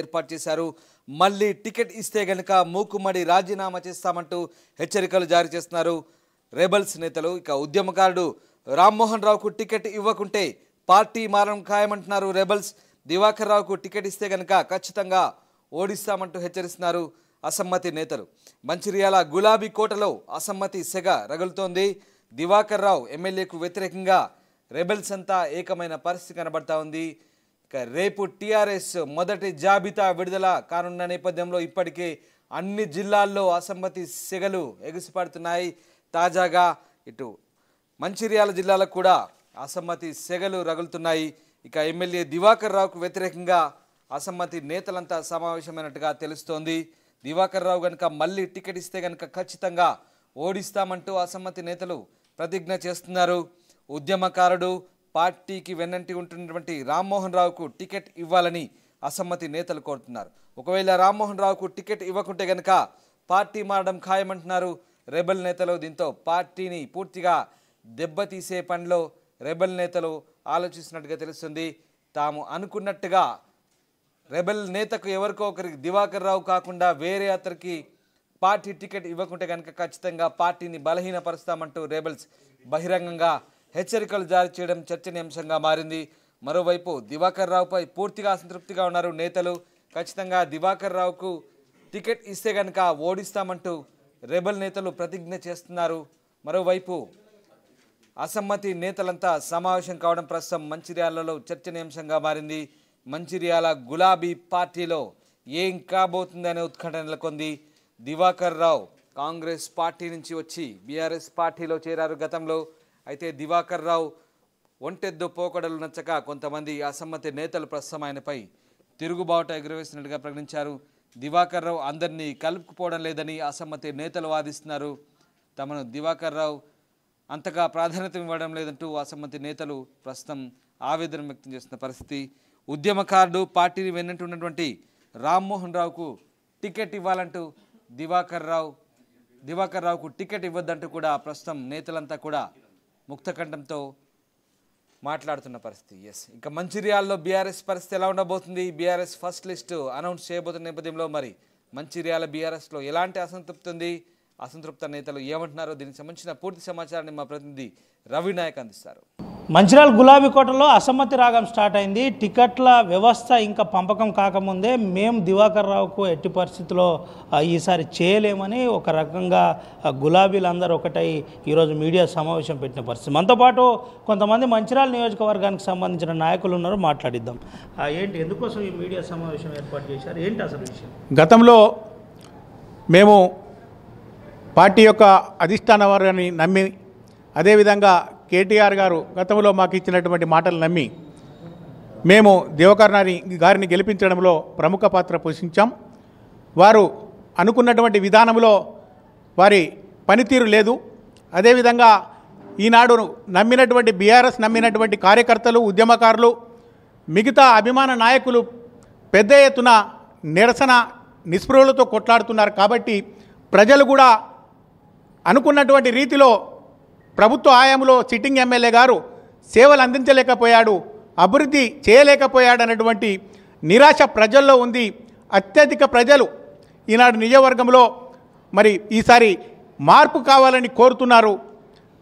ఏర్పాటు చేశారు మళ్ళీ టికెట్ ఇస్తే గనుక మూకుమ్మడి రాజీనామా చేస్తామంటూ హెచ్చరికలు జారీ చేస్తున్నారు రెబల్స్ నేతలు ఇక ఉద్యమకారుడు రామ్మోహన్ రావుకు టికెట్ ఇవ్వకుంటే పార్టీ మారం ఖాయమంటున్నారు రెబల్స్ దివాకర్ రావుకు టికెట్ ఇస్తే గనుక ఖచ్చితంగా ఓడిస్తామంటూ హెచ్చరిస్తున్నారు అసమ్మతి నేతలు మంచిర్యాల గులాబీ కోటలో అసమ్మతి సెగ రగులుతోంది దివాకర్ రావు ఎమ్మెల్యేకు వ్యతిరేకంగా రెబల్స్ అంతా ఏకమైన పరిస్థితి కనబడతా ఉంది ఇక రేపు టీఆర్ఎస్ మొదటి జాబితా విడుదల కానున్న నేపథ్యంలో ఇప్పటికే అన్ని జిల్లాల్లో అసమ్మతి సెగలు ఎగిసిపడుతున్నాయి తాజాగా ఇటు మంచిర్యాల జిల్లాలకు కూడా అసమ్మతి సెగలు రగులుతున్నాయి ఇక ఎమ్మెల్యే దివాకర్ రావుకు వ్యతిరేకంగా అసమ్మతి నేతలంతా సమావేశమైనట్టుగా తెలుస్తోంది దివాకర్ రావు కనుక మళ్ళీ టికెట్ ఇస్తే కనుక ఖచ్చితంగా ఓడిస్తామంటూ అసమ్మతి నేతలు ప్రతిజ్ఞ చేస్తున్నారు ఉద్యమకారుడు పార్టీకి వెన్నంటి ఉంటున్నటువంటి రామ్మోహన్ రావుకు టికెట్ ఇవ్వాలని అసమ్మతి నేతలు కోరుతున్నారు ఒకవేళ రామ్మోహన్ రావుకు టికెట్ ఇవ్వకుంటే గనక పార్టీ మారడం ఖాయమంటున్నారు రెబల్ నేతలు దీంతో పార్టీని పూర్తిగా దెబ్బతీసే పనిలో రెబల్ నేతలు ఆలోచిస్తున్నట్టుగా తెలుస్తుంది తాము అనుకున్నట్టుగా రెబల్ నేతకు ఎవరికో ఒకరికి దివాకర్ రావు కాకుండా వేరే అతనికి పార్టీ టికెట్ ఇవ్వకుంటే కనుక ఖచ్చితంగా పార్టీని బలహీనపరుస్తామంటూ రేబల్స్ బహిరంగంగా హెచ్చరికలు జారీ చేయడం చర్చనీయాంశంగా మారింది మరోవైపు దివాకర్ రావుపై పూర్తిగా అసంతృప్తిగా ఉన్నారు నేతలు ఖచ్చితంగా దివాకర్ రావుకు టికెట్ ఇస్తే గనక ఓడిస్తామంటూ రెబల్ నేతలు ప్రతిజ్ఞ చేస్తున్నారు మరోవైపు అసమ్మతి నేతలంతా సమావేశం కావడం ప్రస్తుతం మంచిర్యాలలో చర్చనీయాంశంగా మారింది మంచిర్యాల గులాబీ పార్టీలో ఏం కాబోతుందనే ఉత్కంఠ నెలకొంది దివాకర్ రావు కాంగ్రెస్ పార్టీ నుంచి వచ్చి బీఆర్ఎస్ పార్టీలో చేరారు గతంలో అయితే దివాకర్ రావు ఒంటెద్దు పోకడలు నచ్చక కొంతమంది అసమ్మతి నేతలు ప్రస్తుతం ఆయనపై తిరుగుబాటు ఎగురవేసినట్టుగా ప్రకటించారు దివాకర్ రావు అందరినీ కలుపుకుపోవడం లేదని అసమ్మతి నేతలు వాదిస్తున్నారు తమను దివాకర్ రావు అంతగా ప్రాధాన్యత ఇవ్వడం లేదంటూ అసమ్మతి నేతలు ప్రస్తుతం ఆవేదన వ్యక్తం చేస్తున్న పరిస్థితి ఉద్యమకారుడు పార్టీని వెన్నంటున్నటువంటి రామ్మోహన్ రావుకు టికెట్ ఇవ్వాలంటూ దివాకర్ రావు దివాకర్ రావుకు టికెట్ ఇవ్వద్దంటూ కూడా ప్రస్తుతం నేతలంతా కూడా ముక్తకంఠంతో మాట్లాడుతున్న పరిస్థితి ఎస్ ఇంకా మంచిర్యాలలో బీఆర్ఎస్ పరిస్థితి ఎలా ఉండబోతుంది బీఆర్ఎస్ ఫస్ట్ లిస్టు అనౌన్స్ చేయబోతున్న నేపథ్యంలో మరి మంచిర్యాల బీఆర్ఎస్లో ఎలాంటి అసంతృప్తి ఉంది అసంతృప్త నేతలు ఏమంటున్నారో దీనికి సంబంధించిన పూర్తి సమాచారాన్ని మా ప్రతినిధి రవి నాయక్ అందిస్తారు మంచిర్యాల కోటలో అసమ్మతి రాగం స్టార్ట్ అయింది టికెట్ల వ్యవస్థ ఇంకా పంపకం కాకముందే మేము దివాకర్ రావుకు ఎట్టి పరిస్థితిలో ఈసారి చేయలేమని ఒక రకంగా గులాబీలు అందరూ ఒకటై ఈరోజు మీడియా సమావేశం పెట్టిన పరిస్థితి మనతో పాటు కొంతమంది మంచిర్యాల నియోజకవర్గానికి సంబంధించిన నాయకులు ఉన్నారు మాట్లాడిద్దాం ఏంటి ఎందుకోసం ఈ మీడియా సమావేశం ఏర్పాటు చేశారు ఏంటి అసలు విషయం గతంలో మేము పార్టీ యొక్క అధిష్టాన వారిని నమ్మి అదేవిధంగా కేటీఆర్ గారు గతంలో మాకు ఇచ్చినటువంటి మాటలు నమ్మి మేము దేవకర్ణాని గారిని గెలిపించడంలో ప్రముఖ పాత్ర పోషించాం వారు అనుకున్నటువంటి విధానంలో వారి పనితీరు లేదు అదేవిధంగా ఈనాడు నమ్మినటువంటి బీఆర్ఎస్ నమ్మినటువంటి కార్యకర్తలు ఉద్యమకారులు మిగతా అభిమాన నాయకులు పెద్ద ఎత్తున నిరసన నిస్పృహలతో కొట్లాడుతున్నారు కాబట్టి ప్రజలు కూడా అనుకున్నటువంటి రీతిలో ప్రభుత్వ హయాంలో సిట్టింగ్ ఎమ్మెల్యే గారు సేవలు అందించలేకపోయాడు అభివృద్ధి చేయలేకపోయాడు అనేటువంటి నిరాశ ప్రజల్లో ఉంది అత్యధిక ప్రజలు ఈనాడు నిజవర్గంలో మరి ఈసారి మార్పు కావాలని కోరుతున్నారు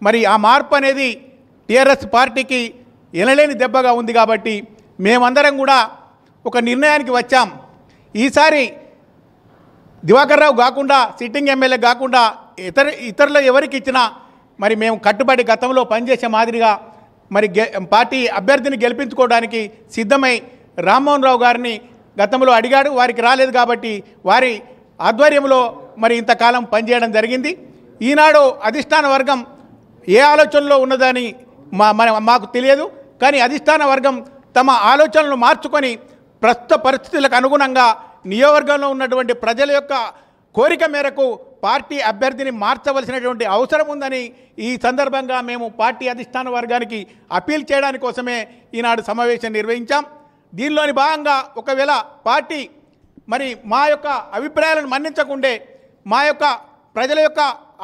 మరి ఆ మార్పు అనేది టీఆర్ఎస్ పార్టీకి ఎనలేని దెబ్బగా ఉంది కాబట్టి మేమందరం కూడా ఒక నిర్ణయానికి వచ్చాం ఈసారి దివాకర్ రావు కాకుండా సిట్టింగ్ ఎమ్మెల్యే కాకుండా ఇతర ఇతరులు ఎవరికి ఇచ్చినా మరి మేము కట్టుబడి గతంలో పనిచేసే మాదిరిగా మరి పార్టీ అభ్యర్థిని గెలిపించుకోవడానికి సిద్ధమై రామ్మోహన్ రావు గారిని గతంలో అడిగాడు వారికి రాలేదు కాబట్టి వారి ఆధ్వర్యంలో మరి ఇంతకాలం పనిచేయడం జరిగింది ఈనాడు అధిష్టాన వర్గం ఏ ఆలోచనలో ఉన్నదని మా మన మాకు తెలియదు కానీ అధిష్టాన వర్గం తమ ఆలోచనలు మార్చుకొని ప్రస్తుత పరిస్థితులకు అనుగుణంగా నియోజకవర్గంలో ఉన్నటువంటి ప్రజల యొక్క కోరిక మేరకు పార్టీ అభ్యర్థిని మార్చవలసినటువంటి అవసరం ఉందని ఈ సందర్భంగా మేము పార్టీ అధిష్టాన వర్గానికి అప్పీల్ చేయడాని కోసమే ఈనాడు సమావేశం నిర్వహించాం దీనిలోని భాగంగా ఒకవేళ పార్టీ మరి మా యొక్క అభిప్రాయాలను మన్నించకుండే మా యొక్క ప్రజల యొక్క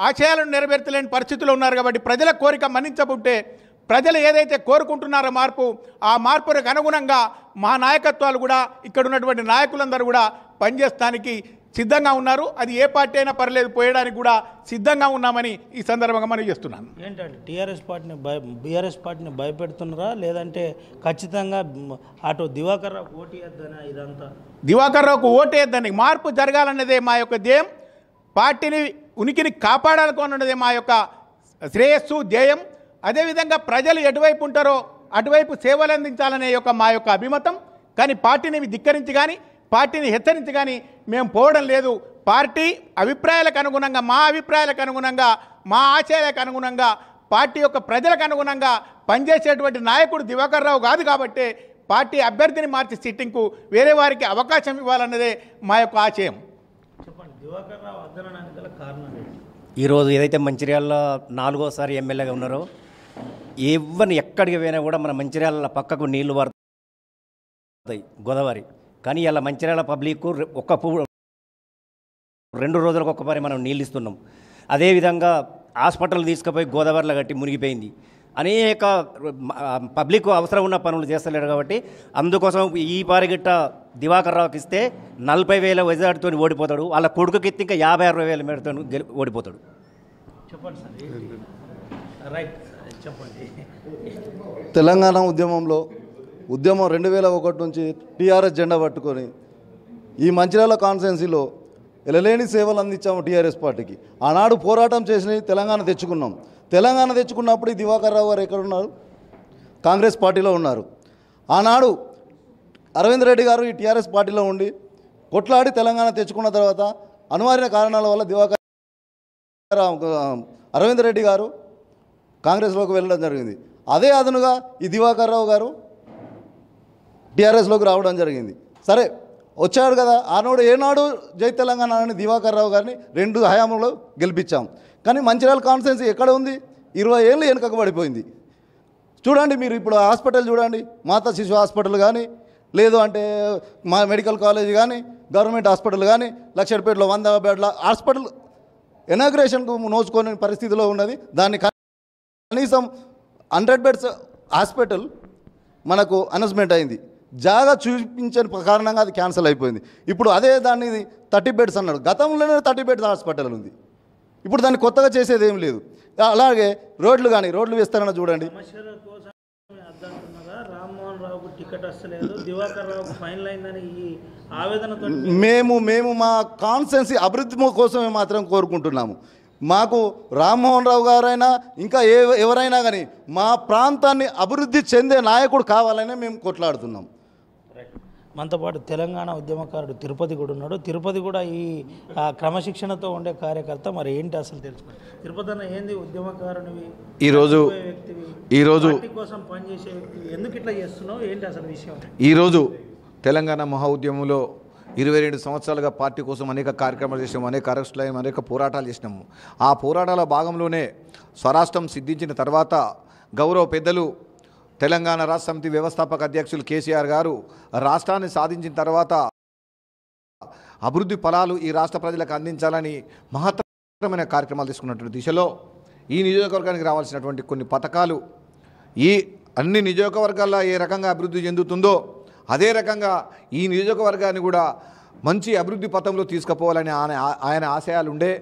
ఆశయాలను నెరవేర్చలేని పరిస్థితులు ఉన్నారు కాబట్టి ప్రజల కోరిక మన్నించకుంటే ప్రజలు ఏదైతే కోరుకుంటున్నారో మార్పు ఆ మార్పులకు అనుగుణంగా మా నాయకత్వాలు కూడా ఇక్కడ ఉన్నటువంటి నాయకులందరూ కూడా పనిచేస్తానికి సిద్ధంగా ఉన్నారు అది ఏ పార్టీ అయినా పర్లేదు పోయడానికి కూడా సిద్ధంగా ఉన్నామని ఈ సందర్భంగా మనం చేస్తున్నాను ఏంటంటే టీఆర్ఎస్ పార్టీని భయ బీఆర్ఎస్ పార్టీని భయపెడుతున్నారా లేదంటే ఖచ్చితంగా అటు దివాకర్ రావుకు ఓటేయద్దని ఇదంతా దివాకర్ రావుకు ఓటేయద్దని మార్పు జరగాలన్నదే మా యొక్క ధ్యేయం పార్టీని ఉనికిని కాపాడాలనుకున్నదే మా యొక్క శ్రేయస్సు ధ్యేయం అదేవిధంగా ప్రజలు ఎటువైపు ఉంటారో అటువైపు సేవలు అందించాలనే యొక్క మా యొక్క అభిమతం కానీ పార్టీని ధిక్కరించి కానీ పార్టీని హెచ్చరించి కానీ మేము పోవడం లేదు పార్టీ అభిప్రాయాలకు అనుగుణంగా మా అభిప్రాయాలకు అనుగుణంగా మా ఆశయాలకు అనుగుణంగా పార్టీ యొక్క ప్రజలకు అనుగుణంగా పనిచేసేటువంటి నాయకుడు దివాకర్ రావు కాదు కాబట్టి పార్టీ అభ్యర్థిని మార్చి సిట్టింగ్కు వేరే వారికి అవకాశం ఇవ్వాలన్నదే మా యొక్క ఆశయం ఈరోజు ఏదైతే మంచిర్యాలలో నాలుగోసారి ఎమ్మెల్యేగా ఉన్నారో ఎవరిని ఎక్కడికి పోయినా కూడా మన మంచిర్యాల పక్కకు నీళ్లు వారుతాయి గోదావరి కానీ ఇలా మంచిర్యాల పబ్లిక్ ఒక్క రెండు రోజులకు ఒక్కసారి మనం నీళ్ళు ఇస్తున్నాం అదేవిధంగా హాస్పిటల్ తీసుకుపోయి గోదావరిలో కట్టి మునిగిపోయింది అనేక పబ్లిక్ అవసరం ఉన్న పనులు చేస్తలేరు కాబట్టి అందుకోసం ఈ పారిగిట్ట దివాకర్ రావుకి ఇస్తే నలభై వేల వజాడుతో ఓడిపోతాడు వాళ్ళ కొడుకుకి ఇంకా యాభై అరవై వేల మేరతో ఓడిపోతాడు చెప్పండి సార్ రైట్ చెప్పండి తెలంగాణ ఉద్యమంలో ఉద్యమం రెండు వేల ఒకటి నుంచి టీఆర్ఎస్ జెండా పట్టుకొని ఈ మంచిర్యాల కాన్స్టెన్సీలో ఎలలేని సేవలు అందించాము టీఆర్ఎస్ పార్టీకి ఆనాడు పోరాటం చేసి తెలంగాణ తెచ్చుకున్నాం తెలంగాణ తెచ్చుకున్నప్పుడు దివాకర్ రావు గారు ఎక్కడున్నారు కాంగ్రెస్ పార్టీలో ఉన్నారు ఆనాడు అరవింద్ రెడ్డి గారు ఈ టీఆర్ఎస్ పార్టీలో ఉండి కొట్లాడి తెలంగాణ తెచ్చుకున్న తర్వాత అనివార్య కారణాల వల్ల దివాకర్ అరవింద్ రెడ్డి గారు కాంగ్రెస్లోకి వెళ్ళడం జరిగింది అదే అదనుగా ఈ దివాకర్ రావు గారు టీఆర్ఎస్లోకి రావడం జరిగింది సరే వచ్చాడు కదా ఆనాడు ఏనాడు జై తెలంగాణ అని దివాకర్ రావు గారిని రెండు హయాంలో గెలిపించాం కానీ మంచిర్యాల కాన్ఫరెన్స్ ఎక్కడ ఉంది ఇరవై ఏళ్ళు వెనుకకు పడిపోయింది చూడండి మీరు ఇప్పుడు హాస్పిటల్ చూడండి మాతా శిశు హాస్పిటల్ కానీ లేదు అంటే మా మెడికల్ కాలేజ్ కానీ గవర్నమెంట్ హాస్పిటల్ కానీ లక్షపేటలో వంద బెడ్ల హాస్పిటల్ ఇనాగ్రేషన్కు నోచుకోని పరిస్థితిలో ఉన్నది దాన్ని కనీసం హండ్రెడ్ బెడ్స్ హాస్పిటల్ మనకు అనౌన్స్మెంట్ అయింది జాగా చూపించని కారణంగా అది క్యాన్సిల్ అయిపోయింది ఇప్పుడు అదే దాన్ని థర్టీ బెడ్స్ అన్నాడు గతంలోనే థర్టీ బెడ్స్ హాస్పిటల్ ఉంది ఇప్పుడు దాన్ని కొత్తగా చేసేది ఏం లేదు అలాగే రోడ్లు కానీ రోడ్లు విస్తరణ చూడండి మేము మేము మా కాన్సెన్సీ అభివృద్ధి కోసమే మాత్రం కోరుకుంటున్నాము మాకు రామ్మోహన్ రావు గారైనా ఇంకా ఏ ఎవరైనా కానీ మా ప్రాంతాన్ని అభివృద్ధి చెందే నాయకుడు కావాలని మేము కొట్లాడుతున్నాం మనతో పాటు తెలంగాణ ఉద్యమకారుడు తిరుపతి కూడా ఉన్నాడు తిరుపతి కూడా ఈ క్రమశిక్షణతో ఉండే కార్యకర్త మరి ఏంటి అసలు తెలుసుకోండి తిరుపతి అన్న ఏంది ఉద్యమకారుని ఈరోజు ఈరోజు కోసం పనిచేసే వ్యక్తి ఎందుకు ఇట్లా చేస్తున్నావు ఏంటి అసలు విషయం ఈరోజు తెలంగాణ మహా ఉద్యమంలో ఇరవై రెండు సంవత్సరాలుగా పార్టీ కోసం అనేక కార్యక్రమాలు చేసినాము అనేక అరెస్టులు అనేక పోరాటాలు చేసినాము ఆ పోరాటాల భాగంలోనే స్వరాష్ట్రం సిద్ధించిన తర్వాత గౌరవ పెద్దలు తెలంగాణ రాష్ట్ర సమితి వ్యవస్థాపక అధ్యక్షులు కేసీఆర్ గారు రాష్ట్రాన్ని సాధించిన తర్వాత అభివృద్ధి ఫలాలు ఈ రాష్ట్ర ప్రజలకు అందించాలని మహత్తరమైన కార్యక్రమాలు తీసుకున్నటువంటి దిశలో ఈ నియోజకవర్గానికి రావాల్సినటువంటి కొన్ని పథకాలు ఈ అన్ని నియోజకవర్గాల్లో ఏ రకంగా అభివృద్ధి చెందుతుందో అదే రకంగా ఈ నియోజకవర్గాన్ని కూడా మంచి అభివృద్ధి పథంలో తీసుకుపోవాలని ఆయన ఆయన ఆశయాలుండే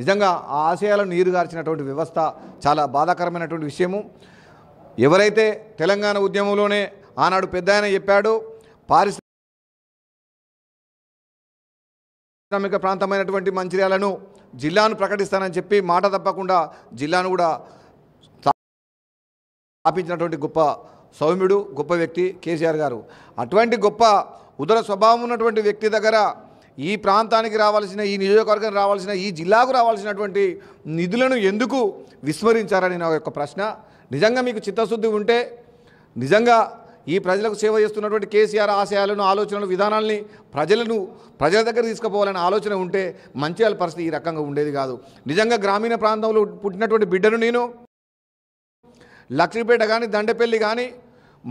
నిజంగా ఆ ఆశయాలను నీరుగార్చినటువంటి వ్యవస్థ చాలా బాధాకరమైనటువంటి విషయము ఎవరైతే తెలంగాణ ఉద్యమంలోనే ఆనాడు పెద్ద ఆయన చెప్పాడు పారిశ్రామిక ప్రాంతమైనటువంటి మంచిర్యాలను జిల్లాను ప్రకటిస్తానని చెప్పి మాట తప్పకుండా జిల్లాను కూడా స్థాపించినటువంటి గొప్ప సౌమ్యుడు గొప్ప వ్యక్తి కేసీఆర్ గారు అటువంటి గొప్ప ఉదర స్వభావం ఉన్నటువంటి వ్యక్తి దగ్గర ఈ ప్రాంతానికి రావాల్సిన ఈ నియోజకవర్గం రావాల్సిన ఈ జిల్లాకు రావాల్సినటువంటి నిధులను ఎందుకు విస్మరించారని నా యొక్క ప్రశ్న నిజంగా మీకు చిత్తశుద్ధి ఉంటే నిజంగా ఈ ప్రజలకు సేవ చేస్తున్నటువంటి కేసీఆర్ ఆశయాలను ఆలోచనలు విధానాల్ని ప్రజలను ప్రజల దగ్గర తీసుకుపోవాలనే ఆలోచన ఉంటే మంచి పరిస్థితి ఈ రకంగా ఉండేది కాదు నిజంగా గ్రామీణ ప్రాంతంలో పుట్టినటువంటి బిడ్డను నేను లక్ష్మీపేట కానీ దండపల్లి కానీ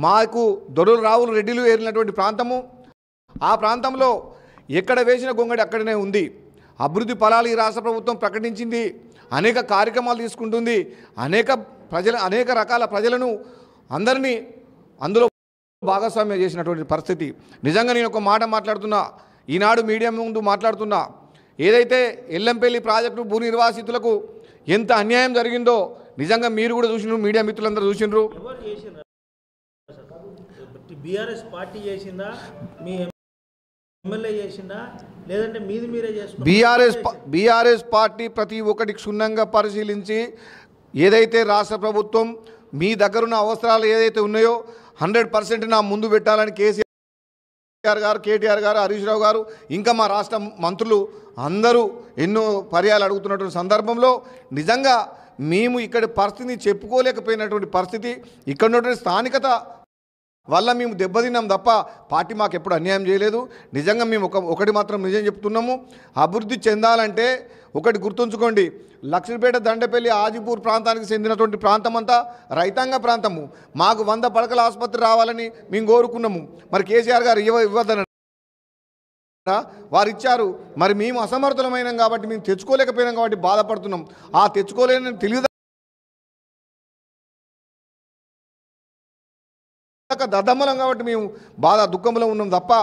మాకు దొరలు రావులు రెడ్డిలు ఏరినటువంటి ప్రాంతము ఆ ప్రాంతంలో ఎక్కడ వేసిన గొంగడి అక్కడనే ఉంది అభివృద్ధి ఫలాలు ఈ రాష్ట్ర ప్రభుత్వం ప్రకటించింది అనేక కార్యక్రమాలు తీసుకుంటుంది అనేక ప్రజల అనేక రకాల ప్రజలను అందరినీ అందులో భాగస్వామ్యం చేసినటువంటి పరిస్థితి నిజంగా నేను ఒక మాట మాట్లాడుతున్నా ఈనాడు మీడియా ముందు మాట్లాడుతున్నా ఏదైతే ఎల్లంపల్లి ప్రాజెక్టు భూ నిర్వాసితులకు ఎంత అన్యాయం జరిగిందో నిజంగా మీరు కూడా చూసినారు మీడియా మిత్రులందరూ చూసినారు బీఆర్ఎస్ పార్టీ బీఆర్ఎస్ పార్టీ ప్రతి ఒక్కటి క్షుణ్ణంగా పరిశీలించి ఏదైతే రాష్ట్ర ప్రభుత్వం మీ దగ్గరున్న అవసరాలు ఏదైతే ఉన్నాయో హండ్రెడ్ పర్సెంట్ నా ముందు పెట్టాలని కేసీఆర్ గారు కేటీఆర్ గారు హరీష్ రావు గారు ఇంకా మా రాష్ట్ర మంత్రులు అందరూ ఎన్నో పర్యాలు అడుగుతున్నటువంటి సందర్భంలో నిజంగా మేము ఇక్కడ పరిస్థితిని చెప్పుకోలేకపోయినటువంటి పరిస్థితి ఇక్కడ ఉన్నటువంటి స్థానికత వల్ల మేము దెబ్బతిన్నాం తప్ప పార్టీ మాకు ఎప్పుడు అన్యాయం చేయలేదు నిజంగా మేము ఒక ఒకటి మాత్రం నిజం చెప్తున్నాము అభివృద్ధి చెందాలంటే ఒకటి గుర్తుంచుకోండి లక్ష్మీపేట దండపల్లి ఆజిపూర్ ప్రాంతానికి చెందినటువంటి ప్రాంతం అంతా రైతాంగ ప్రాంతము మాకు వంద పడకల ఆసుపత్రి రావాలని మేము కోరుకున్నాము మరి కేసీఆర్ గారు ఇవ్వ ఇవ్వదన వారు ఇచ్చారు మరి మేము అసమర్థులమైనాం కాబట్టి మేము తెచ్చుకోలేకపోయినాం కాబట్టి బాధపడుతున్నాం ఆ తెచ్చుకోలేని తెలియదు దద్దమ్మలం కాబట్టి మేము బాధ దుఃఖంలో ఉన్నాం తప్ప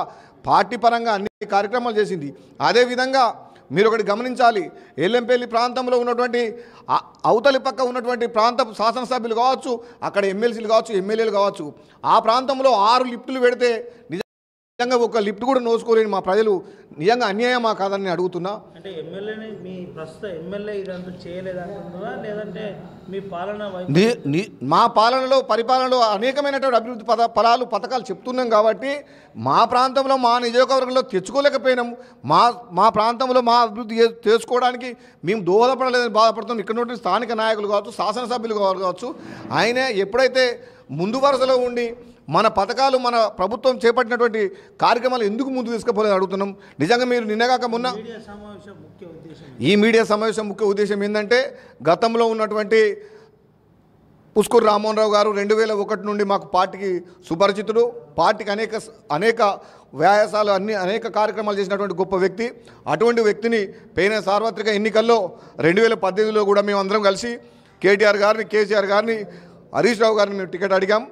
పార్టీ పరంగా అన్ని కార్యక్రమాలు చేసింది అదేవిధంగా మీరు ఒకటి గమనించాలి ఎల్లంపల్లి ప్రాంతంలో ఉన్నటువంటి అవతలి పక్క ఉన్నటువంటి ప్రాంత శాసనసభ్యులు కావచ్చు అక్కడ ఎమ్మెల్సీలు కావచ్చు ఎమ్మెల్యేలు కావచ్చు ఆ ప్రాంతంలో ఆరు లిఫ్టులు పెడితే నిజంగా ఒక లిఫ్ట్ కూడా నోసుకోలేని మా ప్రజలు నిజంగా అన్యాయమా కాదని అడుగుతున్నా అంటే మీ ప్రస్తుత ఎమ్మెల్యే ఇదంతా లేదంటే మీ పాలన మా పాలనలో పరిపాలనలో అనేకమైనటువంటి అభివృద్ధి పద ఫలాలు పథకాలు చెప్తున్నాం కాబట్టి మా ప్రాంతంలో మా నియోజకవర్గంలో తెచ్చుకోలేకపోయినాం మా మా ప్రాంతంలో మా అభివృద్ధి చేసుకోవడానికి మేము దోహదపడలేదని బాధపడుతున్నాం ఇక్కడ నుండి స్థానిక నాయకులు కావచ్చు శాసనసభ్యులు కావచ్చు ఆయన ఎప్పుడైతే ముందు వరుసలో ఉండి మన పథకాలు మన ప్రభుత్వం చేపట్టినటువంటి కార్యక్రమాలు ఎందుకు ముందు తీసుకుపోలేదు అడుగుతున్నాం నిజంగా మీరు నిన్నగాక మొన్న ఈ మీడియా సమావేశం ముఖ్య ఉద్దేశం ఏంటంటే గతంలో ఉన్నటువంటి పుష్కూరు రామ్మోహన్ రావు గారు రెండు వేల ఒకటి నుండి మాకు పార్టీకి సుపరిచితుడు పార్టీకి అనేక అనేక వ్యాయాసాలు అన్ని అనేక కార్యక్రమాలు చేసినటువంటి గొప్ప వ్యక్తి అటువంటి వ్యక్తిని పోయిన సార్వత్రిక ఎన్నికల్లో రెండు వేల పద్దెనిమిదిలో కూడా మేమందరం కలిసి కేటీఆర్ గారిని కేసీఆర్ గారిని హరీష్ రావు గారిని మేము టికెట్ అడిగాం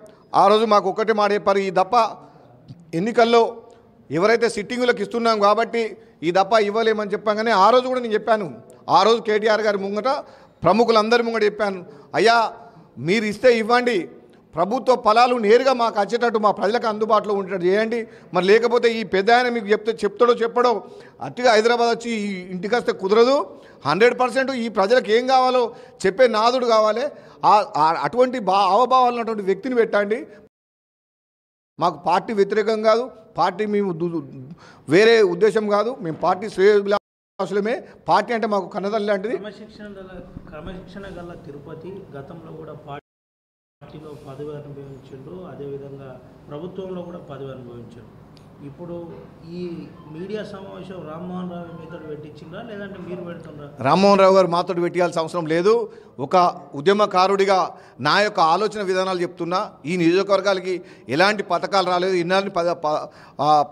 ఆ రోజు మాకు ఒక్కటి మాట చెప్పారు ఈ దప్ప ఎన్నికల్లో ఎవరైతే సిట్టింగులకు ఇస్తున్నాం కాబట్టి ఈ దప్ప ఇవ్వలేమని చెప్పాం ఆ రోజు కూడా నేను చెప్పాను ఆ రోజు కేటీఆర్ గారి ముంగట ప్రముఖులందరి ముంగట చెప్పాను అయ్యా మీరు ఇస్తే ఇవ్వండి ప్రభుత్వ ఫలాలు నేరుగా మాకు వచ్చేటట్టు మా ప్రజలకు అందుబాటులో ఉండేటట్టు చేయండి మరి లేకపోతే ఈ పెద్ద ఆయన మీకు చెప్తే చెప్తాడో చెప్పడో అట్టుగా హైదరాబాద్ వచ్చి ఇంటికి వస్తే కుదరదు హండ్రెడ్ పర్సెంట్ ఈ ప్రజలకు ఏం కావాలో చెప్పే నాదుడు కావాలి అటువంటి బా అవభావాలు ఉన్నటువంటి వ్యక్తిని పెట్టండి మాకు పార్టీ వ్యతిరేకం కాదు పార్టీ మేము వేరే ఉద్దేశం కాదు మేము పార్టీ శ్రేయోభిలాషులమే పార్టీ అంటే మాకు కన్నదల్ లాంటిది క్రమశిక్షణ గల తిరుపతి గతంలో కూడా పార్టీలో పదవి అదేవిధంగా ప్రభుత్వంలో కూడా పదవి అనుభవించారు ఇప్పుడు ఈ మీడియా సమావేశం రామ్మోహన్ రావు మీతో పెట్టించిందా లేదంటే మీరు పెడుతున్నారా రామ్మోహన్ రావు గారు మాతో పెట్టియాల్సిన అవసరం లేదు ఒక ఉద్యమకారుడిగా నా యొక్క ఆలోచన విధానాలు చెప్తున్నా ఈ నియోజకవర్గాలకి ఎలాంటి పథకాలు రాలేదు ఇన్నాళ్ళని పద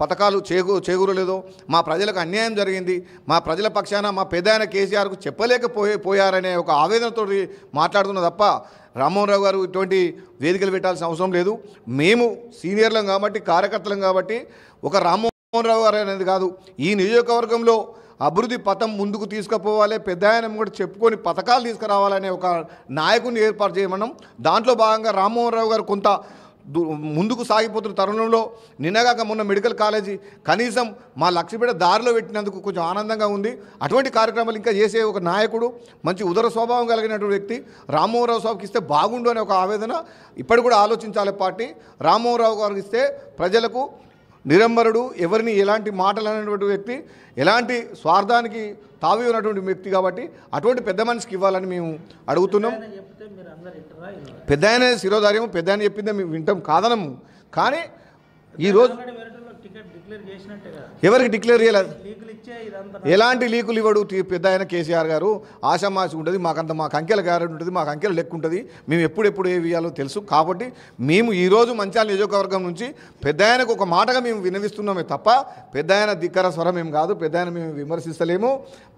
పథకాలు చేకూ చేకూరలేదు మా ప్రజలకు అన్యాయం జరిగింది మా ప్రజల పక్షాన మా పెద్ద ఆయన కేసీఆర్కు చెప్పలేకపోయి పోయారనే ఒక ఆవేదనతో మాట్లాడుతున్నా తప్ప రామ్మోహన్ గారు ఇటువంటి వేదికలు పెట్టాల్సిన అవసరం లేదు మేము సీనియర్లం కాబట్టి కార్యకర్తలం కాబట్టి ఒక రామ్మోహన్ రావు గారు అనేది కాదు ఈ నియోజకవర్గంలో అభివృద్ధి పథం ముందుకు తీసుకుపోవాలి పెద్ద ఆయన కూడా చెప్పుకొని పథకాలు తీసుకురావాలనే ఒక నాయకుని ఏర్పాటు చేయమన్నాం దాంట్లో భాగంగా రామ్మోహన్ రావు గారు కొంత ముందుకు సాగిపోతున్న తరుణంలో నిన్నగాక మొన్న మెడికల్ కాలేజీ కనీసం మా లక్ష్మీపేట దారిలో పెట్టినందుకు కొంచెం ఆనందంగా ఉంది అటువంటి కార్యక్రమాలు ఇంకా చేసే ఒక నాయకుడు మంచి ఉదర స్వభావం కలిగినటువంటి వ్యక్తి రామోహరావు సాబుకి ఇస్తే బాగుండు అనే ఒక ఆవేదన ఇప్పటి కూడా ఆలోచించాలి పార్టీ రామ్మోహన్రావు గారికి ఇస్తే ప్రజలకు నిరంబరుడు ఎవరిని ఎలాంటి మాటలు అనేటువంటి వ్యక్తి ఎలాంటి స్వార్థానికి తావి ఉన్నటువంటి వ్యక్తి కాబట్టి అటువంటి పెద్ద మనిషికి ఇవ్వాలని మేము అడుగుతున్నాం పెద్ద ఆయన శిరోధార్యం పెద్ద ఆయన చెప్పిందే మేము వింటాం కాదనము కానీ ఈరోజు ఎవరికి డిక్లేర్ చేయలేదు ఎలాంటి లీకులు ఇవ్వడు పెద్ద ఆయన కేసీఆర్ గారు ఆశామాసి ఉంటుంది మాకంత మాకు అంకెల గ్యారెంటీ ఉంటుంది మాకు అంకెల లెక్క ఉంటుంది మేము ఎప్పుడెప్పుడు ఏ వేయాలో తెలుసు కాబట్టి మేము ఈరోజు మంచాల నియోజకవర్గం నుంచి పెద్ద ఆయనకు ఒక మాటగా మేము వినవిస్తున్నామే తప్ప పెద్ద ఆయన దిక్కర స్వరం ఏం కాదు పెద్ద ఆయన మేము విమర్శిస్తలేము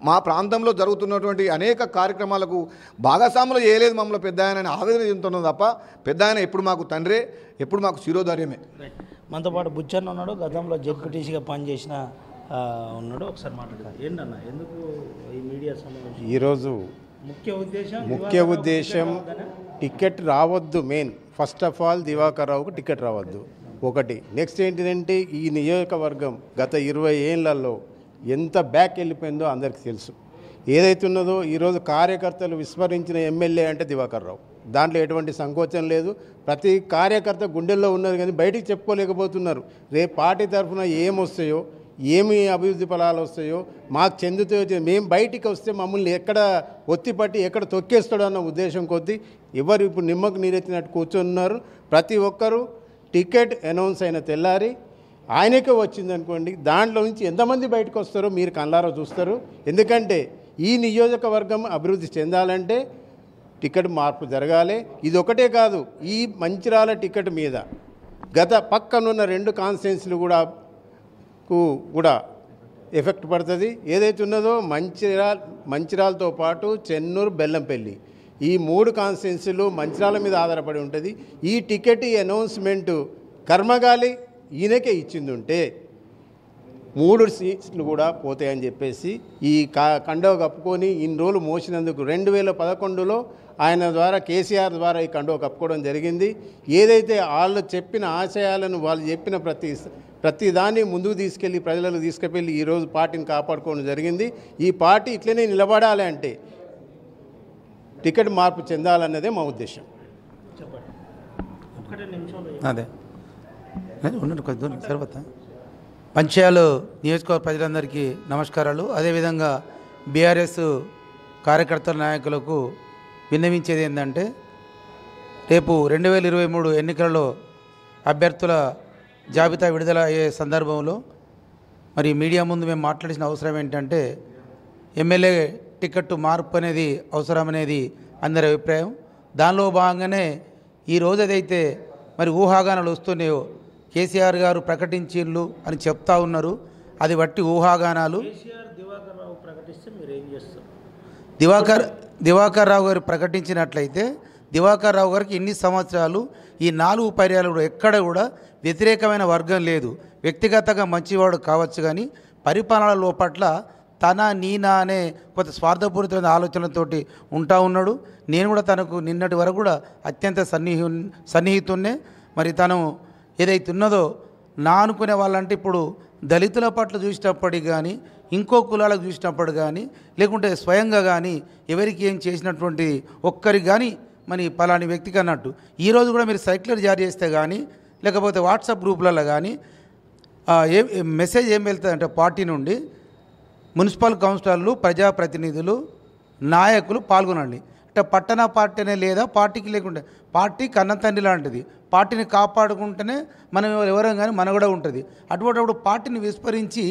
మా ప్రాంతంలో జరుగుతున్నటువంటి అనేక కార్యక్రమాలకు భాగస్వాములు చేయలేదు మమ్మల్ని పెద్ద ఆయన ఆవేదన చెందుతున్నాం తప్ప పెద్ద ఆయన ఎప్పుడు మాకు తండ్రే ఎప్పుడు మాకు శిరోధార్యమే మనతో పాటు బుచ్చన్న ఉన్నాడు గతంలో జెడ్పీటీసీగా పనిచేసిన ఉన్నాడు ఒకసారి మాట్లాడారు ఎందుకు ఈ మీడియా సమావేశం ఈరోజు ముఖ్య ఉద్దేశం ముఖ్య ఉద్దేశం టికెట్ రావద్దు main first of all Diwakar రావుకు టికెట్ రావద్దు ఒకటి నెక్స్ట్ ఏంటిదంటే ఈ నియోజకవర్గం గత ఇరవై ఏళ్ళల్లో ఎంత బ్యాక్ వెళ్ళిపోయిందో అందరికీ తెలుసు ఏదైతే ఉన్నదో ఈరోజు కార్యకర్తలు విస్మరించిన ఎమ్మెల్యే అంటే దివాకర్ రావు దాంట్లో ఎటువంటి సంకోచం లేదు ప్రతి కార్యకర్త గుండెల్లో ఉన్నది కానీ బయటికి చెప్పుకోలేకపోతున్నారు రేపు పార్టీ తరఫున ఏమొస్తాయో ఏమి అభివృద్ధి ఫలాలు వస్తాయో మాకు చెందుతాయో మేము బయటికి వస్తే మమ్మల్ని ఎక్కడ ఒత్తిపట్టి ఎక్కడ తొక్కేస్తాడో అన్న ఉద్దేశం కొద్దీ ఎవరు ఇప్పుడు నిమ్మకు నీరెత్తినట్టు కూర్చున్నారు ప్రతి ఒక్కరూ టికెట్ అనౌన్స్ అయిన తెల్లారి ఆయనకే వచ్చింది అనుకోండి దాంట్లో నుంచి ఎంతమంది బయటకు వస్తారో మీరు కళ్ళారో చూస్తారు ఎందుకంటే ఈ నియోజకవర్గం అభివృద్ధి చెందాలంటే టికెట్ మార్పు జరగాలి ఇది ఒకటే కాదు ఈ మంచిరాల టికెట్ మీద గత పక్కనున్న రెండు కాన్స్టెన్సీలు కూడా కూడా ఎఫెక్ట్ పడుతుంది ఏదైతే ఉన్నదో మంచిరాల్ మంచిరాలతో పాటు చెన్నూరు బెల్లంపల్లి ఈ మూడు కాన్స్టెన్సీలు మంచిరాల మీద ఆధారపడి ఉంటుంది ఈ టికెట్ అనౌన్స్మెంటు కర్మగాలి ఈయనకే ఇచ్చింది ఉంటే మూడు సీట్లు కూడా పోతాయని చెప్పేసి ఈ కా కండవ కప్పుకొని ఇన్ని రోజులు మోసినందుకు రెండు వేల పదకొండులో ఆయన ద్వారా కేసీఆర్ ద్వారా ఈ కండువ కప్పుకోవడం జరిగింది ఏదైతే వాళ్ళు చెప్పిన ఆశయాలను వాళ్ళు చెప్పిన ప్రతి ప్రతి దాన్ని ముందుకు తీసుకెళ్ళి ప్రజలకు తీసుకెళ్ళి ఈరోజు పార్టీని కాపాడుకోవడం జరిగింది ఈ పార్టీ ఇట్లనే నిలబడాలి అంటే టికెట్ మార్పు చెందాలన్నదే మా ఉద్దేశం అదే ఉండండి కొద్ది తర్వాత పంచాయాలు నియోజకవర్గ ప్రజలందరికీ నమస్కారాలు అదేవిధంగా బీఆర్ఎస్ కార్యకర్తల నాయకులకు విన్నవించేది ఏంటంటే రేపు రెండు వేల ఇరవై మూడు ఎన్నికలలో అభ్యర్థుల జాబితా విడుదల అయ్యే సందర్భంలో మరి మీడియా ముందు మేము మాట్లాడిన అవసరం ఏంటంటే ఎమ్మెల్యే టికెట్ మార్పు అనేది అవసరం అనేది అందరి అభిప్రాయం దానిలో భాగంగానే ఈ రోజేదైతే మరి ఊహాగానాలు వస్తున్నాయో కేసీఆర్ గారు ప్రకటించిళ్ళు అని చెప్తా ఉన్నారు అది బట్టి ఊహాగానాలు దివాకర్ దివాకర్ రావు గారు ప్రకటించినట్లయితే దివాకర్ రావు గారికి ఇన్ని సంవత్సరాలు ఈ నాలుగు పర్యాలు ఎక్కడ కూడా వ్యతిరేకమైన వర్గం లేదు వ్యక్తిగతంగా మంచివాడు కావచ్చు కానీ పరిపాలన లోపట్ల తన నీనా అనే కొంత స్వార్థపూరితమైన ఆలోచనలతోటి ఉంటా ఉన్నాడు నేను కూడా తనకు నిన్నటి వరకు కూడా అత్యంత సన్నిహి సన్నిహితున్నే మరి తను ఏదైతే ఉన్నదో నా అనుకునే వాళ్ళంటే ఇప్పుడు దళితుల పట్ల చూసేటప్పటికి కానీ ఇంకో కులాలకు చూసినప్పుడు కానీ లేకుంటే స్వయంగా కానీ ఎవరికి ఏం చేసినటువంటి ఒక్కరికి కానీ మరి పలాని వ్యక్తికి అన్నట్టు ఈరోజు కూడా మీరు సైక్లర్ జారీ చేస్తే కానీ లేకపోతే వాట్సాప్ గ్రూపులలో కానీ ఏ మెసేజ్ ఏం వెళ్తుందంటే పార్టీ నుండి మున్సిపల్ కౌన్సిలర్లు ప్రజాప్రతినిధులు నాయకులు పాల్గొనండి అంటే పట్టణ పార్టీ లేదా పార్టీకి లేకుండా పార్టీ కన్నతండ్రి లాంటిది పార్టీని కాపాడుకుంటేనే మనం ఎవరం కానీ కూడా ఉంటుంది అటువంటిప్పుడు పార్టీని విస్మరించి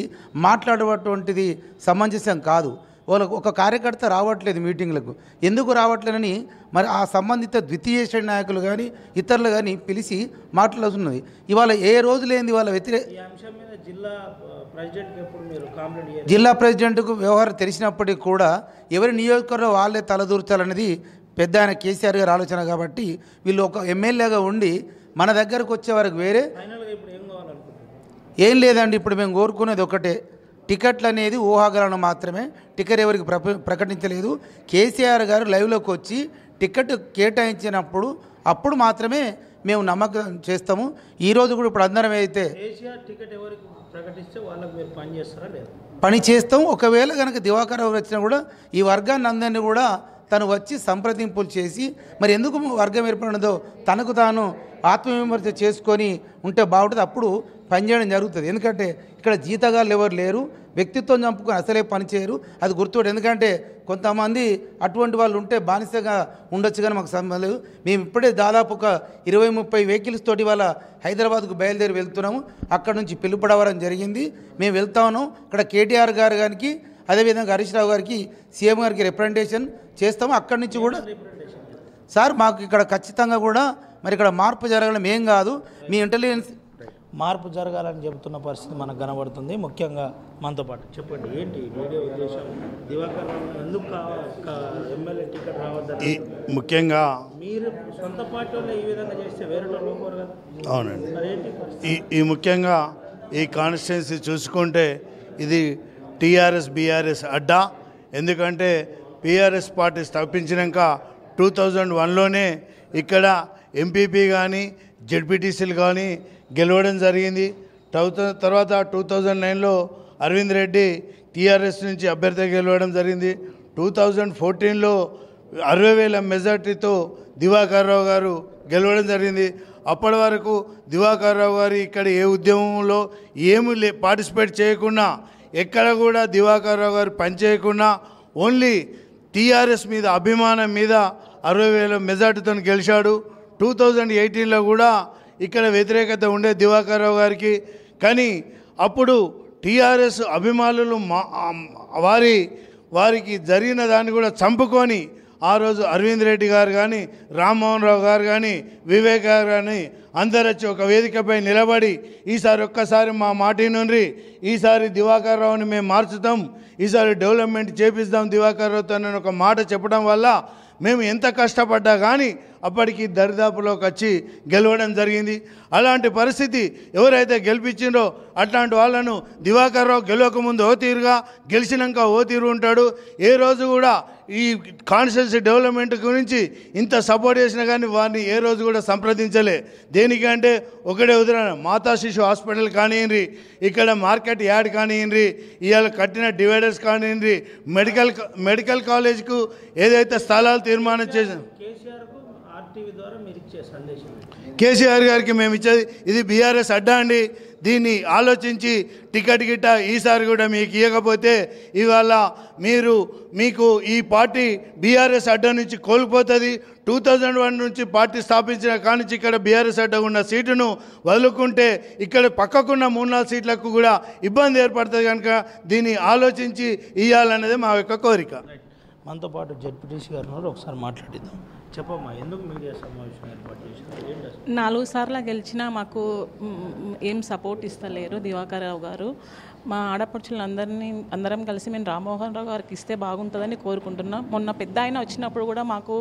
మాట్లాడేటువంటిది సమంజసం కాదు వాళ్ళకు ఒక కార్యకర్త రావట్లేదు మీటింగ్లకు ఎందుకు రావట్లేదని మరి ఆ సంబంధిత ద్వితీయ శ్రేణి నాయకులు కానీ ఇతరులు కానీ పిలిచి మాట్లాడుతున్నది ఇవాళ ఏ రోజు లేని వాళ్ళ వ్యతిరేక జిల్లా ప్రెసిడెంట్కు వ్యవహారం తెలిసినప్పటికీ కూడా ఎవరి నియోజకవర్గం వాళ్ళే తలదూర్చాలనేది పెద్ద ఆయన కేసీఆర్ గారు ఆలోచన కాబట్టి వీళ్ళు ఒక ఎమ్మెల్యేగా ఉండి మన దగ్గరకు వచ్చే వరకు వేరే ఏం లేదండి ఇప్పుడు మేము కోరుకునేది ఒకటే టికెట్లు అనేది ఊహాగలను మాత్రమే టికెట్ ఎవరికి ప్రకటించలేదు కేసీఆర్ గారు లైవ్లోకి వచ్చి టికెట్ కేటాయించినప్పుడు అప్పుడు మాత్రమే మేము నమ్మకం చేస్తాము ఈరోజు కూడా ఇప్పుడు అందరం అయితే పని చేస్తాం ఒకవేళ కనుక దివాకర్ వచ్చినా కూడా ఈ వర్గాన్ని అందరినీ కూడా తను వచ్చి సంప్రదింపులు చేసి మరి ఎందుకు వర్గం ఏర్పడినదో తనకు తాను ఆత్మవిమర్శ చేసుకొని ఉంటే బాగుంటుంది అప్పుడు పనిచేయడం జరుగుతుంది ఎందుకంటే ఇక్కడ జీతగాళ్ళు ఎవరు లేరు వ్యక్తిత్వం చంపుకొని అసలే పనిచేయరు అది గుర్తుపెట్టు ఎందుకంటే కొంతమంది అటువంటి వాళ్ళు ఉంటే బానిసగా ఉండొచ్చు కానీ మాకు సంబంధం లేదు మేము ఇప్పుడే దాదాపు ఒక ఇరవై ముప్పై వెహికల్స్ తోటి వాళ్ళ హైదరాబాద్కు బయలుదేరి వెళ్తున్నాము అక్కడ నుంచి పిలుపడవడం జరిగింది మేము వెళ్తాను ఇక్కడ కేటీఆర్ గారు గారికి అదేవిధంగా హరీష్ రావు గారికి సీఎం గారికి రిప్రజెంటేషన్ చేస్తాము అక్కడి నుంచి కూడా సార్ మాకు ఇక్కడ ఖచ్చితంగా కూడా మరి ఇక్కడ మార్పు జరగడం ఏం కాదు మీ ఇంటెలిజెన్స్ మార్పు జరగాలని చెబుతున్న పరిస్థితి మనకు కనబడుతుంది ముఖ్యంగా మనతో పాటు చెప్పండి ఏంటి మీడియా ఎమ్మెల్యే ముఖ్యంగా మీరు సొంత ఈ విధంగా చేస్తే అవునండి ఈ ఈ ముఖ్యంగా ఈ కాన్స్టిట్యున్సీ చూసుకుంటే ఇది టీఆర్ఎస్ బీఆర్ఎస్ అడ్డా ఎందుకంటే పీఆర్ఎస్ పార్టీ స్థాపించినాక టూ థౌజండ్ వన్లోనే ఇక్కడ ఎంపీపీ కానీ జెడ్పీటీసీలు కానీ గెలవడం జరిగింది తర్వాత టూ థౌజండ్ నైన్లో అరవింద్ రెడ్డి టీఆర్ఎస్ నుంచి అభ్యర్థి గెలవడం జరిగింది టూ థౌజండ్ ఫోర్టీన్లో అరవై వేల మెజార్టీతో దివాకర్ రావు గారు గెలవడం జరిగింది అప్పటి వరకు దివాకర్ రావు గారు ఇక్కడ ఏ ఉద్యమంలో ఏమి లే పార్టిసిపేట్ చేయకుండా ఎక్కడ కూడా దివాకర్ రావు గారు పనిచేయకుండా ఓన్లీ టీఆర్ఎస్ మీద అభిమానం మీద అరవై వేల మెజార్టీతో గెలిచాడు టూ థౌజండ్ ఎయిటీన్లో కూడా ఇక్కడ వ్యతిరేకత ఉండే దివాకర్ రావు గారికి కానీ అప్పుడు టీఆర్ఎస్ అభిమానులు మా వారి వారికి జరిగిన దాన్ని కూడా చంపుకొని ఆ రోజు అరవింద్ రెడ్డి గారు కానీ రామ్మోహన్ రావు గారు కానీ వివేక్ గారు కానీ అందరు వచ్చి ఒక వేదికపై నిలబడి ఈసారి ఒక్కసారి మా మాటి నుండి ఈసారి దివాకర్ రావుని మేము మార్చుతాం ఈసారి డెవలప్మెంట్ చేపిస్తాం దివాకర్ రావుతో ఒక మాట చెప్పడం వల్ల మేము ఎంత కష్టపడ్డా కానీ అప్పటికి దరిదాపులోకి వచ్చి గెలవడం జరిగింది అలాంటి పరిస్థితి ఎవరైతే గెలిపించిందో అట్లాంటి వాళ్ళను దివాకర్ రావు గెలవకముందు ఓ తీరుగా గెలిచినాక ఓ తీరు ఉంటాడు ఏ రోజు కూడా ఈ కాన్షియస్ డెవలప్మెంట్ గురించి ఇంత సపోర్ట్ చేసినా కానీ వారిని ఏ రోజు కూడా సంప్రదించలే దేనికంటే ఒకటే ఉదాహరణ మాతా శిశు హాస్పిటల్ కానివ్వండి ఇక్కడ మార్కెట్ యార్డ్ కానివ్వండి ఇవాళ కట్టిన డివైడర్స్ కానివ్వండి మెడికల్ మెడికల్ కాలేజ్కు ఏదైతే స్థలాలు తీర్మానం చేసిన కేసీఆర్ గారికి మేము ఇచ్చేది ఇది బీఆర్ఎస్ అడ్డా అండి దీన్ని ఆలోచించి టికెట్ గిట్ట ఈసారి కూడా మీకు ఇవ్వకపోతే ఇవాళ మీరు మీకు ఈ పార్టీ బీఆర్ఎస్ అడ్డా నుంచి కోల్పోతుంది టూ థౌజండ్ వన్ నుంచి పార్టీ స్థాపించిన కానించి ఇక్కడ బీఆర్ఎస్ అడ్డ ఉన్న సీటును వదులుకుంటే ఇక్కడ పక్కకున్న మూడు నాలుగు సీట్లకు కూడా ఇబ్బంది ఏర్పడుతుంది కనుక దీన్ని ఆలోచించి ఇవ్వాలన్నది మా యొక్క కోరిక మనతో పాటు జడ్పీటీసీ గారు ఒకసారి మాట్లాడిద్దాం నాలుగు సార్లు గెలిచినా మాకు ఏం సపోర్ట్ ఇస్తలేరు దివాకర్ రావు గారు మా ఆడపడుచులందరినీ అందరం కలిసి మేము రామ్మోహన్ రావు గారికి ఇస్తే బాగుంటుందని కోరుకుంటున్నాం మొన్న పెద్ద ఆయన వచ్చినప్పుడు కూడా మాకు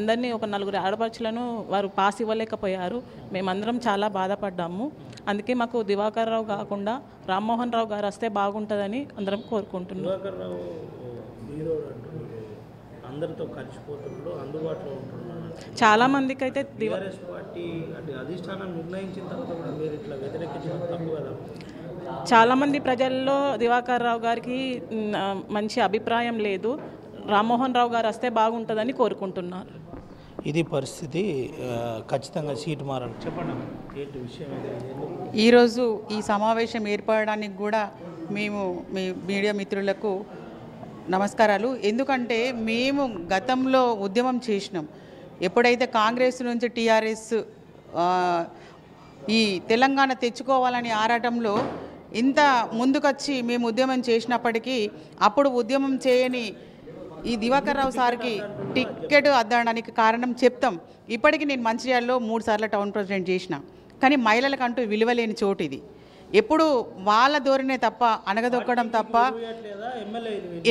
అందరినీ ఒక నలుగురు ఆడపడుచులను వారు పాస్ ఇవ్వలేకపోయారు మేమందరం చాలా బాధపడ్డాము అందుకే మాకు దివాకర్ రావు కాకుండా రామ్మోహన్ రావు గారు వస్తే బాగుంటుందని అందరం కోరుకుంటున్నాం అందరితో కలిసిపోతుండో అందుబాటులో చాలా మందికి అయితే టీఆర్ఎస్ పార్టీ అంటే అధిష్టానం నిర్ణయించిన తర్వాత కూడా మీరు ఇట్లా వ్యతిరేకించడం తప్పు కదా చాలామంది ప్రజల్లో దివాకర్ రావు గారికి మంచి అభిప్రాయం లేదు రామ్మోహన్ రావు గారు వస్తే బాగుంటుందని కోరుకుంటున్నారు ఇది పరిస్థితి ఖచ్చితంగా సీటు మారాలి చెప్పండి ఈరోజు ఈ సమావేశం ఏర్పడడానికి కూడా మేము మీ మీడియా మిత్రులకు నమస్కారాలు ఎందుకంటే మేము గతంలో ఉద్యమం చేసినాం ఎప్పుడైతే కాంగ్రెస్ నుంచి టీఆర్ఎస్ ఈ తెలంగాణ తెచ్చుకోవాలని ఆరాటంలో ఇంత ముందుకొచ్చి మేము ఉద్యమం చేసినప్పటికీ అప్పుడు ఉద్యమం చేయని ఈ దివాకర్ రావు సార్కి టిక్కెట్ అద్దడానికి కారణం చెప్తాం ఇప్పటికీ నేను మంచిర్యాలలో మూడు సార్లు టౌన్ ప్రెసిడెంట్ చేసిన కానీ మహిళలకంటూ విలువలేని చోటు ఇది ఎప్పుడు వాళ్ళ ధోరణే తప్ప అనగదొక్కడం తప్ప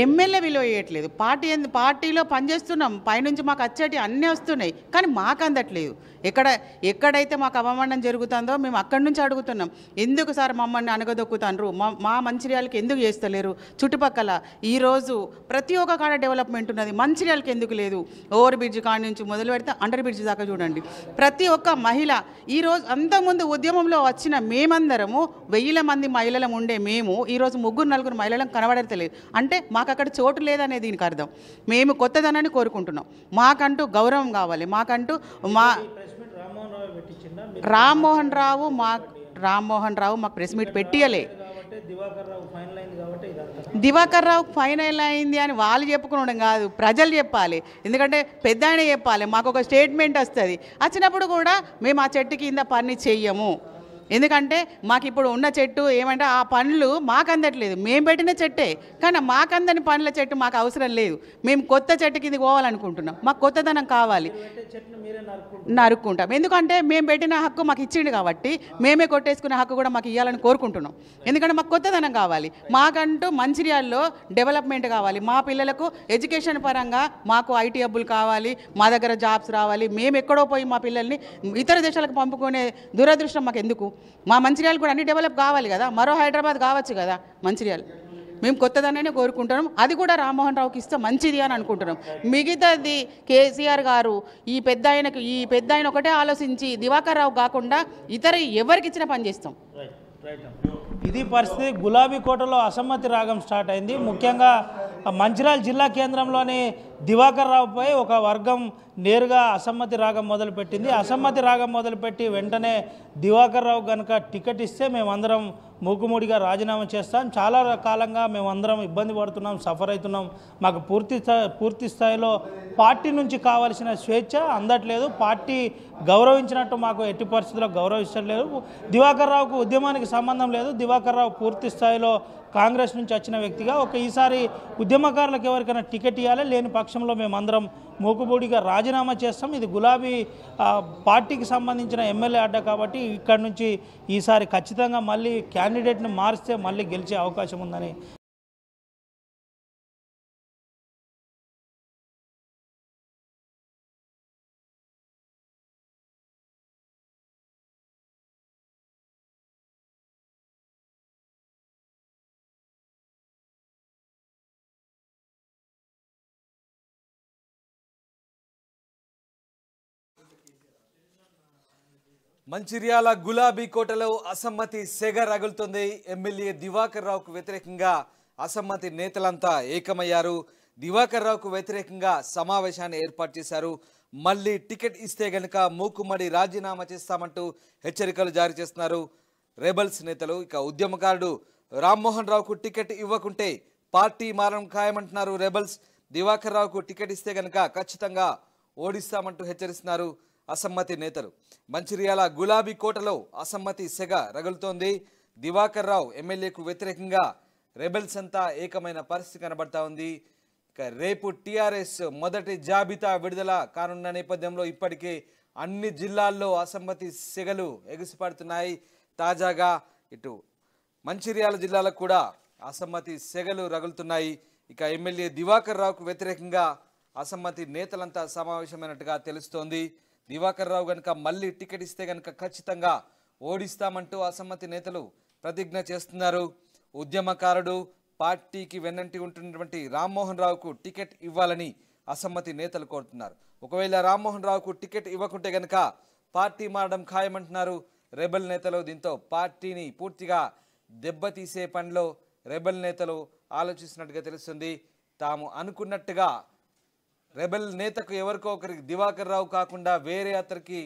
ఎమ్మెల్యే విలువ వేయట్లేదు పార్టీ పార్టీలో పనిచేస్తున్నాం పైనుంచి మాకు వచ్చేటి అన్నీ వస్తున్నాయి కానీ మాకు అందట్లేదు ఎక్కడ ఎక్కడైతే మాకు అవమానం జరుగుతుందో మేము అక్కడి నుంచి అడుగుతున్నాం ఎందుకు సార్ మమ్మల్ని అనగదొక్కుతారు మా మా మంచిర్యాలకి ఎందుకు చేస్తలేరు చుట్టుపక్కల ఈరోజు ప్రతి ఒక్క కాడ డెవలప్మెంట్ ఉన్నది మంచిర్యాలకి ఎందుకు లేదు ఓవర్ బ్రిడ్జ్ కాడ నుంచి మొదలు పెడితే అండర్ బ్రిడ్జ్ దాకా చూడండి ప్రతి ఒక్క మహిళ ఈరోజు అంతకుముందు ఉద్యమంలో వచ్చిన మేమందరము వెయ్యిల మంది మహిళలం ఉండే మేము ఈరోజు ముగ్గురు నలుగురు మహిళలకు తెలియదు అంటే మాకు అక్కడ చోటు లేదనే దీనికి అర్థం మేము కొత్తదనాన్ని కోరుకుంటున్నాం మాకంటూ గౌరవం కావాలి మాకంటూ మా రామ్మోహన్ రావు మా రామ్మోహన్ రావు మాకు ప్రెస్ మీట్ పెట్టియలే దివాకర్ రావు ఫైనల్ అయింది అని వాళ్ళు చెప్పుకోవడం కాదు ప్రజలు చెప్పాలి ఎందుకంటే పెద్ద ఆయన చెప్పాలి మాకు ఒక స్టేట్మెంట్ వస్తుంది వచ్చినప్పుడు కూడా మేము ఆ చెట్టు కింద పని చెయ్యము ఎందుకంటే మాకు ఇప్పుడు ఉన్న చెట్టు ఏమంటే ఆ పండ్లు మాకు అందట్లేదు మేము పెట్టిన చెట్టే కానీ మాకు అందని పండ్ల చెట్టు మాకు అవసరం లేదు మేము కొత్త చెట్టు కింద పోవాలనుకుంటున్నాం మాకు కొత్తదనం కావాలి నరుక్కుంటాం ఎందుకంటే మేము పెట్టిన హక్కు మాకు ఇచ్చిండు కాబట్టి మేమే కొట్టేసుకునే హక్కు కూడా మాకు ఇవ్వాలని కోరుకుంటున్నాం ఎందుకంటే మాకు కొత్తదనం కావాలి మాకంటూ మంచిర్యాల్లో డెవలప్మెంట్ కావాలి మా పిల్లలకు ఎడ్యుకేషన్ పరంగా మాకు ఐటీ హబ్బులు కావాలి మా దగ్గర జాబ్స్ రావాలి మేము ఎక్కడో పోయి మా పిల్లల్ని ఇతర దేశాలకు పంపుకునే దురదృష్టం మాకు ఎందుకు మా మంచిర్యాల కూడా అన్ని డెవలప్ కావాలి కదా మరో హైదరాబాద్ కావచ్చు కదా మంచిర్యాల మేము కొత్తదనే కోరుకుంటున్నాం అది కూడా రామ్మోహన్ రావుకి ఇస్తే మంచిది అని అనుకుంటున్నాం మిగతాది కేసీఆర్ గారు ఈ పెద్ద ఆయనకు ఈ పెద్ద ఆయన ఒకటే ఆలోచించి దివాకర్ రావు కాకుండా ఇతర ఎవరికి ఇచ్చిన పని చేస్తాం ఇది పరిస్థితి గులాబీ కోటలో అసమ్మతి రాగం స్టార్ట్ అయింది ముఖ్యంగా మంచిర్యాల జిల్లా కేంద్రంలోని దివాకర్ రావుపై ఒక వర్గం నేరుగా అసమ్మతి రాగం మొదలుపెట్టింది అసమ్మతి రాగం మొదలుపెట్టి వెంటనే దివాకర్ రావు కనుక టికెట్ ఇస్తే మేమందరం మూకుమూడిగా రాజీనామా చేస్తాం చాలా కాలంగా మేమందరం ఇబ్బంది పడుతున్నాం సఫర్ అవుతున్నాం మాకు పూర్తి పూర్తి స్థాయిలో పార్టీ నుంచి కావలసిన స్వేచ్ఛ అందట్లేదు పార్టీ గౌరవించినట్టు మాకు ఎట్టి పరిస్థితుల్లో గౌరవించట్లేదు దివాకర్ రావుకు ఉద్యమానికి సంబంధం లేదు దివాకర్ రావు పూర్తి స్థాయిలో కాంగ్రెస్ నుంచి వచ్చిన వ్యక్తిగా ఒక ఈసారి ఉద్యమకారులకు ఎవరికైనా టికెట్ ఇవ్వాలి లేని పక్షంలో మేమందరం మోకుబోడిగా రాజీనామా చేస్తాం ఇది గులాబీ పార్టీకి సంబంధించిన ఎమ్మెల్యే అడ్డ కాబట్టి ఇక్కడ నుంచి ఈసారి ఖచ్చితంగా మళ్ళీ క్యాండిడేట్ని మారిస్తే మళ్ళీ గెలిచే అవకాశం ఉందని మంచిర్యాల గులాబీ కోటలో అసమ్మతి సెగ రగులుతుంది ఎమ్మెల్యే దివాకర్ రావుకు వ్యతిరేకంగా అసమ్మతి నేతలంతా ఏకమయ్యారు దివాకర్ రావుకు వ్యతిరేకంగా సమావేశాన్ని ఏర్పాటు చేశారు మళ్ళీ టికెట్ ఇస్తే గనుక మూకుమ్మడి రాజీనామా చేస్తామంటూ హెచ్చరికలు జారీ చేస్తున్నారు రెబల్స్ నేతలు ఇక ఉద్యమకారుడు రామ్మోహన్ రావుకు టికెట్ ఇవ్వకుంటే పార్టీ మారం ఖాయమంటున్నారు రెబల్స్ దివాకర్ రావుకు టికెట్ ఇస్తే గనుక ఖచ్చితంగా ఓడిస్తామంటూ హెచ్చరిస్తున్నారు అసమ్మతి నేతలు మంచిర్యాల గులాబీ కోటలో అసమ్మతి సెగ రగులుతోంది దివాకర్ రావు ఎమ్మెల్యేకు వ్యతిరేకంగా రెబెల్స్ అంతా ఏకమైన పరిస్థితి కనబడతా ఉంది ఇక రేపు టీఆర్ఎస్ మొదటి జాబితా విడుదల కానున్న నేపథ్యంలో ఇప్పటికే అన్ని జిల్లాల్లో అసమ్మతి సెగలు ఎగిసిపడుతున్నాయి తాజాగా ఇటు మంచిర్యాల జిల్లాలకు కూడా అసమ్మతి సెగలు రగులుతున్నాయి ఇక ఎమ్మెల్యే దివాకర్ రావుకు వ్యతిరేకంగా అసమ్మతి నేతలంతా సమావేశమైనట్టుగా తెలుస్తోంది దివాకర్ రావు గనుక మళ్ళీ టికెట్ ఇస్తే గనక ఖచ్చితంగా ఓడిస్తామంటూ అసమ్మతి నేతలు ప్రతిజ్ఞ చేస్తున్నారు ఉద్యమకారుడు పార్టీకి వెన్నంటి ఉంటున్నటువంటి రామ్మోహన్ రావుకు టికెట్ ఇవ్వాలని అసమ్మతి నేతలు కోరుతున్నారు ఒకవేళ రామ్మోహన్ రావుకు టికెట్ ఇవ్వకుంటే గనక పార్టీ మారడం ఖాయమంటున్నారు రెబల్ నేతలు దీంతో పార్టీని పూర్తిగా దెబ్బతీసే పనిలో రెబల్ నేతలు ఆలోచిస్తున్నట్టుగా తెలుస్తుంది తాము అనుకున్నట్టుగా రెబెల్ నేతకు ఎవరికో ఒకరికి దివాకర్ రావు కాకుండా వేరే అతనికి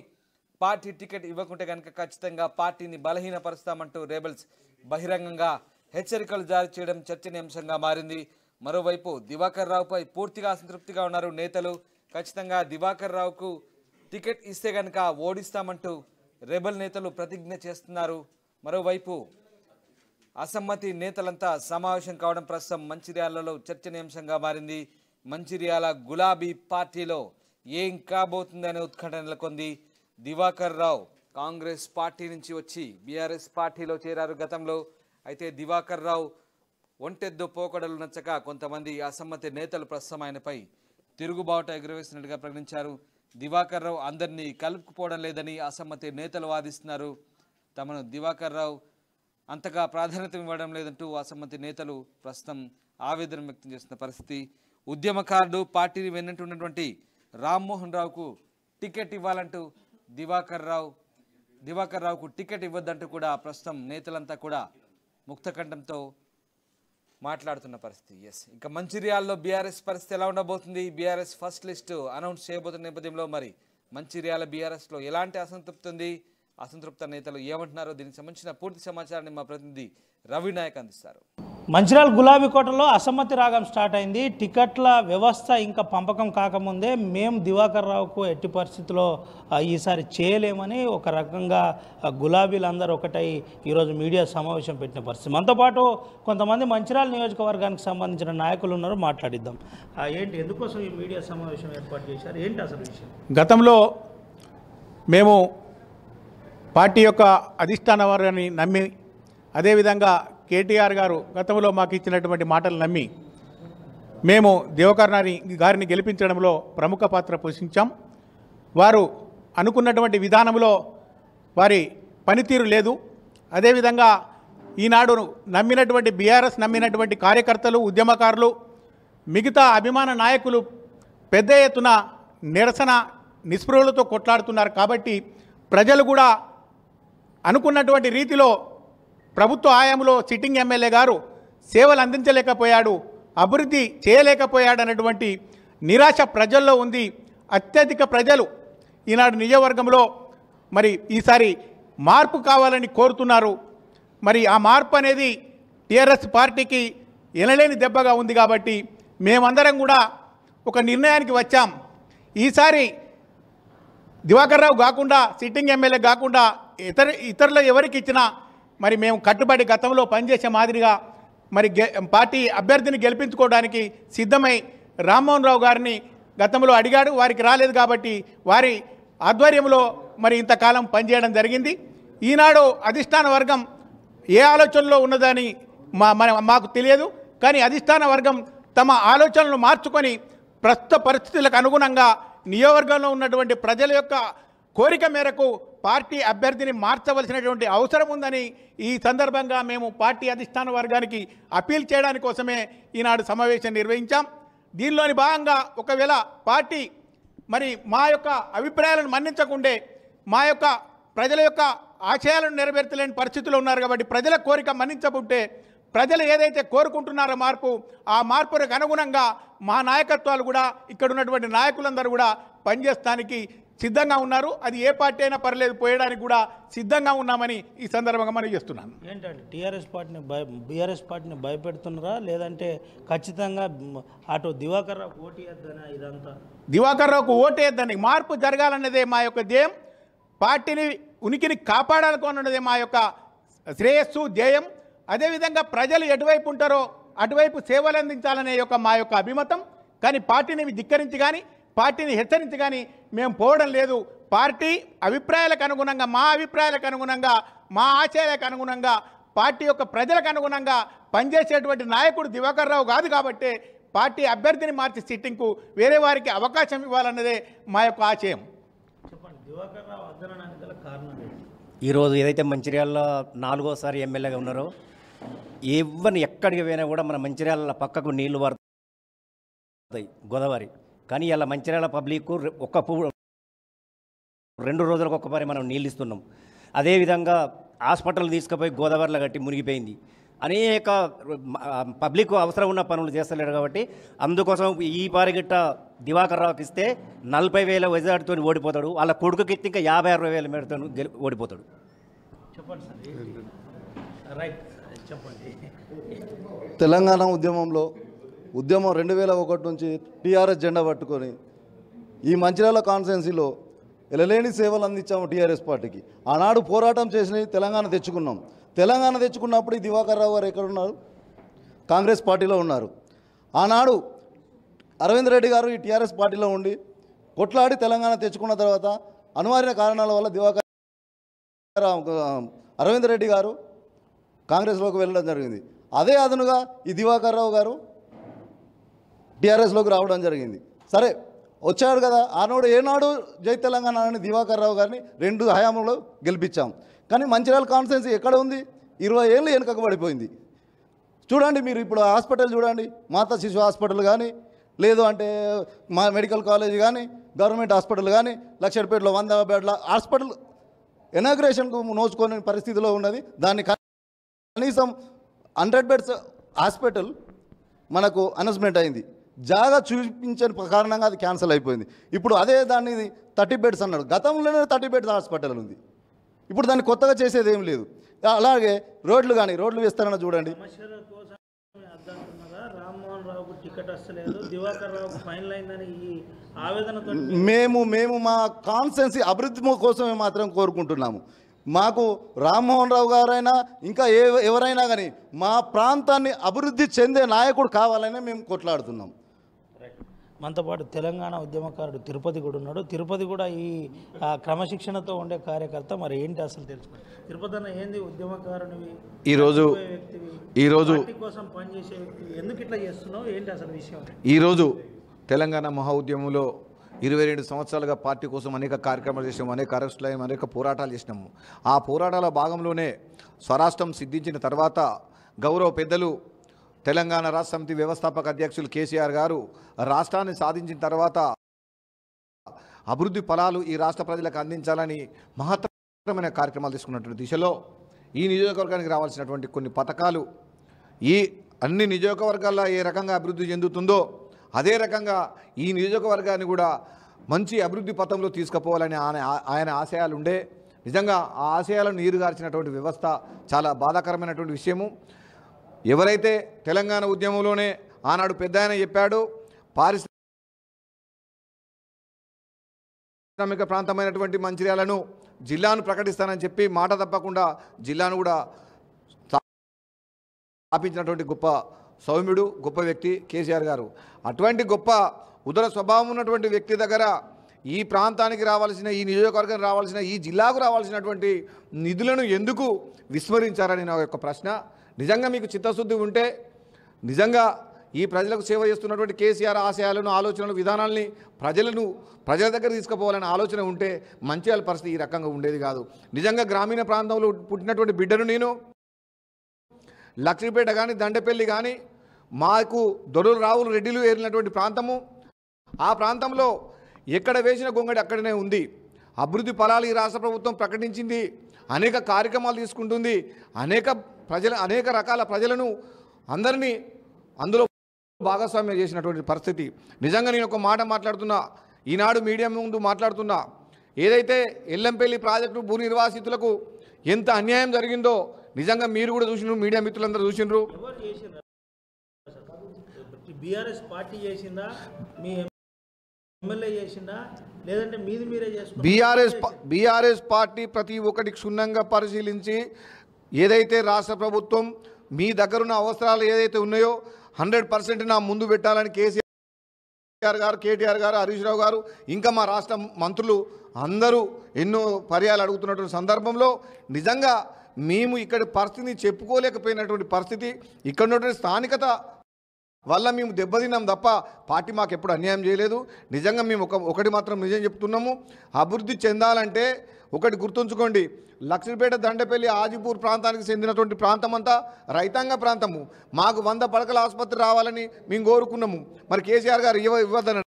పార్టీ టికెట్ ఇవ్వకుంటే కనుక ఖచ్చితంగా పార్టీని బలహీనపరుస్తామంటూ రెబెల్స్ బహిరంగంగా హెచ్చరికలు జారీ చేయడం చర్చనీయాంశంగా మారింది మరోవైపు దివాకర్ రావుపై పూర్తిగా అసంతృప్తిగా ఉన్నారు నేతలు ఖచ్చితంగా దివాకర్ రావుకు టికెట్ ఇస్తే కనుక ఓడిస్తామంటూ రెబల్ నేతలు ప్రతిజ్ఞ చేస్తున్నారు మరోవైపు అసమ్మతి నేతలంతా సమావేశం కావడం ప్రస్తుతం మంచిర్యాలలో చర్చనీయాంశంగా మారింది మంచిర్యాల గులాబీ పార్టీలో ఏం కాబోతుందనే ఉత్కంఠ నెలకొంది దివాకర్ రావు కాంగ్రెస్ పార్టీ నుంచి వచ్చి బీఆర్ఎస్ పార్టీలో చేరారు గతంలో అయితే దివాకర్ రావు ఒంటెద్దు పోకడలు నచ్చక కొంతమంది అసమ్మతి నేతలు ప్రస్తుతం ఆయనపై తిరుగుబాటు ఎగురవేసినట్టుగా ప్రకటించారు దివాకర్ రావు అందరినీ కలుపుకుపోవడం లేదని అసమ్మతి నేతలు వాదిస్తున్నారు తమను దివాకర్ రావు అంతగా ప్రాధాన్యత ఇవ్వడం లేదంటూ అసమ్మతి నేతలు ప్రస్తుతం ఆవేదన వ్యక్తం చేస్తున్న పరిస్థితి ఉద్యమకారుడు పార్టీని వెన్నంటున్నటువంటి రామ్మోహన్ రావుకు టికెట్ ఇవ్వాలంటూ దివాకర్ రావు దివాకర్ రావుకు టికెట్ ఇవ్వద్దంటూ కూడా ప్రస్తుతం నేతలంతా కూడా ముక్తకంఠంతో మాట్లాడుతున్న పరిస్థితి ఎస్ ఇక మంచిర్యాలలో బీఆర్ఎస్ పరిస్థితి ఎలా ఉండబోతుంది బీఆర్ఎస్ ఫస్ట్ లిస్టు అనౌన్స్ చేయబోతున్న నేపథ్యంలో మరి మంచిర్యాల బీఆర్ఎస్లో ఎలాంటి అసంతృప్తి ఉంది అసంతృప్త నేతలు ఏమంటున్నారో దీనికి సంబంధించిన పూర్తి సమాచారాన్ని మా ప్రతినిధి రవి నాయక్ అందిస్తారు మంచిర్యాల కోటలో అసమ్మతి రాగం స్టార్ట్ అయింది టికెట్ల వ్యవస్థ ఇంకా పంపకం కాకముందే మేము దివాకర్ రావుకు ఎట్టి పరిస్థితిలో ఈసారి చేయలేమని ఒక రకంగా గులాబీలు అందరూ ఒకటై ఈరోజు మీడియా సమావేశం పెట్టిన పరిస్థితి మనతో పాటు కొంతమంది మంచిర్యాల నియోజకవర్గానికి సంబంధించిన నాయకులు ఉన్నారు మాట్లాడిద్దాం ఏంటి ఎందుకోసం ఈ మీడియా సమావేశం ఏర్పాటు చేశారు ఏంటి అసలు విషయం గతంలో మేము పార్టీ యొక్క అధిష్టాన వారిని నమ్మి అదేవిధంగా కేటీఆర్ గారు గతంలో మాకు ఇచ్చినటువంటి మాటలు నమ్మి మేము దేవకర్ణాని గారిని గెలిపించడంలో ప్రముఖ పాత్ర పోషించాం వారు అనుకున్నటువంటి విధానంలో వారి పనితీరు లేదు అదేవిధంగా ఈనాడు నమ్మినటువంటి బీఆర్ఎస్ నమ్మినటువంటి కార్యకర్తలు ఉద్యమకారులు మిగతా అభిమాన నాయకులు పెద్ద ఎత్తున నిరసన నిస్పృహలతో కొట్లాడుతున్నారు కాబట్టి ప్రజలు కూడా అనుకున్నటువంటి రీతిలో ప్రభుత్వ ఆయాంలో సిట్టింగ్ ఎమ్మెల్యే గారు సేవలు అందించలేకపోయాడు అభివృద్ధి చేయలేకపోయాడు అనేటువంటి నిరాశ ప్రజల్లో ఉంది అత్యధిక ప్రజలు ఈనాడు నియోజకవర్గంలో మరి ఈసారి మార్పు కావాలని కోరుతున్నారు మరి ఆ మార్పు అనేది టీఆర్ఎస్ పార్టీకి ఎనలేని దెబ్బగా ఉంది కాబట్టి మేమందరం కూడా ఒక నిర్ణయానికి వచ్చాం ఈసారి దివాకర్ రావు కాకుండా సిట్టింగ్ ఎమ్మెల్యే కాకుండా ఇతర ఇతరులు ఎవరికి ఇచ్చినా మరి మేము కట్టుబడి గతంలో పనిచేసే మాదిరిగా మరి పార్టీ అభ్యర్థిని గెలిపించుకోవడానికి సిద్ధమై రామ్మోహన్ రావు గారిని గతంలో అడిగాడు వారికి రాలేదు కాబట్టి వారి ఆధ్వర్యంలో మరి ఇంతకాలం పనిచేయడం జరిగింది ఈనాడు అధిష్టాన వర్గం ఏ ఆలోచనలో ఉన్నదని మా మన మాకు తెలియదు కానీ అధిష్టాన వర్గం తమ ఆలోచనలు మార్చుకొని ప్రస్తుత పరిస్థితులకు అనుగుణంగా నియోజకవర్గంలో ఉన్నటువంటి ప్రజల యొక్క కోరిక మేరకు పార్టీ అభ్యర్థిని మార్చవలసినటువంటి అవసరం ఉందని ఈ సందర్భంగా మేము పార్టీ అధిష్టాన వర్గానికి అపీల్ చేయడాని కోసమే ఈనాడు సమావేశం నిర్వహించాం దీనిలోని భాగంగా ఒకవేళ పార్టీ మరి మా యొక్క అభిప్రాయాలను మన్నించకుండే మా యొక్క ప్రజల యొక్క ఆశయాలను నెరవేర్చలేని పరిస్థితులు ఉన్నారు కాబట్టి ప్రజల కోరిక మన్నించకుంటే ప్రజలు ఏదైతే కోరుకుంటున్నారో మార్పు ఆ మార్పులకు అనుగుణంగా మా నాయకత్వాలు కూడా ఇక్కడ ఉన్నటువంటి నాయకులందరూ కూడా పనిచేస్తానికి సిద్ధంగా ఉన్నారు అది ఏ పార్టీ అయినా పర్లేదు పోయడానికి కూడా సిద్ధంగా ఉన్నామని ఈ సందర్భంగా మనం చేస్తున్నాను ఏంటంటే టీఆర్ఎస్ పార్టీని భయ బీఆర్ఎస్ పార్టీని భయపెడుతున్నారా లేదంటే ఖచ్చితంగా అటు దివాకర్ రావుకు ఓటేద్దనా ఇదంతా దివాకర్ రావుకు ఓటేద్దని మార్పు జరగాలన్నదే మా యొక్క ధ్యేయం పార్టీని ఉనికిని కాపాడాలనుకున్నదే మా యొక్క శ్రేయస్సు ధ్యేయం అదేవిధంగా ప్రజలు ఎటువైపు ఉంటారో అటువైపు సేవలు అందించాలనే యొక్క మా యొక్క అభిమతం కానీ పార్టీని ధిక్కరించి కానీ పార్టీని హెచ్చరించి కానీ మేము పోవడం లేదు పార్టీ అభిప్రాయాలకు అనుగుణంగా మా అభిప్రాయాలకు అనుగుణంగా మా ఆశయాలకు అనుగుణంగా పార్టీ యొక్క ప్రజలకు అనుగుణంగా పనిచేసేటువంటి నాయకుడు దివాకర్ రావు కాదు కాబట్టి పార్టీ అభ్యర్థిని మార్చి సిట్టింగ్కు వేరే వారికి అవకాశం ఇవ్వాలన్నదే మా యొక్క ఆశయం ఈరోజు ఏదైతే మంచిర్యాలలో నాలుగోసారి ఎమ్మెల్యేగా ఉన్నారో ఎవరిని ఎక్కడికి పోయినా కూడా మన మంచిర్యాల పక్కకు నీళ్లు వారు గోదావరి కానీ ఇలా మంచిర్యాల పబ్లిక్ ఒక్క రెండు రోజులకు ఒక్కసారి మనం నీళ్ళు ఇస్తున్నాం అదేవిధంగా హాస్పిటల్ తీసుకుపోయి గోదావరిలో కట్టి మునిగిపోయింది అనేక పబ్లిక్ అవసరం ఉన్న పనులు చేస్తలేడు కాబట్టి అందుకోసం ఈ పారిగిట్ట దివాకర్ రావుకి ఇస్తే నలభై వేల వజాడుతో ఓడిపోతాడు వాళ్ళ కొడుకుకి ఇంకా యాభై అరవై వేల మేరతో ఓడిపోతాడు చెప్పండి సార్ రైట్ తెలంగాణ ఉద్యమంలో ఉద్యమం రెండు వేల ఒకటి నుంచి టీఆర్ఎస్ జెండా పట్టుకొని ఈ మంచిర్యాల కాన్స్టెన్సీలో ఎలలేని సేవలు అందించాము టీఆర్ఎస్ పార్టీకి ఆనాడు పోరాటం చేసిన తెలంగాణ తెచ్చుకున్నాం తెలంగాణ తెచ్చుకున్నప్పుడు దివాకర్ రావు గారు ఎక్కడున్నారు కాంగ్రెస్ పార్టీలో ఉన్నారు ఆనాడు అరవింద్ రెడ్డి గారు ఈ టీఆర్ఎస్ పార్టీలో ఉండి కొట్లాడి తెలంగాణ తెచ్చుకున్న తర్వాత అనివార్య కారణాల వల్ల దివాకర్ అరవింద్ రెడ్డి గారు కాంగ్రెస్లోకి వెళ్ళడం జరిగింది అదే అదనుగా ఈ దివాకర్ రావు గారు టీఆర్ఎస్లోకి రావడం జరిగింది సరే వచ్చాడు కదా ఆనాడు ఏనాడు జై తెలంగాణ అని దివాకర్ రావు గారిని రెండు హయాంలో గెలిపించాం కానీ మంచిర్యాల కాన్ఫరెన్స్ ఎక్కడ ఉంది ఇరవై ఏళ్ళు వెనుకకు పడిపోయింది చూడండి మీరు ఇప్పుడు హాస్పిటల్ చూడండి మాతా శిశు హాస్పిటల్ కానీ లేదు అంటే మా మెడికల్ కాలేజ్ కానీ గవర్నమెంట్ హాస్పిటల్ కానీ లక్షలపేటలో వంద బెడ్ల హాస్పిటల్ ఇనాగ్రేషన్కు నోచుకోని పరిస్థితిలో ఉన్నది దాన్ని కనీసం హండ్రెడ్ బెడ్స్ హాస్పిటల్ మనకు అనౌన్స్మెంట్ అయింది జాగా చూపించని కారణంగా అది క్యాన్సిల్ అయిపోయింది ఇప్పుడు అదే దాన్ని థర్టీ బెడ్స్ అన్నాడు గతంలోనే థర్టీ బెడ్స్ హాస్పిటల్ ఉంది ఇప్పుడు దాన్ని కొత్తగా చేసేది ఏం లేదు అలాగే రోడ్లు కానీ రోడ్లు వేస్తారన్న చూడండి మేము మేము మా కాన్సెన్సీ అభివృద్ధి కోసమే మాత్రం కోరుకుంటున్నాము మాకు రామ్మోహన్ రావు గారైనా ఇంకా ఏ ఎవరైనా కానీ మా ప్రాంతాన్ని అభివృద్ధి చెందే నాయకుడు కావాలని మేము కొట్లాడుతున్నాం మనతో పాటు తెలంగాణ ఉద్యమకారుడు తిరుపతి కూడా ఉన్నాడు తిరుపతి కూడా ఈ క్రమశిక్షణతో ఉండే కార్యకర్త మరి ఏంటి అసలు తెలుసుకోండి తిరుపతి అన్న ఏంది ఉద్యమకారుని ఈరోజు ఈరోజు కోసం పనిచేసే వ్యక్తి ఎందుకు ఇట్లా చేస్తున్నావు ఏంటి అసలు విషయం ఈరోజు తెలంగాణ మహా ఉద్యమంలో ఇరవై రెండు సంవత్సరాలుగా పార్టీ కోసం అనేక కార్యక్రమాలు చేసినాము అనేక అరెస్టులు అయ్యాము అనేక పోరాటాలు చేసినాము ఆ పోరాటాల భాగంలోనే స్వరాష్ట్రం సిద్ధించిన తర్వాత గౌరవ పెద్దలు తెలంగాణ రాష్ట్ర సమితి వ్యవస్థాపక అధ్యక్షులు కేసీఆర్ గారు రాష్ట్రాన్ని సాధించిన తర్వాత అభివృద్ధి ఫలాలు ఈ రాష్ట్ర ప్రజలకు అందించాలని మహత్తరమైన కార్యక్రమాలు తీసుకున్నటువంటి దిశలో ఈ నియోజకవర్గానికి రావాల్సినటువంటి కొన్ని పథకాలు ఈ అన్ని నియోజకవర్గాల్లో ఏ రకంగా అభివృద్ధి చెందుతుందో అదే రకంగా ఈ నియోజకవర్గాన్ని కూడా మంచి అభివృద్ధి పథంలో తీసుకుపోవాలని ఆయన ఆయన ఆశయాలుండే నిజంగా ఆ ఆశయాలను నీరుగార్చినటువంటి వ్యవస్థ చాలా బాధాకరమైనటువంటి విషయము ఎవరైతే తెలంగాణ ఉద్యమంలోనే ఆనాడు పెద్ద ఆయన చెప్పాడు పారిశ్రామిక ప్రాంతమైనటువంటి మంచిర్యాలను జిల్లాను ప్రకటిస్తానని చెప్పి మాట తప్పకుండా జిల్లాను కూడా స్థాపించినటువంటి గొప్ప సౌమ్యుడు గొప్ప వ్యక్తి కేసీఆర్ గారు అటువంటి గొప్ప ఉదర స్వభావం ఉన్నటువంటి వ్యక్తి దగ్గర ఈ ప్రాంతానికి రావాల్సిన ఈ నియోజకవర్గం రావాల్సిన ఈ జిల్లాకు రావాల్సినటువంటి నిధులను ఎందుకు విస్మరించారని నా యొక్క ప్రశ్న నిజంగా మీకు చిత్తశుద్ధి ఉంటే నిజంగా ఈ ప్రజలకు సేవ చేస్తున్నటువంటి కేసీఆర్ ఆశయాలను ఆలోచనలు విధానాలని ప్రజలను ప్రజల దగ్గర తీసుకుపోవాలనే ఆలోచన ఉంటే మంచి పరిస్థితి ఈ రకంగా ఉండేది కాదు నిజంగా గ్రామీణ ప్రాంతంలో పుట్టినటువంటి బిడ్డను నేను లక్ష్మీపేట కానీ దండపల్లి కానీ మాకు దొరలు రావులు రెడ్డిలు ఏరినటువంటి ప్రాంతము ఆ ప్రాంతంలో ఎక్కడ వేసిన గొంగడి అక్కడనే ఉంది అభివృద్ధి ఫలాలు ఈ రాష్ట్ర ప్రభుత్వం ప్రకటించింది అనేక కార్యక్రమాలు తీసుకుంటుంది అనేక ప్రజల అనేక రకాల ప్రజలను అందరినీ అందులో భాగస్వామ్యం చేసినటువంటి పరిస్థితి నిజంగా నేను ఒక మాట మాట్లాడుతున్నా ఈనాడు మీడియా ముందు మాట్లాడుతున్నా ఏదైతే ఎల్లంపల్లి ప్రాజెక్టు భూ నిర్వాసితులకు ఎంత అన్యాయం జరిగిందో నిజంగా మీరు కూడా చూసినారు మీడియా మిత్రులందరూ చూసినారు బీఆర్ఎస్ పార్టీ బీఆర్ఎస్ పార్టీ ప్రతి ఒక్కటి క్షుణ్ణంగా పరిశీలించి ఏదైతే రాష్ట్ర ప్రభుత్వం మీ దగ్గరున్న అవసరాలు ఏదైతే ఉన్నాయో హండ్రెడ్ పర్సెంట్ నా ముందు పెట్టాలని కేసీఆర్ గారు కేటీఆర్ గారు హరీష్ రావు గారు ఇంకా మా రాష్ట్ర మంత్రులు అందరూ ఎన్నో పర్యాలు అడుగుతున్నటువంటి సందర్భంలో నిజంగా మేము ఇక్కడ పరిస్థితిని చెప్పుకోలేకపోయినటువంటి పరిస్థితి ఇక్కడ ఉన్నటువంటి స్థానికత వల్ల మేము దెబ్బతిన్నాం తప్ప పార్టీ మాకు ఎప్పుడు అన్యాయం చేయలేదు నిజంగా మేము ఒక ఒకటి మాత్రం నిజం చెప్తున్నాము అభివృద్ధి చెందాలంటే ఒకటి గుర్తుంచుకోండి లక్ష్మీపేట దండపల్లి ఆజిపూర్ ప్రాంతానికి చెందినటువంటి ప్రాంతం అంతా రైతాంగ ప్రాంతము మాకు వంద పడకల ఆసుపత్రి రావాలని మేము కోరుకున్నాము మరి కేసీఆర్ గారు ఇవ్వ ఇవ్వదన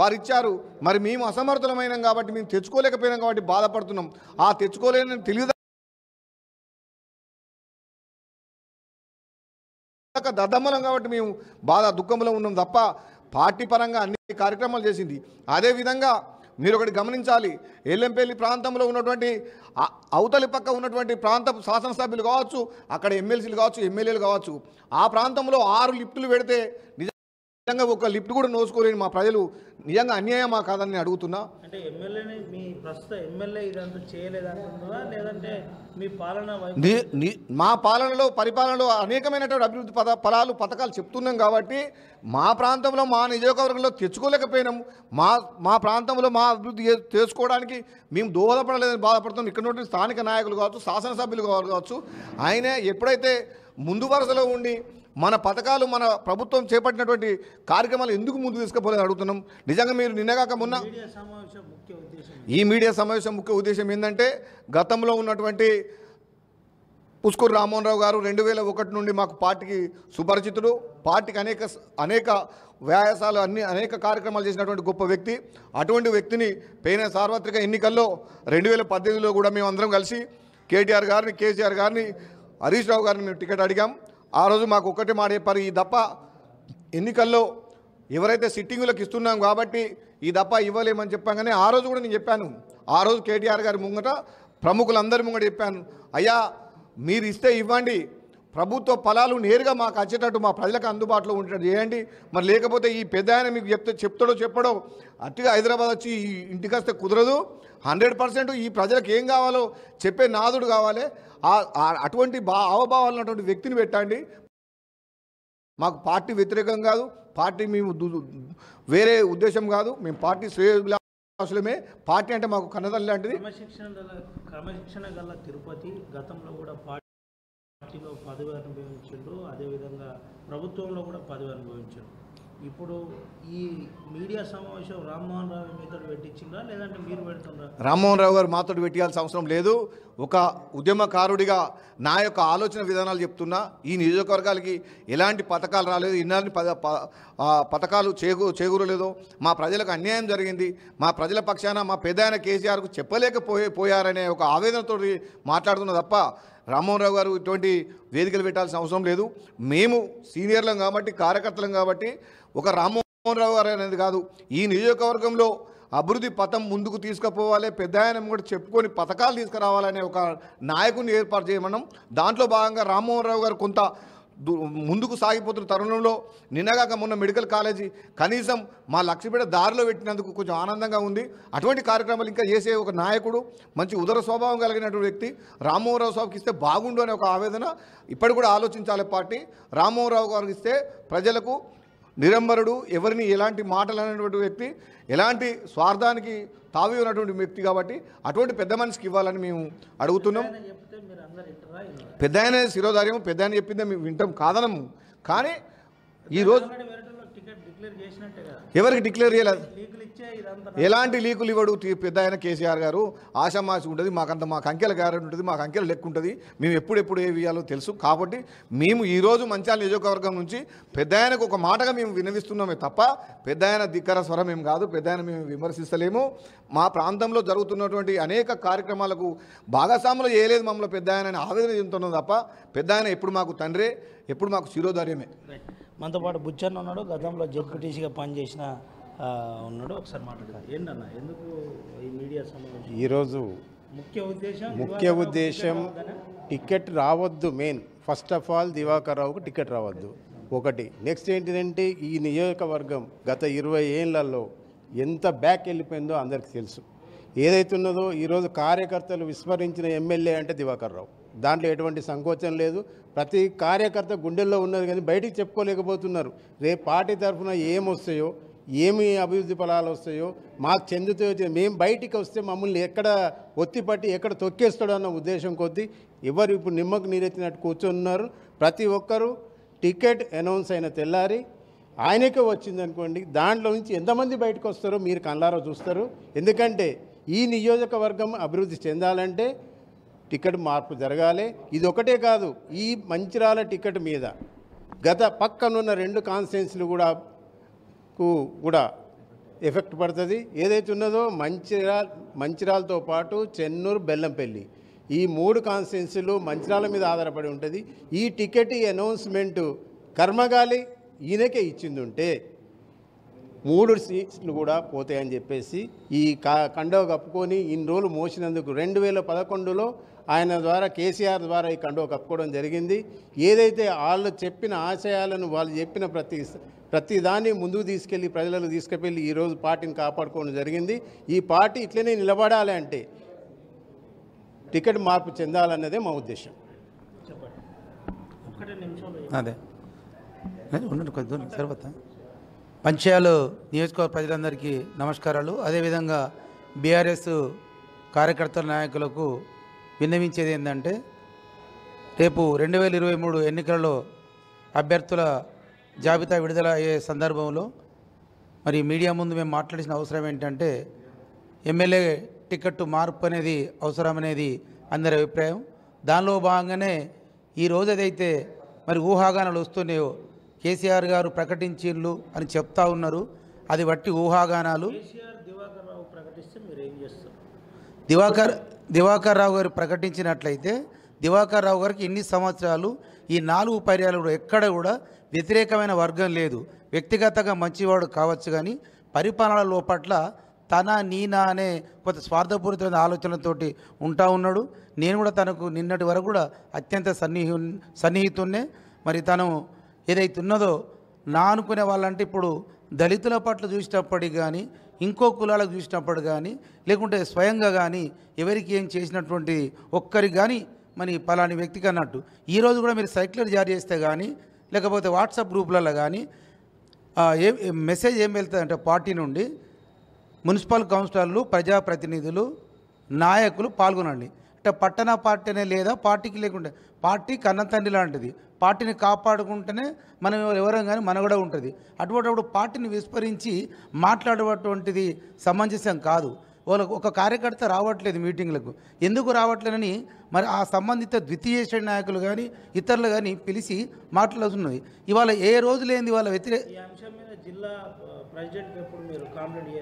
వారు ఇచ్చారు మరి మేము అసమర్థులమైన కాబట్టి మేము తెచ్చుకోలేకపోయినాం కాబట్టి బాధపడుతున్నాం ఆ తెచ్చుకోలేని తెలియదు దద్దమ్మలం కాబట్టి మేము బాధ దుఃఖంలో ఉన్నాం తప్ప పార్టీ పరంగా అన్ని కార్యక్రమాలు చేసింది అదేవిధంగా మీరు ఒకటి గమనించాలి ఎల్లంపల్లి ప్రాంతంలో ఉన్నటువంటి అవతలి పక్క ఉన్నటువంటి ప్రాంత శాసనసభ్యులు కావచ్చు అక్కడ ఎమ్మెల్సీలు కావచ్చు ఎమ్మెల్యేలు కావచ్చు ఆ ప్రాంతంలో ఆరు లిఫ్టులు పెడితే నిజంగా ఒక లిఫ్ట్ కూడా నోసుకోలేని మా ప్రజలు నిజంగా అన్యాయమా కాదని అడుగుతున్నా ఎమ్మెల్యే మా పాలనలో పరిపాలనలో అనేకమైనటువంటి అభివృద్ధి పద ఫలాలు పథకాలు చెప్తున్నాం కాబట్టి మా ప్రాంతంలో మా నియోజకవర్గంలో తెచ్చుకోలేకపోయినాము మా మా ప్రాంతంలో మా అభివృద్ధి చేసుకోవడానికి మేము దోహదపడలేదని బాధపడుతున్నాం ఇక్కడ నుండి స్థానిక నాయకులు కావచ్చు శాసనసభ్యులు కావచ్చు ఆయన ఎప్పుడైతే ముందు వరుసలో ఉండి మన పథకాలు మన ప్రభుత్వం చేపట్టినటువంటి కార్యక్రమాలు ఎందుకు ముందు తీసుకుపోలేదు అడుగుతున్నాం నిజంగా మీరు నిన్నగాక మొన్న ఈ మీడియా సమావేశం ముఖ్య ఉద్దేశం ఏంటంటే గతంలో ఉన్నటువంటి పుష్కూరు రామ్మోహన్ రావు గారు రెండు వేల ఒకటి నుండి మాకు పార్టీకి సుపరిచితుడు పార్టీకి అనేక అనేక వ్యాయాసాలు అన్ని అనేక కార్యక్రమాలు చేసినటువంటి గొప్ప వ్యక్తి అటువంటి వ్యక్తిని పోయిన సార్వత్రిక ఎన్నికల్లో రెండు వేల పద్దెనిమిదిలో కూడా మేమందరం కలిసి కేటీఆర్ గారిని కేసీఆర్ గారిని హరీష్ రావు గారిని మేము టికెట్ అడిగాం ఆ రోజు మాకు ఒక్కటి మాట చెప్పారు ఈ దప్ప ఎన్నికల్లో ఎవరైతే సిట్టింగులకు ఇస్తున్నాం కాబట్టి ఈ దప్ప ఇవ్వలేమని చెప్పాగానే ఆ రోజు కూడా నేను చెప్పాను ఆ రోజు కేటీఆర్ గారి ముంగట ప్రముఖులందరి ముంగట చెప్పాను అయ్యా మీరు ఇస్తే ఇవ్వండి ప్రభుత్వ ఫలాలు నేరుగా మాకు వచ్చేటట్టు మా ప్రజలకు అందుబాటులో ఉండేటట్టు చేయండి మరి లేకపోతే ఈ పెద్ద ఆయన మీకు చెప్తే చెప్తాడో చెప్పడో అట్టిగా హైదరాబాద్ వచ్చి ఈ ఇంటికి వస్తే కుదరదు హండ్రెడ్ పర్సెంట్ ఈ ప్రజలకు ఏం కావాలో చెప్పే నాదుడు కావాలి అటువంటి బా అవభావాలు ఉన్నటువంటి వ్యక్తిని పెట్టండి మాకు పార్టీ వ్యతిరేకం కాదు పార్టీ మేము వేరే ఉద్దేశం కాదు మేము పార్టీ శ్రేయోభిలాషులమే పార్టీ అంటే మాకు కన్నదల్ లాంటిది క్రమశిక్షణ గల తిరుపతి గతంలో కూడా పార్టీలో పదవి అనుభవించారు అదేవిధంగా ప్రభుత్వంలో కూడా పదవి అనుభవించారు ఇప్పుడు ఈ మీడియా సమావేశం రామ్మోహన్ రావు మీతో పెట్టించిందా లేదంటే మీరు పెడుతుందా రామ్మోహన్ రావు గారు మాతో పెట్టాల్సిన అవసరం లేదు ఒక ఉద్యమకారుడిగా నా యొక్క ఆలోచన విధానాలు చెప్తున్నా ఈ నియోజకవర్గాలకి ఎలాంటి పథకాలు రాలేదు ఇలాంటి పథకాలు చేకూ చేకూరలేదు మా ప్రజలకు అన్యాయం జరిగింది మా ప్రజల పక్షాన మా పెద్ద ఆయన కేసీఆర్కు చెప్పలేకపోయే పోయారనే ఒక ఆవేదనతో మాట్లాడుతున్నా తప్ప రామ్మోహన్ గారు ఇటువంటి వేదికలు పెట్టాల్సిన అవసరం లేదు మేము సీనియర్లం కాబట్టి కార్యకర్తలం కాబట్టి ఒక రామ్మోహన్ రావు గారు అనేది కాదు ఈ నియోజకవర్గంలో అభివృద్ధి పథం ముందుకు తీసుకుపోవాలి పెద్ద ఆయన కూడా చెప్పుకొని పథకాలు తీసుకురావాలనే ఒక నాయకుని ఏర్పాటు చేయమన్నాం దాంట్లో భాగంగా రామ్మోహన్ రావు గారు కొంత ముందుకు సాగిపోతున్న తరుణంలో నిన్నగాక మొన్న మెడికల్ కాలేజీ కనీసం మా లక్ష్మీపేట దారిలో పెట్టినందుకు కొంచెం ఆనందంగా ఉంది అటువంటి కార్యక్రమాలు ఇంకా చేసే ఒక నాయకుడు మంచి ఉదర స్వభావం కలిగినటువంటి వ్యక్తి రామోహరావు సాబుకి ఇస్తే బాగుండు అనే ఒక ఆవేదన ఇప్పటి కూడా ఆలోచించాలి పార్టీ రామ్మోహన్రావు గారికి ఇస్తే ప్రజలకు నిరంబరుడు ఎవరిని ఎలాంటి మాటలు అనేటువంటి వ్యక్తి ఎలాంటి స్వార్థానికి తావి ఉన్నటువంటి వ్యక్తి కాబట్టి అటువంటి పెద్ద మనిషికి ఇవ్వాలని మేము అడుగుతున్నాం పెద్ద ఆయన శిరోధార్యం పెద్ద ఆయన చెప్పిందే మేము వింటాం కాదనము కానీ ఈరోజు ఎవరికి డిక్లేర్ చేయలేదు ఎలాంటి లీకులు ఇవ్వడు పెద్ద ఆయన కేసీఆర్ గారు ఆశామాసి ఉంటుంది మాకంత మాకు అంకెల గ్యారెంటీ ఉంటుంది మాకు అంకెల లెక్క ఉంటుంది మేము ఎప్పుడెప్పుడు ఏ వేయాలో తెలుసు కాబట్టి మేము ఈరోజు మంచాల నియోజకవర్గం నుంచి పెద్ద ఆయనకు ఒక మాటగా మేము వినవిస్తున్నామే తప్ప పెద్ద ఆయన దిక్కర స్వరం ఏం కాదు పెద్ద ఆయన మేము విమర్శిస్తలేము మా ప్రాంతంలో జరుగుతున్నటువంటి అనేక కార్యక్రమాలకు భాగస్వాములు చేయలేదు మమ్మల్ని పెద్ద ఆయన ఆవేదన చెందుతున్నాం తప్ప పెద్ద ఆయన ఎప్పుడు మాకు తండ్రే ఎప్పుడు మాకు శిరోధార్యమే మనతో పాటు బుచ్చన్న ఉన్నాడు గతంలో జెడ్పీటీసీగా పనిచేసిన ఉన్నాడు ఒకసారి మాట్లాడారు ఎందుకు ఈ మీడియా ఈరోజు ముఖ్య ఉద్దేశం ముఖ్య ఉద్దేశం టికెట్ రావద్దు main first of all Diwakar రావుకు టికెట్ రావద్దు ఒకటి నెక్స్ట్ ఏంటిదంటే ఈ నియోజకవర్గం గత ఇరవై ఏళ్ళల్లో ఎంత బ్యాక్ వెళ్ళిపోయిందో అందరికీ తెలుసు ఏదైతే ఉన్నదో ఈరోజు కార్యకర్తలు విస్మరించిన ఎమ్మెల్యే అంటే దివాకర్ రావు దాంట్లో ఎటువంటి సంకోచం లేదు ప్రతి కార్యకర్త గుండెల్లో ఉన్నది కానీ బయటికి చెప్పుకోలేకపోతున్నారు రేపు పార్టీ తరఫున ఏమొస్తాయో ఏమి అభివృద్ధి ఫలాలు వస్తాయో మాకు చెందుతాయో మేము బయటికి వస్తే మమ్మల్ని ఎక్కడ ఒత్తిపట్టి ఎక్కడ తొక్కేస్తాడు అన్న ఉద్దేశం కొద్దీ ఎవరు ఇప్పుడు నిమ్మకు నీరెత్తినట్టు కూర్చున్నారు ప్రతి ఒక్కరూ టికెట్ అనౌన్స్ అయిన తెల్లారి ఆయనకే వచ్చిందనుకోండి దాంట్లో నుంచి ఎంతమంది బయటకు వస్తారో మీరు కళ్ళారో చూస్తారు ఎందుకంటే ఈ నియోజకవర్గం అభివృద్ధి చెందాలంటే టికెట్ మార్పు జరగాలి ఇది ఒకటే కాదు ఈ మంచిరాల టికెట్ మీద గత పక్కనున్న రెండు కాన్స్టిట్యున్సీలు కూడా కూడా ఎఫెక్ట్ పడుతుంది ఏదైతే ఉన్నదో మంచిరాల్ మంచిరాలతో పాటు చెన్నూరు బెల్లంపల్లి ఈ మూడు కాన్స్టిట్యున్సీలు మంచిరాల మీద ఆధారపడి ఉంటుంది ఈ టికెట్ అనౌన్స్మెంటు కర్మగాలి ఈయనకే ఇచ్చింది ఉంటే మూడు సీట్స్లు కూడా పోతాయని చెప్పేసి ఈ కా కండవ కప్పుకొని ఇన్ని రోజులు మోసినందుకు రెండు వేల పదకొండులో ఆయన ద్వారా కేసీఆర్ ద్వారా ఈ కండువ కప్పుకోవడం జరిగింది ఏదైతే వాళ్ళు చెప్పిన ఆశయాలను వాళ్ళు చెప్పిన ప్రతి ప్రతి దాన్ని ముందుకు తీసుకెళ్ళి ప్రజలను తీసుకెళ్ళి ఈరోజు పార్టీని కాపాడుకోవడం జరిగింది ఈ పార్టీ ఇట్లనే నిలబడాలి అంటే టికెట్ మార్పు చెందాలన్నదే మా ఉద్దేశం అదే ఉండండి కొద్ది తర్వాత పంచాయాలు నియోజకవర్గ ప్రజలందరికీ నమస్కారాలు అదేవిధంగా బీఆర్ఎస్ కార్యకర్తల నాయకులకు విన్నవించేది ఏంటంటే రేపు రెండు వేల ఇరవై మూడు ఎన్నికలలో అభ్యర్థుల జాబితా విడుదల అయ్యే సందర్భంలో మరి మీడియా ముందు మేము మాట్లాడిన అవసరం ఏంటంటే ఎమ్మెల్యే టికెట్ మార్పు అనేది అవసరం అనేది అందరి అభిప్రాయం దానిలో భాగంగానే ఈ ఏదైతే మరి ఊహాగానాలు వస్తున్నాయో కేసీఆర్ గారు ప్రకటించిళ్ళు అని చెప్తా ఉన్నారు అది బట్టి ఊహాగానాలు దివాకర్ దివాకర్ రావు గారు ప్రకటించినట్లయితే దివాకర్ రావు గారికి ఇన్ని సంవత్సరాలు ఈ నాలుగు పర్యాలు ఎక్కడ కూడా వ్యతిరేకమైన వర్గం లేదు వ్యక్తిగతంగా మంచివాడు కావచ్చు కానీ పరిపాలన లోపట్ల తన నీనా అనే కొంత స్వార్థపూరితమైన ఆలోచనలతోటి ఉంటా ఉన్నాడు నేను కూడా తనకు నిన్నటి వరకు కూడా అత్యంత సన్నిహి సన్నిహితున్నే మరి తను ఏదైతే ఉన్నదో నా అనుకునే వాళ్ళంటే ఇప్పుడు దళితుల పట్ల చూసేటప్పటికి కానీ ఇంకో కులాలకు చూసినప్పుడు కానీ లేకుంటే స్వయంగా కానీ ఎవరికి ఏం చేసినటువంటి ఒక్కరికి కానీ మరి పలాని వ్యక్తికి అన్నట్టు ఈరోజు కూడా మీరు సైక్లర్ జారీ చేస్తే కానీ లేకపోతే వాట్సాప్ గ్రూపులలో కానీ ఏ మెసేజ్ ఏం వెళ్తుందంటే పార్టీ నుండి మున్సిపల్ కౌన్సిలర్లు ప్రజాప్రతినిధులు నాయకులు పాల్గొనండి అంటే పట్టణ పార్టీ లేదా పార్టీకి లేకుండా పార్టీ కన్నతండ్రి లాంటిది పార్టీని కాపాడుకుంటేనే మనం ఎవరం కానీ కూడా ఉంటుంది అటువంటిప్పుడు పార్టీని విస్మరించి మాట్లాడేటువంటిది సమంజసం కాదు వాళ్ళకు ఒక కార్యకర్త రావట్లేదు మీటింగ్లకు ఎందుకు రావట్లేదని మరి ఆ సంబంధిత ద్వితీయ శ్రేణి నాయకులు కానీ ఇతరులు కానీ పిలిచి మాట్లాడుతున్నది ఇవాళ ఏ రోజు లేని వాళ్ళ వ్యతిరేక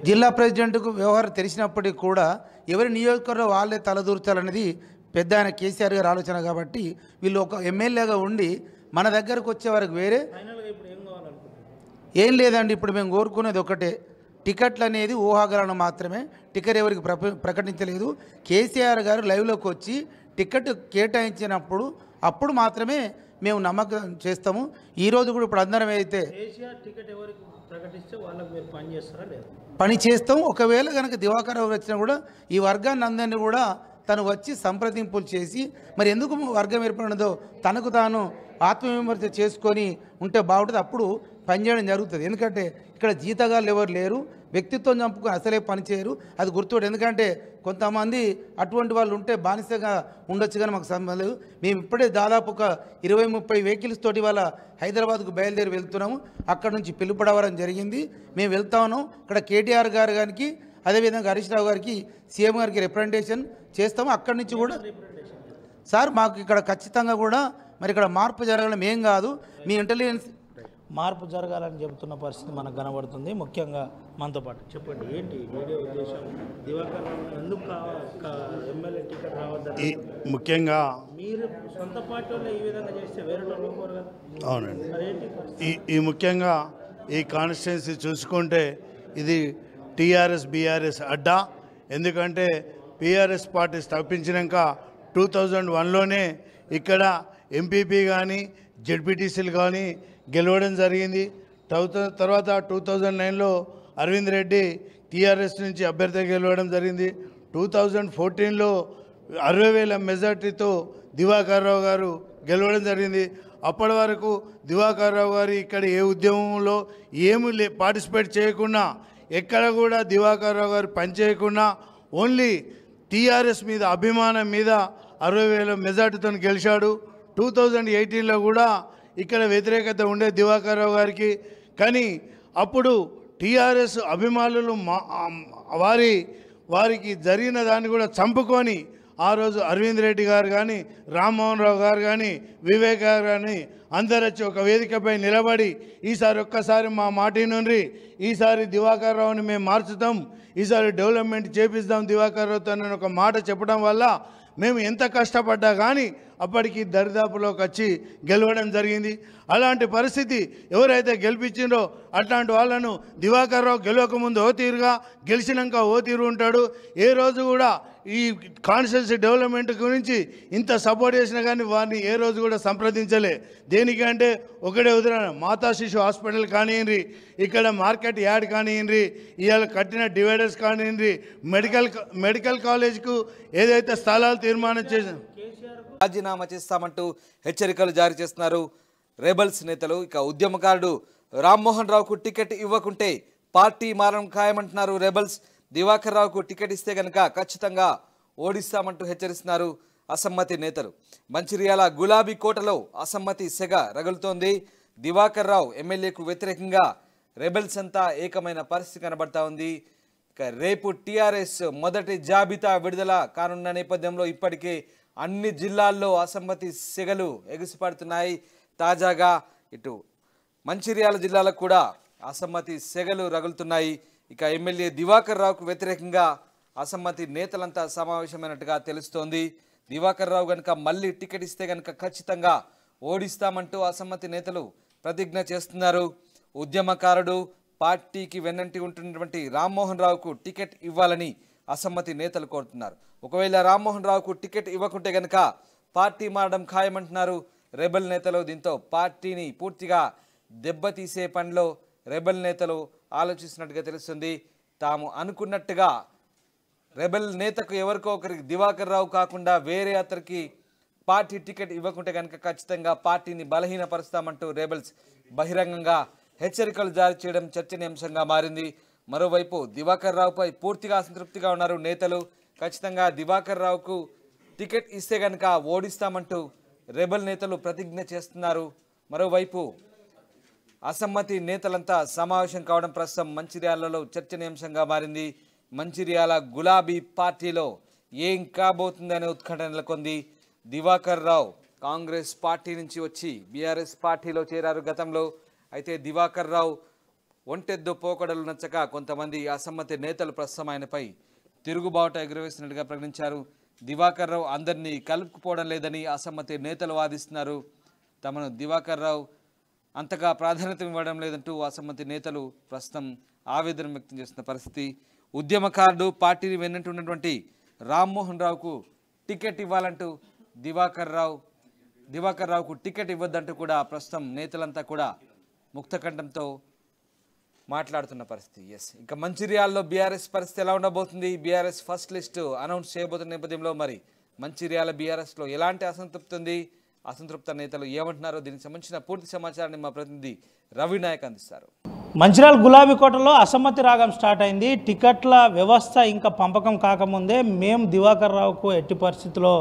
జిల్లా ప్రెసిడెంట్కు వ్యవహారం తెలిసినప్పటికీ కూడా ఎవరి నియోజకవర్గం వాళ్ళే తలదూర్చాలనేది పెద్ద ఆయన కేసీఆర్ గారు ఆలోచన కాబట్టి వీళ్ళు ఒక ఎమ్మెల్యేగా ఉండి మన దగ్గరకు వచ్చే వరకు వేరే ఏం లేదండి ఇప్పుడు మేము కోరుకునేది ఒకటే టికెట్లు అనేది ఊహాగలను మాత్రమే టికెట్ ఎవరికి ప్రకటించలేదు కేసీఆర్ గారు లైవ్లోకి వచ్చి టికెట్ కేటాయించినప్పుడు అప్పుడు మాత్రమే మేము నమ్మకం చేస్తాము ఈరోజు కూడా ఇప్పుడు అందరం అయితే పని చేస్తాం ఒకవేళ కనుక దివాకర్ వచ్చినా కూడా ఈ వర్గాన్ని అందరినీ కూడా తను వచ్చి సంప్రదింపులు చేసి మరి ఎందుకు వర్గం ఏర్పడినదో తనకు తాను ఆత్మవిమర్శ చేసుకొని ఉంటే బాగుంటుంది అప్పుడు పనిచేయడం జరుగుతుంది ఎందుకంటే ఇక్కడ జీతగాళ్ళు ఎవరు లేరు వ్యక్తిత్వం చంపుకొని అసలే పనిచేయరు అది గుర్తుపెట్టు ఎందుకంటే కొంతమంది అటువంటి వాళ్ళు ఉంటే బానిసగా ఉండొచ్చు కానీ మాకు సంబంధం లేదు మేము ఇప్పుడే దాదాపు ఒక ఇరవై ముప్పై వెహికల్స్ తోటి వాళ్ళ హైదరాబాద్కు బయలుదేరి వెళ్తున్నాము అక్కడ నుంచి పిలుపడవడం జరిగింది మేము వెళ్తా ఉన్నాం ఇక్కడ కేటీఆర్ గారు గారికి అదేవిధంగా హరీష్ రావు గారికి సీఎం గారికి రిప్రజెంటేషన్ చేస్తాము అక్కడి నుంచి కూడా సార్ మాకు ఇక్కడ ఖచ్చితంగా కూడా మరి ఇక్కడ మార్పు జరగడం ఏం కాదు మీ ఇంటెలిజెన్స్ మార్పు జరగాలని చెబుతున్న పరిస్థితి మనకు కనబడుతుంది ముఖ్యంగా మనతో పాటు చెప్పండి ఏంటి ఉద్దేశం ముఖ్యంగా మీరు సొంత ఈ విధంగా చేస్తే అవునండి ఈ ఈ ముఖ్యంగా ఈ కాన్స్టిట్యున్సీ చూసుకుంటే ఇది టీఆర్ఎస్ బీఆర్ఎస్ అడ్డా ఎందుకంటే పిఆర్ఎస్ పార్టీ స్థాపించినాక టూ థౌజండ్ వన్లోనే ఇక్కడ ఎంపీపీ కానీ జెడ్పీటీసీలు కానీ గెలవడం జరిగింది తర్వాత టూ థౌజండ్ నైన్లో అరవింద్ రెడ్డి టీఆర్ఎస్ నుంచి అభ్యర్థి గెలవడం జరిగింది టూ థౌజండ్ ఫోర్టీన్లో అరవై వేల మెజార్టీతో దివాకర్ రావు గారు గెలవడం జరిగింది అప్పటి వరకు దివాకర్ రావు గారు ఇక్కడ ఏ ఉద్యమంలో ఏమి లే పార్టిసిపేట్ చేయకుండా ఎక్కడ కూడా దివాకర్ రావు గారు పనిచేయకుండా ఓన్లీ టీఆర్ఎస్ మీద అభిమానం మీద అరవై వేల మెజార్టీతో గెలిచాడు టూ థౌజండ్ ఎయిటీన్లో కూడా ఇక్కడ వ్యతిరేకత ఉండే రావు గారికి కానీ అప్పుడు టీఆర్ఎస్ అభిమానులు మా వారి వారికి జరిగిన దాన్ని కూడా చంపుకొని ఆ రోజు అరవింద్ రెడ్డి గారు కానీ రామ్మోహన్ రావు గారు కానీ వివేక్ గారు కానీ అందరు వచ్చి ఒక వేదికపై నిలబడి ఈసారి ఒక్కసారి మా మాటి నుండి ఈసారి దివాకర్ రావుని మేము మార్చుతాం ఈసారి డెవలప్మెంట్ చేపిస్తాం దివాకర్రావుతో నేను ఒక మాట చెప్పడం వల్ల మేము ఎంత కష్టపడ్డా కానీ అప్పటికి దరిదాపులోకి వచ్చి గెలవడం జరిగింది అలాంటి పరిస్థితి ఎవరైతే గెలిపించిందో అట్లాంటి వాళ్ళను దివాకర్రావు గెలవకముందు ఓ తీరుగా గెలిచినాక ఓ తీరు ఉంటాడు ఏ రోజు కూడా ఈ కాన్స్టిట్యున్సీ డెవలప్మెంట్ గురించి ఇంత సపోర్ట్ చేసినా కానీ వారిని ఏ రోజు కూడా సంప్రదించలే దేనికంటే ఒకటే ఉదాహరణ మాతా శిశు హాస్పిటల్ కానివ్వండి ఇక్కడ మార్కెట్ యార్డ్ కానివ్వండి ఇవాళ కట్టిన డివైడర్స్ కానివ్వండి మెడికల్ మెడికల్ కాలేజ్కు ఏదైతే స్థలాలు తీర్మానం చేసిన రాజీనామా చేస్తామంటూ హెచ్చరికలు జారీ చేస్తున్నారు రేబల్స్ నేతలు ఇక ఉద్యమకారుడు రామ్మోహన్ రావుకు టికెట్ ఇవ్వకుంటే పార్టీ మారడం ఖాయమంటున్నారు రెబల్స్ దివాకర్ రావుకు టికెట్ ఇస్తే కనుక ఖచ్చితంగా ఓడిస్తామంటూ హెచ్చరిస్తున్నారు అసమ్మతి నేతలు మంచిర్యాల గులాబీ కోటలో అసమ్మతి సెగ రగులుతోంది దివాకర్ రావు ఎమ్మెల్యేకు వ్యతిరేకంగా రెబెల్స్ అంతా ఏకమైన పరిస్థితి కనబడతా ఉంది ఇక రేపు టీఆర్ఎస్ మొదటి జాబితా విడుదల కానున్న నేపథ్యంలో ఇప్పటికే అన్ని జిల్లాల్లో అసమ్మతి సెగలు ఎగుసిపడుతున్నాయి తాజాగా ఇటు మంచిర్యాల జిల్లాలకు కూడా అసమ్మతి సెగలు రగులుతున్నాయి ఇక ఎమ్మెల్యే దివాకర్ రావుకు వ్యతిరేకంగా అసమ్మతి నేతలంతా సమావేశమైనట్టుగా తెలుస్తోంది దివాకర్ రావు గనక మళ్ళీ టికెట్ ఇస్తే గనక ఖచ్చితంగా ఓడిస్తామంటూ అసమ్మతి నేతలు ప్రతిజ్ఞ చేస్తున్నారు ఉద్యమకారుడు పార్టీకి వెన్నంటి ఉంటున్నటువంటి రామ్మోహన్ రావుకు టికెట్ ఇవ్వాలని అసమ్మతి నేతలు కోరుతున్నారు ఒకవేళ రామ్మోహన్ రావుకు టికెట్ ఇవ్వకుంటే గనక పార్టీ మారడం ఖాయమంటున్నారు రెబల్ నేతలు దీంతో పార్టీని పూర్తిగా దెబ్బతీసే పనిలో రెబల్ నేతలు ఆలోచిస్తున్నట్టుగా తెలుస్తుంది తాము అనుకున్నట్టుగా రెబెల్ నేతకు ఎవరికో ఒకరికి దివాకర్ రావు కాకుండా వేరే అతనికి పార్టీ టికెట్ ఇవ్వకుంటే కనుక ఖచ్చితంగా పార్టీని బలహీనపరుస్తామంటూ రెబెల్స్ బహిరంగంగా హెచ్చరికలు జారీ చేయడం చర్చనీయాంశంగా మారింది మరోవైపు దివాకర్ రావుపై పూర్తిగా అసంతృప్తిగా ఉన్నారు నేతలు ఖచ్చితంగా దివాకర్ రావుకు టికెట్ ఇస్తే కనుక ఓడిస్తామంటూ రెబల్ నేతలు ప్రతిజ్ఞ చేస్తున్నారు మరోవైపు అసమ్మతి నేతలంతా సమావేశం కావడం ప్రస్తుతం మంచిర్యాలలో చర్చనీయాంశంగా మారింది మంచిర్యాల గులాబీ పార్టీలో ఏం కాబోతుందనే ఉత్కంఠ నెలకొంది దివాకర్ రావు కాంగ్రెస్ పార్టీ నుంచి వచ్చి బీఆర్ఎస్ పార్టీలో చేరారు గతంలో అయితే దివాకర్ రావు ఒంటెద్దు పోకడలు నచ్చక కొంతమంది అసమ్మతి నేతలు ప్రస్తుతం ఆయనపై తిరుగుబాటు ఎగురవేసినట్టుగా ప్రకటించారు దివాకర్ రావు అందరినీ కలుపుకుపోవడం లేదని అసమ్మతి నేతలు వాదిస్తున్నారు తమను దివాకర్ రావు అంతగా ప్రాధాన్యత ఇవ్వడం లేదంటూ అసమ్మతి నేతలు ప్రస్తుతం ఆవేదన వ్యక్తం చేస్తున్న పరిస్థితి ఉద్యమకారుడు పార్టీని ఉన్నటువంటి రామ్మోహన్ రావుకు టికెట్ ఇవ్వాలంటూ దివాకర్ రావు దివాకర్ రావుకు టికెట్ ఇవ్వద్దంటూ కూడా ప్రస్తుతం నేతలంతా కూడా ముక్తకంఠంతో మాట్లాడుతున్న పరిస్థితి ఎస్ ఇంకా మంచిర్యాలలో బీఆర్ఎస్ పరిస్థితి ఎలా ఉండబోతుంది బీఆర్ఎస్ ఫస్ట్ లిస్టు అనౌన్స్ చేయబోతున్న నేపథ్యంలో మరి మంచిర్యాల బీఆర్ఎస్లో ఎలాంటి అసంతృప్తి ఉంది అసంతృప్త నేతలు ఏమంటున్నారో దీనికి సంబంధించిన పూర్తి సమాచారాన్ని మా ప్రతినిధి రవి నాయక్ అందిస్తారు మంచిరాల్ గులాబీ కోటలో అసమ్మతి రాగం స్టార్ట్ అయింది టికెట్ల వ్యవస్థ ఇంకా పంపకం కాకముందే మేము దివాకర్ రావుకు ఎట్టి పరిస్థితిలో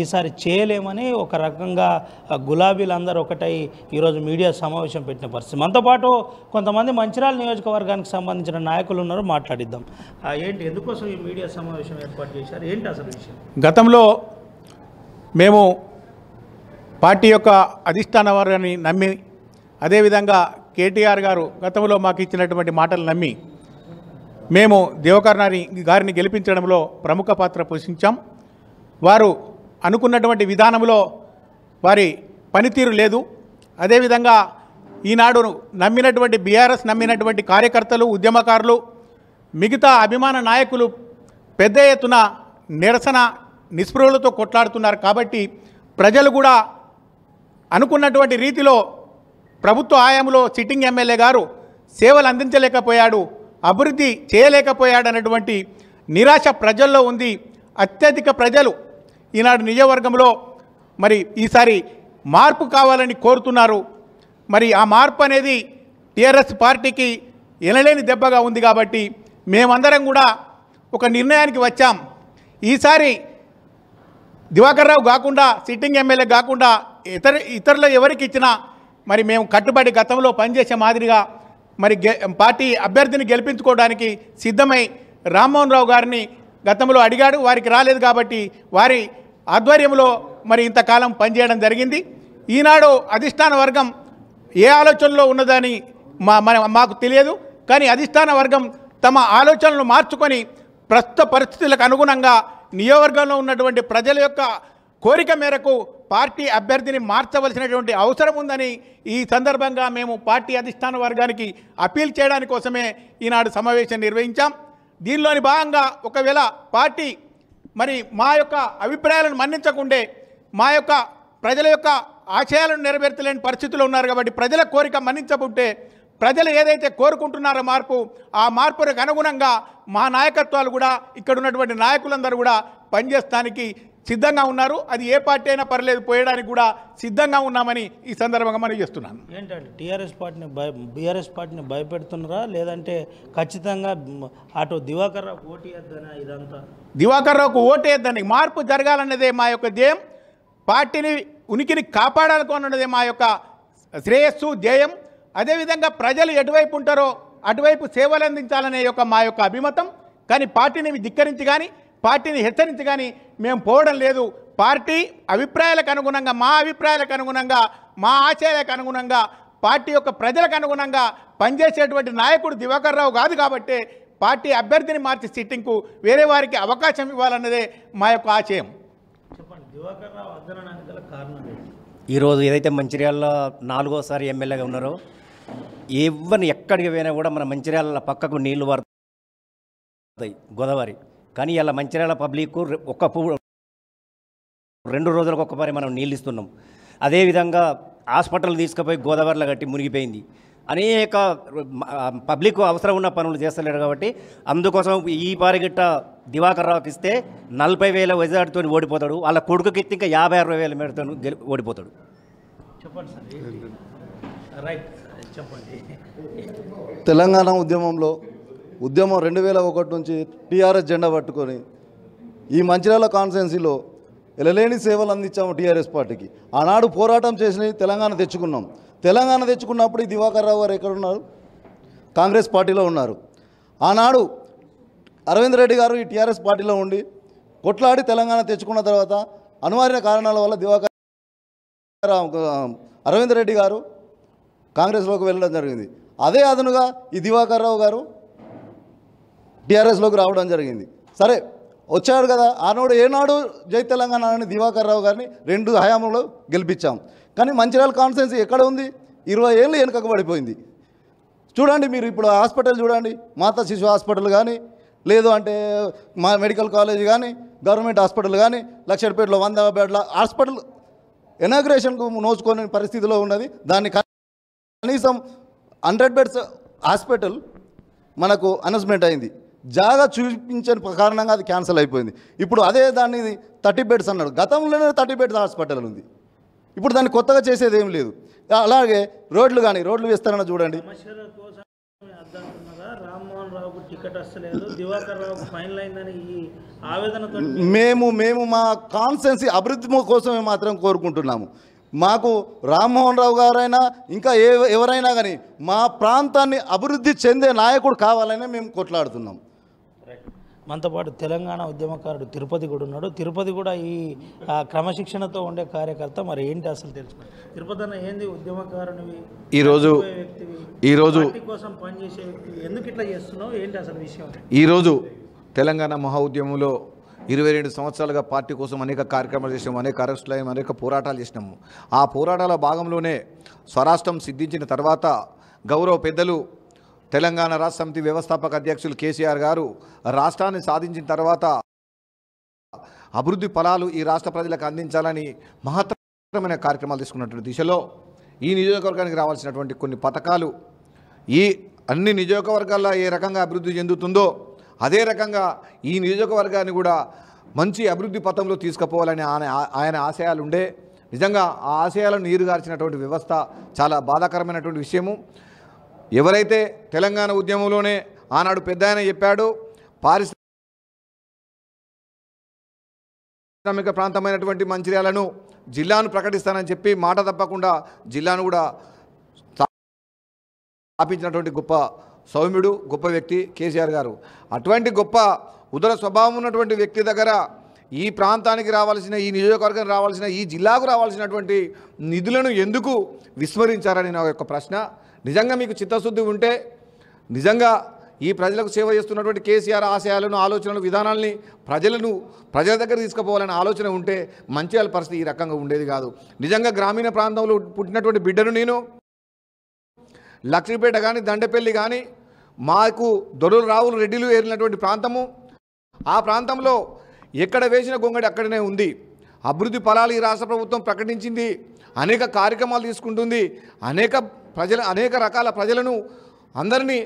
ఈసారి చేయలేమని ఒక రకంగా గులాబీలందరూ ఒకటై ఈరోజు మీడియా సమావేశం పెట్టిన పరిస్థితి మనతో పాటు కొంతమంది మంచిరాల నియోజకవర్గానికి సంబంధించిన నాయకులు ఉన్నారు మాట్లాడిద్దాం ఏంటి ఎందుకోసం ఈ మీడియా సమావేశం ఏర్పాటు చేశారు ఏంటి అసలు విషయం గతంలో మేము పార్టీ యొక్క అధిష్టాన వారిని నమ్మి అదేవిధంగా కేటీఆర్ గారు గతంలో మాకు ఇచ్చినటువంటి మాటలు నమ్మి మేము దేవకర్ణాని గారిని గెలిపించడంలో ప్రముఖ పాత్ర పోషించాం వారు అనుకున్నటువంటి విధానంలో వారి పనితీరు లేదు అదేవిధంగా ఈనాడు నమ్మినటువంటి బీఆర్ఎస్ నమ్మినటువంటి కార్యకర్తలు ఉద్యమకారులు మిగతా అభిమాన నాయకులు పెద్ద ఎత్తున నిరసన నిస్పృహలతో కొట్లాడుతున్నారు కాబట్టి ప్రజలు కూడా అనుకున్నటువంటి రీతిలో ప్రభుత్వ ఆయాంలో సిట్టింగ్ ఎమ్మెల్యే గారు సేవలు అందించలేకపోయాడు అభివృద్ధి చేయలేకపోయాడు అన్నటువంటి నిరాశ ప్రజల్లో ఉంది అత్యధిక ప్రజలు ఈనాడు నియోజకవర్గంలో మరి ఈసారి మార్పు కావాలని కోరుతున్నారు మరి ఆ మార్పు అనేది టీఆర్ఎస్ పార్టీకి ఎనలేని దెబ్బగా ఉంది కాబట్టి మేమందరం కూడా ఒక నిర్ణయానికి వచ్చాం ఈసారి దివాకర్ రావు కాకుండా సిట్టింగ్ ఎమ్మెల్యే కాకుండా ఇతర ఇతరుల ఎవరికి ఇచ్చినా మరి మేము కట్టుబడి గతంలో పనిచేసే మాదిరిగా మరి పార్టీ అభ్యర్థిని గెలిపించుకోవడానికి సిద్ధమై రామ్మోహన్ రావు గారిని గతంలో అడిగాడు వారికి రాలేదు కాబట్టి వారి ఆధ్వర్యంలో మరి ఇంతకాలం పనిచేయడం జరిగింది ఈనాడు అధిష్టాన వర్గం ఏ ఆలోచనలో ఉన్నదని మా మన మాకు తెలియదు కానీ అధిష్టాన వర్గం తమ ఆలోచనలు మార్చుకొని ప్రస్తుత పరిస్థితులకు అనుగుణంగా నియోజకవర్గంలో ఉన్నటువంటి ప్రజల యొక్క కోరిక మేరకు పార్టీ అభ్యర్థిని మార్చవలసినటువంటి అవసరం ఉందని ఈ సందర్భంగా మేము పార్టీ అధిష్టాన వర్గానికి అపీల్ చేయడాని కోసమే ఈనాడు సమావేశం నిర్వహించాం దీనిలోని భాగంగా ఒకవేళ పార్టీ మరి మా యొక్క అభిప్రాయాలను మన్నించకుండే మా యొక్క ప్రజల యొక్క ఆశయాలను నెరవేర్చలేని పరిస్థితులు ఉన్నారు కాబట్టి ప్రజల కోరిక మన్నించకుంటే ప్రజలు ఏదైతే కోరుకుంటున్నారో మార్పు ఆ మార్పులకు అనుగుణంగా మా నాయకత్వాలు కూడా ఇక్కడ ఉన్నటువంటి నాయకులందరూ కూడా పనిచేస్తానికి సిద్ధంగా ఉన్నారు అది ఏ పార్టీ అయినా పర్లేదు పోయడానికి కూడా సిద్ధంగా ఉన్నామని ఈ సందర్భంగా మనం చేస్తున్నాను ఏంటంటే టీఆర్ఎస్ పార్టీని భయ బీఆర్ఎస్ పార్టీని భయపెడుతున్నారా లేదంటే ఖచ్చితంగా అటు దివాకర్ రావుకు ఓటేయద్దనా ఇదంతా దివాకర్ రావుకు ఓటేయద్దని మార్పు జరగాలన్నదే మా యొక్క ధ్యేయం పార్టీని ఉనికిని కాపాడాలనుకున్నదే మా యొక్క శ్రేయస్సు ధ్యేయం అదేవిధంగా ప్రజలు ఎటువైపు ఉంటారో అటువైపు సేవలు అందించాలనే యొక్క మా యొక్క అభిమతం కానీ పార్టీని ధిక్కరించి కానీ పార్టీని హెచ్చరించి కానీ మేము పోవడం లేదు పార్టీ అభిప్రాయాలకు అనుగుణంగా మా అభిప్రాయాలకు అనుగుణంగా మా ఆశయాలకు అనుగుణంగా పార్టీ యొక్క ప్రజలకు అనుగుణంగా పనిచేసేటువంటి నాయకుడు దివాకర్ రావు కాదు కాబట్టి పార్టీ అభ్యర్థిని మార్చి సిట్టింగ్కు వేరే వారికి అవకాశం ఇవ్వాలన్నదే మా యొక్క ఆశయం ఈరోజు ఏదైతే మంచిర్యాలలో నాలుగోసారి ఎమ్మెల్యేగా ఉన్నారో ఎవరిని ఎక్కడికి పోయినా కూడా మన మంచిర్యాల పక్కకు నీళ్లు వారు గోదావరి కానీ ఇలా మంచిర్యాల పబ్లిక్ ఒక్క రెండు రోజులకు ఒక్కసారి మనం నీళ్ళు ఇస్తున్నాం అదేవిధంగా హాస్పిటల్ తీసుకుపోయి గోదావరిలో కట్టి మునిగిపోయింది అనేక పబ్లిక్ అవసరం ఉన్న పనులు చేస్తలేడు కాబట్టి అందుకోసం ఈ పారిగిట్ట దివాకర్ రావుకి ఇస్తే నలభై వేల వజార్తో ఓడిపోతాడు వాళ్ళ కొడుకుకి ఇస్తే ఇంకా యాభై అరవై వేల మేడతో ఓడిపోతాడు చెప్పండి సార్ రైట్ తెలంగాణ ఉద్యమంలో ఉద్యమం రెండు వేల ఒకటి నుంచి టీఆర్ఎస్ జెండా పట్టుకొని ఈ మంచిర్యాల కాన్స్టిట్యున్సీలో ఎలలేని సేవలు అందించాము టీఆర్ఎస్ పార్టీకి ఆనాడు పోరాటం చేసి తెలంగాణ తెచ్చుకున్నాం తెలంగాణ తెచ్చుకున్నప్పుడు ఈ దివాకర్ రావు గారు ఎక్కడున్నారు కాంగ్రెస్ పార్టీలో ఉన్నారు ఆనాడు అరవింద్ రెడ్డి గారు ఈ టీఆర్ఎస్ పార్టీలో ఉండి కొట్లాడి తెలంగాణ తెచ్చుకున్న తర్వాత అనివార్య కారణాల వల్ల దివాకర్ అరవింద్ రెడ్డి గారు కాంగ్రెస్లోకి వెళ్ళడం జరిగింది అదే అదనుగా ఈ దివాకర్ రావు గారు టీఆర్ఎస్లోకి రావడం జరిగింది సరే వచ్చాడు కదా ఆనాడు ఏనాడు జై తెలంగాణ అని దివాకర్ రావు గారిని రెండు హయాంలో గెలిపించాం కానీ మంచిర్యాల కాన్ఫరెన్స్ ఎక్కడ ఉంది ఇరవై ఏళ్ళు వెనుకకు పడిపోయింది చూడండి మీరు ఇప్పుడు హాస్పిటల్ చూడండి మాతా శిశు హాస్పిటల్ కానీ లేదు అంటే మా మెడికల్ కాలేజ్ కానీ గవర్నమెంట్ హాస్పిటల్ కానీ లక్షపేటలో వంద బెడ్ల హాస్పిటల్ ఇనాగ్రేషన్కు నోచుకునే పరిస్థితిలో ఉన్నది దాన్ని కనీసం హండ్రెడ్ బెడ్స్ హాస్పిటల్ మనకు అనౌన్స్మెంట్ అయింది జాగా చూపించని కారణంగా అది క్యాన్సిల్ అయిపోయింది ఇప్పుడు అదే దాన్ని థర్టీ బెడ్స్ అన్నాడు గతంలోనే థర్టీ బెడ్స్ హాస్పిటల్ ఉంది ఇప్పుడు దాన్ని కొత్తగా చేసేది ఏం లేదు అలాగే రోడ్లు కానీ రోడ్లు వేస్తారన్న చూడండి మేము మేము మా కాన్సెన్సీ అభివృద్ధి కోసమే మాత్రం కోరుకుంటున్నాము మాకు రామ్మోహన్ రావు గారైనా ఇంకా ఏ ఎవరైనా కానీ మా ప్రాంతాన్ని అభివృద్ధి చెందే నాయకుడు కావాలని మేము కొట్లాడుతున్నాం మనతో పాటు తెలంగాణ ఉద్యమకారుడు తిరుపతి కూడా ఉన్నాడు తిరుపతి కూడా ఈ క్రమశిక్షణతో ఉండే కార్యకర్త మరి ఏంటి అసలు తెలుసుకోండి తిరుపతి అన్న ఏంది ఉద్యమకారుని ఈరోజు ఈరోజు కోసం పనిచేసే ఎందుకు ఇట్లా చేస్తున్నావు ఏంటి అసలు విషయం ఈరోజు తెలంగాణ మహా ఉద్యమంలో ఇరవై రెండు సంవత్సరాలుగా పార్టీ కోసం అనేక కార్యక్రమాలు చేసినాము అనేక అరెస్టులు అనేక పోరాటాలు చేసినాము ఆ పోరాటాల భాగంలోనే స్వరాష్ట్రం సిద్ధించిన తర్వాత గౌరవ పెద్దలు తెలంగాణ రాష్ట్ర సమితి వ్యవస్థాపక అధ్యక్షులు కేసీఆర్ గారు రాష్ట్రాన్ని సాధించిన తర్వాత అభివృద్ధి ఫలాలు ఈ రాష్ట్ర ప్రజలకు అందించాలని మహత్తరమైన కార్యక్రమాలు తీసుకున్నటువంటి దిశలో ఈ నియోజకవర్గానికి రావాల్సినటువంటి కొన్ని పథకాలు ఈ అన్ని నియోజకవర్గాల్లో ఏ రకంగా అభివృద్ధి చెందుతుందో అదే రకంగా ఈ నియోజకవర్గాన్ని కూడా మంచి అభివృద్ధి పథంలో తీసుకుపోవాలని ఆయన ఆశయాలు ఉండే నిజంగా ఆ ఆశయాలను నీరుగార్చినటువంటి వ్యవస్థ చాలా బాధాకరమైనటువంటి విషయము ఎవరైతే తెలంగాణ ఉద్యమంలోనే ఆనాడు పెద్ద ఆయన చెప్పాడో పారిశ్రామిక ప్రాంతమైనటువంటి మంచిర్యాలను జిల్లాను ప్రకటిస్తానని చెప్పి మాట తప్పకుండా జిల్లాను కూడా స్థాపించినటువంటి గొప్ప సౌమ్యుడు గొప్ప వ్యక్తి కేసీఆర్ గారు అటువంటి గొప్ప ఉదర స్వభావం ఉన్నటువంటి వ్యక్తి దగ్గర ఈ ప్రాంతానికి రావాల్సిన ఈ నియోజకవర్గం రావాల్సిన ఈ జిల్లాకు రావాల్సినటువంటి నిధులను ఎందుకు విస్మరించారని నా యొక్క ప్రశ్న నిజంగా మీకు చిత్తశుద్ధి ఉంటే నిజంగా ఈ ప్రజలకు సేవ చేస్తున్నటువంటి కేసీఆర్ ఆశయాలను ఆలోచనలు విధానాల్ని ప్రజలను ప్రజల దగ్గర తీసుకుపోవాలనే ఆలోచన ఉంటే మంచిర్యాల పరిస్థితి ఈ రకంగా ఉండేది కాదు నిజంగా గ్రామీణ ప్రాంతంలో పుట్టినటువంటి బిడ్డను నేను లక్ష్మీపేట కానీ దండపల్లి కానీ మాకు దొరలు రావులు రెడ్డిలు ఏరినటువంటి ప్రాంతము ఆ ప్రాంతంలో ఎక్కడ వేసిన గొంగడి అక్కడనే ఉంది అభివృద్ధి ఫలాలు ఈ రాష్ట్ర ప్రభుత్వం ప్రకటించింది అనేక కార్యక్రమాలు తీసుకుంటుంది అనేక ప్రజల అనేక రకాల ప్రజలను అందరినీ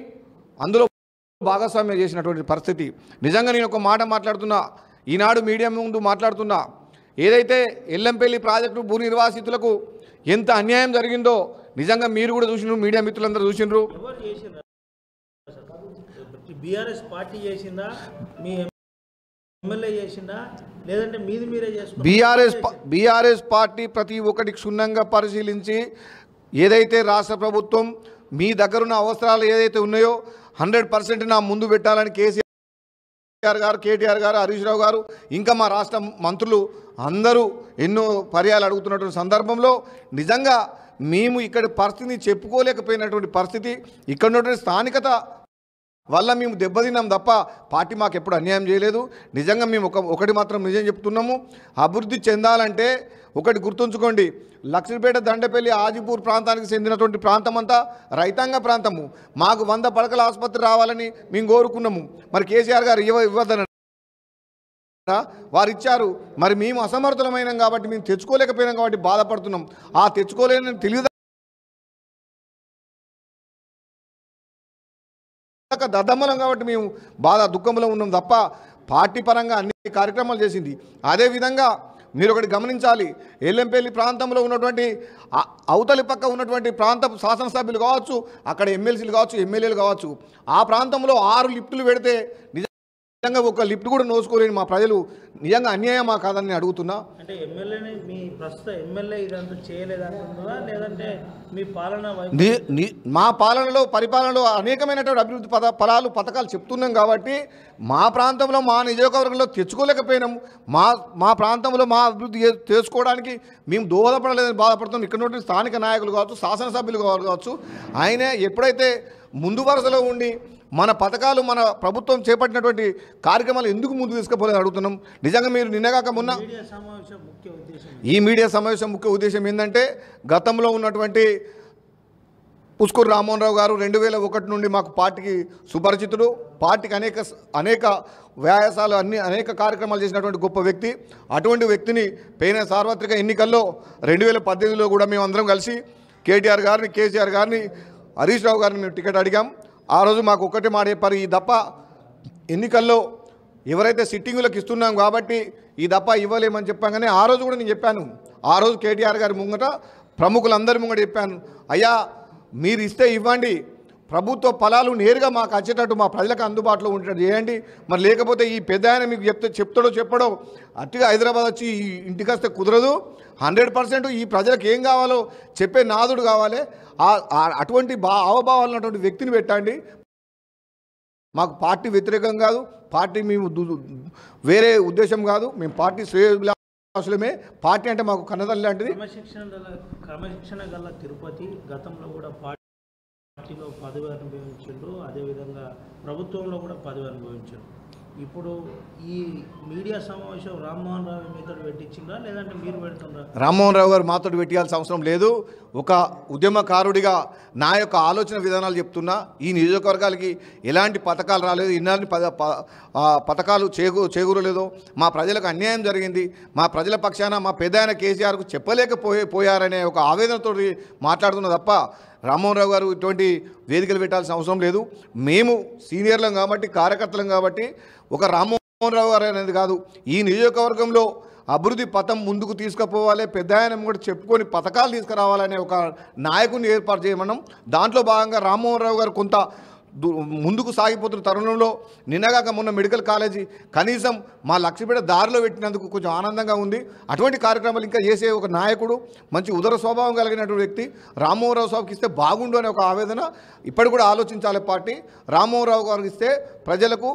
అందులో భాగస్వామ్యం చేసినటువంటి పరిస్థితి నిజంగా నేను ఒక మాట మాట్లాడుతున్నా ఈనాడు మీడియా ముందు మాట్లాడుతున్నా ఏదైతే ఎల్లంపల్లి ప్రాజెక్టు భూ నిర్వాసితులకు ఎంత అన్యాయం జరిగిందో నిజంగా మీరు కూడా చూసినారు మీడియా మిత్రులందరూ చూసినారు బీఆర్ఎస్ బీఆర్ఎస్ పార్టీ ప్రతి ఒక్కటి క్షుణ్ణంగా పరిశీలించి ఏదైతే రాష్ట్ర ప్రభుత్వం మీ దగ్గరున్న అవసరాలు ఏదైతే ఉన్నాయో హండ్రెడ్ పర్సెంట్ నా ముందు పెట్టాలని కేసీఆర్ గారు కేటీఆర్ గారు హరీష్ రావు గారు ఇంకా మా రాష్ట్ర మంత్రులు అందరూ ఎన్నో పర్యాలు అడుగుతున్నటువంటి సందర్భంలో నిజంగా మేము ఇక్కడ పరిస్థితిని చెప్పుకోలేకపోయినటువంటి పరిస్థితి ఇక్కడ ఉన్నటువంటి స్థానికత వల్ల మేము దెబ్బతిన్నాం తప్ప పార్టీ మాకు ఎప్పుడు అన్యాయం చేయలేదు నిజంగా మేము ఒక ఒకటి మాత్రం నిజం చెప్తున్నాము అభివృద్ధి చెందాలంటే ఒకటి గుర్తుంచుకోండి లక్ష్మీపేట దండపల్లి ఆజిపూర్ ప్రాంతానికి చెందినటువంటి ప్రాంతం అంతా రైతాంగ ప్రాంతము మాకు వంద పడకల ఆసుపత్రి రావాలని మేము కోరుకున్నాము మరి కేసీఆర్ గారు ఇవ్వ ఇవ్వదన వారు ఇచ్చారు మరి మేము అసమర్థులమైనాం కాబట్టి మేము తెచ్చుకోలేకపోయినాం కాబట్టి బాధపడుతున్నాం ఆ తెచ్చుకోలేని తెలియదు దద్దమ్మలం కాబట్టి మేము బాధ దుఃఖంలో ఉన్నాం తప్ప పార్టీ పరంగా అన్ని కార్యక్రమాలు చేసింది అదేవిధంగా మీరు ఒకటి గమనించాలి ఎల్లంపల్లి ప్రాంతంలో ఉన్నటువంటి అవతలి పక్క ఉన్నటువంటి ప్రాంత శాసనసభ్యులు కావచ్చు అక్కడ ఎమ్మెల్సీలు కావచ్చు ఎమ్మెల్యేలు కావచ్చు ఆ ప్రాంతంలో ఆరు లిఫ్టులు పెడితే నిజంగా ఒక లిఫ్ట్ కూడా నోసుకోలేని మా ప్రజలు నిజంగా అన్యాయమా కాదని నేను అడుగుతున్నా అంటే మీ ఎమ్మెల్యే ఇదంతా లేదంటే మీ పాలన మా పాలనలో పరిపాలనలో అనేకమైనటువంటి అభివృద్ధి పద ఫలాలు పథకాలు చెప్తున్నాం కాబట్టి మా ప్రాంతంలో మా నియోజకవర్గంలో తెచ్చుకోలేకపోయినాము మా మా ప్రాంతంలో మా అభివృద్ధి చేసుకోవడానికి మేము దోహదపడలేదని బాధపడుతున్నాం ఇక్కడ నుండి స్థానిక నాయకులు కావచ్చు శాసనసభ్యులు కావచ్చు ఆయన ఎప్పుడైతే ముందు వరుసలో ఉండి మన పథకాలు మన ప్రభుత్వం చేపట్టినటువంటి కార్యక్రమాలు ఎందుకు ముందు తీసుకుపోలేదు అడుగుతున్నాం నిజంగా మీరు నిన్నగాక మొన్న ఈ మీడియా సమావేశం ముఖ్య ఉద్దేశం ఏంటంటే గతంలో ఉన్నటువంటి పుష్కూరు రామోహన్ గారు రెండు వేల ఒకటి నుండి మాకు పార్టీకి సుపరిచితుడు పార్టీకి అనేక అనేక వ్యాయాసాలు అన్ని అనేక కార్యక్రమాలు చేసినటువంటి గొప్ప వ్యక్తి అటువంటి వ్యక్తిని పైన సార్వత్రిక ఎన్నికల్లో రెండు వేల పద్దెనిమిదిలో కూడా మేము అందరం కలిసి కేటీఆర్ గారిని కేసీఆర్ గారిని హరీష్ రావు గారిని మేము టికెట్ అడిగాం ఆ రోజు మాకు ఒకటి మాట చెప్పారు ఈ దప్ప ఎన్నికల్లో ఎవరైతే సిట్టింగులకు ఇస్తున్నాం కాబట్టి ఈ దప్ప ఇవ్వలేమని చెప్పాం ఆ రోజు కూడా నేను చెప్పాను ఆ రోజు కేటీఆర్ గారి ముంగట ప్రముఖులందరి ముంగట చెప్పాను అయ్యా మీరు ఇస్తే ఇవ్వండి ప్రభుత్వ ఫలాలు నేరుగా మాకు వచ్చేటట్టు మా ప్రజలకు అందుబాటులో ఉంటాడు చేయండి మరి లేకపోతే ఈ పెద్ద ఆయన మీకు చెప్తే చెప్తాడో చెప్పడో అట్టిగా హైదరాబాద్ వచ్చి ఇంటికి వస్తే కుదరదు హండ్రెడ్ పర్సెంట్ ఈ ప్రజలకు ఏం కావాలో చెప్పే నాదుడు కావాలి అటువంటి బా అవభావాలు ఉన్నటువంటి వ్యక్తిని పెట్టండి మాకు పార్టీ వ్యతిరేకం కాదు పార్టీ మేము వేరే ఉద్దేశం కాదు మేము పార్టీ శ్రేయోభిలా పార్టీ అంటే మాకు కన్నదల్లి లాంటిది క్రమశిక్షణ గల తిరుపతి గతంలో కూడా పార్టీలో పదవి అనుభవించారు అదేవిధంగా ప్రభుత్వంలో కూడా పదవి అనుభవించారు ఇప్పుడు ఈ మీడియా సమావేశం రామ్మోహన్ రావు మీతో పెట్టించిందా లేదంటే మీరు పెడుతుందా రామ్మోహన్ రావు గారు మాతో పెట్టాల్సిన అవసరం లేదు ఒక ఉద్యమకారుడిగా నా యొక్క ఆలోచన విధానాలు చెప్తున్నా ఈ నియోజకవర్గాలకి ఎలాంటి పథకాలు రాలేదు పద పథకాలు చేకూ చేకూరలేదో మా ప్రజలకు అన్యాయం జరిగింది మా ప్రజల పక్షాన మా పెద్ద కేసీఆర్కు చెప్పలేకపోయే పోయారనే ఒక ఆవేదనతో మాట్లాడుతున్న తప్ప రామ్మోహన్ రావు గారు ఇటువంటి వేదికలు పెట్టాల్సిన అవసరం లేదు మేము సీనియర్లం కాబట్టి కార్యకర్తలం కాబట్టి ఒక రామ్మోహన్ రావు గారు అనేది కాదు ఈ నియోజకవర్గంలో అభివృద్ధి పథం ముందుకు తీసుకుపోవాలి పెద్ద ఆయన కూడా చెప్పుకొని పథకాలు తీసుకురావాలనే ఒక నాయకుని ఏర్పాటు చేయమన్నాం దాంట్లో భాగంగా రామ్మోహన్ రావు గారు కొంత ముందుకు సాగిపోతున్న తరుణంలో నిన్నగాక మొన్న మెడికల్ కాలేజీ కనీసం మా లక్ష్మీపేట దారిలో పెట్టినందుకు కొంచెం ఆనందంగా ఉంది అటువంటి కార్యక్రమాలు ఇంకా చేసే ఒక నాయకుడు మంచి ఉదర స్వభావం కలిగినటువంటి వ్యక్తి రామ్మోహన్రావు సాబ్కి ఇస్తే బాగుండు అనే ఒక ఆవేదన ఇప్పటి కూడా ఆలోచించాలి పార్టీ రామ్మోహన్రావు గారికి ఇస్తే ప్రజలకు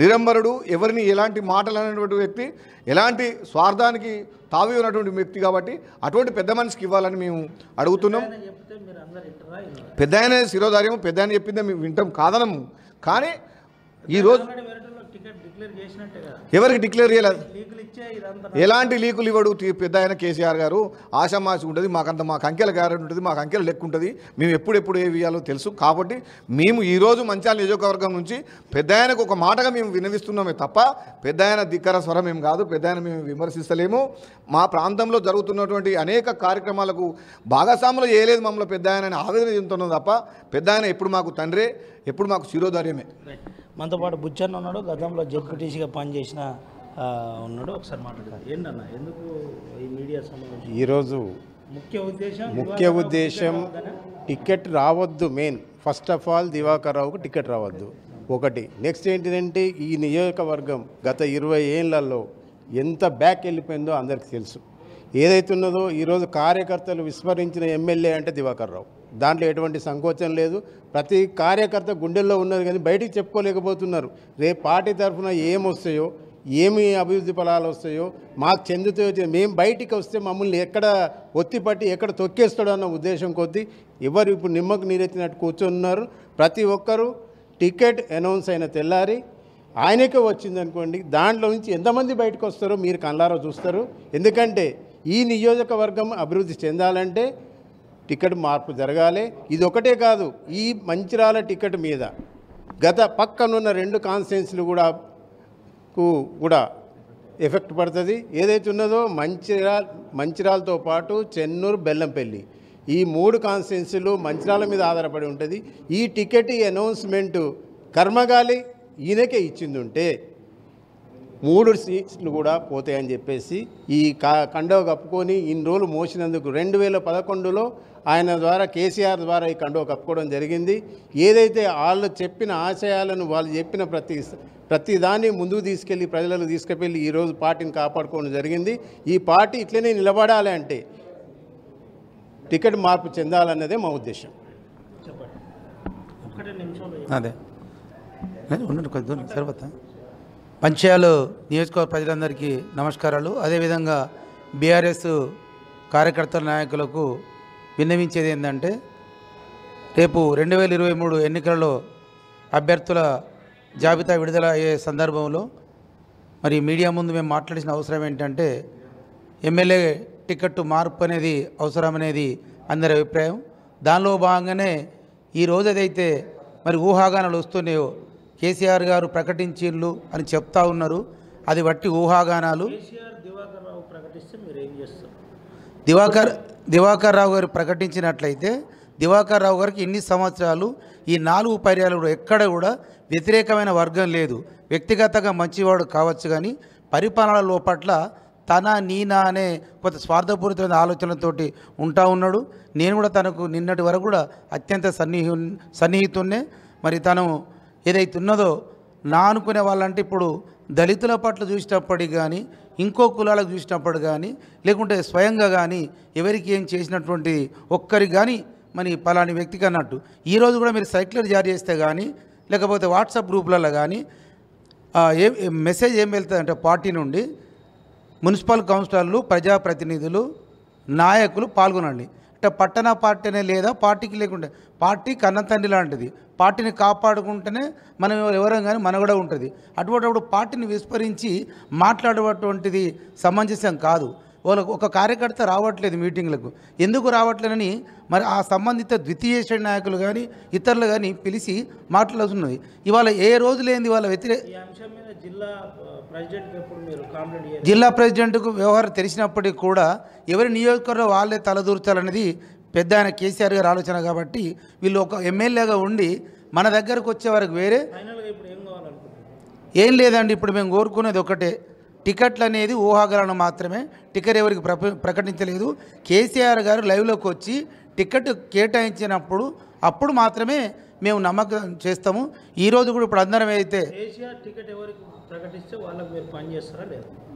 నిరంబరుడు ఎవరిని ఎలాంటి మాటలు అనేటువంటి వ్యక్తి ఎలాంటి స్వార్థానికి తావి ఉన్నటువంటి వ్యక్తి కాబట్టి అటువంటి పెద్ద మనిషికి ఇవ్వాలని మేము అడుగుతున్నాం పెద్ద ఆయన శిరోధార్యం పెద్ద ఆయన చెప్పిందే మేము వింటాం కాదనము కానీ ఈరోజు ఎవరికి డిక్లేర్ చేయలేదు ఎలాంటి లీకులు ఇవ్వడు పెద్ద ఆయన కేసీఆర్ గారు ఆశామాసి ఉంటుంది మాకంత మాకు అంకెల గ్యారెంటీ ఉంటుంది మాకు అంకెల లెక్క ఉంటుంది మేము ఎప్పుడెప్పుడు ఏ వేయాలో తెలుసు కాబట్టి మేము ఈరోజు మంచాల నియోజకవర్గం నుంచి పెద్ద ఆయనకు ఒక మాటగా మేము వినవిస్తున్నామే తప్ప పెద్ద ఆయన ధిక్కర స్వరం ఏం కాదు పెద్ద ఆయన మేము విమర్శిస్తలేము మా ప్రాంతంలో జరుగుతున్నటువంటి అనేక కార్యక్రమాలకు భాగస్వాములు చేయలేదు మమ్మల్ని పెద్ద ఆయన ఆవేదన చెందుతున్నాం తప్ప పెద్ద ఆయన ఎప్పుడు మాకు తండ్రే ఎప్పుడు మాకు శిరోధార్యమే మనతో పాటు బుచ్చన్న ఉన్నాడు గతంలో జెడ్పీటీసీగా పనిచేసిన ఉన్నాడు ఒకసారి మాట్లాడారు ఏంటన్న ఎందుకు ఈ మీడియా ఈరోజు ముఖ్య ఉద్దేశం ముఖ్య ఉద్దేశం టికెట్ రావద్దు main first of all Diwakar రావుకు టికెట్ రావద్దు ఒకటి నెక్స్ట్ ఏంటిదంటే ఈ నియోజకవర్గం గత ఇరవై ఏళ్లలో ఎంత బ్యాక్ వెళ్ళిపోయిందో అందరికీ తెలుసు ఏదైతున్నదో ఈరోజు కార్యకర్తలు విస్మరించిన ఎమ్మెల్యే అంటే దివాకర్ రావు దాంట్లో ఎటువంటి సంకోచం లేదు ప్రతి కార్యకర్త గుండెల్లో ఉన్నది కానీ బయటికి చెప్పుకోలేకపోతున్నారు రేపు పార్టీ తరఫున ఏమొస్తాయో ఏమి అభివృద్ధి ఫలాలు వస్తాయో మాకు చెందుతాయో మేము బయటికి వస్తే మమ్మల్ని ఎక్కడ ఒత్తిపట్టి ఎక్కడ తొక్కేస్తాడో అన్న ఉద్దేశం కొద్దీ ఎవరు ఇప్పుడు నిమ్మకు నీరెత్తినట్టు కూర్చున్నారు ప్రతి ఒక్కరూ టికెట్ అనౌన్స్ అయిన తెల్లారి ఆయనకే వచ్చింది అనుకోండి దాంట్లో నుంచి ఎంతమంది బయటకు వస్తారో మీరు కళ్ళారో చూస్తారు ఎందుకంటే ఈ నియోజకవర్గం అభివృద్ధి చెందాలంటే టికెట్ మార్పు జరగాలి ఇది ఒకటే కాదు ఈ మంచిరాల టికెట్ మీద గత పక్కనున్న రెండు కాన్స్టిట్యున్సీలు కూడా కూడా ఎఫెక్ట్ పడుతుంది ఏదైతే ఉన్నదో మంచిరాల్ మంచిరాలతో పాటు చెన్నూరు బెల్లంపల్లి ఈ మూడు కాన్స్టిట్యున్సీలు మంచిరాల మీద ఆధారపడి ఉంటుంది ఈ టికెట్ అనౌన్స్మెంటు కర్మగాలి ఈయనకే ఇచ్చింది ఉంటే మూడు సీట్లు కూడా పోతాయని చెప్పేసి ఈ కా కండవ కప్పుకొని ఇన్ని రోజులు మోసినందుకు రెండు వేల పదకొండులో ఆయన ద్వారా కేసీఆర్ ద్వారా ఈ కండువ కప్పుకోవడం జరిగింది ఏదైతే వాళ్ళు చెప్పిన ఆశయాలను వాళ్ళు చెప్పిన ప్రతి ప్రతి దాన్ని ముందుకు తీసుకెళ్ళి ప్రజలకు తీసుకెళ్ళి ఈరోజు పార్టీని కాపాడుకోవడం జరిగింది ఈ పార్టీ ఇట్లనే నిలబడాలి అంటే టికెట్ మార్పు చెందాలన్నదే మా ఉద్దేశం అదే ఉండండి కొద్ది తర్వాత పంచాయాలు నియోజకవర్గ ప్రజలందరికీ నమస్కారాలు అదేవిధంగా బీఆర్ఎస్ కార్యకర్తల నాయకులకు విన్నవించేది ఏంటంటే రేపు రెండు వేల ఇరవై మూడు ఎన్నికలలో అభ్యర్థుల జాబితా విడుదల అయ్యే సందర్భంలో మరి మీడియా ముందు మేము మాట్లాడిన అవసరం ఏంటంటే ఎమ్మెల్యే టికెట్ మార్పు అనేది అవసరం అనేది అందరి అభిప్రాయం దానిలో భాగంగానే ఈ రోజు ఏదైతే మరి ఊహాగానాలు వస్తున్నాయో కేసీఆర్ గారు ప్రకటించిండ్లు అని చెప్తా ఉన్నారు అది బట్టి ఊహాగానాలు దివాకర్ దివాకర్ రావు గారు ప్రకటించినట్లయితే దివాకర్ రావు గారికి ఇన్ని సంవత్సరాలు ఈ నాలుగు పర్యాలు ఎక్కడ కూడా వ్యతిరేకమైన వర్గం లేదు వ్యక్తిగతంగా మంచివాడు కావచ్చు కానీ పరిపాలన పట్ల తన నీనా అనే కొంత స్వార్థపూరితమైన ఆలోచనలతోటి ఉంటా ఉన్నాడు నేను కూడా తనకు నిన్నటి వరకు కూడా అత్యంత సన్నిహి సన్నిహితున్నే మరి తను ఏదైతే ఉన్నదో నా అనుకునే వాళ్ళంటే ఇప్పుడు దళితుల పట్ల చూసినప్పటికి కానీ ఇంకో కులాలకు చూసినప్పుడు కానీ లేకుంటే స్వయంగా కానీ ఎవరికి ఏం చేసినటువంటి ఒక్కరికి కానీ మరి పలాని వ్యక్తికి అన్నట్టు ఈరోజు కూడా మీరు సైక్లర్ జారీ చేస్తే కానీ లేకపోతే వాట్సాప్ గ్రూపులలో కానీ ఏ మెసేజ్ ఏం వెళ్తుందంటే పార్టీ నుండి మున్సిపల్ కౌన్సిలర్లు ప్రజాప్రతినిధులు నాయకులు పాల్గొనండి అంటే పట్టణ పార్టీనే లేదా పార్టీకి లేకుండా పార్టీ కన్నతండ్రి లాంటిది పార్టీని కాపాడుకుంటేనే మనం ఎవరం కానీ మనగడ ఉంటుంది అటువంటిప్పుడు పార్టీని విస్మరించి మాట్లాడేటువంటిది సమంజసం కాదు వాళ్ళకు ఒక కార్యకర్త రావట్లేదు మీటింగ్లకు ఎందుకు రావట్లేదని మరి ఆ సంబంధిత ద్వితీయ శ్రేణి నాయకులు కానీ ఇతరులు కానీ పిలిచి మాట్లాడుతున్నది ఇవాళ ఏ రోజు లేని వాళ్ళ వ్యతిరేక జిల్లా ప్రెసిడెంట్కు వ్యవహారం తెలిసినప్పటికీ కూడా ఎవరి నియోజకవర్గం వాళ్ళే తలదూర్చాలనేది పెద్ద ఆయన కేసీఆర్ గారు ఆలోచన కాబట్టి వీళ్ళు ఒక ఎమ్మెల్యేగా ఉండి మన దగ్గరకు వచ్చే వరకు వేరే ఏం లేదండి ఇప్పుడు మేము కోరుకునేది ఒకటే టికెట్లు అనేది ఊహాగలను మాత్రమే టికెట్ ఎవరికి ప్రకటించలేదు కేసీఆర్ గారు లైవ్లోకి వచ్చి టికెట్ కేటాయించినప్పుడు అప్పుడు మాత్రమే మేము నమ్మకం చేస్తాము ఈరోజు కూడా ఇప్పుడు అందరం అయితే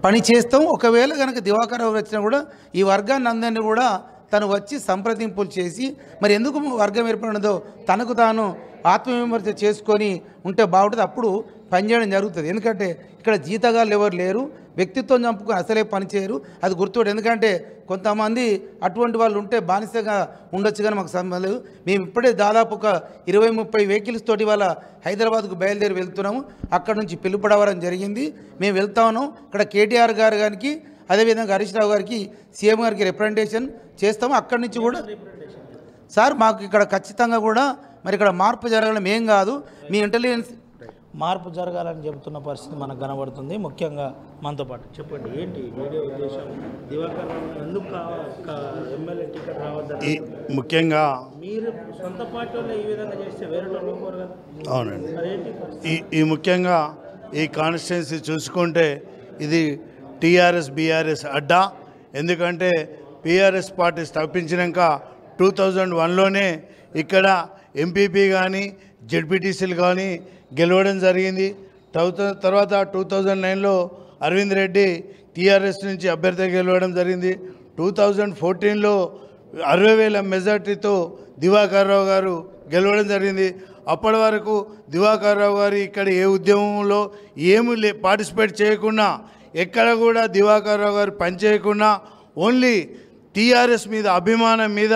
పని చేస్తాం ఒకవేళ కనుక దివాకర్ వచ్చినా కూడా ఈ వర్గాన్ని అందరినీ కూడా తను వచ్చి సంప్రదింపులు చేసి మరి ఎందుకు వర్గం ఏర్పడినదో తనకు తాను ఆత్మవిమర్శ చేసుకొని ఉంటే బాగుంటుంది అప్పుడు పనిచేయడం జరుగుతుంది ఎందుకంటే ఇక్కడ జీతగాళ్ళు ఎవరు లేరు వ్యక్తిత్వం చంపుకు అసలే పనిచేయరు అది గుర్తుపెట్టు ఎందుకంటే కొంతమంది అటువంటి వాళ్ళు ఉంటే బానిసగా ఉండొచ్చు కానీ మాకు సంబంధం లేదు మేము ఇప్పుడే దాదాపు ఒక ఇరవై ముప్పై వెహికల్స్ తోటి వాళ్ళ హైదరాబాద్కు బయలుదేరి వెళ్తున్నాము అక్కడ నుంచి పిలుపుడవడం జరిగింది మేము ఉన్నాం ఇక్కడ కేటీఆర్ గారు గారికి అదేవిధంగా హరీష్ రావు గారికి సీఎం గారికి రిప్రజెంటేషన్ చేస్తాము అక్కడి నుంచి కూడా సార్ మాకు ఇక్కడ ఖచ్చితంగా కూడా మరి ఇక్కడ మార్పు జరగడం ఏం కాదు మీ ఇంటెలిజెన్స్ మార్పు జరగాలని చెబుతున్న పరిస్థితి మనకు కనబడుతుంది ముఖ్యంగా మనతో పాటు చెప్పండి ఏంటి ఉద్దేశం ముఖ్యంగా మీరు సొంత అవునండి ఈ ఈ ముఖ్యంగా ఈ కాన్స్టిట్యున్సీ చూసుకుంటే ఇది టీఆర్ఎస్ బీఆర్ఎస్ అడ్డా ఎందుకంటే పీఆర్ఎస్ పార్టీ స్థాపించినాక టూ థౌజండ్ వన్లోనే ఇక్కడ ఎంపీపీ కానీ జెడ్పీటీసీలు కానీ గెలవడం జరిగింది తర్వాత టూ థౌజండ్ నైన్లో అరవింద్ రెడ్డి టీఆర్ఎస్ నుంచి అభ్యర్థి గెలవడం జరిగింది టూ థౌజండ్ ఫోర్టీన్లో అరవై వేల మెజార్టీతో దివాకర్ రావు గారు గెలవడం జరిగింది అప్పటి వరకు దివాకర్ రావు గారు ఇక్కడ ఏ ఉద్యమంలో ఏమి లే పార్టిసిపేట్ చేయకుండా ఎక్కడ కూడా దివాకర్ రావు గారు పనిచేయకుండా ఓన్లీ టీఆర్ఎస్ మీద అభిమానం మీద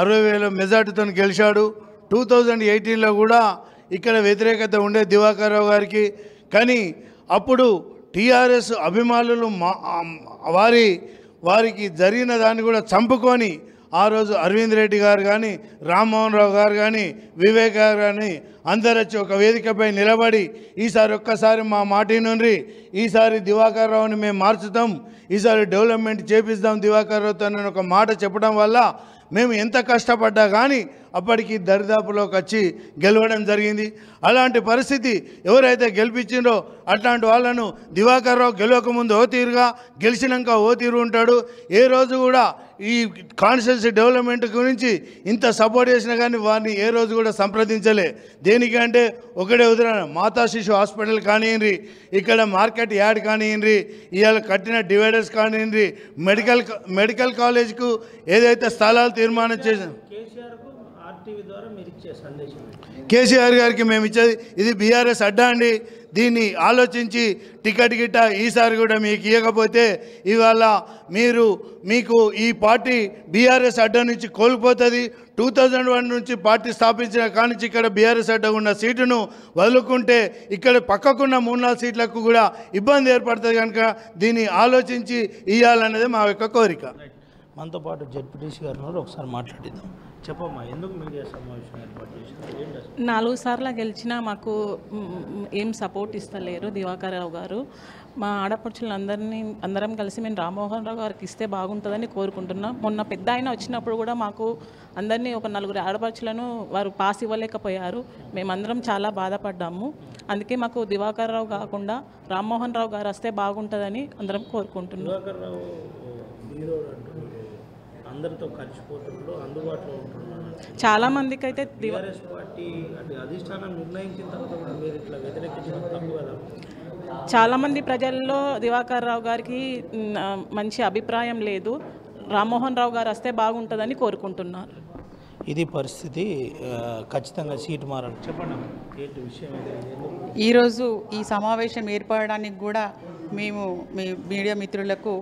అరవై వేల మెజార్టీతో గెలిచాడు టూ థౌజండ్ ఎయిటీన్లో కూడా ఇక్కడ వ్యతిరేకత ఉండే దివాకర్ రావు గారికి కానీ అప్పుడు టీఆర్ఎస్ అభిమానులు మా వారి వారికి జరిగిన దాన్ని కూడా చంపుకొని ఆ రోజు అరవింద్ రెడ్డి గారు కానీ రామ్మోహన్ రావు గారు కానీ వివేక్ గారు కానీ అందరు వచ్చి ఒక వేదికపై నిలబడి ఈసారి ఒక్కసారి మా మాటి నుండి ఈసారి దివాకర్ రావుని మేము మార్చుతాం ఈసారి డెవలప్మెంట్ చేపిస్తాం దివాకర్ రావుతో నేను ఒక మాట చెప్పడం వల్ల మేము ఎంత కష్టపడ్డా కానీ అప్పటికి దరిదాపులోకి వచ్చి గెలవడం జరిగింది అలాంటి పరిస్థితి ఎవరైతే గెలిపించిందో అట్లాంటి వాళ్ళను దివాకర్ రావు గెలవకముందు ఓ తీరుగా గెలిచినాక ఓ తీరు ఉంటాడు ఏ రోజు కూడా ఈ కాన్స్టిట్యున్సీ డెవలప్మెంట్ గురించి ఇంత సపోర్ట్ చేసినా కానీ వారిని ఏ రోజు కూడా సంప్రదించలే దేనికంటే ఒకటే ఉదాహరణ మాతా శిశు హాస్పిటల్ కానివ్వండి ఇక్కడ మార్కెట్ యాడ్ కానివ్వండి ఇవాళ కట్టిన డివైడర్స్ కానివ్వండి మెడికల్ మెడికల్ కాలేజ్కు ఏదైతే స్థలాలు తీర్మానం చేసిన కేసీఆర్ గారికి మేము ఇచ్చేది ఇది బీఆర్ఎస్ అడ్డా అండి దీన్ని ఆలోచించి టికెట్ గిట్ట ఈసారి కూడా మీకు ఇవ్వకపోతే ఇవాళ మీరు మీకు ఈ పార్టీ బీఆర్ఎస్ అడ్డా నుంచి కోల్పోతుంది టూ వన్ నుంచి పార్టీ స్థాపించిన కానీ ఇక్కడ బీఆర్ఎస్ అడ్డ ఉన్న సీటును వదులుకుంటే ఇక్కడ పక్కకున్న మూడు నాలుగు సీట్లకు కూడా ఇబ్బంది ఏర్పడుతుంది కనుక దీన్ని ఆలోచించి ఇవ్వాలన్నది మా యొక్క కోరిక మనతో పాటు జడ్పీటీసీ గారు ఒకసారి మాట్లాడిద్దాం నాలుగు సార్లు గెలిచినా మాకు ఏం సపోర్ట్ ఇస్తలేరు దివాకర్ రావు గారు మా ఆడపడుచులందరినీ అందరం కలిసి మేము రామ్మోహన్ రావు గారికి ఇస్తే బాగుంటుందని కోరుకుంటున్నాం మొన్న పెద్ద ఆయన వచ్చినప్పుడు కూడా మాకు అందరినీ ఒక నలుగురు ఆడపడుచులను వారు పాస్ ఇవ్వలేకపోయారు మేమందరం చాలా బాధపడ్డాము అందుకే మాకు దివాకర్ రావు కాకుండా రామ్మోహన్ రావు గారు వస్తే బాగుంటుందని అందరం కోరుకుంటున్నాం అందరితో కలిసిపోతుండో అందుబాటులో చాలామందికి అయితే టీఆర్ఎస్ పార్టీ అంటే అధిష్టానం నిర్ణయించిన తర్వాత కూడా మీరు ఇట్లా వ్యతిరేకించడం తప్పు కదా చాలామంది ప్రజల్లో దివాకర్ రావు గారికి మంచి అభిప్రాయం లేదు రామ్మోహన్ రావు గారు వస్తే బాగుంటుందని కోరుకుంటున్నారు ఇది పరిస్థితి ఖచ్చితంగా సీటు మారాలి చెప్పండి ఈరోజు ఈ సమావేశం ఏర్పడడానికి కూడా మేము మీ మీడియా మిత్రులకు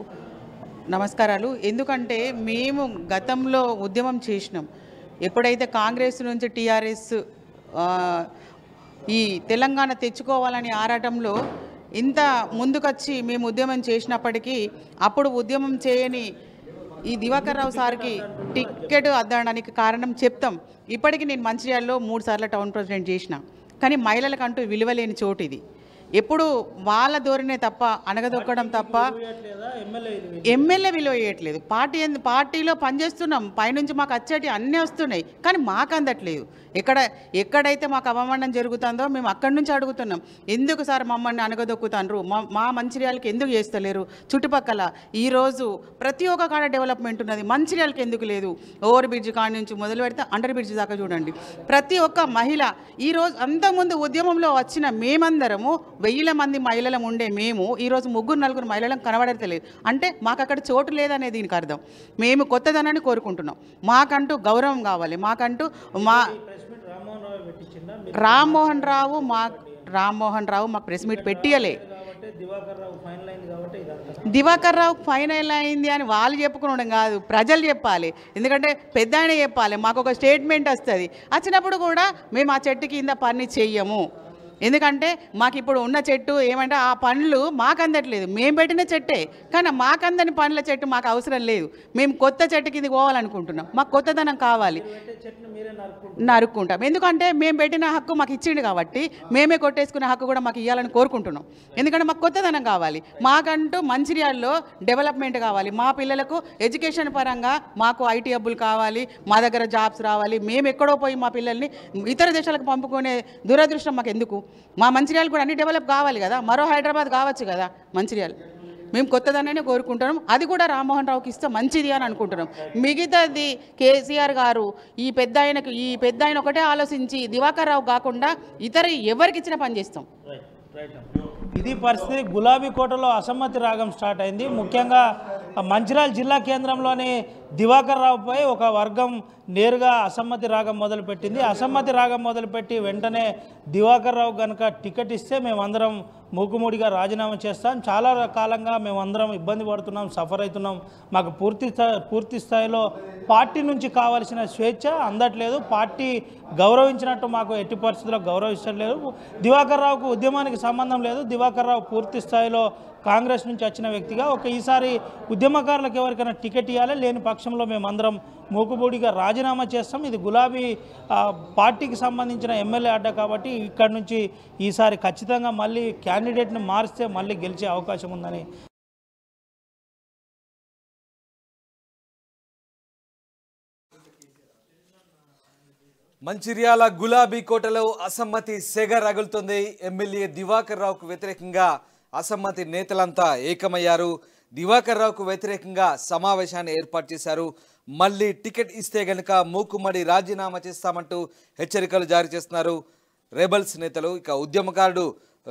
నమస్కారాలు ఎందుకంటే మేము గతంలో ఉద్యమం చేసినాం ఎప్పుడైతే కాంగ్రెస్ నుంచి టీఆర్ఎస్ ఈ తెలంగాణ తెచ్చుకోవాలని ఆరాటంలో ఇంత ముందుకొచ్చి మేము ఉద్యమం చేసినప్పటికీ అప్పుడు ఉద్యమం చేయని ఈ దివాకర్ రావు సార్కి టిక్కెట్ అద్దడానికి కారణం చెప్తాం ఇప్పటికీ నేను మంచిర్యాలలో మూడు సార్లు టౌన్ ప్రెసిడెంట్ చేసిన కానీ మహిళలకంటూ విలువలేని చోటు ఇది ఎప్పుడు వాళ్ళ ధోరణే తప్ప అనగదొక్కడం తప్ప ఎమ్మెల్యే విలువ వేయట్లేదు పార్టీ పార్టీలో పనిచేస్తున్నాం పైనుంచి మాకు అచ్చేటి అన్నీ వస్తున్నాయి కానీ మాకు అందట్లేదు ఎక్కడ ఎక్కడైతే మాకు అవమానం జరుగుతుందో మేము అక్కడి నుంచి అడుగుతున్నాం ఎందుకు సార్ మమ్మల్ని అనగదొక్కుతాన్రు మా మంచిర్యాలకి ఎందుకు చేస్తలేరు చుట్టుపక్కల ఈరోజు ప్రతి ఒక్క కాడ డెవలప్మెంట్ ఉన్నది మంచిర్యాలకి ఎందుకు లేదు ఓవర్ బ్రిడ్జ్ కాడ నుంచి మొదలు పెడితే అండర్ బ్రిడ్జ్ దాకా చూడండి ప్రతి ఒక్క మహిళ ఈరోజు అంతకుముందు ఉద్యమంలో వచ్చిన మేమందరము వెయ్యిల మంది మహిళలం ఉండే మేము ఈరోజు ముగ్గురు నలుగురు మహిళలం కనబడతలేదు అంటే మాకు అక్కడ చోటు లేదనే దీనికి అర్థం మేము కొత్తదనాన్ని కోరుకుంటున్నాం మాకంటూ గౌరవం కావాలి మాకంటూ మా రామ్మోహన్ రావు మా రామ్మోహన్ రావు మాకు ప్రెస్ మీట్ పెట్టియలే దివాకర్ రావు ఫైనల్ అయింది అని వాళ్ళు చెప్పుకోవడం కాదు ప్రజలు చెప్పాలి ఎందుకంటే పెద్ద ఆయన చెప్పాలి మాకు ఒక స్టేట్మెంట్ వస్తుంది వచ్చినప్పుడు కూడా మేము ఆ చెట్టు కింద పని చెయ్యము ఎందుకంటే మాకు ఇప్పుడు ఉన్న చెట్టు ఏమంటే ఆ పండ్లు మాకు అందట్లేదు మేము పెట్టిన చెట్టే కానీ మాకు అందని పండ్ల చెట్టు మాకు అవసరం లేదు మేము కొత్త చెట్టు కింద పోవాలనుకుంటున్నాం మాకు కొత్తదనం కావాలి నరుక్కుంటాం ఎందుకంటే మేము పెట్టిన హక్కు మాకు ఇచ్చిండు కాబట్టి మేమే కొట్టేసుకునే హక్కు కూడా మాకు ఇవ్వాలని కోరుకుంటున్నాం ఎందుకంటే మాకు కొత్తదనం కావాలి మాకంటూ మంచిర్యాల్లో డెవలప్మెంట్ కావాలి మా పిల్లలకు ఎడ్యుకేషన్ పరంగా మాకు ఐటీ హబ్బులు కావాలి మా దగ్గర జాబ్స్ రావాలి మేము ఎక్కడో పోయి మా పిల్లల్ని ఇతర దేశాలకు పంపుకునే దురదృష్టం మాకు ఎందుకు మా మంచిర్యాల కూడా అన్ని డెవలప్ కావాలి కదా మరో హైదరాబాద్ కావచ్చు కదా మంచిర్యాలు మేము కొత్తదననే కోరుకుంటున్నాం అది కూడా రామ్మోహన్ రావుకి ఇస్తే మంచిది అని అనుకుంటున్నాం మిగతాది కేసీఆర్ గారు ఈ పెద్ద ఆయనకు ఈ పెద్ద ఆయన ఒకటే ఆలోచించి దివాకర్ రావు కాకుండా ఇతర ఎవరికి ఇచ్చిన పని చేస్తాం ఇది పరిస్థితి గులాబీ కోటలో అసమ్మతి రాగం స్టార్ట్ అయింది ముఖ్యంగా మంచిర్యాల జిల్లా కేంద్రంలోని దివాకర్ రావుపై ఒక వర్గం నేరుగా అసమ్మతి రాగం మొదలుపెట్టింది అసమ్మతి రాగం మొదలుపెట్టి వెంటనే దివాకర్ రావు కనుక టికెట్ ఇస్తే మేమందరం మూకుమూడిగా రాజీనామా చేస్తాం చాలా కాలంగా మేమందరం ఇబ్బంది పడుతున్నాం సఫర్ అవుతున్నాం మాకు పూర్తి పూర్తి స్థాయిలో పార్టీ నుంచి కావాల్సిన స్వేచ్ఛ అందట్లేదు పార్టీ గౌరవించినట్టు మాకు ఎట్టి పరిస్థితుల్లో గౌరవించడం లేదు దివాకర్ రావుకు ఉద్యమానికి సంబంధం లేదు దివాకర్ రావు పూర్తి స్థాయిలో కాంగ్రెస్ నుంచి వచ్చిన వ్యక్తిగా ఒక ఈసారి ఉద్యమకారులకు ఎవరికైనా టికెట్ ఇవ్వాలి లేని పక్షంలో మేము అందరం మూకుబూడిగా రాజీనామా చేస్తాం ఇది గులాబీ పార్టీకి సంబంధించిన ఎమ్మెల్యే అడ్డ కాబట్టి ఇక్కడ నుంచి ఈసారి ఖచ్చితంగా మళ్ళీ క్యాండిడేట్ని మారిస్తే మళ్ళీ గెలిచే అవకాశం ఉందని మంచిర్యాల గులాబీ కోటలో అసమ్మతి సెగ రగులుతుంది ఎమ్మెల్యే దివాకర్ రావుకు వ్యతిరేకంగా అసమ్మతి నేతలంతా ఏకమయ్యారు దివాకర్ రావుకు వ్యతిరేకంగా సమావేశాన్ని ఏర్పాటు చేశారు మళ్ళీ టికెట్ ఇస్తే గనుక మూకుమ్మడి రాజీనామా చేస్తామంటూ హెచ్చరికలు జారీ చేస్తున్నారు రెబల్స్ నేతలు ఇక ఉద్యమకారుడు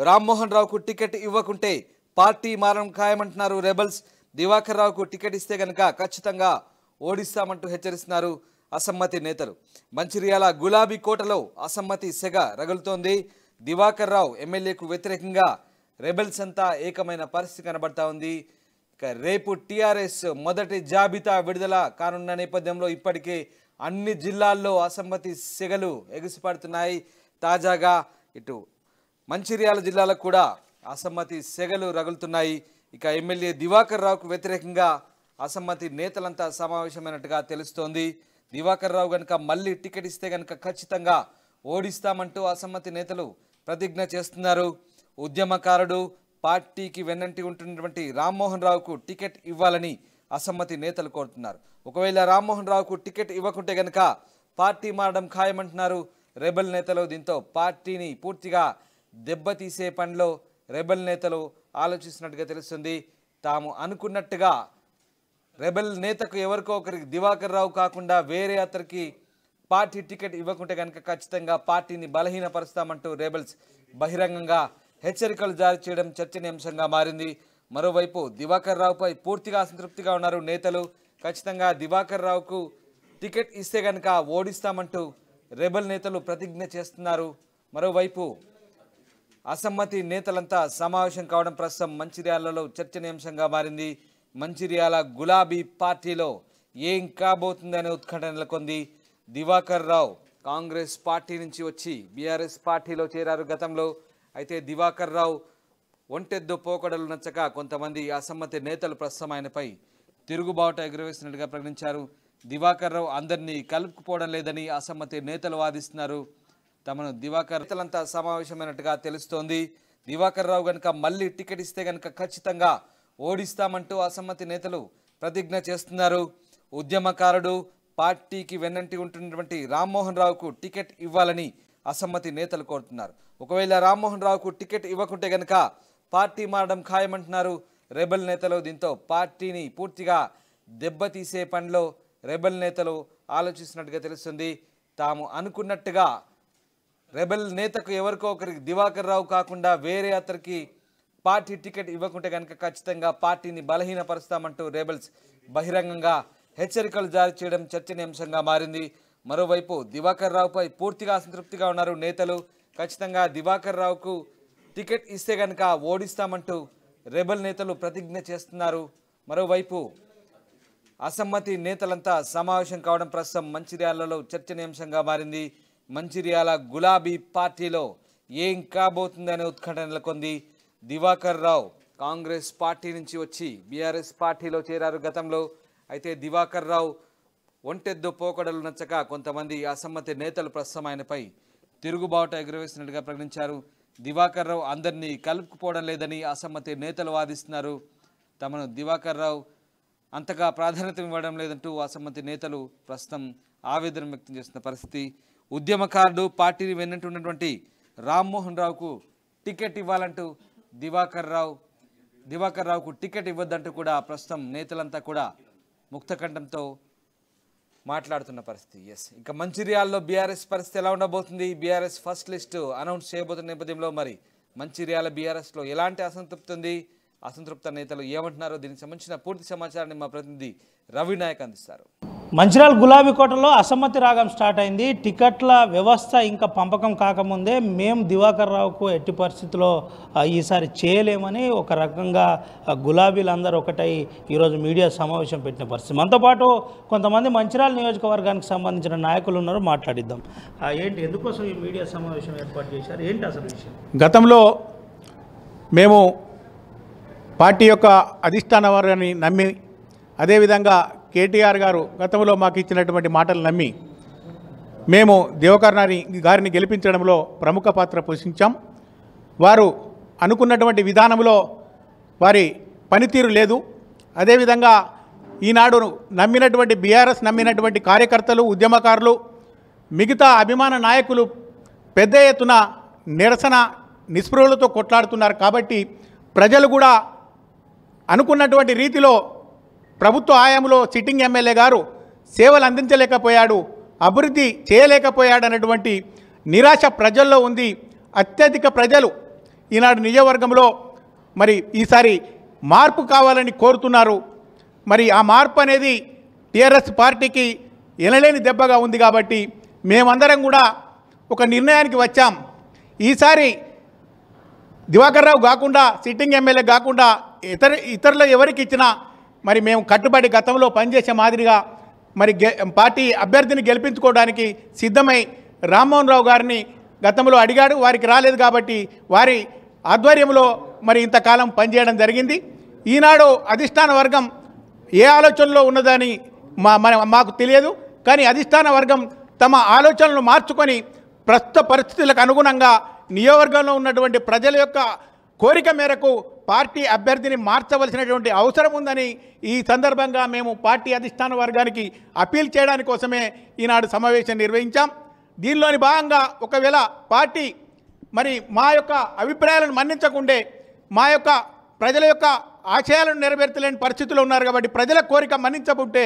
రామ్మోహన్ రావుకు టికెట్ ఇవ్వకుంటే పార్టీ మారం ఖాయమంటున్నారు రెబల్స్ దివాకర్ రావుకు టికెట్ ఇస్తే గనుక ఖచ్చితంగా ఓడిస్తామంటూ హెచ్చరిస్తున్నారు అసమ్మతి నేతలు మంచిర్యాల గులాబీ కోటలో అసమ్మతి సెగ రగులుతోంది దివాకర్ రావు ఎమ్మెల్యేకు వ్యతిరేకంగా రెబెల్స్ అంతా ఏకమైన పరిస్థితి కనబడతా ఉంది ఇక రేపు టీఆర్ఎస్ మొదటి జాబితా విడుదల కానున్న నేపథ్యంలో ఇప్పటికే అన్ని జిల్లాల్లో అసమ్మతి సెగలు ఎగిసిపడుతున్నాయి తాజాగా ఇటు మంచిర్యాల జిల్లాలకు కూడా అసమ్మతి సెగలు రగులుతున్నాయి ఇక ఎమ్మెల్యే దివాకర్ రావుకు వ్యతిరేకంగా అసమ్మతి నేతలంతా సమావేశమైనట్టుగా తెలుస్తోంది దివాకర్ రావు కనుక మళ్ళీ టికెట్ ఇస్తే కనుక ఖచ్చితంగా ఓడిస్తామంటూ అసమ్మతి నేతలు ప్రతిజ్ఞ చేస్తున్నారు ఉద్యమకారుడు పార్టీకి వెన్నంటి ఉంటున్నటువంటి రామ్మోహన్ రావుకు టికెట్ ఇవ్వాలని అసమ్మతి నేతలు కోరుతున్నారు ఒకవేళ రామ్మోహన్ రావుకు టికెట్ ఇవ్వకుంటే గనక పార్టీ మారడం ఖాయమంటున్నారు రెబల్ నేతలు దీంతో పార్టీని పూర్తిగా దెబ్బతీసే పనిలో రెబల్ నేతలు ఆలోచిస్తున్నట్టుగా తెలుస్తుంది తాము అనుకున్నట్టుగా రెబల్ నేతకు ఎవరికో ఒకరికి దివాకర్ రావు కాకుండా వేరే అతనికి పార్టీ టికెట్ ఇవ్వకుంటే కనుక ఖచ్చితంగా పార్టీని బలహీనపరుస్తామంటూ రెబల్స్ బహిరంగంగా హెచ్చరికలు జారీ చేయడం చర్చనీయాంశంగా మారింది మరోవైపు దివాకర్ రావుపై పూర్తిగా అసంతృప్తిగా ఉన్నారు నేతలు ఖచ్చితంగా దివాకర్ రావుకు టికెట్ ఇస్తే కనుక ఓడిస్తామంటూ రెబల్ నేతలు ప్రతిజ్ఞ చేస్తున్నారు మరోవైపు అసమ్మతి నేతలంతా సమావేశం కావడం ప్రస్తుతం మంచిర్యాలలో చర్చనీయాంశంగా మారింది మంచిర్యాల గులాబీ పార్టీలో ఏం కాబోతుందనే ఉత్కంఠ నెలకొంది దివాకర్ రావు కాంగ్రెస్ పార్టీ నుంచి వచ్చి బీఆర్ఎస్ పార్టీలో చేరారు గతంలో అయితే దివాకర్ రావు ఒంటెద్దు పోకడలు నచ్చక కొంతమంది అసమ్మతి నేతలు ప్రస్తుతం ఆయనపై తిరుగుబాటు ఎగురవేసినట్టుగా ప్రకటించారు దివాకర్ రావు అందరినీ కలుపుకుపోవడం లేదని అసమ్మతి నేతలు వాదిస్తున్నారు తమను దివాకర్ రైతులంతా సమావేశమైనట్టుగా తెలుస్తోంది దివాకర్ రావు కనుక మళ్ళీ టికెట్ ఇస్తే కనుక ఖచ్చితంగా ఓడిస్తామంటూ అసమ్మతి నేతలు ప్రతిజ్ఞ చేస్తున్నారు ఉద్యమకారుడు పార్టీకి వెన్నంటి ఉంటున్నటువంటి రామ్మోహన్ రావుకు టికెట్ ఇవ్వాలని అసమ్మతి నేతలు కోరుతున్నారు ఒకవేళ రామ్మోహన్ రావుకు టికెట్ ఇవ్వకుంటే గనక పార్టీ మారడం ఖాయమంటున్నారు రెబల్ నేతలు దీంతో పార్టీని పూర్తిగా దెబ్బతీసే పనిలో రెబల్ నేతలు ఆలోచిస్తున్నట్టుగా తెలుస్తుంది తాము అనుకున్నట్టుగా రెబల్ నేతకు ఎవరికో ఒకరికి దివాకర్ రావు కాకుండా వేరే అతనికి పార్టీ టికెట్ ఇవ్వకుంటే కనుక ఖచ్చితంగా పార్టీని బలహీనపరుస్తామంటూ రేబల్స్ బహిరంగంగా హెచ్చరికలు జారీ చేయడం చర్చనీయాంశంగా మారింది మరోవైపు దివాకర్ రావుపై పూర్తిగా అసంతృప్తిగా ఉన్నారు నేతలు ఖచ్చితంగా దివాకర్ రావుకు టికెట్ ఇస్తే కనుక ఓడిస్తామంటూ రెబల్ నేతలు ప్రతిజ్ఞ చేస్తున్నారు మరోవైపు అసమ్మతి నేతలంతా సమావేశం కావడం ప్రస్తుతం మంచిర్యాలలో చర్చనీయాంశంగా మారింది మంచిర్యాల గులాబీ పార్టీలో ఏం కాబోతుందనే ఉత్కంఠ నెలకొంది దివాకర్ రావు కాంగ్రెస్ పార్టీ నుంచి వచ్చి బీఆర్ఎస్ పార్టీలో చేరారు గతంలో అయితే దివాకర్ రావు ఒంటెద్దు పోకడలు నచ్చక కొంతమంది అసమ్మతి నేతలు ప్రస్తుతం ఆయనపై తిరుగుబాటు ఎగురవేసినట్టుగా ప్రకటించారు దివాకర్ రావు అందరినీ కలుపుకుపోవడం లేదని అసమ్మతి నేతలు వాదిస్తున్నారు తమను దివాకర్ రావు అంతగా ప్రాధాన్యత ఇవ్వడం లేదంటూ అసమ్మతి నేతలు ప్రస్తుతం ఆవేదన వ్యక్తం చేస్తున్న పరిస్థితి ఉద్యమకారుడు పార్టీని వెన్నంటున్నటువంటి రామ్మోహన్ రావుకు టికెట్ ఇవ్వాలంటూ దివాకర్ రావు దివాకర్ రావుకు టికెట్ ఇవ్వద్దంటూ కూడా ప్రస్తుతం నేతలంతా కూడా ముక్తకంఠంతో మాట్లాడుతున్న పరిస్థితి ఎస్ ఇంకా మంచిర్యాలలో బీఆర్ఎస్ పరిస్థితి ఎలా ఉండబోతుంది బీఆర్ఎస్ ఫస్ట్ లిస్ట్ అనౌన్స్ చేయబోతున్న నేపథ్యంలో మరి మంచిర్యాల బీఆర్ఎస్లో ఎలాంటి అసంతృప్తి ఉంది అసంతృప్త నేతలు ఏమంటున్నారో దీనికి సంబంధించిన పూర్తి సమాచారాన్ని మా ప్రతినిధి రవి నాయక్ అందిస్తారు మంచిర్యాల గులాబీ కోటలో అసమ్మతి రాగం స్టార్ట్ అయింది టికెట్ల వ్యవస్థ ఇంకా పంపకం కాకముందే మేము దివాకర్ రావుకు ఎట్టి పరిస్థితిలో ఈసారి చేయలేమని ఒక రకంగా గులాబీలు అందరూ ఒకటై ఈరోజు మీడియా సమావేశం పెట్టిన పరిస్థితి మనతో పాటు కొంతమంది మంచిరాల నియోజకవర్గానికి సంబంధించిన నాయకులు ఉన్నారు మాట్లాడిద్దాం ఏంటి ఎందుకోసం ఈ మీడియా సమావేశం ఏర్పాటు చేశారు ఏంటి అసలు విషయం గతంలో మేము పార్టీ యొక్క అధిష్టాన వారిని నమ్మి అదేవిధంగా కేటీఆర్ గారు గతంలో మాకు ఇచ్చినటువంటి మాటలు నమ్మి మేము దేవకర్ణాని గారిని గెలిపించడంలో ప్రముఖ పాత్ర పోషించాం వారు అనుకున్నటువంటి విధానంలో వారి పనితీరు లేదు అదేవిధంగా ఈనాడు నమ్మినటువంటి బీఆర్ఎస్ నమ్మినటువంటి కార్యకర్తలు ఉద్యమకారులు మిగతా అభిమాన నాయకులు పెద్ద ఎత్తున నిరసన నిస్పృహలతో కొట్లాడుతున్నారు కాబట్టి ప్రజలు కూడా అనుకున్నటువంటి రీతిలో ప్రభుత్వ హయాంలో సిట్టింగ్ ఎమ్మెల్యే గారు సేవలు అందించలేకపోయాడు అభివృద్ధి చేయలేకపోయాడు అనేటువంటి నిరాశ ప్రజల్లో ఉంది అత్యధిక ప్రజలు ఈనాడు నియోజకవర్గంలో మరి ఈసారి మార్పు కావాలని కోరుతున్నారు మరి ఆ మార్పు అనేది టీఆర్ఎస్ పార్టీకి ఎనలేని దెబ్బగా ఉంది కాబట్టి మేమందరం కూడా ఒక నిర్ణయానికి వచ్చాం ఈసారి దివాకర్ రావు కాకుండా సిట్టింగ్ ఎమ్మెల్యే కాకుండా ఇతర ఇతరులు ఎవరికి ఇచ్చినా మరి మేము కట్టుబడి గతంలో పనిచేసే మాదిరిగా మరి పార్టీ అభ్యర్థిని గెలిపించుకోవడానికి సిద్ధమై రామ్మోహన్ రావు గారిని గతంలో అడిగాడు వారికి రాలేదు కాబట్టి వారి ఆధ్వర్యంలో మరి ఇంతకాలం పనిచేయడం జరిగింది ఈనాడు అధిష్టాన వర్గం ఏ ఆలోచనలో ఉన్నదని మా మాకు తెలియదు కానీ అధిష్టాన వర్గం తమ ఆలోచనలు మార్చుకొని ప్రస్తుత పరిస్థితులకు అనుగుణంగా నియోజకవర్గంలో ఉన్నటువంటి ప్రజల యొక్క కోరిక మేరకు పార్టీ అభ్యర్థిని మార్చవలసినటువంటి అవసరం ఉందని ఈ సందర్భంగా మేము పార్టీ అధిష్టాన వర్గానికి అపీల్ చేయడాని కోసమే ఈనాడు సమావేశం నిర్వహించాం దీనిలోని భాగంగా ఒకవేళ పార్టీ మరి మా యొక్క అభిప్రాయాలను మన్నించకుండే మా యొక్క ప్రజల యొక్క ఆశయాలను నెరవేర్చలేని పరిస్థితులు ఉన్నారు కాబట్టి ప్రజల కోరిక మన్నించకుంటే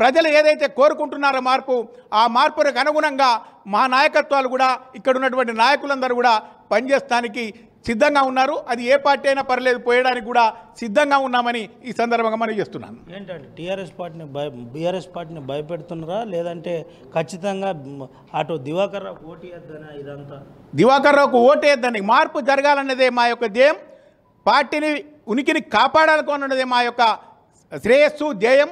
ప్రజలు ఏదైతే కోరుకుంటున్నారో మార్పు ఆ మార్పులకు అనుగుణంగా మా నాయకత్వాలు కూడా ఇక్కడ ఉన్నటువంటి నాయకులందరూ కూడా పనిచేస్తానికి సిద్ధంగా ఉన్నారు అది ఏ పార్టీ అయినా పర్లేదు పోయడానికి కూడా సిద్ధంగా ఉన్నామని ఈ సందర్భంగా మనం చేస్తున్నాను ఏంటండి టీఆర్ఎస్ పార్టీని భయ బీఆర్ఎస్ పార్టీని భయపెడుతున్నారా లేదంటే ఖచ్చితంగా అటు దివాకర్ రావుకు ఓటేయద్దనా ఇదంతా దివాకర్ రావుకు ఓటేయద్దని మార్పు జరగాలన్నదే మా యొక్క ధ్యేయం పార్టీని ఉనికిని కాపాడాలనుకున్నదే మా యొక్క శ్రేయస్సు ధ్యేయం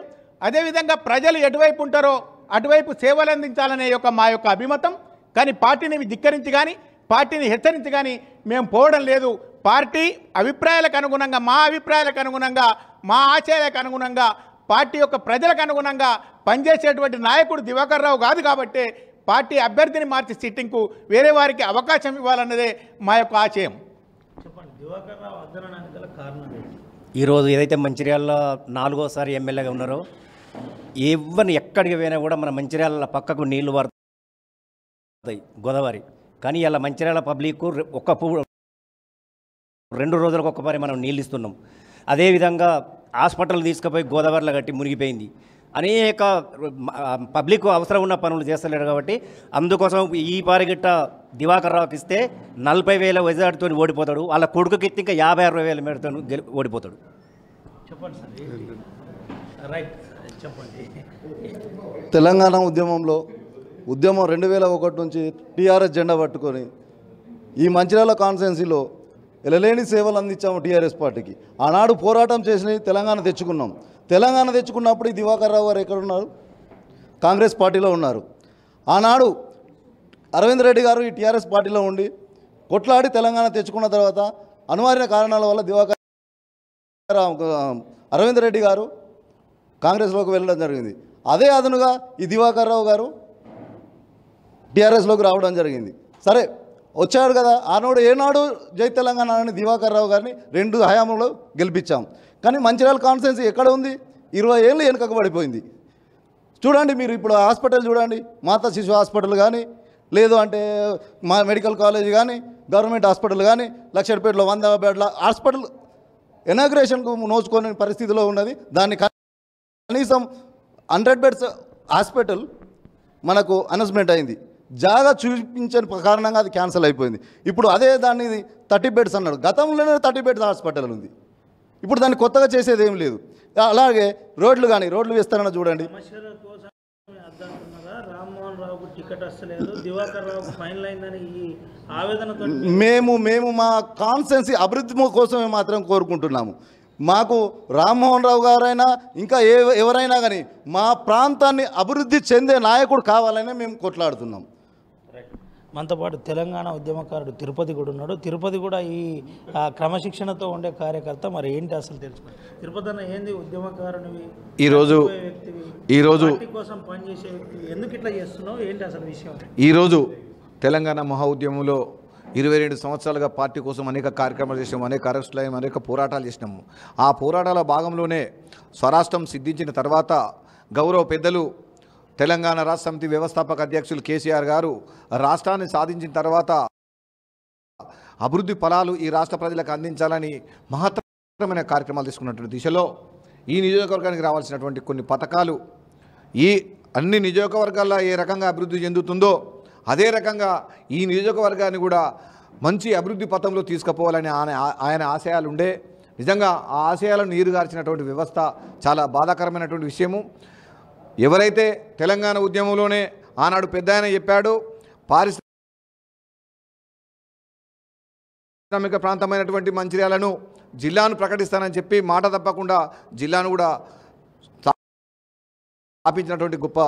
అదేవిధంగా ప్రజలు ఎటువైపు ఉంటారో అటువైపు సేవలు అందించాలనే యొక్క మా యొక్క అభిమతం కానీ పార్టీని ధిక్కరించి కానీ పార్టీని హెచ్చరించి కానీ మేము పోవడం లేదు పార్టీ అభిప్రాయాలకు అనుగుణంగా మా అభిప్రాయాలకు అనుగుణంగా మా ఆశయాలకు అనుగుణంగా పార్టీ యొక్క ప్రజలకు అనుగుణంగా పనిచేసేటువంటి నాయకుడు దివాకర్ రావు కాదు కాబట్టి పార్టీ అభ్యర్థిని మార్చి సిట్టింగ్కు వేరే వారికి అవకాశం ఇవ్వాలన్నదే మా యొక్క ఆశయం ఈరోజు ఏదైతే మంచిర్యాలలో నాలుగోసారి ఎమ్మెల్యేగా ఉన్నారో ఎవరిని ఎక్కడికి పోయినా కూడా మన మంచిర్యాల పక్కకు నీళ్లు పడతాయి గోదావరి కానీ ఇలా మంచిర్యాల పబ్లిక్ ఒక్క రెండు రోజులకు పని మనం నీళ్ళు ఇస్తున్నాం అదేవిధంగా హాస్పిటల్ తీసుకుపోయి గోదావరిలో కట్టి మునిగిపోయింది అనేక పబ్లిక్ అవసరం ఉన్న పనులు చేస్తలేడు కాబట్టి అందుకోసం ఈ పారిగిట్ట దివాకర్ రావుకి ఇస్తే నలభై వేల వజాడుతో ఓడిపోతాడు వాళ్ళ కొడుకుకి ఇస్తే ఇంకా యాభై అరవై వేల మేడతో ఓడిపోతాడు చెప్పండి సార్ రైట్ చెప్పండి తెలంగాణ ఉద్యమంలో ఉద్యమం రెండు వేల ఒకటి నుంచి టీఆర్ఎస్ జెండా పట్టుకొని ఈ మంచిర్యాల కాన్స్టిట్యున్సీలో ఎలలేని సేవలు అందించాము టీఆర్ఎస్ పార్టీకి ఆనాడు పోరాటం చేసి తెలంగాణ తెచ్చుకున్నాం తెలంగాణ తెచ్చుకున్నప్పుడు ఈ దివాకర్ రావు గారు ఎక్కడున్నారు కాంగ్రెస్ పార్టీలో ఉన్నారు ఆనాడు అరవింద్ రెడ్డి గారు ఈ టీఆర్ఎస్ పార్టీలో ఉండి కొట్లాడి తెలంగాణ తెచ్చుకున్న తర్వాత అనివార్య కారణాల వల్ల దివాకర్ అరవింద్ రెడ్డి గారు కాంగ్రెస్లోకి వెళ్ళడం జరిగింది అదే అదనుగా ఈ దివాకర్ రావు గారు టీఆర్ఎస్లోకి రావడం జరిగింది సరే వచ్చాడు కదా ఆనాడు ఏనాడు జై తెలంగాణ అని దివాకర్ రావు గారిని రెండు హయాంలో గెలిపించాం కానీ మంచిర్యాల కాన్ఫరెన్స్ ఎక్కడ ఉంది ఇరవై ఏళ్ళు వెనుకకు పడిపోయింది చూడండి మీరు ఇప్పుడు హాస్పిటల్ చూడండి మాతా శిశు హాస్పిటల్ కానీ లేదు అంటే మా మెడికల్ కాలేజ్ కానీ గవర్నమెంట్ హాస్పిటల్ కానీ లక్షపేటలో వంద బెడ్ల హాస్పిటల్ ఇనాగ్రేషన్కు నోచుకునే పరిస్థితిలో ఉన్నది దాన్ని కనీసం హండ్రెడ్ బెడ్స్ హాస్పిటల్ మనకు అనౌన్స్మెంట్ అయింది జాగా చూపించని కారణంగా అది క్యాన్సిల్ అయిపోయింది ఇప్పుడు అదే దాన్ని థర్టీ బెడ్స్ అన్నాడు గతంలోనే థర్టీ బెడ్స్ హాస్పిటల్ ఉంది ఇప్పుడు దాన్ని కొత్తగా చేసేది ఏం లేదు అలాగే రోడ్లు కానీ రోడ్లు వేస్తారన్న చూడండి మేము మేము మా కాన్సెన్సీ అభివృద్ధి కోసమే మాత్రం కోరుకుంటున్నాము మాకు రామ్మోహన్ రావు గారైనా ఇంకా ఏ ఎవరైనా కానీ మా ప్రాంతాన్ని అభివృద్ధి చెందే నాయకుడు కావాలని మేము కొట్లాడుతున్నాం మనతో పాటు తెలంగాణ ఉద్యమకారుడు తిరుపతి కూడా ఉన్నాడు తిరుపతి కూడా ఈ క్రమశిక్షణతో ఉండే కార్యకర్త మరి ఏంటి అసలు తెలుసుకోండి తిరుపతి అన్న ఏంది ఉద్యమకారుని ఈరోజు ఈరోజు కోసం పనిచేసే వ్యక్తి ఎందుకు ఇట్లా చేస్తున్నావు ఏంటి అసలు విషయం ఈరోజు తెలంగాణ మహా ఉద్యమంలో ఇరవై రెండు సంవత్సరాలుగా పార్టీ కోసం అనేక కార్యక్రమాలు చేసినాము అనేక అరెస్టులు అయ్యాము అనేక పోరాటాలు చేసినాము ఆ పోరాటాల భాగంలోనే స్వరాష్ట్రం సిద్ధించిన తర్వాత గౌరవ పెద్దలు తెలంగాణ రాష్ట్ర సమితి వ్యవస్థాపక అధ్యక్షులు కేసీఆర్ గారు రాష్ట్రాన్ని సాధించిన తర్వాత అభివృద్ధి ఫలాలు ఈ రాష్ట్ర ప్రజలకు అందించాలని మహత్తరమైన కార్యక్రమాలు తీసుకున్నటువంటి దిశలో ఈ నియోజకవర్గానికి రావాల్సినటువంటి కొన్ని పథకాలు ఈ అన్ని నియోజకవర్గాల్లో ఏ రకంగా అభివృద్ధి చెందుతుందో అదే రకంగా ఈ నియోజకవర్గాన్ని కూడా మంచి అభివృద్ధి పథంలో తీసుకుపోవాలని ఆయన ఆశయాలు ఉండే నిజంగా ఆ ఆశయాలను నీరుగార్చినటువంటి వ్యవస్థ చాలా బాధాకరమైనటువంటి విషయము ఎవరైతే తెలంగాణ ఉద్యమంలోనే ఆనాడు పెద్ద ఆయన చెప్పాడో పారిశ్రామిక ప్రాంతమైనటువంటి మంచిర్యాలను జిల్లాను ప్రకటిస్తానని చెప్పి మాట తప్పకుండా జిల్లాను కూడా స్థాపించినటువంటి గొప్ప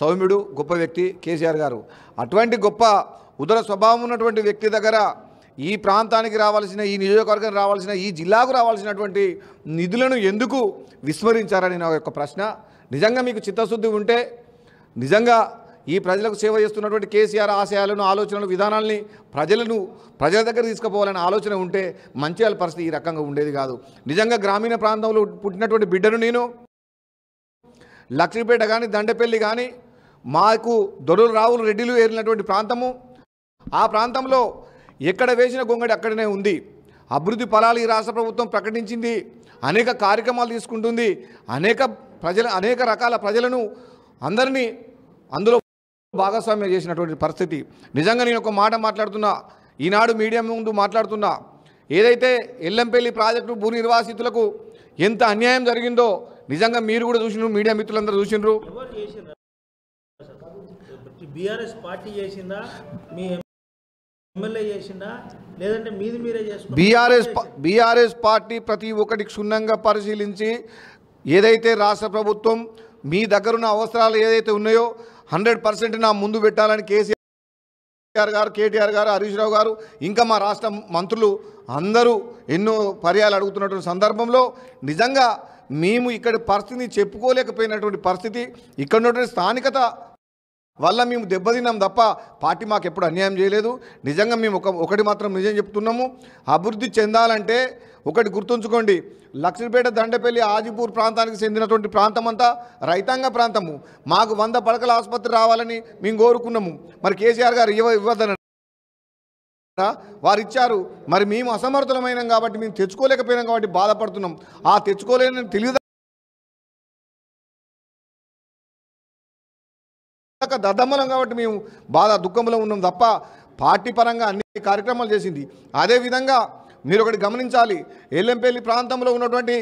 సౌమ్యుడు గొప్ప వ్యక్తి కేసీఆర్ గారు అటువంటి గొప్ప ఉదర స్వభావం ఉన్నటువంటి వ్యక్తి దగ్గర ఈ ప్రాంతానికి రావాల్సిన ఈ నియోజకవర్గం రావాల్సిన ఈ జిల్లాకు రావాల్సినటువంటి నిధులను ఎందుకు విస్మరించారని నా యొక్క ప్రశ్న నిజంగా మీకు చిత్తశుద్ధి ఉంటే నిజంగా ఈ ప్రజలకు సేవ చేస్తున్నటువంటి కేసీఆర్ ఆశయాలను ఆలోచనలు విధానాల్ని ప్రజలను ప్రజల దగ్గర తీసుకుపోవాలనే ఆలోచన ఉంటే మంచిర్యాల పరిస్థితి ఈ రకంగా ఉండేది కాదు నిజంగా గ్రామీణ ప్రాంతంలో పుట్టినటువంటి బిడ్డను నేను లక్ష్మీపేట కానీ దండపల్లి కానీ మాకు దొరలు రావులు రెడ్డిలు ఏరినటువంటి ప్రాంతము ఆ ప్రాంతంలో ఎక్కడ వేసిన గొంగడి అక్కడనే ఉంది అభివృద్ధి ఫలాలు ఈ రాష్ట్ర ప్రభుత్వం ప్రకటించింది అనేక కార్యక్రమాలు తీసుకుంటుంది అనేక ప్రజల అనేక రకాల ప్రజలను అందరినీ అందులో భాగస్వామ్యం చేసినటువంటి పరిస్థితి నిజంగా నేను ఒక మాట మాట్లాడుతున్నా ఈనాడు మీడియా ముందు మాట్లాడుతున్నా ఏదైతే ఎల్లంపల్లి ప్రాజెక్టు భూ నిర్వాసితులకు ఎంత అన్యాయం జరిగిందో నిజంగా మీరు కూడా చూసినారు మీడియా మిత్రులందరూ చూసినారు బీఆర్ఎస్ పార్టీ బీఆర్ఎస్ పార్టీ ప్రతి ఒక్కటి క్షుణ్ణంగా పరిశీలించి ఏదైతే రాష్ట్ర ప్రభుత్వం మీ దగ్గరున్న అవసరాలు ఏదైతే ఉన్నాయో హండ్రెడ్ పర్సెంట్ నా ముందు పెట్టాలని కేసీఆర్ గారు కేటీఆర్ గారు హరీష్ రావు గారు ఇంకా మా రాష్ట్ర మంత్రులు అందరూ ఎన్నో పర్యాలు అడుగుతున్నటువంటి సందర్భంలో నిజంగా మేము ఇక్కడ పరిస్థితిని చెప్పుకోలేకపోయినటువంటి పరిస్థితి ఇక్కడ ఉన్నటువంటి స్థానికత వల్ల మేము దెబ్బతిన్నాం తప్ప పార్టీ మాకు ఎప్పుడు అన్యాయం చేయలేదు నిజంగా మేము ఒక ఒకటి మాత్రం నిజం చెప్తున్నాము అభివృద్ధి చెందాలంటే ఒకటి గుర్తుంచుకోండి లక్ష్మీపేట దండపల్లి ఆజిపూర్ ప్రాంతానికి చెందినటువంటి ప్రాంతం అంతా రైతాంగ ప్రాంతము మాకు వంద పడకల ఆసుపత్రి రావాలని మేము కోరుకున్నాము మరి కేసీఆర్ గారు ఇవ్వ ఇవ్వదన వారు ఇచ్చారు మరి మేము అసమర్థులమైనాం కాబట్టి మేము తెచ్చుకోలేకపోయినాం కాబట్టి బాధపడుతున్నాం ఆ తెచ్చుకోలేని తెలియదు ఒక దద్దమ్మలం కాబట్టి మేము బాధ దుఃఖంలో ఉన్నాం తప్ప పార్టీ పరంగా అన్ని కార్యక్రమాలు చేసింది అదేవిధంగా మీరు ఒకటి గమనించాలి ఎల్లంపల్లి ప్రాంతంలో ఉన్నటువంటి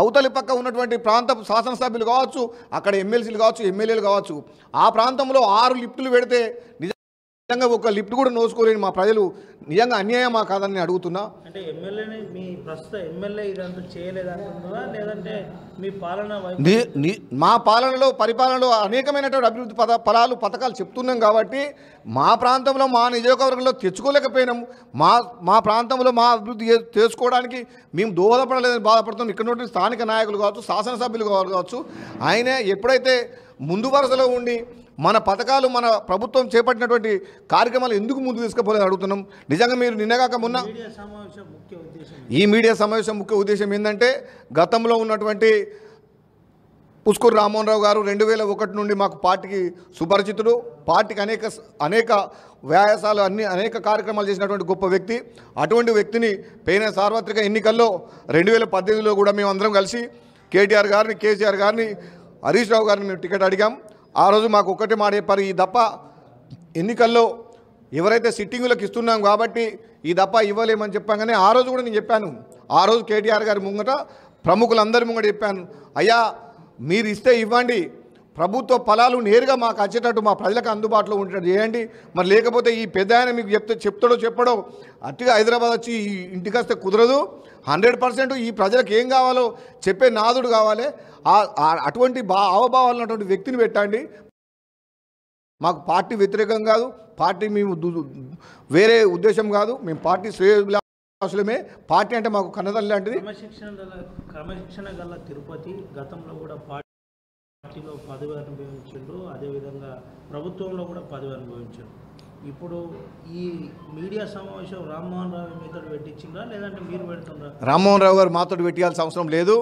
అవతలి పక్క ఉన్నటువంటి ప్రాంత శాసనసభ్యులు కావచ్చు అక్కడ ఎమ్మెల్సీలు కావచ్చు ఎమ్మెల్యేలు కావచ్చు ఆ ప్రాంతంలో ఆరు లిఫ్టులు పెడితే నిజంగా ఒక లిఫ్ట్ కూడా నోసుకోలేని మా ప్రజలు నిజంగా అన్యాయమా కాదని నేను అడుగుతున్నా మా పాలనలో పరిపాలనలో అనేకమైనటువంటి అభివృద్ధి పద ఫలాలు పథకాలు చెప్తున్నాం కాబట్టి మా ప్రాంతంలో మా నియోజకవర్గంలో తెచ్చుకోలేకపోయినాము మా మా ప్రాంతంలో మా అభివృద్ధి చేసుకోవడానికి మేము దోహదపడలేదని బాధపడుతున్నాం ఇక్కడ నుండి స్థానిక నాయకులు కావచ్చు శాసనసభ్యులు కావచ్చు ఆయన ఎప్పుడైతే ముందు వరుసలో ఉండి మన పథకాలు మన ప్రభుత్వం చేపట్టినటువంటి కార్యక్రమాలు ఎందుకు ముందు తీసుకుపోలేదు అడుగుతున్నాం నిజంగా మీరు నిన్నగాక మొన్న ఈ మీడియా సమావేశం ముఖ్య ఉద్దేశం ఏంటంటే గతంలో ఉన్నటువంటి పుష్కూరు రామ్మోహన్ రావు గారు రెండు వేల ఒకటి నుండి మాకు పార్టీకి సుపరిచితుడు పార్టీకి అనేక అనేక వ్యాయాసాలు అన్ని అనేక కార్యక్రమాలు చేసినటువంటి గొప్ప వ్యక్తి అటువంటి వ్యక్తిని పోయిన సార్వత్రిక ఎన్నికల్లో రెండు వేల పద్దెనిమిదిలో కూడా అందరం కలిసి కేటీఆర్ గారిని కేసీఆర్ గారిని హరీష్ రావు గారిని మేము టికెట్ అడిగాం ఆ రోజు మాకు ఒకటి మాట చెప్పారు ఈ దప్ప ఎన్నికల్లో ఎవరైతే సిట్టింగులకు ఇస్తున్నాం కాబట్టి ఈ దప్ప ఇవ్వలేమని చెప్పాగానే ఆ రోజు కూడా నేను చెప్పాను ఆ రోజు కేటీఆర్ గారి ముంగట ప్రముఖులందరి ముంగట చెప్పాను అయ్యా మీరు ఇస్తే ఇవ్వండి ప్రభుత్వ ఫలాలు నేరుగా మాకు వచ్చేటట్టు మా ప్రజలకు అందుబాటులో ఉండేటట్టు చేయండి మరి లేకపోతే ఈ పెద్ద ఆయన మీకు చెప్తే చెప్తాడో చెప్పడో అట్టిగా హైదరాబాద్ వచ్చి ఇంటికి వస్తే కుదరదు హండ్రెడ్ పర్సెంట్ ఈ ప్రజలకు ఏం కావాలో చెప్పే నాదుడు కావాలి అటువంటి బా అవభావాలు ఉన్నటువంటి వ్యక్తిని పెట్టండి మాకు పార్టీ వ్యతిరేకం కాదు పార్టీ మేము వేరే ఉద్దేశం కాదు మేము పార్టీ శ్రేయోభిలాషులమే పార్టీ అంటే మాకు కన్నదల్లి లాంటిది క్రమశిక్షణ గల తిరుపతి గతంలో కూడా పార్టీలో పదవి అనుభవించిండ్రు అదేవిధంగా ప్రభుత్వంలో కూడా పదవి అనుభవించారు ఇప్పుడు ఈ మీడియా సమావేశం రామ్మోహన్ రావు మీతో పెట్టించిందా లేదంటే మీరు పెడుతున్నారా రామ్మోహన్ రావు గారు మాతో పెట్టాల్సిన అవసరం లేదు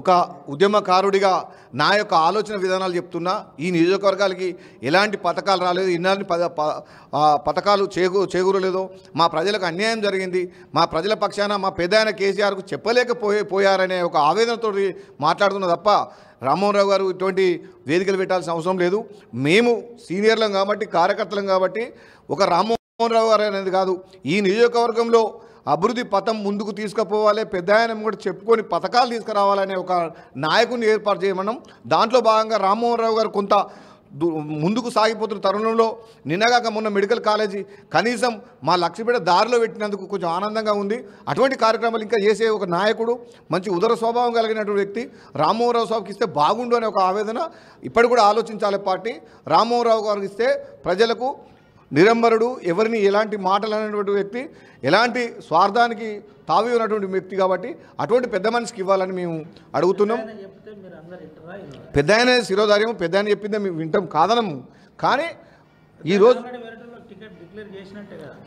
ఒక ఉద్యమకారుడిగా నా యొక్క ఆలోచన విధానాలు చెప్తున్నా ఈ నియోజకవర్గాలకి ఎలాంటి పథకాలు రాలేదు ఇలాంటి పథకాలు చేకూ చేకూరలేదు మా ప్రజలకు అన్యాయం జరిగింది మా ప్రజల పక్షాన మా పెద్ద ఆయన కేసీఆర్కు చెప్పలేకపోయి పోయారనే ఒక ఆవేదనతో మాట్లాడుతున్నా తప్ప రామ్మోహన్ గారు ఇటువంటి వేదికలు పెట్టాల్సిన అవసరం లేదు మేము సీనియర్లం కాబట్టి కార్యకర్తలం కాబట్టి ఒక రామ్మోహన్ రావు గారు అనేది కాదు ఈ నియోజకవర్గంలో అభివృద్ధి పథం ముందుకు తీసుకుపోవాలి పెద్ద ఆయన కూడా చెప్పుకొని పథకాలు తీసుకురావాలనే ఒక నాయకుని ఏర్పాటు చేయమన్నాం దాంట్లో భాగంగా రామ్మోహన్ రావు గారు కొంత ముందుకు సాగిపోతున్న తరుణంలో నిన్నగాక మొన్న మెడికల్ కాలేజీ కనీసం మా లక్ష్మీపేట దారిలో పెట్టినందుకు కొంచెం ఆనందంగా ఉంది అటువంటి కార్యక్రమాలు ఇంకా చేసే ఒక నాయకుడు మంచి ఉదర స్వభావం కలిగినటువంటి వ్యక్తి రామోహరావు సాబుకి ఇస్తే బాగుండు అనే ఒక ఆవేదన ఇప్పటి కూడా ఆలోచించాలి పార్టీ రామోహరావు గారికి ఇస్తే ప్రజలకు నిరంబరుడు ఎవరిని ఎలాంటి మాటలు అనేటువంటి వ్యక్తి ఎలాంటి స్వార్థానికి తావి ఉన్నటువంటి వ్యక్తి కాబట్టి అటువంటి పెద్ద మనిషికి ఇవ్వాలని మేము అడుగుతున్నాం పెద్ద ఆయన శిరోధార్యం పెద్ద ఆయన చెప్పిందే మేము వింటాం కాదనము కానీ ఈరోజు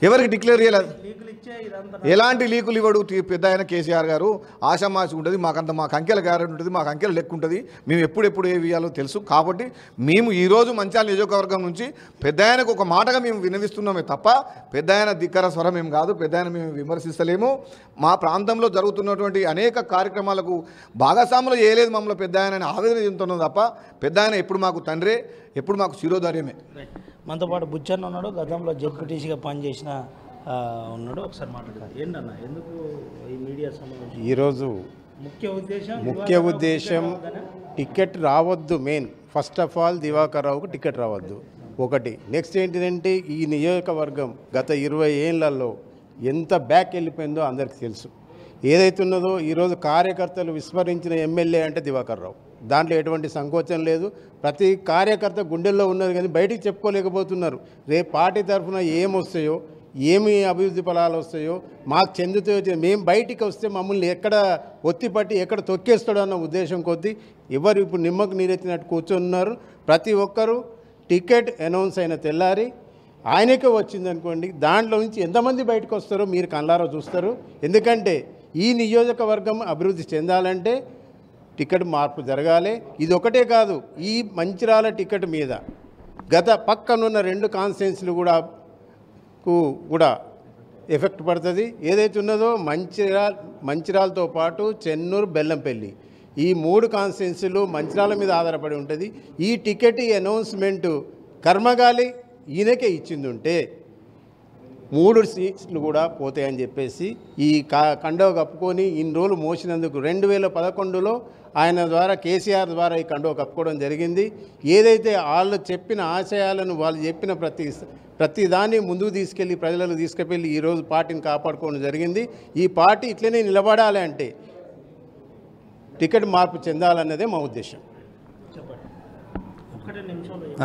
ఎవరికి డిక్లేర్ చేయలేదు ఎలాంటి లీకులు ఇవ్వడు పెద్ద ఆయన కేసీఆర్ గారు ఆశామాసి ఉంటుంది మాకంత మా అంకెల గ్యారెంటీ ఉంటుంది మాకు అంకెల లెక్క ఉంటుంది మేము ఎప్పుడెప్పుడు ఏ వేయాలో తెలుసు కాబట్టి మేము ఈరోజు మంచాల నియోజకవర్గం నుంచి పెద్ద ఆయనకు ఒక మాటగా మేము వినవిస్తున్నామే తప్ప పెద్ద ఆయన ధిక్కర స్వరం ఏం కాదు పెద్ద ఆయన మేము విమర్శిస్తలేము మా ప్రాంతంలో జరుగుతున్నటువంటి అనేక కార్యక్రమాలకు భాగస్వాములు చేయలేదు మమ్మల్ని పెద్ద ఆయన ఆవేదన చెందుతున్నాం తప్ప పెద్ద ఆయన ఎప్పుడు మాకు తండ్రే ఎప్పుడు మాకు శిరోధార్యమే మనతో పాటు బుచ్చన్న ఉన్నాడు గతంలో జెడ్పీటీసీగా పనిచేసిన ఉన్నాడు ఒకసారి మాట్లాడతారు ఏంటన్న ఎందుకు ఈ మీడియా సంబంధించి ఈరోజు ముఖ్య ఉద్దేశం ముఖ్య ఉద్దేశం టికెట్ రావద్దు main first of all Diwakar రావుకు టికెట్ రావద్దు ఒకటి నెక్స్ట్ ఏంటిదంటే ఈ నియోజకవర్గం గత ఇరవై ఏళ్ళల్లో ఎంత బ్యాక్ వెళ్ళిపోయిందో అందరికీ తెలుసు ఏదైతే ఉన్నదో ఈరోజు కార్యకర్తలు విస్మరించిన ఎమ్మెల్యే అంటే దివాకర్ రావు దాంట్లో ఎటువంటి సంకోచం లేదు ప్రతి కార్యకర్త గుండెల్లో ఉన్నది కానీ బయటికి చెప్పుకోలేకపోతున్నారు రేపు పార్టీ తరఫున ఏమొస్తాయో ఏమి అభివృద్ధి ఫలాలు వస్తాయో మాకు చెందుతాయో మేము బయటికి వస్తే మమ్మల్ని ఎక్కడ ఒత్తిపట్టి ఎక్కడ తొక్కేస్తాడో అన్న ఉద్దేశం కొద్దీ ఎవరు ఇప్పుడు నిమ్మకు నీరెత్తినట్టు కూర్చున్నారు ప్రతి ఒక్కరూ టికెట్ అనౌన్స్ అయిన తెల్లారి ఆయనకే వచ్చింది అనుకోండి దాంట్లో నుంచి ఎంతమంది బయటకు వస్తారో మీరు కళ్ళారో చూస్తారు ఎందుకంటే ఈ నియోజకవర్గం అభివృద్ధి చెందాలంటే టికెట్ మార్పు జరగాలి ఇది ఒకటే కాదు ఈ మంచిరాల టికెట్ మీద గత పక్కనున్న రెండు కాన్స్టెన్సీలు కూడా కూడా ఎఫెక్ట్ పడుతుంది ఏదైతే ఉన్నదో మంచిరాల్ మంచిరాలతో పాటు చెన్నూరు బెల్లంపల్లి ఈ మూడు కాన్స్టెన్సీలు మంచిరాల మీద ఆధారపడి ఉంటుంది ఈ టికెట్ అనౌన్స్మెంటు కర్మగాలి ఈయనకే ఇచ్చింది ఉంటే మూడు సీట్లు కూడా పోతాయని చెప్పేసి ఈ కా కండవ కప్పుకొని ఇన్ని రోజులు మోసినందుకు రెండు వేల పదకొండులో ఆయన ద్వారా కేసీఆర్ ద్వారా ఈ కండో కప్పుకోవడం జరిగింది ఏదైతే వాళ్ళు చెప్పిన ఆశయాలను వాళ్ళు చెప్పిన ప్రతి ప్రతి దాన్ని ముందుకు తీసుకెళ్ళి ప్రజలను తీసుకెళ్ళి ఈరోజు పార్టీని కాపాడుకోవడం జరిగింది ఈ పార్టీ ఇట్లనే నిలబడాలి అంటే టికెట్ మార్పు చెందాలన్నదే మా ఉద్దేశం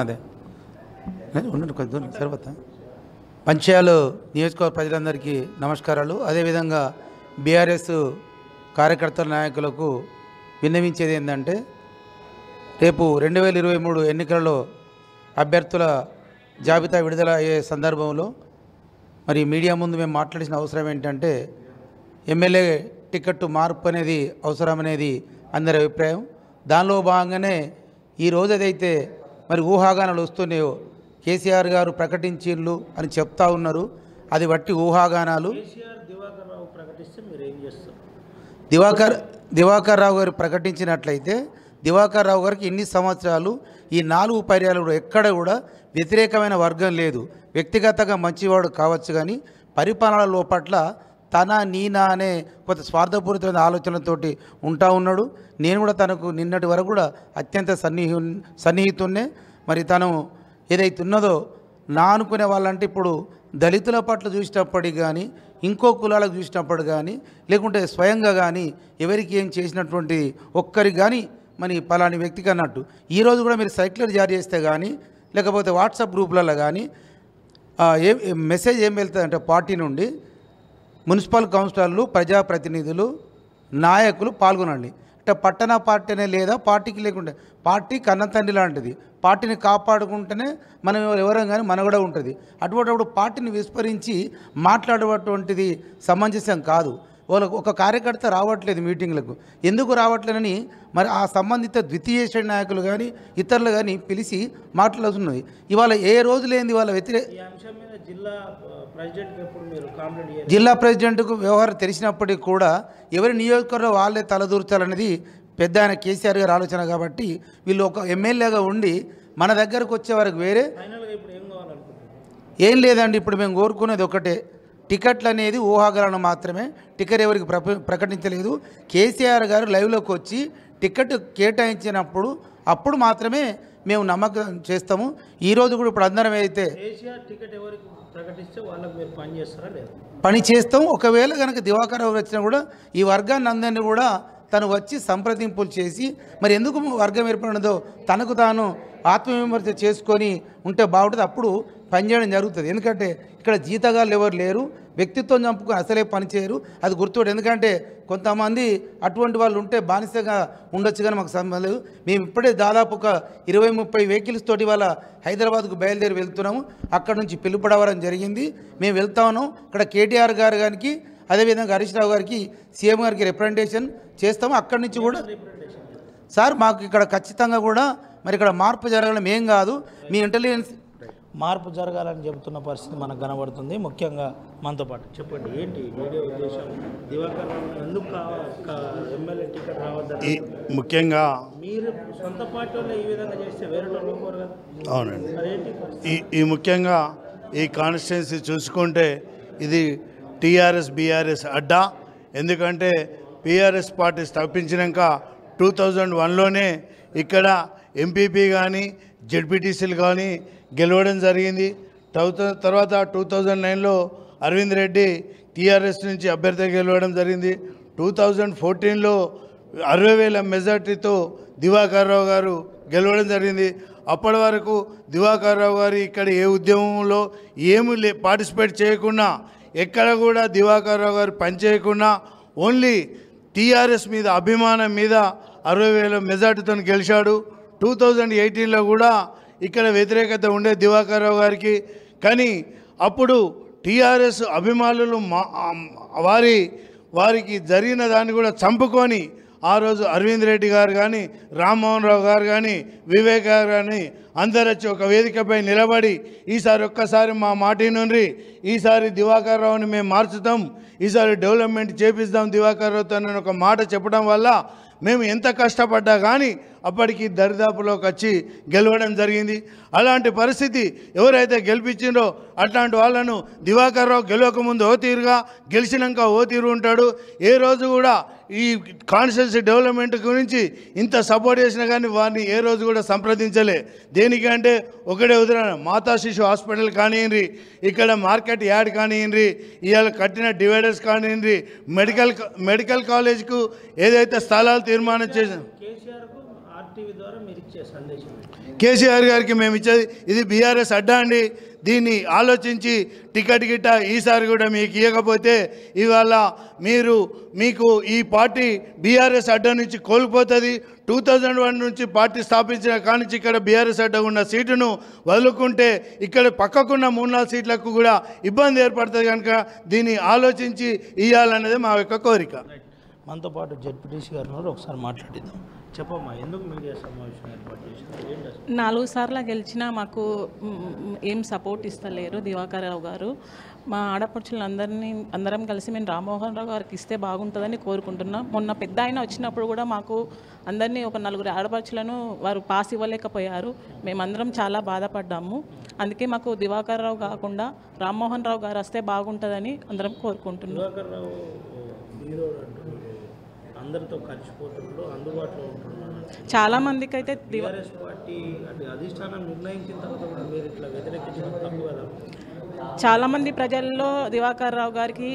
అదే ఉండండి కొద్ది తర్వాత పంచాయాలు నియోజకవర్గ ప్రజలందరికీ నమస్కారాలు అదేవిధంగా బీఆర్ఎస్ కార్యకర్తల నాయకులకు విన్నవించేది ఏంటంటే రేపు రెండు వేల ఇరవై మూడు ఎన్నికలలో అభ్యర్థుల జాబితా విడుదల అయ్యే సందర్భంలో మరి మీడియా ముందు మేము మాట్లాడిన అవసరం ఏంటంటే ఎమ్మెల్యే టికెట్ మార్పు అనేది అవసరం అనేది అందరి అభిప్రాయం దానిలో భాగంగానే ఈరోజు ఏదైతే మరి ఊహాగానాలు వస్తున్నాయో కేసీఆర్ గారు ప్రకటించిళ్ళు అని చెప్తా ఉన్నారు అది బట్టి ఊహాగానాలు దివాకర్ దివాకర్ రావు గారు ప్రకటించినట్లయితే దివాకర్ రావు గారికి ఇన్ని సంవత్సరాలు ఈ నాలుగు పర్యాలు ఎక్కడ కూడా వ్యతిరేకమైన వర్గం లేదు వ్యక్తిగతంగా మంచివాడు కావచ్చు కానీ పరిపాలన లోపట్ల తన నీనా అనే కొంత స్వార్థపూరితమైన ఆలోచనలతోటి ఉంటా ఉన్నాడు నేను కూడా తనకు నిన్నటి వరకు కూడా అత్యంత సన్నిహి సన్నిహితున్నే మరి తను ఏదైతే ఉన్నదో నా అనుకునే వాళ్ళంటే ఇప్పుడు దళితుల పట్ల చూసినప్పటికి కానీ ఇంకో కులాలకు చూసినప్పుడు కానీ లేకుంటే స్వయంగా కానీ ఎవరికి ఏం చేసినటువంటి ఒక్కరికి కానీ మరి పలాని వ్యక్తికి అన్నట్టు ఈరోజు కూడా మీరు సైక్లర్ జారీ చేస్తే కానీ లేకపోతే వాట్సాప్ గ్రూపులలో కానీ ఏ మెసేజ్ ఏం అంటే పార్టీ నుండి మున్సిపల్ కౌన్సిలర్లు ప్రజాప్రతినిధులు నాయకులు పాల్గొనండి అంటే పట్టణ పార్టీ లేదా పార్టీకి లేకుండా పార్టీ కన్నతండ్రి లాంటిది పార్టీని కాపాడుకుంటేనే మనం ఎవరం కానీ కూడా ఉంటుంది అటువంటిప్పుడు పార్టీని విస్మరించి మాట్లాడేటువంటిది సమంజసం కాదు వాళ్ళకు ఒక కార్యకర్త రావట్లేదు మీటింగ్లకు ఎందుకు రావట్లేదని మరి ఆ సంబంధిత ద్వితీయ శ్రేణి నాయకులు కానీ ఇతరులు కానీ పిలిచి మాట్లాడుతున్నది ఇవాళ ఏ రోజు లేని వాళ్ళ వ్యతిరేక జిల్లా ప్రెసిడెంట్కు వ్యవహారం తెలిసినప్పటికీ కూడా ఎవరి నియోజకవర్గం వాళ్ళే తలదూర్చాలనేది పెద్ద ఆయన కేసీఆర్ గారు ఆలోచన కాబట్టి వీళ్ళు ఒక ఎమ్మెల్యేగా ఉండి మన దగ్గరకు వచ్చే వరకు వేరే ఏం లేదండి ఇప్పుడు మేము కోరుకునేది ఒకటే టికెట్లు అనేది ఊహాగలను మాత్రమే టికెట్ ఎవరికి ప్రకటించలేదు కేసీఆర్ గారు లైవ్లోకి వచ్చి టికెట్ కేటాయించినప్పుడు అప్పుడు మాత్రమే మేము నమ్మకం చేస్తాము ఈరోజు కూడా ఇప్పుడు అందరం అయితే పని చేస్తాం ఒకవేళ కనుక దివాకర్ వచ్చినా కూడా ఈ వర్గాన్ని అందరినీ కూడా తను వచ్చి సంప్రదింపులు చేసి మరి ఎందుకు వర్గం ఏర్పడినదో తనకు తాను ఆత్మవిమర్శ చేసుకొని ఉంటే బాగుంటుంది అప్పుడు పనిచేయడం జరుగుతుంది ఎందుకంటే ఇక్కడ జీతగాళ్ళు ఎవరు లేరు వ్యక్తిత్వం చంపుకొని అసలే పనిచేయరు అది గుర్తుపెట్టు ఎందుకంటే కొంతమంది అటువంటి వాళ్ళు ఉంటే బానిసగా ఉండొచ్చు కానీ మాకు సంబంధం లేదు మేము ఇప్పుడే దాదాపు ఒక ఇరవై ముప్పై వెహికల్స్ తోటి వాళ్ళ హైదరాబాద్కు బయలుదేరి వెళ్తున్నాము అక్కడ నుంచి పిలుపడవడం జరిగింది మేము వెళ్తా ఉన్నాం ఇక్కడ కేటీఆర్ గారు గారికి అదేవిధంగా హరీష్ రావు గారికి సీఎం గారికి రిప్రజెంటేషన్ చేస్తాము అక్కడి నుంచి కూడా సార్ మాకు ఇక్కడ ఖచ్చితంగా కూడా మరి ఇక్కడ మార్పు జరగడం ఏం కాదు మీ ఇంటెలిజెన్స్ మార్పు జరగాలని చెబుతున్న పరిస్థితి మనకు కనబడుతుంది ముఖ్యంగా మనతో పాటు చెప్పండి ఏంటి ఉద్దేశం ముఖ్యంగా మీరు ఈ విధంగా చేస్తే అవునండి ఈ ఈ ముఖ్యంగా ఈ కాన్స్టిట్యున్సీ చూసుకుంటే ఇది టీఆర్ఎస్ బీఆర్ఎస్ అడ్డా ఎందుకంటే పీఆర్ఎస్ పార్టీ స్థాపించినాక టూ థౌజండ్ వన్లోనే ఇక్కడ ఎంపీపీ కానీ జెడ్పీటీసీలు కానీ గెలవడం జరిగింది తర్వాత టూ థౌజండ్ నైన్లో అరవింద్ రెడ్డి టీఆర్ఎస్ నుంచి అభ్యర్థి గెలవడం జరిగింది టూ థౌజండ్ ఫోర్టీన్లో అరవై వేల మెజార్టీతో దివాకర్ రావు గారు గెలవడం జరిగింది అప్పటి వరకు రావు గారు ఇక్కడ ఏ ఉద్యమంలో ఏమి లే పార్టిసిపేట్ చేయకుండా ఎక్కడ కూడా దివాకర్ రావు గారు పనిచేయకుండా ఓన్లీ టీఆర్ఎస్ మీద అభిమానం మీద అరవై వేల మెజార్టీతో గెలిచాడు టూ థౌజండ్ ఎయిటీన్లో కూడా ఇక్కడ వ్యతిరేకత ఉండే దివాకర్ రావు గారికి కానీ అప్పుడు టీఆర్ఎస్ అభిమానులు మా వారి వారికి జరిగిన దాన్ని కూడా చంపుకొని ఆ రోజు అరవింద్ రెడ్డి గారు కానీ రామ్మోహన్ రావు గారు కానీ వివేక్ గారు కానీ అందరు వచ్చి ఒక వేదికపై నిలబడి ఈసారి ఒక్కసారి మా మాటి నుండి ఈసారి దివాకర్ రావుని మేము మార్చుతాం ఈసారి డెవలప్మెంట్ చేపిస్తాం దివాకర్ రావుతో నేను ఒక మాట చెప్పడం వల్ల మేము ఎంత కష్టపడ్డా కానీ అప్పటికి దరిదాపులోకి వచ్చి గెలవడం జరిగింది అలాంటి పరిస్థితి ఎవరైతే గెలిపించిందో అట్లాంటి వాళ్ళను దివాకర్ రావు గెలవకముందు ఓ తీరుగా గెలిచినాక ఓ తీరు ఉంటాడు ఏ రోజు కూడా ఈ కాన్స్టిట్యున్సీ డెవలప్మెంట్ గురించి ఇంత సపోర్ట్ చేసినా కానీ వారిని ఏ రోజు కూడా సంప్రదించలే దేనికంటే ఒకటే ఉదాహరణ మాతా శిశు హాస్పిటల్ కానివ్వండి ఇక్కడ మార్కెట్ యాడ్ కానివ్వండి ఇవాళ కట్టిన డివైడర్స్ కానివ్వండి మెడికల్ మెడికల్ కాలేజ్కు ఏదైతే స్థలాలు తీర్మానం చేసిన కేసీఆర్ గారికి మేము ఇచ్చేది ఇది బీఆర్ఎస్ అడ్డా అండి దీన్ని ఆలోచించి టికెట్ గిట్ట ఈసారి కూడా మీకు ఇవ్వకపోతే ఇవాళ మీరు మీకు ఈ పార్టీ బీఆర్ఎస్ అడ్డ నుంచి కోల్పోతుంది టూ థౌజండ్ వన్ నుంచి పార్టీ స్థాపించిన కానించి ఇక్కడ బీఆర్ఎస్ అడ్డ ఉన్న సీటును వదులుకుంటే ఇక్కడ పక్కకున్న మూడు నాలుగు సీట్లకు కూడా ఇబ్బంది ఏర్పడుతుంది కనుక దీన్ని ఆలోచించి ఇవ్వాలన్నది మా యొక్క కోరిక మనతో పాటు జడ్పీటీసీ గారు ఒకసారి మాట్లాడిద్దాం చెప్పమ్మా ఎందుకు మీడియా సమావేశం ఏర్పాటు నాలుగు సార్లు గెలిచినా మాకు ఏం సపోర్ట్ ఇస్తలేరు దివాకర్ రావు గారు మా అందరినీ అందరం కలిసి మేము రామ్మోహన్ రావు గారికి ఇస్తే బాగుంటుందని కోరుకుంటున్నాం మొన్న పెద్ద ఆయన వచ్చినప్పుడు కూడా మాకు అందరినీ ఒక నలుగురు ఆడపడుచులను వారు పాస్ ఇవ్వలేకపోయారు మేమందరం చాలా బాధపడ్డాము అందుకే మాకు దివాకర్ రావు కాకుండా రామ్మోహన్ రావు గారు వస్తే బాగుంటుందని అందరం కోరుకుంటున్నాం అందరితో కలిసిపోతుండో అందుబాటులో చాలామందికి అయితే అధిష్టానం నిర్ణయించిన తర్వాత చాలామంది ప్రజల్లో దివాకర్ రావు గారికి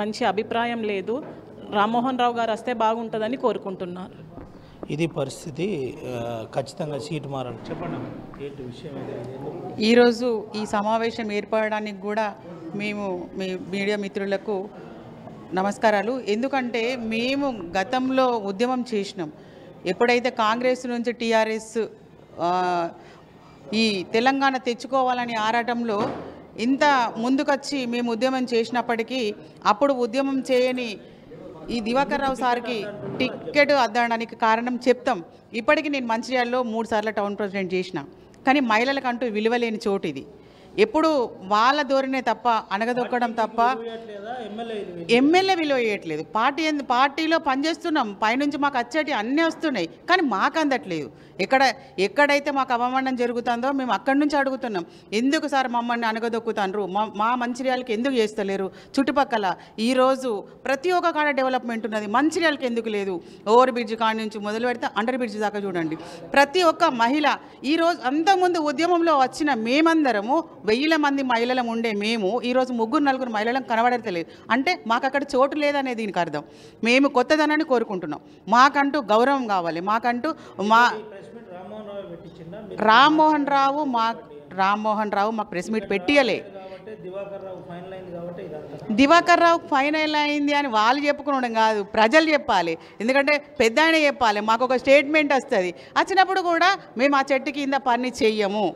మంచి అభిప్రాయం లేదు రామ్మోహన్ రావు గారు వస్తే బాగుంటుందని కోరుకుంటున్నారు ఇది పరిస్థితి ఖచ్చితంగా సీటు మారాలి చెప్పండి విషయం ఈరోజు ఈ సమావేశం ఏర్పడడానికి కూడా మేము మీ మీడియా మిత్రులకు నమస్కారాలు ఎందుకంటే మేము గతంలో ఉద్యమం చేసినాం ఎప్పుడైతే కాంగ్రెస్ నుంచి టీఆర్ఎస్ ఈ తెలంగాణ తెచ్చుకోవాలని ఆరాటంలో ఇంత ముందుకొచ్చి మేము ఉద్యమం చేసినప్పటికీ అప్పుడు ఉద్యమం చేయని ఈ దివాకర్ రావు సార్కి టిక్కెట్ అద్దడానికి కారణం చెప్తాం ఇప్పటికీ నేను మంచిర్యాలలో మూడు సార్లు టౌన్ ప్రెసిడెంట్ చేసిన కానీ మహిళలకంటూ విలువలేని చోటు ఇది ఎప్పుడు వాళ్ళ ధోరణే తప్ప అనగదొక్కడం తప్ప ఎమ్మెల్యే విలువ వేయట్లేదు పార్టీ పార్టీలో పనిచేస్తున్నాం పైనుంచి మాకు అచ్చటి అన్నీ వస్తున్నాయి కానీ మాకు అందట్లేదు ఇక్కడ ఎక్కడైతే మాకు అవమానం జరుగుతుందో మేము అక్కడి నుంచి అడుగుతున్నాం ఎందుకు సార్ మమ్మల్ని అనగదొక్కుతారు మా మంచిర్యాలకి ఎందుకు చేస్తలేరు చుట్టుపక్కల ఈరోజు ప్రతి ఒక్క కాడ డెవలప్మెంట్ ఉన్నది మంచిర్యాలకి ఎందుకు లేదు ఓవర్ బ్రిడ్జ్ కాడ నుంచి మొదలు పెడితే అండర్ బ్రిడ్జ్ దాకా చూడండి ప్రతి ఒక్క మహిళ ఈరోజు అంతకుముందు ఉద్యమంలో వచ్చిన మేమందరము వెయ్యిల మంది మహిళలం ఉండే మేము ఈరోజు ముగ్గురు నలుగురు మహిళలకు కనబడతలేదు అంటే మాకు అక్కడ చోటు లేదనే దీనికి అర్థం మేము కొత్తదనాన్ని కోరుకుంటున్నాం మాకంటూ గౌరవం కావాలి మాకంటూ మా రామ్మోహన్ రావు మా రామ్మోహన్ రావు మాకు ప్రెస్ మీట్ పెట్టియలే దివాకర్ రావు ఫైనల్ అయింది అని వాళ్ళు చెప్పుకునడం కాదు ప్రజలు చెప్పాలి ఎందుకంటే పెద్ద ఆయన చెప్పాలి మాకు ఒక స్టేట్మెంట్ వస్తుంది వచ్చినప్పుడు కూడా మేము ఆ చెట్టు కింద పని చెయ్యము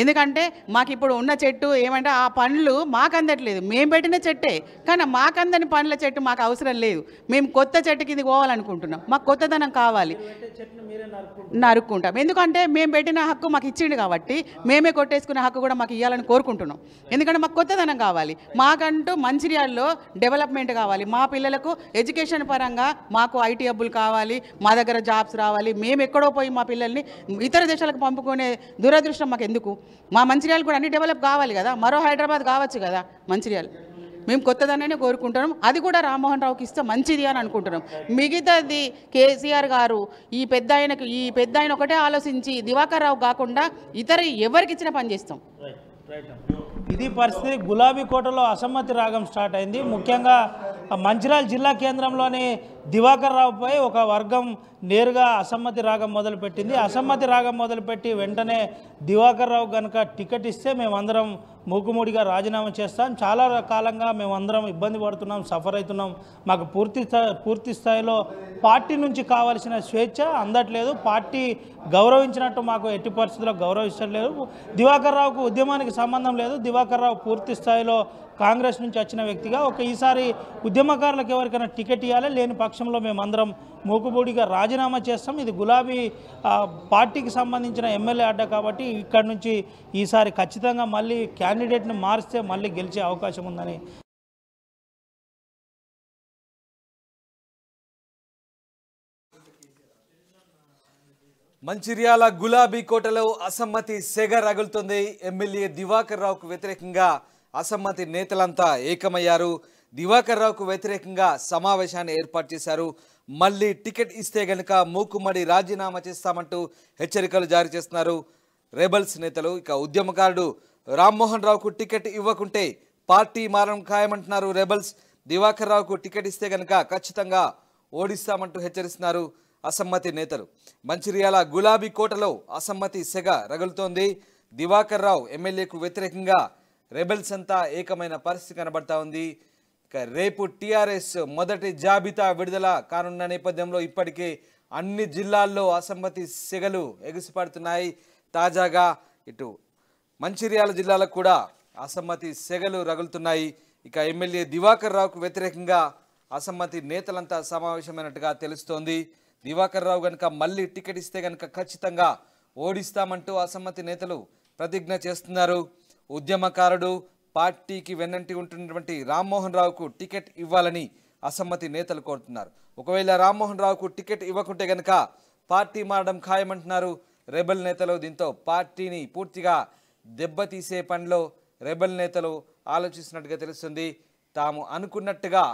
ఎందుకంటే మాకు ఇప్పుడు ఉన్న చెట్టు ఏమంటే ఆ పండ్లు మాకు అందట్లేదు మేము పెట్టిన చెట్టే కానీ మాకు అందని పండ్ల చెట్టు మాకు అవసరం లేదు మేము కొత్త చెట్టు కింద పోవాలనుకుంటున్నాం మాకు కొత్తదనం కావాలి నరుక్కుంటాం ఎందుకంటే మేము పెట్టిన హక్కు మాకు ఇచ్చిండు కాబట్టి మేమే కొట్టేసుకునే హక్కు కూడా మాకు ఇవ్వాలని కోరుకుంటున్నాం ఎందుకంటే మాకు కొత్తదనం కావాలి మాకంటూ మంచిర్యాల్లో డెవలప్మెంట్ కావాలి మా పిల్లలకు ఎడ్యుకేషన్ పరంగా మాకు ఐటీ హబ్బులు కావాలి మా దగ్గర జాబ్స్ రావాలి మేము ఎక్కడో పోయి మా పిల్లల్ని ఇతర దేశాలకు పంపుకునే దురదృష్టం మాకు ఎందుకు మా మంచిర్యాల కూడా అన్ని డెవలప్ కావాలి కదా మరో హైదరాబాద్ కావచ్చు కదా మంచిర్యాల మేము కొత్తదాన్ని కోరుకుంటున్నాం అది కూడా రామ్మోహన్ రావుకి ఇస్తే మంచిది అని అనుకుంటున్నాం మిగతాది కేసీఆర్ గారు ఈ పెద్ద ఆయనకు ఈ పెద్ద ఆయన ఒకటే ఆలోచించి దివాకర్ రావు కాకుండా ఇతర ఎవరికి ఇచ్చిన పని చేస్తాం ఇది పరిస్థితి గులాబీ కోటలో అసమ్మతి రాగం స్టార్ట్ అయింది ముఖ్యంగా మంచిర్యాల జిల్లా కేంద్రంలోని దివాకర్ రావుపై ఒక వర్గం నేరుగా అసమ్మతి రాగం మొదలుపెట్టింది అసమ్మతి రాగం మొదలుపెట్టి వెంటనే దివాకర్ రావు కనుక టికెట్ ఇస్తే మేమందరం మూకుమూడిగా రాజీనామా చేస్తాం చాలా కాలంగా మేమందరం ఇబ్బంది పడుతున్నాం సఫర్ అవుతున్నాం మాకు పూర్తి పూర్తి స్థాయిలో పార్టీ నుంచి కావలసిన స్వేచ్ఛ అందట్లేదు పార్టీ గౌరవించినట్టు మాకు ఎట్టి పరిస్థితుల్లో లేదు దివాకర్ రావుకు ఉద్యమానికి సంబంధం లేదు దివాకర్ రావు పూర్తి స్థాయిలో కాంగ్రెస్ నుంచి వచ్చిన వ్యక్తిగా ఒక ఈసారి ఉద్యమకారులకు ఎవరికైనా టికెట్ ఇవ్వాలి లేని పక్షంలో మేమందరం మూకుబూడిగా రాజీనామా చేస్తాం ఇది గులాబీ పార్టీకి సంబంధించిన ఎమ్మెల్యే అడ్డ కాబట్టి ఇక్కడ నుంచి ఈసారి ఖచ్చితంగా మళ్ళీ క్యాండిడేట్ను మారిస్తే మళ్ళీ గెలిచే అవకాశం ఉందని మంచిర్యాల గులాబీ కోటలో అసమ్మతి సెగ రగులుతుంది ఎమ్మెల్యే దివాకర్ రావుకు వ్యతిరేకంగా అసమ్మతి నేతలంతా ఏకమయ్యారు దివాకర్ రావుకు వ్యతిరేకంగా సమావేశాన్ని ఏర్పాటు చేశారు మళ్ళీ టికెట్ ఇస్తే గనుక మూకుమ్మడి రాజీనామా చేస్తామంటూ హెచ్చరికలు జారీ చేస్తున్నారు రెబల్స్ నేతలు ఇక ఉద్యమకారుడు రామ్మోహన్ రావుకు టికెట్ ఇవ్వకుంటే పార్టీ మారం ఖాయమంటున్నారు రెబల్స్ దివాకర్ రావుకు టికెట్ ఇస్తే గనుక ఖచ్చితంగా ఓడిస్తామంటూ హెచ్చరిస్తున్నారు అసమ్మతి నేతలు మంచిర్యాల గులాబీ కోటలో అసమ్మతి సెగ రగులుతోంది దివాకర్ రావు ఎమ్మెల్యేకు వ్యతిరేకంగా రెబెల్స్ అంతా ఏకమైన పరిస్థితి కనబడతా ఉంది ఇక రేపు టీఆర్ఎస్ మొదటి జాబితా విడుదల కానున్న నేపథ్యంలో ఇప్పటికే అన్ని జిల్లాల్లో అసమ్మతి సెగలు ఎగుసిపడుతున్నాయి తాజాగా ఇటు మంచిర్యాల జిల్లాలకు కూడా అసమ్మతి సెగలు రగులుతున్నాయి ఇక ఎమ్మెల్యే దివాకర్ రావుకు వ్యతిరేకంగా అసమ్మతి నేతలంతా సమావేశమైనట్టుగా తెలుస్తోంది దివాకర్ రావు కనుక మళ్ళీ టికెట్ ఇస్తే కనుక ఖచ్చితంగా ఓడిస్తామంటూ అసమ్మతి నేతలు ప్రతిజ్ఞ చేస్తున్నారు ఉద్యమకారుడు పార్టీకి వెన్నంటి ఉంటున్నటువంటి రామ్మోహన్ రావుకు టికెట్ ఇవ్వాలని అసమ్మతి నేతలు కోరుతున్నారు ఒకవేళ రామ్మోహన్ రావుకు టికెట్ ఇవ్వకుంటే గనక పార్టీ మారడం ఖాయమంటున్నారు రెబల్ నేతలు దీంతో పార్టీని పూర్తిగా దెబ్బతీసే పనిలో రెబల్ నేతలు ఆలోచిస్తున్నట్టుగా తెలుస్తుంది తాము అనుకున్నట్టుగా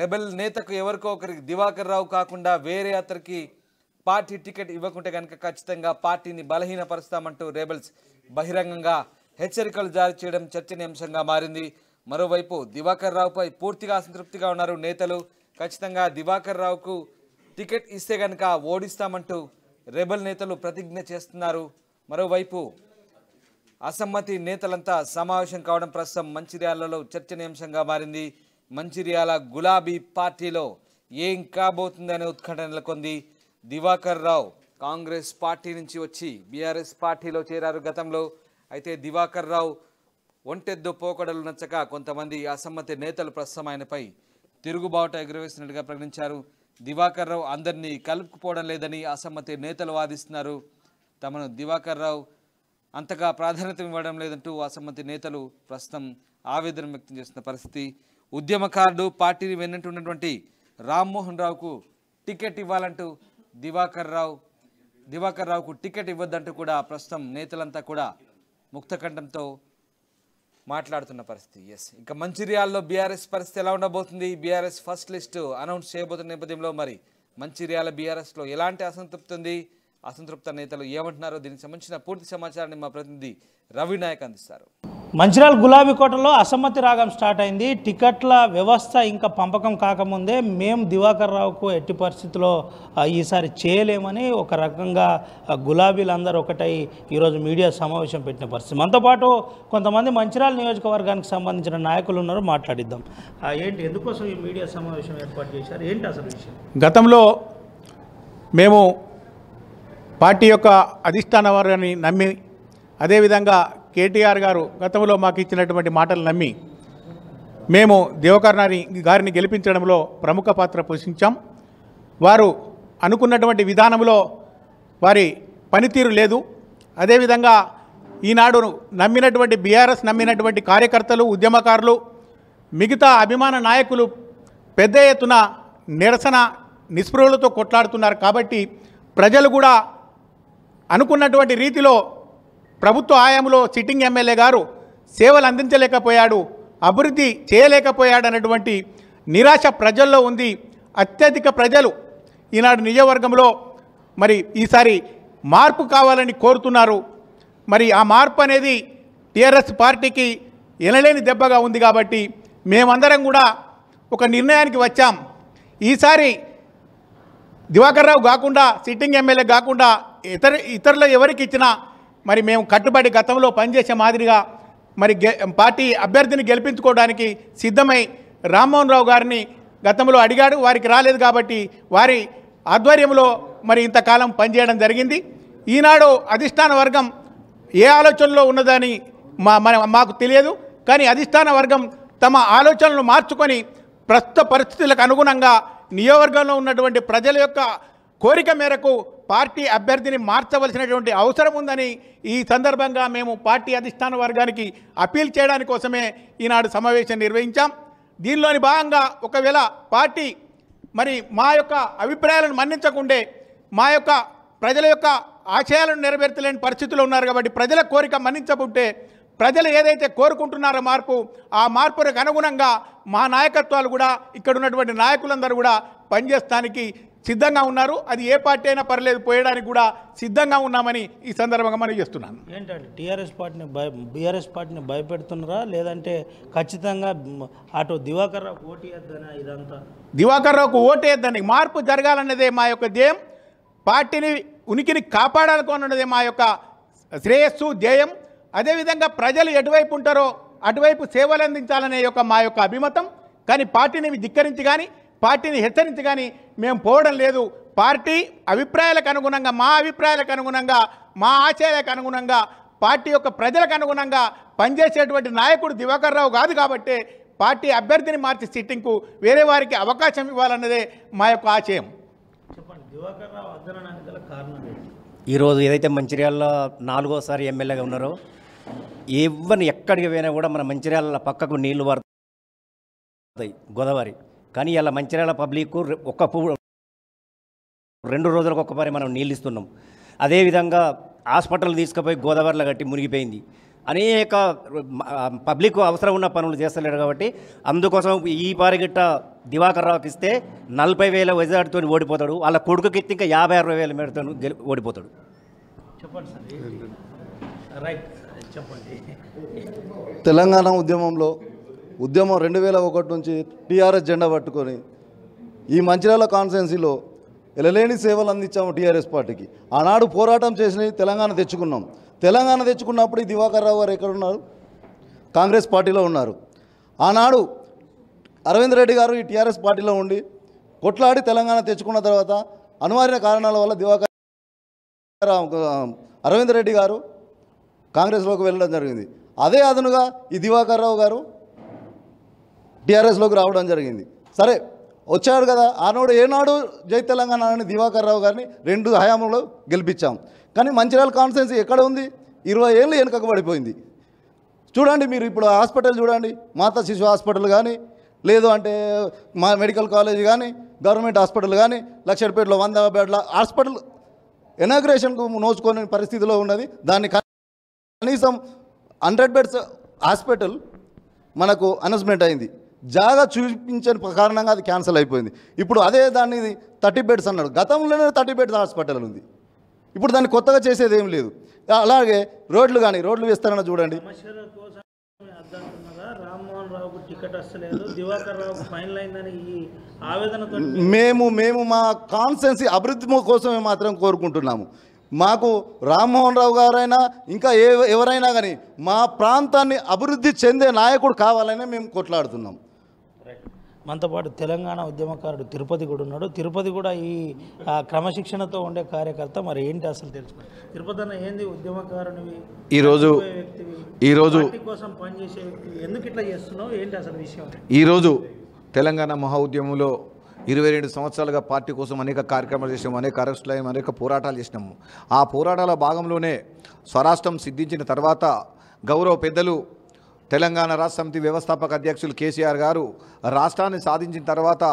రెబల్ నేతకు ఎవరికో ఒకరికి దివాకర్ రావు కాకుండా వేరే అతనికి పార్టీ టికెట్ ఇవ్వకుంటే కనుక ఖచ్చితంగా పార్టీని బలహీనపరుస్తామంటూ రేబల్స్ బహిరంగంగా హెచ్చరికలు జారీ చేయడం చర్చనీయాంశంగా మారింది మరోవైపు దివాకర్ రావుపై పూర్తిగా అసంతృప్తిగా ఉన్నారు నేతలు ఖచ్చితంగా దివాకర్ రావుకు టికెట్ ఇస్తే గనక ఓడిస్తామంటూ రెబల్ నేతలు ప్రతిజ్ఞ చేస్తున్నారు మరోవైపు అసమ్మతి నేతలంతా సమావేశం కావడం ప్రస్తుతం మంచిర్యాలలో చర్చనీయాంశంగా మారింది మంచిర్యాల గులాబీ పార్టీలో ఏం కాబోతుందనే ఉత్కంఠ నెలకొంది దివాకర్ రావు కాంగ్రెస్ పార్టీ నుంచి వచ్చి బీఆర్ఎస్ పార్టీలో చేరారు గతంలో అయితే దివాకర్ రావు ఒంటెద్దు పోకడలు నచ్చక కొంతమంది అసమ్మతి నేతలు ప్రస్తుతం ఆయనపై తిరుగుబాటు ఎగురవేసినట్టుగా ప్రకటించారు దివాకర్ రావు అందరినీ కలుపుకుపోవడం లేదని అసమ్మతి నేతలు వాదిస్తున్నారు తమను దివాకర్ రావు అంతగా ప్రాధాన్యత ఇవ్వడం లేదంటూ అసమ్మతి నేతలు ప్రస్తుతం ఆవేదన వ్యక్తం చేస్తున్న పరిస్థితి ఉద్యమకారుడు పార్టీని వెన్నంటున్నటువంటి రామ్మోహన్ రావుకు టికెట్ ఇవ్వాలంటూ దివాకర్ రావు దివాకర్ రావుకు టికెట్ ఇవ్వద్దంటూ కూడా ప్రస్తుతం నేతలంతా కూడా ముక్తకంఠంతో మాట్లాడుతున్న పరిస్థితి ఎస్ ఇంకా మంచిర్యాలలో బీఆర్ఎస్ పరిస్థితి ఎలా ఉండబోతుంది బీఆర్ఎస్ ఫస్ట్ లిస్టు అనౌన్స్ చేయబోతున్న నేపథ్యంలో మరి మంచిర్యాల బీఆర్ఎస్లో ఎలాంటి అసంతృప్తి ఉంది అసంతృప్త నేతలు ఏమంటున్నారో దీనికి సంబంధించిన పూర్తి సమాచారాన్ని మా ప్రతినిధి రవి నాయక్ అందిస్తారు మంచిర్యాల గులాబీ కోటలో అసమ్మతి రాగం స్టార్ట్ అయింది టికెట్ల వ్యవస్థ ఇంకా పంపకం కాకముందే మేము దివాకర్ రావుకు ఎట్టి పరిస్థితిలో ఈసారి చేయలేమని ఒక రకంగా గులాబీలు అందరూ ఒకటై ఈరోజు మీడియా సమావేశం పెట్టిన పరిస్థితి మనతో పాటు కొంతమంది మంచిర్యాల నియోజకవర్గానికి సంబంధించిన నాయకులు ఉన్నారు మాట్లాడిద్దాం ఏంటి ఎందుకోసం ఈ మీడియా సమావేశం ఏర్పాటు చేశారు ఏంటి అసలు విషయం గతంలో మేము పార్టీ యొక్క అధిష్టాన వారిని నమ్మి అదేవిధంగా కేటీఆర్ గారు గతంలో మాకు ఇచ్చినటువంటి మాటలు నమ్మి మేము దేవకర్ణాని గారిని గెలిపించడంలో ప్రముఖ పాత్ర పోషించాం వారు అనుకున్నటువంటి విధానంలో వారి పనితీరు లేదు అదేవిధంగా ఈనాడు నమ్మినటువంటి బీఆర్ఎస్ నమ్మినటువంటి కార్యకర్తలు ఉద్యమకారులు మిగతా అభిమాన నాయకులు పెద్ద ఎత్తున నిరసన నిస్పృహలతో కొట్లాడుతున్నారు కాబట్టి ప్రజలు కూడా అనుకున్నటువంటి రీతిలో ప్రభుత్వ హయాంలో సిట్టింగ్ ఎమ్మెల్యే గారు సేవలు అందించలేకపోయాడు అభివృద్ధి చేయలేకపోయాడు అనేటువంటి నిరాశ ప్రజల్లో ఉంది అత్యధిక ప్రజలు ఈనాడు నియోజకవర్గంలో మరి ఈసారి మార్పు కావాలని కోరుతున్నారు మరి ఆ మార్పు అనేది టీఆర్ఎస్ పార్టీకి ఎనలేని దెబ్బగా ఉంది కాబట్టి మేమందరం కూడా ఒక నిర్ణయానికి వచ్చాం ఈసారి దివాకర్ రావు కాకుండా సిట్టింగ్ ఎమ్మెల్యే కాకుండా ఇతర ఇతరులు ఎవరికి ఇచ్చినా మరి మేము కట్టుబడి గతంలో పనిచేసే మాదిరిగా మరి పార్టీ అభ్యర్థిని గెలిపించుకోవడానికి సిద్ధమై రామ్మోహన్ రావు గారిని గతంలో అడిగాడు వారికి రాలేదు కాబట్టి వారి ఆధ్వర్యంలో మరి ఇంతకాలం పనిచేయడం జరిగింది ఈనాడు అధిష్టాన వర్గం ఏ ఆలోచనలో ఉన్నదని మా మాకు తెలియదు కానీ అధిష్టాన వర్గం తమ ఆలోచనలు మార్చుకొని ప్రస్తుత పరిస్థితులకు అనుగుణంగా నియోజకవర్గంలో ఉన్నటువంటి ప్రజల యొక్క కోరిక మేరకు పార్టీ అభ్యర్థిని మార్చవలసినటువంటి అవసరం ఉందని ఈ సందర్భంగా మేము పార్టీ అధిష్టాన వర్గానికి అప్పీల్ చేయడాని కోసమే ఈనాడు సమావేశం నిర్వహించాం దీనిలోని భాగంగా ఒకవేళ పార్టీ మరి మా యొక్క అభిప్రాయాలను మన్నించకుండే మా యొక్క ప్రజల యొక్క ఆశయాలను నెరవేర్చలేని పరిస్థితులు ఉన్నారు కాబట్టి ప్రజల కోరిక మన్నించకుంటే ప్రజలు ఏదైతే కోరుకుంటున్నారో మార్పు ఆ మార్పులకు అనుగుణంగా మా నాయకత్వాలు కూడా ఇక్కడ ఉన్నటువంటి నాయకులందరూ కూడా పనిచేస్తానికి సిద్ధంగా ఉన్నారు అది ఏ పార్టీ అయినా పర్లేదు పోయడానికి కూడా సిద్ధంగా ఉన్నామని ఈ సందర్భంగా మనం చేస్తున్నాను ఏంటంటే టీఆర్ఎస్ పార్టీని భయ బీఆర్ఎస్ పార్టీని భయపెడుతున్నారా లేదంటే ఖచ్చితంగా అటు దివాకర్ రావుకు ఓటేయద్దనా ఇదంతా దివాకర్ రావుకు ఓటేయద్దని మార్పు జరగాలన్నదే మా యొక్క ధ్యేయం పార్టీని ఉనికిని కాపాడాలనుకున్నదే మా యొక్క శ్రేయస్సు ధ్యేయం అదేవిధంగా ప్రజలు ఎటువైపు ఉంటారో అటువైపు సేవలు అందించాలనే యొక్క మా యొక్క అభిమతం కానీ పార్టీని ధిక్కరించి కానీ పార్టీని హెచ్చరించి కానీ మేము పోవడం లేదు పార్టీ అభిప్రాయాలకు అనుగుణంగా మా అభిప్రాయాలకు అనుగుణంగా మా ఆశయాలకు అనుగుణంగా పార్టీ యొక్క ప్రజలకు అనుగుణంగా పనిచేసేటువంటి నాయకుడు దివాకర్ రావు కాదు కాబట్టి పార్టీ అభ్యర్థిని మార్చి సిట్టింగ్కు వేరే వారికి అవకాశం ఇవ్వాలన్నదే మా యొక్క ఆశయం ఈరోజు ఏదైతే మంచిర్యాలలో నాలుగోసారి ఎమ్మెల్యేగా ఉన్నారో ఎవరిని ఎక్కడికి పోయినా కూడా మన మంచిర్యాల పక్కకు నీళ్లు వారు గోదావరి కానీ ఇలా మంచిర్యాల పబ్లిక్ ఒక్క రెండు రోజులకు ఒక్కసారి మనం నీళ్ళు ఇస్తున్నాం అదేవిధంగా హాస్పిటల్ తీసుకుపోయి గోదావరిలో కట్టి మునిగిపోయింది అనేక పబ్లిక్ అవసరం ఉన్న పనులు చేస్తలేడు కాబట్టి అందుకోసం ఈ పారిగిట్ట దివాకర్ రావుకి ఇస్తే నలభై వేల వజాడుతో ఓడిపోతాడు వాళ్ళ కొడుకుకి ఇస్తే ఇంకా యాభై అరవై వేల మేరతో ఓడిపోతాడు చెప్పండి సార్ రైట్ చెప్పండి తెలంగాణ ఉద్యమంలో ఉద్యమం రెండు వేల ఒకటి నుంచి టీఆర్ఎస్ జెండా పట్టుకొని ఈ మంచిర్యాల కాన్స్టిట్యున్సీలో ఎలలేని సేవలు అందించాము టీఆర్ఎస్ పార్టీకి ఆనాడు పోరాటం చేసి తెలంగాణ తెచ్చుకున్నాం తెలంగాణ తెచ్చుకున్నప్పుడు ఈ దివాకర్ రావు గారు ఎక్కడున్నారు కాంగ్రెస్ పార్టీలో ఉన్నారు ఆనాడు అరవింద్ రెడ్డి గారు ఈ టీఆర్ఎస్ పార్టీలో ఉండి కొట్లాడి తెలంగాణ తెచ్చుకున్న తర్వాత అనివార్య కారణాల వల్ల దివాకర్ అరవింద్ రెడ్డి గారు కాంగ్రెస్లోకి వెళ్ళడం జరిగింది అదే అదనుగా ఈ దివాకర్ రావు గారు టీఆర్ఎస్లోకి రావడం జరిగింది సరే వచ్చాడు కదా ఆనాడు ఏనాడు జై తెలంగాణ అని దివాకర్ రావు గారిని రెండు హయాంలో గెలిపించాం కానీ మంచిర్యాల కాన్ఫరెన్స్ ఎక్కడ ఉంది ఇరవై ఏళ్ళు వెనుకకు పడిపోయింది చూడండి మీరు ఇప్పుడు హాస్పిటల్ చూడండి మాతా శిశు హాస్పిటల్ కానీ లేదు అంటే మా మెడికల్ కాలేజ్ కానీ గవర్నమెంట్ హాస్పిటల్ కానీ లక్షపేటలో వంద బెడ్ల హాస్పిటల్ ఇనాగ్రేషన్కు నోచుకునే పరిస్థితిలో ఉన్నది దాన్ని కనీసం హండ్రెడ్ బెడ్స్ హాస్పిటల్ మనకు అనౌన్స్మెంట్ అయింది జాగా చూపించని కారణంగా అది క్యాన్సిల్ అయిపోయింది ఇప్పుడు అదే దాన్ని థర్టీ బెడ్స్ అన్నాడు గతంలోనే థర్టీ బెడ్స్ హాస్పిటల్ ఉంది ఇప్పుడు దాన్ని కొత్తగా చేసేది ఏం లేదు అలాగే రోడ్లు కానీ రోడ్లు వేస్తారన్న చూడండి మేము మేము మా కాన్సెన్సీ అభివృద్ధి కోసమే మాత్రం కోరుకుంటున్నాము మాకు రామ్మోహన్ రావు గారైనా ఇంకా ఏ ఎవరైనా కానీ మా ప్రాంతాన్ని అభివృద్ధి చెందే నాయకుడు కావాలని మేము కొట్లాడుతున్నాం మనతో పాటు తెలంగాణ ఉద్యమకారుడు తిరుపతి కూడా ఉన్నాడు తిరుపతి కూడా ఈ క్రమశిక్షణతో ఉండే కార్యకర్త మరి ఏంటి అసలు తెలుసుకోండి తిరుపతి అన్న ఏంది ఉద్యమకారుని ఈరోజు ఈరోజు కోసం పనిచేసే ఎందుకు ఇట్లా చేస్తున్నావు ఏంటి అసలు విషయం ఈరోజు తెలంగాణ మహా ఉద్యమంలో ఇరవై రెండు సంవత్సరాలుగా పార్టీ కోసం అనేక కార్యక్రమాలు చేసినాము అనేక అరెస్టులు అయ్యాము అనేక పోరాటాలు చేసినాము ఆ పోరాటాల భాగంలోనే స్వరాష్ట్రం సిద్ధించిన తర్వాత గౌరవ పెద్దలు తెలంగాణ రాష్ట్ర సమితి వ్యవస్థాపక అధ్యక్షులు కేసీఆర్ గారు రాష్ట్రాన్ని సాధించిన తర్వాత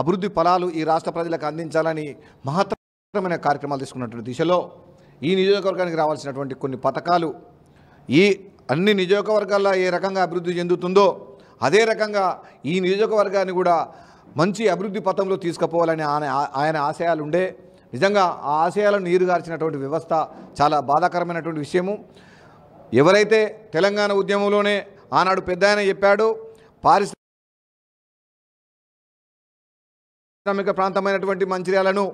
అభివృద్ధి ఫలాలు ఈ రాష్ట్ర ప్రజలకు అందించాలని మహత్తరమైన కార్యక్రమాలు తీసుకున్నటువంటి దిశలో ఈ నియోజకవర్గానికి రావాల్సినటువంటి కొన్ని పథకాలు ఈ అన్ని నియోజకవర్గాల్లో ఏ రకంగా అభివృద్ధి చెందుతుందో అదే రకంగా ఈ నియోజకవర్గాన్ని కూడా మంచి అభివృద్ధి పథంలో తీసుకుపోవాలని ఆయన ఆశయాలు ఉండే నిజంగా ఆ ఆశయాలను నీరుగార్చినటువంటి వ్యవస్థ చాలా బాధాకరమైనటువంటి విషయము ఎవరైతే తెలంగాణ ఉద్యమంలోనే ఆనాడు పెద్ద ఆయన చెప్పాడో పారిశ్రామిక ప్రాంతమైనటువంటి మంచిర్యాలను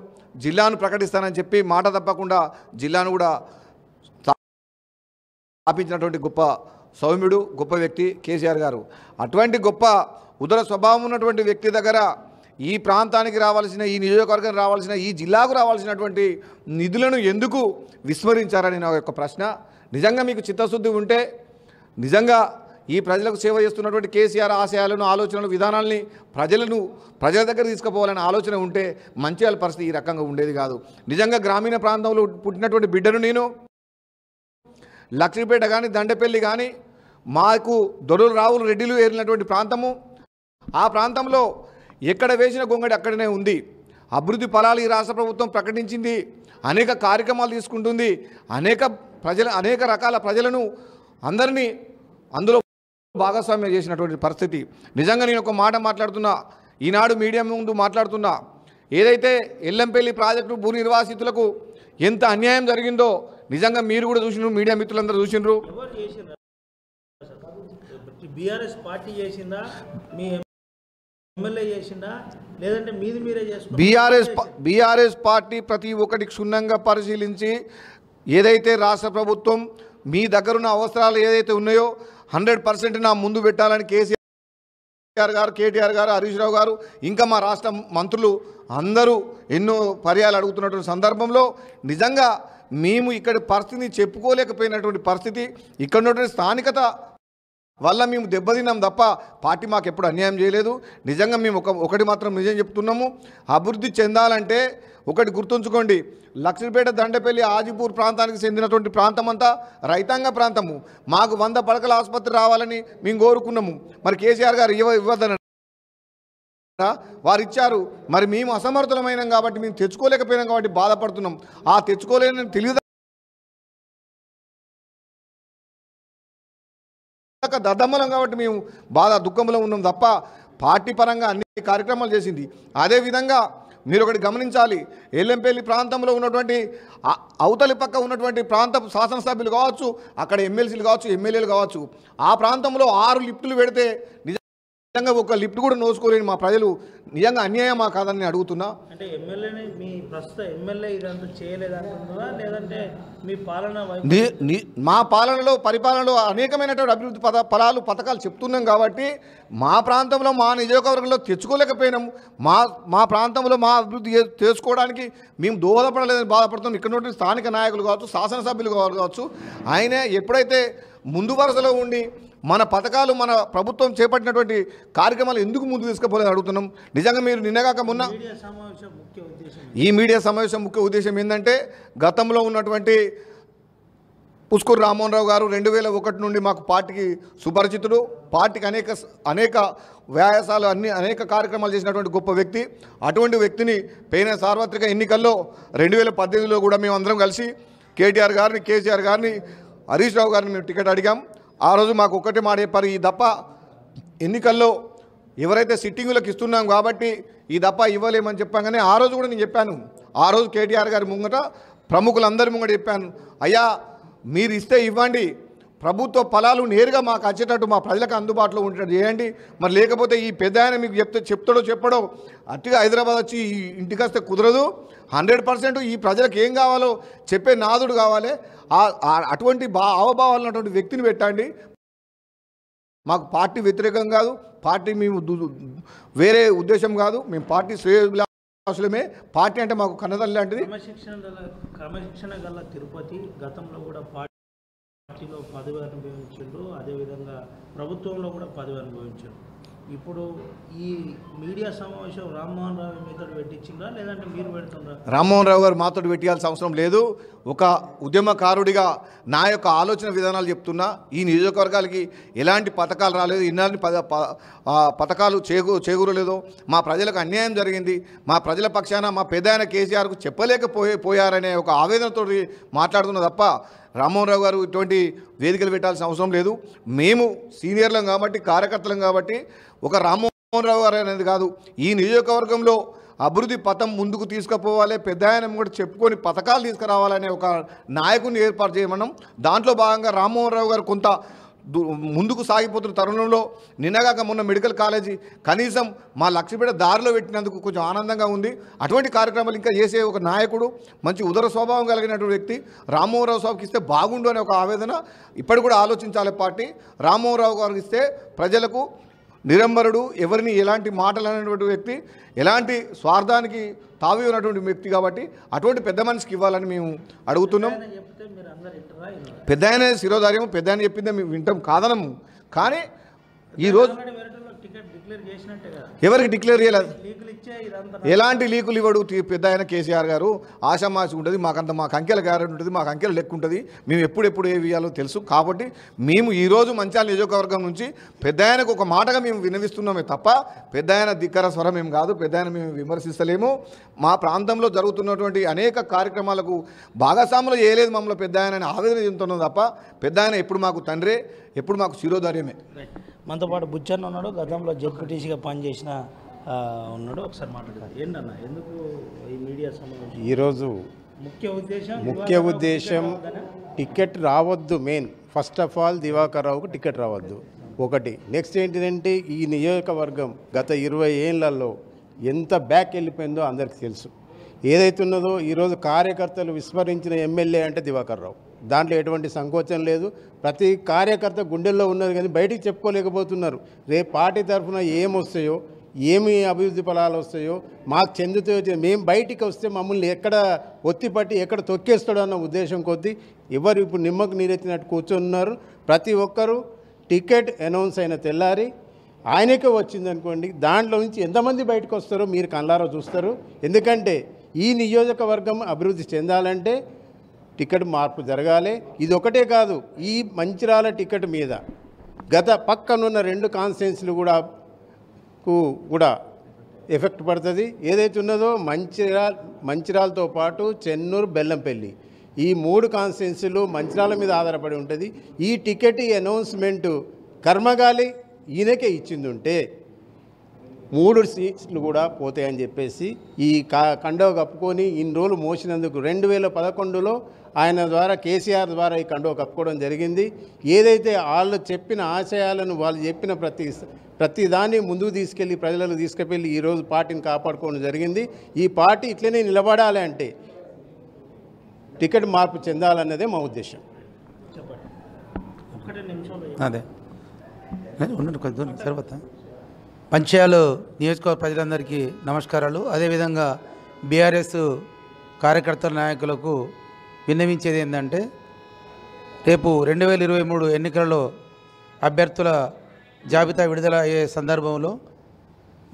జిల్లాను ప్రకటిస్తానని చెప్పి మాట తప్పకుండా జిల్లాను కూడా స్థాపించినటువంటి గొప్ప సౌమ్యుడు గొప్ప వ్యక్తి కేసీఆర్ గారు అటువంటి గొప్ప ఉదర స్వభావం ఉన్నటువంటి వ్యక్తి దగ్గర ఈ ప్రాంతానికి రావాల్సిన ఈ నియోజకవర్గం రావాల్సిన ఈ జిల్లాకు రావాల్సినటువంటి నిధులను ఎందుకు విస్మరించారని నా యొక్క ప్రశ్న నిజంగా మీకు చిత్తశుద్ధి ఉంటే నిజంగా ఈ ప్రజలకు సేవ చేస్తున్నటువంటి కేసీఆర్ ఆశయాలను ఆలోచనలు విధానాల్ని ప్రజలను ప్రజల దగ్గర తీసుకుపోవాలనే ఆలోచన ఉంటే మంచిర్యాల పరిస్థితి ఈ రకంగా ఉండేది కాదు నిజంగా గ్రామీణ ప్రాంతంలో పుట్టినటువంటి బిడ్డను నేను లక్ష్మీపేట కానీ దండపల్లి కానీ మాకు దొరలు రావులు రెడ్డిలు ఏరినటువంటి ప్రాంతము ఆ ప్రాంతంలో ఎక్కడ వేసిన గొంగడి అక్కడనే ఉంది అభివృద్ధి ఫలాలు ఈ రాష్ట్ర ప్రభుత్వం ప్రకటించింది అనేక కార్యక్రమాలు తీసుకుంటుంది అనేక ప్రజల అనేక రకాల ప్రజలను అందరినీ అందులో భాగస్వామ్యం చేసినటువంటి పరిస్థితి నిజంగా నేను ఒక మాట మాట్లాడుతున్నా ఈనాడు మీడియా ముందు మాట్లాడుతున్నా ఏదైతే ఎల్లంపల్లి ప్రాజెక్టు భూ నిర్వాసితులకు ఎంత అన్యాయం జరిగిందో నిజంగా మీరు కూడా చూసినారు మీడియా మిత్రులందరూ చూసినారు బీఆర్ఎస్ పార్టీ బీఆర్ఎస్ పార్టీ ప్రతి ఒక్కటి క్షుణ్ణంగా పరిశీలించి ఏదైతే రాష్ట్ర ప్రభుత్వం మీ దగ్గరున్న అవసరాలు ఏదైతే ఉన్నాయో హండ్రెడ్ పర్సెంట్ నా ముందు పెట్టాలని కేసీఆర్ గారు కేటీఆర్ గారు హరీష్ రావు గారు ఇంకా మా రాష్ట్ర మంత్రులు అందరూ ఎన్నో పర్యాలు అడుగుతున్నటువంటి సందర్భంలో నిజంగా మేము ఇక్కడ పరిస్థితిని చెప్పుకోలేకపోయినటువంటి పరిస్థితి ఇక్కడ ఉన్నటువంటి స్థానికత వల్ల మేము దెబ్బతిన్నాం తప్ప పార్టీ మాకు ఎప్పుడు అన్యాయం చేయలేదు నిజంగా మేము ఒక ఒకటి మాత్రం నిజం చెప్తున్నాము అభివృద్ధి చెందాలంటే ఒకటి గుర్తుంచుకోండి లక్ష్మీపేట దండపల్లి ఆజిపూర్ ప్రాంతానికి చెందినటువంటి ప్రాంతం అంతా రైతాంగ ప్రాంతము మాకు వంద పడకల ఆసుపత్రి రావాలని మేము కోరుకున్నాము మరి కేసీఆర్ గారు ఇవ్వ ఇవ్వదన వారు ఇచ్చారు మరి మేము అసమర్థులమైనాం కాబట్టి మేము తెచ్చుకోలేకపోయినాం కాబట్టి బాధపడుతున్నాం ఆ తెచ్చుకోలేని తెలియదు దద్దమ్మలం కాబట్టి మేము బాధ దుఃఖంలో ఉన్నాం తప్ప పార్టీ పరంగా అన్ని కార్యక్రమాలు చేసింది అదేవిధంగా మీరు ఒకటి గమనించాలి ఎల్లంపల్లి ప్రాంతంలో ఉన్నటువంటి అవతలి పక్క ఉన్నటువంటి ప్రాంత శాసనసభ్యులు కావచ్చు అక్కడ ఎమ్మెల్సీలు కావచ్చు ఎమ్మెల్యేలు కావచ్చు ఆ ప్రాంతంలో ఆరు లిఫ్టులు పెడితే నిజంగా ఒక లిఫ్ట్ కూడా నోసుకోలేని మా ప్రజలు నిజంగా అన్యాయమా కాదని అడుగుతున్నా మా పాలనలో పరిపాలనలో అనేకమైనటువంటి అభివృద్ధి పద ఫలాలు పథకాలు చెప్తున్నాం కాబట్టి మా ప్రాంతంలో మా నియోజకవర్గంలో తెచ్చుకోలేకపోయినాం మా మా ప్రాంతంలో మా అభివృద్ధి చేసుకోవడానికి మేము దోహదపడలేదని బాధపడుతున్నాం ఇక్కడ నుండి స్థానిక నాయకులు కావచ్చు శాసనసభ్యులు కావచ్చు ఆయన ఎప్పుడైతే ముందు వరుసలో ఉండి మన పథకాలు మన ప్రభుత్వం చేపట్టినటువంటి కార్యక్రమాలు ఎందుకు ముందు తీసుకుపోలేదు అడుగుతున్నాం నిజంగా మీరు నిన్నగాక మొన్న ఈ మీడియా సమావేశం ముఖ్య ఉద్దేశం ఏంటంటే గతంలో ఉన్నటువంటి పుష్కూరు రామ్మోహన్ రావు గారు రెండు వేల ఒకటి నుండి మాకు పార్టీకి సుపరిచితుడు పార్టీకి అనేక అనేక వ్యాయాసాలు అన్ని అనేక కార్యక్రమాలు చేసినటువంటి గొప్ప వ్యక్తి అటువంటి వ్యక్తిని పోయిన సార్వత్రిక ఎన్నికల్లో రెండు వేల కూడా కూడా అందరం కలిసి కేటీఆర్ గారిని కేసీఆర్ గారిని హరీష్ రావు గారిని మేము టికెట్ అడిగాం ఆ రోజు మాకు ఒక్కటి మాట చెప్పారు ఈ దప్ప ఎన్నికల్లో ఎవరైతే సిట్టింగులకు ఇస్తున్నాం కాబట్టి ఈ దప్ప ఇవ్వలేమని చెప్పాగానే ఆ రోజు కూడా నేను చెప్పాను ఆ రోజు కేటీఆర్ గారి ముంగట ప్రముఖులందరి ముంగట చెప్పాను అయ్యా మీరు ఇస్తే ఇవ్వండి ప్రభుత్వ ఫలాలు నేరుగా మాకు వచ్చేటట్టు మా ప్రజలకు అందుబాటులో ఉండేటట్టు చేయండి మరి లేకపోతే ఈ పెద్ద ఆయన మీకు చెప్తే చెప్తాడో చెప్పడో అట్టుగా హైదరాబాద్ వచ్చి ఇంటికి వస్తే కుదరదు హండ్రెడ్ పర్సెంట్ ఈ ప్రజలకు ఏం కావాలో చెప్పే నాదుడు కావాలి అటువంటి బా అవభావాలు వ్యక్తిని పెట్టండి మాకు పార్టీ వ్యతిరేకం కాదు పార్టీ మేము వేరే ఉద్దేశం కాదు మేము పార్టీ శ్రేయోభిలా పార్టీ అంటే మాకు కన్నదల్లాంటిది లాంటిది క్రమశిక్షణ గల తిరుపతి గతంలో కూడా పార్టీలో పదవి అనుభవించారు అదేవిధంగా ప్రభుత్వంలో కూడా పదవి అనుభవించారు ఇప్పుడు ఈ మీడియా సమావేశం రామ్మోహన్ రావు మీతో పెట్టించిందా లేదంటే మీరు పెడుతుందా రామ్మోహన్ రావు గారు మాతో పెట్టాల్సిన అవసరం లేదు ఒక ఉద్యమకారుడిగా నా యొక్క ఆలోచన విధానాలు చెప్తున్నా ఈ నియోజకవర్గాలకి ఎలాంటి పథకాలు రాలేదు ఇలాంటి పథకాలు చేకూ చేకూరలేదు మా ప్రజలకు అన్యాయం జరిగింది మా ప్రజల పక్షాన మా పెద్ద ఆయన కేసీఆర్కు చెప్పలేకపోయే పోయారనే ఒక ఆవేదనతో మాట్లాడుతున్నా తప్ప రామ్మోహన్ గారు ఇటువంటి వేదికలు పెట్టాల్సిన అవసరం లేదు మేము సీనియర్లం కాబట్టి కార్యకర్తలం కాబట్టి ఒక రామ్మోహన్ రావు గారు అనేది కాదు ఈ నియోజకవర్గంలో అభివృద్ధి పథం ముందుకు తీసుకుపోవాలి పెద్ద ఆయన కూడా చెప్పుకొని పథకాలు తీసుకురావాలనే ఒక నాయకుని ఏర్పాటు చేయమన్నాం దాంట్లో భాగంగా రామ్మోహన్ రావు గారు కొంత ముందుకు సాగిపోతున్న తరుణంలో నిన్నగాక మొన్న మెడికల్ కాలేజీ కనీసం మా లక్ష్మీపేట దారిలో పెట్టినందుకు కొంచెం ఆనందంగా ఉంది అటువంటి కార్యక్రమాలు ఇంకా చేసే ఒక నాయకుడు మంచి ఉదర స్వభావం కలిగినటువంటి వ్యక్తి రామోహరావు సాబుకి ఇస్తే బాగుండు అనే ఒక ఆవేదన ఇప్పటి కూడా ఆలోచించాలి పార్టీ రామోహరావు గారికి ఇస్తే ప్రజలకు నిరంబరుడు ఎవరిని ఎలాంటి మాటలు అనేటువంటి వ్యక్తి ఎలాంటి స్వార్థానికి తావి ఉన్నటువంటి వ్యక్తి కాబట్టి అటువంటి పెద్ద మనిషికి ఇవ్వాలని మేము అడుగుతున్నాం పెద్ద ఆయన శిరోధార్యం పెద్ద ఆయన చెప్పిందే మేము వింటాం కాదనము కానీ ఈరోజు ఎవరికి డిక్లేర్ చేయలేదు ఎలాంటి లీకులు ఇవ్వడు పెద్ద ఆయన కేసీఆర్ గారు ఆశామాసి ఉంటుంది మాకంత మాకు అంకెల గ్యారెంటీ ఉంటుంది మాకు అంకెల లెక్క ఉంటుంది మేము ఎప్పుడెప్పుడు ఏ వేయాలో తెలుసు కాబట్టి మేము ఈరోజు మంచాల నియోజకవర్గం నుంచి పెద్ద ఆయనకు ఒక మాటగా మేము వినవిస్తున్నామే తప్ప పెద్ద ఆయన ధిక్కర స్వరం ఏం కాదు పెద్ద ఆయన మేము విమర్శిస్తలేము మా ప్రాంతంలో జరుగుతున్నటువంటి అనేక కార్యక్రమాలకు భాగస్వాములు చేయలేదు మమ్మల్ని పెద్ద ఆయన ఆవేదన చెందుతున్నాం తప్ప పెద్ద ఆయన ఎప్పుడు మాకు తండ్రే ఎప్పుడు మాకు శిరోధార్యమే మనతో పాటు బుచ్చన్న ఉన్నాడు గతంలో జెడ్పీటీసీగా పనిచేసిన ఉన్నాడు ఒకసారి మాట్లాడతారు ఏంటన్న ఎందుకు ఈ మీడియా సమావేశం ఈరోజు ముఖ్య ఉద్దేశం ముఖ్య ఉద్దేశం టికెట్ రావద్దు main first of all Diwakar రావుకు టికెట్ రావద్దు ఒకటి నెక్స్ట్ ఏంటిదంటే ఈ నియోజకవర్గం గత ఇరవై ఏళ్ళల్లో ఎంత బ్యాక్ వెళ్ళిపోయిందో అందరికీ తెలుసు ఏదైతే ఉన్నదో ఈరోజు కార్యకర్తలు విస్మరించిన ఎమ్మెల్యే అంటే దివాకర్ రావు దాంట్లో ఎటువంటి సంకోచం లేదు ప్రతి కార్యకర్త గుండెల్లో ఉన్నది కానీ బయటికి చెప్పుకోలేకపోతున్నారు రేపు పార్టీ తరఫున ఏమొస్తాయో ఏమి అభివృద్ధి ఫలాలు వస్తాయో మాకు చెందుతాయో మేము బయటికి వస్తే మమ్మల్ని ఎక్కడ ఒత్తిపట్టి ఎక్కడ తొక్కేస్తాడో అన్న ఉద్దేశం కొద్దీ ఎవరు ఇప్పుడు నిమ్మకు నీరెత్తినట్టు కూర్చున్నారు ప్రతి ఒక్కరూ టికెట్ అనౌన్స్ అయిన తెల్లారి ఆయనకే వచ్చింది అనుకోండి దాంట్లో నుంచి ఎంతమంది బయటకు వస్తారో మీరు కళ్ళారో చూస్తారు ఎందుకంటే ఈ నియోజకవర్గం అభివృద్ధి చెందాలంటే టికెట్ మార్పు జరగాలి ఇది ఒకటే కాదు ఈ మంచిరాల టికెట్ మీద గత పక్కనున్న రెండు కాన్స్టెన్సీలు కూడా కూడా ఎఫెక్ట్ పడుతుంది ఏదైతే ఉన్నదో మంచిరాల్ మంచిరాలతో పాటు చెన్నూరు బెల్లంపల్లి ఈ మూడు కాన్స్టెన్సీలు మంచిరాల మీద ఆధారపడి ఉంటుంది ఈ టికెట్ అనౌన్స్మెంటు కర్మగాలి ఈయనకే ఇచ్చింది ఉంటే మూడు సీట్లు కూడా పోతాయని చెప్పేసి ఈ కా కండవ కప్పుకొని ఇన్ని రోజులు మోసినందుకు రెండు వేల పదకొండులో ఆయన ద్వారా కేసీఆర్ ద్వారా ఈ కండో కప్పుకోవడం జరిగింది ఏదైతే వాళ్ళు చెప్పిన ఆశయాలను వాళ్ళు చెప్పిన ప్రతి ప్రతి దాన్ని ముందుకు తీసుకెళ్ళి ప్రజలను తీసుకెళ్ళి ఈరోజు పార్టీని కాపాడుకోవడం జరిగింది ఈ పార్టీ ఇట్లనే నిలబడాలి అంటే టికెట్ మార్పు చెందాలన్నదే మా ఉద్దేశం అదే ఉండండి కొద్ది తర్వాత పంచాయాలు నియోజకవర్గ ప్రజలందరికీ నమస్కారాలు అదేవిధంగా బీఆర్ఎస్ కార్యకర్తల నాయకులకు విన్నవించేది ఏంటంటే రేపు రెండు వేల ఇరవై మూడు ఎన్నికలలో అభ్యర్థుల జాబితా విడుదల అయ్యే సందర్భంలో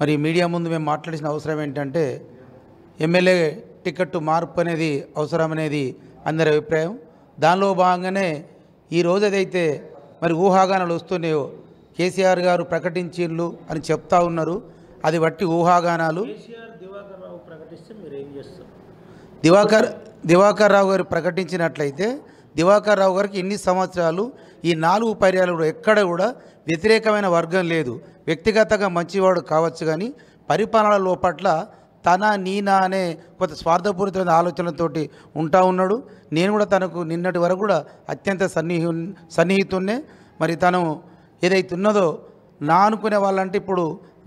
మరి మీడియా ముందు మేము మాట్లాడిన అవసరం ఏంటంటే ఎమ్మెల్యే టికెట్ మార్పు అనేది అవసరం అనేది అందరి అభిప్రాయం దానిలో భాగంగానే ఈరోజు ఏదైతే మరి ఊహాగానాలు వస్తున్నాయో కేసీఆర్ గారు ప్రకటించిండ్లు అని చెప్తా ఉన్నారు అది బట్టి ఊహాగానాలు దివాకర్ దివాకర్ రావు గారు ప్రకటించినట్లయితే దివాకర్ రావు గారికి ఇన్ని సంవత్సరాలు ఈ నాలుగు పర్యాలు ఎక్కడ కూడా వ్యతిరేకమైన వర్గం లేదు వ్యక్తిగతంగా మంచివాడు కావచ్చు కానీ పరిపాలనలో పట్ల తన నీనా అనే కొంత స్వార్థపూరితమైన ఆలోచనలతోటి ఉంటా ఉన్నాడు నేను కూడా తనకు నిన్నటి వరకు కూడా అత్యంత సన్నిహి సన్నిహితున్నే మరి తను ఏదైతే ఉన్నదో నా అనుకునే వాళ్ళంటే ఇప్పుడు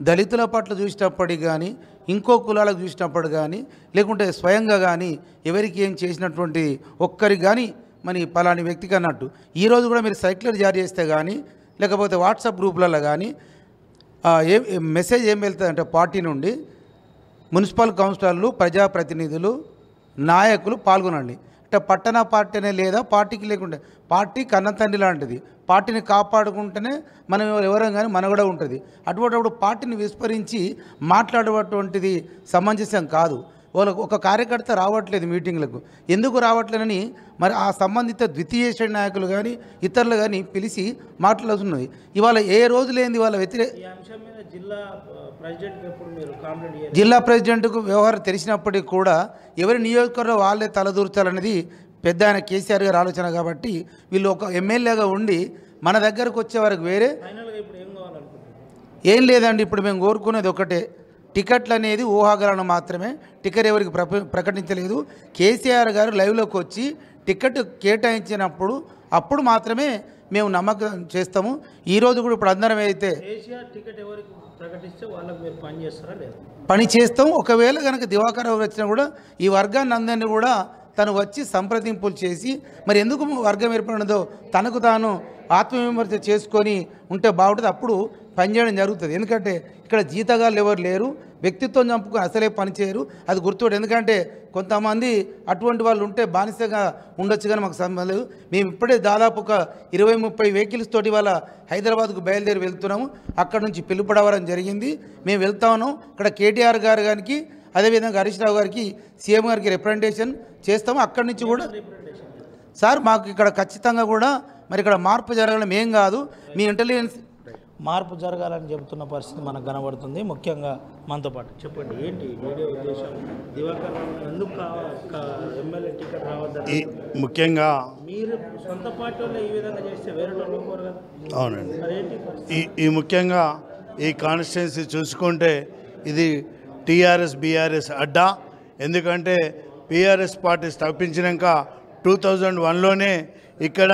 దళితుల పట్ల చూసినప్పటికి కానీ ఇంకో కులాలకు చూసినప్పుడు కానీ లేకుంటే స్వయంగా కానీ ఎవరికి ఏం చేసినటువంటి ఒక్కరికి కానీ మరి పలాని వ్యక్తికి అన్నట్టు ఈరోజు కూడా మీరు సైక్లర్ జారీ చేస్తే కానీ లేకపోతే వాట్సాప్ గ్రూపులలో కానీ ఏ మెసేజ్ ఏం అంటే పార్టీ నుండి మున్సిపల్ కౌన్సిలర్లు ప్రజాప్రతినిధులు నాయకులు పాల్గొనండి అంటే పట్టణ పార్టీ లేదా పార్టీకి లేకుండా పార్టీ కన్నతండి లాంటిది పార్టీని కాపాడుకుంటేనే మనం ఎవరం కానీ కూడా ఉంటుంది అటువంటిప్పుడు పార్టీని విస్మరించి మాట్లాడేటువంటిది సమంజసం కాదు వాళ్ళకు ఒక కార్యకర్త రావట్లేదు మీటింగ్లకు ఎందుకు రావట్లేదని మరి ఆ సంబంధిత ద్వితీయ శ్రేణి నాయకులు కానీ ఇతరులు కానీ పిలిచి మాట్లాడుతున్నది ఇవాళ ఏ రోజు లేని వాళ్ళ వ్యతిరేక జిల్లా ప్రెసిడెంట్కు వ్యవహారం తెలిసినప్పటికీ కూడా ఎవరి నియోజకవర్గం వాళ్ళే తలదూర్చాలనేది పెద్ద ఆయన కేసీఆర్ గారు ఆలోచన కాబట్టి వీళ్ళు ఒక ఎమ్మెల్యేగా ఉండి మన దగ్గరకు వచ్చే వరకు వేరే ఏం లేదండి ఇప్పుడు మేము కోరుకునేది ఒకటే టికెట్లు అనేది ఊహాగలను మాత్రమే టికెట్ ఎవరికి ప్రకటించలేదు కేసీఆర్ గారు లైవ్లోకి వచ్చి టికెట్ కేటాయించినప్పుడు అప్పుడు మాత్రమే మేము నమ్మకం చేస్తాము ఈరోజు కూడా ఇప్పుడు అందరం అయితే పని చేస్తాం ఒకవేళ కనుక దివాకర్ వచ్చినా కూడా ఈ వర్గాన్ని అందరినీ కూడా తను వచ్చి సంప్రదింపులు చేసి మరి ఎందుకు వర్గం ఏర్పడినదో తనకు తాను ఆత్మవిమర్శ చేసుకొని ఉంటే బాగుంటుంది అప్పుడు పనిచేయడం జరుగుతుంది ఎందుకంటే ఇక్కడ జీతగాళ్ళు ఎవరు లేరు వ్యక్తిత్వం చంపుకుని అసలే పనిచేయరు అది గుర్తుపెట్టు ఎందుకంటే కొంతమంది అటువంటి వాళ్ళు ఉంటే బానిసగా ఉండొచ్చు కానీ మాకు సంబంధం లేదు మేము ఇప్పుడే దాదాపు ఒక ఇరవై ముప్పై వెహికల్స్ తోటి వాళ్ళ హైదరాబాద్కు బయలుదేరి వెళ్తున్నాము అక్కడ నుంచి పిలుపడవడం జరిగింది మేము వెళ్తా ఉన్నాం ఇక్కడ కేటీఆర్ గారు గారికి అదేవిధంగా హరీష్ రావు గారికి సీఎం గారికి రిప్రజెంటేషన్ చేస్తాము అక్కడి నుంచి కూడా సార్ మాకు ఇక్కడ ఖచ్చితంగా కూడా మరి ఇక్కడ మార్పు జరగడం ఏం కాదు మీ ఇంటెలిజెన్స్ మార్పు జరగాలని చెబుతున్న పరిస్థితి మనకు కనబడుతుంది ముఖ్యంగా మనతో పాటు చెప్పండి ఏంటి ఉద్దేశం ముఖ్యంగా మీరు అవునండి ఈ ముఖ్యంగా ఈ కాన్స్టిట్యున్సీ చూసుకుంటే ఇది టీఆర్ఎస్ బీఆర్ఎస్ అడ్డా ఎందుకంటే పీఆర్ఎస్ పార్టీ స్థాపించినాక టూ థౌజండ్ వన్లోనే ఇక్కడ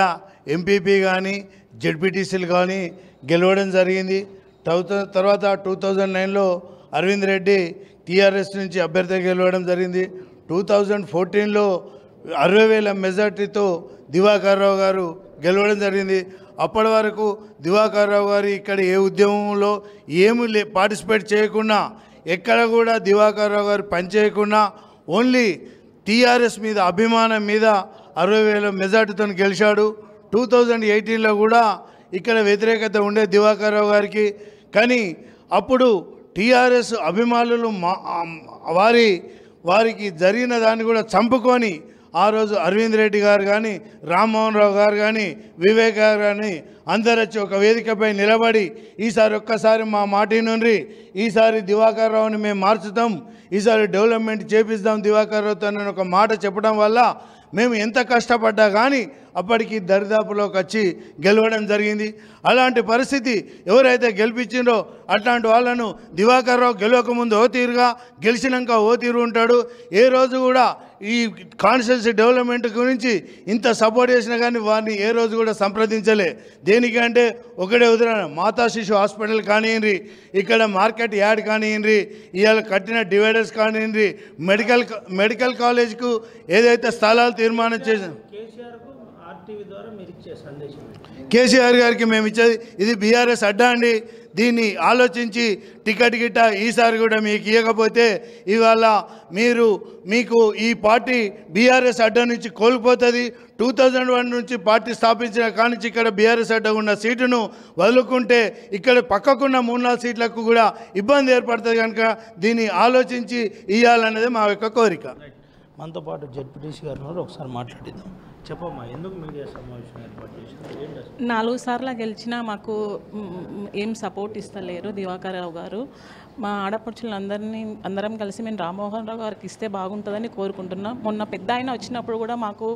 ఎంపీపీ కానీ జెడ్పీటీసీలు కానీ గెలవడం జరిగింది తర్వాత టూ థౌజండ్ నైన్లో అరవింద్ రెడ్డి టీఆర్ఎస్ నుంచి అభ్యర్థి గెలవడం జరిగింది టూ థౌజండ్ ఫోర్టీన్లో అరవై వేల మెజార్టీతో దివాకర్ రావు గారు గెలవడం జరిగింది అప్పటి వరకు రావు గారు ఇక్కడ ఏ ఉద్యమంలో ఏమి లే పార్టిసిపేట్ చేయకుండా ఎక్కడ కూడా దివాకర్ రావు గారు పనిచేయకుండా ఓన్లీ టీఆర్ఎస్ మీద అభిమానం మీద అరవై వేల మెజార్టీతో గెలిచాడు టూ థౌజండ్ ఎయిటీన్లో కూడా ఇక్కడ వ్యతిరేకత ఉండే దివాకర్ రావు గారికి కానీ అప్పుడు టీఆర్ఎస్ అభిమానులు వారి వారికి జరిగిన దాన్ని కూడా చంపుకొని ఆ రోజు అరవింద్ రెడ్డి గారు కానీ రామ్మోహన్ రావు గారు కానీ వివేక్ గారు కానీ అందరు వచ్చి ఒక వేదికపై నిలబడి ఈసారి ఒక్కసారి మా మాటి నుండి ఈసారి దివాకర్ రావుని మేము మార్చుతాం ఈసారి డెవలప్మెంట్ చేపిస్తాం దివాకర్ రావుతో ఒక మాట చెప్పడం వల్ల మేము ఎంత కష్టపడ్డా కానీ అప్పటికి దరిదాపులోకి వచ్చి గెలవడం జరిగింది అలాంటి పరిస్థితి ఎవరైతే గెలిపించిందో అట్లాంటి వాళ్ళను దివాకర్ రావు గెలవకముందు ఓ తీరుగా గెలిచినాక ఓ తీరు ఉంటాడు ఏ రోజు కూడా ఈ కాన్స్టిట్యున్సీ డెవలప్మెంట్ గురించి ఇంత సపోర్ట్ చేసినా కానీ వారిని ఏ రోజు కూడా సంప్రదించలే దేనికంటే ఒకటే ఉదాహరణ మాతా శిశు హాస్పిటల్ కానివ్వండి ఇక్కడ మార్కెట్ యాడ్ కానివ్వండి ఇవాళ కట్టిన డివైడర్స్ కానివ్వండి మెడికల్ మెడికల్ కాలేజ్కు ఏదైతే స్థలాలు తీర్మానం చేసిన కేసీఆర్ గారికి మేము ఇచ్చేది ఇది బీఆర్ఎస్ అడ్డా అండి దీన్ని ఆలోచించి టికెట్ గిట్ట ఈసారి కూడా మీకు ఇవ్వకపోతే ఇవాళ మీరు మీకు ఈ పార్టీ బీఆర్ఎస్ అడ్డా నుంచి కోల్పోతుంది టూ వన్ నుంచి పార్టీ స్థాపించిన కానీ ఇక్కడ బీఆర్ఎస్ అడ్డ ఉన్న సీటును వదులుకుంటే ఇక్కడ పక్కకున్న మూడు నాలుగు సీట్లకు కూడా ఇబ్బంది ఏర్పడుతుంది కనుక దీన్ని ఆలోచించి ఇవ్వాలన్నది మా యొక్క కోరిక మనతో పాటు జడ్పీటీసీ గారు ఒకసారి మాట్లాడిద్దాం నాలుగు సార్లు గెలిచినా మాకు ఏం సపోర్ట్ ఇస్తలేరు దివాకర్ రావు గారు మా అందరినీ అందరం కలిసి మేము రామ్మోహన్ రావు గారికి ఇస్తే బాగుంటుందని కోరుకుంటున్నాం మొన్న పెద్ద ఆయన వచ్చినప్పుడు కూడా మాకు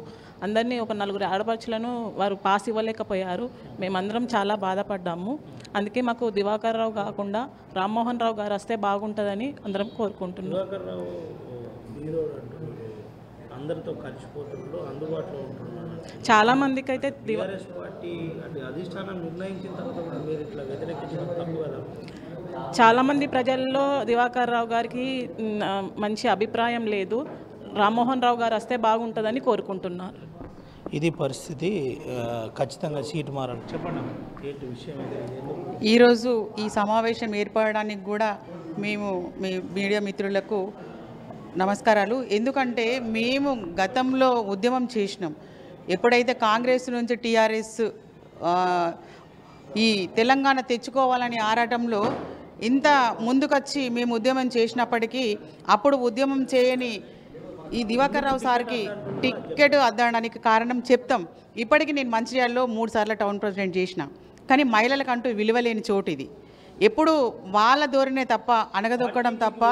అందరినీ ఒక నలుగురు ఆడపడుచులను వారు పాస్ ఇవ్వలేకపోయారు మేమందరం చాలా బాధపడ్డాము అందుకే మాకు దివాకర్ రావు కాకుండా రామ్మోహన్ రావు గారు వస్తే బాగుంటుందని అందరం కోరుకుంటున్నాం అందరితో కలిసిపోతుండో అందుబాటులో ఉంటున్నాను చాలా మందికి అయితే అధిష్టానం నిర్ణయించిన తర్వాత తప్పు కదా చాలామంది ప్రజల్లో దివాకర్ రావు గారికి మంచి అభిప్రాయం లేదు రామ్మోహన్ రావు గారు వస్తే బాగుంటుందని కోరుకుంటున్నారు ఇది పరిస్థితి ఖచ్చితంగా సీటు మారాలి చెప్పండి విషయం ఈరోజు ఈ సమావేశం ఏర్పడడానికి కూడా మేము మీ మీడియా మిత్రులకు నమస్కారాలు ఎందుకంటే మేము గతంలో ఉద్యమం చేసినాం ఎప్పుడైతే కాంగ్రెస్ నుంచి టీఆర్ఎస్ ఈ తెలంగాణ తెచ్చుకోవాలని ఆరాటంలో ఇంత ముందుకొచ్చి మేము ఉద్యమం చేసినప్పటికీ అప్పుడు ఉద్యమం చేయని ఈ దివాకర్ రావు సార్కి టికెట్ అద్దడానికి కారణం చెప్తాం ఇప్పటికీ నేను మంచిర్యాలలో మూడు సార్లు టౌన్ ప్రెసిడెంట్ చేసిన కానీ మహిళలకంటూ విలువలేని చోటు ఇది ఎప్పుడు వాళ్ళ ధోరణే తప్ప అనగదొక్కడం తప్ప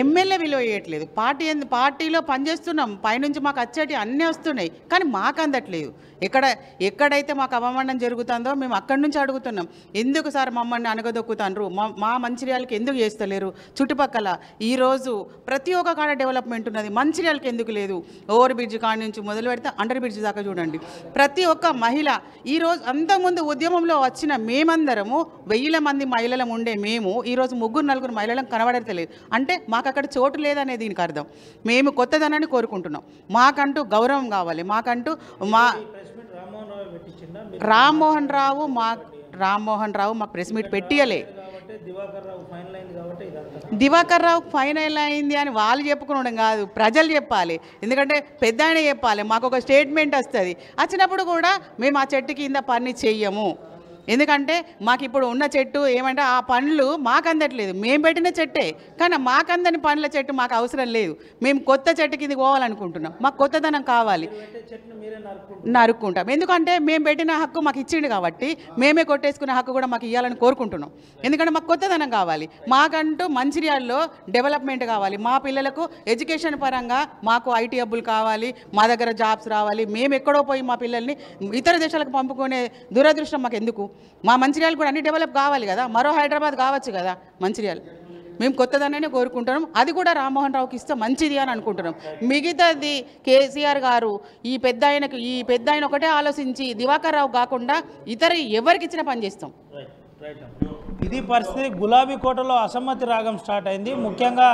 ఎమ్మెల్యే విలువ వేయట్లేదు పార్టీ పార్టీలో పనిచేస్తున్నాం పైనుంచి మాకు వచ్చేటి అన్నీ వస్తున్నాయి కానీ మాకు అందట్లేదు ఎక్కడ ఎక్కడైతే మాకు అవమానం జరుగుతుందో మేము అక్కడి నుంచి అడుగుతున్నాం ఎందుకు సార్ మమ్మల్ని అనగదొక్కుతాన్రు మా మంచిర్యాలకి ఎందుకు చేస్తలేరు చుట్టుపక్కల ఈరోజు ప్రతి ఒక్క కాడ డెవలప్మెంట్ ఉన్నది మంచిర్యాలకి ఎందుకు లేదు ఓవర్ బ్రిడ్జ్ కాడ నుంచి మొదలు పెడితే అండర్ బ్రిడ్జ్ దాకా చూడండి ప్రతి ఒక్క మహిళ ఈరోజు అంతకుముందు ఉద్యమంలో వచ్చిన మేమందరము వెయ్యిల మంది మహిళలం ఉండే మేము ఈరోజు ముగ్గురు నలుగురు మహిళలం కనబడతలేదు అంటే మాకు అక్కడ చోటు లేదనే దీనికి అర్థం మేము కొత్తదనాన్ని కోరుకుంటున్నాం మాకంటూ గౌరవం కావాలి మాకంటూ మా రామ్మోహన్ రావు మా రామ్మోహన్ రావు మాకు ప్రెస్ మీట్ పెట్టియలే దివాకర్ రావు ఫైనల్ అయింది అని వాళ్ళు చెప్పుకోవడం కాదు ప్రజలు చెప్పాలి ఎందుకంటే పెద్ద ఆయన చెప్పాలి మాకు ఒక స్టేట్మెంట్ వస్తుంది వచ్చినప్పుడు కూడా మేము ఆ చెట్టు కింద పని చెయ్యము ఎందుకంటే మాకు ఇప్పుడు ఉన్న చెట్టు ఏమంటే ఆ పండ్లు మాకు అందట్లేదు మేము పెట్టిన చెట్టే కానీ మాకందని పండ్ల చెట్టు మాకు అవసరం లేదు మేము కొత్త చెట్టు కింద పోవాలనుకుంటున్నాం మాకు కొత్తదనం కావాలి నరుక్కుంటాం ఎందుకంటే మేము పెట్టిన హక్కు మాకు ఇచ్చిండు కాబట్టి మేమే కొట్టేసుకునే హక్కు కూడా మాకు ఇవ్వాలని కోరుకుంటున్నాం ఎందుకంటే మాకు కొత్తదనం కావాలి మాకంటూ మంచిర్యాలలో డెవలప్మెంట్ కావాలి మా పిల్లలకు ఎడ్యుకేషన్ పరంగా మాకు ఐటీ హబ్బులు కావాలి మా దగ్గర జాబ్స్ రావాలి మేము ఎక్కడో పోయి మా పిల్లల్ని ఇతర దేశాలకు పంపుకునే దురదృష్టం మాకు ఎందుకు మా మంచిర్యాలు కూడా అన్ని డెవలప్ కావాలి కదా మరో హైదరాబాద్ కావచ్చు కదా మంచిర్యాల మేము కొత్తదనే కోరుకుంటున్నాం అది కూడా రామ్మోహన్ రావుకి ఇస్తే మంచిది అని అనుకుంటున్నాం మిగతాది కేసీఆర్ గారు ఈ పెద్ద ఆయనకు ఈ పెద్ద ఆయన ఒకటే ఆలోచించి దివాకర్ రావు కాకుండా ఇతర ఎవరికి ఇచ్చిన పని చేస్తాం ఇది పరిస్థితి గులాబీ కోటలో అసమ్మతి రాగం స్టార్ట్ అయింది ముఖ్యంగా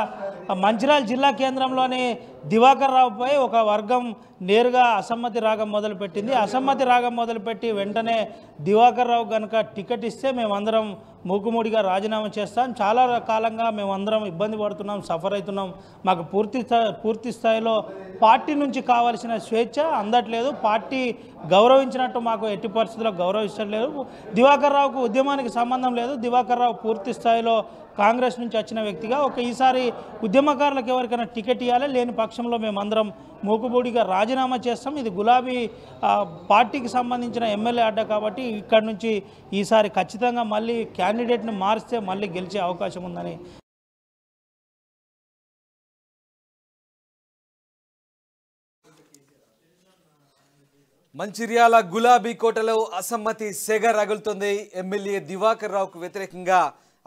మంచిర్యాల జిల్లా కేంద్రంలోని దివాకర్ రావుపై ఒక వర్గం నేరుగా అసమ్మతి రాగం మొదలుపెట్టింది అసమ్మతి రాగం మొదలుపెట్టి వెంటనే దివాకర్ రావు కనుక టికెట్ ఇస్తే మేమందరం మూకుమూడిగా రాజీనామా చేస్తాం చాలా కాలంగా మేము అందరం ఇబ్బంది పడుతున్నాం సఫర్ అవుతున్నాం మాకు పూర్తి పూర్తి స్థాయిలో పార్టీ నుంచి కావలసిన స్వేచ్ఛ అందట్లేదు పార్టీ గౌరవించినట్టు మాకు ఎట్టి పరిస్థితుల్లో గౌరవించట్లేదు దివాకర్ రావుకు ఉద్యమానికి సంబంధం లేదు దివాకర్ రావు పూర్తి స్థాయిలో కాంగ్రెస్ నుంచి వచ్చిన వ్యక్తిగా ఒక ఈసారి ఉద్యమకారులకు ఎవరికైనా టికెట్ ఇవ్వాలి లేని పక్షంలో మేమందరం మూకుబూడిగా రాజీనామా చేస్తాం ఇది గులాబీ పార్టీకి సంబంధించిన ఎమ్మెల్యే అడ్డ కాబట్టి ఇక్కడ నుంచి ఈసారి ఖచ్చితంగా మళ్ళీ క్యా క్యాండిడేట్ని మారిస్తే మళ్ళీ గెలిచే అవకాశం ఉందని మంచిర్యాల గులాబీ కోటలో అసమ్మతి సెగ రగులుతుంది ఎమ్మెల్యే దివాకర్ రావుకు వ్యతిరేకంగా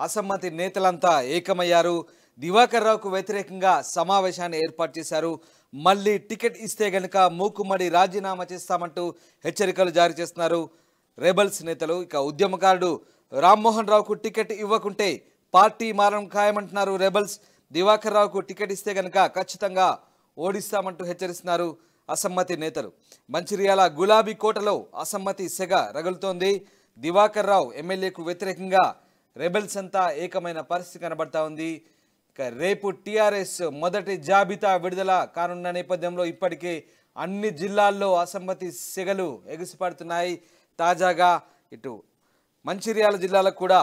అసమ్మతి నేతలంతా ఏకమయ్యారు దివాకర్ రావుకు వ్యతిరేకంగా సమావేశాన్ని ఏర్పాటు చేశారు మళ్ళీ టికెట్ ఇస్తే గనుక మూకుమ్మడి రాజీనామా చేస్తామంటూ హెచ్చరికలు జారీ చేస్తున్నారు రెబల్స్ నేతలు ఇక ఉద్యమకారుడు రామ్మోహన్ రావుకు టికెట్ ఇవ్వకుంటే పార్టీ మారడం ఖాయమంటున్నారు రెబల్స్ దివాకర్ రావుకు టికెట్ ఇస్తే కనుక ఖచ్చితంగా ఓడిస్తామంటూ హెచ్చరిస్తున్నారు అసమ్మతి నేతలు మంచిర్యాల గులాబీ కోటలో అసమ్మతి సెగ రగులుతోంది దివాకర్ రావు ఎమ్మెల్యేకు వ్యతిరేకంగా రెబెల్స్ అంతా ఏకమైన పరిస్థితి కనబడతా ఉంది ఇక రేపు టీఆర్ఎస్ మొదటి జాబితా విడుదల కానున్న నేపథ్యంలో ఇప్పటికే అన్ని జిల్లాల్లో అసమ్మతి సెగలు ఎగిసిపడుతున్నాయి తాజాగా ఇటు మంచిర్యాల జిల్లాలకు కూడా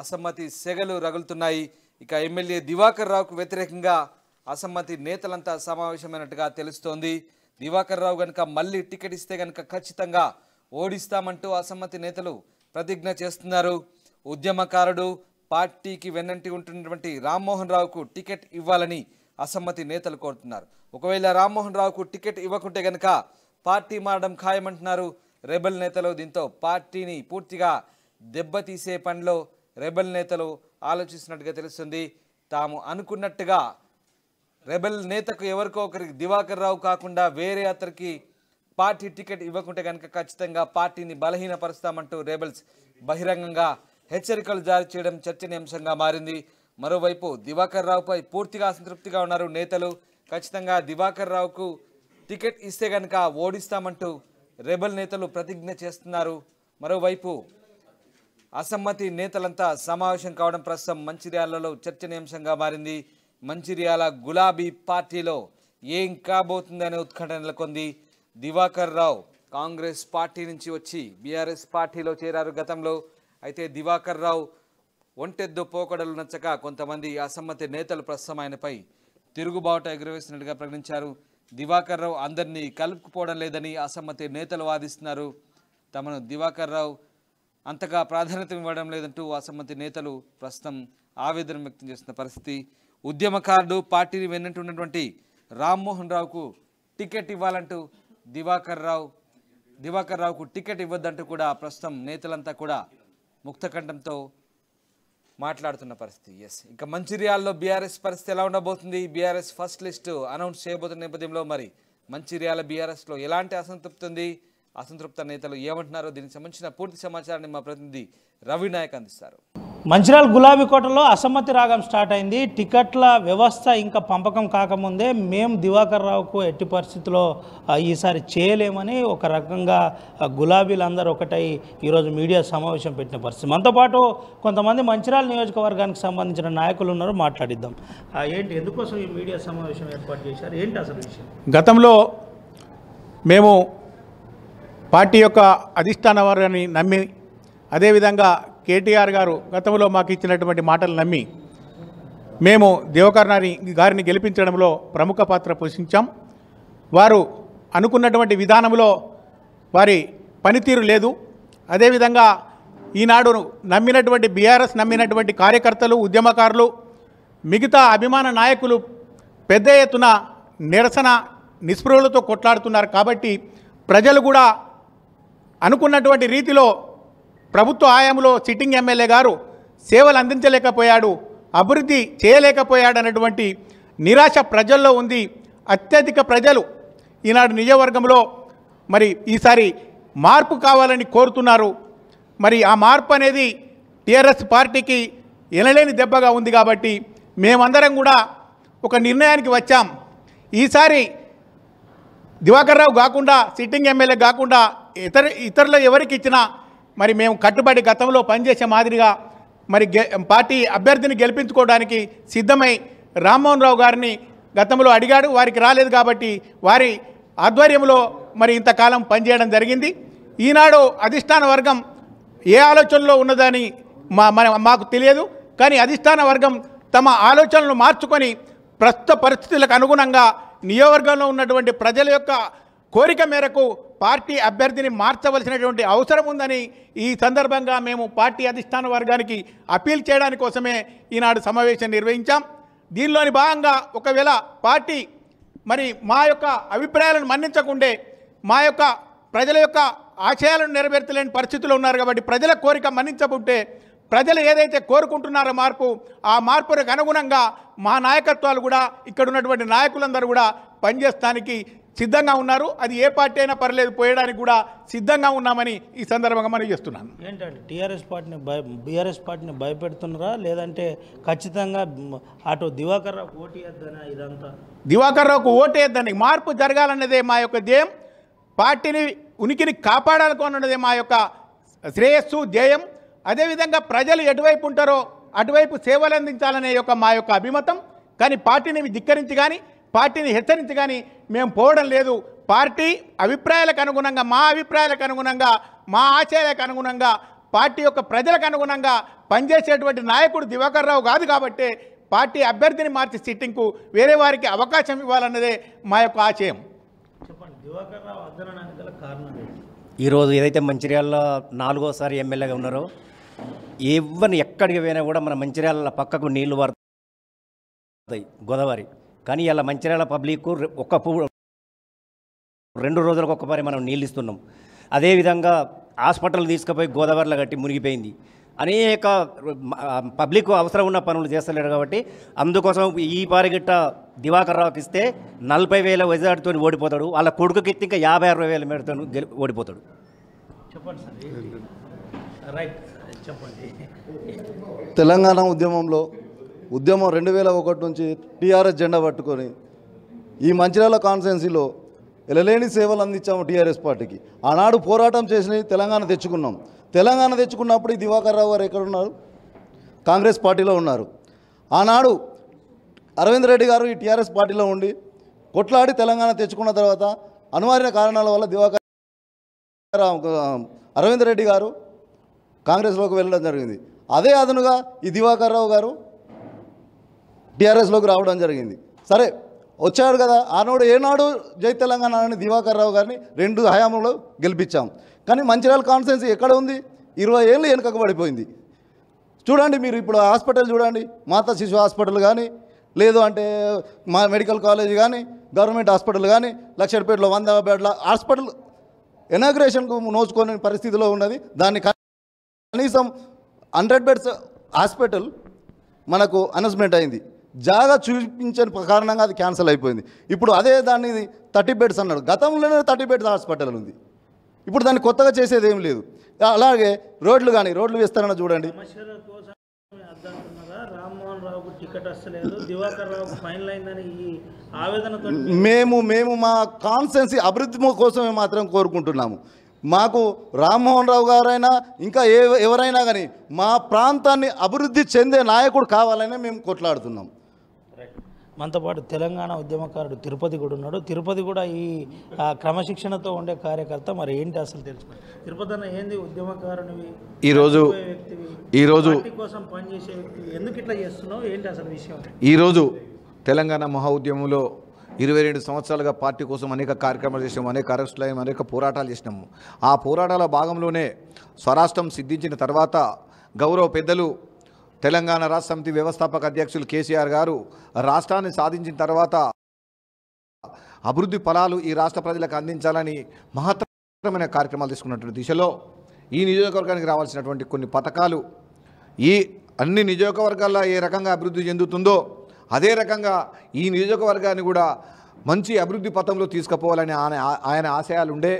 అసమ్మతి సెగలు రగులుతున్నాయి ఇక ఎమ్మెల్యే దివాకర్ రావుకు వ్యతిరేకంగా అసమ్మతి నేతలంతా సమావేశమైనట్టుగా తెలుస్తోంది దివాకర్ రావు గనక మళ్ళీ టికెట్ ఇస్తే గనక ఖచ్చితంగా ఓడిస్తామంటూ అసమ్మతి నేతలు ప్రతిజ్ఞ చేస్తున్నారు ఉద్యమకారుడు పార్టీకి వెన్నంటి ఉంటున్నటువంటి రామ్మోహన్ రావుకు టికెట్ ఇవ్వాలని అసమ్మతి నేతలు కోరుతున్నారు ఒకవేళ రామ్మోహన్ రావుకు టికెట్ ఇవ్వకుంటే గనక పార్టీ మారడం ఖాయమంటున్నారు రెబల్ నేతలు దీంతో పార్టీని పూర్తిగా దెబ్బతీసే పనిలో రెబల్ నేతలు ఆలోచిస్తున్నట్టుగా తెలుస్తుంది తాము అనుకున్నట్టుగా రెబల్ నేతకు ఎవరికో ఒకరికి దివాకర్ రావు కాకుండా వేరే అతనికి పార్టీ టికెట్ ఇవ్వకుంటే కనుక ఖచ్చితంగా పార్టీని బలహీనపరుస్తామంటూ రెబల్స్ బహిరంగంగా హెచ్చరికలు జారీ చేయడం చర్చనీయాంశంగా మారింది మరోవైపు దివాకర్ రావుపై పూర్తిగా అసంతృప్తిగా ఉన్నారు నేతలు ఖచ్చితంగా దివాకర్ రావుకు టికెట్ ఇస్తే కనుక ఓడిస్తామంటూ రెబల్ నేతలు ప్రతిజ్ఞ చేస్తున్నారు మరోవైపు అసమ్మతి నేతలంతా సమావేశం కావడం ప్రస్తుతం మంచిర్యాలలో చర్చనీయాంశంగా మారింది మంచిర్యాల గులాబీ పార్టీలో ఏం కాబోతుందనే ఉత్కంఠ నెలకొంది దివాకర్ రావు కాంగ్రెస్ పార్టీ నుంచి వచ్చి బీఆర్ఎస్ పార్టీలో చేరారు గతంలో అయితే దివాకర్ రావు ఒంటెద్దు పోకడలు నచ్చక కొంతమంది అసమ్మతి నేతలు ప్రస్తుతం ఆయనపై తిరుగుబాటు ఎగురవేసినట్టుగా ప్రకటించారు దివాకర్ రావు అందరినీ కలుపుకుపోవడం లేదని అసమ్మతి నేతలు వాదిస్తున్నారు తమను దివాకర్ రావు అంతగా ప్రాధాన్యత ఇవ్వడం లేదంటూ అసమ్మతి నేతలు ప్రస్తుతం ఆవేదన వ్యక్తం చేస్తున్న పరిస్థితి ఉద్యమకారుడు పార్టీని వెన్నంటున్నటువంటి రామ్మోహన్ రావుకు టికెట్ ఇవ్వాలంటూ దివాకర్ రావు దివాకర్ రావుకు టికెట్ ఇవ్వద్దంటూ కూడా ప్రస్తుతం నేతలంతా కూడా ముక్తకంఠంతో మాట్లాడుతున్న పరిస్థితి ఎస్ ఇంకా మంచిర్యాలలో బీఆర్ఎస్ పరిస్థితి ఎలా ఉండబోతుంది బీఆర్ఎస్ ఫస్ట్ లిస్టు అనౌన్స్ చేయబోతున్న నేపథ్యంలో మరి మంచిర్యాల బీఆర్ఎస్లో ఎలాంటి అసంతృప్తి ఉంది అసంతృప్త నేతలు ఏమంటున్నారో దీనికి సంబంధించిన పూర్తి సమాచారాన్ని మా ప్రతినిధి రవి నాయక్ అందిస్తారు మంచిరాల్ గులాబీ కోటలో అసమ్మతి రాగం స్టార్ట్ అయింది టికెట్ల వ్యవస్థ ఇంకా పంపకం కాకముందే మేము దివాకర్ రావుకు ఎట్టి పరిస్థితిలో ఈసారి చేయలేమని ఒక రకంగా గులాబీలందరూ ఒకటై ఈరోజు మీడియా సమావేశం పెట్టిన పరిస్థితి మనతో పాటు కొంతమంది మంచిరాల నియోజకవర్గానికి సంబంధించిన నాయకులు ఉన్నారు మాట్లాడిద్దాం ఏంటి ఎందుకోసం ఈ మీడియా సమావేశం ఏర్పాటు చేశారు ఏంటి అసలు విషయం గతంలో మేము పార్టీ యొక్క అధిష్టాన వారిని నమ్మి అదేవిధంగా కేటీఆర్ గారు గతంలో మాకు ఇచ్చినటువంటి మాటలు నమ్మి మేము దేవకర్ణాని గారిని గెలిపించడంలో ప్రముఖ పాత్ర పోషించాం వారు అనుకున్నటువంటి విధానంలో వారి పనితీరు లేదు అదేవిధంగా ఈనాడు నమ్మినటువంటి బీఆర్ఎస్ నమ్మినటువంటి కార్యకర్తలు ఉద్యమకారులు మిగతా అభిమాన నాయకులు పెద్ద ఎత్తున నిరసన నిస్పృహలతో కొట్లాడుతున్నారు కాబట్టి ప్రజలు కూడా అనుకున్నటువంటి రీతిలో ప్రభుత్వ హయాంలో సిట్టింగ్ ఎమ్మెల్యే గారు సేవలు అందించలేకపోయాడు అభివృద్ధి చేయలేకపోయాడు అనేటువంటి నిరాశ ప్రజల్లో ఉంది అత్యధిక ప్రజలు ఈనాడు నియోజకవర్గంలో మరి ఈసారి మార్పు కావాలని కోరుతున్నారు మరి ఆ మార్పు అనేది టీఆర్ఎస్ పార్టీకి ఎనలేని దెబ్బగా ఉంది కాబట్టి మేమందరం కూడా ఒక నిర్ణయానికి వచ్చాం ఈసారి దివాకర్ రావు కాకుండా సిట్టింగ్ ఎమ్మెల్యే కాకుండా ఇతర ఇతరులు ఎవరికి ఇచ్చినా మరి మేము కట్టుబడి గతంలో పనిచేసే మాదిరిగా మరి పార్టీ అభ్యర్థిని గెలిపించుకోవడానికి సిద్ధమై రామ్మోహన్ రావు గారిని గతంలో అడిగాడు వారికి రాలేదు కాబట్టి వారి ఆధ్వర్యంలో మరి ఇంతకాలం పనిచేయడం జరిగింది ఈనాడు అధిష్టాన వర్గం ఏ ఆలోచనలో ఉన్నదని మా మన మాకు తెలియదు కానీ అధిష్టాన వర్గం తమ ఆలోచనలు మార్చుకొని ప్రస్తుత పరిస్థితులకు అనుగుణంగా నియోజకవర్గంలో ఉన్నటువంటి ప్రజల యొక్క కోరిక మేరకు పార్టీ అభ్యర్థిని మార్చవలసినటువంటి అవసరం ఉందని ఈ సందర్భంగా మేము పార్టీ అధిష్టాన వర్గానికి అప్పీల్ చేయడాని కోసమే ఈనాడు సమావేశం నిర్వహించాం దీనిలోని భాగంగా ఒకవేళ పార్టీ మరి మా యొక్క అభిప్రాయాలను మన్నించకుండే మా యొక్క ప్రజల యొక్క ఆశయాలను నెరవేర్చలేని పరిస్థితులు ఉన్నారు కాబట్టి ప్రజల కోరిక మన్నించకుంటే ప్రజలు ఏదైతే కోరుకుంటున్నారో మార్పు ఆ మార్పులకు అనుగుణంగా మా నాయకత్వాలు కూడా ఇక్కడ ఉన్నటువంటి నాయకులందరూ కూడా పనిచేస్తానికి సిద్ధంగా ఉన్నారు అది ఏ పార్టీ అయినా పర్లేదు పోయడానికి కూడా సిద్ధంగా ఉన్నామని ఈ సందర్భంగా మనం చేస్తున్నాను ఏంటండి టీఆర్ఎస్ పార్టీని భయ బీఆర్ఎస్ పార్టీని భయపెడుతున్నారా లేదంటే ఖచ్చితంగా అటు దివాకర్ రావుకు ఓటు వేద్దనా ఇదంతా దివాకర్ రావుకు ఓటు మార్పు జరగాలన్నదే మా యొక్క ధ్యేయం పార్టీని ఉనికిని కాపాడాలనుకున్నదే మా యొక్క శ్రేయస్సు ధ్యేయం అదేవిధంగా ప్రజలు ఎటువైపు ఉంటారో అటువైపు సేవలు అందించాలనే యొక్క మా యొక్క అభిమతం కానీ పార్టీని ధిక్కరించి కానీ పార్టీని హెచ్చరించి కానీ మేము పోవడం లేదు పార్టీ అభిప్రాయాలకు అనుగుణంగా మా అభిప్రాయాలకు అనుగుణంగా మా ఆశయాలకు అనుగుణంగా పార్టీ యొక్క ప్రజలకు అనుగుణంగా పనిచేసేటువంటి నాయకుడు దివాకర్ రావు కాదు కాబట్టి పార్టీ అభ్యర్థిని మార్చి సిట్టింగ్కు వేరే వారికి అవకాశం ఇవ్వాలన్నదే మా యొక్క ఆశయం ఈరోజు ఏదైతే మంచిర్యాలలో నాలుగోసారి ఎమ్మెల్యేగా ఉన్నారో ఎవరిని ఎక్కడికి పోయినా కూడా మన మంచిర్యాల పక్కకు నీళ్లు వారు గోదావరి కానీ ఇలా మంచిర్యాల పబ్లిక్ ఒక రెండు రోజులకు ఒక్కసారి మనం నీళ్ళు ఇస్తున్నాం అదేవిధంగా హాస్పిటల్ తీసుకుపోయి గోదావరిలో కట్టి మునిగిపోయింది అనేక పబ్లిక్ అవసరం ఉన్న పనులు చేస్తలేడు కాబట్టి అందుకోసం ఈ పారిగిట్ట దివాకర్ రావుకి ఇస్తే నలభై వేల వజాడుతో ఓడిపోతాడు వాళ్ళ కొడుకుకి ఇంకా యాభై అరవై వేల మేరతో ఓడిపోతాడు చెప్పండి తెలంగాణ ఉద్యమంలో ఉద్యమం రెండు వేల ఒకటి నుంచి టీఆర్ఎస్ జెండా పట్టుకొని ఈ మంచిర్యాల కాన్స్టెన్సీలో ఎలలేని సేవలు అందించాము టీఆర్ఎస్ పార్టీకి ఆనాడు పోరాటం చేసినవి తెలంగాణ తెచ్చుకున్నాం తెలంగాణ తెచ్చుకున్నప్పుడు ఈ దివాకర్ రావు గారు ఎక్కడున్నారు కాంగ్రెస్ పార్టీలో ఉన్నారు ఆనాడు అరవింద్ రెడ్డి గారు ఈ టీఆర్ఎస్ పార్టీలో ఉండి కొట్లాడి తెలంగాణ తెచ్చుకున్న తర్వాత అనివార్య కారణాల వల్ల దివాకర్ అరవింద్ రెడ్డి గారు కాంగ్రెస్లోకి వెళ్ళడం జరిగింది అదే అదనుగా ఈ దివాకర్ రావు గారు టీఆర్ఎస్లోకి రావడం జరిగింది సరే వచ్చాడు కదా ఆనాడు ఏనాడు జై తెలంగాణ అని దివాకర్ రావు గారిని రెండు హయాంలో గెలిపించాం కానీ మంచిర్యాల కాన్స్టెన్సీ ఎక్కడ ఉంది ఇరవై ఏళ్ళు వెనుకకు పడిపోయింది చూడండి మీరు ఇప్పుడు హాస్పిటల్ చూడండి మాతా శిశు హాస్పిటల్ కానీ లేదు అంటే మా మెడికల్ కాలేజ్ కానీ గవర్నమెంట్ హాస్పిటల్ కానీ లక్షడిపేటలో వంద బెడ్ల హాస్పిటల్ ఇనాగ్రేషన్కు నోచుకోని పరిస్థితిలో ఉన్నది దాన్ని కనీసం హండ్రెడ్ బెడ్స్ హాస్పిటల్ మనకు అనౌన్స్మెంట్ అయింది జాగా చూపించని కారణంగా అది క్యాన్సిల్ అయిపోయింది ఇప్పుడు అదే దాన్ని థర్టీ బెడ్స్ అన్నాడు గతంలోనే థర్టీ బెడ్స్ హాస్పిటల్ ఉంది ఇప్పుడు దాన్ని కొత్తగా చేసేది ఏం లేదు అలాగే రోడ్లు కానీ రోడ్లు వేస్తారన్న చూడండి మేము మేము మా కాన్సెన్సీ అభివృద్ధి కోసమే మాత్రం కోరుకుంటున్నాము మాకు రామ్మోహన్ రావు గారైనా ఇంకా ఏ ఎవరైనా కానీ మా ప్రాంతాన్ని అభివృద్ధి చెందే నాయకుడు కావాలనే మేము కొట్లాడుతున్నాం మనతో పాటు తెలంగాణ ఉద్యమకారుడు తిరుపతి కూడా ఉన్నాడు తిరుపతి కూడా ఈ క్రమశిక్షణతో ఉండే కార్యకర్త మరి ఏంటి అసలు తెలుసుకోండి తిరుపతి అన్న ఏంది ఉద్యమకారుని ఈరోజు ఈరోజు కోసం పనిచేసే వ్యక్తివి ఎందుకు ఇట్లా చేస్తున్నావు ఏంటి అసలు విషయం ఈరోజు తెలంగాణ మహా ఉద్యమంలో ఇరవై రెండు సంవత్సరాలుగా పార్టీ కోసం అనేక కార్యక్రమాలు చేసినాము అనేక అరెస్టులు అనేక పోరాటాలు చేసినాము ఆ పోరాటాల భాగంలోనే స్వరాష్ట్రం సిద్ధించిన తర్వాత గౌరవ పెద్దలు తెలంగాణ రాష్ట్ర సమితి వ్యవస్థాపక అధ్యక్షులు కేసీఆర్ గారు రాష్ట్రాన్ని సాధించిన తర్వాత అభివృద్ధి ఫలాలు ఈ రాష్ట్ర ప్రజలకు అందించాలని మహత్తరమైన కార్యక్రమాలు తీసుకున్నటువంటి దిశలో ఈ నియోజకవర్గానికి రావాల్సినటువంటి కొన్ని పథకాలు ఈ అన్ని నియోజకవర్గాల్లో ఏ రకంగా అభివృద్ధి చెందుతుందో అదే రకంగా ఈ నియోజకవర్గాన్ని కూడా మంచి అభివృద్ధి పథంలో తీసుకుపోవాలని ఆయన ఆయన ఆశయాలుండే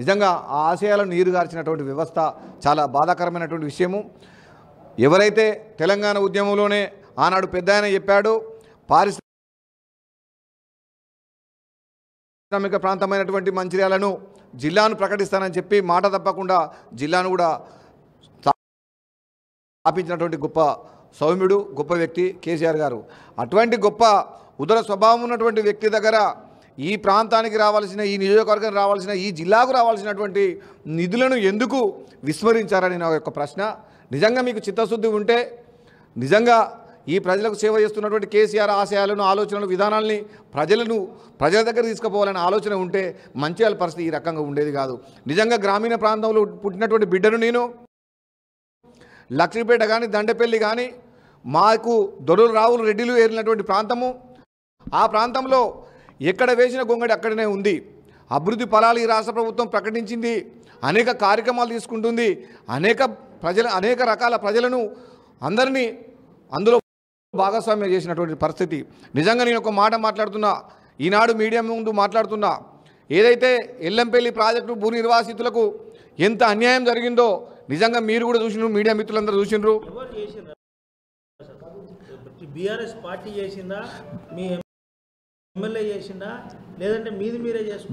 నిజంగా ఆ ఆశయాలను నీరుగార్చినటువంటి వ్యవస్థ చాలా బాధాకరమైనటువంటి విషయము ఎవరైతే తెలంగాణ ఉద్యమంలోనే ఆనాడు పెద్ద ఆయన చెప్పాడో పారిశ్రామిక ప్రాంతమైనటువంటి మంచిర్యాలను జిల్లాను ప్రకటిస్తానని చెప్పి మాట తప్పకుండా జిల్లాను కూడా స్థాపించినటువంటి గొప్ప సౌమ్యుడు గొప్ప వ్యక్తి కేసీఆర్ గారు అటువంటి గొప్ప ఉదర స్వభావం ఉన్నటువంటి వ్యక్తి దగ్గర ఈ ప్రాంతానికి రావాల్సిన ఈ నియోజకవర్గం రావాల్సిన ఈ జిల్లాకు రావాల్సినటువంటి నిధులను ఎందుకు విస్మరించారని నా యొక్క ప్రశ్న నిజంగా మీకు చిత్తశుద్ధి ఉంటే నిజంగా ఈ ప్రజలకు సేవ చేస్తున్నటువంటి కేసీఆర్ ఆశయాలను ఆలోచనలు విధానాల్ని ప్రజలను ప్రజల దగ్గర తీసుకుపోవాలనే ఆలోచన ఉంటే మంచిర్యాల పరిస్థితి ఈ రకంగా ఉండేది కాదు నిజంగా గ్రామీణ ప్రాంతంలో పుట్టినటువంటి బిడ్డను నేను లక్ష్మీపేట కానీ దండపల్లి కానీ మాకు దొరలు రావులు రెడ్డిలు ఏరినటువంటి ప్రాంతము ఆ ప్రాంతంలో ఎక్కడ వేసిన గొంగడి అక్కడనే ఉంది అభివృద్ధి ఫలాలు ఈ రాష్ట్ర ప్రభుత్వం ప్రకటించింది అనేక కార్యక్రమాలు తీసుకుంటుంది అనేక ప్రజల అనేక రకాల ప్రజలను అందరినీ అందులో భాగస్వామ్యం చేసినటువంటి పరిస్థితి నిజంగా నేను ఒక మాట మాట్లాడుతున్నా ఈనాడు మీడియా ముందు మాట్లాడుతున్నా ఏదైతే ఎల్లంపల్లి ప్రాజెక్టు భూ నిర్వాసితులకు ఎంత అన్యాయం జరిగిందో నిజంగా మీరు కూడా చూసిన మీడియా మిత్రులందరూ చూసినారు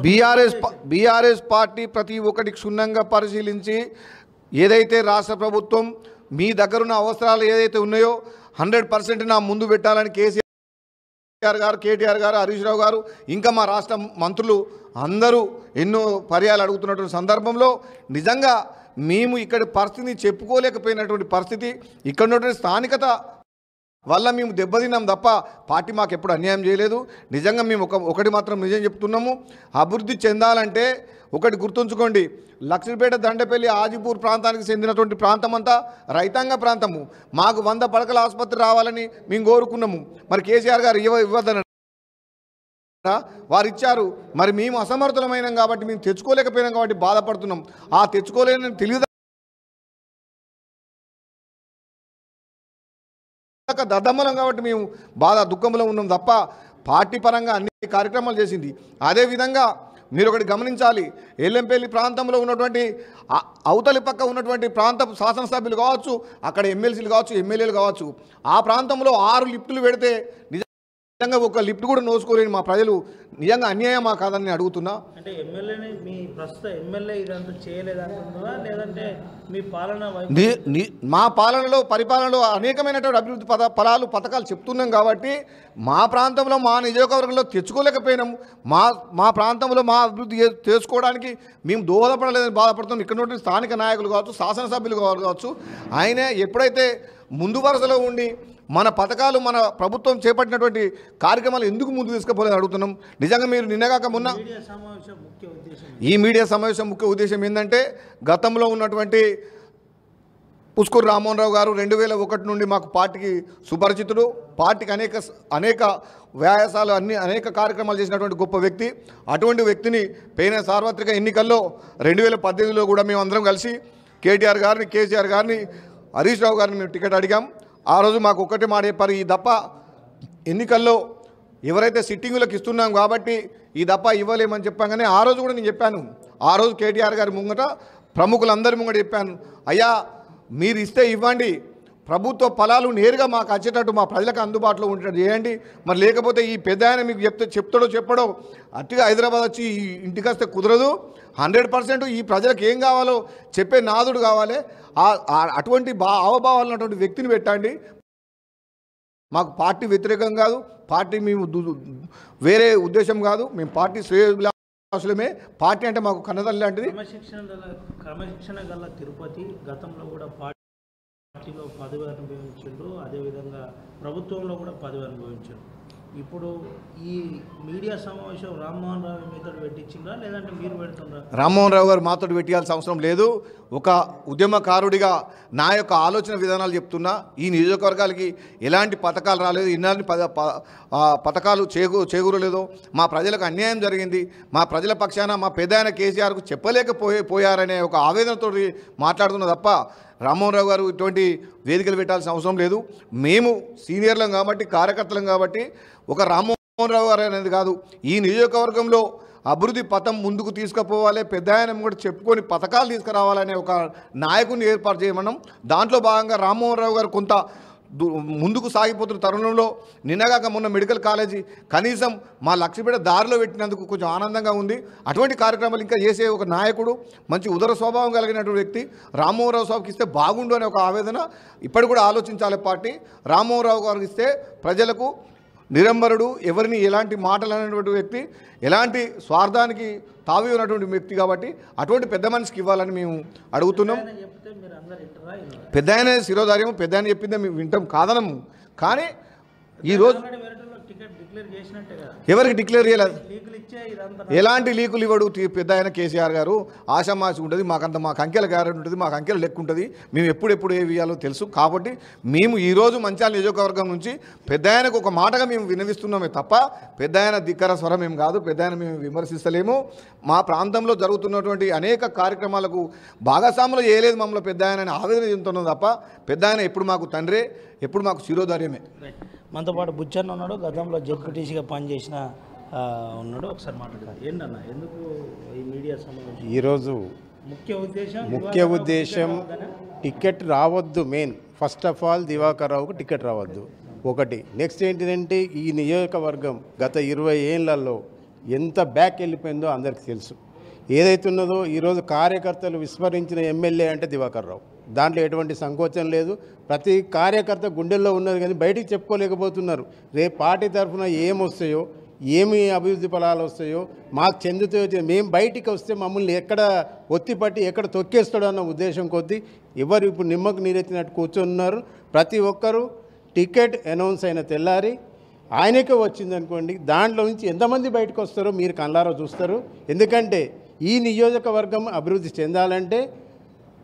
బీఆర్ఎస్ బీఆర్ఎస్ పార్టీ ప్రతి ఒక్కటి క్షుణ్ణంగా పరిశీలించి ఏదైతే రాష్ట్ర ప్రభుత్వం మీ దగ్గరున్న అవసరాలు ఏదైతే ఉన్నాయో హండ్రెడ్ పర్సెంట్ నా ముందు పెట్టాలని కేసీఆర్ గారు కేటీఆర్ గారు హరీష్ రావు గారు ఇంకా మా రాష్ట్ర మంత్రులు అందరూ ఎన్నో పర్యాలు అడుగుతున్నటువంటి సందర్భంలో నిజంగా మేము ఇక్కడ పరిస్థితిని చెప్పుకోలేకపోయినటువంటి పరిస్థితి ఇక్కడ ఉన్నటువంటి స్థానికత వల్ల మేము దెబ్బతిన్నాం తప్ప పార్టీ మాకు ఎప్పుడు అన్యాయం చేయలేదు నిజంగా మేము ఒక ఒకటి మాత్రం నిజం చెప్తున్నాము అభివృద్ధి చెందాలంటే ఒకటి గుర్తుంచుకోండి లక్ష్మీపేట దండపల్లి ఆజిపూర్ ప్రాంతానికి చెందినటువంటి ప్రాంతం అంతా రైతాంగ ప్రాంతము మాకు వంద పడకల ఆసుపత్రి రావాలని మేము కోరుకున్నాము మరి కేసీఆర్ గారు ఇవ్వ ఇవ్వదన వారు ఇచ్చారు మరి మేము అసమర్థులమైనాం కాబట్టి మేము తెచ్చుకోలేకపోయినాం కాబట్టి బాధపడుతున్నాం ఆ తెచ్చుకోలేని తెలియదు దద్దమ్మలం కాబట్టి మేము బాధ దుఃఖంలో ఉన్నాం తప్ప పార్టీ పరంగా అన్ని కార్యక్రమాలు చేసింది అదేవిధంగా మీరు ఒకటి గమనించాలి ఎల్లంపల్లి ప్రాంతంలో ఉన్నటువంటి అవతలి పక్క ఉన్నటువంటి ప్రాంత శాసనసభ్యులు కావచ్చు అక్కడ ఎమ్మెల్సీలు కావచ్చు ఎమ్మెల్యేలు కావచ్చు ఆ ప్రాంతంలో ఆరు లిఫ్టులు పెడితే నిజంగా ఒక లిఫ్ట్ కూడా నోసుకోలేని మా ప్రజలు నిజంగా అన్యాయమా కాదని నేను అడుగుతున్నా ప్రస్తుత మా పాలనలో పరిపాలనలో అనేకమైనటువంటి అభివృద్ధి పద ఫలాలు పథకాలు చెప్తున్నాం కాబట్టి మా ప్రాంతంలో మా నియోజకవర్గంలో తెచ్చుకోలేకపోయినాము మా మా ప్రాంతంలో మా అభివృద్ధి చేసుకోవడానికి మేము దోహదపడలేదని బాధపడుతున్నాం ఇక్కడ నుండి స్థానిక నాయకులు కావచ్చు శాసనసభ్యులు కావచ్చు ఆయన ఎప్పుడైతే ముందు వరుసలో ఉండి మన పథకాలు మన ప్రభుత్వం చేపట్టినటువంటి కార్యక్రమాలు ఎందుకు ముందు తీసుకుపోలేదు అడుగుతున్నాం నిజంగా మీరు నిన్నగాక మొన్న ఈ మీడియా సమావేశం ముఖ్య ఉద్దేశం ఏంటంటే గతంలో ఉన్నటువంటి పుష్కూరు రామ్మోహన్ రావు గారు రెండు వేల ఒకటి నుండి మాకు పార్టీకి సుపరిచితుడు పార్టీకి అనేక అనేక వ్యాయాసాలు అన్ని అనేక కార్యక్రమాలు చేసినటువంటి గొప్ప వ్యక్తి అటువంటి వ్యక్తిని పైన సార్వత్రిక ఎన్నికల్లో రెండు వేల పద్దెనిమిదిలో కూడా మేము అందరం కలిసి కేటీఆర్ గారిని కేసీఆర్ గారిని హరీష్ రావు గారిని మేము టికెట్ అడిగాం ఆ రోజు మాకు ఒక్కటి మాట చెప్పారు ఈ దప్ప ఎన్నికల్లో ఎవరైతే సిట్టింగులకు ఇస్తున్నాం కాబట్టి ఈ దప్ప ఇవ్వలేమని చెప్పాగానే ఆ రోజు కూడా నేను చెప్పాను ఆ రోజు కేటీఆర్ గారి ముంగట ప్రముఖులందరి ముంగట చెప్పాను అయ్యా మీరు ఇస్తే ఇవ్వండి ప్రభుత్వ ఫలాలు నేరుగా మాకు వచ్చేటట్టు మా ప్రజలకు అందుబాటులో ఉండేటట్టు చేయండి మరి లేకపోతే ఈ పెద్ద మీకు చెప్తే చెప్తాడో చెప్పడో అట్టుగా హైదరాబాద్ వచ్చి ఇంటికి వస్తే కుదరదు హండ్రెడ్ పర్సెంట్ ఈ ప్రజలకు ఏం కావాలో చెప్పే నాదుడు కావాలి అటువంటి బా అవభావాలు ఉన్నటువంటి వ్యక్తిని పెట్టండి మాకు పార్టీ వ్యతిరేకం కాదు పార్టీ మేము వేరే ఉద్దేశం కాదు మేము పార్టీ శ్రేయోభిలాషులమే పార్టీ అంటే మాకు కన్నదల్లి లాంటిది క్రమశిక్షణ గల తిరుపతి గతంలో కూడా పార్టీలో పదవి అనుభవించారు అదేవిధంగా ప్రభుత్వంలో కూడా పదవి అనుభవించారు ఇప్పుడు ఈ మీడియా సమావేశం రామ్మోహన్ రావు మీతో పెట్టించిందా లేదంటే మీరు పెడుతుందా రామ్మోహన్ రావు గారు మాతో పెట్టాల్సిన అవసరం లేదు ఒక ఉద్యమకారుడిగా నా యొక్క ఆలోచన విధానాలు చెప్తున్నా ఈ నియోజకవర్గాలకి ఎలాంటి పథకాలు రాలేదు ఇన్నాళ్ళని పథకాలు చేకూ చేకూరలేదు మా ప్రజలకు అన్యాయం జరిగింది మా ప్రజల పక్షాన మా పెద్ద ఆయన కేసీఆర్కు చెప్పలేకపోయి పోయారనే ఒక ఆవేదనతో మాట్లాడుతున్నా తప్ప రామ్మోహన్ గారు ఇటువంటి వేదికలు పెట్టాల్సిన అవసరం లేదు మేము సీనియర్లం కాబట్టి కార్యకర్తలం కాబట్టి ఒక రామ్మోహన్ రావు గారు అనేది కాదు ఈ నియోజకవర్గంలో అభివృద్ధి పథం ముందుకు తీసుకుపోవాలి పెద్ద ఆయన కూడా చెప్పుకొని పథకాలు తీసుకురావాలనే ఒక నాయకుని ఏర్పాటు చేయమన్నాం దాంట్లో భాగంగా రామ్మోహన్ రావు గారు కొంత ముందుకు సాగిపోతున్న తరుణంలో నిన్నగాక మొన్న మెడికల్ కాలేజీ కనీసం మా లక్ష్మీపేట దారిలో పెట్టినందుకు కొంచెం ఆనందంగా ఉంది అటువంటి కార్యక్రమాలు ఇంకా చేసే ఒక నాయకుడు మంచి ఉదర స్వభావం కలిగినటువంటి వ్యక్తి రామోహరావు సాబుకి ఇస్తే బాగుండు అనే ఒక ఆవేదన ఇప్పటి కూడా ఆలోచించాలి పార్టీ రామ్మోహన్రావు గారికి ఇస్తే ప్రజలకు నిరంబరుడు ఎవరిని ఎలాంటి మాటలు అనేటువంటి వ్యక్తి ఎలాంటి స్వార్థానికి తావి ఉన్నటువంటి వ్యక్తి కాబట్టి అటువంటి పెద్ద మనిషికి ఇవ్వాలని మేము అడుగుతున్నాం పెద్ద ఆయన శిరోధార్యం పెద్ద ఆయన చెప్పిందే మేము వింటాం కాదనము కానీ ఈరోజు ఎవరికి డిక్లేర్ చేయలేదు ఎలాంటి లీకులు ఇవ్వడు పెద్ద ఆయన కేసీఆర్ గారు ఆశామాసి ఉంటుంది మాకంత మాకు అంకెల గ్యారెంటీ ఉంటుంది మాకు అంకెల లెక్క ఉంటుంది మేము ఎప్పుడెప్పుడు ఏ ఇవ్వాలో తెలుసు కాబట్టి మేము ఈరోజు మంచాల నియోజకవర్గం నుంచి పెద్ద ఆయనకు ఒక మాటగా మేము వినవిస్తున్నామే తప్ప పెద్ద ఆయన దిక్కర స్వరం ఏం కాదు పెద్ద ఆయన మేము విమర్శిస్తలేము మా ప్రాంతంలో జరుగుతున్నటువంటి అనేక కార్యక్రమాలకు భాగస్వాములు చేయలేదు మమ్మల్ని పెద్ద ఆయన ఆవేదన చెందుతున్నాం తప్ప పెద్ద ఆయన ఎప్పుడు మాకు తండ్రే ఎప్పుడు మాకు శిరోధార్యమే మనతో పాటు బుచ్చన్న ఉన్నాడు గతంలో జెడ్పీటీసీగా పనిచేసిన ఉన్నాడు ఒకసారి మాట్లాడారు ఏంటన్నా ఎందుకు ఈ మీడియా సంబంధించి ఈరోజు ముఖ్య ఉద్దేశం ముఖ్య ఉద్దేశం టికెట్ రావద్దు main first of all Diwakar రావుకు టికెట్ రావద్దు ఒకటి నెక్స్ట్ ఏంటిదంటే ఈ నియోజకవర్గం గత ఇరవై ఏళ్ళల్లో ఎంత బ్యాక్ వెళ్ళిపోయిందో అందరికీ తెలుసు ఏదైతే ఉన్నదో ఈరోజు కార్యకర్తలు విస్మరించిన ఎమ్మెల్యే అంటే దివాకర్ రావు దాంట్లో ఎటువంటి సంకోచం లేదు ప్రతి కార్యకర్త గుండెల్లో ఉన్నది కానీ బయటికి చెప్పుకోలేకపోతున్నారు రేపు పార్టీ తరఫున ఏమొస్తాయో ఏమి అభివృద్ధి ఫలాలు వస్తాయో మాకు చెందుతాయో మేము బయటికి వస్తే మమ్మల్ని ఎక్కడ ఒత్తి పట్టి ఎక్కడ తొక్కేస్తాడో అన్న ఉద్దేశం కొద్దీ ఎవరు ఇప్పుడు నిమ్మకు నీరెత్తినట్టు కూర్చున్నారు ప్రతి ఒక్కరూ టికెట్ అనౌన్స్ అయిన తెల్లారి ఆయనకే వచ్చిందనుకోండి దాంట్లో నుంచి ఎంతమంది బయటకు వస్తారో మీరు కళ్ళారో చూస్తారు ఎందుకంటే ఈ నియోజకవర్గం అభివృద్ధి చెందాలంటే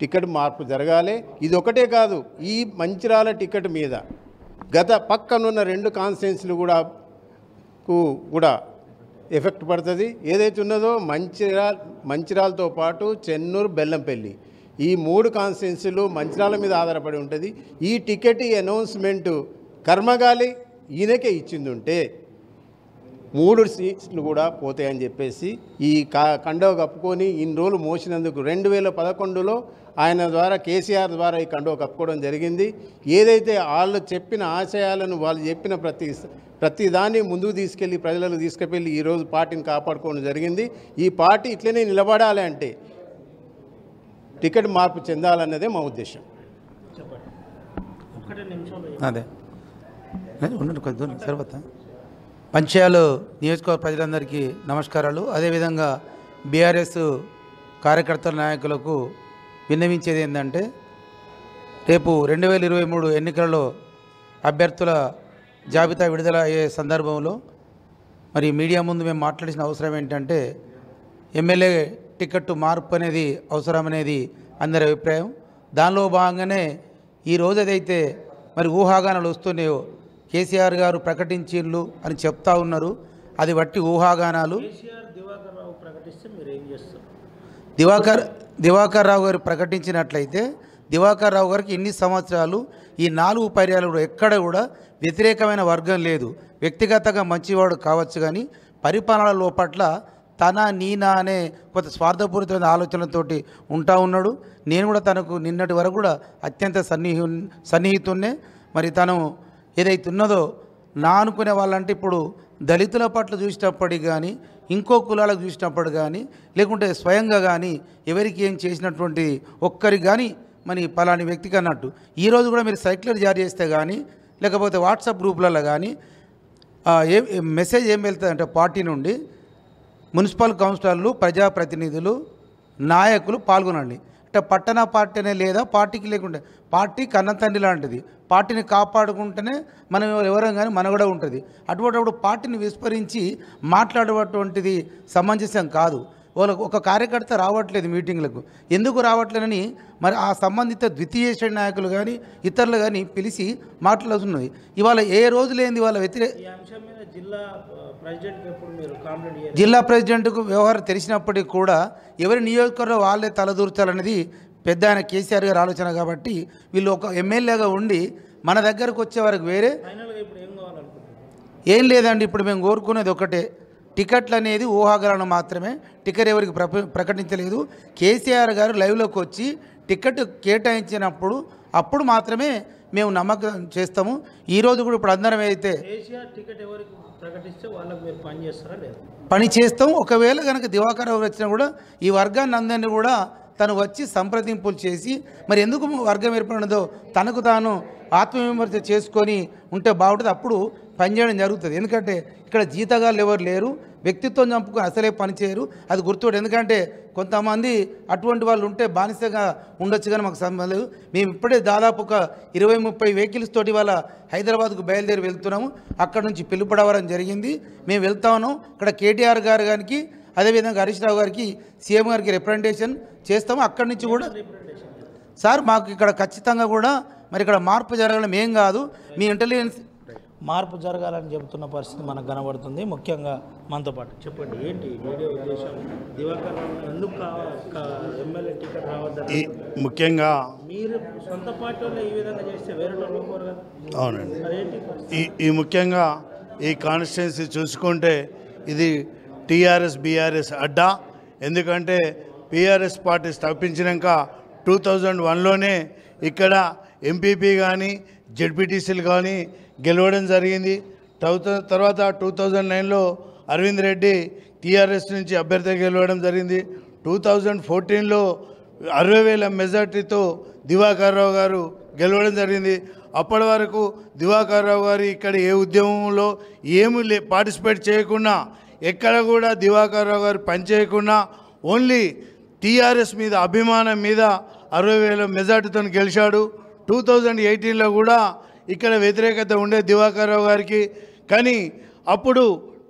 టికెట్ మార్పు జరగాలి ఇది ఒకటే కాదు ఈ మంచిరాల టికెట్ మీద గత పక్కనున్న రెండు కాన్స్టిట్యున్సీలు కూడా కు కూడా ఎఫెక్ట్ పడుతుంది ఏదైతే ఉన్నదో మంచిరాల్ మంచిరాలతో పాటు చెన్నూరు బెల్లంపల్లి ఈ మూడు కాన్స్టిట్యున్సీలు మంచిరాల మీద ఆధారపడి ఉంటుంది ఈ టికెట్ అనౌన్స్మెంట్ కర్మగాలి ఈయనకే ఇచ్చింది ఉంటే మూడు సీట్లు కూడా పోతాయని చెప్పేసి ఈ కా కండవ కప్పుకొని ఇన్ని రోజులు మోసినందుకు రెండు వేల పదకొండులో ఆయన ద్వారా కేసీఆర్ ద్వారా ఈ కండో కప్పుకోవడం జరిగింది ఏదైతే వాళ్ళు చెప్పిన ఆశయాలను వాళ్ళు చెప్పిన ప్రతి ప్రతి దాన్ని ముందుకు తీసుకెళ్ళి ప్రజలను తీసుకెళ్ళి ఈరోజు పార్టీని కాపాడుకోవడం జరిగింది ఈ పార్టీ ఇట్లనే నిలబడాలి అంటే టికెట్ మార్పు చెందాలన్నదే మా ఉద్దేశం అదే ఉండండి కొద్ది తర్వాత పంచాలు నియోజకవర్గ ప్రజలందరికీ నమస్కారాలు అదేవిధంగా బీఆర్ఎస్ కార్యకర్తల నాయకులకు విన్నవించేది ఏంటంటే రేపు రెండు వేల ఇరవై మూడు ఎన్నికలలో అభ్యర్థుల జాబితా విడుదల అయ్యే సందర్భంలో మరి మీడియా ముందు మేము మాట్లాడిన అవసరం ఏంటంటే ఎమ్మెల్యే టికెట్ మార్పు అనేది అవసరం అనేది అందరి అభిప్రాయం దానిలో భాగంగానే ఈ రోజు ఏదైతే మరి ఊహాగానాలు వస్తున్నాయో కేసీఆర్ గారు ప్రకటించిళ్ళు అని చెప్తా ఉన్నారు అది బట్టి ఊహాగానాలు దివాకర్ దివాకర్ రావు గారు ప్రకటించినట్లయితే దివాకర్ రావు గారికి ఇన్ని సంవత్సరాలు ఈ నాలుగు పర్యాలు ఎక్కడ కూడా వ్యతిరేకమైన వర్గం లేదు వ్యక్తిగతంగా మంచివాడు కావచ్చు కానీ పరిపాలనలో పట్ల తన నీనా అనే కొంత స్వార్థపూరితమైన ఆలోచనలతోటి ఉంటా ఉన్నాడు నేను కూడా తనకు నిన్నటి వరకు కూడా అత్యంత సన్నిహి సన్నిహితున్నే మరి తను ఏదైతే ఉన్నదో నా అనుకునే వాళ్ళంటే ఇప్పుడు దళితుల పట్ల చూసేటప్పటికి కానీ ఇంకో కులాలకు చూసినప్పుడు కానీ లేకుంటే స్వయంగా కానీ ఎవరికి ఏం చేసినటువంటి ఒక్కరికి కానీ మరి పలాని వ్యక్తికి అన్నట్టు ఈరోజు కూడా మీరు సైక్లర్ జారీ చేస్తే కానీ లేకపోతే వాట్సాప్ గ్రూపులలో కానీ ఏ మెసేజ్ ఏం వెళ్తుందంటే పార్టీ నుండి మున్సిపల్ కౌన్సిలర్లు ప్రజాప్రతినిధులు నాయకులు పాల్గొనండి అంటే పట్టణ పార్టీనే లేదా పార్టీకి లేకుండా పార్టీ కన్నతండ్రి లాంటిది పార్టీని కాపాడుకుంటేనే మనం ఎవరం కానీ మనగడ ఉంటుంది అటువంటిప్పుడు పార్టీని విస్మరించి మాట్లాడేటువంటిది సమంజసం కాదు వాళ్ళకు ఒక కార్యకర్త రావట్లేదు మీటింగ్లకు ఎందుకు రావట్లేదని మరి ఆ సంబంధిత ద్వితీయ శ్రేణి నాయకులు కానీ ఇతరులు కానీ పిలిచి మాట్లాడుతున్నది ఇవాళ ఏ రోజు లేని వాళ్ళ వ్యతిరేక జిల్లా ప్రెసిడెంట్కు వ్యవహారం తెలిసినప్పటికీ కూడా ఎవరి నియోజకవర్గం వాళ్ళే తలదూర్చాలనేది పెద్ద ఆయన కేసీఆర్ గారు ఆలోచన కాబట్టి వీళ్ళు ఒక ఎమ్మెల్యేగా ఉండి మన దగ్గరకు వచ్చే వరకు వేరే ఏం లేదండి ఇప్పుడు మేము కోరుకునేది ఒకటే టికెట్లు అనేది ఊహాగలను మాత్రమే టికెట్ ఎవరికి ప్రకటించలేదు కేసీఆర్ గారు లైవ్లోకి వచ్చి టికెట్ కేటాయించినప్పుడు అప్పుడు మాత్రమే మేము నమ్మకం చేస్తాము ఈరోజు కూడా ఇప్పుడు అందరం అయితే పని చేస్తాం ఒకవేళ కనుక దివాకర్ వచ్చినా కూడా ఈ వర్గాన్ని అందరినీ కూడా తను వచ్చి సంప్రదింపులు చేసి మరి ఎందుకు వర్గం ఏర్పడినదో తనకు తాను ఆత్మవిమర్శ చేసుకొని ఉంటే బాగుంటుంది అప్పుడు పనిచేయడం జరుగుతుంది ఎందుకంటే ఇక్కడ జీతగాలు ఎవరు లేరు వ్యక్తిత్వం చంపుకొని అసలే పనిచేయరు అది గుర్తుపెట్టు ఎందుకంటే కొంతమంది అటువంటి వాళ్ళు ఉంటే బానిసగా ఉండొచ్చు కానీ మాకు సంబంధం లేదు మేము ఇప్పుడే దాదాపు ఒక ఇరవై ముప్పై వెహికల్స్ తోటి వాళ్ళ హైదరాబాద్కు బయలుదేరి వెళ్తున్నాము అక్కడ నుంచి పిలుపడవడం జరిగింది మేము వెళ్తా ఉన్నాం ఇక్కడ కేటీఆర్ గారు గారికి అదేవిధంగా హరీష్ రావు గారికి సీఎం గారికి రిప్రజెంటేషన్ చేస్తాము అక్కడి నుంచి కూడా సార్ మాకు ఇక్కడ ఖచ్చితంగా కూడా మరి ఇక్కడ మార్పు జరగడం ఏం కాదు మీ ఇంటెలిజెన్స్ మార్పు జరగాలని చెబుతున్న పరిస్థితి మనకు కనబడుతుంది ముఖ్యంగా మనతో పాటు చెప్పండి ఏంటి ముఖ్యంగా మీరు ఈ అవునండి ఈ ఈ ముఖ్యంగా ఈ కాన్స్టిట్యున్సీ చూసుకుంటే ఇది టీఆర్ఎస్ బీఆర్ఎస్ అడ్డా ఎందుకంటే పీఆర్ఎస్ పార్టీ స్థాపించినాక టూ థౌజండ్ వన్లోనే ఇక్కడ ఎంపీపీ కానీ జెడ్పీటీసీలు కానీ గెలవడం జరిగింది తర్వాత టూ థౌజండ్ నైన్లో అరవింద్ రెడ్డి టీఆర్ఎస్ నుంచి అభ్యర్థిగా గెలవడం జరిగింది టూ థౌజండ్ ఫోర్టీన్లో అరవై వేల మెజార్టీతో దివాకర్రావు గారు గెలవడం జరిగింది అప్పటి వరకు దివాకర్రావు గారు ఇక్కడ ఏ ఉద్యమంలో ఏమి పార్టిసిపేట్ చేయకుండా ఎక్కడ కూడా దివాకర్ రావు గారు పనిచేయకుండా ఓన్లీ టీఆర్ఎస్ మీద అభిమానం మీద అరవై వేల మెజార్టీతో గెలిచాడు టూ థౌజండ్ ఎయిటీన్లో కూడా ఇక్కడ వ్యతిరేకత ఉండే దివాకర్ రావు గారికి కానీ అప్పుడు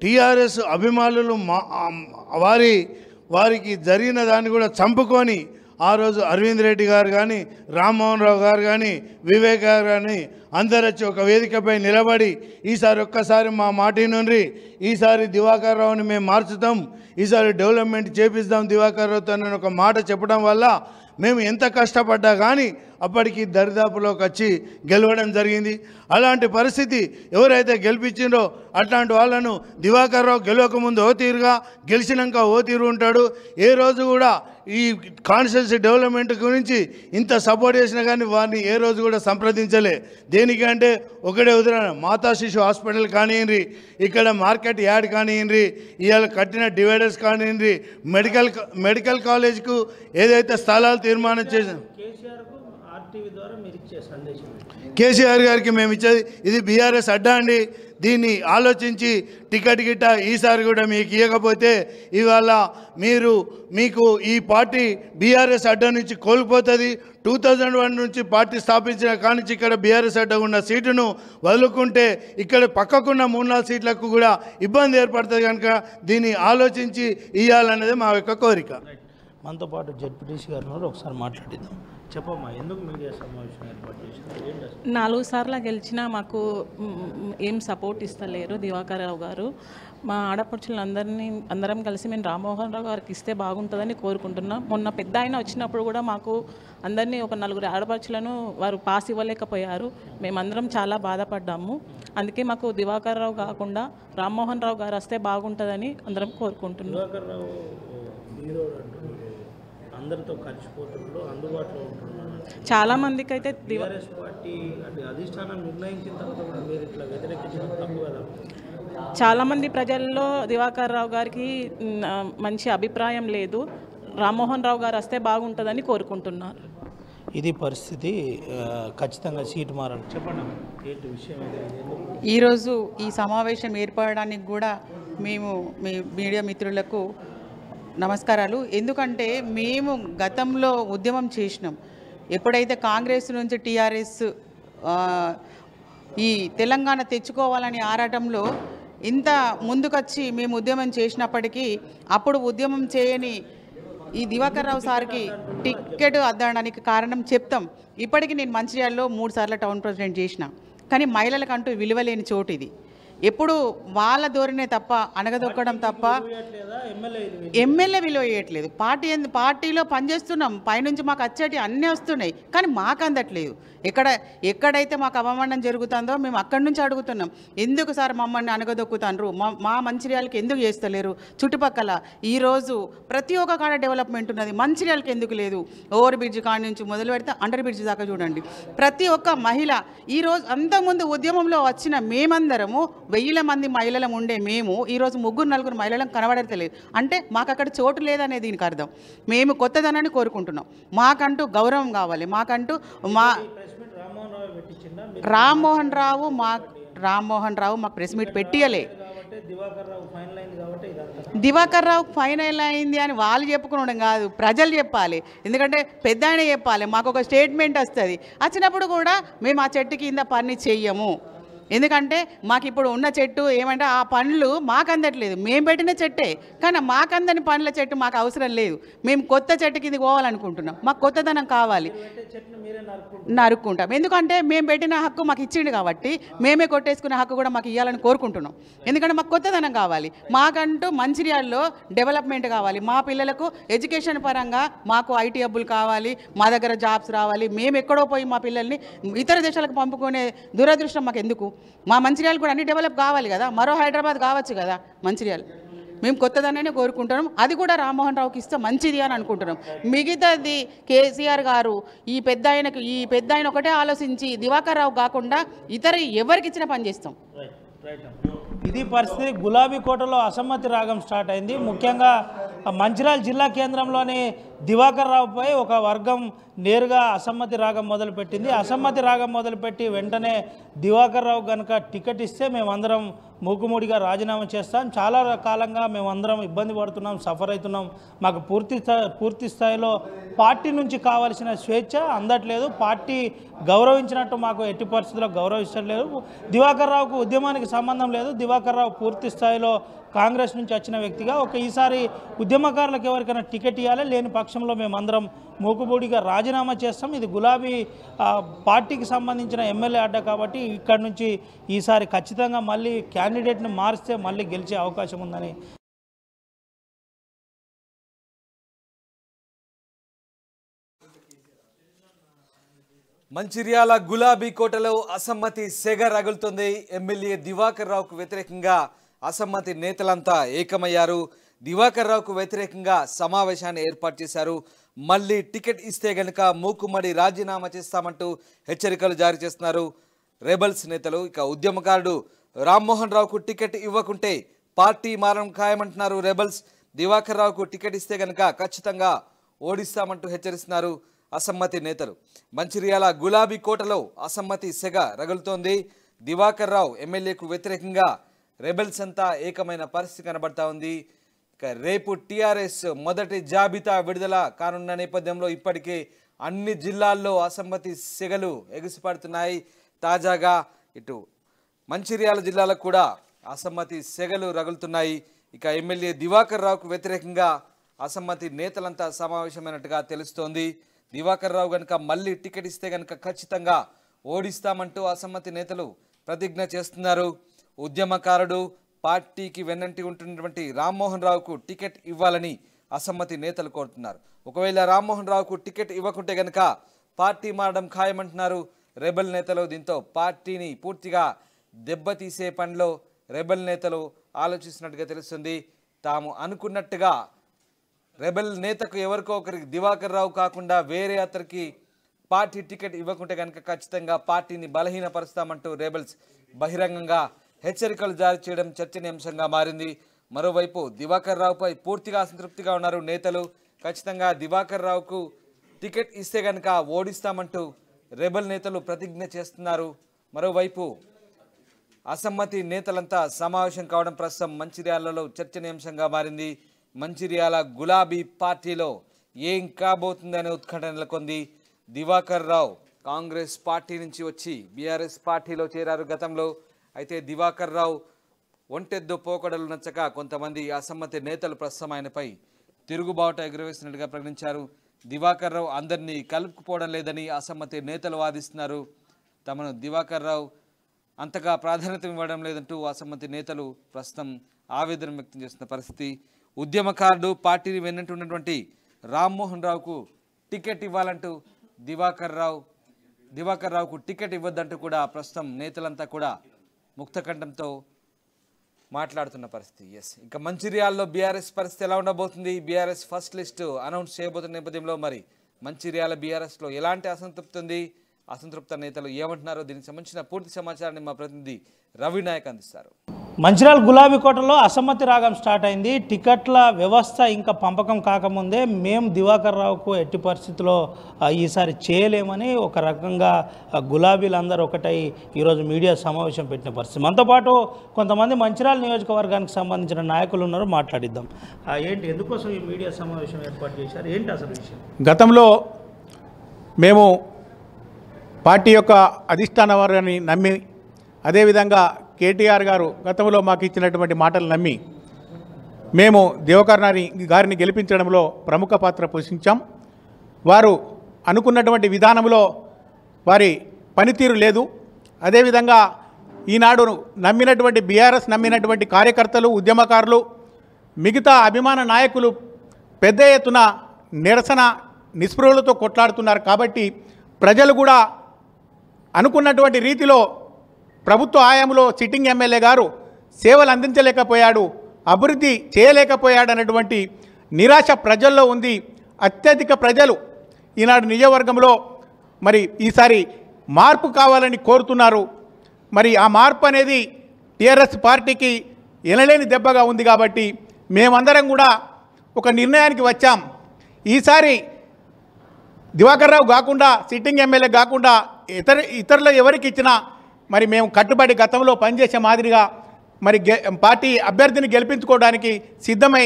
టీఆర్ఎస్ అభిమానులు వారి వారికి జరిగిన దాన్ని కూడా చంపుకొని ఆ రోజు అరవింద్ రెడ్డి గారు కానీ రామ్మోహన్ రావు గారు కానీ వివేక్ గారు కానీ అందరు వచ్చి ఒక వేదికపై నిలబడి ఈసారి ఒక్కసారి మా మాటి నుండి ఈసారి దివాకర్ రావుని మేము మార్చుతాం ఈసారి డెవలప్మెంట్ చేపిస్తాం దివాకర్ రావుతో ఒక మాట చెప్పడం వల్ల మేము ఎంత కష్టపడ్డా కానీ అప్పటికి దరిదాపులోకి వచ్చి గెలవడం జరిగింది అలాంటి పరిస్థితి ఎవరైతే గెలిపించిందో అట్లాంటి వాళ్ళను దివాకర్ రావు గెలవకముందు ఓ తీరుగా గెలిచినాక ఓ తీరు ఉంటాడు ఏ రోజు కూడా ఈ కాన్స్టిట్యున్సీ డెవలప్మెంట్ గురించి ఇంత సపోర్ట్ చేసినా కానీ వారిని ఏ రోజు కూడా సంప్రదించలే దేనికంటే ఒకటే ఉదాహరణ మాతా శిశు హాస్పిటల్ కానివ్వండి ఇక్కడ మార్కెట్ యాడ్ కానివ్వండి ఇవాళ కట్టిన డివైడర్స్ కానివ్వండి మెడికల్ మెడికల్ కాలేజ్కు ఏదైతే స్థలాలు తీర్మానం చేసిన కేసీఆర్ గారికి మేము ఇచ్చేది ఇది బీఆర్ఎస్ అడ్డా అండి దీన్ని ఆలోచించి టికెట్ గిట్ట ఈసారి కూడా మీకు ఇవ్వకపోతే ఇవాళ మీరు మీకు ఈ పార్టీ బీఆర్ఎస్ అడ్డా నుంచి కోల్పోతుంది టూ థౌజండ్ వన్ నుంచి పార్టీ స్థాపించిన కానీ ఇక్కడ బీఆర్ఎస్ అడ్డ ఉన్న సీటును వదులుకుంటే ఇక్కడ పక్కకున్న మూడు నాలుగు సీట్లకు కూడా ఇబ్బంది ఏర్పడుతుంది కనుక దీన్ని ఆలోచించి ఇవ్వాలన్నది మా యొక్క కోరిక మనతో పాటు జడ్పీటీసీ గారు ఒకసారి మాట్లాడిద్దాం నాలుగు సార్లు గెలిచినా మాకు ఏం సపోర్ట్ ఇస్తలేరు దివాకర్ రావు గారు మా అందరినీ అందరం కలిసి మేము రామ్మోహన్ రావు గారికి ఇస్తే బాగుంటుందని కోరుకుంటున్నాం మొన్న పెద్ద ఆయన వచ్చినప్పుడు కూడా మాకు అందరినీ ఒక నలుగురు ఆడపడుచులను వారు పాస్ ఇవ్వలేకపోయారు మేమందరం చాలా బాధపడ్డాము అందుకే మాకు దివాకర్ రావు కాకుండా రామ్మోహన్ రావు గారు వస్తే బాగుంటుందని అందరం కోరుకుంటున్నాం అందరితో కలిసిపోతుండో అందుబాటులో ఉంటున్నాను అయితే టీఆర్ఎస్ పార్టీ అధిష్టానం నిర్ణయించిన తర్వాత కూడా మీరు ఇట్లా వ్యతిరేకించడం తప్పు కదా చాలామంది ప్రజల్లో దివాకర్ రావు గారికి మంచి అభిప్రాయం లేదు రామ్మోహన్ రావు గారు వస్తే బాగుంటుందని కోరుకుంటున్నారు ఇది పరిస్థితి ఖచ్చితంగా సీటు మారాలి చెప్పండి ఈరోజు ఈ సమావేశం ఏర్పడడానికి కూడా మేము మీ మీడియా మిత్రులకు నమస్కారాలు ఎందుకంటే మేము గతంలో ఉద్యమం చేసినాం ఎప్పుడైతే కాంగ్రెస్ నుంచి టీఆర్ఎస్ ఈ తెలంగాణ తెచ్చుకోవాలని ఆరాటంలో ఇంత ముందుకొచ్చి మేము ఉద్యమం చేసినప్పటికీ అప్పుడు ఉద్యమం చేయని ఈ దివాకర్ రావు సార్కి టిక్కెట్ అద్దడానికి కారణం చెప్తాం ఇప్పటికీ నేను మంచిర్యాలలో మూడు సార్లు టౌన్ ప్రెసిడెంట్ చేసిన కానీ మహిళలకంటూ విలువలేని చోటు ఇది ఎప్పుడు వాళ్ళ ధోరణే తప్ప అనగదొక్కడం తప్ప ఎమ్మెల్యే విలువ వేయట్లేదు పార్టీ పార్టీలో పనిచేస్తున్నాం పైనుంచి మాకు వచ్చేటి అన్నీ వస్తున్నాయి కానీ మాకు అందట్లేదు ఎక్కడ ఎక్కడైతే మాకు అవమానం జరుగుతుందో మేము అక్కడి నుంచి అడుగుతున్నాం ఎందుకు సార్ మమ్మల్ని అనగదొక్కుతారు మా మంచిర్యాలకి ఎందుకు చేస్తలేరు చుట్టుపక్కల ఈరోజు ప్రతి ఒక్క కాడ డెవలప్మెంట్ ఉన్నది మంచిర్యాలకి ఎందుకు లేదు ఓవర్ బ్రిడ్జ్ కాడ నుంచి మొదలు పెడితే అండర్ బ్రిడ్జ్ దాకా చూడండి ప్రతి ఒక్క మహిళ ఈరోజు అంతకుముందు ఉద్యమంలో వచ్చిన మేమందరము వెయ్యిల మంది మహిళలం ఉండే మేము ఈరోజు ముగ్గురు నలుగురు మహిళలం కనబడతలేదు అంటే మాకు అక్కడ చోటు లేదనే దీనికి అర్థం మేము కొత్తదనాన్ని కోరుకుంటున్నాం మాకంటూ గౌరవం కావాలి మాకంటూ మా రామ్మోహన్ రావు మా రామ్మోహన్ రావు మాకు ప్రెస్ మీట్ పెట్టియలే దివాకర్ రావు ఫైనల్ అయింది అని వాళ్ళు చెప్పుకునడం కాదు ప్రజలు చెప్పాలి ఎందుకంటే పెద్ద చెప్పాలి మాకు ఒక స్టేట్మెంట్ వస్తుంది వచ్చినప్పుడు కూడా మేము ఆ చెట్టు కింద పని చెయ్యము ఎందుకంటే మాకు ఇప్పుడు ఉన్న చెట్టు ఏమంటే ఆ పండ్లు మాకు అందట్లేదు మేము పెట్టిన చెట్టే కానీ మాకు అందని పండ్ల చెట్టు మాకు అవసరం లేదు మేము కొత్త చెట్టు కింద పోవాలనుకుంటున్నాం మాకు కొత్తదనం కావాలి నరుక్కుంటాం ఎందుకంటే మేము పెట్టిన హక్కు మాకు ఇచ్చిండు కాబట్టి మేమే కొట్టేసుకునే హక్కు కూడా మాకు ఇవ్వాలని కోరుకుంటున్నాం ఎందుకంటే మాకు కొత్తదనం కావాలి మాకంటూ మంచిర్యాల్లో డెవలప్మెంట్ కావాలి మా పిల్లలకు ఎడ్యుకేషన్ పరంగా మాకు ఐటీ హబ్బులు కావాలి మా దగ్గర జాబ్స్ రావాలి మేము ఎక్కడో పోయి మా పిల్లల్ని ఇతర దేశాలకు పంపుకునే దురదృష్టం మాకు ఎందుకు మా మంచిర్యాలు కూడా అన్ని డెవలప్ కావాలి కదా మరో హైదరాబాద్ కావచ్చు కదా మంచిర్యాలు మేము కొత్తదననే కోరుకుంటున్నాం అది కూడా రామ్మోహన్ రావుకి ఇస్తే మంచిది అని అనుకుంటున్నాం మిగతాది కేసీఆర్ గారు ఈ పెద్ద ఆయనకు ఈ పెద్ద ఆయన ఒకటే ఆలోచించి దివాకర్ రావు కాకుండా ఇతర ఎవరికి ఇచ్చిన పని చేస్తాం ఇది పరిస్థితి గులాబీ కోటలో అసమ్మతి రాగం స్టార్ట్ అయింది ముఖ్యంగా మంచిర్యాల జిల్లా కేంద్రంలోని దివాకర్ రావుపై ఒక వర్గం నేరుగా అసమ్మతి రాగం మొదలుపెట్టింది అసమ్మతి రాగం మొదలుపెట్టి వెంటనే దివాకర్ రావు కనుక టికెట్ ఇస్తే మేమందరం మూకుమూడిగా రాజీనామా చేస్తాం చాలా కాలంగా మేమందరం ఇబ్బంది పడుతున్నాం సఫర్ అవుతున్నాం మాకు పూర్తి పూర్తి స్థాయిలో పార్టీ నుంచి కావాల్సిన స్వేచ్ఛ అందట్లేదు పార్టీ గౌరవించినట్టు మాకు ఎట్టి పరిస్థితుల్లో గౌరవించట్లేదు దివాకర్ రావుకు ఉద్యమానికి సంబంధం లేదు దివాకర్ రావు పూర్తి స్థాయిలో కాంగ్రెస్ నుంచి వచ్చిన వ్యక్తిగా ఒక ఈసారి ఉద్యమకారులకు ఎవరికైనా టికెట్ ఇవ్వాలి లేని పక్షంలో మేమందరం మూకుబూడిగా రాజీనామా చేస్తాం ఇది గులాబీ పార్టీకి సంబంధించిన ఎమ్మెల్యే అడ్డ కాబట్టి ఇక్కడ నుంచి ఈసారి ఖచ్చితంగా మళ్ళీ క్యాండిడేట్ని మారిస్తే మళ్ళీ గెలిచే అవకాశం ఉందని మంచిర్యాల గులాబీ కోటలో అసమ్మతి సెగ రగులుతుంది ఎమ్మెల్యే దివాకర్ రావుకు వ్యతిరేకంగా అసమ్మతి నేతలంతా ఏకమయ్యారు దివాకర్ రావుకు వ్యతిరేకంగా సమావేశాన్ని ఏర్పాటు చేశారు మళ్ళీ టికెట్ ఇస్తే గనుక మూకుమ్మడి రాజీనామా చేస్తామంటూ హెచ్చరికలు జారీ చేస్తున్నారు రెబల్స్ నేతలు ఇక ఉద్యమకారుడు రామ్మోహన్ రావుకు టికెట్ ఇవ్వకుంటే పార్టీ మారం ఖాయమంటున్నారు రెబల్స్ దివాకర్ రావుకు టికెట్ ఇస్తే గనుక ఖచ్చితంగా ఓడిస్తామంటూ హెచ్చరిస్తున్నారు అసమ్మతి నేతలు మంచిర్యాల గులాబీ కోటలో అసమ్మతి సెగ రగులుతోంది దివాకర్ రావు ఎమ్మెల్యేకు వ్యతిరేకంగా రెబెల్స్ అంతా ఏకమైన పరిస్థితి కనబడతా ఉంది ఇక రేపు టీఆర్ఎస్ మొదటి జాబితా విడుదల కానున్న నేపథ్యంలో ఇప్పటికే అన్ని జిల్లాల్లో అసమ్మతి సెగలు ఎగిసిపడుతున్నాయి తాజాగా ఇటు మంచిర్యాల జిల్లాలకు కూడా అసమ్మతి సెగలు రగులుతున్నాయి ఇక ఎమ్మెల్యే దివాకర్ రావుకు వ్యతిరేకంగా అసమ్మతి నేతలంతా సమావేశమైనట్టుగా తెలుస్తోంది దివాకర్ రావు కనుక మళ్ళీ టికెట్ ఇస్తే కనుక ఖచ్చితంగా ఓడిస్తామంటూ అసమ్మతి నేతలు ప్రతిజ్ఞ చేస్తున్నారు ఉద్యమకారుడు పార్టీకి వెన్నంటి ఉంటున్నటువంటి రామ్మోహన్ రావుకు టికెట్ ఇవ్వాలని అసమ్మతి నేతలు కోరుతున్నారు ఒకవేళ రామ్మోహన్ రావుకు టికెట్ ఇవ్వకుంటే గనక పార్టీ మారడం ఖాయమంటున్నారు రెబల్ నేతలు దీంతో పార్టీని పూర్తిగా దెబ్బతీసే పనిలో రెబల్ నేతలు ఆలోచిస్తున్నట్టుగా తెలుస్తుంది తాము అనుకున్నట్టుగా రెబల్ నేతకు ఎవరికో ఒకరికి దివాకర్ రావు కాకుండా వేరే అతనికి పార్టీ టికెట్ ఇవ్వకుంటే కనుక ఖచ్చితంగా పార్టీని బలహీనపరుస్తామంటూ రేబల్స్ బహిరంగంగా హెచ్చరికలు జారీ చేయడం చర్చనీయాంశంగా మారింది మరోవైపు దివాకర్ రావుపై పూర్తిగా అసంతృప్తిగా ఉన్నారు నేతలు ఖచ్చితంగా దివాకర్ రావుకు టికెట్ ఇస్తే గనక ఓడిస్తామంటూ రెబల్ నేతలు ప్రతిజ్ఞ చేస్తున్నారు మరోవైపు అసమ్మతి నేతలంతా సమావేశం కావడం ప్రస్తుతం మంచిర్యాలలో చర్చనీయాంశంగా మారింది మంచిర్యాల గులాబీ పార్టీలో ఏం కాబోతుందనే ఉత్కంఠ నెలకొంది దివాకర్ రావు కాంగ్రెస్ పార్టీ నుంచి వచ్చి బీఆర్ఎస్ పార్టీలో చేరారు గతంలో అయితే దివాకర్ రావు ఒంటెద్దు పోకడలు నచ్చక కొంతమంది అసమ్మతి నేతలు ప్రస్తుతం ఆయనపై తిరుగుబాటు ఎగురవేసినట్టుగా ప్రకటించారు దివాకర్ రావు అందరినీ కలుపుకుపోవడం లేదని అసమ్మతి నేతలు వాదిస్తున్నారు తమను దివాకర్ రావు అంతగా ప్రాధాన్యత ఇవ్వడం లేదంటూ అసమ్మతి నేతలు ప్రస్తుతం ఆవేదన వ్యక్తం చేస్తున్న పరిస్థితి ఉద్యమకారుడు పార్టీని వెన్నంటున్నటువంటి రామ్మోహన్ రావుకు టికెట్ ఇవ్వాలంటూ దివాకర్ రావు దివాకర్ రావుకు టికెట్ ఇవ్వద్దంటూ కూడా ప్రస్తుతం నేతలంతా కూడా ముక్తకండంతో మాట్లాడుతున్న పరిస్థితి ఎస్ ఇంకా మంచిర్యాలలో బీఆర్ఎస్ పరిస్థితి ఎలా ఉండబోతుంది బీఆర్ఎస్ ఫస్ట్ లిస్టు అనౌన్స్ చేయబోతున్న నేపథ్యంలో మరి మంచిర్యాల బీఆర్ఎస్లో ఎలాంటి అసంతృప్తి ఉంది అసంతృప్త నేతలు ఏమంటున్నారో దీనికి సంబంధించిన పూర్తి సమాచారాన్ని మా ప్రతినిధి రవి నాయక్ అందిస్తారు మంచిర్యాల కోటలో అసమ్మతి రాగం స్టార్ట్ అయింది టికెట్ల వ్యవస్థ ఇంకా పంపకం కాకముందే మేము దివాకర్ రావుకు ఎట్టి పరిస్థితిలో ఈసారి చేయలేమని ఒక రకంగా గులాబీలు అందరూ ఒకటై ఈరోజు మీడియా సమావేశం పెట్టిన పరిస్థితి మనతో పాటు కొంతమంది మంచిర్యాల నియోజకవర్గానికి సంబంధించిన నాయకులు ఉన్నారు మాట్లాడిద్దాం ఏంటి ఎందుకోసం ఈ మీడియా సమావేశం ఏర్పాటు చేశారు ఏంటి అసలు విషయం గతంలో మేము పార్టీ యొక్క అధిష్టాన వారిని నమ్మి అదేవిధంగా కేటీఆర్ గారు గతంలో మాకు ఇచ్చినటువంటి మాటలు నమ్మి మేము దేవకర్ణాని గారిని గెలిపించడంలో ప్రముఖ పాత్ర పోషించాం వారు అనుకున్నటువంటి విధానంలో వారి పనితీరు లేదు అదేవిధంగా ఈనాడు నమ్మినటువంటి బీఆర్ఎస్ నమ్మినటువంటి కార్యకర్తలు ఉద్యమకారులు మిగతా అభిమాన నాయకులు పెద్ద ఎత్తున నిరసన నిస్పృహలతో కొట్లాడుతున్నారు కాబట్టి ప్రజలు కూడా అనుకున్నటువంటి రీతిలో ప్రభుత్వ ఆయాంలో సిట్టింగ్ ఎమ్మెల్యే గారు సేవలు అందించలేకపోయాడు అభివృద్ధి చేయలేకపోయాడు అనేటువంటి నిరాశ ప్రజల్లో ఉంది అత్యధిక ప్రజలు ఈనాడు నిజవర్గంలో మరి ఈసారి మార్పు కావాలని కోరుతున్నారు మరి ఆ మార్పు అనేది టీఆర్ఎస్ పార్టీకి ఎనలేని దెబ్బగా ఉంది కాబట్టి మేమందరం కూడా ఒక నిర్ణయానికి వచ్చాం ఈసారి దివాకర్ రావు కాకుండా సిట్టింగ్ ఎమ్మెల్యే కాకుండా ఇతర ఇతరులు ఎవరికి ఇచ్చినా మరి మేము కట్టుబడి గతంలో పనిచేసే మాదిరిగా మరి పార్టీ అభ్యర్థిని గెలిపించుకోవడానికి సిద్ధమై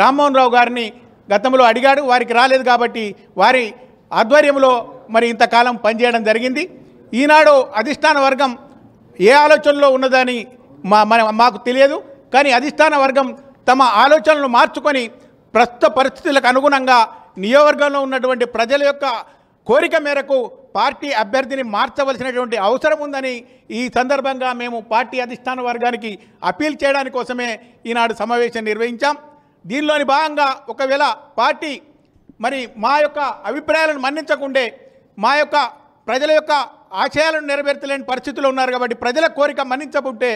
రామ్మోహన్ రావు గారిని గతంలో అడిగాడు వారికి రాలేదు కాబట్టి వారి ఆధ్వర్యంలో మరి ఇంతకాలం పనిచేయడం జరిగింది ఈనాడు అధిష్టాన వర్గం ఏ ఆలోచనలో ఉన్నదని మా మన మాకు తెలియదు కానీ అధిష్టాన వర్గం తమ ఆలోచనలు మార్చుకొని ప్రస్తుత పరిస్థితులకు అనుగుణంగా నియోజకవర్గంలో ఉన్నటువంటి ప్రజల యొక్క కోరిక మేరకు పార్టీ అభ్యర్థిని మార్చవలసినటువంటి అవసరం ఉందని ఈ సందర్భంగా మేము పార్టీ అధిష్టాన వర్గానికి అప్పీల్ చేయడాని కోసమే ఈనాడు సమావేశం నిర్వహించాం దీనిలోని భాగంగా ఒకవేళ పార్టీ మరి మా యొక్క అభిప్రాయాలను మన్నించకుండే మా యొక్క ప్రజల యొక్క ఆశయాలను నెరవేర్చలేని పరిస్థితులు ఉన్నారు కాబట్టి ప్రజల కోరిక మన్నించకుంటే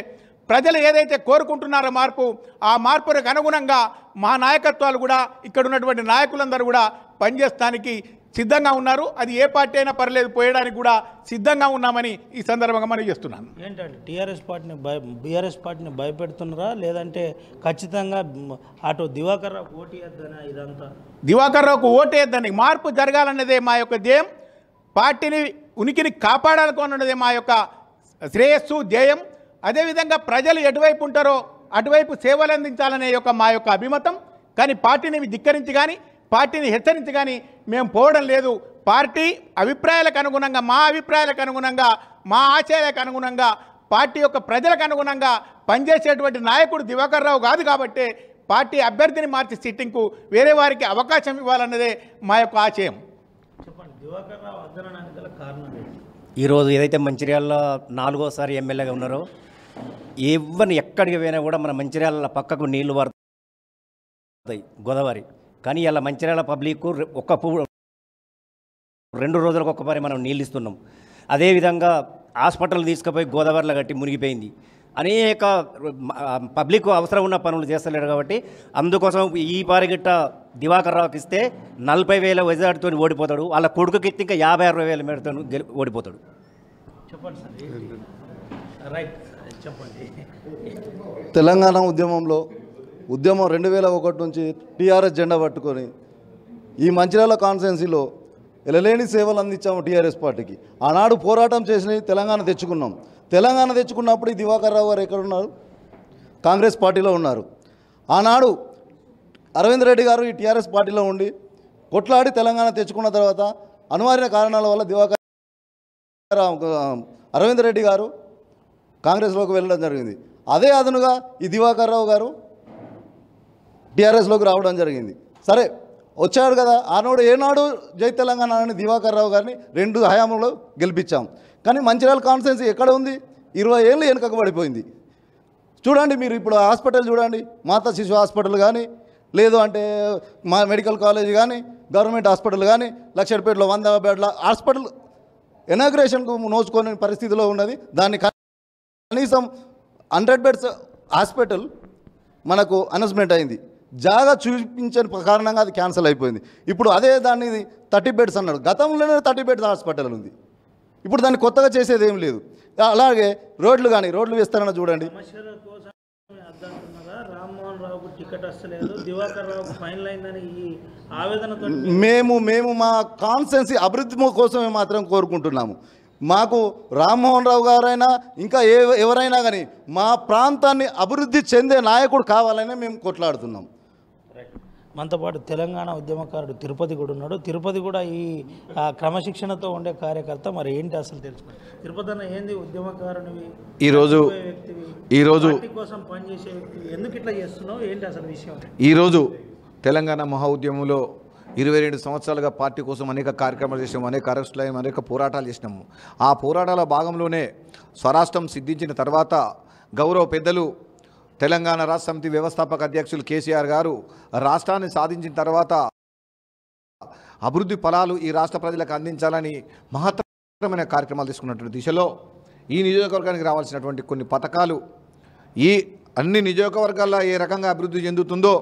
ప్రజలు ఏదైతే కోరుకుంటున్నారో మార్పు ఆ మార్పులకు అనుగుణంగా మా నాయకత్వాలు కూడా ఇక్కడ ఉన్నటువంటి నాయకులందరూ కూడా పనిచేస్తానికి సిద్ధంగా ఉన్నారు అది ఏ పార్టీ అయినా పర్లేదు పోయడానికి కూడా సిద్ధంగా ఉన్నామని ఈ సందర్భంగా మనం చేస్తున్నాను ఏంటండి టీఆర్ఎస్ పార్టీని భయ బీఆర్ఎస్ పార్టీని భయపెడుతున్నారా లేదంటే ఖచ్చితంగా అటు దివాకర్ రావుకు ఓటేద్దనా ఇదంతా దివాకర్ రావుకు ఓటేద్దని మార్పు జరగాలన్నదే మా యొక్క ధ్యేయం పార్టీని ఉనికిని కాపాడాలనుకున్నదే మా యొక్క శ్రేయస్సు ధ్యేయం అదేవిధంగా ప్రజలు ఎటువైపు ఉంటారో అటువైపు సేవలు అందించాలనే యొక్క మా యొక్క అభిమతం కానీ పార్టీని ధిక్కరించి కానీ పార్టీని హెచ్చరించి కానీ మేము పోవడం లేదు పార్టీ అభిప్రాయాలకు అనుగుణంగా మా అభిప్రాయాలకు అనుగుణంగా మా ఆశయాలకు అనుగుణంగా పార్టీ యొక్క ప్రజలకు అనుగుణంగా పనిచేసేటువంటి నాయకుడు దివాకర్ రావు కాదు కాబట్టి పార్టీ అభ్యర్థిని మార్చి సిట్టింగ్కు వేరే వారికి అవకాశం ఇవ్వాలన్నదే మా యొక్క ఆశయం ఈరోజు ఏదైతే మంచిర్యాలలో నాలుగోసారి ఎమ్మెల్యేగా ఉన్నారో ఎవరిని ఎక్కడికి పోయినా కూడా మన మంచిర్యాల పక్కకు నీళ్లు వారు గోదావరి కానీ ఇలా మంచిర్యాల పబ్లిక్ ఒక్క రెండు రోజులకు ఒక్కసారి మనం నీళ్ళు ఇస్తున్నాం అదేవిధంగా హాస్పిటల్ తీసుకుపోయి గోదావరిలో కట్టి మునిగిపోయింది అనేక పబ్లిక్ అవసరం ఉన్న పనులు చేస్తలేడు కాబట్టి అందుకోసం ఈ పారిగిట్ట దివాకర్ రావుకి ఇస్తే నలభై వేల వజాడుతో ఓడిపోతాడు వాళ్ళ కిత్తి ఇంకా యాభై అరవై వేల మేరతో ఓడిపోతాడు చెప్పండి సార్ రైట్ చెప్పండి తెలంగాణ ఉద్యమంలో ఉద్యమం రెండు వేల ఒకటి నుంచి టీఆర్ఎస్ జెండా పట్టుకొని ఈ మంచిర్యాల కాన్స్టెన్సీలో ఎలలేని సేవలు అందించాము టీఆర్ఎస్ పార్టీకి ఆనాడు పోరాటం చేసిన తెలంగాణ తెచ్చుకున్నాం తెలంగాణ తెచ్చుకున్నప్పుడు ఈ దివాకర్ రావు గారు ఎక్కడున్నారు కాంగ్రెస్ పార్టీలో ఉన్నారు ఆనాడు అరవింద్ రెడ్డి గారు ఈ టీఆర్ఎస్ పార్టీలో ఉండి కొట్లాడి తెలంగాణ తెచ్చుకున్న తర్వాత అనివార్య కారణాల వల్ల దివాకర్ అరవింద్ రెడ్డి గారు కాంగ్రెస్లోకి వెళ్ళడం జరిగింది అదే అదనుగా ఈ దివాకర్ రావు గారు టీఆర్ఎస్లోకి రావడం జరిగింది సరే వచ్చాడు కదా ఆనాడు ఏనాడు జై తెలంగాణ అని దివాకర్ రావు గారిని రెండు హయాంలో గెలిపించాం కానీ మంచిర్యాల కాన్ఫరెన్స్ ఎక్కడ ఉంది ఇరవై ఏళ్ళు వెనుకకు పడిపోయింది చూడండి మీరు ఇప్పుడు హాస్పిటల్ చూడండి మాతా శిశు హాస్పిటల్ కానీ లేదు అంటే మా మెడికల్ కాలేజ్ కానీ గవర్నమెంట్ హాస్పిటల్ కానీ లక్షలపేటలో వంద బెడ్ల హాస్పిటల్ ఇనాగ్రేషన్కు నోచుకోని పరిస్థితిలో ఉన్నది దాన్ని కనీసం హండ్రెడ్ బెడ్స్ హాస్పిటల్ మనకు అనౌన్స్మెంట్ అయింది జాగా చూపించని కారణంగా అది క్యాన్సిల్ అయిపోయింది ఇప్పుడు అదే దాన్ని థర్టీ బెడ్స్ అన్నాడు గతంలోనే థర్టీ బెడ్స్ హాస్పిటల్ ఉంది ఇప్పుడు దాన్ని కొత్తగా చేసేది ఏం లేదు అలాగే రోడ్లు కానీ రోడ్లు విస్తరణ చూడండి మేము మేము మా కాన్సెన్సీ అభివృద్ధి కోసమే మాత్రం కోరుకుంటున్నాము మాకు రామ్మోహన్ రావు గారైనా ఇంకా ఏ ఎవరైనా కానీ మా ప్రాంతాన్ని అభివృద్ధి చెందే నాయకుడు కావాలని మేము కొట్లాడుతున్నాం మనతో పాటు తెలంగాణ ఉద్యమకారుడు తిరుపతి కూడా ఉన్నాడు తిరుపతి కూడా ఈ క్రమశిక్షణతో ఉండే కార్యకర్త మరి ఏంటి అసలు తెలుసుకోండి తిరుపతి అన్న ఏంది ఉద్యమకారుని ఈరోజు ఈరోజు కోసం పనిచేసే వ్యక్తి ఎందుకు ఇట్లా చేస్తున్నావు ఏంటి అసలు విషయం ఈరోజు తెలంగాణ మహా ఉద్యమంలో ఇరవై రెండు సంవత్సరాలుగా పార్టీ కోసం అనేక కార్యక్రమాలు చేసినాము అనేక అరెస్టులు అయ్యాము అనేక పోరాటాలు చేసినాము ఆ పోరాటాల భాగంలోనే స్వరాష్ట్రం సిద్ధించిన తర్వాత గౌరవ పెద్దలు తెలంగాణ రాష్ట్ర సమితి వ్యవస్థాపక అధ్యక్షులు కేసీఆర్ గారు రాష్ట్రాన్ని సాధించిన తర్వాత అభివృద్ధి ఫలాలు ఈ రాష్ట్ర ప్రజలకు అందించాలని మహత్తరమైన కార్యక్రమాలు తీసుకున్నటువంటి దిశలో ఈ నియోజకవర్గానికి రావాల్సినటువంటి కొన్ని పథకాలు ఈ అన్ని నియోజకవర్గాల్లో ఏ రకంగా అభివృద్ధి చెందుతుందో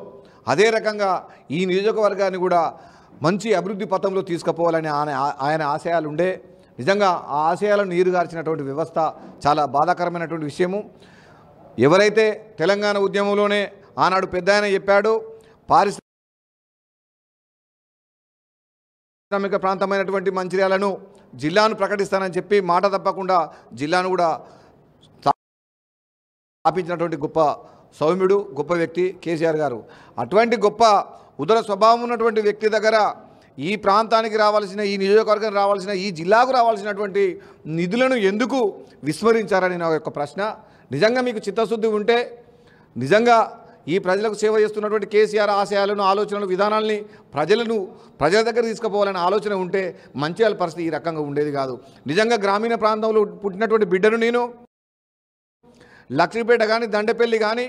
అదే రకంగా ఈ నియోజకవర్గాన్ని కూడా మంచి అభివృద్ధి పథంలో తీసుకుపోవాలని ఆయన ఆయన ఆశయాలుండే నిజంగా ఆ ఆశయాలను నీరుగార్చినటువంటి వ్యవస్థ చాలా బాధాకరమైనటువంటి విషయము ఎవరైతే తెలంగాణ ఉద్యమంలోనే ఆనాడు పెద్ద ఆయన చెప్పాడు పారిశ్రామిక ప్రాంతమైనటువంటి మంచిర్యాలను జిల్లాను ప్రకటిస్తానని చెప్పి మాట తప్పకుండా జిల్లాను కూడా స్థాపించినటువంటి గొప్ప సౌమ్యుడు గొప్ప వ్యక్తి కేసీఆర్ గారు అటువంటి గొప్ప ఉదర స్వభావం ఉన్నటువంటి వ్యక్తి దగ్గర ఈ ప్రాంతానికి రావాల్సిన ఈ నియోజకవర్గం రావాల్సిన ఈ జిల్లాకు రావాల్సినటువంటి నిధులను ఎందుకు విస్మరించారని నా యొక్క ప్రశ్న నిజంగా మీకు చిత్తశుద్ధి ఉంటే నిజంగా ఈ ప్రజలకు సేవ చేస్తున్నటువంటి కేసీఆర్ ఆశయాలను ఆలోచనలు విధానాలని ప్రజలను ప్రజల దగ్గర తీసుకుపోవాలనే ఆలోచన ఉంటే మంచి పరిస్థితి ఈ రకంగా ఉండేది కాదు నిజంగా గ్రామీణ ప్రాంతంలో పుట్టినటువంటి బిడ్డను నేను లక్ష్మీపేట కానీ దండపల్లి కానీ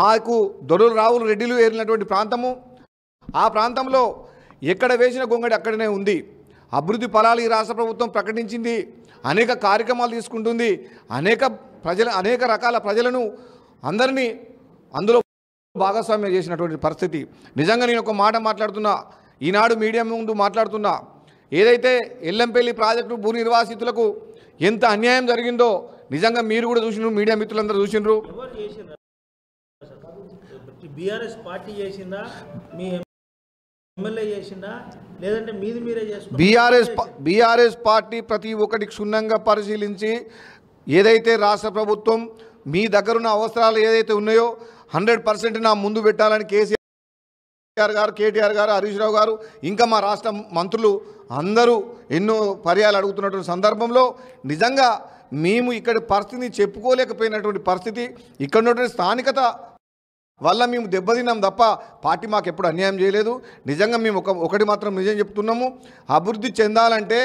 మాకు దొరలు రావులు రెడ్డిలు ఏరినటువంటి ప్రాంతము ఆ ప్రాంతంలో ఎక్కడ వేసిన గొంగడి అక్కడనే ఉంది అభివృద్ధి ఫలాలు ఈ రాష్ట్ర ప్రభుత్వం ప్రకటించింది అనేక కార్యక్రమాలు తీసుకుంటుంది అనేక ప్రజల అనేక రకాల ప్రజలను అందరినీ అందులో భాగస్వామ్యం చేసినటువంటి పరిస్థితి నిజంగా నేను ఒక మాట మాట్లాడుతున్నా ఈనాడు మీడియా ముందు మాట్లాడుతున్నా ఏదైతే ఎల్లంపల్లి ప్రాజెక్టు భూ నిర్వాసితులకు ఎంత అన్యాయం జరిగిందో నిజంగా మీరు కూడా చూసినారు మీడియా మిత్రులందరూ చూసినారు BRS party BRS BRS party ప్రతి ఒక్కటి క్షుణ్ణంగా పరిశీలించి ఏదైతే రాష్ట్ర ప్రభుత్వం మీ దగ్గరున్న అవసరాలు ఏదైతే ఉన్నాయో హండ్రెడ్ పర్సెంట్ నా ముందు పెట్టాలని కేసీఆర్ గారు కేటీఆర్ గారు హరీష్ రావు గారు ఇంకా మా రాష్ట్ర మంత్రులు అందరూ ఎన్నో పర్యాలు అడుగుతున్నటువంటి సందర్భంలో నిజంగా మేము ఇక్కడ పరిస్థితిని చెప్పుకోలేకపోయినటువంటి పరిస్థితి ఇక్కడ ఉన్నటువంటి స్థానికత వల్ల మేము దెబ్బతిన్నాం తప్ప పార్టీ మాకు ఎప్పుడు అన్యాయం చేయలేదు నిజంగా మేము ఒక ఒకటి మాత్రం నిజం చెప్తున్నాము అభివృద్ధి చెందాలంటే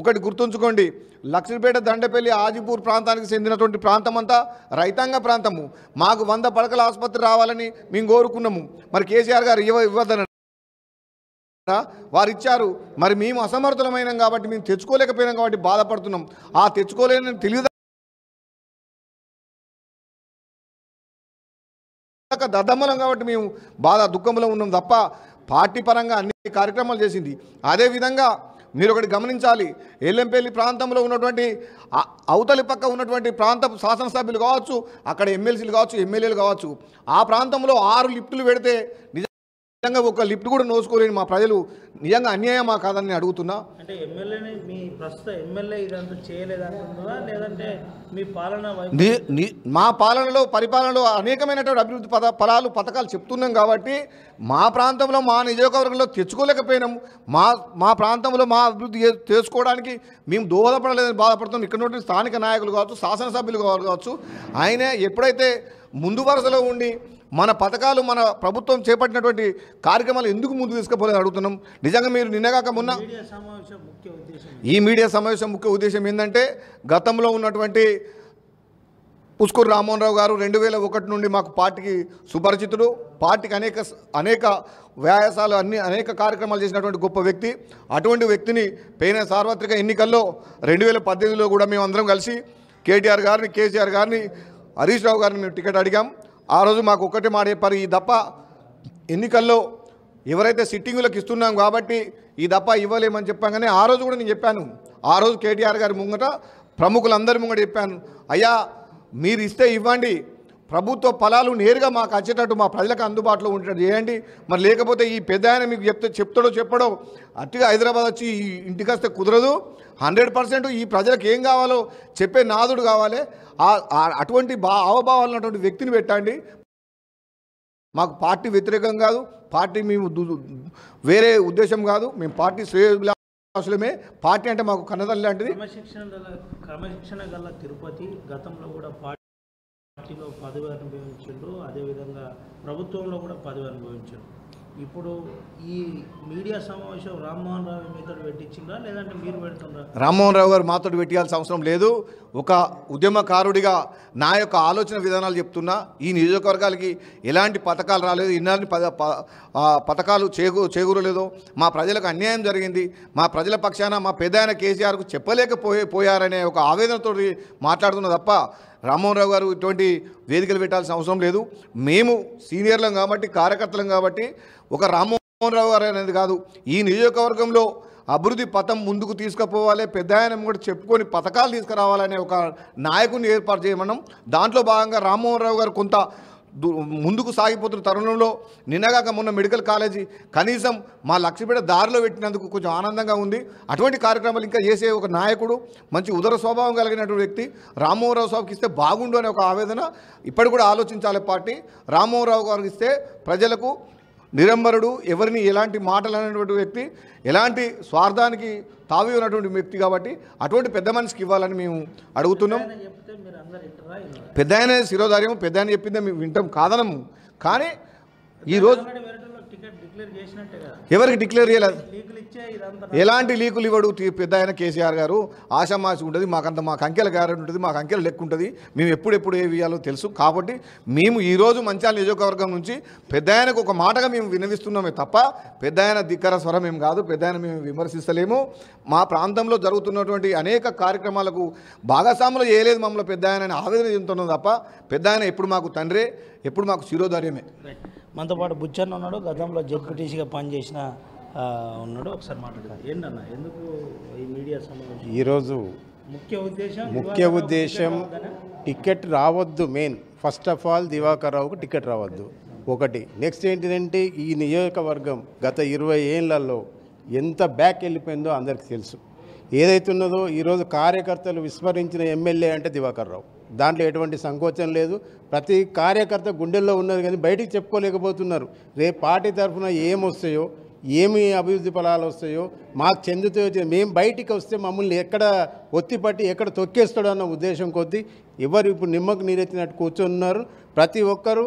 ఒకటి గుర్తుంచుకోండి లక్ష్మీపేట దండపల్లి ఆజిపూర్ ప్రాంతానికి చెందినటువంటి ప్రాంతం అంతా రైతాంగ ప్రాంతము మాకు వంద పడకల ఆసుపత్రి రావాలని మేము కోరుకున్నాము మరి కేసీఆర్ గారు ఇవ్వ ఇవ్వదన వారు ఇచ్చారు మరి మేము అసమర్థులమైనాం కాబట్టి మేము తెచ్చుకోలేకపోయినాం కాబట్టి బాధపడుతున్నాం ఆ తెచ్చుకోలేని తెలియదు దాకా దద్దమ్మలం కాబట్టి మేము బాధ దుఃఖంలో ఉన్నాం తప్ప పార్టీ పరంగా అన్ని కార్యక్రమాలు చేసింది అదేవిధంగా మీరు ఒకటి గమనించాలి ఎల్లంపల్లి ప్రాంతంలో ఉన్నటువంటి అవతలి పక్క ఉన్నటువంటి ప్రాంత శాసనసభ్యులు కావచ్చు అక్కడ ఎమ్మెల్సీలు కావచ్చు ఎమ్మెల్యేలు కావచ్చు ఆ ప్రాంతంలో ఆరు లిఫ్టులు పెడితే నిజంగా ఒక లిఫ్ట్ కూడా నోసుకోలేని మా ప్రజలు నిజంగా అన్యాయమా కాదని అడుగుతున్నా అంటే మీ ప్రస్తుత ఎమ్మెల్యే ఇదంతా లేదంటే మీ పాలన మా పాలనలో పరిపాలనలో అనేకమైనటువంటి అభివృద్ధి పద ఫలాలు పథకాలు చెప్తున్నాం కాబట్టి మా ప్రాంతంలో మా నియోజకవర్గంలో తెచ్చుకోలేకపోయినాం మా మా ప్రాంతంలో మా అభివృద్ధి చేసుకోవడానికి మేము దోహదపడలేదని బాధపడుతున్నాం ఇక్కడ నుండి స్థానిక నాయకులు కావచ్చు శాసనసభ్యులు కావచ్చు ఆయన ఎప్పుడైతే ముందు వరుసలో ఉండి మన పథకాలు మన ప్రభుత్వం చేపట్టినటువంటి కార్యక్రమాలు ఎందుకు ముందు తీసుకుపోలేదు అడుగుతున్నాం నిజంగా మీరు నిన్నగాక మొన్న ఈ మీడియా సమావేశం ముఖ్య ఉద్దేశం ఏంటంటే గతంలో ఉన్నటువంటి పుష్కూరు రామ్మోహన్ రావు గారు రెండు వేల ఒకటి నుండి మాకు పార్టీకి సుపరిచితుడు పార్టీకి అనేక అనేక వ్యాయాసాలు అన్ని అనేక కార్యక్రమాలు చేసినటువంటి గొప్ప వ్యక్తి అటువంటి వ్యక్తిని పోయిన సార్వత్రిక ఎన్నికల్లో రెండు వేల పద్దెనిమిదిలో కూడా మేమందరం కలిసి కేటీఆర్ గారిని కేసీఆర్ గారిని హరీష్ రావు గారిని మేము టికెట్ అడిగాం ఆ రోజు మాకు ఒక్కటి మాట చెప్పారు ఈ దప్ప ఎన్నికల్లో ఎవరైతే సిట్టింగులకు ఇస్తున్నాం కాబట్టి ఈ దప్ప ఇవ్వలేమని చెప్పాం ఆ రోజు కూడా నేను చెప్పాను ఆ రోజు కేటీఆర్ గారి ముంగట ప్రముఖులందరి ముంగట చెప్పాను అయ్యా మీరు ఇస్తే ఇవ్వండి ప్రభుత్వ ఫలాలు నేరుగా మాకు వచ్చేటట్టు మా ప్రజలకు అందుబాటులో ఉండేటట్టు చేయండి మరి లేకపోతే ఈ పెద్ద ఆయన మీకు చెప్తే చెప్తాడో చెప్పడో అట్టుగా హైదరాబాద్ వచ్చి ఇంటికి వస్తే కుదరదు హండ్రెడ్ పర్సెంట్ ఈ ప్రజలకు ఏం కావాలో చెప్పే నాదుడు కావాలి అటువంటి బా ఉన్నటువంటి వ్యక్తిని పెట్టండి మాకు పార్టీ వ్యతిరేకం కాదు పార్టీ మేము వేరే ఉద్దేశం కాదు మేము పార్టీ శ్రేయోభిలా పార్టీ అంటే మాకు కన్నదల్లాంటిది లాంటిది క్రమశిక్షణ గల తిరుపతి గతంలో కూడా పార్టీలో పదవి అనుభవించారు అదేవిధంగా ప్రభుత్వంలో కూడా పదవి అనుభవించారు ఇప్పుడు ఈ మీడియా సమావేశం రామ్మోహన్ రావు మీతో పెట్టించిందా లేదంటే మీరు పెడుతున్నారా రామ్మోహన్ రావు గారు మాతో పెట్టాల్సిన అవసరం లేదు ఒక ఉద్యమకారుడిగా నా యొక్క ఆలోచన విధానాలు చెప్తున్నా ఈ నియోజకవర్గాలకి ఎలాంటి పథకాలు రాలేదు ఇలాంటి పథకాలు చేకూ చేకూరలేదు మా ప్రజలకు అన్యాయం జరిగింది మా ప్రజల పక్షాన మా పెద్ద ఆయన కేసీఆర్కు చెప్పలేకపోయి పోయారనే ఒక ఆవేదనతో మాట్లాడుతున్నా తప్ప రామ్మోహన్ గారు ఇటువంటి వేదికలు పెట్టాల్సిన అవసరం లేదు మేము సీనియర్లం కాబట్టి కార్యకర్తలం కాబట్టి ఒక రామ్మోహన్ రావు గారు అనేది కాదు ఈ నియోజకవర్గంలో అభివృద్ధి పథం ముందుకు తీసుకుపోవాలి పెద్ద ఆయన కూడా చెప్పుకొని పథకాలు తీసుకురావాలనే ఒక నాయకుని ఏర్పాటు చేయమన్నాం దాంట్లో భాగంగా రామ్మోహన్ రావు గారు కొంత ముందుకు సాగిపోతున్న తరుణంలో నిన్నగాక మొన్న మెడికల్ కాలేజీ కనీసం మా లక్ష్మీపేట దారిలో పెట్టినందుకు కొంచెం ఆనందంగా ఉంది అటువంటి కార్యక్రమాలు ఇంకా చేసే ఒక నాయకుడు మంచి ఉదర స్వభావం కలిగినటువంటి వ్యక్తి రామోహరావు సాబుకి ఇస్తే బాగుండు అనే ఒక ఆవేదన ఇప్పటి కూడా ఆలోచించాలి పార్టీ రామ్మోహన్రావు గారికి ఇస్తే ప్రజలకు నిరంబరుడు ఎవరిని ఎలాంటి మాటలు అనేటువంటి వ్యక్తి ఎలాంటి స్వార్థానికి తావి ఉన్నటువంటి వ్యక్తి కాబట్టి అటువంటి పెద్ద మనిషికి ఇవ్వాలని మేము అడుగుతున్నాం పెద్ద ఆయన శిరోధార్యం పెద్ద ఆయన చెప్పిందే మేము వింటాం కాదనము కానీ ఈరోజు ఎవరికి డిక్లేర్ చేయలేదు ఎలాంటి లీకులు ఇవ్వడు పెద్ద ఆయన కేసీఆర్ గారు ఆశామాసి ఉంటుంది మాకంత మాకు అంకెల గ్యారెంటీ ఉంటుంది మాకు అంకెల లెక్క ఉంటుంది మేము ఎప్పుడెప్పుడు ఏ వేయాలో తెలుసు కాబట్టి మేము ఈరోజు మంచాల నియోజకవర్గం నుంచి పెద్ద ఆయనకు ఒక మాటగా మేము వినవిస్తున్నామే తప్ప పెద్ద ఆయన దిక్కర స్వరం ఏం కాదు పెద్ద ఆయన మేము విమర్శిస్తలేము మా ప్రాంతంలో జరుగుతున్నటువంటి అనేక కార్యక్రమాలకు భాగస్వాములు చేయలేదు మమ్మల్ని పెద్ద ఆయన ఆవేదన చెందుతున్నాం తప్ప పెద్ద ఆయన ఎప్పుడు మాకు తండ్రే ఎప్పుడు మాకు శిరోధార్యమే మనతో పాటు బుచ్చన్న ఉన్నాడు గతంలో జెడ్పీటీసీగా పనిచేసిన ఉన్నాడు ఒకసారి మాట్లాడారు ఎందుకు ఈ మీడియా ఈరోజు ముఖ్య ఉద్దేశం ముఖ్య ఉద్దేశం టికెట్ రావద్దు మెయిన్ ఫస్ట్ ఆఫ్ ఆల్ దివాకర్రావుకు టికెట్ రావద్దు ఒకటి నెక్స్ట్ ఏంటిదంటే ఈ నియోజకవర్గం గత ఇరవై ఏళ్ళల్లో ఎంత బ్యాక్ వెళ్ళిపోయిందో అందరికీ తెలుసు ఏదైతే ఉన్నదో ఈరోజు కార్యకర్తలు విస్మరించిన ఎమ్మెల్యే అంటే రావు దాంట్లో ఎటువంటి సంకోచం లేదు ప్రతి కార్యకర్త గుండెల్లో ఉన్నది కానీ బయటికి చెప్పుకోలేకపోతున్నారు రేపు పార్టీ తరఫున ఏమొస్తాయో ఏమి అభివృద్ధి ఫలాలు వస్తాయో మాకు చెందుతాయో మేము బయటికి వస్తే మమ్మల్ని ఎక్కడ ఒత్తిపట్టి ఎక్కడ తొక్కేస్తాడో అన్న ఉద్దేశం కొద్దీ ఎవరు ఇప్పుడు నిమ్మకు నీరెత్తినట్టు కూర్చున్నారు ప్రతి ఒక్కరూ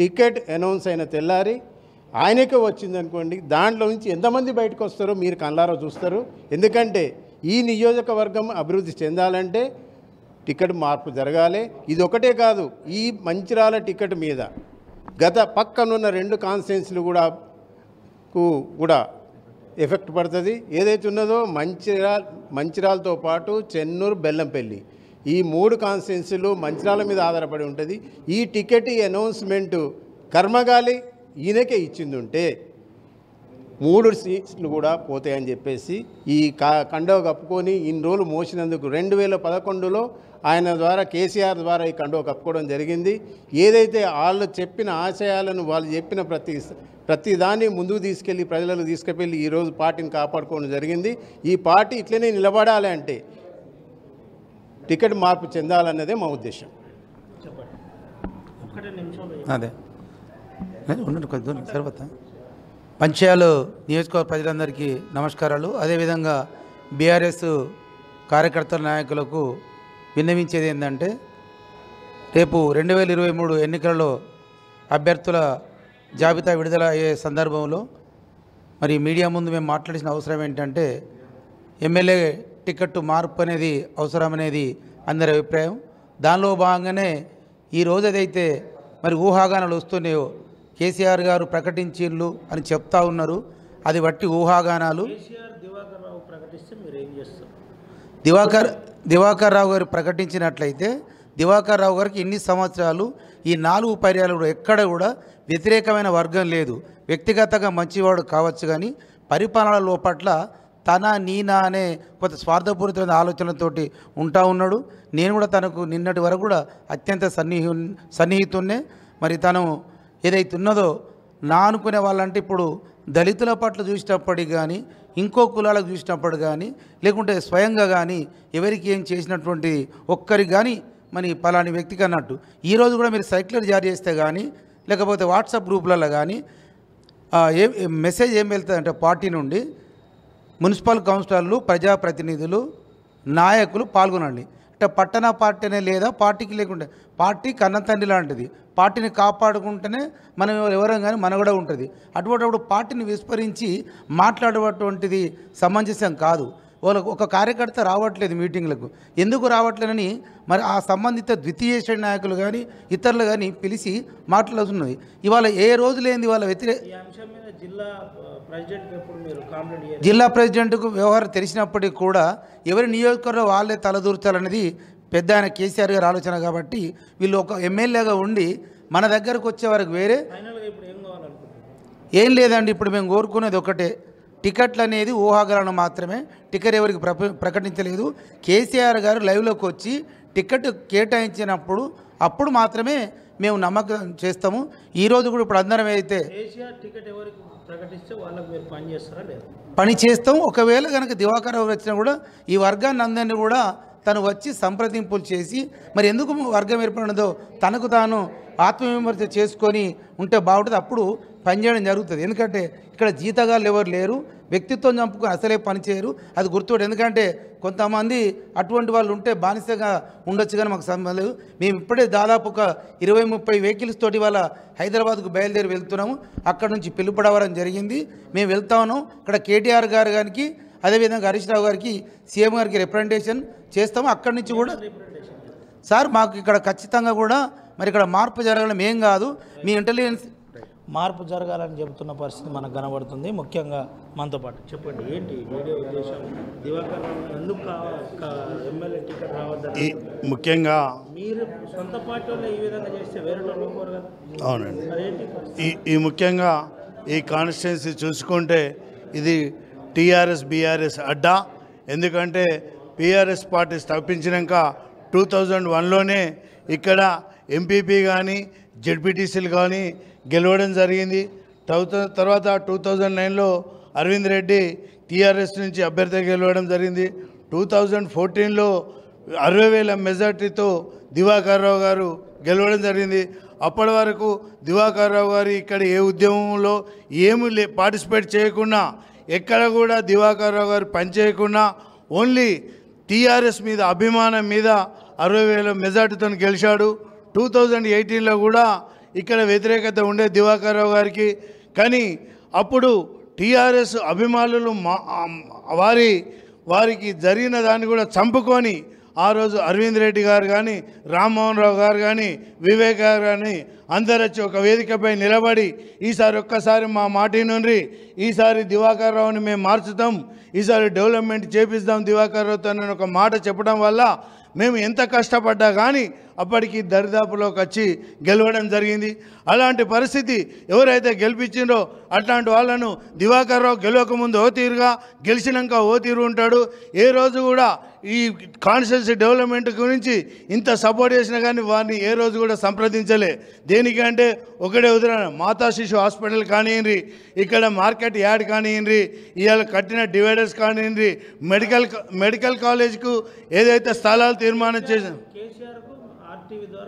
టికెట్ అనౌన్స్ అయిన తెల్లారి ఆయనకే వచ్చిందనుకోండి దాంట్లో నుంచి ఎంతమంది బయటకు వస్తారో మీరు కళ్ళారో చూస్తారు ఎందుకంటే ఈ నియోజకవర్గం అభివృద్ధి చెందాలంటే టికెట్ మార్పు జరగాలి ఇది ఒకటే కాదు ఈ మంచిరాల టికెట్ మీద గత పక్కనున్న రెండు కాన్స్టిట్యున్సీలు కూడా కు కూడా ఎఫెక్ట్ పడుతుంది ఏదైతే ఉన్నదో మంచిరాల్ మంచిరాలతో పాటు చెన్నూరు బెల్లంపల్లి ఈ మూడు కాన్స్టిట్యున్సీలు మంచిరాల మీద ఆధారపడి ఉంటుంది ఈ టికెట్ అనౌన్స్మెంటు కర్మగాలి ఈయనకే ఇచ్చింది ఉంటే మూడు సీట్లు కూడా పోతాయని చెప్పేసి ఈ కా కండవ కప్పుకొని ఇన్ని రోజులు మోసినందుకు రెండు వేల పదకొండులో ఆయన ద్వారా కేసీఆర్ ద్వారా ఈ కండువ కప్పుకోవడం జరిగింది ఏదైతే వాళ్ళు చెప్పిన ఆశయాలను వాళ్ళు చెప్పిన ప్రతి ప్రతి దాన్ని ముందుకు తీసుకెళ్ళి ప్రజలకు తీసుకెళ్ళి ఈరోజు పార్టీని కాపాడుకోవడం జరిగింది ఈ పార్టీ ఇట్లనే నిలబడాలి అంటే టికెట్ మార్పు చెందాలన్నదే మా ఉద్దేశం అదే ఉండండి కొద్ది సరిపోతా పంచాయాలు నియోజకవర్గ ప్రజలందరికీ నమస్కారాలు అదేవిధంగా బీఆర్ఎస్ కార్యకర్తల నాయకులకు విన్నవించేది ఏంటంటే రేపు రెండు వేల ఇరవై మూడు ఎన్నికలలో అభ్యర్థుల జాబితా విడుదల అయ్యే సందర్భంలో మరి మీడియా ముందు మేము మాట్లాడిన అవసరం ఏంటంటే ఎమ్మెల్యే టికెట్ మార్పు అనేది అవసరం అనేది అందరి అభిప్రాయం దానిలో భాగంగానే ఈ ఏదైతే మరి ఊహాగానాలు వస్తున్నాయో కేసీఆర్ గారు ప్రకటించిళ్ళు అని చెప్తా ఉన్నారు అది బట్టి ఊహాగానాలు దివాకర్ దివాకర్ రావు గారు ప్రకటించినట్లయితే దివాకర్ రావు గారికి ఎన్ని సంవత్సరాలు ఈ నాలుగు పర్యాలు ఎక్కడ కూడా వ్యతిరేకమైన వర్గం లేదు వ్యక్తిగతంగా మంచివాడు కావచ్చు కానీ పరిపాలన లోపట్ల తన నీనా అనే కొంత స్వార్థపూరితమైన ఆలోచనలతోటి ఉంటా ఉన్నాడు నేను కూడా తనకు నిన్నటి వరకు కూడా అత్యంత సన్నిహి సన్నిహితున్నే మరి తను ఏదైతే ఉన్నదో నా అనుకునే వాళ్ళంటే ఇప్పుడు దళితుల పట్ల చూసినప్పటికి కానీ ఇంకో కులాలకు చూసినప్పుడు కానీ లేకుంటే స్వయంగా కానీ ఎవరికి ఏం చేసినటువంటి ఒక్కరికి కానీ మరి పలాని వ్యక్తికి అన్నట్టు ఈరోజు కూడా మీరు సైక్లర్ జారీ చేస్తే కానీ లేకపోతే వాట్సాప్ గ్రూపులలో కానీ ఏ మెసేజ్ ఏం అంటే పార్టీ నుండి మున్సిపల్ కౌన్సిలర్లు ప్రజాప్రతినిధులు నాయకులు పాల్గొనండి అంటే పట్టణ పార్టీ లేదా పార్టీకి లేకుండా పార్టీ కన్నతండ్రి లాంటిది పార్టీని కాపాడుకుంటేనే మనం ఎవరం కానీ మనగడ ఉంటుంది అటువంటిప్పుడు పార్టీని విస్మరించి మాట్లాడేటువంటిది సమంజసం కాదు వాళ్ళకు ఒక కార్యకర్త రావట్లేదు మీటింగ్లకు ఎందుకు రావట్లేదని మరి ఆ సంబంధిత ద్వితీయ శ్రేణి నాయకులు కానీ ఇతరులు కానీ పిలిచి మాట్లాడుతున్నది ఇవాళ ఏ రోజు లేని వాళ్ళ వ్యతిరేక జిల్లా ప్రెసిడెంట్కు వ్యవహారం తెలిసినప్పటికీ కూడా ఎవరి నియోజకవర్గం వాళ్ళే తలదూర్చాలనేది పెద్ద ఆయన కేసీఆర్ గారు ఆలోచన కాబట్టి వీళ్ళు ఒక ఎమ్మెల్యేగా ఉండి మన దగ్గరకు వచ్చే వరకు వేరే ఏం లేదండి ఇప్పుడు మేము కోరుకునేది ఒకటే టికెట్లు అనేది ఊహాగలను మాత్రమే టికెట్ ఎవరికి ప్రకటించలేదు కేసీఆర్ గారు లైవ్లోకి వచ్చి టికెట్ కేటాయించినప్పుడు అప్పుడు మాత్రమే మేము నమ్మకం చేస్తాము ఈరోజు కూడా ఇప్పుడు అందరం అయితే పని చేస్తాం ఒకవేళ కనుక దివాకర్ వచ్చినా కూడా ఈ వర్గాన్ని అందరినీ కూడా తను వచ్చి సంప్రదింపులు చేసి మరి ఎందుకు వర్గం ఏర్పడినదో తనకు తాను ఆత్మవిమర్శ చేసుకొని ఉంటే బాగుంటుంది అప్పుడు పనిచేయడం జరుగుతుంది ఎందుకంటే ఇక్కడ జీతగాళ్ళు ఎవరు లేరు వ్యక్తిత్వం చంపుకొని అసలే పనిచేయరు అది గుర్తుపెట్టు ఎందుకంటే కొంతమంది అటువంటి వాళ్ళు ఉంటే బానిసగా ఉండొచ్చు కానీ మాకు సంబంధం లేదు మేము ఇప్పుడే దాదాపు ఒక ఇరవై ముప్పై వెహికల్స్ తోటి వాళ్ళ హైదరాబాద్కు బయలుదేరి వెళ్తున్నాము అక్కడ నుంచి పిలుపడవడం జరిగింది మేము వెళ్తాను ఇక్కడ కేటీఆర్ గారు గారికి అదేవిధంగా హరీష్ రావు గారికి సీఎం గారికి రిప్రజెంటేషన్ చేస్తాము అక్కడి నుంచి కూడా సార్ మాకు ఇక్కడ ఖచ్చితంగా కూడా మరి ఇక్కడ మార్పు జరగడం ఏం కాదు మీ ఇంటెలిజెన్స్ మార్పు జరగాలని చెబుతున్న పరిస్థితి మనకు కనబడుతుంది ముఖ్యంగా మనతో పాటు చెప్పండి ఏంటి ముఖ్యంగా మీరు ఈ విధంగా చేస్తే అవునండి ఈ ఈ ముఖ్యంగా ఈ కాన్స్టిట్యున్సీ చూసుకుంటే ఇది టీఆర్ఎస్ బీఆర్ఎస్ అడ్డా ఎందుకంటే పీఆర్ఎస్ పార్టీ స్థాపించినాక టూ థౌజండ్ వన్లోనే ఇక్కడ ఎంపీపీ కానీ జెడ్పీటీసీలు కానీ గెలవడం జరిగింది తర్వాత టూ థౌజండ్ నైన్లో అరవింద్ రెడ్డి టీఆర్ఎస్ నుంచి అభ్యర్థి గెలవడం జరిగింది టూ థౌజండ్ ఫోర్టీన్లో అరవై వేల మెజార్టీతో దివాకర్ రావు గారు గెలవడం జరిగింది అప్పటి వరకు దివాకర్ రావు గారు ఇక్కడ ఏ ఉద్యమంలో ఏమీ లే పార్టిసిపేట్ చేయకుండా ఎక్కడ కూడా దివాకర్ రావు గారు పనిచేయకుండా ఓన్లీ టీఆర్ఎస్ మీద అభిమానం మీద అరవై వేల మెజార్టీతో గెలిచాడు టూ థౌజండ్ ఎయిటీన్లో కూడా ఇక్కడ వ్యతిరేకత ఉండే దివాకర్ రావు గారికి కానీ అప్పుడు టీఆర్ఎస్ అభిమానులు మా వారి వారికి జరిగిన దాన్ని కూడా చంపుకొని ఆ రోజు అరవింద్ రెడ్డి గారు కానీ రామ్మోహన్ రావు గారు కానీ వివేక్ గారు కానీ అందరు వచ్చి ఒక వేదికపై నిలబడి ఈసారి ఒక్కసారి మా మాటి నుండి ఈసారి దివాకర్ రావుని మేము మార్చుతాం ఈసారి డెవలప్మెంట్ చేపిస్తాం దివాకర్ రావుతో అని ఒక మాట చెప్పడం వల్ల మేము ఎంత కష్టపడ్డా కానీ అప్పటికి దరిదాపులోకి వచ్చి గెలవడం జరిగింది అలాంటి పరిస్థితి ఎవరైతే గెలిపించిండో అట్లాంటి వాళ్ళను దివాకర్ రావు గెలవకముందు ఓ తీరుగా గెలిచినాక ఓ తీరు ఉంటాడు ఏ రోజు కూడా ఈ కాన్షియస్ డెవలప్మెంట్ గురించి ఇంత సపోర్ట్ చేసినా కానీ వారిని ఏ రోజు కూడా సంప్రదించలే దేనికంటే ఒకటే ఉదాహరణ మాతా శిశు హాస్పిటల్ కానివ్వండి ఇక్కడ మార్కెట్ యార్డ్ కానివ్వండి ఇవాళ కట్టిన డివైడర్స్ కానివ్వండి మెడికల్ మెడికల్ కాలేజ్కు ఏదైతే స్థలాలు తీర్మానం చేసిన ద్వారా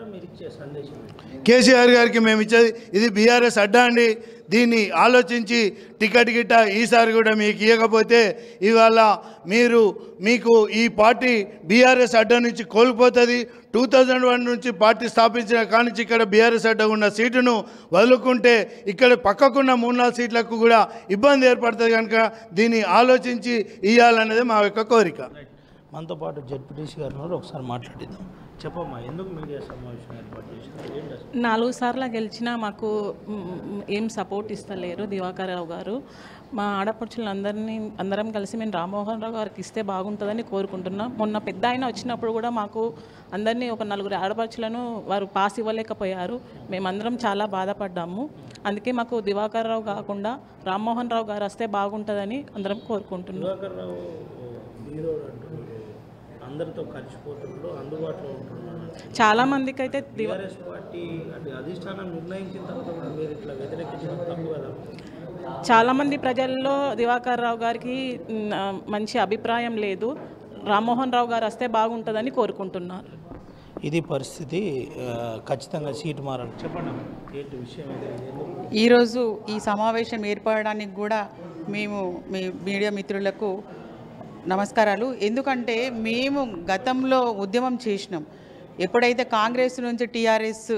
కేసీఆర్ గారికి మేము ఇచ్చేది ఇది బీఆర్ఎస్ అడ్డా అండి దీన్ని ఆలోచించి టికెట్ గిట్ట ఈసారి కూడా మీకు ఇవ్వకపోతే ఇవాళ మీరు మీకు ఈ పార్టీ బీఆర్ఎస్ అడ్డా నుంచి కోల్పోతుంది టూ థౌజండ్ వన్ నుంచి పార్టీ స్థాపించిన కానీ ఇక్కడ బీఆర్ఎస్ అడ్డ ఉన్న సీటును వదులుకుంటే ఇక్కడ పక్కకున్న మూడు నాలుగు సీట్లకు కూడా ఇబ్బంది ఏర్పడుతుంది కనుక దీన్ని ఆలోచించి ఇవ్వాలన్నది మా యొక్క కోరిక మనతో పాటు జడ్పీటీసీ గారు ఒకసారి మాట్లాడిద్దాం నాలుగు సార్లు గెలిచినా మాకు ఏం సపోర్ట్ ఇస్తలేరు దివాకర్ రావు గారు మా అందరినీ అందరం కలిసి మేము రామ్మోహన్ రావు గారికి ఇస్తే బాగుంటుందని కోరుకుంటున్నాం మొన్న పెద్ద ఆయన వచ్చినప్పుడు కూడా మాకు అందరినీ ఒక నలుగురు ఆడపడుచులను వారు పాస్ ఇవ్వలేకపోయారు మేమందరం చాలా బాధపడ్డాము అందుకే మాకు దివాకర్ రావు కాకుండా రామ్మోహన్ రావు గారు వస్తే బాగుంటుందని అందరం కోరుకుంటున్నాం అందరితో అందుబాటులో చాలా మందికి అయితే టీఆర్ఎస్ పార్టీ అంటే అధిష్టానం నిర్ణయించిన తర్వాత మీరు ఇట్లా వ్యతిరేకించడం తప్పు కదా చాలామంది ప్రజల్లో దివాకర్ రావు గారికి మంచి అభిప్రాయం లేదు రామ్మోహన్ రావు గారు వస్తే బాగుంటుందని కోరుకుంటున్నారు ఇది పరిస్థితి ఖచ్చితంగా సీటు మారాలి చెప్పండి ఈరోజు ఈ సమావేశం ఏర్పడడానికి కూడా మేము మీ మీడియా మిత్రులకు నమస్కారాలు ఎందుకంటే మేము గతంలో ఉద్యమం చేసినాం ఎప్పుడైతే కాంగ్రెస్ నుంచి టీఆర్ఎస్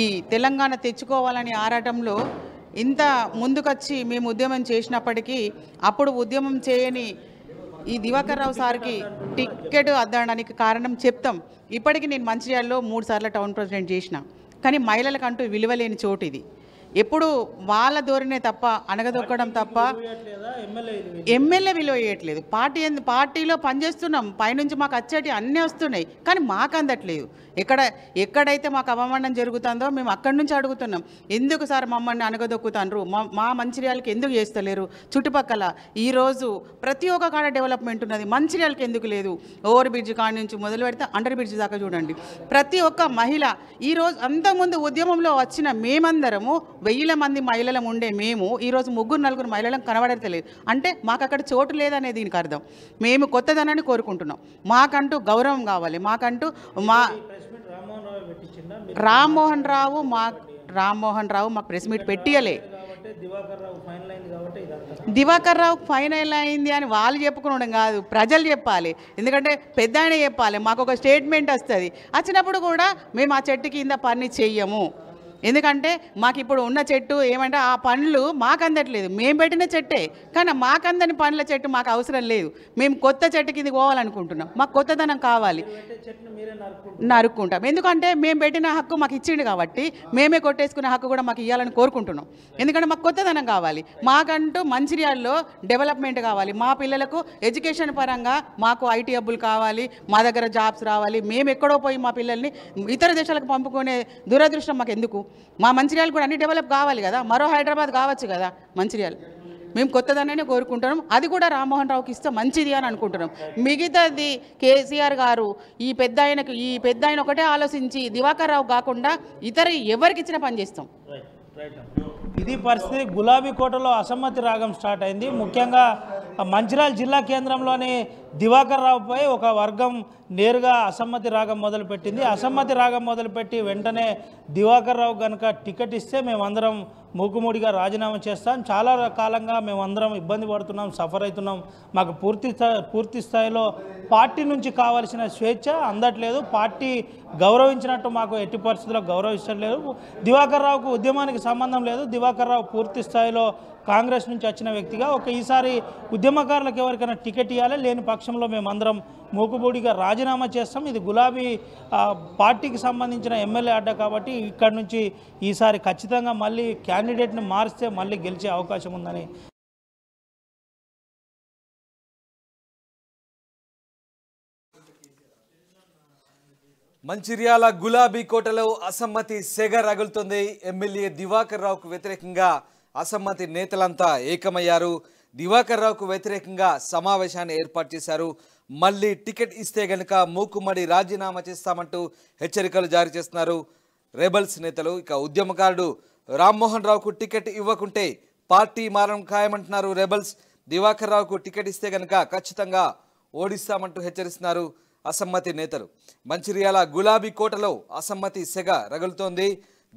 ఈ తెలంగాణ తెచ్చుకోవాలని ఆరాటంలో ఇంత ముందుకొచ్చి మేము ఉద్యమం చేసినప్పటికీ అప్పుడు ఉద్యమం చేయని ఈ దివాకర్ రావు సార్కి టికెట్ అద్దడానికి కారణం చెప్తాం ఇప్పటికీ నేను మంచిర్యాలలో మూడు సార్లు టౌన్ ప్రెసిడెంట్ చేసిన కానీ మహిళలకంటూ విలువలేని చోటు ఇది ఎప్పుడు వాళ్ళ ధోరణే తప్ప అనగదొక్కడం తప్ప ఎమ్మెల్యే విలువ వేయట్లేదు పార్టీ పార్టీలో పనిచేస్తున్నాం పైనుంచి మాకు అచ్చటి అన్నీ వస్తున్నాయి కానీ మాకు అందట్లేదు ఎక్కడ ఎక్కడైతే మాకు అవమానం జరుగుతుందో మేము అక్కడి నుంచి అడుగుతున్నాం ఎందుకు సార్ మమ్మల్ని అనగదొక్కుతారు మా మా మంచిర్యాలకి ఎందుకు చేస్తలేరు చుట్టుపక్కల ఈరోజు ప్రతి ఒక్క కాడ డెవలప్మెంట్ ఉన్నది మంచిర్యాలకి ఎందుకు లేదు ఓవర్ బ్రిడ్జ్ కాడ నుంచి మొదలు పెడితే అండర్ బ్రిడ్జ్ దాకా చూడండి ప్రతి ఒక్క మహిళ ఈరోజు అంతకుముందు ఉద్యమంలో వచ్చిన మేమందరము వెయ్యిల మంది మహిళలం ఉండే మేము ఈరోజు ముగ్గురు నలుగురు మహిళలకు కనబడతలేదు అంటే మాకు అక్కడ చోటు లేదనే దీనికి అర్థం మేము కొత్తదనాన్ని కోరుకుంటున్నాం మాకంటూ గౌరవం కావాలి మాకంటూ మా రామ్మోహన్ రావు మా రామ్మోహన్ రావు మాకు ప్రెస్ మీట్ పెట్టియలే దివాకర్ రావు ఫైనల్ అయింది అని వాళ్ళు చెప్పుకోవడం కాదు ప్రజలు చెప్పాలి ఎందుకంటే పెద్ద చెప్పాలి మాకు ఒక స్టేట్మెంట్ వస్తుంది వచ్చినప్పుడు కూడా మేము ఆ చెట్టు కింద పని చెయ్యము ఎందుకంటే మాకు ఇప్పుడు ఉన్న చెట్టు ఏమంటే ఆ పండ్లు మాకు అందట్లేదు మేము పెట్టిన చెట్టే కానీ మాకు అందని పండ్ల చెట్టు మాకు అవసరం లేదు మేము కొత్త చెట్టు కింద పోవాలనుకుంటున్నాం మాకు కొత్తదనం కావాలి నరుక్కుంటాం ఎందుకంటే మేము పెట్టిన హక్కు మాకు ఇచ్చిండు కాబట్టి మేమే కొట్టేసుకునే హక్కు కూడా మాకు ఇవ్వాలని కోరుకుంటున్నాం ఎందుకంటే మాకు కొత్తదనం కావాలి మాకంటూ మంచిర్యాలలో డెవలప్మెంట్ కావాలి మా పిల్లలకు ఎడ్యుకేషన్ పరంగా మాకు ఐటీ హబ్బులు కావాలి మా దగ్గర జాబ్స్ రావాలి మేము ఎక్కడో పోయి మా పిల్లల్ని ఇతర దేశాలకు పంపుకునే దురదృష్టం మాకు ఎందుకు మా మంచిర్యాల కూడా అన్ని డెవలప్ కావాలి కదా మరో హైదరాబాద్ కావచ్చు కదా మంచిర్యాల మేము కొత్తదనే కోరుకుంటున్నాం అది కూడా రామ్మోహన్ రావుకి ఇస్తే మంచిది అని అనుకుంటున్నాం మిగతాది కేసీఆర్ గారు ఈ పెద్ద ఆయనకు ఈ పెద్ద ఆయన ఒకటే ఆలోచించి దివాకర్ రావు కాకుండా ఇతర ఎవరికి ఇచ్చిన పని చేస్తాం ఇది పరిస్థితి గులాబీ కోటలో అసమ్మతి రాగం స్టార్ట్ అయింది ముఖ్యంగా మంచిర్యాల జిల్లా కేంద్రంలోని దివాకర్ రావుపై ఒక వర్గం నేరుగా అసమ్మతి రాగం మొదలుపెట్టింది అసమ్మతి రాగం మొదలుపెట్టి వెంటనే దివాకర్ రావు కనుక టికెట్ ఇస్తే మేమందరం మూకుమూడిగా రాజీనామా చేస్తాం చాలా కాలంగా మేమందరం ఇబ్బంది పడుతున్నాం సఫర్ అవుతున్నాం మాకు పూర్తి పూర్తి స్థాయిలో పార్టీ నుంచి కావలసిన స్వేచ్ఛ అందట్లేదు పార్టీ గౌరవించినట్టు మాకు ఎట్టి పరిస్థితుల్లో లేదు దివాకర్ రావుకు ఉద్యమానికి సంబంధం లేదు దివాకర్ రావు పూర్తి స్థాయిలో కాంగ్రెస్ నుంచి వచ్చిన వ్యక్తిగా ఒక ఈసారి ఉద్యమకారులకు ఎవరికైనా టికెట్ ఇవ్వాలి లేని పక్షంలో మేమందరం మూకుబూడిగా రాజీనామా చేస్తాం ఇది గులాబీ పార్టీకి సంబంధించిన ఎమ్మెల్యే అడ్డ కాబట్టి ఇక్కడ నుంచి ఈసారి ఖచ్చితంగా మళ్ళీ క్యాండిడేట్ని మారిస్తే మళ్ళీ గెలిచే అవకాశం ఉందని మంచిర్యాల గులాబీ కోటలో అసమ్మతి సెగ రగులుతుంది ఎమ్మెల్యే దివాకర్ రావుకు వ్యతిరేకంగా అసమ్మతి నేతలంతా ఏకమయ్యారు దివాకర్ రావుకు వ్యతిరేకంగా సమావేశాన్ని ఏర్పాటు చేశారు మళ్ళీ టికెట్ ఇస్తే గనుక మూకుమ్మడి రాజీనామా చేస్తామంటూ హెచ్చరికలు జారీ చేస్తున్నారు రెబల్స్ నేతలు ఇక ఉద్యమకారుడు రామ్మోహన్ రావుకు టికెట్ ఇవ్వకుంటే పార్టీ మారం ఖాయమంటున్నారు రెబల్స్ దివాకర్ రావుకు టికెట్ ఇస్తే గనుక ఖచ్చితంగా ఓడిస్తామంటూ హెచ్చరిస్తున్నారు అసమ్మతి నేతలు మంచిర్యాల గులాబీ కోటలో అసమ్మతి సెగ రగులుతోంది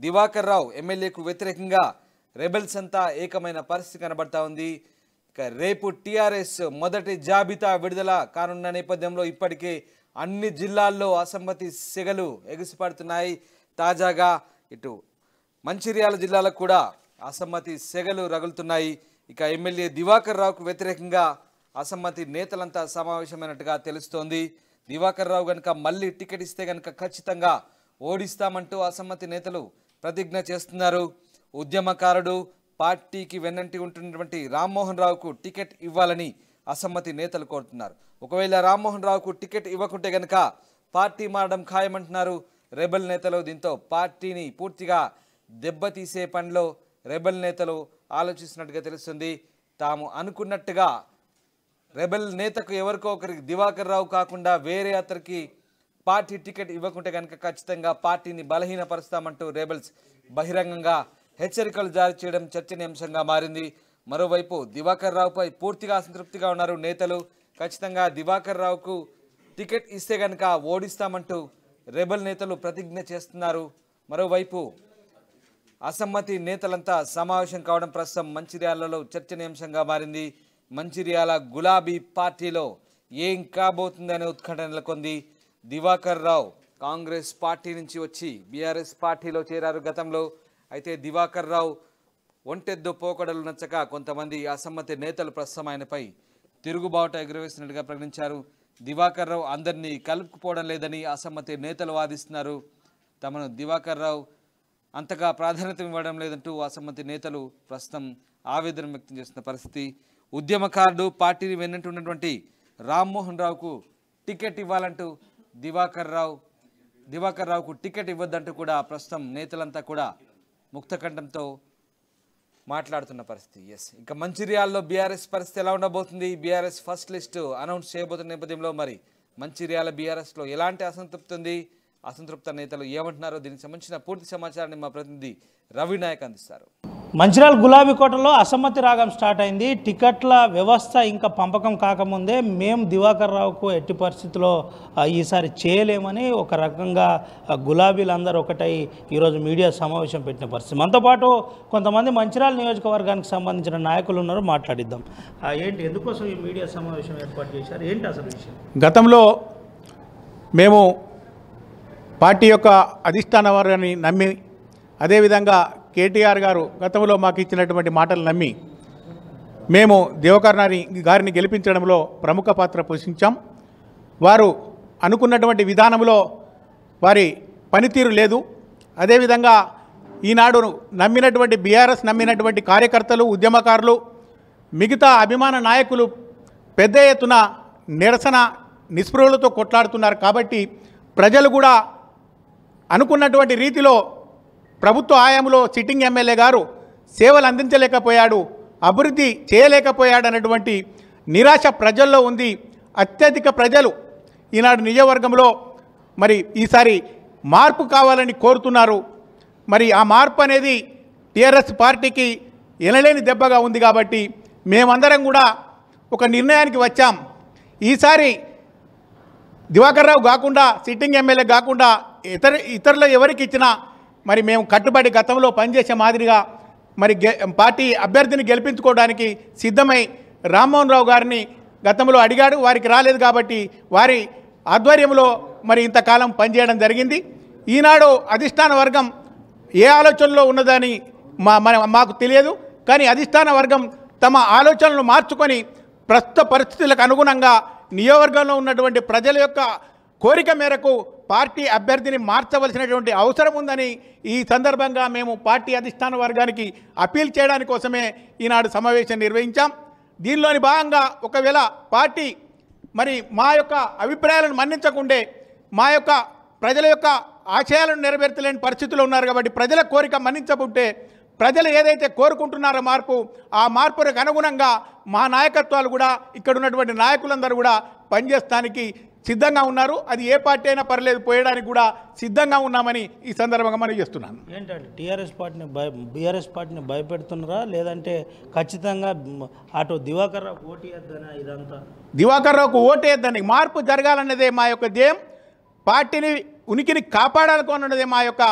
దివాకర్ రావు ఎమ్మెల్యేకు వ్యతిరేకంగా రెబెల్స్ అంతా ఏకమైన పరిస్థితి కనబడతా ఉంది ఇక రేపు టీఆర్ఎస్ మొదటి జాబితా విడుదల కానున్న నేపథ్యంలో ఇప్పటికే అన్ని జిల్లాల్లో అసమ్మతి సెగలు ఎగిసిపడుతున్నాయి తాజాగా ఇటు మంచిర్యాల జిల్లాలకు కూడా అసమ్మతి సెగలు రగులుతున్నాయి ఇక ఎమ్మెల్యే దివాకర్ రావుకు వ్యతిరేకంగా అసమ్మతి నేతలంతా సమావేశమైనట్టుగా తెలుస్తోంది దివాకర్ రావు కనుక మళ్ళీ టికెట్ ఇస్తే కనుక ఖచ్చితంగా ఓడిస్తామంటూ అసమ్మతి నేతలు ప్రతిజ్ఞ చేస్తున్నారు ఉద్యమకారుడు పార్టీకి వెన్నంటి ఉంటున్నటువంటి రామ్మోహన్ రావుకు టికెట్ ఇవ్వాలని అసమ్మతి నేతలు కోరుతున్నారు ఒకవేళ రామ్మోహన్ రావుకు టికెట్ ఇవ్వకుంటే గనక పార్టీ మారడం ఖాయమంటున్నారు రెబల్ నేతలు దీంతో పార్టీని పూర్తిగా దెబ్బతీసే పనిలో రెబల్ నేతలు ఆలోచిస్తున్నట్టుగా తెలుస్తుంది తాము అనుకున్నట్టుగా రెబల్ నేతకు ఎవరికో ఒకరికి దివాకర్ రావు కాకుండా వేరే అతనికి పార్టీ టికెట్ ఇవ్వకుంటే కనుక ఖచ్చితంగా పార్టీని బలహీనపరుస్తామంటూ రేబల్స్ బహిరంగంగా హెచ్చరికలు జారీ చేయడం చర్చనీయాంశంగా మారింది మరోవైపు దివాకర్ రావుపై పూర్తిగా అసంతృప్తిగా ఉన్నారు నేతలు ఖచ్చితంగా దివాకర్ రావుకు టికెట్ ఇస్తే గనక ఓడిస్తామంటూ రెబల్ నేతలు ప్రతిజ్ఞ చేస్తున్నారు మరోవైపు అసమ్మతి నేతలంతా సమావేశం కావడం ప్రస్తుతం మంచిర్యాలలో చర్చనీయాంశంగా మారింది మంచిర్యాల గులాబీ పార్టీలో ఏం కాబోతుందనే ఉత్కంఠ నెలకొంది దివాకర్ రావు కాంగ్రెస్ పార్టీ నుంచి వచ్చి బీఆర్ఎస్ పార్టీలో చేరారు గతంలో అయితే దివాకర్ రావు ఒంటెద్దు పోకడలు నచ్చక కొంతమంది అసమ్మతి నేతలు ప్రస్తుతం ఆయనపై తిరుగుబాటు ఎగురవేసినట్టుగా ప్రకటించారు దివాకర్ రావు అందరినీ కలుపుకుపోవడం లేదని అసమ్మతి నేతలు వాదిస్తున్నారు తమను దివాకర్ రావు అంతగా ప్రాధాన్యత ఇవ్వడం లేదంటూ అసమ్మతి నేతలు ప్రస్తుతం ఆవేదన వ్యక్తం చేస్తున్న పరిస్థితి ఉద్యమకారుడు పార్టీని వెన్నంటున్నటువంటి రామ్మోహన్ రావుకు టికెట్ ఇవ్వాలంటూ దివాకర్ రావు దివాకర్ రావుకు టికెట్ ఇవ్వద్దంటూ కూడా ప్రస్తుతం నేతలంతా కూడా ముక్తకంఠంతో మాట్లాడుతున్న పరిస్థితి ఎస్ ఇంకా మంచిర్యాలలో బీఆర్ఎస్ పరిస్థితి ఎలా ఉండబోతుంది బీఆర్ఎస్ ఫస్ట్ లిస్టు అనౌన్స్ చేయబోతున్న నేపథ్యంలో మరి మంచిర్యాల బీఆర్ఎస్లో ఎలాంటి అసంతృప్తి ఉంది అసంతృప్త నేతలు ఏమంటున్నారో దీనికి సంబంధించిన పూర్తి సమాచారాన్ని మా ప్రతినిధి రవి నాయక్ అందిస్తారు మంచిర్యాల గులాబీ కోటలో అసమ్మతి రాగం స్టార్ట్ అయింది టికెట్ల వ్యవస్థ ఇంకా పంపకం కాకముందే మేము దివాకర్ రావుకు ఎట్టి పరిస్థితిలో ఈసారి చేయలేమని ఒక రకంగా గులాబీలు అందరూ ఒకటై ఈరోజు మీడియా సమావేశం పెట్టిన పరిస్థితి మనతో పాటు కొంతమంది మంచిర్యాల నియోజకవర్గానికి సంబంధించిన నాయకులు ఉన్నారు మాట్లాడిద్దాం ఏంటి ఎందుకోసం ఈ మీడియా సమావేశం ఏర్పాటు చేశారు ఏంటి అసలు విషయం గతంలో మేము పార్టీ యొక్క అధిష్టాన వారిని నమ్మి అదేవిధంగా కేటీఆర్ గారు గతంలో మాకు ఇచ్చినటువంటి మాటలు నమ్మి మేము దేవకర్ణారి గారిని గెలిపించడంలో ప్రముఖ పాత్ర పోషించాం వారు అనుకున్నటువంటి విధానంలో వారి పనితీరు లేదు అదేవిధంగా ఈనాడు నమ్మినటువంటి బీఆర్ఎస్ నమ్మినటువంటి కార్యకర్తలు ఉద్యమకారులు మిగతా అభిమాన నాయకులు పెద్ద ఎత్తున నిరసన నిస్పృహలతో కొట్లాడుతున్నారు కాబట్టి ప్రజలు కూడా అనుకున్నటువంటి రీతిలో ప్రభుత్వ హయాంలో సిట్టింగ్ ఎమ్మెల్యే గారు సేవలు అందించలేకపోయాడు అభివృద్ధి చేయలేకపోయాడు అనేటువంటి నిరాశ ప్రజల్లో ఉంది అత్యధిక ప్రజలు ఈనాడు నియోజకవర్గంలో మరి ఈసారి మార్పు కావాలని కోరుతున్నారు మరి ఆ మార్పు అనేది టీఆర్ఎస్ పార్టీకి ఎనలేని దెబ్బగా ఉంది కాబట్టి మేమందరం కూడా ఒక నిర్ణయానికి వచ్చాం ఈసారి దివాకర్రావు కాకుండా సిట్టింగ్ ఎమ్మెల్యే కాకుండా ఇతర ఇతరులు ఎవరికి ఇచ్చినా మరి మేము కట్టుబడి గతంలో పనిచేసే మాదిరిగా మరి పార్టీ అభ్యర్థిని గెలిపించుకోవడానికి సిద్ధమై రామ్మోహన్ రావు గారిని గతంలో అడిగాడు వారికి రాలేదు కాబట్టి వారి ఆధ్వర్యంలో మరి ఇంతకాలం పనిచేయడం జరిగింది ఈనాడు అధిష్టాన వర్గం ఏ ఆలోచనలో ఉన్నదని మా మన మాకు తెలియదు కానీ అధిష్టాన వర్గం తమ ఆలోచనలు మార్చుకొని ప్రస్తుత పరిస్థితులకు అనుగుణంగా నియోజకవర్గంలో ఉన్నటువంటి ప్రజల యొక్క కోరిక మేరకు పార్టీ అభ్యర్థిని మార్చవలసినటువంటి అవసరం ఉందని ఈ సందర్భంగా మేము పార్టీ అధిష్టాన వర్గానికి అప్పీల్ చేయడాని కోసమే ఈనాడు సమావేశం నిర్వహించాం దీనిలోని భాగంగా ఒకవేళ పార్టీ మరి మా యొక్క అభిప్రాయాలను మన్నించకుండే మా యొక్క ప్రజల యొక్క ఆశయాలను నెరవేర్చలేని పరిస్థితులు ఉన్నారు కాబట్టి ప్రజల కోరిక మన్నించకుంటే ప్రజలు ఏదైతే కోరుకుంటున్నారో మార్పు ఆ మార్పులకు అనుగుణంగా మా నాయకత్వాలు కూడా ఇక్కడ ఉన్నటువంటి నాయకులందరూ కూడా పనిచేస్తానికి సిద్ధంగా ఉన్నారు అది ఏ పార్టీ అయినా పర్లేదు పోయడానికి కూడా సిద్ధంగా ఉన్నామని ఈ సందర్భంగా మనం చేస్తున్నాను ఏంటండి టీఆర్ఎస్ పార్టీని భయ బీఆర్ఎస్ పార్టీని భయపెడుతున్నారా లేదంటే ఖచ్చితంగా అటు దివాకర్ రావుకు ఓటేయద్దనా ఇదంతా దివాకర్ రావుకు ఓటేయద్దని మార్పు జరగాలన్నదే మా యొక్క ధ్యేయం పార్టీని ఉనికిని కాపాడాలనుకున్నదే మా యొక్క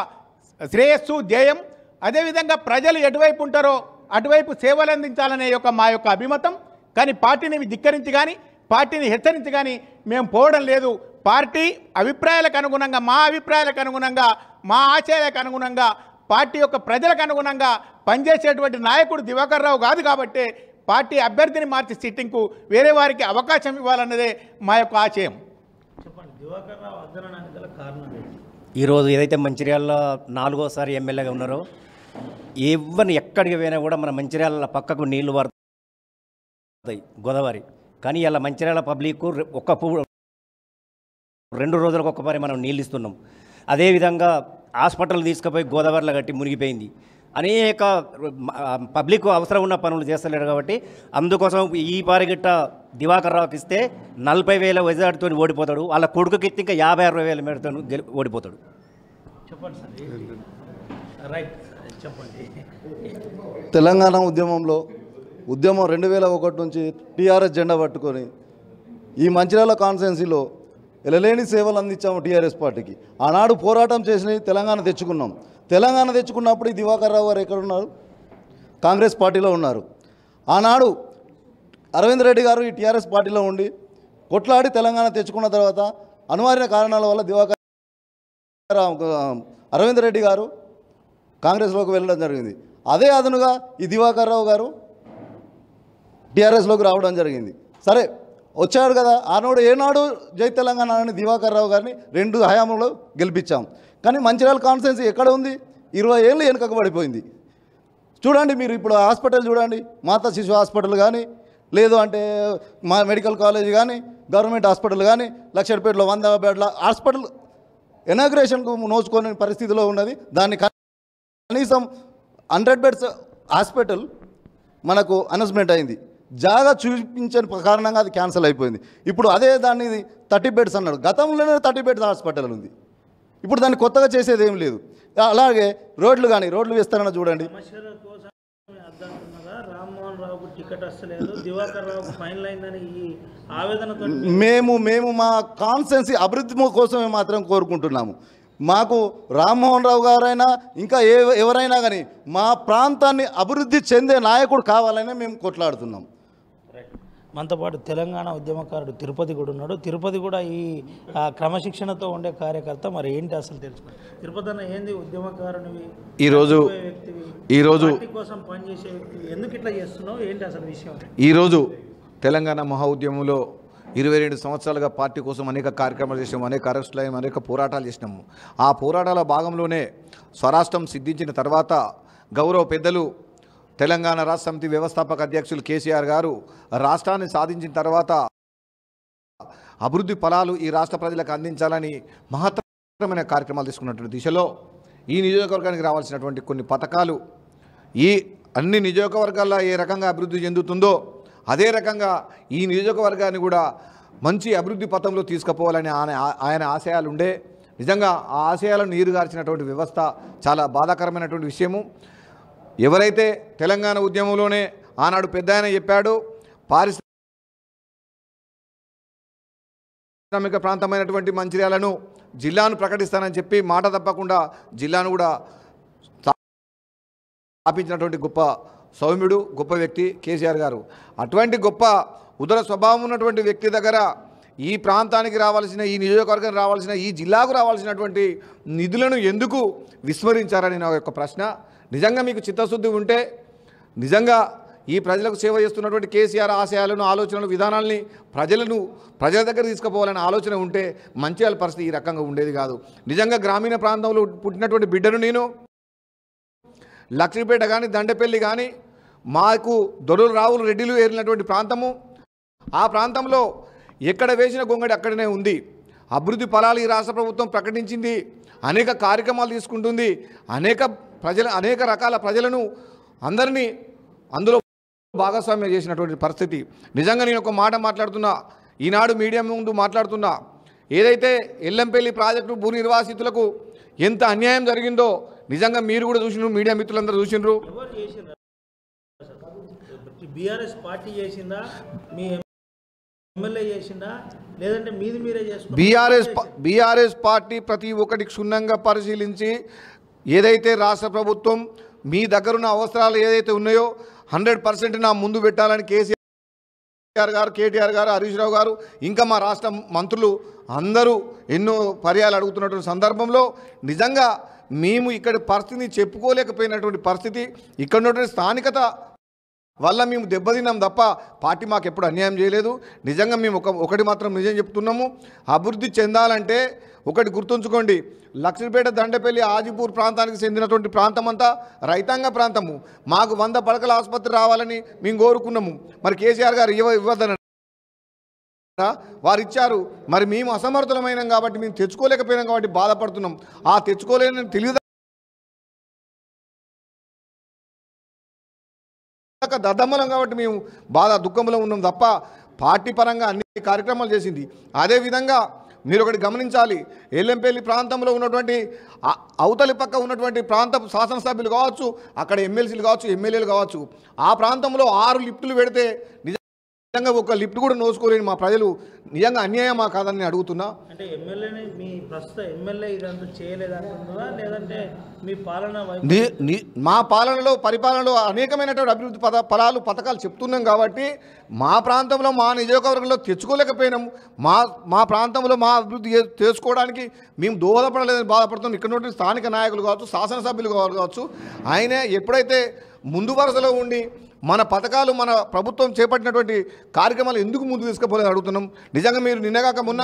శ్రేయస్సు ధ్యేయం అదేవిధంగా ప్రజలు ఎటువైపు ఉంటారో అటువైపు సేవలు అందించాలనే యొక్క మా యొక్క అభిమతం కానీ పార్టీని ధిక్కరించి కానీ పార్టీని హెచ్చరించి కానీ మేము పోవడం లేదు పార్టీ అభిప్రాయాలకు అనుగుణంగా మా అభిప్రాయాలకు అనుగుణంగా మా ఆశయాలకు అనుగుణంగా పార్టీ యొక్క ప్రజలకు అనుగుణంగా పనిచేసేటువంటి నాయకుడు దివాకర్ రావు కాదు కాబట్టి పార్టీ అభ్యర్థిని మార్చే సిట్టింగ్కు వేరే వారికి అవకాశం ఇవ్వాలన్నదే మా యొక్క ఆశయం ఈరోజు ఏదైతే మంచిర్యాలలో నాలుగోసారి ఎమ్మెల్యేగా ఉన్నారో ఎవరిని ఎక్కడికి పోయినా కూడా మన మంచిర్యాల పక్కకు నీళ్లు వారు గోదావరి కానీ ఇలా మంచిర్యాల పబ్లిక్ ఒక్క రెండు రోజులకు ఒక్కసారి మనం నీళ్ళు ఇస్తున్నాం అదేవిధంగా హాస్పిటల్ తీసుకుపోయి గోదావరిలో కట్టి మునిగిపోయింది అనేక పబ్లిక్ అవసరం ఉన్న పనులు చేస్తలేడు కాబట్టి అందుకోసం ఈ పారిగిట్ట దివాకర్ రావుకి ఇస్తే నలభై వేల వజాడితో ఓడిపోతాడు వాళ్ళ కొడుకుకి ఇంకా యాభై అరవై వేల మేరతో ఓడిపోతాడు చెప్పండి తెలంగాణ ఉద్యమంలో ఉద్యమం రెండు వేల ఒకటి నుంచి టీఆర్ఎస్ జెండా పట్టుకొని ఈ మంచిర్యాల కాన్స్టెన్సీలో ఎలలేని సేవలు అందించాము టీఆర్ఎస్ పార్టీకి ఆనాడు పోరాటం చేసి తెలంగాణ తెచ్చుకున్నాం తెలంగాణ తెచ్చుకున్నప్పుడు ఈ దివాకర్ రావు గారు ఎక్కడ ఉన్నారు కాంగ్రెస్ పార్టీలో ఉన్నారు ఆనాడు అరవింద్ రెడ్డి గారు ఈ టీఆర్ఎస్ పార్టీలో ఉండి కొట్లాడి తెలంగాణ తెచ్చుకున్న తర్వాత అనివార్య కారణాల వల్ల దివాకర్ అరవింద్ రెడ్డి గారు కాంగ్రెస్లోకి వెళ్ళడం జరిగింది అదే అదనుగా ఈ దివాకర్ రావు గారు టీఆర్ఎస్లోకి రావడం జరిగింది సరే వచ్చాడు కదా ఆనాడు ఏనాడు జై తెలంగాణ అని దివాకర్ రావు గారిని రెండు హయాంలో గెలిపించాం కానీ మంచిర్యాల కాన్ఫరెన్స్ ఎక్కడ ఉంది ఇరవై ఏళ్ళు వెనుకకు పడిపోయింది చూడండి మీరు ఇప్పుడు హాస్పిటల్ చూడండి మాతా శిశు హాస్పిటల్ కానీ లేదు అంటే మా మెడికల్ కాలేజ్ కానీ గవర్నమెంట్ హాస్పిటల్ కానీ లక్షలపేటలో వంద బెడ్ల హాస్పిటల్ ఇనాగ్రేషన్కు నోచుకోని పరిస్థితిలో ఉన్నది దాన్ని కనీసం హండ్రెడ్ బెడ్స్ హాస్పిటల్ మనకు అనౌన్స్మెంట్ అయింది జాగా చూపించని కారణంగా అది క్యాన్సల్ అయిపోయింది ఇప్పుడు అదే దాన్ని థర్టీ బెడ్స్ అన్నాడు గతంలోనే థర్టీ బెడ్స్ హాస్పిటల్ ఉంది ఇప్పుడు దాన్ని కొత్తగా చేసేది ఏం లేదు అలాగే రోడ్లు కానీ రోడ్లు వేస్తారన్న చూడండి మేము మేము మా కాన్సెన్సీ అభివృద్ధి కోసమే మాత్రం కోరుకుంటున్నాము మాకు రామ్మోహన్ రావు గారైనా ఇంకా ఏ ఎవరైనా కానీ మా ప్రాంతాన్ని అభివృద్ధి చెందే నాయకుడు కావాలనే మేము కొట్లాడుతున్నాం మనతో పాటు తెలంగాణ ఉద్యమకారుడు తిరుపతి కూడా ఉన్నాడు తిరుపతి కూడా ఈ క్రమశిక్షణతో ఉండే కార్యకర్త మరి ఏంటి అసలు తెలుసుకోండి తిరుపతి అన్న ఏంది ఉద్యమకారుని ఈరోజు ఈరోజు కోసం పనిచేసే ఎందుకు ఇట్లా చేస్తున్నావు ఏంటి అసలు విషయం ఈరోజు తెలంగాణ మహా ఉద్యమంలో ఇరవై రెండు సంవత్సరాలుగా పార్టీ కోసం అనేక కార్యక్రమాలు చేసినాము అనేక అరెస్టులు అనేక పోరాటాలు చేసినాము ఆ పోరాటాల భాగంలోనే స్వరాష్ట్రం సిద్ధించిన తర్వాత గౌరవ పెద్దలు తెలంగాణ రాష్ట్ర సమితి వ్యవస్థాపక అధ్యక్షులు కేసీఆర్ గారు రాష్ట్రాన్ని సాధించిన తర్వాత అభివృద్ధి ఫలాలు ఈ రాష్ట్ర ప్రజలకు అందించాలని మహత్తరమైన కార్యక్రమాలు తీసుకున్నటువంటి దిశలో ఈ నియోజకవర్గానికి రావాల్సినటువంటి కొన్ని పథకాలు ఈ అన్ని నియోజకవర్గాల్లో ఏ రకంగా అభివృద్ధి చెందుతుందో అదే రకంగా ఈ నియోజకవర్గాన్ని కూడా మంచి అభివృద్ధి పథంలో తీసుకుపోవాలని ఆయన ఆశయాలుండే నిజంగా ఆ ఆశయాలను నీరుగార్చినటువంటి వ్యవస్థ చాలా బాధాకరమైనటువంటి విషయము ఎవరైతే తెలంగాణ ఉద్యమంలోనే ఆనాడు పెద్ద ఆయన చెప్పాడో పారిశ్రామిక ప్రాంతమైనటువంటి మంచిర్యాలను జిల్లాను ప్రకటిస్తానని చెప్పి మాట తప్పకుండా జిల్లాను కూడా స్థాపించినటువంటి గొప్ప సౌమ్యుడు గొప్ప వ్యక్తి కేసీఆర్ గారు అటువంటి గొప్ప ఉదర స్వభావం ఉన్నటువంటి వ్యక్తి దగ్గర ఈ ప్రాంతానికి రావాల్సిన ఈ నియోజకవర్గం రావాల్సిన ఈ జిల్లాకు రావాల్సినటువంటి నిధులను ఎందుకు విస్మరించారని నా యొక్క ప్రశ్న నిజంగా మీకు చిత్తశుద్ధి ఉంటే నిజంగా ఈ ప్రజలకు సేవ చేస్తున్నటువంటి కేసీఆర్ ఆశయాలను ఆలోచనలు విధానాల్ని ప్రజలను ప్రజల దగ్గర తీసుకుపోవాలని ఆలోచన ఉంటే మంచిర్యాల పరిస్థితి ఈ రకంగా ఉండేది కాదు నిజంగా గ్రామీణ ప్రాంతంలో పుట్టినటువంటి బిడ్డను నేను లక్ష్మీపేట కానీ దండపల్లి కానీ మాకు దొరలు రావులు రెడ్డిలు ఏరినటువంటి ప్రాంతము ఆ ప్రాంతంలో ఎక్కడ వేసిన గొంగడి అక్కడనే ఉంది అభివృద్ధి ఫలాలు ఈ రాష్ట్ర ప్రభుత్వం ప్రకటించింది అనేక కార్యక్రమాలు తీసుకుంటుంది అనేక ప్రజల అనేక రకాల ప్రజలను అందరినీ అందులో భాగస్వామ్యం చేసినటువంటి పరిస్థితి నిజంగా నేను ఒక మాట మాట్లాడుతున్నా ఈనాడు మీడియా ముందు మాట్లాడుతున్నా ఏదైతే ఎల్లంపల్లి ప్రాజెక్టు భూ నిర్వాసితులకు ఎంత అన్యాయం జరిగిందో నిజంగా మీరు కూడా చూసినారు మీడియా మిత్రులందరూ చూసినారు బీఆర్ఎస్ పార్టీ బీఆర్ఎస్ పార్టీ ప్రతి ఒక్కటి క్షుణ్ణంగా పరిశీలించి ఏదైతే రాష్ట్ర ప్రభుత్వం మీ దగ్గర ఉన్న అవసరాలు ఏదైతే ఉన్నాయో హండ్రెడ్ పర్సెంట్ నా ముందు పెట్టాలని కేసీఆర్ గారు కేటీఆర్ గారు హరీష్ రావు గారు ఇంకా మా రాష్ట్ర మంత్రులు అందరూ ఎన్నో పర్యాలు అడుగుతున్నటువంటి సందర్భంలో నిజంగా మేము ఇక్కడ పరిస్థితిని చెప్పుకోలేకపోయినటువంటి పరిస్థితి ఇక్కడ ఉన్నటువంటి స్థానికత వల్ల మేము దెబ్బతిన్నాం తప్ప పార్టీ మాకు ఎప్పుడు అన్యాయం చేయలేదు నిజంగా మేము ఒక ఒకటి మాత్రం నిజం చెప్తున్నాము అభివృద్ధి చెందాలంటే ఒకటి గుర్తుంచుకోండి లక్ష్మీపేట దండపల్లి ఆజిపూర్ ప్రాంతానికి చెందినటువంటి ప్రాంతం అంతా రైతాంగ ప్రాంతము మాకు వంద పడకల ఆసుపత్రి రావాలని మేము కోరుకున్నాము మరి కేసీఆర్ గారు ఇవ్వ ఇవ్వదన వారు ఇచ్చారు మరి మేము అసమర్థులమైనాం కాబట్టి మేము తెచ్చుకోలేకపోయినాం కాబట్టి బాధపడుతున్నాం ఆ తెచ్చుకోలేని తెలియదు దద్దమ్మలం కాబట్టి మేము బాధ దుఃఖంలో ఉన్నాం తప్ప పార్టీ పరంగా అన్ని కార్యక్రమాలు చేసింది అదేవిధంగా మీరు ఒకటి గమనించాలి ఎల్లంపల్లి ప్రాంతంలో ఉన్నటువంటి అవతలి పక్క ఉన్నటువంటి ప్రాంత శాసనసభ్యులు కావచ్చు అక్కడ ఎమ్మెల్సీలు కావచ్చు ఎమ్మెల్యేలు కావచ్చు ఆ ప్రాంతంలో ఆరు లిఫ్టులు పెడితే నిజంగా ఒక లిఫ్ట్ కూడా నోసుకోలేని మా ప్రజలు నిజంగా అన్యాయమా కాదని అడుగుతున్నా అంటే మీ ఎమ్మెల్యే ఇదంతా లేదంటే మీ పాలన మా పాలనలో పరిపాలనలో అనేకమైనటువంటి అభివృద్ధి పద ఫలాలు పథకాలు చెప్తున్నాం కాబట్టి మా ప్రాంతంలో మా నియోజకవర్గంలో తెచ్చుకోలేకపోయినాము మా మా ప్రాంతంలో మా అభివృద్ధి చేసుకోవడానికి మేము దోహదపడలేదని బాధపడుతున్నాం ఇక్కడ నుండి స్థానిక నాయకులు కావచ్చు శాసనసభ్యులు కావచ్చు ఆయన ఎప్పుడైతే ముందు వరుసలో ఉండి మన పథకాలు మన ప్రభుత్వం చేపట్టినటువంటి కార్యక్రమాలు ఎందుకు ముందు తీసుకుపోలేదు అడుగుతున్నాం నిజంగా మీరు నిన్నగాక మొన్న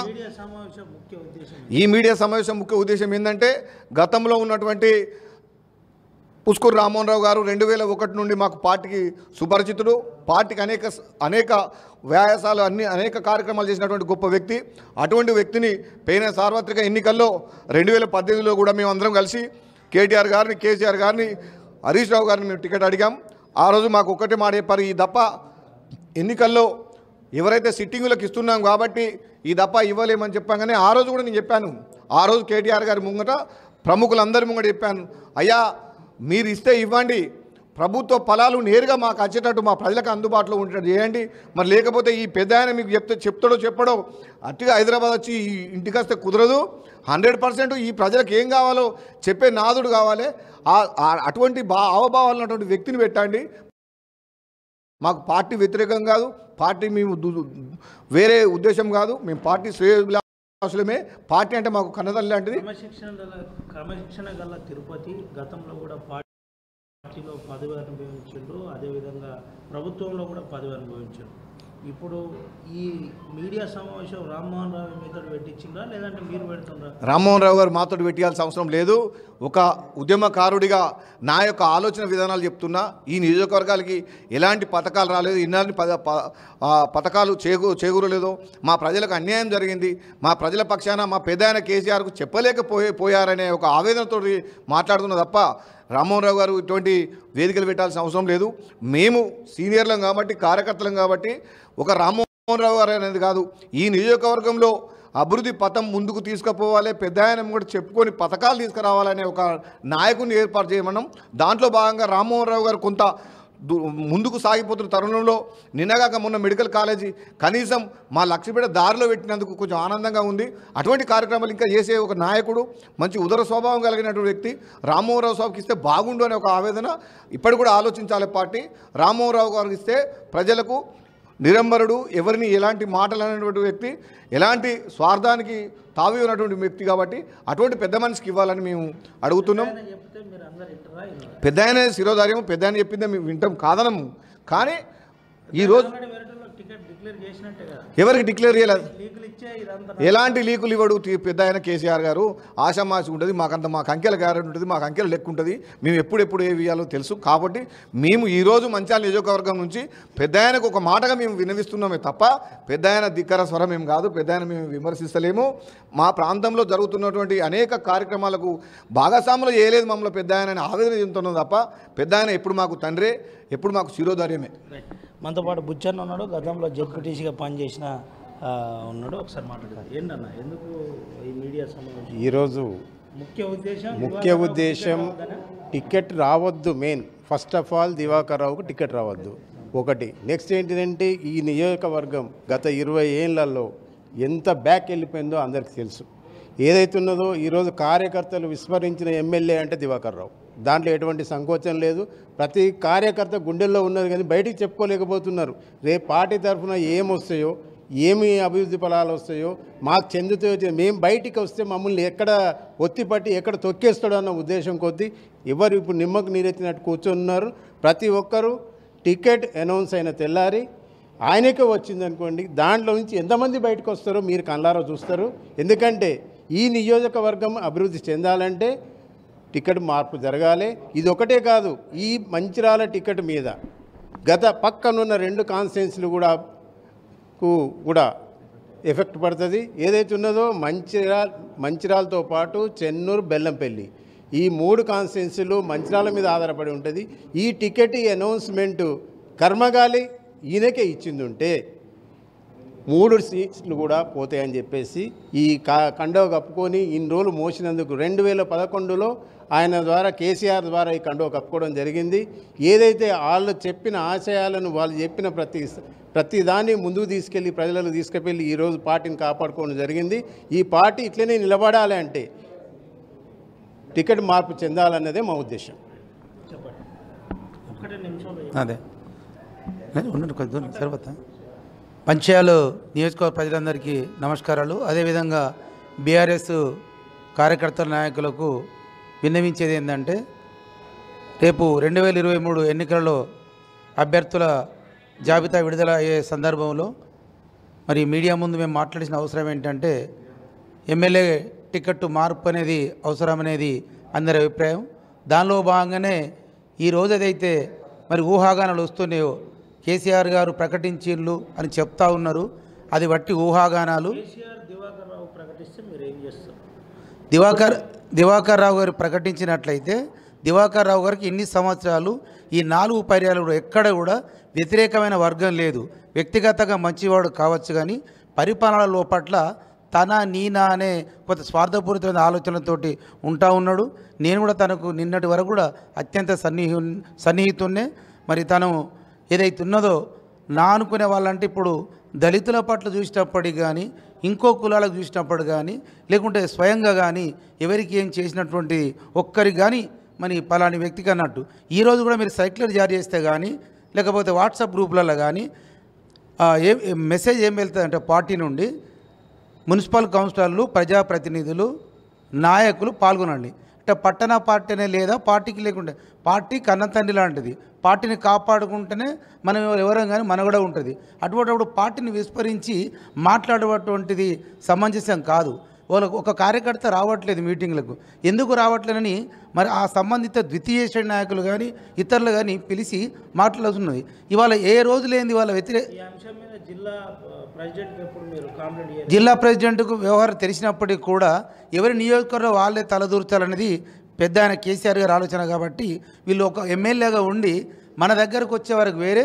ఈ మీడియా సమావేశం ముఖ్య ఉద్దేశం ఏంటంటే గతంలో ఉన్నటువంటి పుష్కూరు రామ్మోహన్ రావు గారు రెండు వేల ఒకటి నుండి మాకు పార్టీకి సుపరిచితుడు పార్టీకి అనేక అనేక వ్యాయాసాలు అన్ని అనేక కార్యక్రమాలు చేసినటువంటి గొప్ప వ్యక్తి అటువంటి వ్యక్తిని పైన సార్వత్రిక ఎన్నికల్లో రెండు వేల పద్దెనిమిదిలో కూడా మేమందరం కలిసి కేటీఆర్ గారిని కేసీఆర్ గారిని హరీష్ రావు గారిని మేము టికెట్ అడిగాం ఆ రోజు మాకు ఒక్కటి మాట చెప్పారు ఈ దప్ప ఎన్నికల్లో ఎవరైతే సిట్టింగులకు ఇస్తున్నాం కాబట్టి ఈ దప్ప ఇవ్వలేమని చెప్పాగానే ఆ రోజు కూడా నేను చెప్పాను ఆ రోజు కేటీఆర్ గారి ముంగట ప్రముఖులందరి ముంగట చెప్పాను అయ్యా మీరు ఇస్తే ఇవ్వండి ప్రభుత్వ ఫలాలు నేరుగా మాకు వచ్చేటట్టు మా ప్రజలకు అందుబాటులో ఉండేటట్టు చేయండి మరి లేకపోతే ఈ పెద్ద ఆయన మీకు చెప్తే చెప్తాడో చెప్పడో అట్టిగా హైదరాబాద్ వచ్చి ఇంటికి వస్తే కుదరదు హండ్రెడ్ పర్సెంట్ ఈ ప్రజలకు ఏం కావాలో చెప్పే నాదుడు కావాలి అటువంటి బా అవభావాలు ఉన్నటువంటి వ్యక్తిని పెట్టండి మాకు పార్టీ వ్యతిరేకం కాదు పార్టీ మేము వేరే ఉద్దేశం కాదు మేము పార్టీ శ్రేయోభిలాషులమే పార్టీ అంటే మాకు కన్నదల్లి లాంటిది క్రమశిక్షణ గల తిరుపతి గతంలో కూడా పార్టీలో పదవి అనుభవించిండ్రు అదేవిధంగా ప్రభుత్వంలో కూడా పదవి అనుభవించారు ఇప్పుడు ఈ మీడియా సమావేశం రామ్మోహన్ రావు మీతో పెట్టించిందా లేదంటే మీరు పెడుతుందా రామ్మోహన్ రావు గారు మాతో పెట్టాల్సిన అవసరం లేదు ఒక ఉద్యమకారుడిగా నా యొక్క ఆలోచన విధానాలు చెప్తున్నా ఈ నియోజకవర్గాలకి ఎలాంటి పథకాలు రాలేదు ఇన్నాళ్ళని పద పథకాలు చేకూ చేకూరలేదు మా ప్రజలకు అన్యాయం జరిగింది మా ప్రజల పక్షాన మా పెద్ద ఆయన కేసీఆర్కు చెప్పలేకపోయే పోయారనే ఒక ఆవేదనతో మాట్లాడుతున్నా తప్ప రామ్మోహన్ గారు ఇటువంటి వేదికలు పెట్టాల్సిన అవసరం లేదు మేము సీనియర్లం కాబట్టి కార్యకర్తలం కాబట్టి ఒక రామ్మోహన్ రావు గారు అనేది కాదు ఈ నియోజకవర్గంలో అభివృద్ధి పథం ముందుకు తీసుకుపోవాలి పెద్ద ఆయన కూడా చెప్పుకొని పథకాలు తీసుకురావాలనే ఒక నాయకుని ఏర్పాటు చేయమన్నాం దాంట్లో భాగంగా రామ్మోహన్ రావు గారు కొంత ముందుకు సాగిపోతున్న తరుణంలో నిన్నగాక మొన్న మెడికల్ కాలేజీ కనీసం మా లక్ష్మీపేట దారిలో పెట్టినందుకు కొంచెం ఆనందంగా ఉంది అటువంటి కార్యక్రమాలు ఇంకా చేసే ఒక నాయకుడు మంచి ఉదర స్వభావం కలిగినటువంటి వ్యక్తి రామోహరావు సాబుకి ఇస్తే బాగుండు అనే ఒక ఆవేదన ఇప్పటి కూడా ఆలోచించాలి పార్టీ రామోహరావు గారికి ఇస్తే ప్రజలకు నిరంబరుడు ఎవరిని ఎలాంటి మాటలు అనేటువంటి వ్యక్తి ఎలాంటి స్వార్థానికి తావి ఉన్నటువంటి వ్యక్తి కాబట్టి అటువంటి పెద్ద మనిషికి ఇవ్వాలని మేము అడుగుతున్నాం పెద్ద ఆయన శిరోధార్యం పెద్ద ఆయన చెప్పిందే మేము వింటాం కాదనము కానీ ఈరోజు ఎవరికి డిక్లేర్ చేయలేదు ఎలాంటి లీకులు ఇవ్వడు పెద్ద ఆయన కేసీఆర్ గారు ఆశామాసి ఉంటుంది మాకంత మాకు అంకెల గ్యారెంటీ ఉంటుంది మాకు అంకెల లెక్క ఉంటుంది మేము ఎప్పుడెప్పుడు ఏ వేయాలో తెలుసు కాబట్టి మేము ఈరోజు మంచాల నియోజకవర్గం నుంచి పెద్ద ఆయనకు ఒక మాటగా మేము వినవిస్తున్నామే తప్ప పెద్ద ఆయన ధిక్కర స్వరం ఏం కాదు పెద్ద ఆయన మేము విమర్శిస్తలేము మా ప్రాంతంలో జరుగుతున్నటువంటి అనేక కార్యక్రమాలకు భాగస్వాములు వేయలేదు మమ్మల్ని పెద్ద ఆయన ఆవేదన చెందుతున్నాం తప్ప పెద్ద ఆయన ఎప్పుడు మాకు తండ్రే ఎప్పుడు మాకు శిరోధార్యమే మనతో పాటు బుచ్చన్న ఉన్నాడు గతంలో జెడ్పీటీసీగా పనిచేసిన ఉన్నాడు ఒకసారి మాట్లాడతారు ఏంటన్న ఎందుకు ఈ మీడియా సమావేశం ఈరోజు ముఖ్య ఉద్దేశం ముఖ్య ఉద్దేశం టికెట్ రావద్దు main first of all Diwakar రావుకు టికెట్ రావద్దు ఒకటి నెక్స్ట్ ఏంటిదంటే ఈ నియోజకవర్గం గత ఇరవై ఏళ్లలో ఎంత బ్యాక్ వెళ్ళిపోయిందో అందరికీ తెలుసు ఏదైతే ఉన్నదో ఈరోజు కార్యకర్తలు విస్మరించిన ఎమ్మెల్యే అంటే దివాకర్ రావు దాంట్లో ఎటువంటి సంకోచం లేదు ప్రతి కార్యకర్త గుండెల్లో ఉన్నది కానీ బయటికి చెప్పుకోలేకపోతున్నారు రేపు పార్టీ తరఫున ఏమొస్తాయో ఏమి అభివృద్ధి ఫలాలు వస్తాయో మాకు చెందుతాయో మేము బయటికి వస్తే మమ్మల్ని ఎక్కడ ఒత్తిపట్టి ఎక్కడ తొక్కేస్తాడో అన్న ఉద్దేశం కొద్దీ ఎవరు ఇప్పుడు నిమ్మకు నీరెత్తినట్టు కూర్చున్నారు ప్రతి ఒక్కరూ టికెట్ అనౌన్స్ అయిన తెల్లారి ఆయనకే వచ్చిందనుకోండి దాంట్లో నుంచి ఎంతమంది బయటకు వస్తారో మీరు కళ్ళారో చూస్తారు ఎందుకంటే ఈ నియోజకవర్గం అభివృద్ధి చెందాలంటే టికెట్ మార్పు జరగాలి ఇది ఒకటే కాదు ఈ మంచిరాల టికెట్ మీద గత పక్కనున్న రెండు కాన్స్టిట్యున్సీలు కూడా కు కూడా ఎఫెక్ట్ పడుతుంది ఏదైతే ఉన్నదో మంచిరాల్ మంచిరాలతో పాటు చెన్నూరు బెల్లంపల్లి ఈ మూడు కాన్స్టిట్యున్సీలు మంచిరాల మీద ఆధారపడి ఉంటుంది ఈ టికెట్ అనౌన్స్మెంటు కర్మగాలి ఈయనకే ఇచ్చింది ఉంటే మూడు సీట్లు కూడా పోతాయని చెప్పేసి ఈ కా కండవ కప్పుకొని ఇన్ని రోజులు మోసినందుకు రెండు వేల పదకొండులో ఆయన ద్వారా కేసీఆర్ ద్వారా ఈ కండో కప్పుకోవడం జరిగింది ఏదైతే వాళ్ళు చెప్పిన ఆశయాలను వాళ్ళు చెప్పిన ప్రతి ప్రతి దాన్ని ముందుకు తీసుకెళ్ళి ప్రజలకు తీసుకెళ్ళి ఈరోజు పార్టీని కాపాడుకోవడం జరిగింది ఈ పార్టీ ఇట్లనే నిలబడాలి అంటే టికెట్ మార్పు చెందాలన్నదే మా ఉద్దేశం అదే ఉండండి కొద్ది తర్వాత పంచాయాలు నియోజకవర్గ ప్రజలందరికీ నమస్కారాలు అదేవిధంగా బీఆర్ఎస్ కార్యకర్తల నాయకులకు విన్నవించేది ఏంటంటే రేపు రెండు వేల ఇరవై మూడు ఎన్నికలలో అభ్యర్థుల జాబితా విడుదల అయ్యే సందర్భంలో మరి మీడియా ముందు మేము మాట్లాడిన అవసరం ఏంటంటే ఎమ్మెల్యే టికెట్ మార్పు అనేది అవసరం అనేది అందరి అభిప్రాయం దానిలో భాగంగానే ఈరోజు ఏదైతే మరి ఊహాగానాలు వస్తున్నాయో కేసీఆర్ గారు ప్రకటించిండ్లు అని చెప్తా ఉన్నారు అది బట్టి ఊహాగానాలు దివాకర్ దివాకర్ రావు గారు ప్రకటించినట్లయితే దివాకర్ రావు గారికి ఇన్ని సంవత్సరాలు ఈ నాలుగు పర్యాలు ఎక్కడ కూడా వ్యతిరేకమైన వర్గం లేదు వ్యక్తిగతంగా మంచివాడు కావచ్చు కానీ పరిపాలన పట్ల తన నీనా అనే కొంత స్వార్థపూరితమైన ఆలోచనలతోటి ఉంటా ఉన్నాడు నేను కూడా తనకు నిన్నటి వరకు కూడా అత్యంత సన్నిహి సన్నిహితున్నే మరి తను ఏదైతే ఉన్నదో నా అనుకునే వాళ్ళంటే ఇప్పుడు దళితుల పట్ల చూసినప్పటికి కానీ ఇంకో కులాలకు చూసినప్పుడు కానీ లేకుంటే స్వయంగా కానీ ఎవరికి ఏం చేసినటువంటి ఒక్కరికి కానీ మరి పలాని వ్యక్తికి అన్నట్టు ఈరోజు కూడా మీరు సైక్లర్ జారీ చేస్తే కానీ లేకపోతే వాట్సాప్ గ్రూపులలో కానీ ఏ మెసేజ్ ఏం వెళ్తుందంటే పార్టీ నుండి మున్సిపల్ కౌన్సిలర్లు ప్రజాప్రతినిధులు నాయకులు పాల్గొనండి పట్టణ పార్టీనే లేదా పార్టీకి లేకుండా పార్టీ కన్నతండ్రి లాంటిది పార్టీని కాపాడుకుంటేనే మనం ఎవరం కానీ మనగడ ఉంటుంది అటువంటిప్పుడు పార్టీని విస్మరించి మాట్లాడేటువంటిది సమంజసం కాదు వాళ్ళకు ఒక కార్యకర్త రావట్లేదు మీటింగ్లకు ఎందుకు రావట్లేదని మరి ఆ సంబంధిత ద్వితీయ శ్రేణి నాయకులు కానీ ఇతరులు కానీ పిలిచి మాట్లాడుతున్నది ఇవాళ ఏ రోజు లేని వాళ్ళ వ్యతిరేక జిల్లా ప్రెసిడెంట్కు వ్యవహారం తెలిసినప్పటికీ కూడా ఎవరి నియోజకవర్గంలో వాళ్ళే తలదూర్చాలనేది పెద్ద ఆయన కేసీఆర్ గారు ఆలోచన కాబట్టి వీళ్ళు ఒక ఎమ్మెల్యేగా ఉండి మన దగ్గరకు వచ్చే వరకు వేరే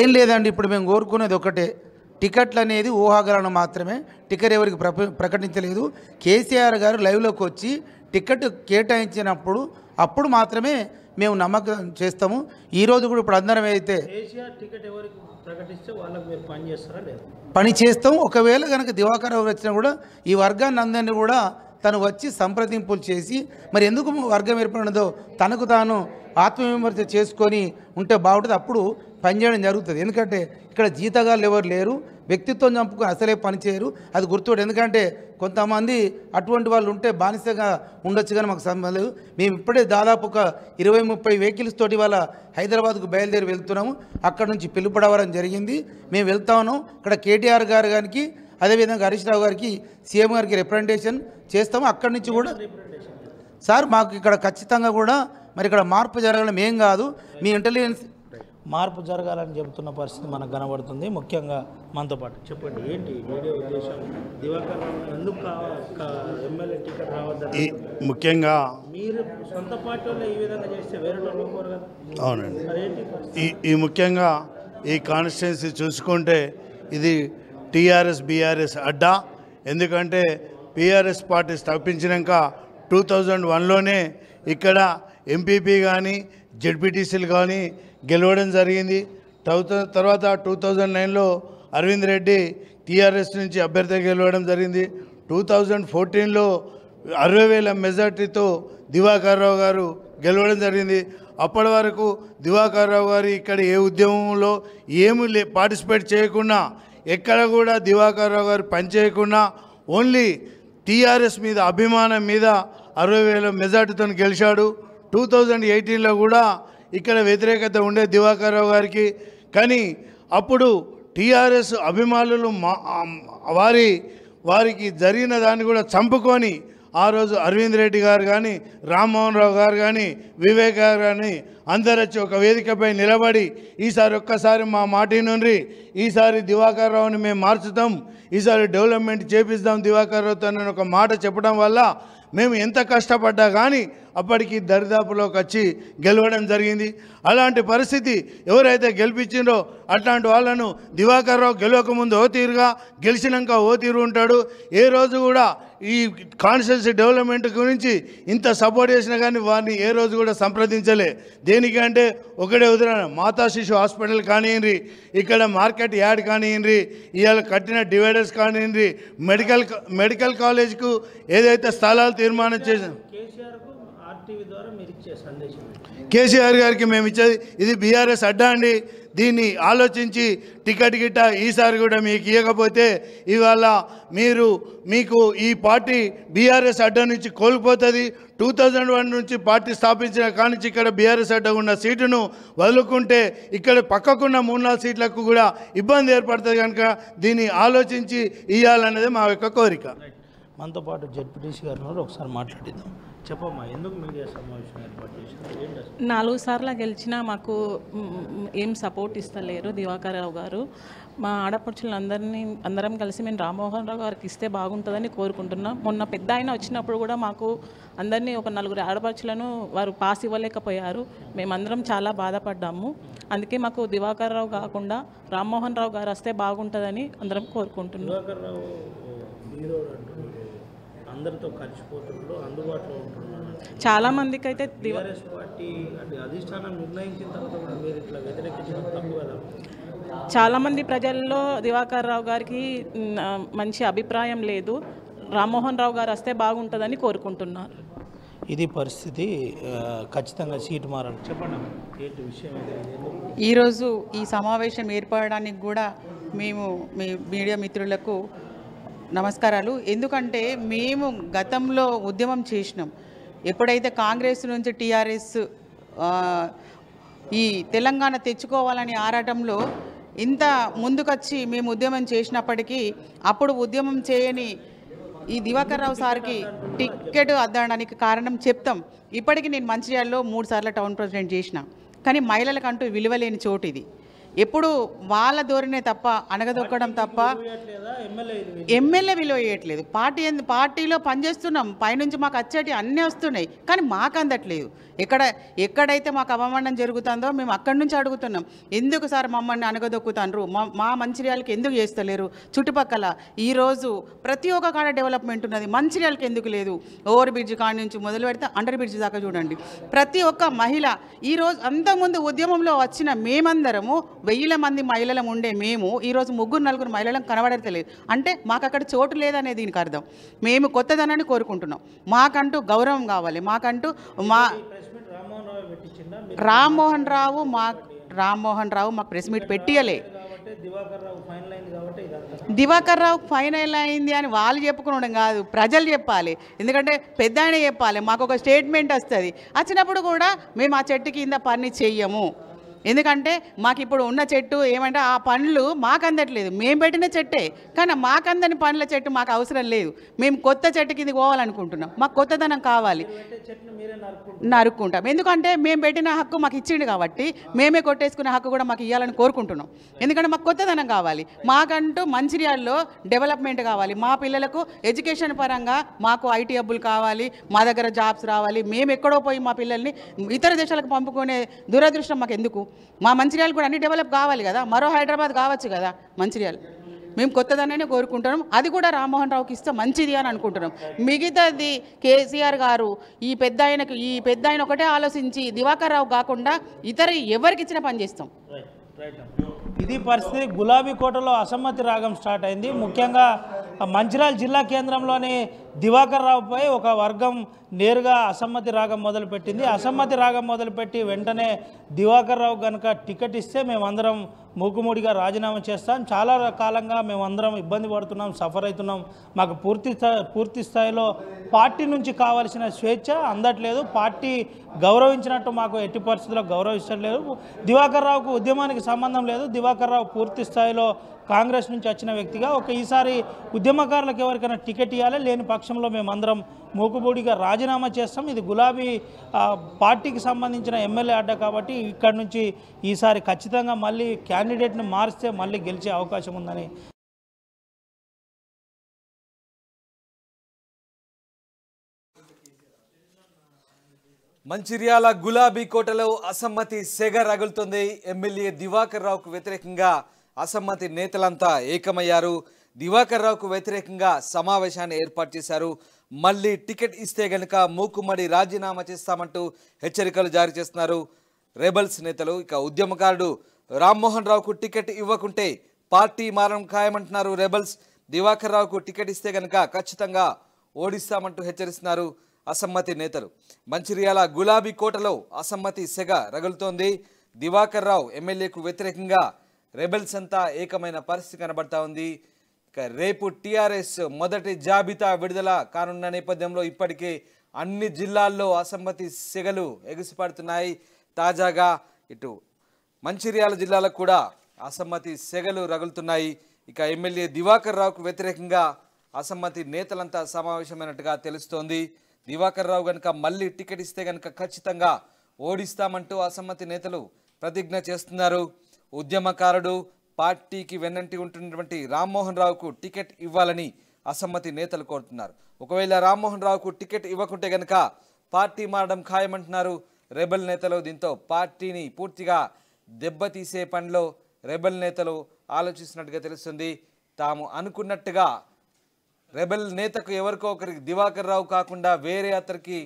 ఏం లేదండి ఇప్పుడు మేము కోరుకునేది ఒకటే టికెట్లు అనేది ఊహాగాలను మాత్రమే టికెట్ ఎవరికి ప్రకటించలేదు కేసీఆర్ గారు లైవ్లోకి వచ్చి టికెట్ కేటాయించినప్పుడు అప్పుడు మాత్రమే మేము నమ్మకం చేస్తాము ఈరోజు కూడా ఇప్పుడు అందరం అయితే పని చేస్తాం ఒకవేళ కనుక దివాకర్ ఎవరు వచ్చినా కూడా ఈ వర్గాన్ని అందరినీ కూడా తను వచ్చి సంప్రదింపులు చేసి మరి ఎందుకు వర్గం ఏర్పడినదో తనకు తాను ఆత్మవిమర్శ చేసుకొని ఉంటే బాగుంటుంది అప్పుడు పనిచేయడం జరుగుతుంది ఎందుకంటే ఇక్కడ జీతగాళ్ళు ఎవరు లేరు వ్యక్తిత్వం చంపుకు అసలే పనిచేయరు అది గుర్తుపెట్టు ఎందుకంటే కొంతమంది అటువంటి వాళ్ళు ఉంటే బానిసగా ఉండొచ్చు కానీ మాకు సంబంధం లేదు మేము ఇప్పుడే దాదాపు ఒక ఇరవై ముప్పై వెహికల్స్ తోటి వాళ్ళ హైదరాబాద్కు బయలుదేరి వెళ్తున్నాము అక్కడ నుంచి పిలుపుడవడం జరిగింది మేము వెళ్తాను ఇక్కడ కేటీఆర్ గారు గారికి అదేవిధంగా హరీష్ రావు గారికి సీఎం గారికి రిప్రజెంటేషన్ చేస్తాము అక్కడి నుంచి కూడా సార్ మాకు ఇక్కడ ఖచ్చితంగా కూడా మరి ఇక్కడ మార్పు జరగడం ఏం కాదు మీ ఇంటెలిజెన్స్ మార్పు జరగాలని చెబుతున్న పరిస్థితి మనకు కనబడుతుంది ముఖ్యంగా మనతో పాటు చెప్పండి ఏంటి మీడియా ఉద్దేశం దివాకర్ ఎందుకు ముఖ్యంగా మీరు సొంత పార్టీలో ఈ విధంగా చేస్తే వేరే అవునండి ఈ ఈ ముఖ్యంగా ఈ కాన్స్టిట్యున్సీ చూసుకుంటే ఇది టీఆర్ఎస్ బీఆర్ఎస్ అడ్డా ఎందుకంటే పిఆర్ఎస్ పార్టీ స్థాపించినాక టూ థౌజండ్ వన్లోనే ఇక్కడ ఎంపీపీ కానీ జెడ్పీటీసీలు కానీ గెలవడం జరిగింది తర్వాత టూ థౌజండ్ నైన్లో అరవింద్ రెడ్డి టీఆర్ఎస్ నుంచి అభ్యర్థిగా గెలవడం జరిగింది టూ థౌజండ్ ఫోర్టీన్లో అరవై వేల మెజార్టీతో దివాకర్రావు గారు గెలవడం జరిగింది అప్పటి వరకు దివాకర్రావు గారు ఇక్కడ ఏ ఉద్యమంలో ఏమి లే పార్టిసిపేట్ చేయకుండా ఎక్కడ కూడా దివాకర్రావు గారు పనిచేయకుండా ఓన్లీ టీఆర్ఎస్ మీద అభిమానం మీద అరవై వేల మెజార్టీతో గెలిచాడు టూ థౌజండ్ ఎయిటీన్లో కూడా ఇక్కడ వ్యతిరేకత ఉండే రావు గారికి కానీ అప్పుడు టీఆర్ఎస్ అభిమానులు మా వారి వారికి జరిగిన దాన్ని కూడా చంపుకొని ఆ రోజు అరవింద్ రెడ్డి గారు కానీ రామ్మోహన్ రావు గారు కానీ వివేక్ గారు కానీ అందరు వచ్చి ఒక వేదికపై నిలబడి ఈసారి ఒక్కసారి మా మాట నుండి ఈసారి దివాకర్ రావుని మేము మార్చుతాం ఈసారి డెవలప్మెంట్ చేపిస్తాం దివాకర్ రావుతో ఒక మాట చెప్పడం వల్ల మేము ఎంత కష్టపడ్డా కానీ అప్పటికి దరిదాపులోకి వచ్చి గెలవడం జరిగింది అలాంటి పరిస్థితి ఎవరైతే గెలిపించిందో అట్లాంటి వాళ్ళను దివాకర్ రావు గెలవకముందు ఓ తీరుగా గెలిచినాక ఓ తీరు ఉంటాడు ఏ రోజు కూడా ఈ కాన్స్టిట్యున్సీ డెవలప్మెంట్ గురించి ఇంత సపోర్ట్ చేసినా కానీ వారిని ఏ రోజు కూడా సంప్రదించలే దేనికంటే ఒకటే ఉదాహరణ మాతా శిశు హాస్పిటల్ కానివ్వండి ఇక్కడ మార్కెట్ యాడ్ కానివ్వండి ఇవాళ కట్టిన డివైడర్స్ కానివ్వండి మెడికల్ మెడికల్ కాలేజ్కు ఏదైతే స్థలాలు తీర్మానం చేసిన కేసీఆర్ గారికి మేము ఇచ్చేది ఇది బీఆర్ఎస్ అడ్డా అండి దీన్ని ఆలోచించి టికెట్ గిట్ట ఈసారి కూడా మీకు ఇవ్వకపోతే ఇవాళ మీరు మీకు ఈ పార్టీ బీఆర్ఎస్ అడ్డా నుంచి కోల్పోతుంది టూ వన్ నుంచి పార్టీ స్థాపించిన కానీ ఇక్కడ బీఆర్ఎస్ అడ్డ ఉన్న సీటును వదులుకుంటే ఇక్కడ పక్కకున్న మూడు నాలుగు సీట్లకు కూడా ఇబ్బంది ఏర్పడుతుంది కనుక దీన్ని ఆలోచించి ఇవ్వాలన్నది మా యొక్క కోరిక మనతో పాటు జడ్పీటీసీ గారు ఒకసారి మాట్లాడిద్దాం నాలుగు సార్లు గెలిచినా మాకు ఏం సపోర్ట్ ఇస్తలేరు దివాకర్ రావు గారు మా అందరినీ అందరం కలిసి మేము రామ్మోహన్ రావు గారికి ఇస్తే బాగుంటుందని కోరుకుంటున్నాం మొన్న పెద్ద ఆయన వచ్చినప్పుడు కూడా మాకు అందరినీ ఒక నలుగురు ఆడపడుచులను వారు పాస్ ఇవ్వలేకపోయారు మేమందరం చాలా బాధపడ్డాము అందుకే మాకు దివాకర్ రావు కాకుండా రామ్మోహన్ రావు గారు వస్తే బాగుంటుందని అందరం కోరుకుంటున్నాం అందరితో అందుబాటులో చాలా మందికి అయితే టీఆర్ఎస్ పార్టీ అంటే అధిష్టానం నిర్ణయించిన తర్వాత కూడా మీరు ఇట్లా వ్యతిరేకించడం తప్పు కదా చాలామంది ప్రజల్లో దివాకర్ రావు గారికి మంచి అభిప్రాయం లేదు రామ్మోహన్ రావు గారు వస్తే బాగుంటుందని కోరుకుంటున్నారు ఇది పరిస్థితి ఖచ్చితంగా సీటు మారాలి చెప్పండి ఈరోజు ఈ సమావేశం ఏర్పడడానికి కూడా మేము మీ మీడియా మిత్రులకు నమస్కారాలు ఎందుకంటే మేము గతంలో ఉద్యమం చేసినాం ఎప్పుడైతే కాంగ్రెస్ నుంచి టీఆర్ఎస్ ఈ తెలంగాణ తెచ్చుకోవాలని ఆరాటంలో ఇంత ముందుకొచ్చి మేము ఉద్యమం చేసినప్పటికీ అప్పుడు ఉద్యమం చేయని ఈ దివాకర్ రావు సార్కి టిక్కెట్ అద్దడానికి కారణం చెప్తాం ఇప్పటికీ నేను మంచిర్యాలలో మూడు సార్లు టౌన్ ప్రెసిడెంట్ చేసిన కానీ మహిళలకంటూ విలువలేని చోటు ఇది ఎప్పుడు వాళ్ళ ధోరణే తప్ప అనగదొక్కడం తప్ప ఎమ్మెల్యే విలువ వేయట్లేదు పార్టీ పార్టీలో పనిచేస్తున్నాం పైనుంచి మాకు వచ్చేటి అన్నీ వస్తున్నాయి కానీ మాకు అందట్లేదు ఎక్కడ ఎక్కడైతే మాకు అవమానం జరుగుతుందో మేము అక్కడి నుంచి అడుగుతున్నాం ఎందుకు సార్ మమ్మల్ని అనగదొక్కుతాన్రు మా మంచిర్యాలకి ఎందుకు చేస్తలేరు చుట్టుపక్కల ఈరోజు ప్రతి ఒక్క కాడ డెవలప్మెంట్ ఉన్నది మంచిర్యాలకి ఎందుకు లేదు ఓవర్ బ్రిడ్జ్ కాడి నుంచి మొదలు పెడితే అండర్ బ్రిడ్జ్ దాకా చూడండి ప్రతి ఒక్క మహిళ ఈరోజు అంతకుముందు ఉద్యమంలో వచ్చిన మేమందరము వెయ్యిల మంది మహిళలం ఉండే మేము ఈరోజు ముగ్గురు నలుగురు మహిళలం కనబడతలేదు అంటే మాకు అక్కడ చోటు లేదనే దీనికి అర్థం మేము కొత్తదనాన్ని కోరుకుంటున్నాం మాకంటూ గౌరవం కావాలి మాకంటూ మా రామ్మోహన్ రావు మా రామ్మోహన్ రావు మాకు ప్రెస్ మీట్ పెట్టియలే దివాకర్ రావు ఫైనల్ అయింది అని వాళ్ళు చెప్పుకోవడం కాదు ప్రజలు చెప్పాలి ఎందుకంటే పెద్ద ఆయన చెప్పాలి మాకు ఒక స్టేట్మెంట్ వస్తుంది వచ్చినప్పుడు కూడా మేము ఆ చెట్టు కింద పని చెయ్యము ఎందుకంటే మాకు ఇప్పుడు ఉన్న చెట్టు ఏమంటే ఆ పండ్లు మాకు అందట్లేదు మేము పెట్టిన చెట్టే కానీ మాకు అందని పండ్ల చెట్టు మాకు అవసరం లేదు మేము కొత్త చెట్టు కింద పోవాలనుకుంటున్నాం మాకు కొత్తదనం కావాలి నరుక్కుంటాం ఎందుకంటే మేము పెట్టిన హక్కు మాకు ఇచ్చిండు కాబట్టి మేమే కొట్టేసుకునే హక్కు కూడా మాకు ఇవ్వాలని కోరుకుంటున్నాం ఎందుకంటే మాకు కొత్తదనం కావాలి మాకంటూ మంచిర్యాల్లో డెవలప్మెంట్ కావాలి మా పిల్లలకు ఎడ్యుకేషన్ పరంగా మాకు ఐటీ అబ్బులు కావాలి మా దగ్గర జాబ్స్ రావాలి మేము ఎక్కడో పోయి మా పిల్లల్ని ఇతర దేశాలకు పంపుకునే దురదృష్టం మాకు ఎందుకు మా మంచిర్యాలు కూడా అన్ని డెవలప్ కావాలి కదా మరో హైదరాబాద్ కావచ్చు కదా మంచిర్యాలు మేము కొత్తదననే కోరుకుంటున్నాం అది కూడా రామ్మోహన్ రావుకి ఇస్తే మంచిది అని అనుకుంటున్నాం మిగతాది కేసీఆర్ గారు ఈ పెద్ద ఆయనకు ఈ పెద్ద ఆయన ఒకటే ఆలోచించి దివాకర్ రావు కాకుండా ఇతర ఎవరికి ఇచ్చినా పని చేస్తాం ఇది పరిస్థితి గులాబీ కోటలో అసమ్మతి రాగం స్టార్ట్ అయింది ముఖ్యంగా మంచిర్యాల జిల్లా కేంద్రంలోని దివాకర్ రావుపై ఒక వర్గం నేరుగా అసమ్మతి రాగం మొదలుపెట్టింది అసమ్మతి రాగం మొదలుపెట్టి వెంటనే దివాకర్ రావు కనుక టికెట్ ఇస్తే మేమందరం మూకుమూడిగా రాజీనామా చేస్తాం చాలా కాలంగా మేము అందరం ఇబ్బంది పడుతున్నాం సఫర్ అవుతున్నాం మాకు పూర్తి పూర్తి స్థాయిలో పార్టీ నుంచి కావాల్సిన స్వేచ్ఛ అందట్లేదు పార్టీ గౌరవించినట్టు మాకు ఎట్టి పరిస్థితుల్లో గౌరవించట్లేదు దివాకర్ రావుకు ఉద్యమానికి సంబంధం లేదు దివాకర్ రావు పూర్తి స్థాయిలో కాంగ్రెస్ నుంచి వచ్చిన వ్యక్తిగా ఒక ఈసారి ఉద్యమకారులకు ఎవరికైనా టికెట్ ఇవ్వాలి లేని పక్షంలో మేమందరం మూకుబూడిగా రాజీనామా చేస్తాం ఇది గులాబీ పార్టీకి సంబంధించిన ఎమ్మెల్యే అడ్డ కాబట్టి ఇక్కడ నుంచి ఈసారి ఖచ్చితంగా మళ్ళీ క్యాండిడేట్ను మారిస్తే మళ్ళీ గెలిచే అవకాశం ఉందని మంచిర్యాల గులాబీ కోటలో అసమ్మతి సెగ రగులుతుంది ఎమ్మెల్యే దివాకర్ రావుకు వ్యతిరేకంగా అసమ్మతి నేతలంతా ఏకమయ్యారు దివాకర్ రావుకు వ్యతిరేకంగా సమావేశాన్ని ఏర్పాటు చేశారు మళ్ళీ టికెట్ ఇస్తే గనుక మూకుమ్మడి రాజీనామా చేస్తామంటూ హెచ్చరికలు జారీ చేస్తున్నారు రెబల్స్ నేతలు ఇక ఉద్యమకారుడు రామ్మోహన్ రావుకు టికెట్ ఇవ్వకుంటే పార్టీ మారడం ఖాయమంటున్నారు రెబల్స్ దివాకర్ రావుకు టికెట్ ఇస్తే కనుక ఖచ్చితంగా ఓడిస్తామంటూ హెచ్చరిస్తున్నారు అసమ్మతి నేతలు మంచిర్యాల గులాబీ కోటలో అసమ్మతి సెగ రగులుతోంది దివాకర్ రావు ఎమ్మెల్యేకు వ్యతిరేకంగా రెబల్స్ అంతా ఏకమైన పరిస్థితి కనబడతా ఉంది ఇక రేపు టీఆర్ఎస్ మొదటి జాబితా విడుదల కానున్న నేపథ్యంలో ఇప్పటికే అన్ని జిల్లాల్లో అసమ్మతి సెగలు ఎగిసిపడుతున్నాయి తాజాగా ఇటు మంచిర్యాల జిల్లాలకు కూడా అసమ్మతి సెగలు రగులుతున్నాయి ఇక ఎమ్మెల్యే దివాకర్ రావుకు వ్యతిరేకంగా అసమ్మతి నేతలంతా సమావేశమైనట్టుగా తెలుస్తోంది దివాకర్ రావు గనక మళ్ళీ టికెట్ ఇస్తే గనక ఖచ్చితంగా ఓడిస్తామంటూ అసమ్మతి నేతలు ప్రతిజ్ఞ చేస్తున్నారు ఉద్యమకారుడు పార్టీకి వెన్నంటి ఉంటున్నటువంటి రామ్మోహన్ రావుకు టికెట్ ఇవ్వాలని అసమ్మతి నేతలు కోరుతున్నారు ఒకవేళ రామ్మోహన్ రావుకు టికెట్ ఇవ్వకుంటే గనక పార్టీ మారడం ఖాయమంటున్నారు రెబల్ నేతలు దీంతో పార్టీని పూర్తిగా దెబ్బతీసే పనిలో రెబల్ నేతలు ఆలోచిస్తున్నట్టుగా తెలుస్తుంది తాము అనుకున్నట్టుగా రెబల్ నేతకు ఎవరికో ఒకరికి దివాకర్ రావు కాకుండా వేరే అతనికి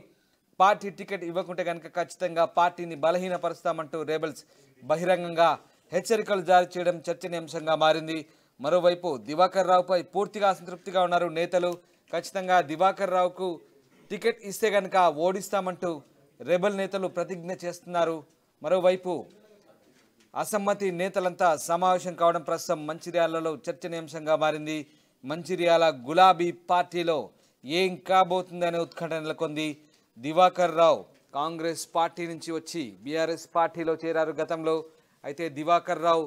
పార్టీ టికెట్ ఇవ్వకుంటే కనుక ఖచ్చితంగా పార్టీని బలహీనపరుస్తామంటూ రెబల్స్ బహిరంగంగా హెచ్చరికలు జారీ చేయడం చర్చనీయాంశంగా మారింది మరోవైపు దివాకర్ రావుపై పూర్తిగా అసంతృప్తిగా ఉన్నారు నేతలు ఖచ్చితంగా దివాకర్ రావుకు టికెట్ ఇస్తే కనుక ఓడిస్తామంటూ రెబల్ నేతలు ప్రతిజ్ఞ చేస్తున్నారు మరోవైపు అసమ్మతి నేతలంతా సమావేశం కావడం ప్రస్తుతం మంచిర్యాలలో చర్చనీయాంశంగా మారింది మంచిర్యాల గులాబీ పార్టీలో ఏం కాబోతుందనే ఉత్కంఠ నెలకొంది దివాకర్ రావు కాంగ్రెస్ పార్టీ నుంచి వచ్చి బీఆర్ఎస్ పార్టీలో చేరారు గతంలో అయితే దివాకర్ రావు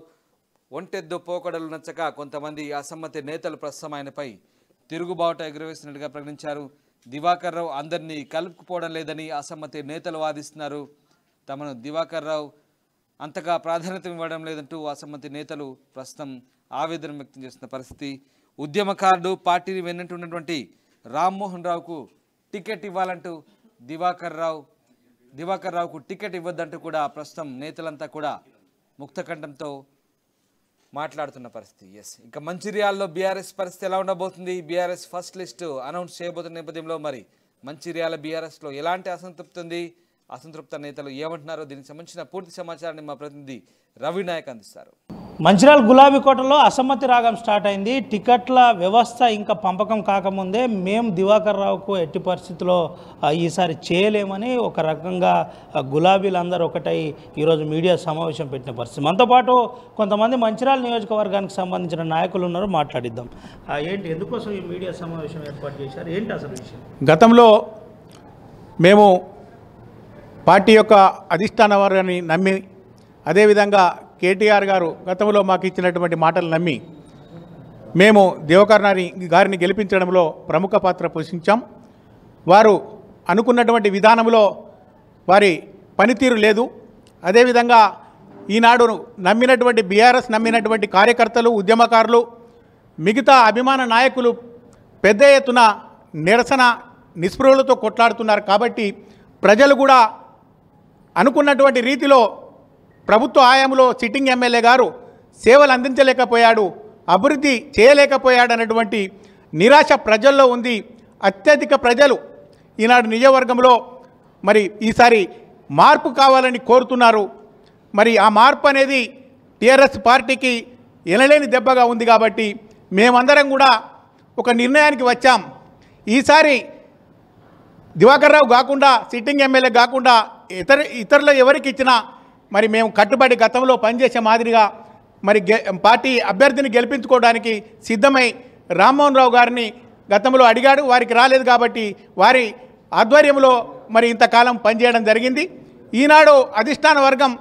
ఒంటెద్దు పోకడలు నచ్చక కొంతమంది అసమ్మతి నేతలు ప్రస్తుతం ఆయనపై తిరుగుబాటు ఎగురవేసినట్టుగా ప్రకటించారు దివాకర్ రావు అందరినీ కలుపుకుపోవడం లేదని అసమ్మతి నేతలు వాదిస్తున్నారు తమను దివాకర్ రావు అంతగా ప్రాధాన్యత ఇవ్వడం లేదంటూ అసమ్మతి నేతలు ప్రస్తుతం ఆవేదన వ్యక్తం చేస్తున్న పరిస్థితి ఉద్యమకారుడు పార్టీని వెన్నంటున్నటువంటి రామ్మోహన్ రావుకు టికెట్ ఇవ్వాలంటూ దివాకర్ రావు దివాకర్ రావుకు టికెట్ ఇవ్వద్దంటూ కూడా ప్రస్తుతం నేతలంతా కూడా ముక్తకంఠంతో మాట్లాడుతున్న పరిస్థితి ఎస్ ఇంకా మంచిర్యాలలో బీఆర్ఎస్ పరిస్థితి ఎలా ఉండబోతుంది బీఆర్ఎస్ ఫస్ట్ లిస్ట్ అనౌన్స్ చేయబోతున్న నేపథ్యంలో మరి మంచిర్యాల బీఆర్ఎస్లో ఎలాంటి అసంతృప్తి ఉంది అసంతృప్త నేతలు ఏమంటున్నారో దీనికి సంబంధించిన పూర్తి సమాచారాన్ని మా ప్రతినిధి రవి నాయక్ అందిస్తారు మంచిర్యాల కోటలో అసమ్మతి రాగం స్టార్ట్ అయింది టికెట్ల వ్యవస్థ ఇంకా పంపకం కాకముందే మేము దివాకర్ రావుకు ఎట్టి పరిస్థితిలో ఈసారి చేయలేమని ఒక రకంగా గులాబీలు అందరూ ఒకటై ఈరోజు మీడియా సమావేశం పెట్టిన పరిస్థితి మనతో పాటు కొంతమంది మంచిరాల నియోజకవర్గానికి సంబంధించిన నాయకులు ఉన్నారు మాట్లాడిద్దాం ఏంటి ఎందుకోసం ఈ మీడియా సమావేశం ఏర్పాటు చేశారు ఏంటి అసలు విషయం గతంలో మేము పార్టీ యొక్క అధిష్టాన వారిని నమ్మి అదేవిధంగా కేటీఆర్ గారు గతంలో మాకు ఇచ్చినటువంటి మాటలు నమ్మి మేము దేవకర్ణాని గారిని గెలిపించడంలో ప్రముఖ పాత్ర పోషించాం వారు అనుకున్నటువంటి విధానంలో వారి పనితీరు లేదు అదేవిధంగా ఈనాడు నమ్మినటువంటి బీఆర్ఎస్ నమ్మినటువంటి కార్యకర్తలు ఉద్యమకారులు మిగతా అభిమాన నాయకులు పెద్ద ఎత్తున నిరసన నిస్పృహలతో కొట్లాడుతున్నారు కాబట్టి ప్రజలు కూడా అనుకున్నటువంటి రీతిలో ప్రభుత్వ హయాంలో సిట్టింగ్ ఎమ్మెల్యే గారు సేవలు అందించలేకపోయాడు అభివృద్ధి చేయలేకపోయాడు అన్నటువంటి నిరాశ ప్రజల్లో ఉంది అత్యధిక ప్రజలు ఈనాడు నియోజకవర్గంలో మరి ఈసారి మార్పు కావాలని కోరుతున్నారు మరి ఆ మార్పు అనేది టీఆర్ఎస్ పార్టీకి ఎనలేని దెబ్బగా ఉంది కాబట్టి మేమందరం కూడా ఒక నిర్ణయానికి వచ్చాం ఈసారి దివాకర్ రావు కాకుండా సిట్టింగ్ ఎమ్మెల్యే కాకుండా ఇతర ఇతరులు ఎవరికి ఇచ్చినా మరి మేము కట్టుబడి గతంలో పనిచేసే మాదిరిగా మరి పార్టీ అభ్యర్థిని గెలిపించుకోవడానికి సిద్ధమై రామ్మోహన్ రావు గారిని గతంలో అడిగాడు వారికి రాలేదు కాబట్టి వారి ఆధ్వర్యంలో మరి ఇంతకాలం పనిచేయడం జరిగింది ఈనాడు అధిష్టాన వర్గం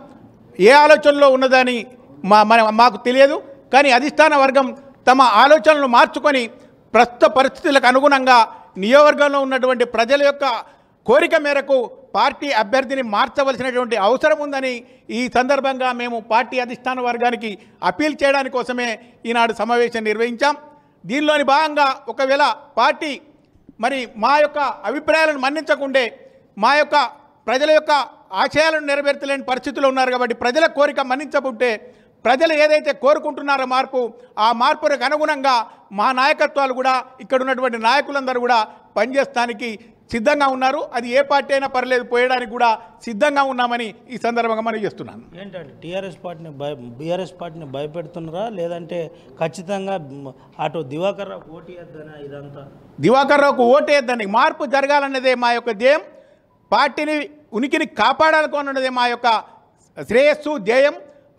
ఏ ఆలోచనలో ఉన్నదని మా మన మాకు తెలియదు కానీ అధిష్టాన వర్గం తమ ఆలోచనలు మార్చుకొని ప్రస్తుత పరిస్థితులకు అనుగుణంగా నియోజకవర్గంలో ఉన్నటువంటి ప్రజల యొక్క కోరిక మేరకు పార్టీ అభ్యర్థిని మార్చవలసినటువంటి అవసరం ఉందని ఈ సందర్భంగా మేము పార్టీ అధిష్టాన వర్గానికి అపీల్ చేయడాని కోసమే ఈనాడు సమావేశం నిర్వహించాం దీనిలోని భాగంగా ఒకవేళ పార్టీ మరి మా యొక్క అభిప్రాయాలను మన్నించకుండే మా యొక్క ప్రజల యొక్క ఆశయాలను నెరవేర్చలేని పరిస్థితులు ఉన్నారు కాబట్టి ప్రజల కోరిక మన్నించకుంటే ప్రజలు ఏదైతే కోరుకుంటున్నారో మార్పు ఆ మార్పులకు అనుగుణంగా మా నాయకత్వాలు కూడా ఇక్కడ ఉన్నటువంటి నాయకులందరూ కూడా పనిచేస్తానికి సిద్ధంగా ఉన్నారు అది ఏ పార్టీ అయినా పర్లేదు పోయడానికి కూడా సిద్ధంగా ఉన్నామని ఈ సందర్భంగా మనం చేస్తున్నాను ఏంటంటే టీఆర్ఎస్ పార్టీని భయ బీఆర్ఎస్ పార్టీని భయపెడుతున్నారా లేదంటే ఖచ్చితంగా అటు దివాకర్ రావుకు ఓటు వేద్దనా ఇదంతా దివాకర్ రావుకు ఓటు మార్పు జరగాలన్నదే మా యొక్క ధ్యేయం పార్టీని ఉనికిని కాపాడాలనుకున్నదే మా యొక్క శ్రేయస్సు ధ్యేయం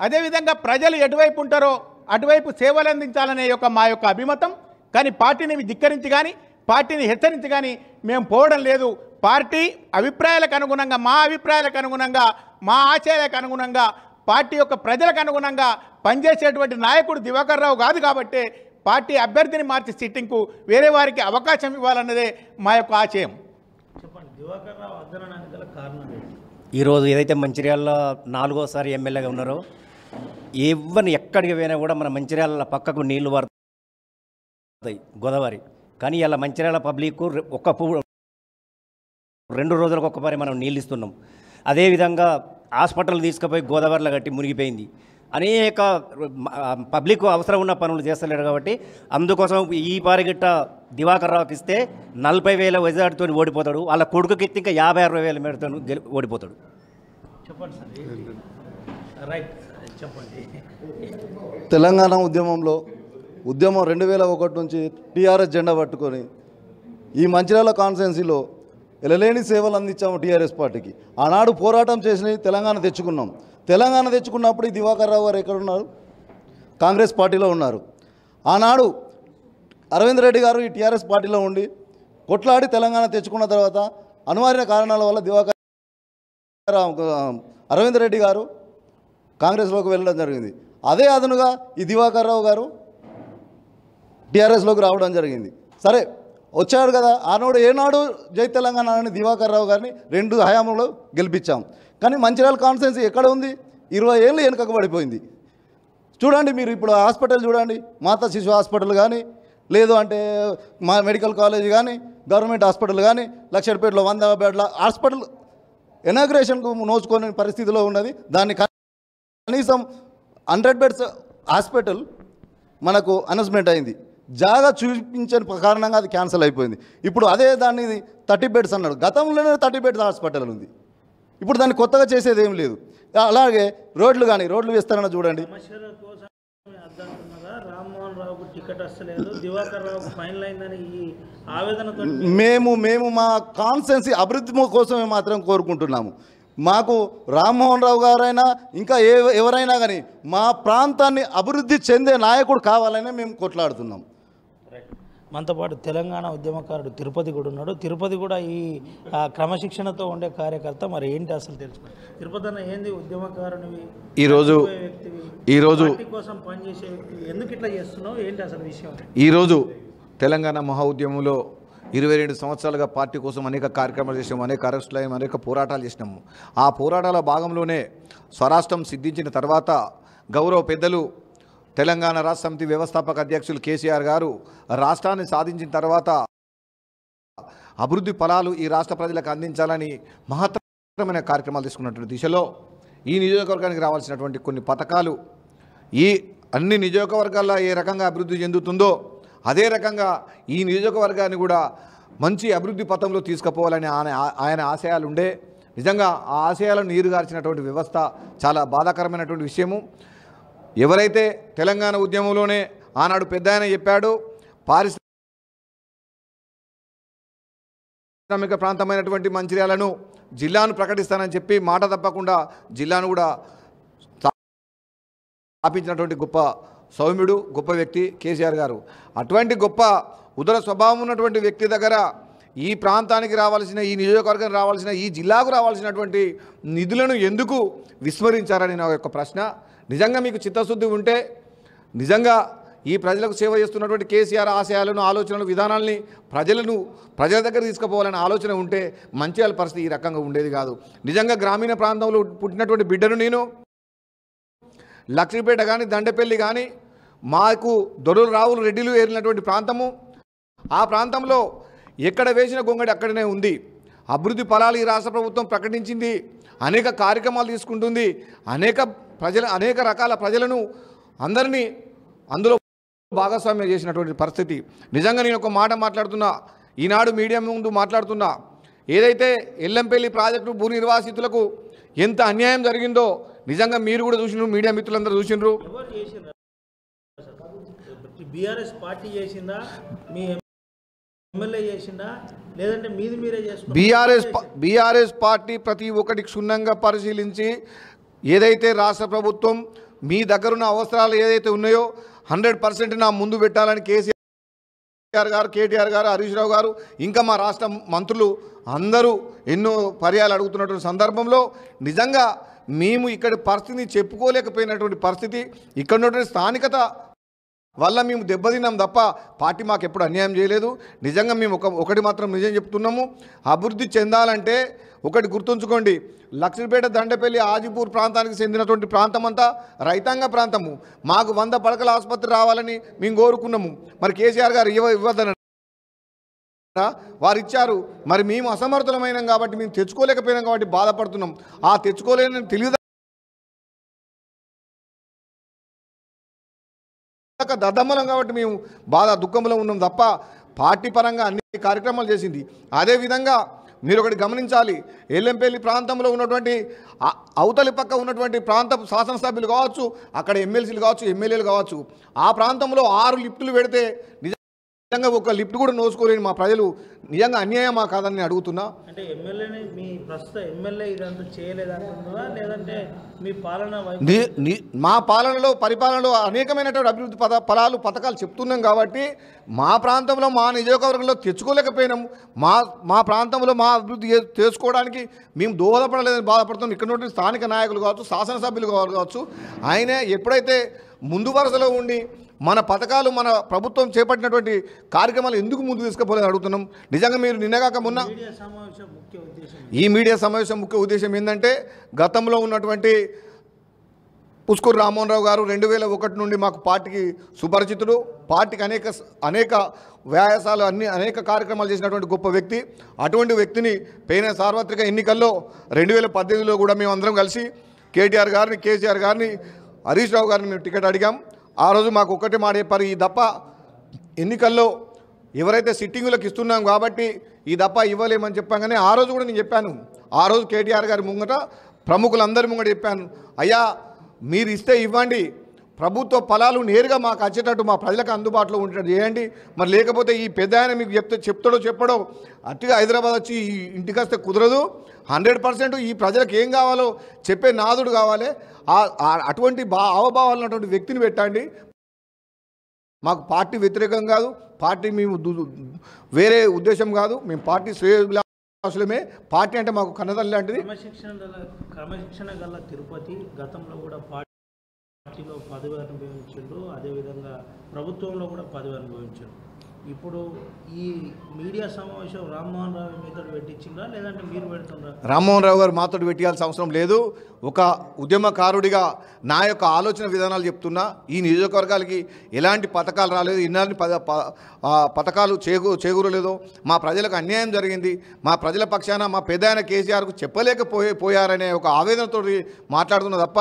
అదేవిధంగా ప్రజలు ఎటువైపు ఉంటారో అటువైపు సేవలు అందించాలనే యొక్క మా యొక్క అభిమతం కానీ పార్టీని ధిక్కరించి కానీ పార్టీని హెచ్చరించి కానీ మేము పోవడం లేదు పార్టీ అభిప్రాయాలకు అనుగుణంగా మా అభిప్రాయాలకు అనుగుణంగా మా ఆశయాలకు అనుగుణంగా పార్టీ యొక్క ప్రజలకు అనుగుణంగా పనిచేసేటువంటి నాయకుడు దివాకర్ రావు కాదు కాబట్టి పార్టీ అభ్యర్థిని మార్చి సిట్టింగ్కు వేరే వారికి అవకాశం ఇవ్వాలన్నదే మా యొక్క ఆశయం ఈరోజు ఏదైతే మంచిర్యాలలో నాలుగోసారి ఎమ్మెల్యేగా ఉన్నారో ఎవరిని ఎక్కడికి పోయినా కూడా మన మంచిర్యాల పక్కకు నీళ్లు వారు గోదావరి కానీ ఇలా మంచిర్యాల పబ్లిక్ ఒక్క రెండు రోజులకు ఒకసారి మనం నీళ్ళు ఇస్తున్నాం అదేవిధంగా హాస్పిటల్ తీసుకుపోయి గోదావరిలో కట్టి మునిగిపోయింది అనేక పబ్లిక్ అవసరం ఉన్న పనులు చేస్తలేరు కాబట్టి అందుకోసం ఈ పారిగిట్ట దివాకర్ రావుకి ఇస్తే నలభై వేల వజాడుతో ఓడిపోతాడు వాళ్ళ కొడుకుకి ఇంకా యాభై అరవై వేల మేడతో ఓడిపోతాడు చెప్పండి తెలంగాణ ఉద్యమంలో ఉద్యమం రెండు వేల ఒకటి నుంచి టీఆర్ఎస్ జెండా పట్టుకొని ఈ మంచిర్యాల కాన్స్టెన్సీలో ఎలలేని సేవలు అందించాము టీఆర్ఎస్ పార్టీకి ఆనాడు పోరాటం చేసినవి తెలంగాణ తెచ్చుకున్నాం తెలంగాణ తెచ్చుకున్నప్పుడు ఈ దివాకర్ రావు గారు ఎక్కడున్నారు కాంగ్రెస్ పార్టీలో ఉన్నారు ఆనాడు అరవింద్ రెడ్డి గారు ఈ టీఆర్ఎస్ పార్టీలో ఉండి కొట్లాడి తెలంగాణ తెచ్చుకున్న తర్వాత అనివార్య కారణాల వల్ల దివాకర్ అరవింద్ రెడ్డి గారు కాంగ్రెస్లోకి వెళ్ళడం జరిగింది అదే అదనుగా ఈ దివాకర్ రావు గారు టీఆర్ఎస్లోకి రావడం జరిగింది సరే వచ్చాడు కదా ఆనాడు ఏనాడు జై తెలంగాణ అని దివాకర్ రావు గారిని రెండు హయాంలో గెలిపించాం కానీ మంచిర్యాల కాన్స్టెన్సీ ఎక్కడ ఉంది ఇరవై ఏళ్ళు వెనుకకు పడిపోయింది చూడండి మీరు ఇప్పుడు హాస్పిటల్ చూడండి మాతా శిశు హాస్పిటల్ కానీ లేదు అంటే మా మెడికల్ కాలేజ్ కానీ గవర్నమెంట్ హాస్పిటల్ కానీ లక్షపేటలో వంద బెడ్ల హాస్పిటల్ ఇనాగ్రేషన్కు నోచుకోని పరిస్థితిలో ఉన్నది దాన్ని కనీసం హండ్రెడ్ బెడ్స్ హాస్పిటల్ మనకు అనౌన్స్మెంట్ అయింది జాగా చూపించని కారణంగా అది క్యాన్సిల్ అయిపోయింది ఇప్పుడు అదే దాన్ని థర్టీ బెడ్స్ అన్నాడు గతంలోనే థర్టీ బెడ్స్ హాస్పిటల్ ఉంది ఇప్పుడు దాన్ని కొత్తగా చేసేది ఏం లేదు అలాగే రోడ్లు కానీ రోడ్లు వేస్తారన్న చూడండి మేము మేము మా కాన్సెన్సీ అభివృద్ధి కోసం మాత్రం కోరుకుంటున్నాము మాకు రామ్మోహన్ రావు గారైనా ఇంకా ఏ ఎవరైనా కానీ మా ప్రాంతాన్ని అభివృద్ధి చెందే నాయకుడు కావాలని మేము కొట్లాడుతున్నాం మనతో పాటు తెలంగాణ ఉద్యమకారుడు తిరుపతి కూడా ఉన్నాడు తిరుపతి కూడా ఈ క్రమశిక్షణతో ఉండే కార్యకర్త మరి ఏంటి అసలు తెలుసుకోండి తిరుపతి అన్న ఏంది ఉద్యమకారుని ఈరోజు ఈరోజు కోసం పనిచేసే ఎందుకు ఇట్లా చేస్తున్నావు ఏంటి అసలు విషయం ఈరోజు తెలంగాణ మహా ఉద్యమంలో ఇరవై రెండు సంవత్సరాలుగా పార్టీ కోసం అనేక కార్యక్రమాలు చేసినాము అనేక అరెస్టులు అయ్యాము అనేక పోరాటాలు చేసినాము ఆ పోరాటాల భాగంలోనే స్వరాష్ట్రం సిద్ధించిన తర్వాత గౌరవ పెద్దలు తెలంగాణ రాష్ట్ర సమితి వ్యవస్థాపక అధ్యక్షులు కేసీఆర్ గారు రాష్ట్రాన్ని సాధించిన తర్వాత అభివృద్ధి ఫలాలు ఈ రాష్ట్ర ప్రజలకు అందించాలని మహత్తరమైన కార్యక్రమాలు తీసుకున్నటువంటి దిశలో ఈ నియోజకవర్గానికి రావాల్సినటువంటి కొన్ని పథకాలు ఈ అన్ని నియోజకవర్గాల్లో ఏ రకంగా అభివృద్ధి చెందుతుందో అదే రకంగా ఈ నియోజకవర్గాన్ని కూడా మంచి అభివృద్ధి పథంలో తీసుకుపోవాలని ఆయన ఆయన ఆశయాలు ఉండే నిజంగా ఆ ఆశయాలను నీరుగార్చినటువంటి వ్యవస్థ చాలా బాధాకరమైనటువంటి విషయము ఎవరైతే తెలంగాణ ఉద్యమంలోనే ఆనాడు పెద్ద ఆయన చెప్పాడో పారిశ్రామిక ప్రాంతమైనటువంటి మంచిర్యాలను జిల్లాను ప్రకటిస్తానని చెప్పి మాట తప్పకుండా జిల్లాను కూడా స్థాపించినటువంటి గొప్ప సౌమ్యుడు గొప్ప వ్యక్తి కేసీఆర్ గారు అటువంటి గొప్ప ఉదర స్వభావం ఉన్నటువంటి వ్యక్తి దగ్గర ఈ ప్రాంతానికి రావాల్సిన ఈ నియోజకవర్గం రావాల్సిన ఈ జిల్లాకు రావాల్సినటువంటి నిధులను ఎందుకు విస్మరించారని నా యొక్క ప్రశ్న నిజంగా మీకు చిత్తశుద్ధి ఉంటే నిజంగా ఈ ప్రజలకు సేవ చేస్తున్నటువంటి కేసీఆర్ ఆశయాలను ఆలోచనలు విధానాల్ని ప్రజలను ప్రజల దగ్గర తీసుకుపోవాలనే ఆలోచన ఉంటే మంచిర్యాల పరిస్థితి ఈ రకంగా ఉండేది కాదు నిజంగా గ్రామీణ ప్రాంతంలో పుట్టినటువంటి బిడ్డను నేను లక్ష్మీపేట కానీ దండపల్లి కానీ మాకు దొరలు రావులు రెడ్డిలు ఏరినటువంటి ప్రాంతము ఆ ప్రాంతంలో ఎక్కడ వేసిన గొంగడి అక్కడనే ఉంది అభివృద్ధి ఫలాలు ఈ రాష్ట్ర ప్రభుత్వం ప్రకటించింది అనేక కార్యక్రమాలు తీసుకుంటుంది అనేక ప్రజల అనేక రకాల ప్రజలను అందరినీ అందులో భాగస్వామ్యం చేసినటువంటి పరిస్థితి నిజంగా నేను ఒక మాట మాట్లాడుతున్నా ఈనాడు మీడియా ముందు మాట్లాడుతున్నా ఏదైతే ఎల్లంపల్లి ప్రాజెక్టు భూ నిర్వాసితులకు ఎంత అన్యాయం జరిగిందో నిజంగా మీరు కూడా చూసినారు మీడియా మిత్రులందరూ చూసినారు బీఆర్ఎస్ పార్టీ బీఆర్ఎస్ పార్టీ ప్రతి ఒక్కటి క్షుణ్ణంగా పరిశీలించి ఏదైతే రాష్ట్ర ప్రభుత్వం మీ దగ్గరున్న అవసరాలు ఏదైతే ఉన్నాయో హండ్రెడ్ పర్సెంట్ నా ముందు పెట్టాలని కేసీఆర్ గారు కేటీఆర్ గారు హరీష్ రావు గారు ఇంకా మా రాష్ట్ర మంత్రులు అందరూ ఎన్నో పర్యాలు అడుగుతున్నటువంటి సందర్భంలో నిజంగా మేము ఇక్కడ పరిస్థితిని చెప్పుకోలేకపోయినటువంటి పరిస్థితి ఇక్కడ ఉన్నటువంటి స్థానికత వల్ల మేము దెబ్బతిన్నాం తప్ప పార్టీ మాకు ఎప్పుడు అన్యాయం చేయలేదు నిజంగా మేము ఒక ఒకటి మాత్రం నిజం చెప్తున్నాము అభివృద్ధి చెందాలంటే ఒకటి గుర్తుంచుకోండి లక్ష్మీపేట దండపల్లి ఆజిపూర్ ప్రాంతానికి చెందినటువంటి ప్రాంతం అంతా రైతాంగ ప్రాంతము మాకు వంద పడకల ఆసుపత్రి రావాలని మేము కోరుకున్నాము మరి కేసీఆర్ గారు ఇవ్వ ఇవ్వదన వారు ఇచ్చారు మరి మేము అసమర్థులమైనాం కాబట్టి మేము తెచ్చుకోలేకపోయినాం కాబట్టి బాధపడుతున్నాం ఆ తెచ్చుకోలేని తెలియదు దద్దమ్మలం కాబట్టి మేము బాధ దుఃఖంలో ఉన్నాం తప్ప పార్టీ పరంగా అన్ని కార్యక్రమాలు చేసింది అదేవిధంగా మీరు ఒకటి గమనించాలి ఎల్లంపల్లి ప్రాంతంలో ఉన్నటువంటి అవతలి పక్క ఉన్నటువంటి ప్రాంత శాసనసభ్యులు కావచ్చు అక్కడ ఎమ్మెల్సీలు కావచ్చు ఎమ్మెల్యేలు కావచ్చు ఆ ప్రాంతంలో ఆరు లిఫ్టులు పెడితే నిజంగా ఒక లిఫ్ట్ కూడా నోసుకోలేని మా ప్రజలు నిజంగా అన్యాయమా కాదని అడుగుతున్నా ప్రస్తుత మా పాలనలో పరిపాలనలో అనేకమైనటువంటి అభివృద్ధి పద ఫలాలు పథకాలు చెప్తున్నాం కాబట్టి మా ప్రాంతంలో మా నియోజకవర్గంలో తెచ్చుకోలేకపోయినాం మా మా ప్రాంతంలో మా అభివృద్ధి చేసుకోవడానికి మేము దోహదపడలేదని బాధపడుతున్నాం ఇక్కడ నుండి స్థానిక నాయకులు కావచ్చు శాసనసభ్యులు కావచ్చు ఆయనే ఎప్పుడైతే ముందు వరుసలో ఉండి మన పథకాలు మన ప్రభుత్వం చేపట్టినటువంటి కార్యక్రమాలు ఎందుకు ముందు తీసుకుపోలేదు అడుగుతున్నాం నిజంగా మీరు నిన్నగాక మొన్న ఈ మీడియా సమావేశం ముఖ్య ఉద్దేశం ఏంటంటే గతంలో ఉన్నటువంటి పుష్కూరు రామ్మోహన్ రావు గారు రెండు వేల ఒకటి నుండి మాకు పార్టీకి సుపరిచితుడు పార్టీకి అనేక అనేక వ్యాయాసాలు అన్ని అనేక కార్యక్రమాలు చేసినటువంటి గొప్ప వ్యక్తి అటువంటి వ్యక్తిని పోయిన సార్వత్రిక ఎన్నికల్లో రెండు వేల పద్దెనిమిదిలో కూడా మేము అందరం కలిసి కేటీఆర్ గారిని కేసీఆర్ గారిని హరీష్ రావు గారిని మేము టికెట్ అడిగాం ఆ రోజు మాకు ఒక్కటి మాట చెప్పారు ఈ దప్ప ఎన్నికల్లో ఎవరైతే సిట్టింగులకు ఇస్తున్నాం కాబట్టి ఈ దప్ప ఇవ్వలేమని చెప్పాం ఆ రోజు కూడా నేను చెప్పాను ఆ రోజు కేటీఆర్ గారి ముంగట ప్రముఖులందరి ముంగట చెప్పాను అయ్యా మీరు ఇస్తే ఇవ్వండి ప్రభుత్వ ఫలాలు నేరుగా మాకు వచ్చేటట్టు మా ప్రజలకు అందుబాటులో ఉండేటట్టు చేయండి మరి లేకపోతే ఈ పెద్ద ఆయన మీకు చెప్తే చెప్తాడో చెప్పడో అట్టుగా హైదరాబాద్ వచ్చి ఇంటికి వస్తే కుదరదు హండ్రెడ్ పర్సెంట్ ఈ ప్రజలకు ఏం కావాలో చెప్పే నాదుడు కావాలి అటువంటి బా అవభావాలు ఉన్నటువంటి వ్యక్తిని పెట్టండి మాకు పార్టీ వ్యతిరేకం కాదు పార్టీ మేము వేరే ఉద్దేశం కాదు మేము పార్టీ శ్రేయోభిలాషులమే పార్టీ అంటే మాకు కన్నదం లాంటిది క్రమశిక్షణ గల తిరుపతి గతంలో కూడా పార్టీలో పదవి అనుభవించాడు అదేవిధంగా ప్రభుత్వంలో కూడా పదవి అనుభవించాడు ఇప్పుడు ఈ మీడియా సమావేశం రామ్మోహన్ రావు మీతో పెట్టించిందా లేదంటే మీరు పెడుతుందా రామ్మోహన్ రావు గారు మాతో పెట్టాల్సిన అవసరం లేదు ఒక ఉద్యమకారుడిగా నా యొక్క ఆలోచన విధానాలు చెప్తున్నా ఈ నియోజకవర్గాలకి ఎలాంటి పథకాలు రాలేదు ఇలాంటి పథకాలు చేకూ చేకూరలేదు మా ప్రజలకు అన్యాయం జరిగింది మా ప్రజల పక్షాన మా పెద్ద ఆయన కేసీఆర్కు చెప్పలేకపోయి పోయారనే ఒక ఆవేదనతో మాట్లాడుతున్న తప్ప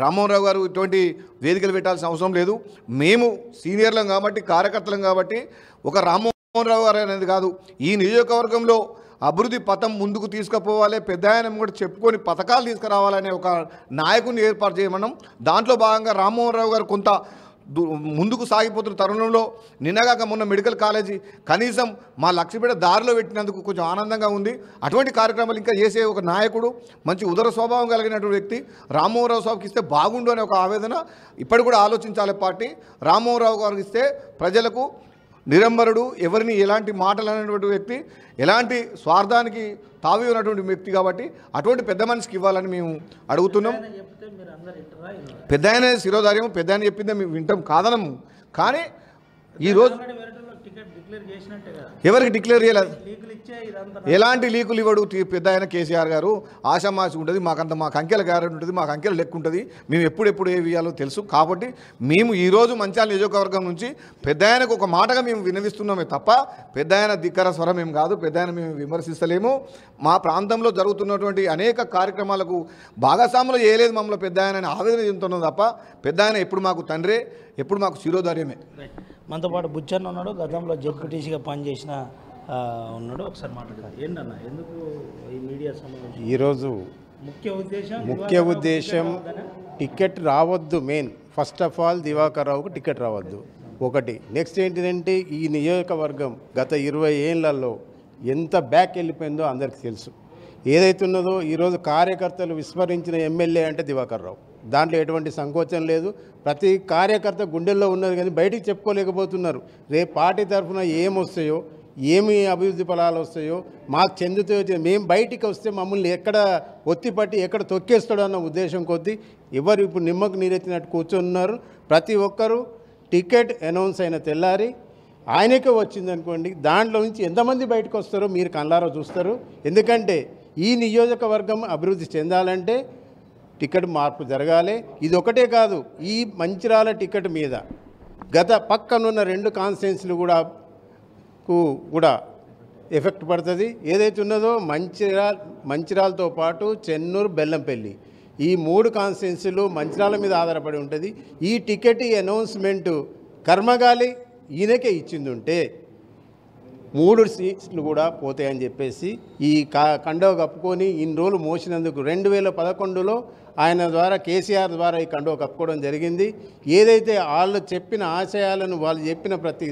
రామ్మోహన్ గారు ఇటువంటి వేదికలు పెట్టాల్సిన అవసరం లేదు మేము సీనియర్లం కాబట్టి కార్యకర్తలం కాబట్టి ఒక రామ్మోహన్ రావు గారు అనేది కాదు ఈ నియోజకవర్గంలో అభివృద్ధి పథం ముందుకు తీసుకుపోవాలి పెద్ద ఆయన కూడా చెప్పుకొని పథకాలు తీసుకురావాలనే ఒక నాయకుని ఏర్పాటు చేయమన్నాం దాంట్లో భాగంగా రామ్మోహన్ రావు గారు కొంత ముందుకు సాగిపోతున్న తరుణంలో నిన్నగాక మొన్న మెడికల్ కాలేజీ కనీసం మా లక్ష్మీపేట దారిలో పెట్టినందుకు కొంచెం ఆనందంగా ఉంది అటువంటి కార్యక్రమాలు ఇంకా చేసే ఒక నాయకుడు మంచి ఉదర స్వభావం కలిగినటువంటి వ్యక్తి రామ్మోహన్రావు సాబుకి ఇస్తే బాగుండు అనే ఒక ఆవేదన ఇప్పటి కూడా ఆలోచించాలి పార్టీ రామ్మోహన్రావు గారికి ఇస్తే ప్రజలకు నిరంబరుడు ఎవరిని ఎలాంటి మాటలు అనేటువంటి వ్యక్తి ఎలాంటి స్వార్థానికి తావి ఉన్నటువంటి వ్యక్తి కాబట్టి అటువంటి పెద్ద మనిషికి ఇవ్వాలని మేము అడుగుతున్నాం పెద్ద ఆయన శిరోధార్యం పెద్ద ఆయన చెప్పిందే మేము వింటాం కాదనము కానీ ఈరోజు ఎవరికి డిక్లేర్ చేయలేదు ఎలాంటి లీకులు ఇవ్వడు పెద్ద ఆయన కేసీఆర్ గారు ఆశామాసి ఉంటుంది మాకంత మాకు అంకెల గ్యారెంటీ ఉంటుంది మాకు అంకెల లెక్క ఉంటుంది మేము ఎప్పుడెప్పుడు ఏవి ఇవ్వాలో తెలుసు కాబట్టి మేము ఈరోజు మంచాల నియోజకవర్గం నుంచి పెద్ద ఆయనకు ఒక మాటగా మేము వినవిస్తున్నామే తప్ప పెద్ద ఆయన దిక్కర స్వరం ఏం కాదు పెద్ద ఆయన మేము విమర్శిస్తలేము మా ప్రాంతంలో జరుగుతున్నటువంటి అనేక కార్యక్రమాలకు భాగస్వాములు చేయలేదు మమ్మల్ని పెద్ద ఆయన ఆవేదన చెందుతున్నాం తప్ప పెద్ద ఆయన ఎప్పుడు మాకు తండ్రే ఎప్పుడు మాకు శిరోధార్యమే మనతో పాటు బుచ్చన్న ఉన్నాడు గతంలో జెడ్పీటీసీగా పనిచేసిన ఉన్నాడు ఒకసారి మాట్లాడారు ఎందుకు ఈ మీడియా సంబంధించి ఈరోజు ముఖ్య ఉద్దేశం ముఖ్య ఉద్దేశం టికెట్ రావద్దు main first of all Diwakar రావుకు టికెట్ రావద్దు ఒకటి నెక్స్ట్ ఏంటిదంటే ఈ నియోజకవర్గం గత ఇరవై ఏళ్ళలో ఎంత బ్యాక్ వెళ్ళిపోయిందో అందరికీ తెలుసు ఏదైతే ఉన్నదో ఈరోజు కార్యకర్తలు విస్మరించిన ఎమ్మెల్యే అంటే దివాకర్ రావు దాంట్లో ఎటువంటి సంకోచం లేదు ప్రతి కార్యకర్త గుండెల్లో ఉన్నది కానీ బయటికి చెప్పుకోలేకపోతున్నారు రేపు పార్టీ తరఫున ఏమొస్తాయో ఏమి అభివృద్ధి ఫలాలు వస్తాయో మాకు చెందుతాయో మేము బయటికి వస్తే మమ్మల్ని ఎక్కడ ఒత్తిపట్టి ఎక్కడ తొక్కేస్తాడో అన్న ఉద్దేశం కొద్దీ ఎవరు ఇప్పుడు నిమ్మకు నీరెత్తినట్టు కూర్చున్నారు ప్రతి ఒక్కరూ టికెట్ అనౌన్స్ అయిన తెల్లారి ఆయనకే వచ్చిందనుకోండి దాంట్లో నుంచి ఎంతమంది బయటకు వస్తారో మీరు కళ్ళారో చూస్తారు ఎందుకంటే ఈ నియోజకవర్గం అభివృద్ధి చెందాలంటే టికెట్ మార్పు జరగాలి ఇది ఒకటే కాదు ఈ మంచిరాల టికెట్ మీద గత పక్కనున్న రెండు కాన్స్టిట్యున్సీలు కూడా కూడా ఎఫెక్ట్ పడుతుంది ఏదైతే ఉన్నదో మంచిరాల్ మంచిరాలతో పాటు చెన్నూరు బెల్లంపల్లి ఈ మూడు కాన్స్టిట్యున్సీలు మంచిరాల మీద ఆధారపడి ఉంటుంది ఈ టికెట్ అనౌన్స్మెంట్ కర్మగాలి ఈయనకే ఇచ్చింది ఉంటే మూడు సీట్లు కూడా పోతాయని చెప్పేసి ఈ కా కండవ కప్పుకొని ఇన్ని రోజులు మోసినందుకు రెండు వేల పదకొండులో ఆయన ద్వారా కేసీఆర్ ద్వారా ఈ కండువ కప్పుకోవడం జరిగింది ఏదైతే వాళ్ళు చెప్పిన ఆశయాలను వాళ్ళు చెప్పిన ప్రతి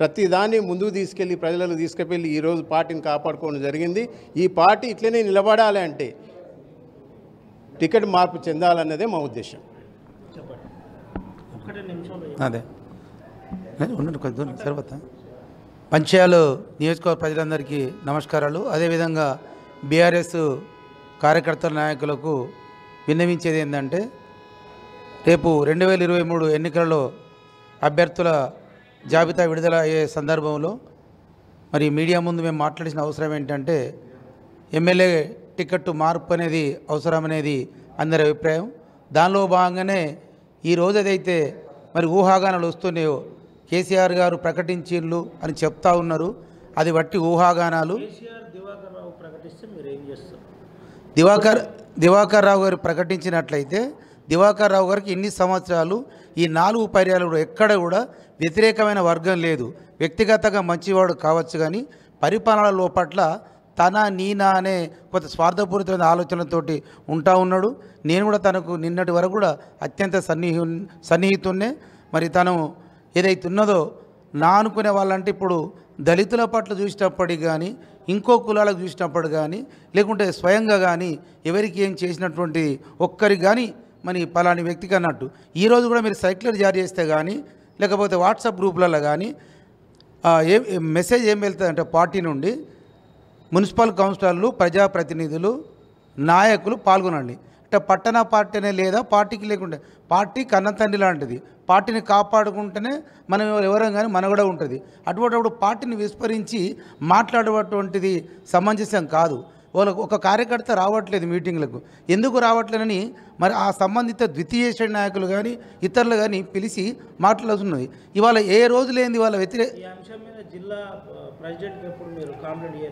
ప్రతి దాన్ని ముందుకు తీసుకెళ్ళి ప్రజలకు తీసుకెళ్ళి ఈరోజు పార్టీని కాపాడుకోవడం జరిగింది ఈ పార్టీ ఇట్లనే నిలబడాలి అంటే టికెట్ మార్పు చెందాలన్నదే మా ఉద్దేశం అదే ఉండండి కొద్ది తర్వాత పంచాలు నియోజకవర్గ ప్రజలందరికీ నమస్కారాలు అదేవిధంగా బీఆర్ఎస్ కార్యకర్తల నాయకులకు విన్నవించేది ఏంటంటే రేపు రెండు వేల ఇరవై మూడు ఎన్నికలలో అభ్యర్థుల జాబితా విడుదల అయ్యే సందర్భంలో మరి మీడియా ముందు మేము మాట్లాడిన అవసరం ఏంటంటే ఎమ్మెల్యే టికెట్ మార్పు అనేది అవసరం అనేది అందరి అభిప్రాయం దానిలో భాగంగానే ఈ రోజు ఏదైతే మరి ఊహాగానాలు వస్తున్నాయో కేసీఆర్ గారు ప్రకటించిండ్లు అని చెప్తా ఉన్నారు అది బట్టి ఊహాగానాలు దివాకర్ దివాకర్ రావు గారు ప్రకటించినట్లయితే దివాకర్ రావు గారికి ఇన్ని సంవత్సరాలు ఈ నాలుగు పర్యాలు ఎక్కడ కూడా వ్యతిరేకమైన వర్గం లేదు వ్యక్తిగతంగా మంచివాడు కావచ్చు కానీ పరిపాలనలో పట్ల తన నీనా అనే కొంత స్వార్థపూరితమైన ఆలోచనలతోటి ఉంటా ఉన్నాడు నేను కూడా తనకు నిన్నటి వరకు కూడా అత్యంత సన్నిహి సన్నిహితున్నే మరి తను ఏదైతే ఉన్నదో నా అనుకునే వాళ్ళంటే ఇప్పుడు దళితుల పట్ల చూసేటప్పటికి కానీ ఇంకో కులాలకు చూసినప్పుడు కానీ లేకుంటే స్వయంగా కానీ ఎవరికి ఏం చేసినటువంటి ఒక్కరి కానీ మరి పలాని వ్యక్తికి అన్నట్టు ఈరోజు కూడా మీరు సైక్లర్ జారీ చేస్తే కానీ లేకపోతే వాట్సాప్ గ్రూపులలో కానీ ఏ మెసేజ్ ఏం వెళ్తుందంటే పార్టీ నుండి మున్సిపల్ కౌన్సిలర్లు ప్రజాప్రతినిధులు నాయకులు పాల్గొనండి అంటే పట్టణ పార్టీనే లేదా పార్టీకి లేకుండా పార్టీ కన్నతండ్రి లాంటిది పార్టీని కాపాడుకుంటేనే మనం ఎవరం కానీ మనగడ ఉంటుంది అటువంటిప్పుడు పార్టీని విస్మరించి మాట్లాడేటువంటిది సమంజసం కాదు వాళ్ళకు ఒక కార్యకర్త రావట్లేదు మీటింగ్లకు ఎందుకు రావట్లేదని మరి ఆ సంబంధిత ద్వితీయ శ్రేణి నాయకులు కానీ ఇతరులు కానీ పిలిచి మాట్లాడుతున్నాయి ఇవాళ ఏ రోజు లేని వాళ్ళ వ్యతిరేక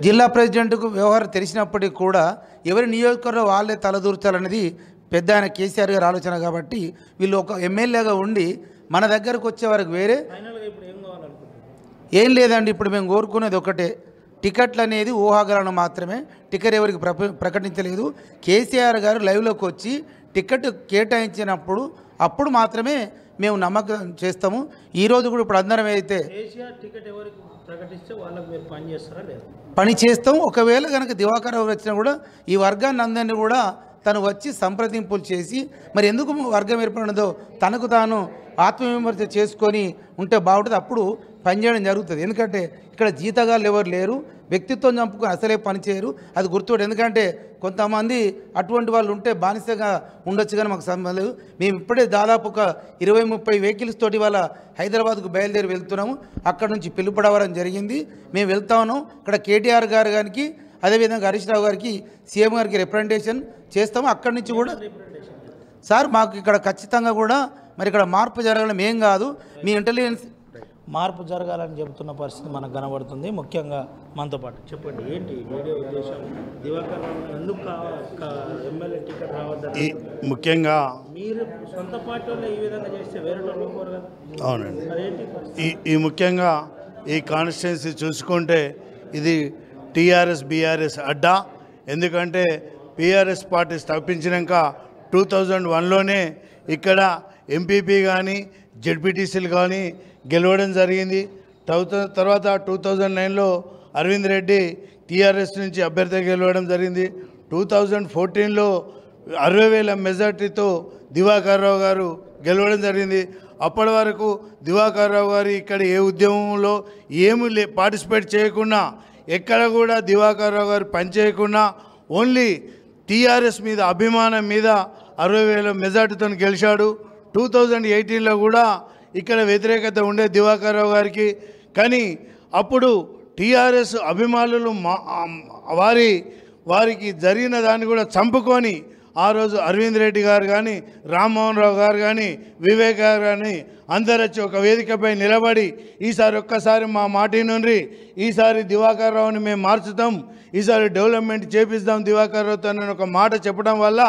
జిల్లా ప్రెసిడెంట్కు వ్యవహారం తెలిసినప్పటికీ కూడా ఎవరి నియోజకవర్గం వాళ్ళే తలదూర్చాలనేది పెద్ద ఆయన కేసీఆర్ గారు ఆలోచన కాబట్టి వీళ్ళు ఒక ఎమ్మెల్యేగా ఉండి మన దగ్గరకు వచ్చే వరకు వేరే ఏం లేదండి ఇప్పుడు మేము కోరుకునేది ఒకటే టికెట్లు అనేది ఊహాగలను మాత్రమే టికెట్ ఎవరికి ప్రకటించలేదు కేసీఆర్ గారు లైవ్లోకి వచ్చి టికెట్ కేటాయించినప్పుడు అప్పుడు మాత్రమే మేము నమ్మకం చేస్తాము ఈరోజు కూడా ఇప్పుడు అందరం అయితే పని చేస్తాం ఒకవేళ కనుక దివాకర్ వచ్చినా కూడా ఈ వర్గాన్ని అందరినీ కూడా తను వచ్చి సంప్రదింపులు చేసి మరి ఎందుకు వర్గం ఏర్పడినదో తనకు తాను ఆత్మవిమర్శ చేసుకొని ఉంటే బాగుంటుంది అప్పుడు పనిచేయడం జరుగుతుంది ఎందుకంటే ఇక్కడ జీతగాళ్ళు ఎవరు లేరు వ్యక్తిత్వం చంపుకొని అసలే పనిచేయరు అది గుర్తుపెట్టు ఎందుకంటే కొంతమంది అటువంటి వాళ్ళు ఉంటే బానిసగా ఉండొచ్చు కానీ మాకు సంబంధం లేదు మేము ఇప్పుడే దాదాపు ఒక ఇరవై ముప్పై వెహికల్స్ తోటి వాళ్ళ హైదరాబాద్కు బయలుదేరి వెళ్తున్నాము అక్కడ నుంచి పిలుపడవడం జరిగింది మేము వెళ్తా ఉన్నాం ఇక్కడ కేటీఆర్ గారు గారికి అదేవిధంగా హరీష్ రావు గారికి సీఎం గారికి రిప్రజెంటేషన్ చేస్తాము అక్కడి నుంచి కూడా సార్ మాకు ఇక్కడ ఖచ్చితంగా కూడా మరి ఇక్కడ మార్పు జరగడం ఏం కాదు మీ ఇంటెలిజెన్స్ మార్పు జరగాలని చెబుతున్న పరిస్థితి మనకు కనబడుతుంది ముఖ్యంగా మనతో పాటు చెప్పండి ఏంటి ఉద్దేశం ముఖ్యంగా మీరు సొంత ఈ విధంగా చేస్తే అవునండి ఈ ఈ ముఖ్యంగా ఈ కాన్స్టిట్యున్సీ చూసుకుంటే ఇది టీఆర్ఎస్ బీఆర్ఎస్ అడ్డా ఎందుకంటే పీఆర్ఎస్ పార్టీ స్థాపించినాక టూ థౌజండ్ వన్లోనే ఇక్కడ ఎంపీపీ కానీ జెడ్పీటీసీలు కానీ గెలవడం జరిగింది తర్వాత టూ థౌజండ్ నైన్లో అరవింద్ రెడ్డి టీఆర్ఎస్ నుంచి అభ్యర్థి గెలవడం జరిగింది టూ థౌజండ్ ఫోర్టీన్లో అరవై వేల మెజార్టీతో దివాకర్ రావు గారు గెలవడం జరిగింది అప్పటి వరకు దివాకర్ రావు గారు ఇక్కడ ఏ ఉద్యమంలో ఏమీ లే పార్టిసిపేట్ చేయకుండా ఎక్కడ కూడా దివాకర్ రావు గారు పనిచేయకుండా ఓన్లీ టీఆర్ఎస్ మీద అభిమానం మీద అరవై వేల మెజార్టీతో గెలిచాడు టూ థౌజండ్ ఎయిటీన్లో కూడా ఇక్కడ వ్యతిరేకత ఉండే దివాకర్ రావు గారికి కానీ అప్పుడు టీఆర్ఎస్ అభిమానులు వారి వారికి జరిగిన దాన్ని కూడా చంపుకొని ఆ రోజు అరవింద్ రెడ్డి గారు కానీ రామ్మోహన్ రావు గారు కానీ వివేక్ గారు కానీ అందరు వచ్చి ఒక వేదికపై నిలబడి ఈసారి ఒక్కసారి మా మాటి నుండి ఈసారి దివాకర్ రావుని మేము మార్చుతాం ఈసారి డెవలప్మెంట్ చేపిస్తాం దివాకర్ రావుతో ఒక మాట చెప్పడం వల్ల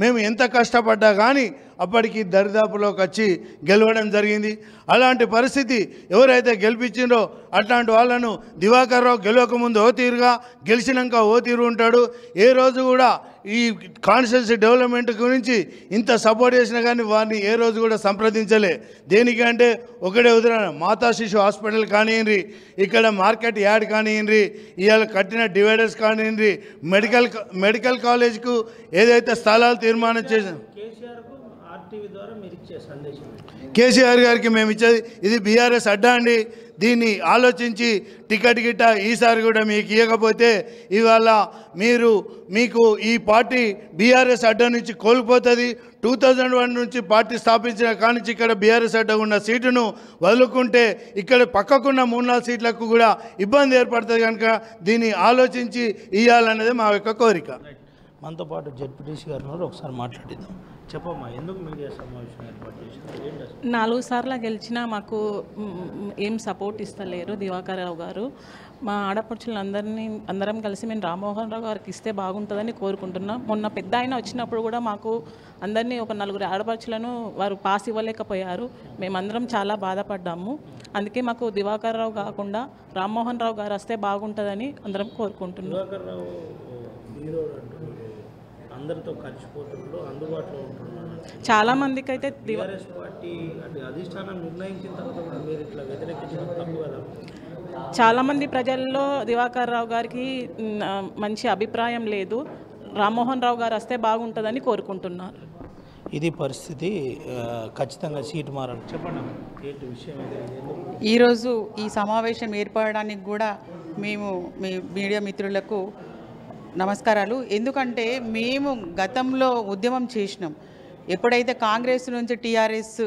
మేము ఎంత కష్టపడ్డా కానీ అప్పటికి దరిదాపులోకి వచ్చి గెలవడం జరిగింది అలాంటి పరిస్థితి ఎవరైతే గెలిపించిందో అట్లాంటి వాళ్ళను దివాకర్ రావు గెలవకముందు ఓ తీరుగా గెలిచినాక ఓ తీరు ఉంటాడు ఏ రోజు కూడా ఈ కాన్షియస్ డెవలప్మెంట్ గురించి ఇంత సపోర్ట్ చేసినా కానీ వారిని ఏ రోజు కూడా సంప్రదించలే దేనికంటే ఒకటే ఉదాహరణ మాతా శిశు హాస్పిటల్ కానివ్వండి ఇక్కడ మార్కెట్ యాడ్ కానివ్వండి ఇవాళ కట్టిన డివైడర్స్ కానివ్వండి మెడికల్ మెడికల్ కాలేజ్కు ఏదైతే స్థలాలు తీర్మానం చేసిన కేసీఆర్ గారికి మేము ఇచ్చేది ఇది బీఆర్ఎస్ అడ్డా అండి దీన్ని ఆలోచించి టికెట్ గిట్ట ఈసారి కూడా మీకు ఇవ్వకపోతే ఇవాళ మీరు మీకు ఈ పార్టీ బీఆర్ఎస్ అడ్డా నుంచి కోల్పోతుంది టూ థౌజండ్ వన్ నుంచి పార్టీ స్థాపించిన కానీ ఇక్కడ బీఆర్ఎస్ అడ్డ ఉన్న సీటును వదులుకుంటే ఇక్కడ పక్కకున్న మూడు నాలుగు సీట్లకు కూడా ఇబ్బంది ఏర్పడుతుంది కనుక దీన్ని ఆలోచించి ఇవ్వాలన్నది మా యొక్క కోరిక మనతో పాటు జడ్పీటీసీ గారు ఒకసారి మాట్లాడిద్దాం చెప్పమ్మా ఎందుకు మీడియా సమావేశం ఏర్పాటు నాలుగు సార్లు గెలిచినా మాకు ఏం సపోర్ట్ ఇస్తలేరు దివాకర్ రావు గారు మా ఆడపడుచులందరినీ అందరం కలిసి మేము రామ్మోహన్ రావు గారికి ఇస్తే బాగుంటుందని కోరుకుంటున్నాం మొన్న పెద్ద ఆయన వచ్చినప్పుడు కూడా మాకు అందరినీ ఒక నలుగురు ఆడపడుచులను వారు పాస్ ఇవ్వలేకపోయారు మేమందరం చాలా బాధపడ్డాము అందుకే మాకు దివాకర్ రావు కాకుండా రామ్మోహన్ రావు గారు వస్తే బాగుంటుందని అందరం కోరుకుంటున్నాం అందరితో కలిసిపోతుండో అందుబాటులో ఉంటున్నాను చాలామందికి అయితే టీఆర్ఎస్ పార్టీ అంటే అధిష్టానం నిర్ణయించిన తర్వాత కూడా మీరు ఇట్లా వ్యతిరేకించడం తప్పు కదా చాలామంది ప్రజల్లో దివాకర్ రావు గారికి మంచి అభిప్రాయం లేదు రామ్మోహన్ రావు గారు వస్తే బాగుంటుందని కోరుకుంటున్నారు ఇది పరిస్థితి ఖచ్చితంగా సీటు మారాలి చెప్పండి ఈరోజు ఈ సమావేశం ఏర్పడడానికి కూడా మేము మీ మీడియా మిత్రులకు నమస్కారాలు ఎందుకంటే మేము గతంలో ఉద్యమం చేసినాం ఎప్పుడైతే కాంగ్రెస్ నుంచి టీఆర్ఎస్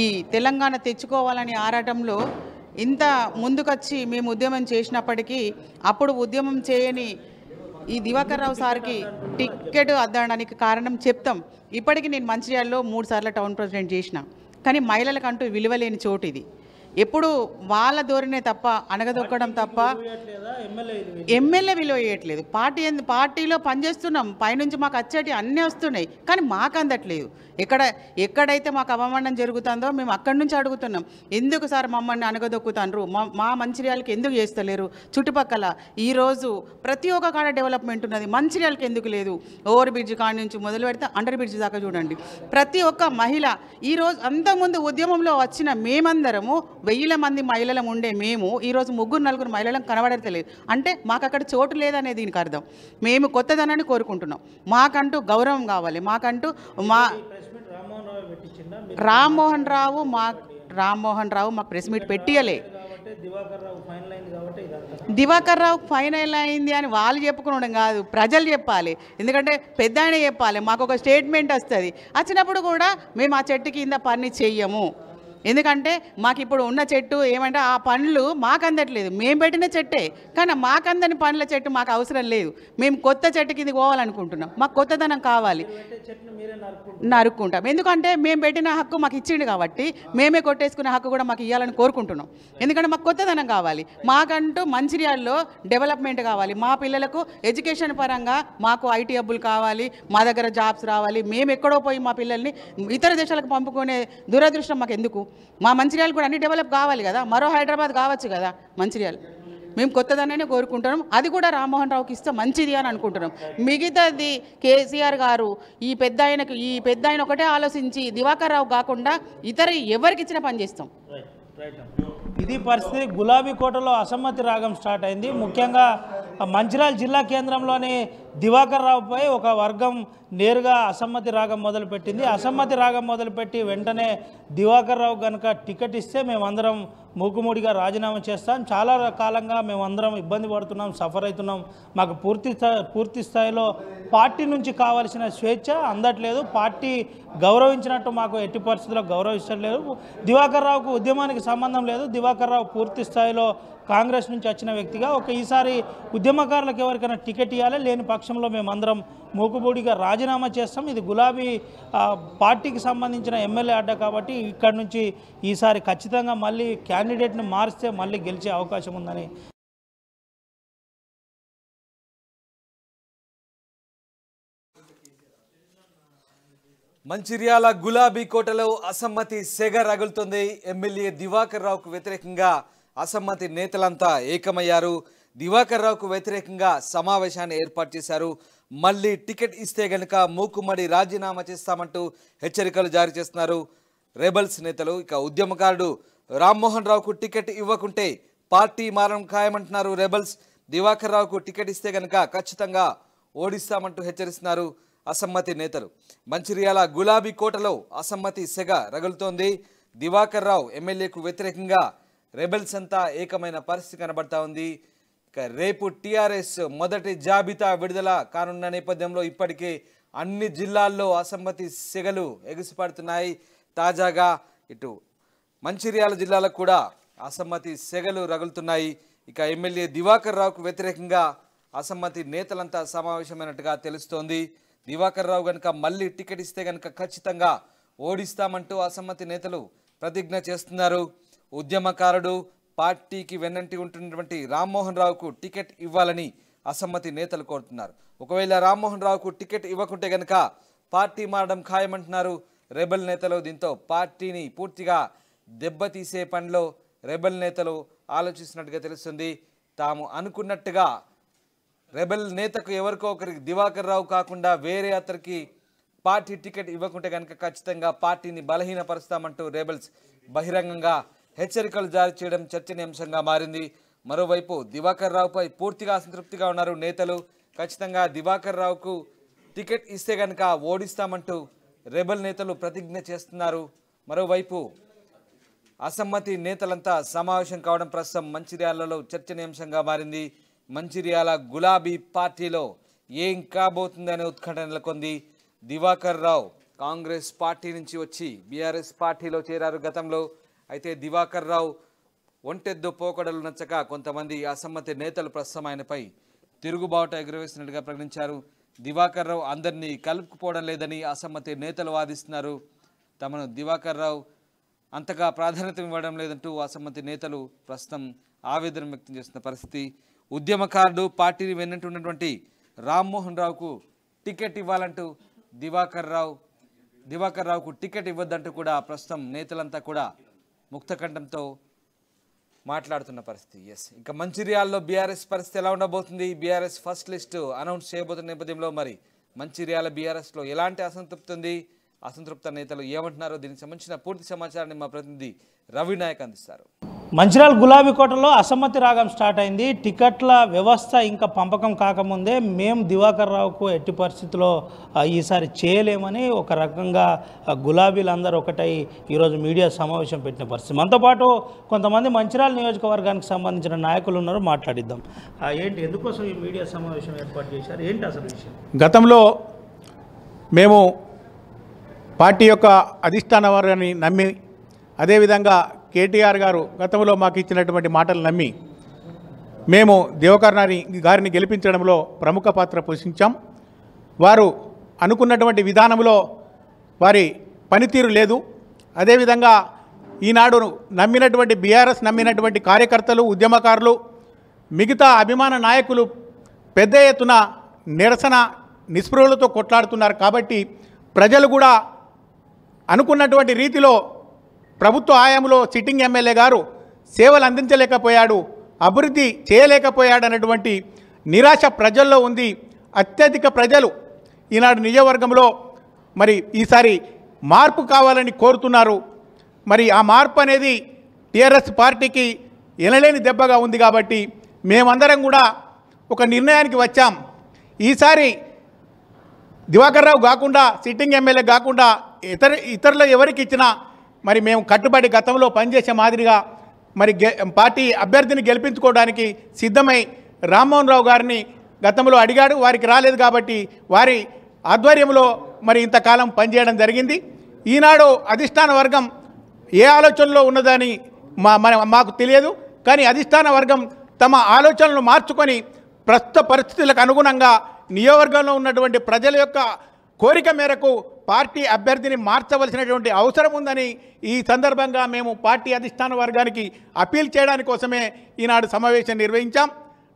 ఈ తెలంగాణ తెచ్చుకోవాలని ఆరాటంలో ఇంత ముందుకొచ్చి మేము ఉద్యమం చేసినప్పటికీ అప్పుడు ఉద్యమం చేయని ఈ దివాకర్ రావు సార్కి టికెట్ అద్దడానికి కారణం చెప్తాం ఇప్పటికీ నేను మంచిర్యాలలో మూడు సార్లు టౌన్ ప్రెసిడెంట్ చేసిన కానీ మహిళలకంటూ విలువలేని చోటు ఇది ఎప్పుడు వాళ్ళ ధోరణే తప్ప అనగదొక్కడం తప్ప ఎమ్మెల్యే విలువ వేయట్లేదు పార్టీ పార్టీలో పనిచేస్తున్నాం పైనుంచి మాకు వచ్చేటి అన్నీ వస్తున్నాయి కానీ మాకు అందట్లేదు ఎక్కడ ఎక్కడైతే మాకు అవమానం జరుగుతుందో మేము అక్కడి నుంచి అడుగుతున్నాం ఎందుకు సార్ మమ్మల్ని అనగదొక్కుతారు మా మంచిర్యాలకి ఎందుకు చేస్తలేరు చుట్టుపక్కల ఈరోజు ప్రతి ఒక్క కాడ డెవలప్మెంట్ ఉన్నది మంచిర్యాలకి ఎందుకు లేదు ఓవర్ బ్రిడ్జ్ కాడి నుంచి మొదలు పెడితే అండర్ బ్రిడ్జ్ దాకా చూడండి ప్రతి ఒక్క మహిళ ఈరోజు అంతకుముందు ఉద్యమంలో వచ్చిన మేమందరము వెయ్యిల మంది మహిళలం ఉండే మేము ఈరోజు ముగ్గురు నలుగురు కనబడేది కనబడతలేదు అంటే మాకు అక్కడ చోటు లేదనే దీనికి అర్థం మేము కొత్తదనాన్ని కోరుకుంటున్నాం మాకంటూ గౌరవం కావాలి మాకంటూ మా రామ్మోహన్ రావు మా రామ్మోహన్ రావు మా ప్రెస్ మీట్ పెట్టియలే దివాకర్ రావు ఫైనల్ అయింది అని వాళ్ళు చెప్పుకోవడం కాదు ప్రజలు చెప్పాలి ఎందుకంటే పెద్ద చెప్పాలి మాకు ఒక స్టేట్మెంట్ వస్తుంది వచ్చినప్పుడు కూడా మేము ఆ చెట్టు కింద పని చెయ్యము ఎందుకంటే మాకు ఇప్పుడు ఉన్న చెట్టు ఏమంటే ఆ పండ్లు మాకు అందట్లేదు మేము పెట్టిన చెట్టే కానీ మాకు అందని పండ్ల చెట్టు మాకు అవసరం లేదు మేము కొత్త చెట్టు కింద పోవాలనుకుంటున్నాం మాకు కొత్తదనం కావాలి నరుక్కుంటాం ఎందుకంటే మేము పెట్టిన హక్కు మాకు ఇచ్చిండు కాబట్టి మేమే కొట్టేసుకునే హక్కు కూడా మాకు ఇవ్వాలని కోరుకుంటున్నాం ఎందుకంటే మాకు కొత్తదనం కావాలి మాకంటూ మంచిర్యాలలో డెవలప్మెంట్ కావాలి మా పిల్లలకు ఎడ్యుకేషన్ పరంగా మాకు ఐటీ హబ్బులు కావాలి మా దగ్గర జాబ్స్ రావాలి మేము ఎక్కడో పోయి మా పిల్లల్ని ఇతర దేశాలకు పంపుకునే దురదృష్టం మాకు ఎందుకు మా మంచిర్యాల కూడా అన్ని డెవలప్ కావాలి కదా మరో హైదరాబాద్ కావచ్చు కదా మంచిర్యాలు మేము కొత్తదననే కోరుకుంటున్నాం అది కూడా రామ్మోహన్ రావుకి ఇస్తే మంచిది అని అనుకుంటున్నాం మిగతాది కేసీఆర్ గారు ఈ పెద్ద ఆయనకు ఈ పెద్ద ఆయన ఒకటే ఆలోచించి దివాకర్ రావు కాకుండా ఇతర ఎవరికి ఇచ్చినా చేస్తాం ఇది పరిస్థితి గులాబీ కోటలో అసమ్మతి రాగం స్టార్ట్ అయింది ముఖ్యంగా మంచిర్యాల జిల్లా కేంద్రంలోని దివాకర్ రావుపై ఒక వర్గం నేరుగా అసమ్మతి రాగం మొదలుపెట్టింది అసమ్మతి రాగం మొదలుపెట్టి వెంటనే దివాకర్ రావు కనుక టికెట్ ఇస్తే మేమందరం మూకుమూడిగా రాజీనామా చేస్తాం చాలా కాలంగా మేమందరం ఇబ్బంది పడుతున్నాం సఫర్ అవుతున్నాం మాకు పూర్తి పూర్తి స్థాయిలో పార్టీ నుంచి కావలసిన స్వేచ్ఛ అందట్లేదు పార్టీ గౌరవించినట్టు మాకు ఎట్టి పరిస్థితుల్లో గౌరవించట్లేదు దివాకర్ రావుకు ఉద్యమానికి సంబంధం లేదు దివాకర్ రావు పూర్తి స్థాయిలో కాంగ్రెస్ నుంచి వచ్చిన వ్యక్తిగా ఒక ఈసారి ఉద్యమకారులకు ఎవరికైనా టికెట్ ఇవ్వాలి లేని పక్షంలో మేమందరం మూకుబూడిగా రాజీనామా చేస్తాం ఇది గులాబీ పార్టీకి సంబంధించిన ఎమ్మెల్యే అడ్డ కాబట్టి ఇక్కడ నుంచి ఈసారి ఖచ్చితంగా మళ్ళీ క్యాండిడేట్ని మారిస్తే మళ్ళీ గెలిచే అవకాశం ఉందని మంచిర్యాల గులాబీ కోటలో అసమ్మతి సెగ రగులుతుంది ఎమ్మెల్యే దివాకర్ రావుకు వ్యతిరేకంగా అసమ్మతి నేతలంతా ఏకమయ్యారు దివాకర్ రావుకు వ్యతిరేకంగా సమావేశాన్ని ఏర్పాటు చేశారు మళ్ళీ టికెట్ ఇస్తే గనుక మూకుమ్మడి రాజీనామా చేస్తామంటూ హెచ్చరికలు జారీ చేస్తున్నారు రెబల్స్ నేతలు ఇక ఉద్యమకారుడు రామ్మోహన్ రావుకు టికెట్ ఇవ్వకుంటే పార్టీ మారం ఖాయమంటున్నారు రెబల్స్ దివాకర్ రావుకు టికెట్ ఇస్తే గనుక ఖచ్చితంగా ఓడిస్తామంటూ హెచ్చరిస్తున్నారు అసమ్మతి నేతలు మంచిర్యాల గులాబీ కోటలో అసమ్మతి సెగ రగులుతోంది దివాకర్ రావు ఎమ్మెల్యేకు వ్యతిరేకంగా రెబెల్స్ అంతా ఏకమైన పరిస్థితి కనబడతా ఉంది ఇక రేపు టీఆర్ఎస్ మొదటి జాబితా విడుదల కానున్న నేపథ్యంలో ఇప్పటికే అన్ని జిల్లాల్లో అసమ్మతి సెగలు ఎగిసిపడుతున్నాయి తాజాగా ఇటు మంచిర్యాల జిల్లాలకు కూడా అసమ్మతి సెగలు రగులుతున్నాయి ఇక ఎమ్మెల్యే దివాకర్ రావుకు వ్యతిరేకంగా అసమ్మతి నేతలంతా సమావేశమైనట్టుగా తెలుస్తోంది దివాకర్ రావు కనుక మళ్ళీ టికెట్ ఇస్తే కనుక ఖచ్చితంగా ఓడిస్తామంటూ అసమ్మతి నేతలు ప్రతిజ్ఞ చేస్తున్నారు ఉద్యమకారుడు పార్టీకి వెన్నంటి ఉంటున్నటువంటి రామ్మోహన్ రావుకు టికెట్ ఇవ్వాలని అసమ్మతి నేతలు కోరుతున్నారు ఒకవేళ రామ్మోహన్ రావుకు టికెట్ ఇవ్వకుంటే గనక పార్టీ మారడం ఖాయమంటున్నారు రెబల్ నేతలు దీంతో పార్టీని పూర్తిగా దెబ్బతీసే పనిలో రెబల్ నేతలు ఆలోచిస్తున్నట్టుగా తెలుస్తుంది తాము అనుకున్నట్టుగా రెబల్ నేతకు ఎవరికో ఒకరికి దివాకర్ రావు కాకుండా వేరే అతనికి పార్టీ టికెట్ ఇవ్వకుంటే కనుక ఖచ్చితంగా పార్టీని బలహీనపరుస్తామంటూ రేబల్స్ బహిరంగంగా హెచ్చరికలు జారీ చేయడం చర్చనీయాంశంగా మారింది మరోవైపు దివాకర్ రావుపై పూర్తిగా అసంతృప్తిగా ఉన్నారు నేతలు ఖచ్చితంగా దివాకర్ రావుకు టికెట్ ఇస్తే గనక ఓడిస్తామంటూ రెబల్ నేతలు ప్రతిజ్ఞ చేస్తున్నారు మరోవైపు అసమ్మతి నేతలంతా సమావేశం కావడం ప్రస్తుతం మంచిర్యాలలో చర్చనీయాంశంగా మారింది మంచిర్యాల గులాబీ పార్టీలో ఏం కాబోతుందనే ఉత్కంఠ నెలకొంది దివాకర్ రావు కాంగ్రెస్ పార్టీ నుంచి వచ్చి బీఆర్ఎస్ పార్టీలో చేరారు గతంలో అయితే దివాకర్ రావు ఒంటెద్దు పోకడలు నచ్చక కొంతమంది అసమ్మతి నేతలు ప్రస్తుతం ఆయనపై తిరుగుబాటు ఎగురవేసినట్టుగా ప్రకటించారు దివాకర్ రావు అందరినీ కలుపుకుపోవడం లేదని అసమ్మతి నేతలు వాదిస్తున్నారు తమను దివాకర్ రావు అంతగా ప్రాధాన్యత ఇవ్వడం లేదంటూ అసమ్మతి నేతలు ప్రస్తుతం ఆవేదన వ్యక్తం చేస్తున్న పరిస్థితి ఉద్యమకారులు పార్టీని వెన్నంటున్నటువంటి రామ్మోహన్ రావుకు టికెట్ ఇవ్వాలంటూ దివాకర్ రావు దివాకర్ రావుకు టికెట్ ఇవ్వద్దంటూ కూడా ప్రస్తుతం నేతలంతా కూడా ముక్తకంఠంతో మాట్లాడుతున్న పరిస్థితి ఎస్ ఇంకా మంచిర్యాలలో బీఆర్ఎస్ పరిస్థితి ఎలా ఉండబోతుంది బీఆర్ఎస్ ఫస్ట్ లిస్టు అనౌన్స్ చేయబోతున్న నేపథ్యంలో మరి మంచిర్యాల బీఆర్ఎస్లో ఎలాంటి అసంతృప్తి ఉంది అసంతృప్త నేతలు ఏమంటున్నారో దీనికి సంబంధించిన పూర్తి సమాచారాన్ని మా ప్రతినిధి రవి నాయక్ అందిస్తారు మంచిర్యాల గులాబీ కోటలో అసమ్మతి రాగం స్టార్ట్ అయింది టికెట్ల వ్యవస్థ ఇంకా పంపకం కాకముందే మేము దివాకర్ రావుకు ఎట్టి పరిస్థితిలో ఈసారి చేయలేమని ఒక రకంగా గులాబీలు అందరూ ఒకటై ఈరోజు మీడియా సమావేశం పెట్టిన పరిస్థితి మనతో పాటు కొంతమంది మంచిర్యాల నియోజకవర్గానికి సంబంధించిన నాయకులు ఉన్నారు మాట్లాడిద్దాం ఏంటి ఎందుకోసం ఈ మీడియా సమావేశం ఏర్పాటు చేశారు ఏంటి అసలు విషయం గతంలో మేము పార్టీ యొక్క అధిష్టాన వారిని నమ్మి అదేవిధంగా కేటీఆర్ గారు గతంలో మాకు ఇచ్చినటువంటి మాటలు నమ్మి మేము దేవకర్ణాని గారిని గెలిపించడంలో ప్రముఖ పాత్ర పోషించాం వారు అనుకున్నటువంటి విధానంలో వారి పనితీరు లేదు అదేవిధంగా ఈనాడు నమ్మినటువంటి బీఆర్ఎస్ నమ్మినటువంటి కార్యకర్తలు ఉద్యమకారులు మిగతా అభిమాన నాయకులు పెద్ద ఎత్తున నిరసన నిస్పృహలతో కొట్లాడుతున్నారు కాబట్టి ప్రజలు కూడా అనుకున్నటువంటి రీతిలో ప్రభుత్వ హయాంలో సిట్టింగ్ ఎమ్మెల్యే గారు సేవలు అందించలేకపోయాడు అభివృద్ధి చేయలేకపోయాడు అనేటువంటి నిరాశ ప్రజల్లో ఉంది అత్యధిక ప్రజలు ఈనాడు నియోజకవర్గంలో మరి ఈసారి మార్పు కావాలని కోరుతున్నారు మరి ఆ మార్పు అనేది టీఆర్ఎస్ పార్టీకి ఎనలేని దెబ్బగా ఉంది కాబట్టి మేమందరం కూడా ఒక నిర్ణయానికి వచ్చాం ఈసారి దివాకర్ రావు కాకుండా సిట్టింగ్ ఎమ్మెల్యే కాకుండా ఇతర ఇతరులు ఎవరికి ఇచ్చినా మరి మేము కట్టుబడి గతంలో పనిచేసే మాదిరిగా మరి పార్టీ అభ్యర్థిని గెలిపించుకోవడానికి సిద్ధమై రామ్మోహన్ రావు గారిని గతంలో అడిగాడు వారికి రాలేదు కాబట్టి వారి ఆధ్వర్యంలో మరి ఇంతకాలం పనిచేయడం జరిగింది ఈనాడు అధిష్టాన వర్గం ఏ ఆలోచనలో ఉన్నదని మా మన మాకు తెలియదు కానీ అధిష్టాన వర్గం తమ ఆలోచనలు మార్చుకొని ప్రస్తుత పరిస్థితులకు అనుగుణంగా నియోజకవర్గంలో ఉన్నటువంటి ప్రజల యొక్క కోరిక మేరకు పార్టీ అభ్యర్థిని మార్చవలసినటువంటి అవసరం ఉందని ఈ సందర్భంగా మేము పార్టీ అధిష్టాన వర్గానికి అపీల్ చేయడానికి కోసమే ఈనాడు సమావేశం నిర్వహించాం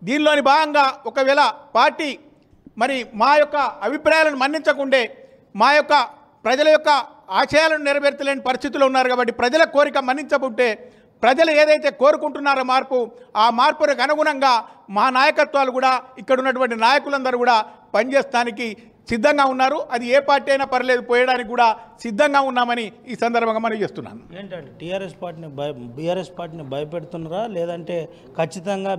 దీనిలోని భాగంగా ఒకవేళ పార్టీ మరి మా యొక్క అభిప్రాయాలను మన్నించకుండే మా యొక్క ప్రజల యొక్క ఆశయాలను నెరవేర్చలేని పరిస్థితులు ఉన్నారు కాబట్టి ప్రజల కోరిక మన్నించకుంటే ప్రజలు ఏదైతే కోరుకుంటున్నారో మార్పు ఆ మార్పులకు అనుగుణంగా మా నాయకత్వాలు కూడా ఇక్కడ ఉన్నటువంటి నాయకులందరూ కూడా పనిచేస్తానికి సిద్ధంగా ఉన్నారు అది ఏ పార్టీ అయినా పర్లేదు పోయడానికి కూడా సిద్ధంగా ఉన్నామని ఈ సందర్భంగా మనం చేస్తున్నాను ఏంటంటే టీఆర్ఎస్ పార్టీని భయ బీఆర్ఎస్ పార్టీని భయపెడుతున్నారా లేదంటే ఖచ్చితంగా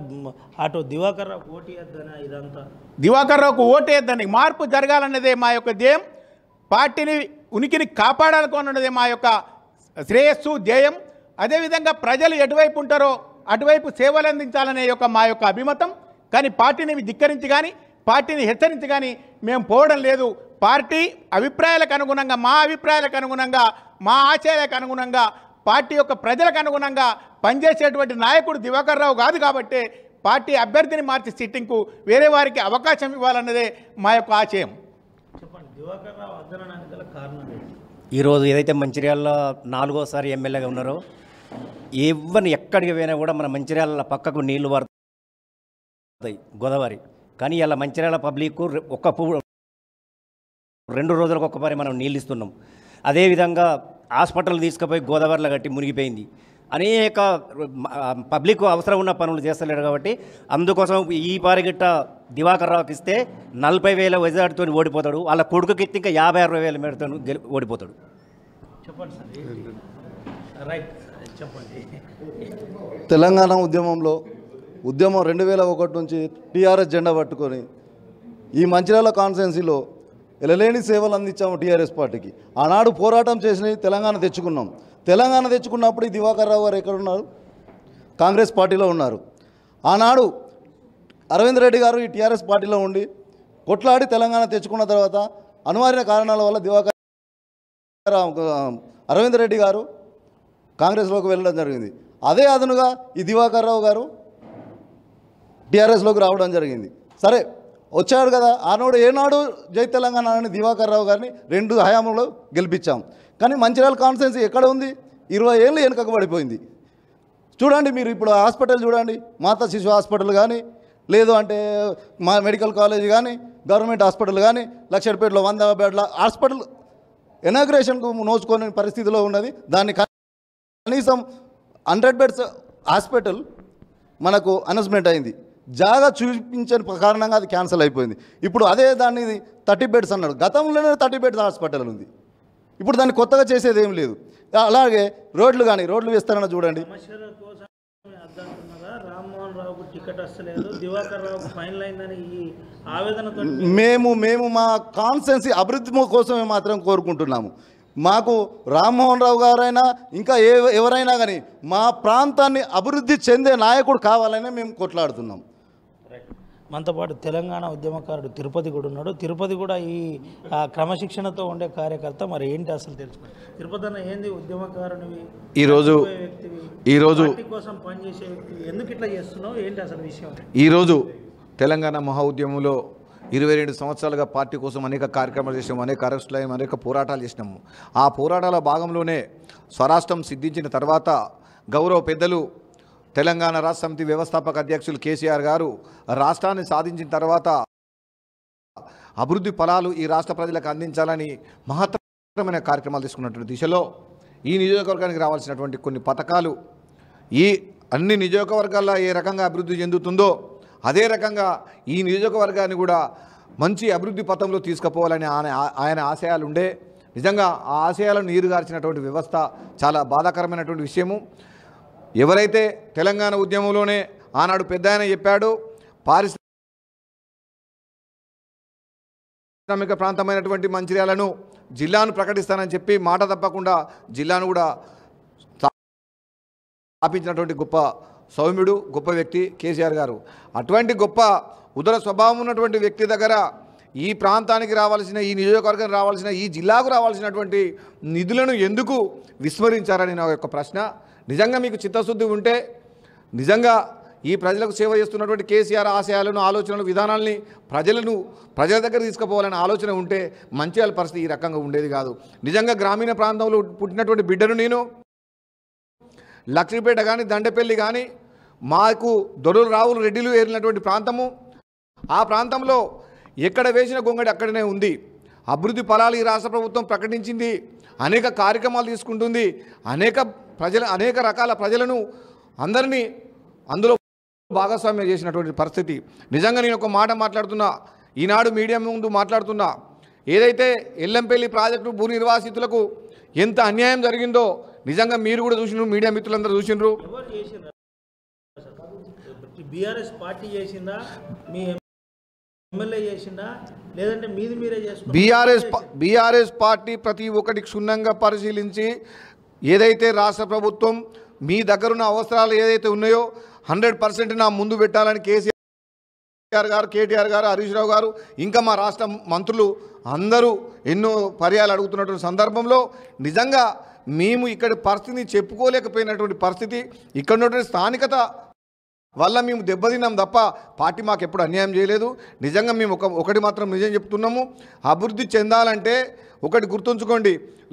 అటు దివాకర్ రావుకు ఓటేయద్దనా ఇదంతా దివాకర్ రావుకు ఓటేయద్దని మార్పు జరగాలన్నదే మా యొక్క ధ్యేయం పార్టీని ఉనికిని కాపాడాలనుకున్నదే మా యొక్క శ్రేయస్సు ధ్యేయం అదేవిధంగా ప్రజలు ఎటువైపు ఉంటారో అటువైపు సేవలు అందించాలనే యొక్క మా యొక్క అభిమతం కానీ పార్టీని ధిక్కరించి కానీ పార్టీని హెచ్చరించి కానీ మేము పోవడం లేదు పార్టీ అభిప్రాయాలకు అనుగుణంగా మా అభిప్రాయాలకు అనుగుణంగా మా ఆశయాలకు అనుగుణంగా పార్టీ యొక్క ప్రజలకు అనుగుణంగా పనిచేసేటువంటి నాయకుడు దివాకర్ రావు కాదు కాబట్టి పార్టీ అభ్యర్థిని మార్చి సిట్టింగ్కు వేరే వారికి అవకాశం ఇవ్వాలన్నదే మా యొక్క ఆశయం ఈరోజు ఏదైతే మంచిర్యాలలో నాలుగోసారి ఎమ్మెల్యేగా ఉన్నారో ఎవరిని ఎక్కడికి పోయినా కూడా మన మంచిర్యాల పక్కకు నీళ్లు పడతాయి గోదావరి కానీ ఇలా మంచిర్యాల పబ్లిక్ ఒక్క రెండు రోజులకు ఒక్కసారి మనం నీళ్ళు ఇస్తున్నాం అదేవిధంగా హాస్పిటల్ తీసుకుపోయి గోదావరిలో కట్టి మునిగిపోయింది అనేక పబ్లిక్ అవసరం ఉన్న పనులు చేస్తలేడు కాబట్టి అందుకోసం ఈ పారిగిట్ట దివాకర్ రావుకి ఇస్తే నలభై వేల వజాడుతో ఓడిపోతాడు వాళ్ళ కొడుకుకి ఇంకా యాభై అరవై వేల మేరతో ఓడిపోతాడు చెప్పండి సార్ రైట్ చెప్పండి తెలంగాణ ఉద్యమంలో ఉద్యమం రెండు వేల ఒకటి నుంచి టీఆర్ఎస్ జెండా పట్టుకొని ఈ మంచిర్యాల కాన్స్టెన్సీలో ఎలలేని సేవలు అందించాము టీఆర్ఎస్ పార్టీకి ఆనాడు పోరాటం చేసి తెలంగాణ తెచ్చుకున్నాం తెలంగాణ తెచ్చుకున్నప్పుడు దివాకర్ రావు గారు ఎక్కడున్నారు కాంగ్రెస్ పార్టీలో ఉన్నారు ఆనాడు అరవింద్ రెడ్డి గారు ఈ టీఆర్ఎస్ పార్టీలో ఉండి కొట్లాడి తెలంగాణ తెచ్చుకున్న తర్వాత అనివార్య కారణాల వల్ల దివాకర్ అరవింద్ రెడ్డి గారు కాంగ్రెస్లోకి వెళ్ళడం జరిగింది అదే అదనుగా ఈ దివాకర్ రావు గారు టీఆర్ఎస్లోకి రావడం జరిగింది సరే వచ్చాడు కదా ఆనాడు ఏనాడు జై తెలంగాణ అని దివాకర్ రావు గారిని రెండు హయాంలో గెలిపించాం కానీ మంచిర్యాల కాన్ఫరెన్స్ ఎక్కడ ఉంది ఇరవై ఏళ్ళు వెనుకకు పడిపోయింది చూడండి మీరు ఇప్పుడు హాస్పిటల్ చూడండి మాతా శిశు హాస్పిటల్ కానీ లేదు అంటే మా మెడికల్ కాలేజ్ కానీ గవర్నమెంట్ హాస్పిటల్ కానీ లక్షపేటలో వంద బెడ్ల హాస్పిటల్ ఇనాగ్రేషన్కు నోచుకోని పరిస్థితిలో ఉన్నది దాన్ని కనీసం హండ్రెడ్ బెడ్స్ హాస్పిటల్ మనకు అనౌన్స్మెంట్ అయింది జాగా చూపించని కారణంగా అది క్యాన్సిల్ అయిపోయింది ఇప్పుడు అదే దాన్ని థర్టీ బెడ్స్ అన్నాడు గతంలోనే థర్టీ బెడ్స్ హాస్పిటల్ ఉంది ఇప్పుడు దాన్ని కొత్తగా చేసేది ఏం లేదు అలాగే రోడ్లు కానీ రోడ్లు వేస్తారన్న చూడండి మేము మేము మా కాన్సెన్సీ అభివృద్ధి కోసమే మాత్రం కోరుకుంటున్నాము మాకు రామ్మోహన్ రావు గారైనా ఇంకా ఏ ఎవరైనా కానీ మా ప్రాంతాన్ని అభివృద్ధి చెందే నాయకుడు కావాలని మేము కొట్లాడుతున్నాం మనతో పాటు తెలంగాణ ఉద్యమకారుడు తిరుపతి కూడా ఉన్నాడు తిరుపతి కూడా ఈ క్రమశిక్షణతో ఉండే కార్యకర్త మరి ఏంటి అసలు తెలుసుకోండి తిరుపతి అన్న ఏంది ఉద్యమకారుని ఈరోజు ఈరోజు కోసం పనిచేసే వ్యక్తి ఎందుకు ఇట్లా చేస్తున్నావు ఏంటి అసలు విషయం ఈరోజు తెలంగాణ మహా ఉద్యమంలో ఇరవై రెండు సంవత్సరాలుగా పార్టీ కోసం అనేక కార్యక్రమాలు చేసినాము అనేక అరెస్టులు అయ్యాము అనేక పోరాటాలు చేసినాము ఆ పోరాటాల భాగంలోనే స్వరాష్ట్రం సిద్ధించిన తర్వాత గౌరవ పెద్దలు తెలంగాణ రాష్ట్ర సమితి వ్యవస్థాపక అధ్యక్షులు కేసీఆర్ గారు రాష్ట్రాన్ని సాధించిన తర్వాత అభివృద్ధి ఫలాలు ఈ రాష్ట్ర ప్రజలకు అందించాలని మహత్తరమైన కార్యక్రమాలు తీసుకున్నటువంటి దిశలో ఈ నియోజకవర్గానికి రావాల్సినటువంటి కొన్ని పథకాలు ఈ అన్ని నియోజకవర్గాల్లో ఏ రకంగా అభివృద్ధి చెందుతుందో అదే రకంగా ఈ నియోజకవర్గాన్ని కూడా మంచి అభివృద్ధి పథంలో తీసుకుపోవాలని ఆయన ఆయన ఆశయాలు ఉండే నిజంగా ఆ ఆశయాలను నీరుగార్చినటువంటి వ్యవస్థ చాలా బాధాకరమైనటువంటి విషయము ఎవరైతే తెలంగాణ ఉద్యమంలోనే ఆనాడు పెద్ద ఆయన చెప్పాడో పారిశ్రామిక ప్రాంతమైనటువంటి మంచిర్యాలను జిల్లాను ప్రకటిస్తానని చెప్పి మాట తప్పకుండా జిల్లాను కూడా స్థాపించినటువంటి గొప్ప సౌమ్యుడు గొప్ప వ్యక్తి కేసీఆర్ గారు అటువంటి గొప్ప ఉదర స్వభావం ఉన్నటువంటి వ్యక్తి దగ్గర ఈ ప్రాంతానికి రావాల్సిన ఈ నియోజకవర్గం రావాల్సిన ఈ జిల్లాకు రావాల్సినటువంటి నిధులను ఎందుకు విస్మరించారని నా యొక్క ప్రశ్న నిజంగా మీకు చిత్తశుద్ధి ఉంటే నిజంగా ఈ ప్రజలకు సేవ చేస్తున్నటువంటి కేసీఆర్ ఆశయాలను ఆలోచనలు విధానాల్ని ప్రజలను ప్రజల దగ్గర తీసుకుపోవాలనే ఆలోచన ఉంటే మంచిర్యాల పరిస్థితి ఈ రకంగా ఉండేది కాదు నిజంగా గ్రామీణ ప్రాంతంలో పుట్టినటువంటి బిడ్డను నేను లక్ష్మీపేట కానీ దండపల్లి కానీ మాకు దొరలు రావులు రెడ్డిలు ఏరినటువంటి ప్రాంతము ఆ ప్రాంతంలో ఎక్కడ వేసిన గొంగడి అక్కడనే ఉంది అభివృద్ధి ఫలాలు ఈ రాష్ట్ర ప్రభుత్వం ప్రకటించింది అనేక కార్యక్రమాలు తీసుకుంటుంది అనేక ప్రజల అనేక రకాల ప్రజలను అందరినీ అందులో భాగస్వామ్యం చేసినటువంటి పరిస్థితి నిజంగా నేను ఒక మాట మాట్లాడుతున్నా ఈనాడు మీడియా ముందు మాట్లాడుతున్నా ఏదైతే ఎల్లంపల్లి ప్రాజెక్టు భూ నిర్వాసితులకు ఎంత అన్యాయం జరిగిందో నిజంగా మీరు కూడా చూసినారు మీడియా మిత్రులందరూ చూసినారు బీఆర్ఎస్ పార్టీ బీఆర్ఎస్ పార్టీ ప్రతి ఒక్కటి క్షుణ్ణంగా పరిశీలించి ఏదైతే రాష్ట్ర ప్రభుత్వం మీ దగ్గరున్న అవసరాలు ఏదైతే ఉన్నాయో హండ్రెడ్ పర్సెంట్ నా ముందు పెట్టాలని కేసీఆర్ గారు కేటీఆర్ గారు హరీష్ రావు గారు ఇంకా మా రాష్ట్ర మంత్రులు అందరూ ఎన్నో పర్యాలు అడుగుతున్నటువంటి సందర్భంలో నిజంగా మేము ఇక్కడ పరిస్థితిని చెప్పుకోలేకపోయినటువంటి పరిస్థితి ఇక్కడ ఉన్నటువంటి స్థానికత వల్ల మేము దెబ్బతిన్నాం తప్ప పార్టీ మాకు ఎప్పుడు అన్యాయం చేయలేదు నిజంగా మేము ఒక ఒకటి మాత్రం నిజం చెప్తున్నాము అభివృద్ధి చెందాలంటే ఒకటి గుర్తుంచుకోండి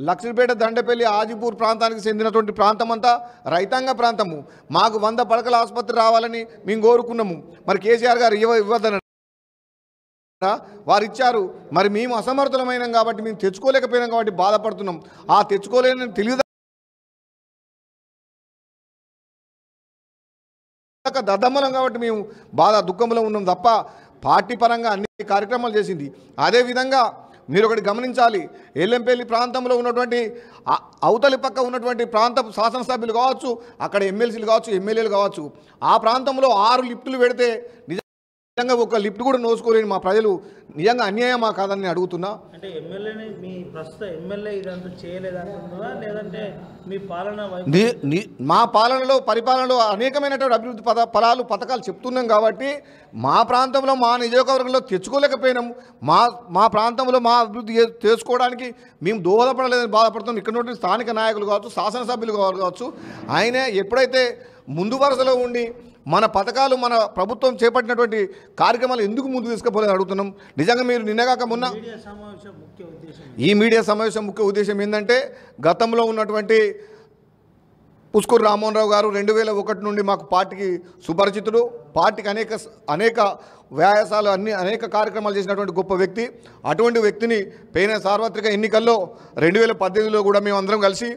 లక్ష్మీపేట దండపల్లి ఆజిపూర్ ప్రాంతానికి చెందినటువంటి ప్రాంతం అంతా రైతాంగ ప్రాంతము మాకు వంద పడకల ఆసుపత్రి రావాలని మేము కోరుకున్నాము మరి కేసీఆర్ గారు ఇవ్వ ఇవ్వదన వారు ఇచ్చారు మరి మేము అసమర్థులమైనాం కాబట్టి మేము తెచ్చుకోలేకపోయినాం కాబట్టి బాధపడుతున్నాం ఆ తెచ్చుకోలేని తెలియదు దద్దమ్మలం కాబట్టి మేము బాధ దుఃఖంలో ఉన్నాం తప్ప పార్టీ పరంగా అన్ని కార్యక్రమాలు చేసింది అదేవిధంగా మీరు ఒకటి గమనించాలి ఎల్లంపల్లి ప్రాంతంలో ఉన్నటువంటి అవతలి పక్క ఉన్నటువంటి ప్రాంత శాసనసభ్యులు కావచ్చు అక్కడ ఎమ్మెల్సీలు కావచ్చు ఎమ్మెల్యేలు కావచ్చు ఆ ప్రాంతంలో ఆరు లిఫ్టులు పెడితే నిజంగా ఒక లిఫ్ట్ కూడా నోసుకోలేని మా ప్రజలు నిజంగా అన్యాయమా కాదని నేను అడుగుతున్నా మా పాలనలో పరిపాలనలో అనేకమైనటువంటి అభివృద్ధి పద ఫలాలు పథకాలు చెప్తున్నాం కాబట్టి మా ప్రాంతంలో మా నియోజకవర్గంలో తెచ్చుకోలేకపోయినాము మా మా ప్రాంతంలో మా అభివృద్ధి చేసుకోవడానికి మేము దోహదపడలేదని బాధపడుతున్నాం ఇక్కడ నుండి స్థానిక నాయకులు కావచ్చు శాసనసభ్యులు కావచ్చు ఆయన ఎప్పుడైతే ముందు వరుసలో ఉండి మన పథకాలు మన ప్రభుత్వం చేపట్టినటువంటి కార్యక్రమాలు ఎందుకు ముందు తీసుకుపోలేదు అడుగుతున్నాం నిజంగా మీరు నిన్నగాక మొన్న ఈ మీడియా సమావేశం ముఖ్య ఉద్దేశం ఏంటంటే గతంలో ఉన్నటువంటి పుష్కూరు రామ్మోహన్ రావు గారు రెండు వేల ఒకటి నుండి మాకు పార్టీకి సుపరిచితుడు పార్టీకి అనేక అనేక వ్యాయాసాలు అన్ని అనేక కార్యక్రమాలు చేసినటువంటి గొప్ప వ్యక్తి అటువంటి వ్యక్తిని పోయిన సార్వత్రిక ఎన్నికల్లో రెండు వేల పద్దెనిమిదిలో కూడా అందరం కలిసి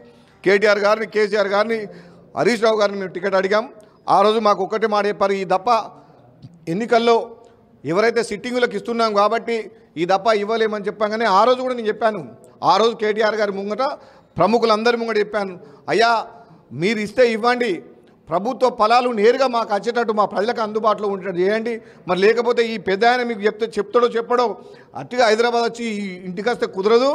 కేటీఆర్ గారిని కేసీఆర్ గారిని హరీష్ రావు గారిని మేము టికెట్ అడిగాం ఆ రోజు మాకు ఒకటి మాట చెప్పారు ఈ దప్ప ఎన్నికల్లో ఎవరైతే సిట్టింగులకు ఇస్తున్నాం కాబట్టి ఈ దప్ప ఇవ్వలేమని చెప్పాగానే ఆ రోజు కూడా నేను చెప్పాను ఆ రోజు కేటీఆర్ గారి ముంగట ప్రముఖులందరి ముంగట చెప్పాను అయ్యా మీరు ఇస్తే ఇవ్వండి ప్రభుత్వ ఫలాలు నేరుగా మాకు వచ్చేటట్టు మా ప్రజలకు అందుబాటులో ఉండేటట్టు చేయండి మరి లేకపోతే ఈ పెద్ద ఆయన మీకు చెప్తే చెప్తాడో చెప్పడో అట్టుగా హైదరాబాద్ వచ్చి ఇంటికి వస్తే కుదరదు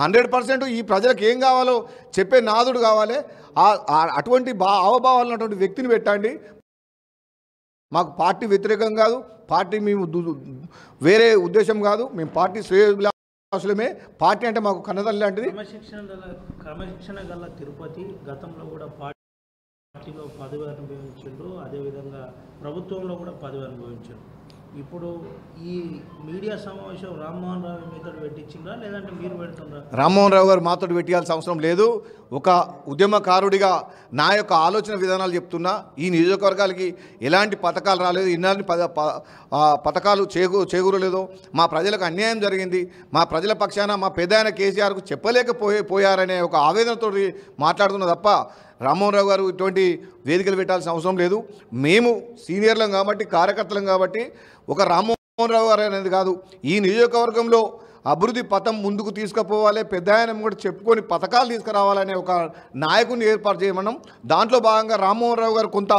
హండ్రెడ్ పర్సెంట్ ఈ ప్రజలకు ఏం కావాలో చెప్పే నాదుడు కావాలి అటువంటి బా అవభావాలు ఉన్నటువంటి వ్యక్తిని పెట్టండి మాకు పార్టీ వ్యతిరేకం కాదు పార్టీ మేము వేరే ఉద్దేశం కాదు మేము పార్టీ శ్రేయ పార్టీ అంటే మాకు కన్నదల్లి లాంటిది క్రమశిక్షణ గల తిరుపతి గతంలో కూడా పార్టీలో పదవి అనుభవించిండు అదేవిధంగా ప్రభుత్వంలో కూడా పదవి అనుభవించాడు ఇప్పుడు ఈ మీడియా సమావేశం రామ్మోహన్ రావు మీతో పెట్టించిందా లేదంటే మీరు పెడుతున్నారా రామ్మోహన్ రావు గారు మాతో పెట్టాల్సిన అవసరం లేదు ఒక ఉద్యమకారుడిగా నా యొక్క ఆలోచన విధానాలు చెప్తున్నా ఈ నియోజకవర్గాలకి ఎలాంటి పథకాలు రాలేదు ఇలాంటి పథకాలు చేకూ చేకూరలేదు మా ప్రజలకు అన్యాయం జరిగింది మా ప్రజల పక్షాన మా పెద్ద ఆయన కేసీఆర్కు చెప్పలేకపోయి పోయారనే ఒక ఆవేదనతో మాట్లాడుతున్నా తప్ప రామ్మోహన్ గారు ఇటువంటి వేదికలు పెట్టాల్సిన అవసరం లేదు మేము సీనియర్లం కాబట్టి కార్యకర్తలం కాబట్టి ఒక రామ్మోహన్ రావు గారు అనేది కాదు ఈ నియోజకవర్గంలో అభివృద్ధి పథం ముందుకు తీసుకుపోవాలి పెద్ద ఆయన కూడా చెప్పుకొని పథకాలు తీసుకురావాలనే ఒక నాయకుని ఏర్పాటు చేయమన్నాం దాంట్లో భాగంగా రామ్మోహన్ రావు గారు కొంత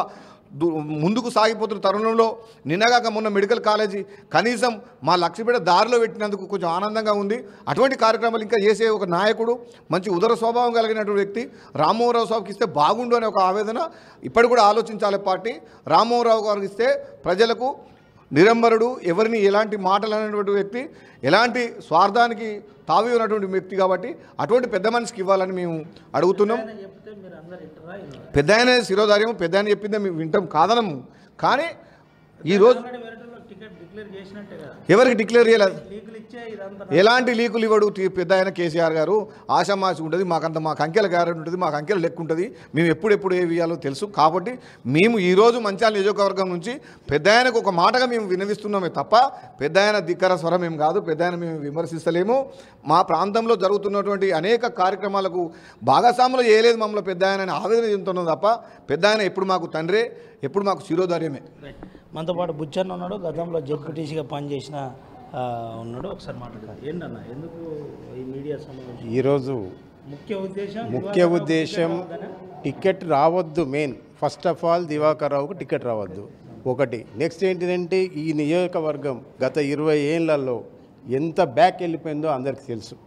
ముందుకు సాగిపోతున్న తరుణంలో నిన్నగాక మొన్న మెడికల్ కాలేజీ కనీసం మా లక్ష్మీపేట దారిలో పెట్టినందుకు కొంచెం ఆనందంగా ఉంది అటువంటి కార్యక్రమాలు ఇంకా చేసే ఒక నాయకుడు మంచి ఉదర స్వభావం కలిగినటువంటి వ్యక్తి రామోహన్రావు సాబుకి ఇస్తే బాగుండు అనే ఒక ఆవేదన ఇప్పటి కూడా ఆలోచించాలి పార్టీ రామోహన్రావు గారికి ఇస్తే ప్రజలకు నిరంబరుడు ఎవరిని ఎలాంటి మాటలు అనేటువంటి వ్యక్తి ఎలాంటి స్వార్థానికి తావి ఉన్నటువంటి వ్యక్తి కాబట్టి అటువంటి పెద్ద మనిషికి ఇవ్వాలని మేము అడుగుతున్నాం పెద్ద ఆయన శిరోధార్యం పెద్ద ఆయన చెప్పిందే మేము వింటాం కాదనము కానీ ఈరోజు ఎవరికి డిక్లేర్ చేయలేదు ఎలాంటి లీకులు ఇవ్వడు పెద్ద ఆయన కేసీఆర్ గారు ఆశామాసి ఉంటుంది మాకంత మాకు అంకెల గ్యారెంటీ ఉంటుంది మాకు అంకెల లెక్క ఉంటుంది మేము ఎప్పుడెప్పుడు ఏ వేయాలో తెలుసు కాబట్టి మేము ఈరోజు మంచాల నియోజకవర్గం నుంచి పెద్ద ఆయనకు ఒక మాటగా మేము వినవిస్తున్నామే తప్ప పెద్ద ఆయన ధిక్కర స్వరం ఏం కాదు పెద్ద ఆయన మేము విమర్శిస్తలేము మా ప్రాంతంలో జరుగుతున్నటువంటి అనేక కార్యక్రమాలకు భాగస్వాములు చేయలేదు మమ్మల్ని పెద్ద ఆయన ఆవేదన చెందుతున్నాం తప్ప పెద్ద ఆయన ఎప్పుడు మాకు తండ్రే ఎప్పుడు మాకు శిరోధార్యమే మనతో పాటు బుచ్చన్న ఉన్నాడు గతంలో జెడ్పీటీసీగా పనిచేసిన ఉన్నాడు ఒకసారి మాట్లాడారు ఎందుకు ఈ మీడియా సమావేశం ఈరోజు ముఖ్య ఉద్దేశం ముఖ్య ఉద్దేశం టికెట్ రావద్దు main first of all Diwakar రావుకు టికెట్ రావద్దు ఒకటి నెక్స్ట్ ఏంటిదంటే ఈ నియోజకవర్గం గత ఇరవై ఏళ్ళల్లో ఎంత బ్యాక్ వెళ్ళిపోయిందో అందరికీ తెలుసు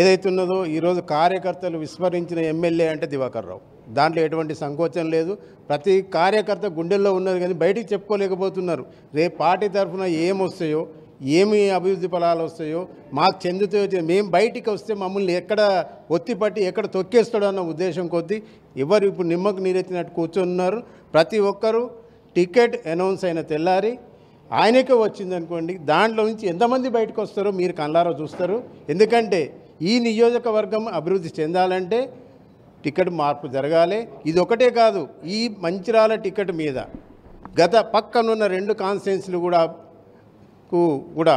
ఏదైతే ఉన్నదో ఈరోజు కార్యకర్తలు విస్మరించిన ఎమ్మెల్యే అంటే దివాకర్ రావు దాంట్లో ఎటువంటి సంకోచం లేదు ప్రతి కార్యకర్త గుండెల్లో ఉన్నది కానీ బయటికి చెప్పుకోలేకపోతున్నారు రేపు పార్టీ తరఫున ఏమొస్తాయో ఏమి అభివృద్ధి ఫలాలు వస్తాయో మాకు చెందుతాయో మేము బయటికి వస్తే మమ్మల్ని ఎక్కడ ఒత్తిపట్టి ఎక్కడ తొక్కేస్తాడో అన్న ఉద్దేశం కొద్దీ ఎవరు ఇప్పుడు నిమ్మకు నీరెత్తినట్టు కూర్చున్నారు ప్రతి ఒక్కరూ టికెట్ అనౌన్స్ అయిన తెల్లారి ఆయనకే వచ్చింది అనుకోండి దాంట్లో నుంచి ఎంతమంది బయటకు వస్తారో మీరు కళ్ళారో చూస్తారు ఎందుకంటే ఈ నియోజకవర్గం అభివృద్ధి చెందాలంటే టికెట్ మార్పు జరగాలి ఇది ఒకటే కాదు ఈ మంచిరాల టికెట్ మీద గత పక్కనున్న రెండు కాన్స్టెన్సీలు కూడా కూడా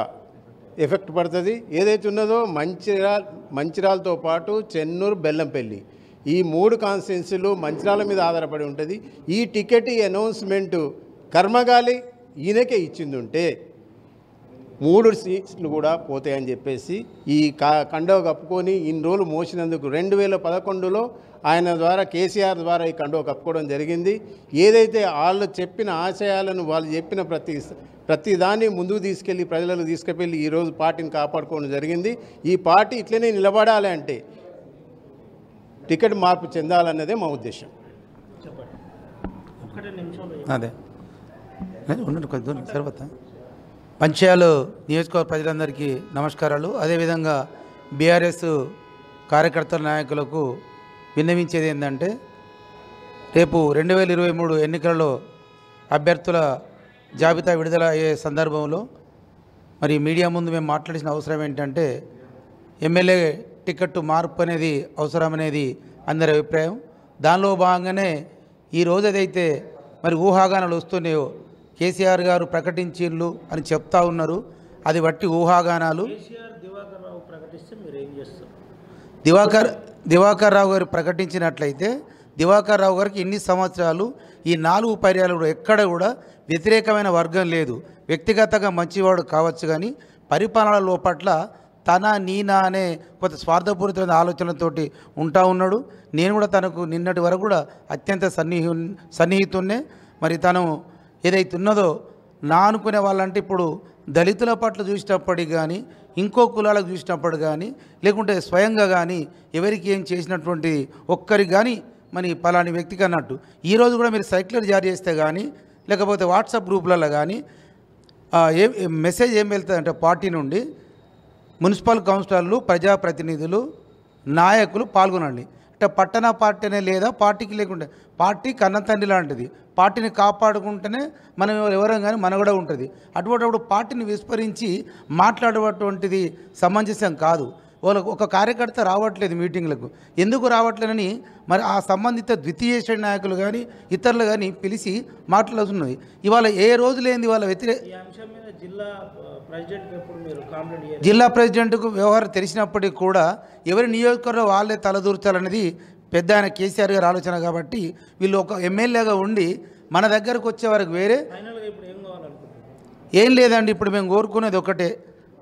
ఎఫెక్ట్ పడుతుంది ఏదైతే ఉన్నదో మంచిరాల్ మంచిరాలతో పాటు చెన్నూరు బెల్లంపల్లి ఈ మూడు కాన్స్టెన్సీలు మంచిరాల మీద ఆధారపడి ఉంటుంది ఈ టికెట్ అనౌన్స్మెంటు కర్మగాలి ఈయనకే ఇచ్చింది ఉంటే మూడు సీట్లు కూడా పోతాయని చెప్పేసి ఈ కా కండవ కప్పుకొని ఇన్ని రోజులు మోసినందుకు రెండు వేల పదకొండులో ఆయన ద్వారా కేసీఆర్ ద్వారా ఈ కండువ కప్పుకోవడం జరిగింది ఏదైతే వాళ్ళు చెప్పిన ఆశయాలను వాళ్ళు చెప్పిన ప్రతి ప్రతి దాన్ని ముందుకు తీసుకెళ్ళి ప్రజలకు తీసుకెళ్ళి ఈరోజు పార్టీని కాపాడుకోవడం జరిగింది ఈ పార్టీ ఇట్లనే నిలబడాలి అంటే టికెట్ మార్పు చెందాలన్నదే మా ఉద్దేశం అదే ఉండండి కొద్ది తర్వాత పంచాయాలు నియోజకవర్గ ప్రజలందరికీ నమస్కారాలు అదేవిధంగా బీఆర్ఎస్ కార్యకర్తల నాయకులకు విన్నవించేది ఏంటంటే రేపు రెండు వేల ఇరవై మూడు ఎన్నికలలో అభ్యర్థుల జాబితా విడుదల అయ్యే సందర్భంలో మరి మీడియా ముందు మేము మాట్లాడిన అవసరం ఏంటంటే ఎమ్మెల్యే టికెట్ మార్పు అనేది అవసరం అనేది అందరి అభిప్రాయం దానిలో భాగంగానే ఈ ఏదైతే మరి ఊహాగానాలు వస్తున్నాయో కేసీఆర్ గారు ప్రకటించిళ్ళు అని చెప్తా ఉన్నారు అది బట్టి ఊహాగానాలు దివాకర్ దివాకర్ రావు గారు ప్రకటించినట్లయితే దివాకర్ రావు గారికి ఇన్ని సంవత్సరాలు ఈ నాలుగు పర్యాలు ఎక్కడ కూడా వ్యతిరేకమైన వర్గం లేదు వ్యక్తిగతంగా మంచివాడు కావచ్చు కానీ పరిపాలన లోపట్ల తన నీనా అనే కొంత స్వార్థపూరితమైన ఆలోచనలతోటి ఉంటా ఉన్నాడు నేను కూడా తనకు నిన్నటి వరకు కూడా అత్యంత సన్నిహి సన్నిహితున్నే మరి తను ఏదైతే ఉన్నదో నా అనుకునే వాళ్ళంటే ఇప్పుడు దళితుల పట్ల చూసినప్పటికి కానీ ఇంకో కులాలకు చూసినప్పుడు కానీ లేకుంటే స్వయంగా కానీ ఎవరికి ఏం చేసినటువంటి ఒక్కరికి కానీ మరి పలాని వ్యక్తికి అన్నట్టు ఈరోజు కూడా మీరు సైక్లర్ జారీ చేస్తే కానీ లేకపోతే వాట్సాప్ గ్రూపులలో కానీ ఏ మెసేజ్ ఏం అంటే పార్టీ నుండి మున్సిపల్ కౌన్సిలర్లు ప్రజాప్రతినిధులు నాయకులు పాల్గొనండి అంటే పట్టణ పార్టీ లేదా పార్టీకి లేకుండా పార్టీ కన్నతండ్రి లాంటిది పార్టీని కాపాడుకుంటేనే మనం ఎవరం కానీ కూడా ఉంటుంది అటువంటిప్పుడు పార్టీని విస్మరించి మాట్లాడేటువంటిది సమంజసం కాదు వాళ్ళకు ఒక కార్యకర్త రావట్లేదు మీటింగ్లకు ఎందుకు రావట్లేదని మరి ఆ సంబంధిత ద్వితీయ శ్రేణి నాయకులు కానీ ఇతరులు కానీ పిలిచి మాట్లాడుతున్నది ఇవాళ ఏ రోజు లేని వాళ్ళ వ్యతిరేక జిల్లా ప్రెసిడెంట్కు వ్యవహారం తెలిసినప్పటికీ కూడా ఎవరి నియోజకవర్గం వాళ్ళే తలదూర్చాలనేది పెద్ద ఆయన కేసీఆర్ గారు ఆలోచన కాబట్టి వీళ్ళు ఒక ఎమ్మెల్యేగా ఉండి మన దగ్గరకు వచ్చే వరకు వేరే ఏం లేదండి ఇప్పుడు మేము కోరుకునేది ఒకటే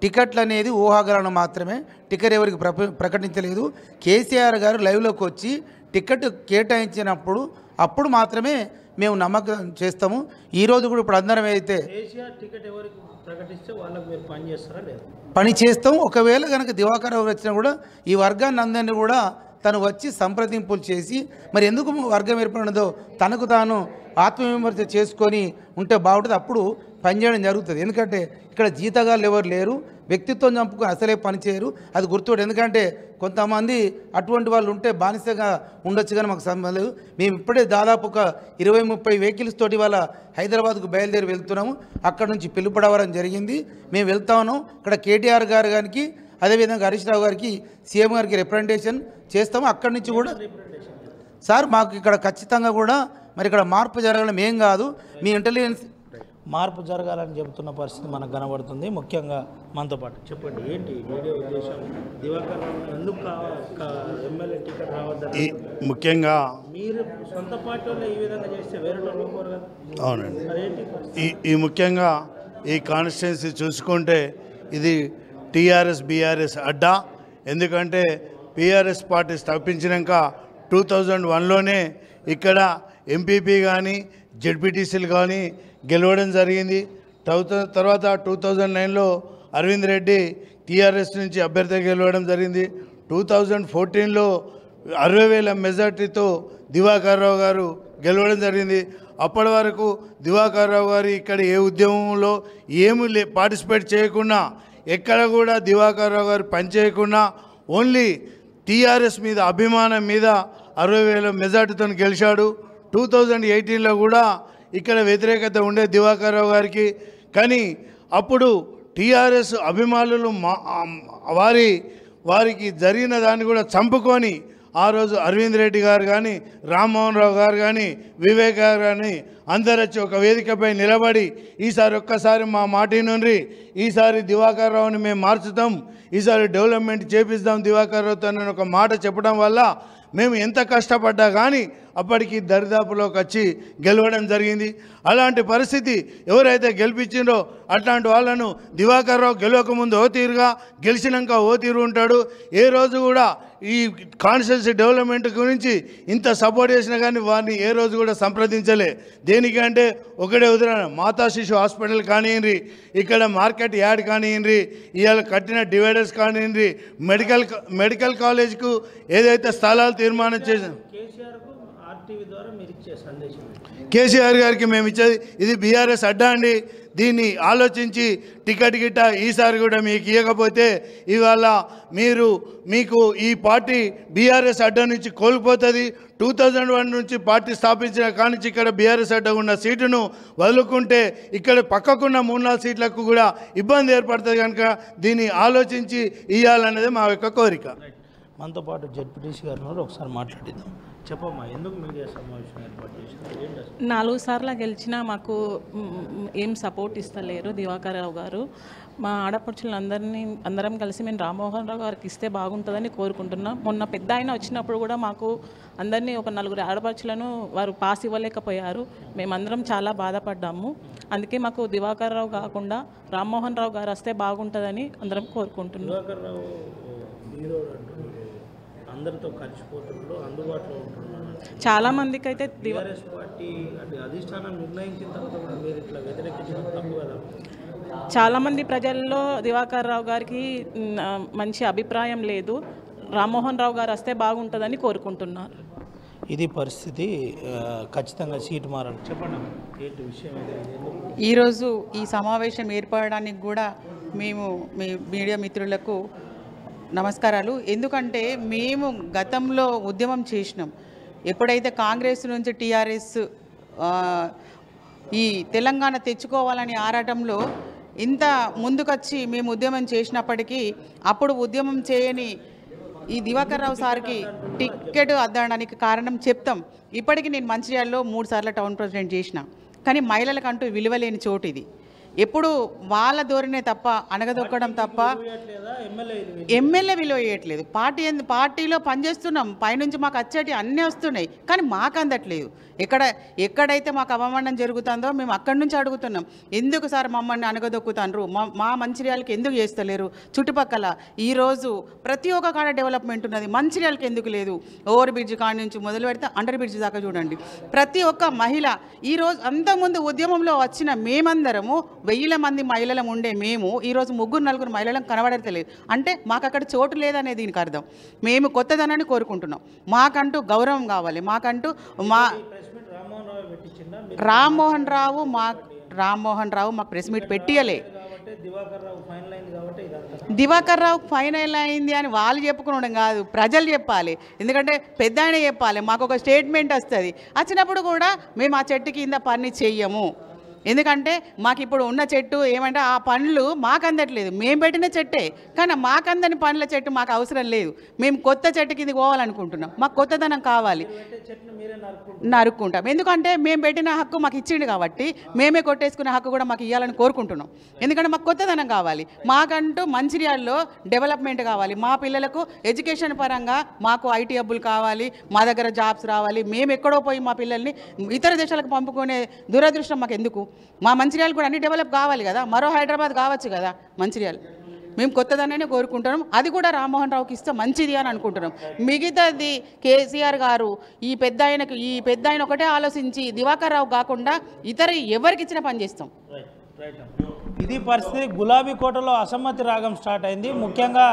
టికెట్లు అనేది ఊహాగలను మాత్రమే టికెట్ ఎవరికి ప్రకటించలేదు కేసీఆర్ గారు లైవ్లోకి వచ్చి టికెట్ కేటాయించినప్పుడు అప్పుడు మాత్రమే మేము నమ్మకం చేస్తాము ఈరోజు కూడా ఇప్పుడు అందరం అయితే పని చేస్తాం ఒకవేళ కనుక దివాకర్ వచ్చినా కూడా ఈ వర్గాన్ని అందరినీ కూడా తను వచ్చి సంప్రదింపులు చేసి మరి ఎందుకు వర్గం ఏర్పడినదో తనకు తాను ఆత్మవిమర్శ చేసుకొని ఉంటే బాగుంటుంది అప్పుడు పనిచేయడం జరుగుతుంది ఎందుకంటే ఇక్కడ జీతగాళ్ళు ఎవరు లేరు వ్యక్తిత్వం చంపుకొని అసలే పనిచేయరు అది గుర్తుపెట్టు ఎందుకంటే కొంతమంది అటువంటి వాళ్ళు ఉంటే బానిసగా ఉండొచ్చు కానీ మాకు సంబంధం లేదు మేము ఇప్పుడే దాదాపు ఒక ఇరవై ముప్పై వెహికల్స్ తోటి వాళ్ళ హైదరాబాద్కు బయలుదేరి వెళ్తున్నాము అక్కడ నుంచి పిలుపడవడం జరిగింది మేము వెళ్తాను ఇక్కడ కేటీఆర్ గారు గారికి అదేవిధంగా హరీష్ రావు గారికి సీఎం గారికి రిప్రజెంటేషన్ చేస్తాము అక్కడి నుంచి కూడా సార్ మాకు ఇక్కడ ఖచ్చితంగా కూడా మరి ఇక్కడ మార్పు జరగడం ఏం కాదు మీ ఇంటెలిజెన్స్ మార్పు జరగాలని చెబుతున్న పరిస్థితి మనకు కనబడుతుంది ముఖ్యంగా మనతో పాటు చెప్పండి ఏంటి ముఖ్యంగా మీరు సొంత ఈ విధంగా చేస్తే అవునండి ఈ ఈ ముఖ్యంగా ఈ కాన్స్టిట్యున్సీ చూసుకుంటే ఇది టీఆర్ఎస్ బీఆర్ఎస్ అడ్డా ఎందుకంటే పీఆర్ఎస్ పార్టీ స్థాపించినాక టూ థౌజండ్ వన్లోనే ఇక్కడ ఎంపీపీ కానీ జెడ్పీటీసీలు కానీ గెలవడం జరిగింది తర్వాత టూ థౌజండ్ నైన్లో అరవింద్ రెడ్డి టీఆర్ఎస్ నుంచి అభ్యర్థి గెలవడం జరిగింది టూ థౌజండ్ ఫోర్టీన్లో అరవై వేల మెజార్టీతో దివాకర్ రావు గారు గెలవడం జరిగింది అప్పటి వరకు దివాకర్ రావు గారు ఇక్కడ ఏ ఉద్యమంలో ఏమి లే పార్టిసిపేట్ చేయకుండా ఎక్కడ కూడా దివాకర్ రావు గారు పనిచేయకుండా ఓన్లీ టీఆర్ఎస్ మీద అభిమానం మీద అరవై వేల మెజార్టీతో గెలిచాడు టూ థౌజండ్ ఎయిటీన్లో కూడా ఇక్కడ వ్యతిరేకత ఉండే దివాకర్ రావు గారికి కానీ అప్పుడు టీఆర్ఎస్ అభిమానులు మా వారి వారికి జరిగిన దాన్ని కూడా చంపుకొని ఆ రోజు అరవింద్ రెడ్డి గారు కానీ రామ్మోహన్ రావు గారు కానీ వివేక్ గారు కానీ అందరు వచ్చి ఒక వేదికపై నిలబడి ఈసారి ఒక్కసారి మా మాటి నుండి ఈసారి దివాకర్ రావుని మేము మార్చుతాం ఈసారి డెవలప్మెంట్ చేపిస్తాం దివాకర్ రావుతో అని ఒక మాట చెప్పడం వల్ల మేము ఎంత కష్టపడ్డా కానీ అప్పటికి దరిదాపులోకి వచ్చి గెలవడం జరిగింది అలాంటి పరిస్థితి ఎవరైతే గెలిపించిందో అట్లాంటి వాళ్ళను దివాకర్ రావు గెలవకముందు ఓ తీరుగా గెలిచినాక ఓ తీరు ఉంటాడు ఏ రోజు కూడా ఈ కాన్స్టిట్యున్సీ డెవలప్మెంట్ గురించి ఇంత సపోర్ట్ చేసినా కానీ వారిని ఏ రోజు కూడా సంప్రదించలే దేనికంటే ఒకటే ఉదాహరణ మాతా శిశు హాస్పిటల్ కానివ్వండి ఇక్కడ మార్కెట్ యాడ్ కానివ్వండి ఇవాళ కట్టిన డివైడర్స్ కానివ్వండి మెడికల్ మెడికల్ కాలేజ్కు ఏదైతే స్థలాలు తీర్మానం చేసిన కేసీఆర్కు ద్వారా మీరు ఇచ్చే సందేశం కేసీఆర్ గారికి మేము ఇచ్చేది ఇది బీఆర్ఎస్ అడ్డా అండి దీన్ని ఆలోచించి టికెట్ గిట్ట ఈసారి కూడా మీకు ఇవ్వకపోతే ఇవాళ మీరు మీకు ఈ పార్టీ బీఆర్ఎస్ అడ్డా నుంచి కోల్పోతుంది టూ థౌజండ్ వన్ నుంచి పార్టీ స్థాపించిన కానించి ఇక్కడ బీఆర్ఎస్ అడ్డ ఉన్న సీటును వదులుకుంటే ఇక్కడ పక్కకున్న మూడు నాలుగు సీట్లకు కూడా ఇబ్బంది ఏర్పడుతుంది కనుక దీన్ని ఆలోచించి ఇవ్వాలన్నది మా యొక్క కోరిక మనతో పాటు జడ్పీటీసీ గారు ఒకసారి మాట్లాడిద్దాం నాలుగు సార్లు గెలిచినా మాకు ఏం సపోర్ట్ ఇస్తలేరు దివాకర్ రావు గారు మా అందరినీ అందరం కలిసి మేము రామ్మోహన్ రావు గారికి ఇస్తే బాగుంటుందని కోరుకుంటున్నాం మొన్న పెద్ద ఆయన వచ్చినప్పుడు కూడా మాకు అందరినీ ఒక నలుగురు ఆడపడుచులను వారు పాస్ ఇవ్వలేకపోయారు మేమందరం చాలా బాధపడ్డాము అందుకే మాకు దివాకర్ రావు కాకుండా రామ్మోహన్ రావు గారు వస్తే బాగుంటుందని అందరం కోరుకుంటున్నాం అందరితో కలిసిపోతుండో అందుబాటులో ఉంటున్నాను అయితే టీఆర్ఎస్ పార్టీ అంటే అధిష్టానం నిర్ణయించిన తర్వాత కూడా మీరు ఇట్లా వ్యతిరేకించడం తప్పు కదా చాలామంది ప్రజల్లో దివాకర్ రావు గారికి మంచి అభిప్రాయం లేదు రామ్మోహన్ రావు గారు వస్తే బాగుంటుందని కోరుకుంటున్నారు ఇది పరిస్థితి ఖచ్చితంగా సీటు మారాలి చెప్పండి ఈరోజు ఈ సమావేశం ఏర్పడడానికి కూడా మేము మీ మీడియా మిత్రులకు నమస్కారాలు ఎందుకంటే మేము గతంలో ఉద్యమం చేసినాం ఎప్పుడైతే కాంగ్రెస్ నుంచి టీఆర్ఎస్ ఈ తెలంగాణ తెచ్చుకోవాలని ఆరాటంలో ఇంత ముందుకొచ్చి మేము ఉద్యమం చేసినప్పటికీ అప్పుడు ఉద్యమం చేయని ఈ దివాకర్ రావు సార్కి టిక్కెట్ అద్దడానికి కారణం చెప్తాం ఇప్పటికీ నేను మంచిర్యాలలో మూడు సార్లు టౌన్ ప్రెసిడెంట్ చేసిన కానీ మహిళలకంటూ విలువలేని చోటు ఇది ఎప్పుడు వాళ్ళ ధోరణే తప్ప అనగదొక్కడం తప్ప ఎమ్మెల్యే విలువ వేయట్లేదు పార్టీ పార్టీలో పనిచేస్తున్నాం పైనుంచి మాకు అచ్చటి అన్నీ వస్తున్నాయి కానీ మాకు అందట్లేదు ఇక్కడ ఎక్కడైతే మాకు అవమానం జరుగుతుందో మేము అక్కడి నుంచి అడుగుతున్నాం ఎందుకు సార్ మమ్మల్ని అనగదొక్కుతారు మా మంచిర్యాలకి ఎందుకు చేస్తలేరు చుట్టుపక్కల ఈరోజు ప్రతి ఒక్క కాడ డెవలప్మెంట్ ఉన్నది మంచిర్యాలకి ఎందుకు లేదు ఓవర్ బ్రిడ్జ్ కాడ నుంచి మొదలు పెడితే అండర్ బ్రిడ్జ్ దాకా చూడండి ప్రతి ఒక్క మహిళ ఈరోజు అంతకుముందు ఉద్యమంలో వచ్చిన మేమందరము వెయ్యిల మంది మహిళలం ఉండే మేము ఈరోజు ముగ్గురు నలుగురు మహిళలం కనబడతలేదు అంటే మాకు అక్కడ చోటు లేదనే దీనికి అర్థం మేము కొత్తదనాన్ని కోరుకుంటున్నాం మాకంటూ గౌరవం కావాలి మాకంటూ మా రామ్మోహన్ రావు మా రామ్మోహన్ రావు మాకు ప్రెస్ మీట్ పెట్టియలే దివాకర్ రావు ఫైనల్ అయింది అని వాళ్ళు చెప్పుకోవడం కాదు ప్రజలు చెప్పాలి ఎందుకంటే పెద్ద చెప్పాలి మాకు ఒక స్టేట్మెంట్ వస్తుంది వచ్చినప్పుడు కూడా మేము ఆ చెట్టు కింద పని చెయ్యము ఎందుకంటే మాకు ఇప్పుడు ఉన్న చెట్టు ఏమంటే ఆ పండ్లు మాకు అందట్లేదు మేము పెట్టిన చెట్టే కానీ మాకు అందని పండ్ల చెట్టు మాకు అవసరం లేదు మేము కొత్త చెట్టు కింద పోవాలనుకుంటున్నాం మాకు కొత్తదనం కావాలి నరుక్కుంటాం ఎందుకంటే మేము పెట్టిన హక్కు మాకు ఇచ్చిండు కాబట్టి మేమే కొట్టేసుకున్న హక్కు కూడా మాకు ఇవ్వాలని కోరుకుంటున్నాం ఎందుకంటే మాకు కొత్తదనం కావాలి మాకంటూ మంచిర్యాలలో డెవలప్మెంట్ కావాలి మా పిల్లలకు ఎడ్యుకేషన్ పరంగా మాకు ఐటీ హబ్బులు కావాలి మా దగ్గర జాబ్స్ రావాలి మేము ఎక్కడో పోయి మా పిల్లల్ని ఇతర దేశాలకు పంపుకునే దురదృష్టం మాకు ఎందుకు మా మంచిర్యాలు కూడా అన్ని డెవలప్ కావాలి కదా మరో హైదరాబాద్ కావచ్చు కదా మంచిర్యాల మేము కొత్తదనే కోరుకుంటున్నాం అది కూడా రామ్మోహన్ రావుకి ఇస్తే మంచిది అని అనుకుంటున్నాం మిగతాది కేసీఆర్ గారు ఈ పెద్ద ఆయనకు ఈ పెద్ద ఆయన ఒకటే ఆలోచించి దివాకర్ రావు కాకుండా ఇతర ఎవరికి ఇచ్చిన పని చేస్తాం ఇది పరిస్థితి గులాబీ కోటలో అసమ్మతి రాగం స్టార్ట్ అయింది ముఖ్యంగా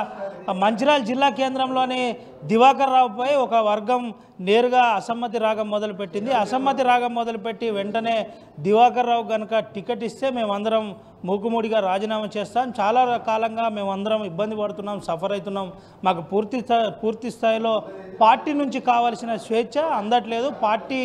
మంచిర్యాల జిల్లా కేంద్రంలోని దివాకర్ రావుపై ఒక వర్గం నేరుగా అసమ్మతి రాగం మొదలుపెట్టింది అసమ్మతి రాగం మొదలుపెట్టి వెంటనే దివాకర్ రావు కనుక టికెట్ ఇస్తే మేమందరం మూకుమూడిగా రాజీనామా చేస్తాం చాలా కాలంగా మేమందరం ఇబ్బంది పడుతున్నాం సఫర్ అవుతున్నాం మాకు పూర్తి పూర్తి స్థాయిలో పార్టీ నుంచి కావలసిన స్వేచ్ఛ అందట్లేదు పార్టీ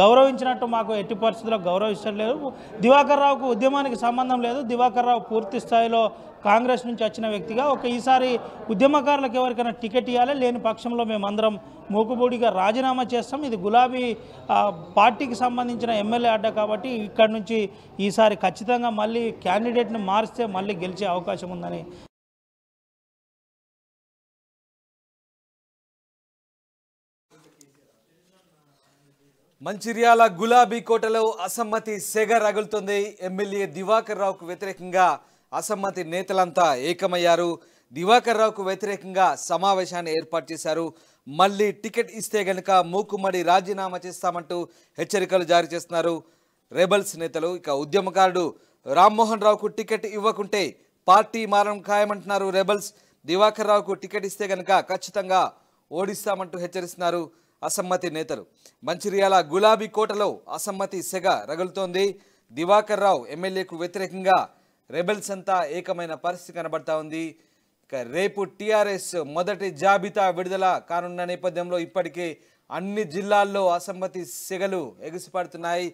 గౌరవించినట్టు మాకు ఎట్టి పరిస్థితుల్లో లేదు దివాకర్ రావుకు ఉద్యమానికి సంబంధం లేదు దివాకర్ రావు పూర్తి స్థాయిలో కాంగ్రెస్ నుంచి వచ్చిన వ్యక్తిగా ఒక ఈసారి ఉద్యమకారులకు ఎవరికైనా టికెట్ ఇవ్వాలి లేని పక్షంలో మేమందరం మూకుబూడిగా రాజీనామా చేస్తాం ఇది గులాబీ పార్టీకి సంబంధించిన ఎమ్మెల్యే అడ్డ కాబట్టి ఇక్కడ నుంచి ఈసారి ఖచ్చితంగా మళ్ళీ క్యాండిడేట్ని మారిస్తే మళ్ళీ గెలిచే అవకాశం ఉందని మంచిర్యాల గులాబీ కోటలో అసమ్మతి సెగ రగులుతుంది ఎమ్మెల్యే దివాకర్ రావుకు వ్యతిరేకంగా అసమ్మతి నేతలంతా ఏకమయ్యారు దివాకర్ రావుకు వ్యతిరేకంగా సమావేశాన్ని ఏర్పాటు చేశారు మళ్ళీ టికెట్ ఇస్తే గనుక మూకుమ్మడి రాజీనామా చేస్తామంటూ హెచ్చరికలు జారీ చేస్తున్నారు రెబల్స్ నేతలు ఇక ఉద్యమకారుడు రామ్మోహన్ రావుకు టికెట్ ఇవ్వకుంటే పార్టీ మారడం ఖాయమంటున్నారు రెబల్స్ దివాకర్ రావుకు టికెట్ ఇస్తే గనుక ఖచ్చితంగా ఓడిస్తామంటూ హెచ్చరిస్తున్నారు అసమ్మతి నేతలు మంచిర్యాల గులాబీ కోటలో అసమ్మతి సెగ రగులుతోంది దివాకర్ రావు ఎమ్మెల్యేకు వ్యతిరేకంగా రెబెల్స్ అంతా ఏకమైన పరిస్థితి కనబడతా ఉంది ఇక రేపు టీఆర్ఎస్ మొదటి జాబితా విడుదల కానున్న నేపథ్యంలో ఇప్పటికే అన్ని జిల్లాల్లో అసమ్మతి సెగలు ఎగుసిపడుతున్నాయి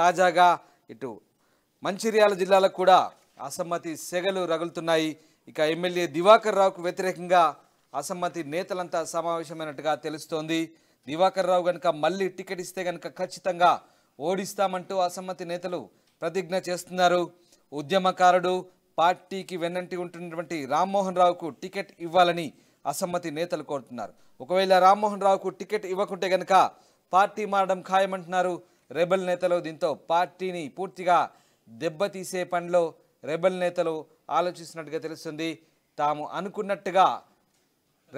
తాజాగా ఇటు మంచిర్యాల జిల్లాలకు కూడా అసమ్మతి సెగలు రగులుతున్నాయి ఇక ఎమ్మెల్యే దివాకర్ రావుకు వ్యతిరేకంగా అసమ్మతి నేతలంతా సమావేశమైనట్టుగా తెలుస్తోంది దివాకర్ రావు కనుక మళ్ళీ టికెట్ ఇస్తే కనుక ఖచ్చితంగా ఓడిస్తామంటూ అసమ్మతి నేతలు ప్రతిజ్ఞ చేస్తున్నారు ఉద్యమకారుడు పార్టీకి వెన్నంటి ఉంటున్నటువంటి రామ్మోహన్ రావుకు టికెట్ ఇవ్వాలని అసమ్మతి నేతలు కోరుతున్నారు ఒకవేళ రామ్మోహన్ రావుకు టికెట్ ఇవ్వకుంటే గనక పార్టీ మారడం ఖాయమంటున్నారు రెబల్ నేతలు దీంతో పార్టీని పూర్తిగా దెబ్బతీసే పనిలో రెబల్ నేతలు ఆలోచిస్తున్నట్టుగా తెలుస్తుంది తాము అనుకున్నట్టుగా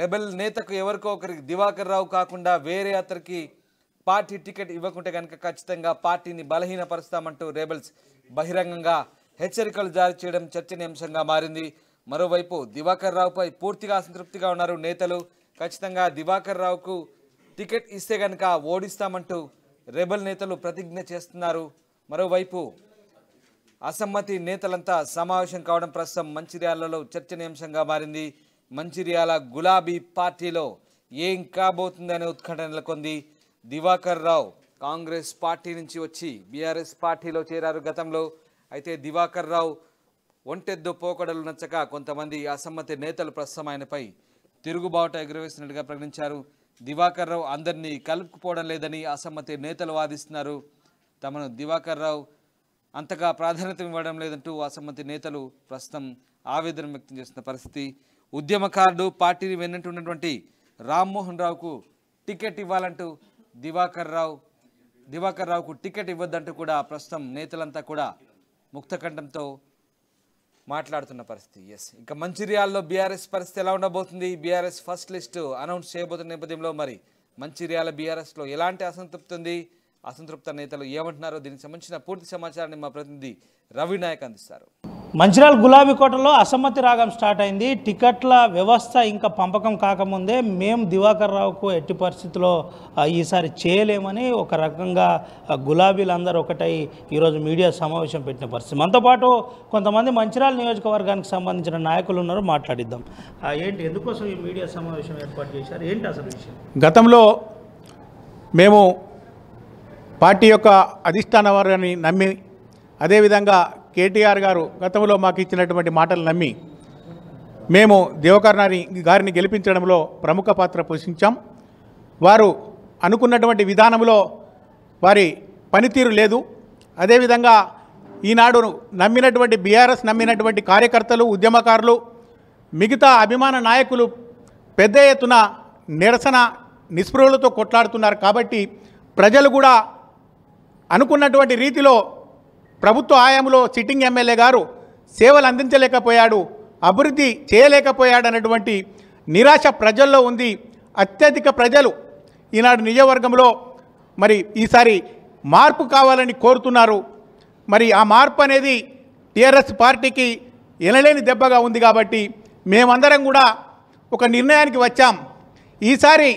రెబల్ నేతకు ఎవరికో ఒకరికి దివాకర్ రావు కాకుండా వేరే అతనికి పార్టీ టికెట్ ఇవ్వకుంటే కనుక ఖచ్చితంగా పార్టీని బలహీనపరుస్తామంటూ రేబల్స్ బహిరంగంగా హెచ్చరికలు జారీ చేయడం చర్చనీయాంశంగా మారింది మరోవైపు దివాకర్ రావుపై పూర్తిగా అసంతృప్తిగా ఉన్నారు నేతలు ఖచ్చితంగా దివాకర్ రావుకు టికెట్ ఇస్తే గనక ఓడిస్తామంటూ రెబల్ నేతలు ప్రతిజ్ఞ చేస్తున్నారు మరోవైపు అసమ్మతి నేతలంతా సమావేశం కావడం ప్రస్తుతం మంచిర్యాలలో చర్చనీయాంశంగా మారింది మంచిర్యాల గులాబీ పార్టీలో ఏం కాబోతుందనే ఉత్కంఠ నెలకొంది దివాకర్ రావు కాంగ్రెస్ పార్టీ నుంచి వచ్చి బీఆర్ఎస్ పార్టీలో చేరారు గతంలో అయితే దివాకర్ రావు ఒంటెద్దు పోకడలు నచ్చక కొంతమంది అసమ్మతి నేతలు ప్రస్తుతం ఆయనపై తిరుగుబాటు ఎగురవేసినట్టుగా ప్రకటించారు దివాకర్ రావు అందరినీ కలుపుకుపోవడం లేదని అసమ్మతి నేతలు వాదిస్తున్నారు తమను దివాకర్ రావు అంతగా ప్రాధాన్యత ఇవ్వడం లేదంటూ అసమ్మతి నేతలు ప్రస్తుతం ఆవేదన వ్యక్తం చేస్తున్న పరిస్థితి ఉద్యమకారుడు పార్టీని ఉన్నటువంటి రామ్మోహన్ రావుకు టికెట్ ఇవ్వాలంటూ దివాకర్ రావు దివాకర్ రావుకు టికెట్ ఇవ్వద్దంటూ కూడా ప్రస్తుతం నేతలంతా కూడా ముక్తకంఠంతో మాట్లాడుతున్న పరిస్థితి ఎస్ ఇంకా మంచిర్యాలలో బీఆర్ఎస్ పరిస్థితి ఎలా ఉండబోతుంది బీఆర్ఎస్ ఫస్ట్ లిస్టు అనౌన్స్ చేయబోతున్న నేపథ్యంలో మరి మంచిర్యాల బీఆర్ఎస్లో ఎలాంటి అసంతృప్తి ఉంది అసంతృప్త నేతలు ఏమంటున్నారో దీనికి సంబంధించిన పూర్తి సమాచారాన్ని మా ప్రతినిధి రవి నాయక్ అందిస్తారు మంచిర్యాల గులాబీ కోటలో అసమ్మతి రాగం స్టార్ట్ అయింది టికెట్ల వ్యవస్థ ఇంకా పంపకం కాకముందే మేము దివాకర్ రావుకు ఎట్టి పరిస్థితిలో ఈసారి చేయలేమని ఒక రకంగా గులాబీలు అందరూ ఒకటై ఈరోజు మీడియా సమావేశం పెట్టిన పరిస్థితి మనతో పాటు కొంతమంది మంచిరాల నియోజకవర్గానికి సంబంధించిన నాయకులు ఉన్నారు మాట్లాడిద్దాం ఏంటి ఎందుకోసం ఈ మీడియా సమావేశం ఏర్పాటు చేశారు ఏంటి అసలు విషయం గతంలో మేము పార్టీ యొక్క అధిష్టాన వారిని నమ్మి అదేవిధంగా కేటీఆర్ గారు గతంలో మాకు ఇచ్చినటువంటి మాటలు నమ్మి మేము దేవకర్ణాని గారిని గెలిపించడంలో ప్రముఖ పాత్ర పోషించాం వారు అనుకున్నటువంటి విధానంలో వారి పనితీరు లేదు అదేవిధంగా ఈనాడు నమ్మినటువంటి బీఆర్ఎస్ నమ్మినటువంటి కార్యకర్తలు ఉద్యమకారులు మిగతా అభిమాన నాయకులు పెద్ద ఎత్తున నిరసన నిస్పృహలతో కొట్లాడుతున్నారు కాబట్టి ప్రజలు కూడా అనుకున్నటువంటి రీతిలో ప్రభుత్వ హయాంలో సిట్టింగ్ ఎమ్మెల్యే గారు సేవలు అందించలేకపోయాడు అభివృద్ధి చేయలేకపోయాడు అన్నటువంటి నిరాశ ప్రజల్లో ఉంది అత్యధిక ప్రజలు ఈనాడు నియోజకవర్గంలో మరి ఈసారి మార్పు కావాలని కోరుతున్నారు మరి ఆ మార్పు అనేది టీఆర్ఎస్ పార్టీకి ఎనలేని దెబ్బగా ఉంది కాబట్టి మేమందరం కూడా ఒక నిర్ణయానికి వచ్చాం ఈసారి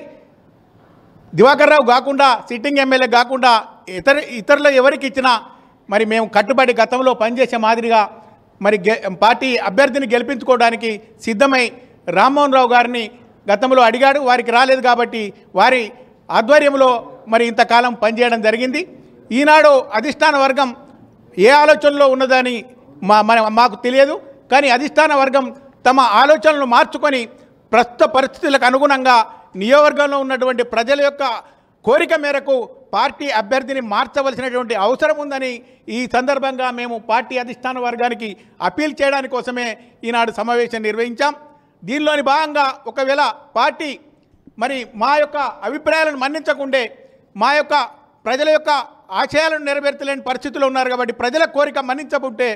దివాకర్ రావు కాకుండా సిట్టింగ్ ఎమ్మెల్యే కాకుండా ఇతర ఇతరులు ఎవరికి ఇచ్చినా మరి మేము కట్టుబడి గతంలో పనిచేసే మాదిరిగా మరి పార్టీ అభ్యర్థిని గెలిపించుకోవడానికి సిద్ధమై రామ్మోహన్ రావు గారిని గతంలో అడిగాడు వారికి రాలేదు కాబట్టి వారి ఆధ్వర్యంలో మరి ఇంతకాలం పనిచేయడం జరిగింది ఈనాడు అధిష్టాన వర్గం ఏ ఆలోచనలో ఉన్నదని మా మన మాకు తెలియదు కానీ అధిష్టాన వర్గం తమ ఆలోచనలు మార్చుకొని ప్రస్తుత పరిస్థితులకు అనుగుణంగా నియోజకవర్గంలో ఉన్నటువంటి ప్రజల యొక్క కోరిక మేరకు పార్టీ అభ్యర్థిని మార్చవలసినటువంటి అవసరం ఉందని ఈ సందర్భంగా మేము పార్టీ అధిష్టాన వర్గానికి అప్పీల్ చేయడాని కోసమే ఈనాడు సమావేశం నిర్వహించాం దీనిలోని భాగంగా ఒకవేళ పార్టీ మరి మా యొక్క అభిప్రాయాలను మన్నించకుండే మా యొక్క ప్రజల యొక్క ఆశయాలను నెరవేర్చలేని పరిస్థితులు ఉన్నారు కాబట్టి ప్రజల కోరిక మన్నించకుంటే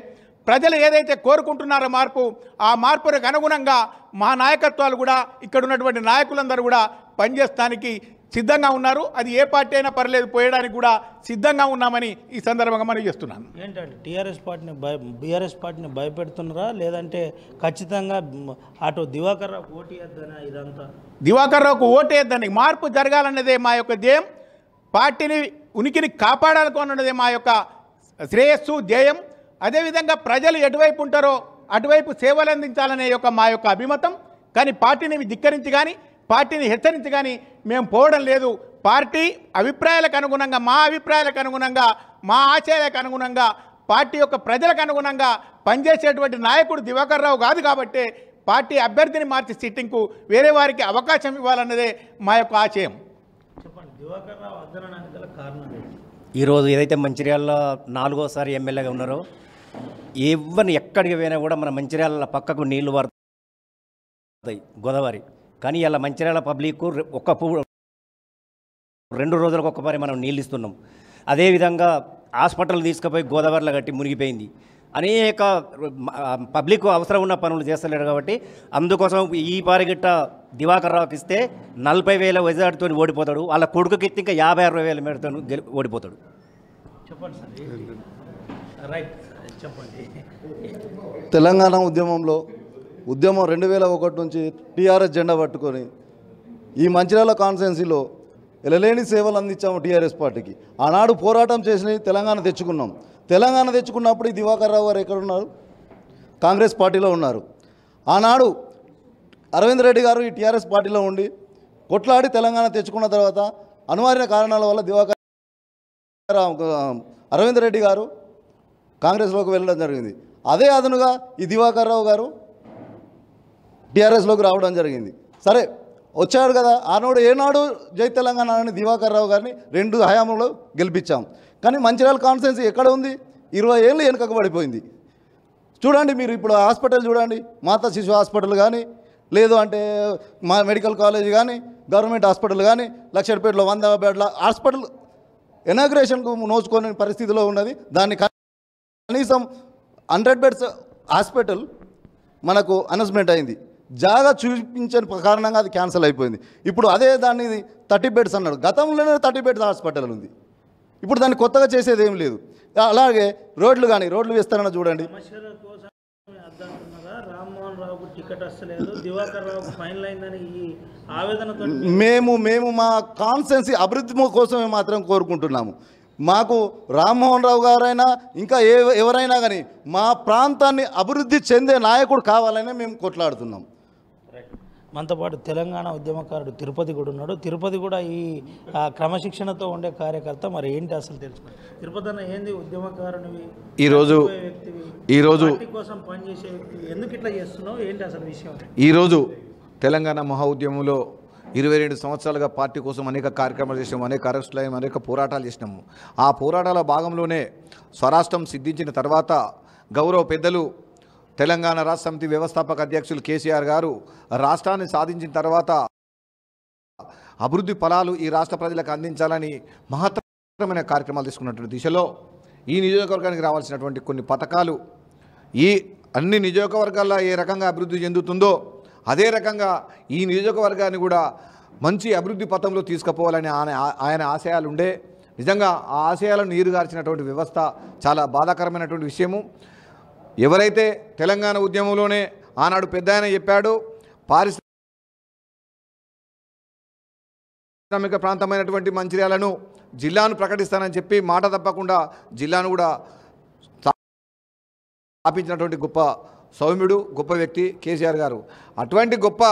ప్రజలు ఏదైతే కోరుకుంటున్నారో మార్పు ఆ మార్పులకు అనుగుణంగా మా నాయకత్వాలు కూడా ఇక్కడ ఉన్నటువంటి నాయకులందరూ కూడా పనిచేస్తానికి సిద్ధంగా ఉన్నారు అది ఏ పార్టీ అయినా పర్లేదు పోయడానికి కూడా సిద్ధంగా ఉన్నామని ఈ సందర్భంగా మనం చేస్తున్నాను ఏంటండి టీఆర్ఎస్ పార్టీని భయ బీఆర్ఎస్ పార్టీని భయపెడుతున్నారా లేదంటే ఖచ్చితంగా అటు దివాకర్ రావుకు ఓటేయద్దనా ఇదంతా దివాకర్ రావుకు ఓటేయద్దని మార్పు జరగాలన్నదే మా యొక్క ధ్యేయం పార్టీని ఉనికిని కాపాడాలనుకున్నదే మా యొక్క శ్రేయస్సు ధ్యేయం అదేవిధంగా ప్రజలు ఎటువైపు ఉంటారో అటువైపు సేవలు అందించాలనే యొక్క మా యొక్క అభిమతం కానీ పార్టీని ధిక్కరించి కానీ పార్టీని హెచ్చరించి కానీ మేము పోవడం లేదు పార్టీ అభిప్రాయాలకు అనుగుణంగా మా అభిప్రాయాలకు అనుగుణంగా మా ఆశయాలకు అనుగుణంగా పార్టీ యొక్క ప్రజలకు అనుగుణంగా పనిచేసేటువంటి నాయకుడు దివాకర్ రావు కాదు కాబట్టి పార్టీ అభ్యర్థిని మార్చి సిట్టింగ్కు వేరే వారికి అవకాశం ఇవ్వాలన్నదే మా యొక్క ఆశయం ఈరోజు ఏదైతే మంచిర్యాలలో నాలుగోసారి ఎమ్మెల్యేగా ఉన్నారో ఎవరిని ఎక్కడికి పోయినా కూడా మన మంచిర్యాల పక్కకు నీళ్లు వారు గోదావరి కానీ ఇలా మంచిర్యాల పబ్లిక్ ఒక్క రెండు రోజులకు పని మనం నీళ్ళు ఇస్తున్నాం అదేవిధంగా హాస్పిటల్ తీసుకుపోయి గోదావరిలో కట్టి మునిగిపోయింది అనేక పబ్లిక్ అవసరం ఉన్న పనులు చేస్తలేరు కాబట్టి అందుకోసం ఈ పారిగిట్ట దివాకర్ రావుకి ఇస్తే నలభై వేల వజార్తో ఓడిపోతాడు వాళ్ళ కొడుకుకి ఇస్తే ఇంకా యాభై అరవై వేల మేడతో ఓడిపోతాడు చెప్పండి తెలంగాణ ఉద్యమంలో ఉద్యమం రెండు వేల ఒకటి నుంచి టీఆర్ఎస్ జెండా పట్టుకొని ఈ మంచిర్యాల కాన్స్టెన్సీలో ఎలలేని సేవలు అందించాము టీఆర్ఎస్ పార్టీకి ఆనాడు పోరాటం చేసినవి తెలంగాణ తెచ్చుకున్నాం తెలంగాణ తెచ్చుకున్నప్పుడు ఈ దివాకర్ రావు గారు ఎక్కడ ఉన్నారు కాంగ్రెస్ పార్టీలో ఉన్నారు ఆనాడు అరవింద్ రెడ్డి గారు ఈ టీఆర్ఎస్ పార్టీలో ఉండి కొట్లాడి తెలంగాణ తెచ్చుకున్న తర్వాత అనివార్య కారణాల వల్ల దివాకర్ అరవింద్ రెడ్డి గారు కాంగ్రెస్లోకి వెళ్ళడం జరిగింది అదే అదనుగా ఈ దివాకర్ రావు గారు టీఆర్ఎస్లోకి రావడం జరిగింది సరే వచ్చాడు కదా ఆనాడు ఏనాడు జై తెలంగాణ అని దివాకర్ రావు గారిని రెండు హయాంలో గెలిపించాం కానీ మంచిర్యాల కాన్ఫరెన్స్ ఎక్కడ ఉంది ఇరవై ఏళ్ళు వెనుకకు పడిపోయింది చూడండి మీరు ఇప్పుడు హాస్పిటల్ చూడండి మాతా శిశు హాస్పిటల్ కానీ లేదు అంటే మా మెడికల్ కాలేజ్ కానీ గవర్నమెంట్ హాస్పిటల్ కానీ లక్షపేటలో వంద బెడ్ల హాస్పిటల్ ఇనాగ్రేషన్కు నోచుకోని పరిస్థితిలో ఉన్నది దాన్ని కనీసం హండ్రెడ్ బెడ్స్ హాస్పిటల్ మనకు అనౌన్స్మెంట్ అయింది జాగా చూపించని కారణంగా అది క్యాన్సిల్ అయిపోయింది ఇప్పుడు అదే దాన్ని థర్టీ బెడ్స్ అన్నాడు గతంలోనే థర్టీ బెడ్స్ హాస్పిటల్ ఉంది ఇప్పుడు దాన్ని కొత్తగా చేసేది ఏం లేదు అలాగే రోడ్లు కానీ రోడ్లు విస్తరణ చూడండి మేము మేము మా కాన్సెన్సీ అభివృద్ధి కోసమే మాత్రం కోరుకుంటున్నాము మాకు రామ్మోహన్ రావు గారైనా ఇంకా ఏ ఎవరైనా కానీ మా ప్రాంతాన్ని అభివృద్ధి చెందే నాయకుడు కావాలనే మేము కొట్లాడుతున్నాం మనతో పాటు తెలంగాణ ఉద్యమకారుడు తిరుపతి కూడా ఉన్నాడు తిరుపతి కూడా ఈ క్రమశిక్షణతో ఉండే కార్యకర్త మరి ఏంటి అసలు తెలుసుకోండి తిరుపతి అన్న ఏంది ఉద్యమకారుని ఈరోజు ఈరోజు కోసం పనిచేసే ఎందుకు ఇట్లా చేస్తున్నావు ఏంటి అసలు విషయం ఈరోజు తెలంగాణ మహా ఉద్యమంలో ఇరవై రెండు సంవత్సరాలుగా పార్టీ కోసం అనేక కార్యక్రమాలు చేసినాము అనేక అరెస్టులు అనేక పోరాటాలు చేసినాము ఆ పోరాటాల భాగంలోనే స్వరాష్ట్రం సిద్ధించిన తర్వాత గౌరవ పెద్దలు తెలంగాణ రాష్ట్ర సమితి వ్యవస్థాపక అధ్యక్షులు కేసీఆర్ గారు రాష్ట్రాన్ని సాధించిన తర్వాత అభివృద్ధి ఫలాలు ఈ రాష్ట్ర ప్రజలకు అందించాలని మహత్తరమైన కార్యక్రమాలు తీసుకున్నటువంటి దిశలో ఈ నియోజకవర్గానికి రావాల్సినటువంటి కొన్ని పథకాలు ఈ అన్ని నియోజకవర్గాల్లో ఏ రకంగా అభివృద్ధి చెందుతుందో అదే రకంగా ఈ నియోజకవర్గాన్ని కూడా మంచి అభివృద్ధి పథంలో తీసుకుపోవాలని ఆయన ఆయన ఆశయాలు ఉండే నిజంగా ఆ ఆశయాలను నీరుగార్చినటువంటి వ్యవస్థ చాలా బాధాకరమైనటువంటి విషయము ఎవరైతే తెలంగాణ ఉద్యమంలోనే ఆనాడు పెద్ద ఆయన చెప్పాడో పారిశ్రామిక ప్రాంతమైనటువంటి మంచిర్యాలను జిల్లాను ప్రకటిస్తానని చెప్పి మాట తప్పకుండా జిల్లాను కూడా స్థాపించినటువంటి గొప్ప సౌమ్యుడు గొప్ప వ్యక్తి కేసీఆర్ గారు అటువంటి గొప్ప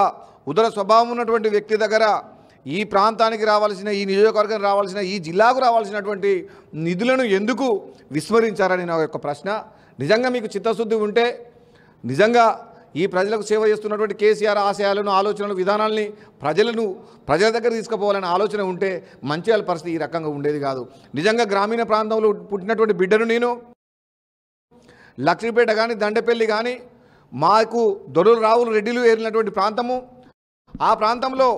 ఉదర స్వభావం ఉన్నటువంటి వ్యక్తి దగ్గర ఈ ప్రాంతానికి రావాల్సిన ఈ నియోజకవర్గం రావాల్సిన ఈ జిల్లాకు రావాల్సినటువంటి నిధులను ఎందుకు విస్మరించారని నా యొక్క ప్రశ్న నిజంగా మీకు చిత్తశుద్ధి ఉంటే నిజంగా ఈ ప్రజలకు సేవ చేస్తున్నటువంటి కేసీఆర్ ఆశయాలను ఆలోచనలు విధానాల్ని ప్రజలను ప్రజల దగ్గర తీసుకుపోవాలని ఆలోచన ఉంటే మంచిర్యాల పరిస్థితి ఈ రకంగా ఉండేది కాదు నిజంగా గ్రామీణ ప్రాంతంలో పుట్టినటువంటి బిడ్డను నేను లక్ష్మీపేట కానీ దండపల్లి కానీ మాకు దొరలు రావులు రెడ్డిలు ఏరినటువంటి ప్రాంతము ఆ ప్రాంతంలో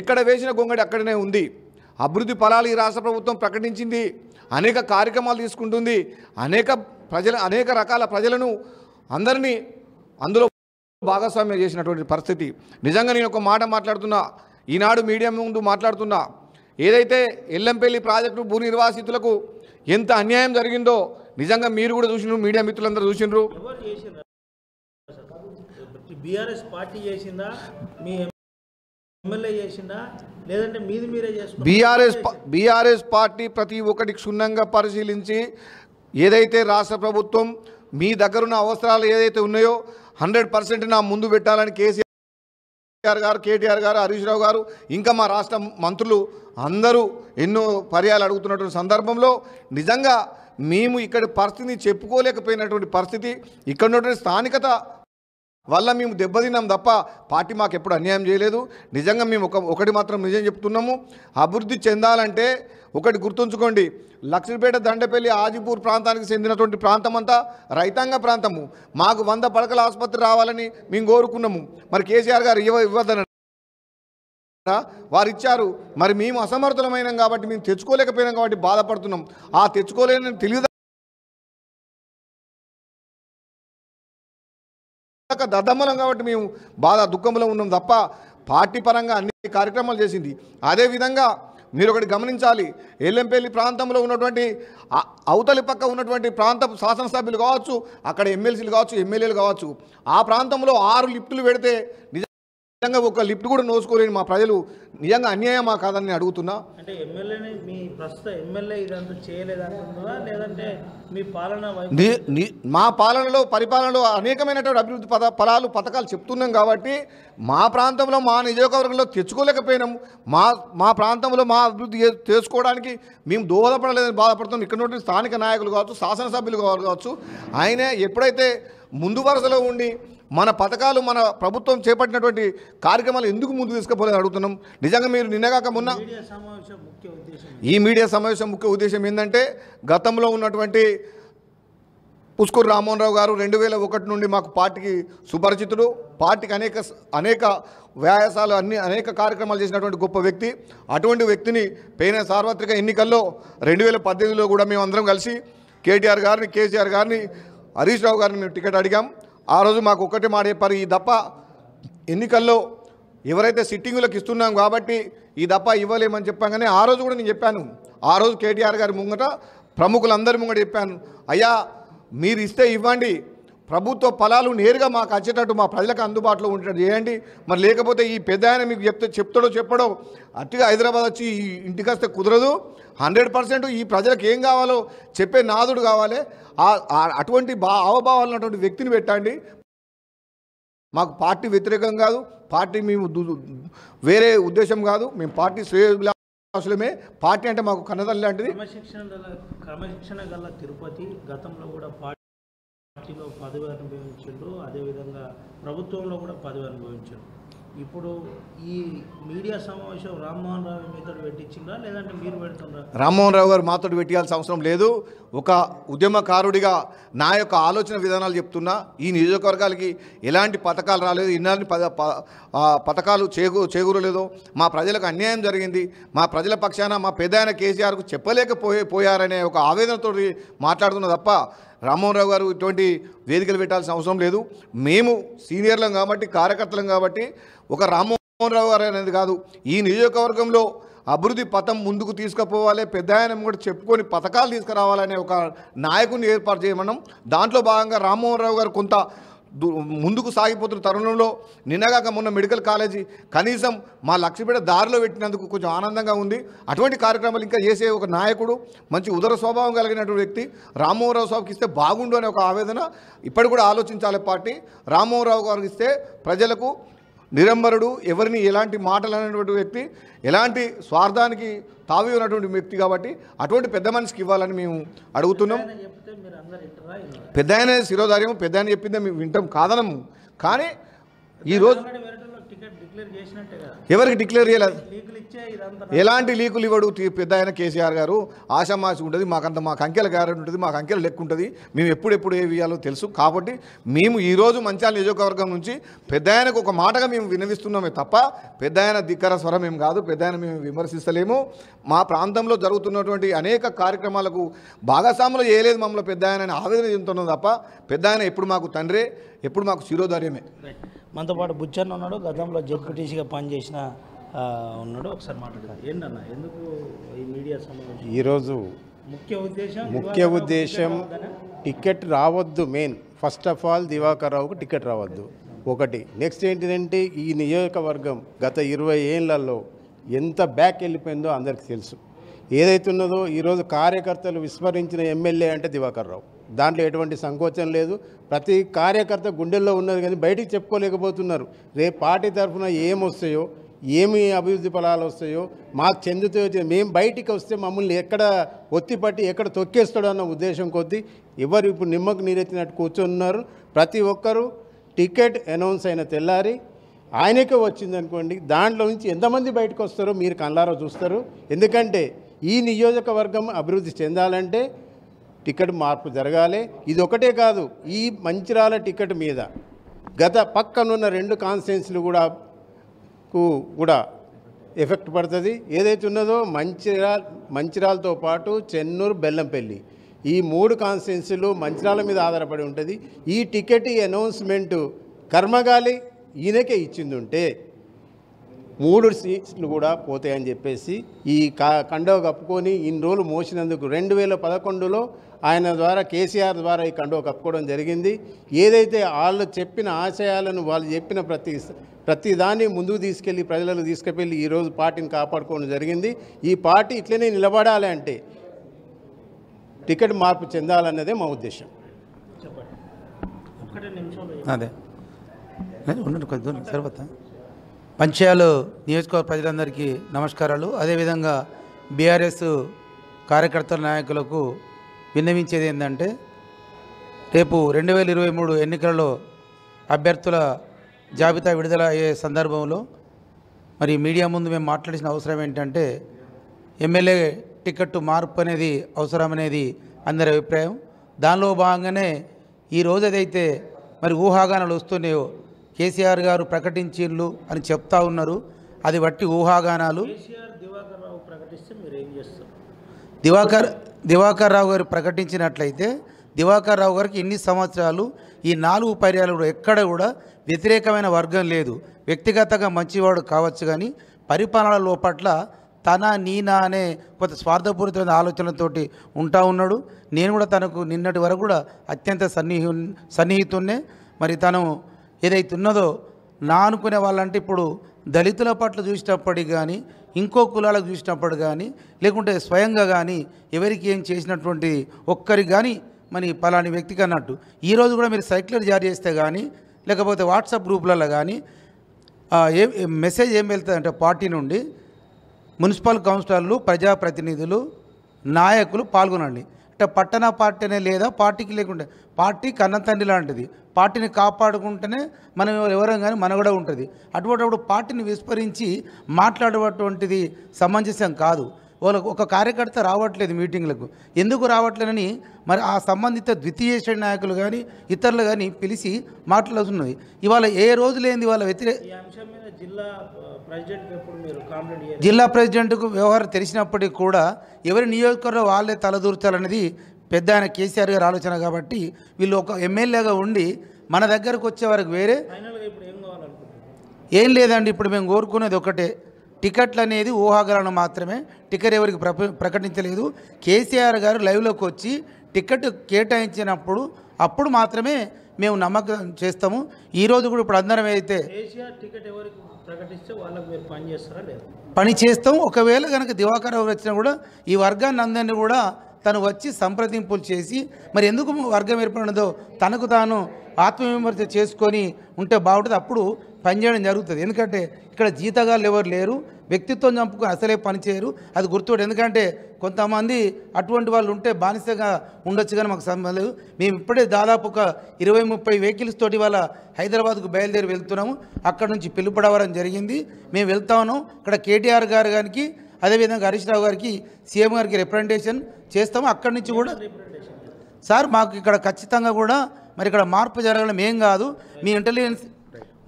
ఎక్కడ వేసిన గొంగడి అక్కడనే ఉంది అభివృద్ధి ఫలాలు ఈ రాష్ట్ర ప్రభుత్వం ప్రకటించింది అనేక కార్యక్రమాలు తీసుకుంటుంది అనేక ప్రజల అనేక రకాల ప్రజలను అందరినీ అందులో భాగస్వామ్యం చేసినటువంటి పరిస్థితి నిజంగా నేను ఒక మాట మాట్లాడుతున్నా ఈనాడు మీడియా ముందు మాట్లాడుతున్నా ఏదైతే ఎల్లంపల్లి ప్రాజెక్టు భూ నిర్వాసితులకు ఎంత అన్యాయం జరిగిందో నిజంగా మీరు కూడా చూసినారు మీడియా మిత్రులందరూ చూసినారు BRS party BRS BRS party ప్రతి ఒక్కటి క్షుణ్ణంగా పరిశీలించి ఏదైతే రాష్ట్ర ప్రభుత్వం మీ దగ్గరున్న అవసరాలు ఏదైతే ఉన్నాయో హండ్రెడ్ పర్సెంట్ నా ముందు పెట్టాలని కేసీఆర్ గారు కేటీఆర్ గారు హరీష్ రావు గారు ఇంకా మా రాష్ట్ర మంత్రులు అందరూ ఎన్నో పర్యాలు అడుగుతున్నటువంటి సందర్భంలో నిజంగా మేము ఇక్కడ పరిస్థితిని చెప్పుకోలేకపోయినటువంటి పరిస్థితి ఇక్కడ ఉన్నటువంటి స్థానికత వల్ల మేము దెబ్బతిన్నాం తప్ప పార్టీ మాకు ఎప్పుడు అన్యాయం చేయలేదు నిజంగా మేము ఒక ఒకటి మాత్రం నిజం చెప్తున్నాము అభివృద్ధి చెందాలంటే ఒకటి గుర్తుంచుకోండి లక్ష్మీపేట దండపల్లి ఆజిపూర్ ప్రాంతానికి చెందినటువంటి ప్రాంతం అంతా రైతాంగ ప్రాంతము మాకు వంద పడకల ఆసుపత్రి రావాలని మేము కోరుకున్నాము మరి కేసీఆర్ గారు ఇవ్వ ఇవ్వదన వారు ఇచ్చారు మరి మేము అసమర్థులమైనాం కాబట్టి మేము తెచ్చుకోలేకపోయినాం కాబట్టి బాధపడుతున్నాం ఆ తెచ్చుకోలేని తెలియదు దద్దమ్మలం కాబట్టి మేము బాధ దుఃఖంలో ఉన్నాం తప్ప పార్టీ పరంగా అన్ని కార్యక్రమాలు చేసింది అదేవిధంగా మీరు ఒకటి గమనించాలి ఎల్లంపల్లి ప్రాంతంలో ఉన్నటువంటి అవతలి పక్క ఉన్నటువంటి ప్రాంత శాసనసభ్యులు కావచ్చు అక్కడ ఎమ్మెల్సీలు కావచ్చు ఎమ్మెల్యేలు కావచ్చు ఆ ప్రాంతంలో ఆరు లిఫ్టులు పెడితే నిజంగా ఒక లిఫ్ట్ కూడా నోసుకోలేని మా ప్రజలు నిజంగా అన్యాయమా కాదని నేను అడుగుతున్నా మా పాలనలో పరిపాలనలో అనేకమైనటువంటి అభివృద్ధి పద ఫలాలు పథకాలు చెప్తున్నాం కాబట్టి మా ప్రాంతంలో మా నియోజకవర్గంలో తెచ్చుకోలేకపోయినాము మా మా ప్రాంతంలో మా అభివృద్ధి చేసుకోవడానికి మేము దోహదపడలేదని బాధపడుతున్నాం ఇక్కడ నుండి స్థానిక నాయకులు కావచ్చు శాసనసభ్యులు కావచ్చు ఆయన ఎప్పుడైతే ముందు వరుసలో ఉండి మన పథకాలు మన ప్రభుత్వం చేపట్టినటువంటి కార్యక్రమాలు ఎందుకు ముందు తీసుకుపోలేదు అడుగుతున్నాం నిజంగా మీరు నిన్నగాక మొన్న ఈ మీడియా సమావేశం ముఖ్య ఉద్దేశం ఏంటంటే గతంలో ఉన్నటువంటి పుష్కూరు రామోహన్ గారు రెండు వేల ఒకటి నుండి మాకు పార్టీకి సుపరిచితుడు పార్టీకి అనేక అనేక వ్యాయాసాలు అన్ని అనేక కార్యక్రమాలు చేసినటువంటి గొప్ప వ్యక్తి అటువంటి వ్యక్తిని పైన సార్వత్రిక ఎన్నికల్లో రెండు వేల పద్దెనిమిదిలో కూడా మేము అందరం కలిసి కేటీఆర్ గారిని కేసీఆర్ గారిని హరీష్ రావు గారిని మేము టికెట్ అడిగాం ఆ రోజు మాకు ఒకటి మాట చెప్పారు ఈ దప్ప ఎన్నికల్లో ఎవరైతే సిట్టింగులకు ఇస్తున్నాం కాబట్టి ఈ దప్ప ఇవ్వలేమని చెప్పాం ఆ రోజు కూడా నేను చెప్పాను ఆ రోజు కేటీఆర్ గారి ముంగట ప్రముఖులందరి ముంగట చెప్పాను అయ్యా మీరు ఇస్తే ఇవ్వండి ప్రభుత్వ ఫలాలు నేరుగా మాకు వచ్చేటట్టు మా ప్రజలకు అందుబాటులో ఉండేటట్టు చేయండి మరి లేకపోతే ఈ పెద్ద ఆయన మీకు చెప్తే చెప్తాడో చెప్పడో అట్టుగా హైదరాబాద్ వచ్చి ఇంటికి వస్తే కుదరదు హండ్రెడ్ పర్సెంట్ ఈ ప్రజలకు ఏం కావాలో చెప్పే నాదుడు కావాలి అటువంటి బా అవభావాలు ఉన్నటువంటి వ్యక్తిని పెట్టండి మాకు పార్టీ వ్యతిరేకం కాదు పార్టీ మేము వేరే ఉద్దేశం కాదు మేము పార్టీ శ్రేయోభిలాషులమే పార్టీ అంటే మాకు కన్నదల్లి లాంటిది క్రమశిక్షణ గల తిరుపతి గతంలో కూడా పార్టీలో పదవి అనుభవించారు అదేవిధంగా ప్రభుత్వంలో కూడా పదవి అనుభవించారు ఇప్పుడు ఈ మీడియా సమావేశం రామ్మోహన్ రావు మీతో పెట్టించిందా లేదంటే మీరు పెడుతుందా రామ్మోహన్ రావు గారు మాతో పెట్టాల్సిన అవసరం లేదు ఒక ఉద్యమకారుడిగా నా యొక్క ఆలోచన విధానాలు చెప్తున్నా ఈ నియోజకవర్గాలకి ఎలాంటి పథకాలు రాలేదు ఇలాంటి పథకాలు చేకూరలేదు మా ప్రజలకు అన్యాయం జరిగింది మా ప్రజల పక్షాన మా పెద్ద ఆయన కేసీఆర్కు చెప్పలేకపోయే పోయారనే ఒక ఆవేదనతో మాట్లాడుతున్నా తప్ప రామ్మోహన్ గారు ఇటువంటి వేదికలు పెట్టాల్సిన అవసరం లేదు మేము సీనియర్లం కాబట్టి కార్యకర్తలం కాబట్టి ఒక రామ్మోహన్ రావు గారు అనేది కాదు ఈ నియోజకవర్గంలో అభివృద్ధి పథం ముందుకు తీసుకుపోవాలి పెద్ద ఆయన కూడా చెప్పుకొని పథకాలు తీసుకురావాలనే ఒక నాయకుని ఏర్పాటు చేయమన్నాం దాంట్లో భాగంగా రామ్మోహన్ రావు గారు కొంత ముందుకు సాగిపోతున్న తరుణంలో నిన్నగాక మొన్న మెడికల్ కాలేజీ కనీసం మా లక్ష్మీపేట దారిలో పెట్టినందుకు కొంచెం ఆనందంగా ఉంది అటువంటి కార్యక్రమాలు ఇంకా చేసే ఒక నాయకుడు మంచి ఉదర స్వభావం కలిగినటువంటి వ్యక్తి రామోహరావు సాబుకి ఇస్తే బాగుండు అనే ఒక ఆవేదన ఇప్పటి కూడా ఆలోచించాలి పార్టీ రామోహరావు గారికి ఇస్తే ప్రజలకు నిరంబరుడు ఎవరిని ఎలాంటి మాటలు అనేటువంటి వ్యక్తి ఎలాంటి స్వార్థానికి తావి ఉన్నటువంటి వ్యక్తి కాబట్టి అటువంటి పెద్ద మనిషికి ఇవ్వాలని మేము అడుగుతున్నాం పెద్ద ఆయన శిరోధార్యం పెద్ద ఆయన చెప్పిందే మేము వింటాం కాదనము కానీ ఈరోజు ఎవరికి డిక్లేర్ చేయలేదు ఎలాంటి లీకులు ఇవ్వడు పెద్ద ఆయన కేసీఆర్ గారు ఆశామాసి ఉంటుంది మాకంత మా అంకెల గ్యారెంటీ ఉంటుంది మాకు అంకెలు లెక్క ఉంటుంది మేము ఎప్పుడెప్పుడు ఏ ఇవ్వాలో తెలుసు కాబట్టి మేము ఈరోజు మంచాల నియోజకవర్గం నుంచి పెద్ద ఆయనకు ఒక మాటగా మేము వినవిస్తున్నామే తప్ప పెద్ద ఆయన ధిక్కర స్వరం ఏం కాదు పెద్ద ఆయన మేము విమర్శిస్తలేము మా ప్రాంతంలో జరుగుతున్నటువంటి అనేక కార్యక్రమాలకు భాగస్వాములు చేయలేదు మమ్మల్ని పెద్ద ఆయన ఆవేదన చెందుతున్నాం తప్ప పెద్ద ఆయన ఎప్పుడు మాకు తండ్రే ఎప్పుడు మాకు శిరోధార్యమే మనతో పాటు బుచ్చన్న ఉన్నాడు గతంలో జెడ్పీటీసీగా పనిచేసిన ఉన్నాడు ఒకసారి మాట్లాడారు ఏంటన్న ఎందుకు ఈ మీడియా ఈరోజు ముఖ్య ఉద్దేశం ముఖ్య ఉద్దేశం టికెట్ రావద్దు main first of all Diwakar రావుకు టికెట్ రావద్దు ఒకటి నెక్స్ట్ ఏంటిదంటే ఈ నియోజకవర్గం గత ఇరవై ఏళ్లలో ఎంత బ్యాక్ వెళ్ళిపోయిందో అందరికీ తెలుసు ఏదైతే ఉన్నదో ఈరోజు కార్యకర్తలు విస్మరించిన ఎమ్మెల్యే అంటే దివాకర్ రావు దాంట్లో ఎటువంటి సంకోచం లేదు ప్రతి కార్యకర్త గుండెల్లో ఉన్నది కానీ బయటికి చెప్పుకోలేకపోతున్నారు రేపు పార్టీ తరఫున ఏమొస్తాయో ఏమి అభివృద్ధి ఫలాలు వస్తాయో మాకు చెందుతాయో మేము బయటికి వస్తే మమ్మల్ని ఎక్కడ ఒత్తిపట్టి ఎక్కడ తొక్కేస్తాడో అన్న ఉద్దేశం కొద్దీ ఎవరు ఇప్పుడు నిమ్మకు నీరెత్తినట్టు కూర్చున్నారు ప్రతి ఒక్కరూ టికెట్ అనౌన్స్ అయిన తెల్లారి ఆయనకే వచ్చిందనుకోండి దాంట్లో నుంచి ఎంతమంది బయటకు వస్తారో మీరు కళ్ళారో చూస్తారు ఎందుకంటే ఈ నియోజకవర్గం అభివృద్ధి చెందాలంటే టికెట్ మార్పు జరగాలి ఇది ఒకటే కాదు ఈ మంచిరాల టికెట్ మీద గత పక్కనున్న రెండు కాన్స్టిట్యున్సీలు కూడా కు కూడా ఎఫెక్ట్ పడుతుంది ఏదైతే ఉన్నదో మంచిరాల్ మంచిరాలతో పాటు చెన్నూరు బెల్లంపల్లి ఈ మూడు కాన్స్టిట్యున్సీలు మంచిరాల మీద ఆధారపడి ఉంటుంది ఈ టికెట్ అనౌన్స్మెంటు కర్మగాలి ఈయనకే ఇచ్చింది ఉంటే మూడు సీట్లు కూడా పోతాయని చెప్పేసి ఈ కా కండవ కప్పుకొని ఇన్ని రోజులు మోసినందుకు రెండు వేల పదకొండులో ఆయన ద్వారా కేసీఆర్ ద్వారా ఈ కండువ కప్పుకోవడం జరిగింది ఏదైతే వాళ్ళు చెప్పిన ఆశయాలను వాళ్ళు చెప్పిన ప్రతి ప్రతి దాన్ని ముందుకు తీసుకెళ్ళి ప్రజలను తీసుకెళ్ళి ఈరోజు పార్టీని కాపాడుకోవడం జరిగింది ఈ పార్టీ ఇట్లనే నిలబడాలి అంటే టికెట్ మార్పు చెందాలన్నదే మా ఉద్దేశం అదే ఉండండి కొద్ది తర్వాత పంచాలు నియోజకవర్గ ప్రజలందరికీ నమస్కారాలు అదేవిధంగా బీఆర్ఎస్ కార్యకర్తల నాయకులకు విన్నవించేది ఏంటంటే రేపు రెండు వేల ఇరవై మూడు ఎన్నికలలో అభ్యర్థుల జాబితా విడుదల అయ్యే సందర్భంలో మరి మీడియా ముందు మేము మాట్లాడిన అవసరం ఏంటంటే ఎమ్మెల్యే టికెట్ మార్పు అనేది అవసరం అనేది అందరి అభిప్రాయం దానిలో భాగంగానే ఈ రోజు ఏదైతే మరి ఊహాగానాలు వస్తున్నాయో కేసీఆర్ గారు ప్రకటించిండ్లు అని చెప్తా ఉన్నారు అది బట్టి ఊహాగానాలు దివాకర్ దివాకర్ రావు గారు ప్రకటించినట్లయితే దివాకర్ రావు గారికి ఇన్ని సంవత్సరాలు ఈ నాలుగు పర్యాలు ఎక్కడ కూడా వ్యతిరేకమైన వర్గం లేదు వ్యక్తిగతంగా మంచివాడు కావచ్చు కానీ పరిపాలన పట్ల తన నీనా అనే కొంత స్వార్థపూరితమైన ఆలోచనలతోటి ఉంటా ఉన్నాడు నేను కూడా తనకు నిన్నటి వరకు కూడా అత్యంత సన్నిహి సన్నిహితున్నే మరి తను ఏదైతే ఉన్నదో నా అనుకునే వాళ్ళంటే ఇప్పుడు దళితుల పట్ల చూసినప్పటికి కానీ ఇంకో కులాలకు చూసినప్పుడు కానీ లేకుంటే స్వయంగా కానీ ఎవరికి ఏం చేసినటువంటి ఒక్కరికి కానీ మరి పలాని వ్యక్తికి అన్నట్టు ఈరోజు కూడా మీరు సైక్లర్ జారీ చేస్తే కానీ లేకపోతే వాట్సాప్ గ్రూపులలో కానీ ఏ మెసేజ్ ఏం వెళ్తుందంటే పార్టీ నుండి మున్సిపల్ కౌన్సిలర్లు ప్రజాప్రతినిధులు నాయకులు పాల్గొనండి అంటే పట్టణ పార్టీనే లేదా పార్టీకి లేకుండా పార్టీ కన్నతండ్రి లాంటిది పార్టీని కాపాడుకుంటేనే మనం ఎవరం కానీ మనగడ ఉంటుంది అటువంటిప్పుడు పార్టీని విస్మరించి మాట్లాడేటువంటిది సమంజసం కాదు వాళ్ళకు ఒక కార్యకర్త రావట్లేదు మీటింగ్లకు ఎందుకు రావట్లేదని మరి ఆ సంబంధిత ద్వితీయ శ్రేణి నాయకులు కానీ ఇతరులు కానీ పిలిచి మాట్లాడుతున్నది ఇవాళ ఏ రోజు లేని వాళ్ళ వ్యతిరేక జిల్లా ప్రెసిడెంట్కు వ్యవహారం తెలిసినప్పటికీ కూడా ఎవరి నియోజకవర్గం వాళ్ళే తలదూర్చాలనేది పెద్ద ఆయన కేసీఆర్ గారు ఆలోచన కాబట్టి వీళ్ళు ఒక ఎమ్మెల్యేగా ఉండి మన దగ్గరకు వచ్చే వరకు వేరే ఏం లేదండి ఇప్పుడు మేము కోరుకునేది ఒకటే టికెట్లు అనేది ఊహాగలను మాత్రమే టికెట్ ఎవరికి ప్రకటించలేదు కేసీఆర్ గారు లైవ్లోకి వచ్చి టికెట్ కేటాయించినప్పుడు అప్పుడు మాత్రమే మేము నమ్మకం చేస్తాము ఈరోజు కూడా ఇప్పుడు అందరం ఏదైతే పని చేస్తాం ఒకవేళ కనుక దివాకర్ వచ్చినా కూడా ఈ వర్గాన్ని అందరినీ కూడా తను వచ్చి సంప్రదింపులు చేసి మరి ఎందుకు వర్గం ఏర్పడినదో తనకు తాను ఆత్మవిమర్శ చేసుకొని ఉంటే బాగుంటుంది అప్పుడు పనిచేయడం జరుగుతుంది ఎందుకంటే ఇక్కడ జీతగాళ్ళు ఎవరు లేరు వ్యక్తిత్వం చంపుకు అసలే పనిచేయరు అది గుర్తుపెట్టు ఎందుకంటే కొంతమంది అటువంటి వాళ్ళు ఉంటే బానిసగా ఉండొచ్చు కానీ మాకు సంబంధం లేదు మేము ఇప్పుడే దాదాపు ఒక ఇరవై ముప్పై వెహికల్స్ తోటి వాళ్ళ హైదరాబాద్కు బయలుదేరి వెళ్తున్నాము అక్కడ నుంచి పిలుపడవడం జరిగింది మేము ఉన్నాం ఇక్కడ కేటీఆర్ గారు గారికి అదేవిధంగా హరీష్ రావు గారికి సీఎం గారికి రిప్రజెంటేషన్ చేస్తాము అక్కడి నుంచి కూడా సార్ మాకు ఇక్కడ ఖచ్చితంగా కూడా మరి ఇక్కడ మార్పు జరగడం ఏం కాదు మీ ఇంటెలిజెన్స్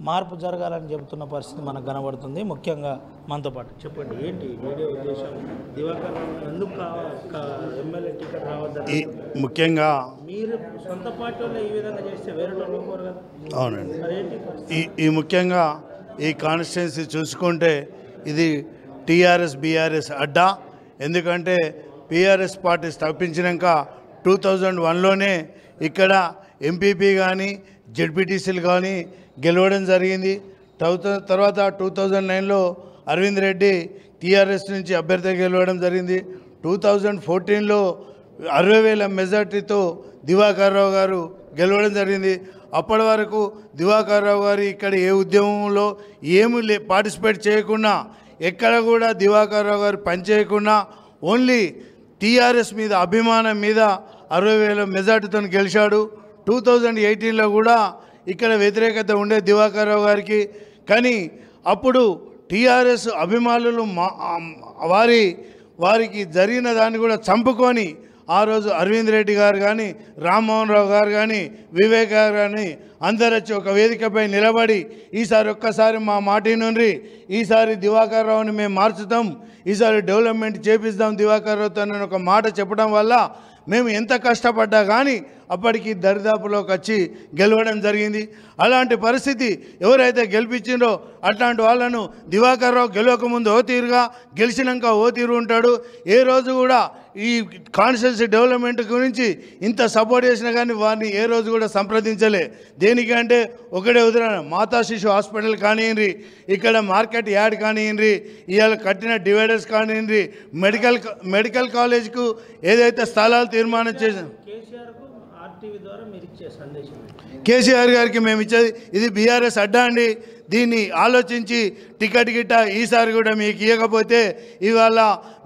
మార్పు జరగాలని చెబుతున్న పరిస్థితి మనకు కనబడుతుంది ముఖ్యంగా మనతో పాటు చెప్పండి ఏంటి ముఖ్యంగా మీరు అవునండి ఈ ఈ ముఖ్యంగా ఈ కాన్స్టిట్యున్సీ చూసుకుంటే ఇది టీఆర్ఎస్ బీఆర్ఎస్ అడ్డా ఎందుకంటే పీఆర్ఎస్ పార్టీ స్థాపించినాక టూ థౌజండ్ వన్లోనే ఇక్కడ ఎంపీపీ కానీ జెడ్పీటీసీలు కానీ గెలవడం జరిగింది తర్వాత టూ థౌజండ్ నైన్లో అరవింద్ రెడ్డి టీఆర్ఎస్ నుంచి అభ్యర్థి గెలవడం జరిగింది టూ థౌజండ్ ఫోర్టీన్లో అరవై వేల మెజార్టీతో దివాకర్రావు గారు గెలవడం జరిగింది అప్పటి వరకు దివాకర్రావు గారు ఇక్కడ ఏ ఉద్యమంలో ఏమీ లే పార్టిసిపేట్ చేయకుండా ఎక్కడ కూడా దివాకర్ రావు గారు పనిచేయకుండా ఓన్లీ టీఆర్ఎస్ మీద అభిమానం మీద అరవై వేల మెజార్టీతో గెలిచాడు టూ థౌజండ్ ఎయిటీన్లో కూడా ఇక్కడ వ్యతిరేకత ఉండే దివాకర్ రావు గారికి కానీ అప్పుడు టీఆర్ఎస్ అభిమానులు వారి వారికి జరిగిన దాన్ని కూడా చంపుకొని ఆ రోజు అరవింద్ రెడ్డి గారు కానీ రామ్మోహన్ రావు గారు కానీ వివేక్ గారు కానీ అందరు వచ్చి ఒక వేదికపై నిలబడి ఈసారి ఒక్కసారి మా మాటి నుండి ఈసారి దివాకర్ రావుని మేము మార్చుతాం ఈసారి డెవలప్మెంట్ చేపిస్తాం దివాకర్ రావుతో ఒక మాట చెప్పడం వల్ల మేము ఎంత కష్టపడ్డా కానీ అప్పటికి దరిదాపులోకి వచ్చి గెలవడం జరిగింది అలాంటి పరిస్థితి ఎవరైతే గెలిపించిందో అట్లాంటి వాళ్ళను దివాకర్ రావు గెలవకముందు ఓ తీరుగా గెలిచినాక ఓ తీరు ఉంటాడు ఏ రోజు కూడా ఈ కాన్స్టిట్యున్సీ డెవలప్మెంట్ గురించి ఇంత సపోర్ట్ చేసినా కానీ వారిని ఏ రోజు కూడా సంప్రదించలే దేనికంటే ఒకటే ఉదాహరణ మాతా శిశు హాస్పిటల్ కానివ్వండి ఇక్కడ మార్కెట్ యాడ్ కానివ్వండి ఇవాళ కట్టిన డివైడర్స్ కానివ్వండి మెడికల్ మెడికల్ కాలేజ్కు ఏదైతే స్థలాలు తీర్మానం చేసిన కేసీఆర్ గారికి మేము ఇచ్చేది ఇది బీఆర్ఎస్ అడ్డా అండి దీన్ని ఆలోచించి టికెట్ గిట్ట ఈసారి కూడా మీకు ఇవ్వకపోతే ఇవాళ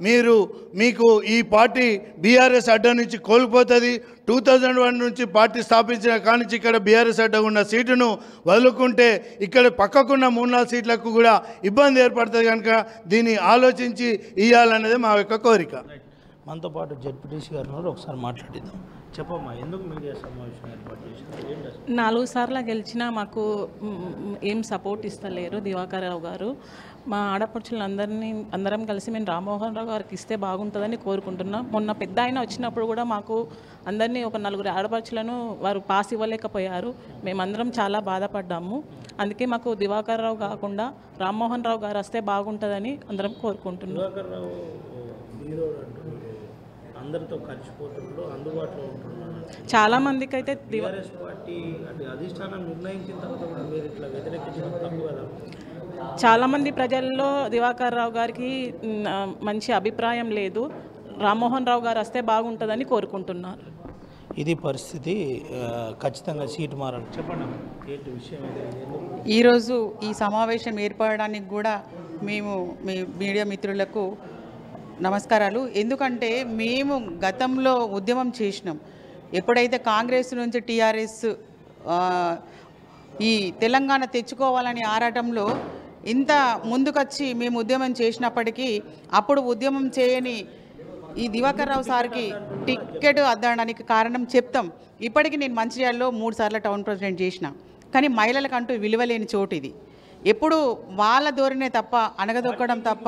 మీరు మీకు ఈ పార్టీ బీఆర్ఎస్ అడ్డా నుంచి కోల్పోతుంది టూ వన్ నుంచి పార్టీ స్థాపించిన కానించి ఇక్కడ బీఆర్ఎస్ అడ్డా ఉన్న సీటును వదులుకుంటే ఇక్కడ పక్కకున్న మూడు నాలుగు సీట్లకు కూడా ఇబ్బంది ఏర్పడుతుంది కనుక దీన్ని ఆలోచించి ఇవ్వాలన్నది మా యొక్క కోరిక మనతో పాటు జడ్పీటీసీ గారు ఒకసారి మాట్లాడిద్దాం నాలుగు సార్లు గెలిచినా మాకు ఏం సపోర్ట్ ఇస్తలేరు దివాకర్ రావు గారు మా అందరినీ అందరం కలిసి మేము రామ్మోహన్ రావు గారికి ఇస్తే బాగుంటుందని కోరుకుంటున్నాం మొన్న పెద్ద ఆయన వచ్చినప్పుడు కూడా మాకు అందరినీ ఒక నలుగురు ఆడపడుచులను వారు పాస్ ఇవ్వలేకపోయారు మేమందరం చాలా బాధపడ్డాము అందుకే మాకు దివాకర్ రావు కాకుండా రామ్మోహన్ రావు గారు వస్తే బాగుంటుందని అందరం కోరుకుంటున్నాం అందరితో కలిసిపోతుండో అందుబాటులో ఉంటున్నాను చాలామందికి అయితే టీఆర్ఎస్ పార్టీ అంటే అధిష్టానం నిర్ణయించిన తర్వాత కూడా మీరు ఇట్లా వ్యతిరేకించడం తప్పు కదా చాలామంది ప్రజల్లో దివాకర్ రావు గారికి మంచి అభిప్రాయం లేదు రామ్మోహన్ రావు గారు వస్తే బాగుంటుందని కోరుకుంటున్నారు ఇది పరిస్థితి ఖచ్చితంగా సీటు మారాలి చెప్పండి ఈరోజు ఈ సమావేశం ఏర్పడడానికి కూడా మేము మీ మీడియా మిత్రులకు నమస్కారాలు ఎందుకంటే మేము గతంలో ఉద్యమం చేసినాం ఎప్పుడైతే కాంగ్రెస్ నుంచి టీఆర్ఎస్ ఈ తెలంగాణ తెచ్చుకోవాలని ఆరాటంలో ఇంత ముందుకొచ్చి మేము ఉద్యమం చేసినప్పటికీ అప్పుడు ఉద్యమం చేయని ఈ దివాకర్ రావు సార్కి టికెట్ అద్దడానికి కారణం చెప్తాం ఇప్పటికీ నేను మంచిర్యాలలో మూడు సార్లు టౌన్ ప్రెసిడెంట్ చేసిన కానీ మహిళలకంటూ విలువలేని చోటు ఇది ఎప్పుడు వాళ్ళ ధోరణే తప్ప అనగదొక్కడం తప్ప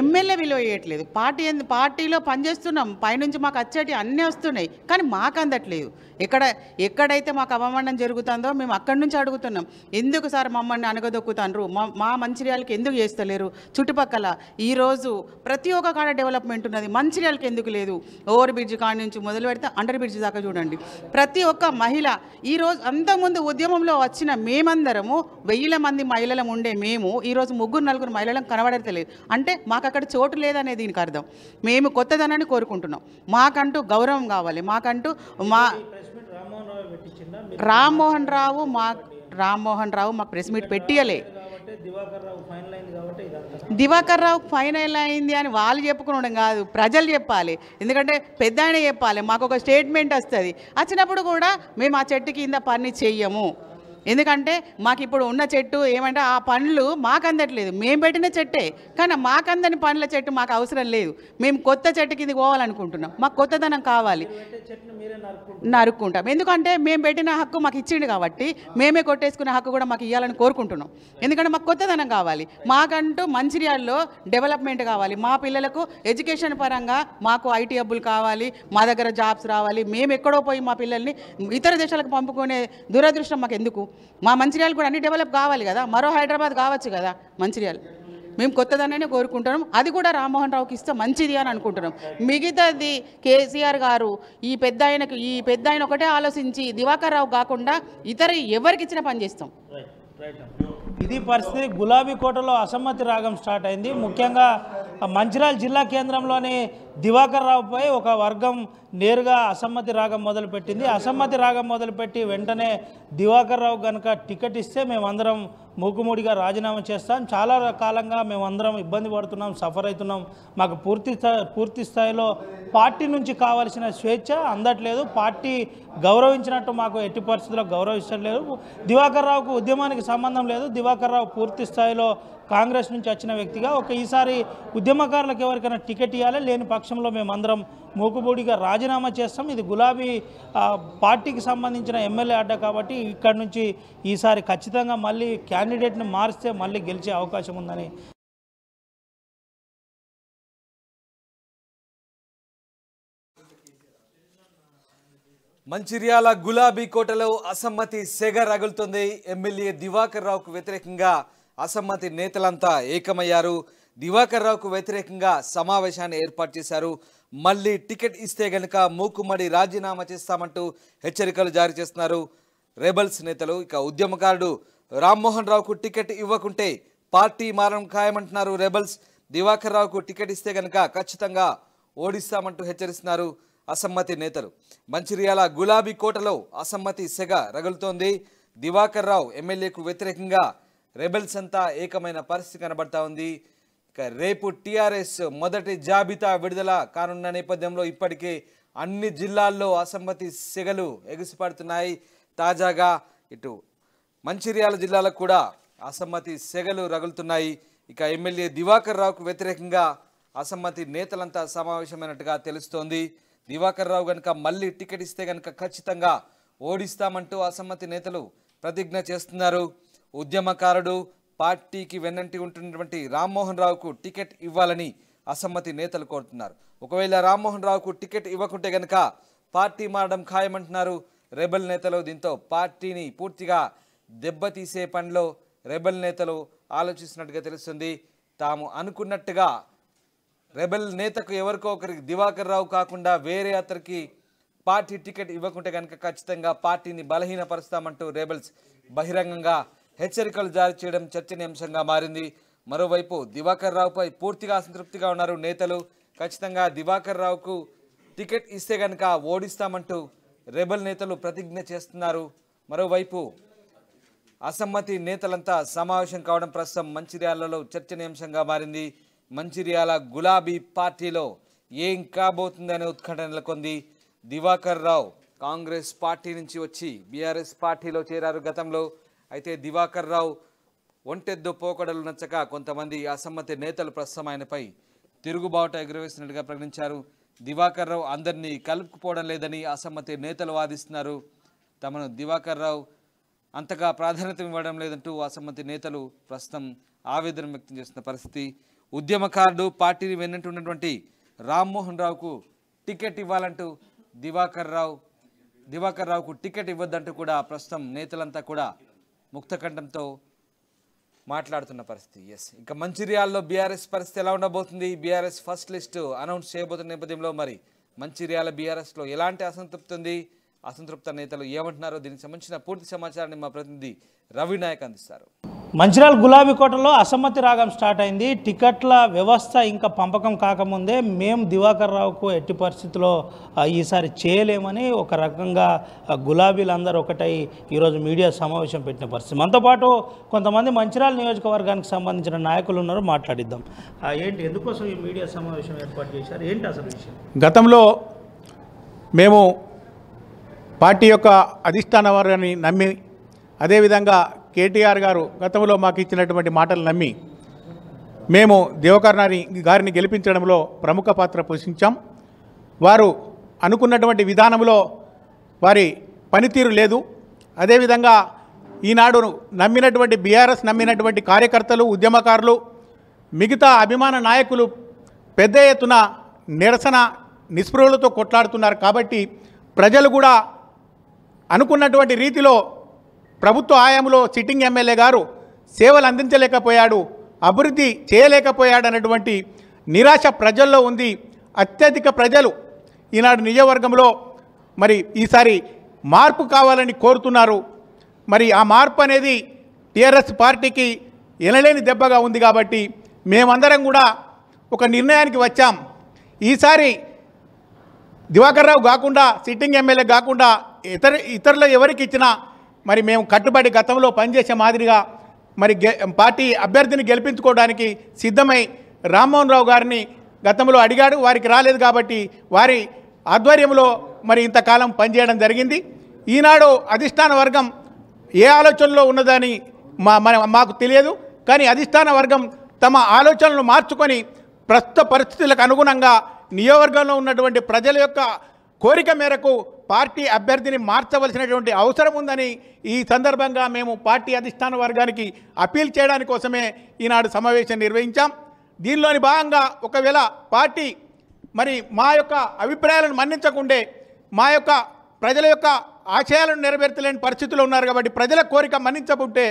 ఎమ్మెల్యే విలువ వేయట్లేదు పార్టీ పార్టీలో పనిచేస్తున్నాం పైనుంచి మాకు వచ్చేటి అన్నీ వస్తున్నాయి కానీ మాకు అందట్లేదు ఎక్కడ ఎక్కడైతే మాకు అవమానం జరుగుతుందో మేము అక్కడి నుంచి అడుగుతున్నాం ఎందుకు సార్ మమ్మల్ని అనగదొక్కుతాండ్రు మా మంచిర్యాలకి ఎందుకు చేస్తలేరు చుట్టుపక్కల ఈరోజు ప్రతి ఒక్క కాడ డెవలప్మెంట్ ఉన్నది మంచిర్యాలకి ఎందుకు లేదు ఓవర్ బ్రిడ్జ్ కాడ నుంచి మొదలు పెడితే అండర్ బ్రిడ్జ్ దాకా చూడండి ప్రతి ఒక్క మహిళ ఈరోజు అంతకుముందు ఉద్యమంలో వచ్చిన మేమందరము వెయ్యిల మంది మహిళలం ఉండే మేము ఈరోజు ముగ్గురు నలుగురు మహిళలం కనబడతలేదు అంటే మాకు అక్కడ చోటు లేదనే దీనికి అర్థం మేము కొత్తదనాన్ని కోరుకుంటున్నాం మాకంటూ గౌరవం కావాలి మాకంటూ మా రామ్మోహన్ రావు మా రామ్మోహన్ రావు మాకు ప్రెస్ మీట్ పెట్టియలే దివాకర్ రావు ఫైనల్ అయింది అని వాళ్ళు చెప్పుకోవడం కాదు ప్రజలు చెప్పాలి ఎందుకంటే పెద్ద ఆయన చెప్పాలి మాకు ఒక స్టేట్మెంట్ వస్తుంది వచ్చినప్పుడు కూడా మేము ఆ చెట్టు కింద పని చెయ్యము ఎందుకంటే మాకు ఇప్పుడు ఉన్న చెట్టు ఏమంటే ఆ పండ్లు మాకు అందట్లేదు మేము పెట్టిన చెట్టే కానీ మాకు అందని పండ్ల చెట్టు మాకు అవసరం లేదు మేము కొత్త చెట్టు కింద పోవాలనుకుంటున్నాం మాకు కొత్తదనం కావాలి నరుక్కుంటాం ఎందుకంటే మేము పెట్టిన హక్కు మాకు ఇచ్చిండు కాబట్టి మేమే కొట్టేసుకునే హక్కు కూడా మాకు ఇవ్వాలని కోరుకుంటున్నాం ఎందుకంటే మాకు కొత్తదనం కావాలి మాకంటూ మంచిర్యాల్లో డెవలప్మెంట్ కావాలి మా పిల్లలకు ఎడ్యుకేషన్ పరంగా మాకు ఐటీ హబ్బులు కావాలి మా దగ్గర జాబ్స్ రావాలి మేము ఎక్కడో పోయి మా పిల్లల్ని ఇతర దేశాలకు పంపుకునే దురదృష్టం మాకు ఎందుకు మా మంచిర్యాల కూడా అన్ని డెవలప్ కావాలి కదా మరో హైదరాబాద్ కావచ్చు కదా మంచిర్యాలు మేము కొత్తదననే కోరుకుంటున్నాం అది కూడా రామ్మోహన్ రావుకి ఇస్తే మంచిది అని అనుకుంటున్నాం మిగతాది కేసీఆర్ గారు ఈ పెద్ద ఆయనకు ఈ పెద్ద ఆయన ఒకటే ఆలోచించి దివాకర్ రావు కాకుండా ఇతర ఎవరికి ఇచ్చిన పని చేస్తాం ఇది పరిస్థితి గులాబీ కోటలో అసమ్మతి రాగం స్టార్ట్ అయింది ముఖ్యంగా మంచిర్యాల జిల్లా కేంద్రంలోని దివాకర్ రావుపై ఒక వర్గం నేరుగా అసమ్మతి రాగం మొదలుపెట్టింది అసమ్మతి రాగం మొదలుపెట్టి వెంటనే దివాకర్ రావు కనుక టికెట్ ఇస్తే మేమందరం మూకుముడిగా రాజీనామా చేస్తాం చాలా కాలంగా అందరం ఇబ్బంది పడుతున్నాం సఫర్ అవుతున్నాం మాకు పూర్తి పూర్తి స్థాయిలో పార్టీ నుంచి కావాల్సిన స్వేచ్ఛ అందట్లేదు పార్టీ గౌరవించినట్టు మాకు ఎట్టి పరిస్థితుల్లో గౌరవించడం లేదు దివాకర్ రావుకు ఉద్యమానికి సంబంధం లేదు దివాకర్ రావు పూర్తి స్థాయిలో కాంగ్రెస్ నుంచి వచ్చిన వ్యక్తిగా ఒక ఈసారి ఉద్యమకారులకు ఎవరికైనా టికెట్ ఇవ్వాలి లేని పక్షంలో మేమందరం మోకుబూడిగా రాజీనామా చేస్తాం ఇది గులాబీ పార్టీకి సంబంధించిన ఎమ్మెల్యే అడ్డ కాబట్టి ఇక్కడ నుంచి ఈసారి ఖచ్చితంగా మళ్ళీ క్యాండిడేట్ని మారిస్తే మళ్ళీ గెలిచే అవకాశం ఉందని మంచిర్యాల గులాబీ కోటలో అసమ్మతి సెగ రగులుతుంది ఎమ్మెల్యే దివాకర్ రావుకు వ్యతిరేకంగా అసమ్మతి నేతలంతా ఏకమయ్యారు దివాకర్ రావుకు వ్యతిరేకంగా సమావేశాన్ని ఏర్పాటు చేశారు మళ్ళీ టికెట్ ఇస్తే గనుక మూకుమ్మడి రాజీనామా చేస్తామంటూ హెచ్చరికలు జారీ చేస్తున్నారు రెబల్స్ నేతలు ఇక ఉద్యమకారుడు రామ్మోహన్ రావుకు టికెట్ ఇవ్వకుంటే పార్టీ మారం ఖాయమంటున్నారు రెబల్స్ దివాకర్ రావుకు టికెట్ ఇస్తే గనుక ఖచ్చితంగా ఓడిస్తామంటూ హెచ్చరిస్తున్నారు అసమ్మతి నేతలు మంచిర్యాల గులాబీ కోటలో అసమ్మతి సెగ రగులుతోంది దివాకర్ రావు ఎమ్మెల్యేకు వ్యతిరేకంగా రెబల్స్ అంతా ఏకమైన పరిస్థితి కనబడతా ఉంది ఇక రేపు టీఆర్ఎస్ మొదటి జాబితా విడుదల కానున్న నేపథ్యంలో ఇప్పటికే అన్ని జిల్లాల్లో అసమ్మతి సెగలు ఎగిసిపడుతున్నాయి తాజాగా ఇటు మంచిర్యాల జిల్లాలకు కూడా అసమ్మతి సెగలు రగులుతున్నాయి ఇక ఎమ్మెల్యే దివాకర్ రావుకు వ్యతిరేకంగా అసమ్మతి నేతలంతా సమావేశమైనట్టుగా తెలుస్తోంది దివాకర్ రావు కనుక మళ్ళీ టికెట్ ఇస్తే కనుక ఖచ్చితంగా ఓడిస్తామంటూ అసమ్మతి నేతలు ప్రతిజ్ఞ చేస్తున్నారు ఉద్యమకారుడు పార్టీకి వెన్నంటి ఉంటున్నటువంటి రామ్మోహన్ రావుకు టికెట్ ఇవ్వాలని అసమ్మతి నేతలు కోరుతున్నారు ఒకవేళ రామ్మోహన్ రావుకు టికెట్ ఇవ్వకుంటే గనక పార్టీ మారడం ఖాయమంటున్నారు రెబల్ నేతలు దీంతో పార్టీని పూర్తిగా దెబ్బతీసే పనిలో రెబల్ నేతలు ఆలోచిస్తున్నట్టుగా తెలుస్తుంది తాము అనుకున్నట్టుగా రెబల్ నేతకు ఎవరికో ఒకరికి దివాకర్ రావు కాకుండా వేరే అతనికి పార్టీ టికెట్ ఇవ్వకుంటే కనుక ఖచ్చితంగా పార్టీని బలహీనపరుస్తామంటూ రెబల్స్ బహిరంగంగా హెచ్చరికలు జారీ చేయడం చర్చనీయాంశంగా మారింది మరోవైపు దివాకర్ రావుపై పూర్తిగా అసంతృప్తిగా ఉన్నారు నేతలు ఖచ్చితంగా దివాకర్ రావుకు టికెట్ ఇస్తే గనక ఓడిస్తామంటూ రెబల్ నేతలు ప్రతిజ్ఞ చేస్తున్నారు మరోవైపు అసమ్మతి నేతలంతా సమావేశం కావడం ప్రస్తుతం మంచిర్యాలలో చర్చనీయాంశంగా మారింది మంచిర్యాల గులాబీ పార్టీలో ఏం కాబోతుందనే ఉత్కంఠ నెలకొంది దివాకర్ రావు కాంగ్రెస్ పార్టీ నుంచి వచ్చి బీఆర్ఎస్ పార్టీలో చేరారు గతంలో అయితే దివాకర్ రావు ఒంటెద్దు పోకడలు నచ్చక కొంతమంది అసమ్మతి నేతలు ప్రస్తుతం ఆయనపై తిరుగుబాటు ఎగురవేసినట్టుగా ప్రకటించారు దివాకర్ రావు అందరినీ కలుపుకుపోవడం లేదని అసమ్మతి నేతలు వాదిస్తున్నారు తమను దివాకర్ రావు అంతగా ప్రాధాన్యత ఇవ్వడం లేదంటూ అసమ్మతి నేతలు ప్రస్తుతం ఆవేదన వ్యక్తం చేస్తున్న పరిస్థితి ఉద్యమకారుడు పార్టీని వెన్నంటున్నటువంటి రామ్మోహన్ రావుకు టికెట్ ఇవ్వాలంటూ దివాకర్ రావు దివాకర్ రావుకు టికెట్ ఇవ్వద్దంటూ కూడా ప్రస్తుతం నేతలంతా కూడా ముక్తఖండంతో మాట్లాడుతున్న పరిస్థితి ఎస్ ఇంకా మంచిర్యాలలో బీఆర్ఎస్ పరిస్థితి ఎలా ఉండబోతుంది బీఆర్ఎస్ ఫస్ట్ లిస్టు అనౌన్స్ చేయబోతున్న నేపథ్యంలో మరి మంచిర్యాల బీఆర్ఎస్లో ఎలాంటి అసంతృప్తి ఉంది అసంతృప్త నేతలు ఏమంటున్నారో దీనికి సంబంధించిన పూర్తి సమాచారాన్ని మా ప్రతినిధి రవి నాయక్ అందిస్తారు మంచిర్యాల కోటలో అసమ్మతి రాగం స్టార్ట్ అయింది టికెట్ల వ్యవస్థ ఇంకా పంపకం కాకముందే మేము దివాకర్ రావుకు ఎట్టి పరిస్థితిలో ఈసారి చేయలేమని ఒక రకంగా గులాబీలందరూ ఒకటై ఈరోజు మీడియా సమావేశం పెట్టిన పరిస్థితి మనతో పాటు కొంతమంది మంచిర్యాల నియోజకవర్గానికి సంబంధించిన నాయకులు ఉన్నారు మాట్లాడిద్దాం ఏంటి ఎందుకోసం ఈ మీడియా సమావేశం ఏర్పాటు చేశారు ఏంటి అసలు విషయం గతంలో మేము పార్టీ యొక్క అధిష్టాన వారిని నమ్మి అదేవిధంగా కేటీఆర్ గారు గతంలో మాకు ఇచ్చినటువంటి మాటలు నమ్మి మేము దేవకర్ణాని గారిని గెలిపించడంలో ప్రముఖ పాత్ర పోషించాం వారు అనుకున్నటువంటి విధానంలో వారి పనితీరు లేదు అదేవిధంగా ఈనాడు నమ్మినటువంటి బీఆర్ఎస్ నమ్మినటువంటి కార్యకర్తలు ఉద్యమకారులు మిగతా అభిమాన నాయకులు పెద్ద ఎత్తున నిరసన నిస్పృహలతో కొట్లాడుతున్నారు కాబట్టి ప్రజలు కూడా అనుకున్నటువంటి రీతిలో ప్రభుత్వ హయాంలో సిట్టింగ్ ఎమ్మెల్యే గారు సేవలు అందించలేకపోయాడు అభివృద్ధి చేయలేకపోయాడు అన్నటువంటి నిరాశ ప్రజల్లో ఉంది అత్యధిక ప్రజలు ఈనాడు నియోజకవర్గంలో మరి ఈసారి మార్పు కావాలని కోరుతున్నారు మరి ఆ మార్పు అనేది టీఆర్ఎస్ పార్టీకి ఎనలేని దెబ్బగా ఉంది కాబట్టి మేమందరం కూడా ఒక నిర్ణయానికి వచ్చాం ఈసారి దివాకర్ రావు కాకుండా సిట్టింగ్ ఎమ్మెల్యే కాకుండా ఇతర ఇతరులు ఎవరికి ఇచ్చినా మరి మేము కట్టుబడి గతంలో పనిచేసే మాదిరిగా మరి పార్టీ అభ్యర్థిని గెలిపించుకోవడానికి సిద్ధమై రామ్మోహన్ రావు గారిని గతంలో అడిగాడు వారికి రాలేదు కాబట్టి వారి ఆధ్వర్యంలో మరి ఇంతకాలం పనిచేయడం జరిగింది ఈనాడు అధిష్టాన వర్గం ఏ ఆలోచనలో ఉన్నదని మా మన మాకు తెలియదు కానీ అధిష్టాన వర్గం తమ ఆలోచనలు మార్చుకొని ప్రస్తుత పరిస్థితులకు అనుగుణంగా నియోజకవర్గంలో ఉన్నటువంటి ప్రజల యొక్క కోరిక మేరకు పార్టీ అభ్యర్థిని మార్చవలసినటువంటి అవసరం ఉందని ఈ సందర్భంగా మేము పార్టీ అధిష్టాన వర్గానికి అపీల్ చేయడాని కోసమే ఈనాడు సమావేశం నిర్వహించాం దీనిలోని భాగంగా ఒకవేళ పార్టీ మరి మా యొక్క అభిప్రాయాలను మన్నించకుండే మా యొక్క ప్రజల యొక్క ఆశయాలను నెరవేర్చలేని పరిస్థితులు ఉన్నారు కాబట్టి ప్రజల కోరిక మన్నించకుంటే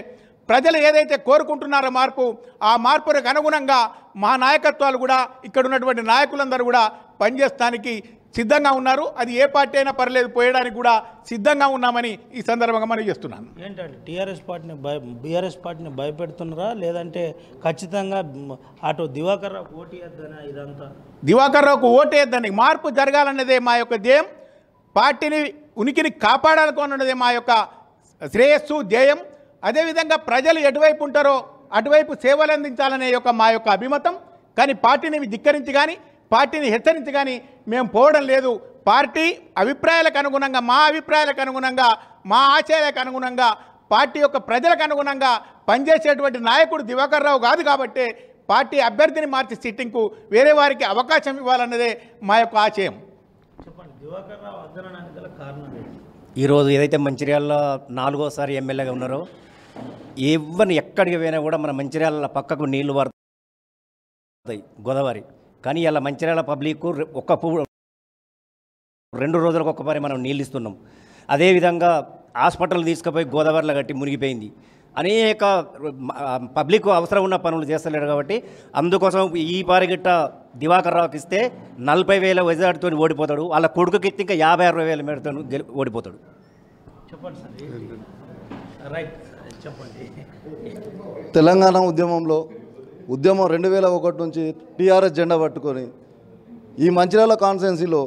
ప్రజలు ఏదైతే కోరుకుంటున్నారో మార్పు ఆ మార్పులకు అనుగుణంగా మా నాయకత్వాలు కూడా ఇక్కడ ఉన్నటువంటి నాయకులందరూ కూడా పనిచేస్తానికి సిద్ధంగా ఉన్నారు అది ఏ పార్టీ అయినా పర్లేదు పోయడానికి కూడా సిద్ధంగా ఉన్నామని ఈ సందర్భంగా మనం చేస్తున్నాను ఏంటంటే టీఆర్ఎస్ పార్టీని భయ బీఆర్ఎస్ పార్టీని భయపెడుతున్నారా లేదంటే ఖచ్చితంగా అటు దివాకర్ రావుకు ఓటు వేద్దనా ఇదంతా దివాకర్ రావుకు ఓటు మార్పు జరగాలన్నదే మా యొక్క ధ్యేయం పార్టీని ఉనికిని కాపాడాలనుకున్నదే మా యొక్క శ్రేయస్సు ధ్యేయం అదేవిధంగా ప్రజలు ఎటువైపు ఉంటారో అటువైపు సేవలు అందించాలనే యొక్క మా యొక్క అభిమతం కానీ పార్టీని ధిక్కరించి కానీ పార్టీని హెచ్చరించి కానీ మేము పోవడం లేదు పార్టీ అభిప్రాయాలకు అనుగుణంగా మా అభిప్రాయాలకు అనుగుణంగా మా ఆశయాలకు అనుగుణంగా పార్టీ యొక్క ప్రజలకు అనుగుణంగా పనిచేసేటువంటి నాయకుడు దివాకర్ రావు కాదు కాబట్టి పార్టీ అభ్యర్థిని మార్చి సిట్టింగ్కు వేరే వారికి అవకాశం ఇవ్వాలన్నదే మా యొక్క ఆశయం ఈరోజు ఏదైతే మంచిర్యాలలో నాలుగోసారి ఎమ్మెల్యేగా ఉన్నారో ఎవరిని ఎక్కడికి పోయినా కూడా మన మంచిర్యాల పక్కకు నీళ్లు వారు గోదావరి కానీ ఇలా మంచిర్యాల పబ్లిక్ ఒక్క రెండు రోజులకు ఒక్కసారి మనం నీళ్ళు ఇస్తున్నాం అదేవిధంగా హాస్పిటల్ తీసుకుపోయి గోదావరిలో కట్టి మునిగిపోయింది అనేక పబ్లిక్ అవసరం ఉన్న పనులు చేస్తలేరు కాబట్టి అందుకోసం ఈ పారిగిట్ట దివాకర్ రావుకి ఇస్తే నలభై వేల వజాడుతో ఓడిపోతాడు వాళ్ళ కొడుకుకి ఇంకా యాభై అరవై వేల మేరతో ఓడిపోతాడు చెప్పండి సార్ రైట్ చెప్పండి తెలంగాణ ఉద్యమంలో ఉద్యమం రెండు వేల ఒకటి నుంచి టీఆర్ఎస్ జెండా పట్టుకొని ఈ మంచిర్యాల కాన్స్టిట్యున్సీలో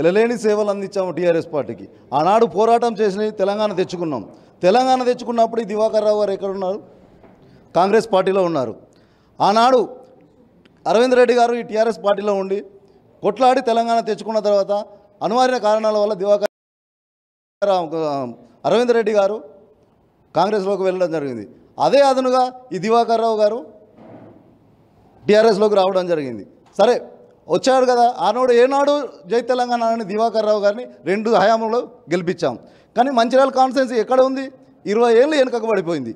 ఎలలేని సేవలు అందించాము టీఆర్ఎస్ పార్టీకి ఆనాడు పోరాటం చేసి తెలంగాణ తెచ్చుకున్నాం తెలంగాణ తెచ్చుకున్నప్పుడు దివాకర్ రావు గారు ఎక్కడున్నారు కాంగ్రెస్ పార్టీలో ఉన్నారు ఆనాడు అరవింద్ రెడ్డి గారు ఈ టీఆర్ఎస్ పార్టీలో ఉండి కొట్లాడి తెలంగాణ తెచ్చుకున్న తర్వాత అనివార్య కారణాల వల్ల దివాకర్ అరవింద్ రెడ్డి గారు కాంగ్రెస్లోకి వెళ్ళడం జరిగింది అదే అదనుగా ఈ దివాకర్ రావు గారు టీఆర్ఎస్లోకి రావడం జరిగింది సరే వచ్చాడు కదా ఆనాడు ఏనాడు జై తెలంగాణ అని దివాకర్ రావు గారిని రెండు హయాంలో గెలిపించాం కానీ మంచిర్యాల కాన్స్టెన్సీ ఎక్కడ ఉంది ఇరవై ఏళ్ళు వెనుకకు పడిపోయింది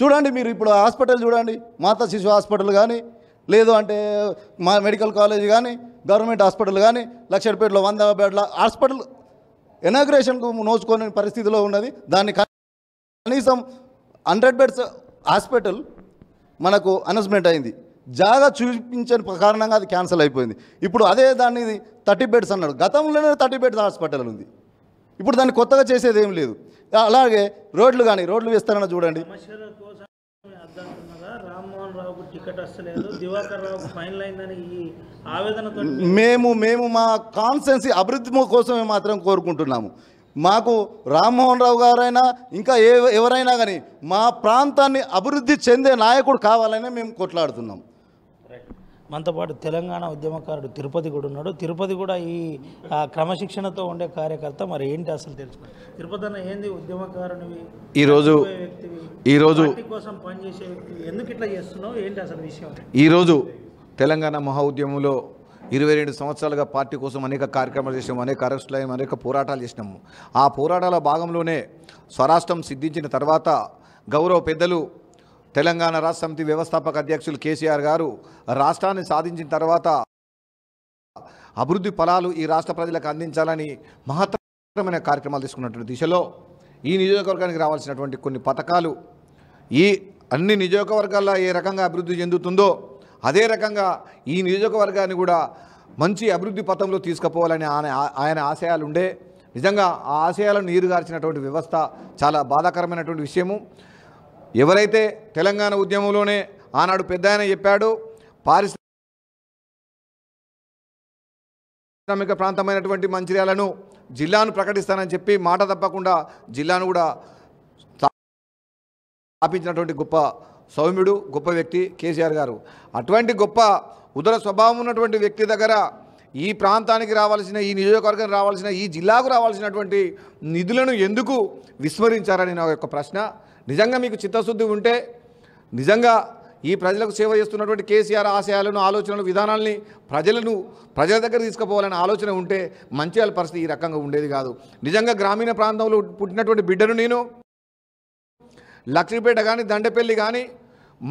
చూడండి మీరు ఇప్పుడు హాస్పిటల్ చూడండి మాతా శిశు హాస్పిటల్ కానీ లేదు అంటే మా మెడికల్ కాలేజ్ కానీ గవర్నమెంట్ హాస్పిటల్ కానీ లక్షడిపేటలో వంద బెడ్ల హాస్పిటల్ ఇనాగ్రేషన్కు నోచుకోని పరిస్థితిలో ఉన్నది దాన్ని కనీసం హండ్రెడ్ బెడ్స్ హాస్పిటల్ మనకు అనౌన్స్మెంట్ అయింది జాగా చూపించని కారణంగా అది క్యాన్సిల్ అయిపోయింది ఇప్పుడు అదే దాన్ని థర్టీ బెడ్స్ అన్నాడు గతంలోనే థర్టీ బెడ్స్ హాస్పిటల్ ఉంది ఇప్పుడు దాన్ని కొత్తగా చేసేది ఏం లేదు అలాగే రోడ్లు కానీ రోడ్లు వేస్తారన్న చూడండి మేము మేము మా కాన్సెన్సీ అభివృద్ధి కోసమే మాత్రం కోరుకుంటున్నాము మాకు రామ్మోహన్ రావు గారైనా ఇంకా ఏ ఎవరైనా కానీ మా ప్రాంతాన్ని అభివృద్ధి చెందే నాయకుడు కావాలని మేము కొట్లాడుతున్నాం మనతో పాటు తెలంగాణ ఉద్యమకారుడు తిరుపతి కూడా ఉన్నాడు తిరుపతి కూడా ఈ క్రమశిక్షణతో ఉండే కార్యకర్త మరి ఏంటి అసలు తెలుసుకోండి తిరుపతి అన్న ఏంది ఉద్యమకారుని ఈరోజు ఈరోజు కోసం పనిచేసే వ్యక్తి ఎందుకు ఇట్లా చేస్తున్నావు ఏంటి అసలు విషయం ఈరోజు తెలంగాణ మహా ఉద్యమంలో ఇరవై రెండు సంవత్సరాలుగా పార్టీ కోసం అనేక కార్యక్రమాలు చేసినాము అనేక అరెస్టులు అయ్యాము అనేక పోరాటాలు చేసినాము ఆ పోరాటాల భాగంలోనే స్వరాష్ట్రం సిద్ధించిన తర్వాత గౌరవ పెద్దలు తెలంగాణ రాష్ట్ర సమితి వ్యవస్థాపక అధ్యక్షులు కేసీఆర్ గారు రాష్ట్రాన్ని సాధించిన తర్వాత అభివృద్ధి ఫలాలు ఈ రాష్ట్ర ప్రజలకు అందించాలని మహత్తరమైన కార్యక్రమాలు తీసుకున్నటువంటి దిశలో ఈ నియోజకవర్గానికి రావాల్సినటువంటి కొన్ని పథకాలు ఈ అన్ని నియోజకవర్గాల్లో ఏ రకంగా అభివృద్ధి చెందుతుందో అదే రకంగా ఈ నియోజకవర్గాన్ని కూడా మంచి అభివృద్ధి పథంలో తీసుకుపోవాలని ఆయన ఆయన ఆశయాలుండే నిజంగా ఆ ఆశయాలను నీరుగార్చినటువంటి వ్యవస్థ చాలా బాధాకరమైనటువంటి విషయము ఎవరైతే తెలంగాణ ఉద్యమంలోనే ఆనాడు పెద్ద ఆయన చెప్పాడు పారిశ్రామిక ప్రాంతమైనటువంటి మంచిర్యాలను జిల్లాను ప్రకటిస్తానని చెప్పి మాట తప్పకుండా జిల్లాను కూడా స్థాపించినటువంటి గొప్ప సౌమ్యుడు గొప్ప వ్యక్తి కేసీఆర్ గారు అటువంటి గొప్ప ఉదర స్వభావం ఉన్నటువంటి వ్యక్తి దగ్గర ఈ ప్రాంతానికి రావాల్సిన ఈ నియోజకవర్గం రావాల్సిన ఈ జిల్లాకు రావాల్సినటువంటి నిధులను ఎందుకు విస్మరించారని నా యొక్క ప్రశ్న నిజంగా మీకు చిత్తశుద్ధి ఉంటే నిజంగా ఈ ప్రజలకు సేవ చేస్తున్నటువంటి కేసీఆర్ ఆశయాలను ఆలోచనలు విధానాల్ని ప్రజలను ప్రజల దగ్గర తీసుకుపోవాలనే ఆలోచన ఉంటే మంచి పరిస్థితి ఈ రకంగా ఉండేది కాదు నిజంగా గ్రామీణ ప్రాంతంలో పుట్టినటువంటి బిడ్డను నేను లక్ష్మీపేట కానీ దండపల్లి కానీ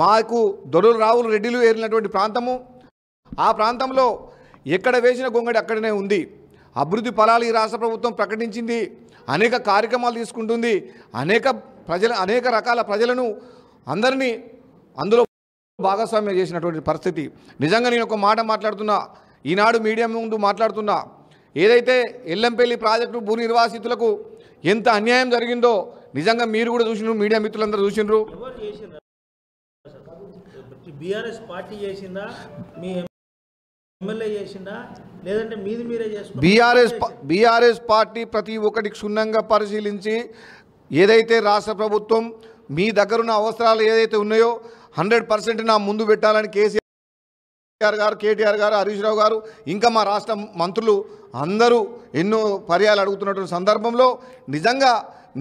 మాకు దొరలు రావులు రెడ్డిలు ఏరినటువంటి ప్రాంతము ఆ ప్రాంతంలో ఎక్కడ వేసిన గొంగడి అక్కడనే ఉంది అభివృద్ధి ఫలాలు ఈ రాష్ట్ర ప్రభుత్వం ప్రకటించింది అనేక కార్యక్రమాలు తీసుకుంటుంది అనేక ప్రజల అనేక రకాల ప్రజలను అందరినీ అందులో భాగస్వామ్యం చేసినటువంటి పరిస్థితి నిజంగా నేను ఒక మాట మాట్లాడుతున్నా ఈనాడు మీడియా ముందు మాట్లాడుతున్నా ఏదైతే ఎల్లంపల్లి ప్రాజెక్టు భూ నిర్వాసితులకు ఎంత అన్యాయం జరిగిందో నిజంగా మీరు కూడా చూసినారు మీడియా మిత్రులందరూ చూసినారు BRS party BRS BRS party ప్రతి ఒక్కటి క్షుణ్ణంగా పరిశీలించి ఏదైతే రాష్ట్ర ప్రభుత్వం మీ దగ్గరున్న అవసరాలు ఏదైతే ఉన్నాయో హండ్రెడ్ పర్సెంట్ నా ముందు పెట్టాలని కేసీఆర్ గారు కేటీఆర్ గారు హరీష్ రావు గారు ఇంకా మా రాష్ట్ర మంత్రులు అందరూ ఎన్నో పర్యాలు అడుగుతున్నటువంటి సందర్భంలో నిజంగా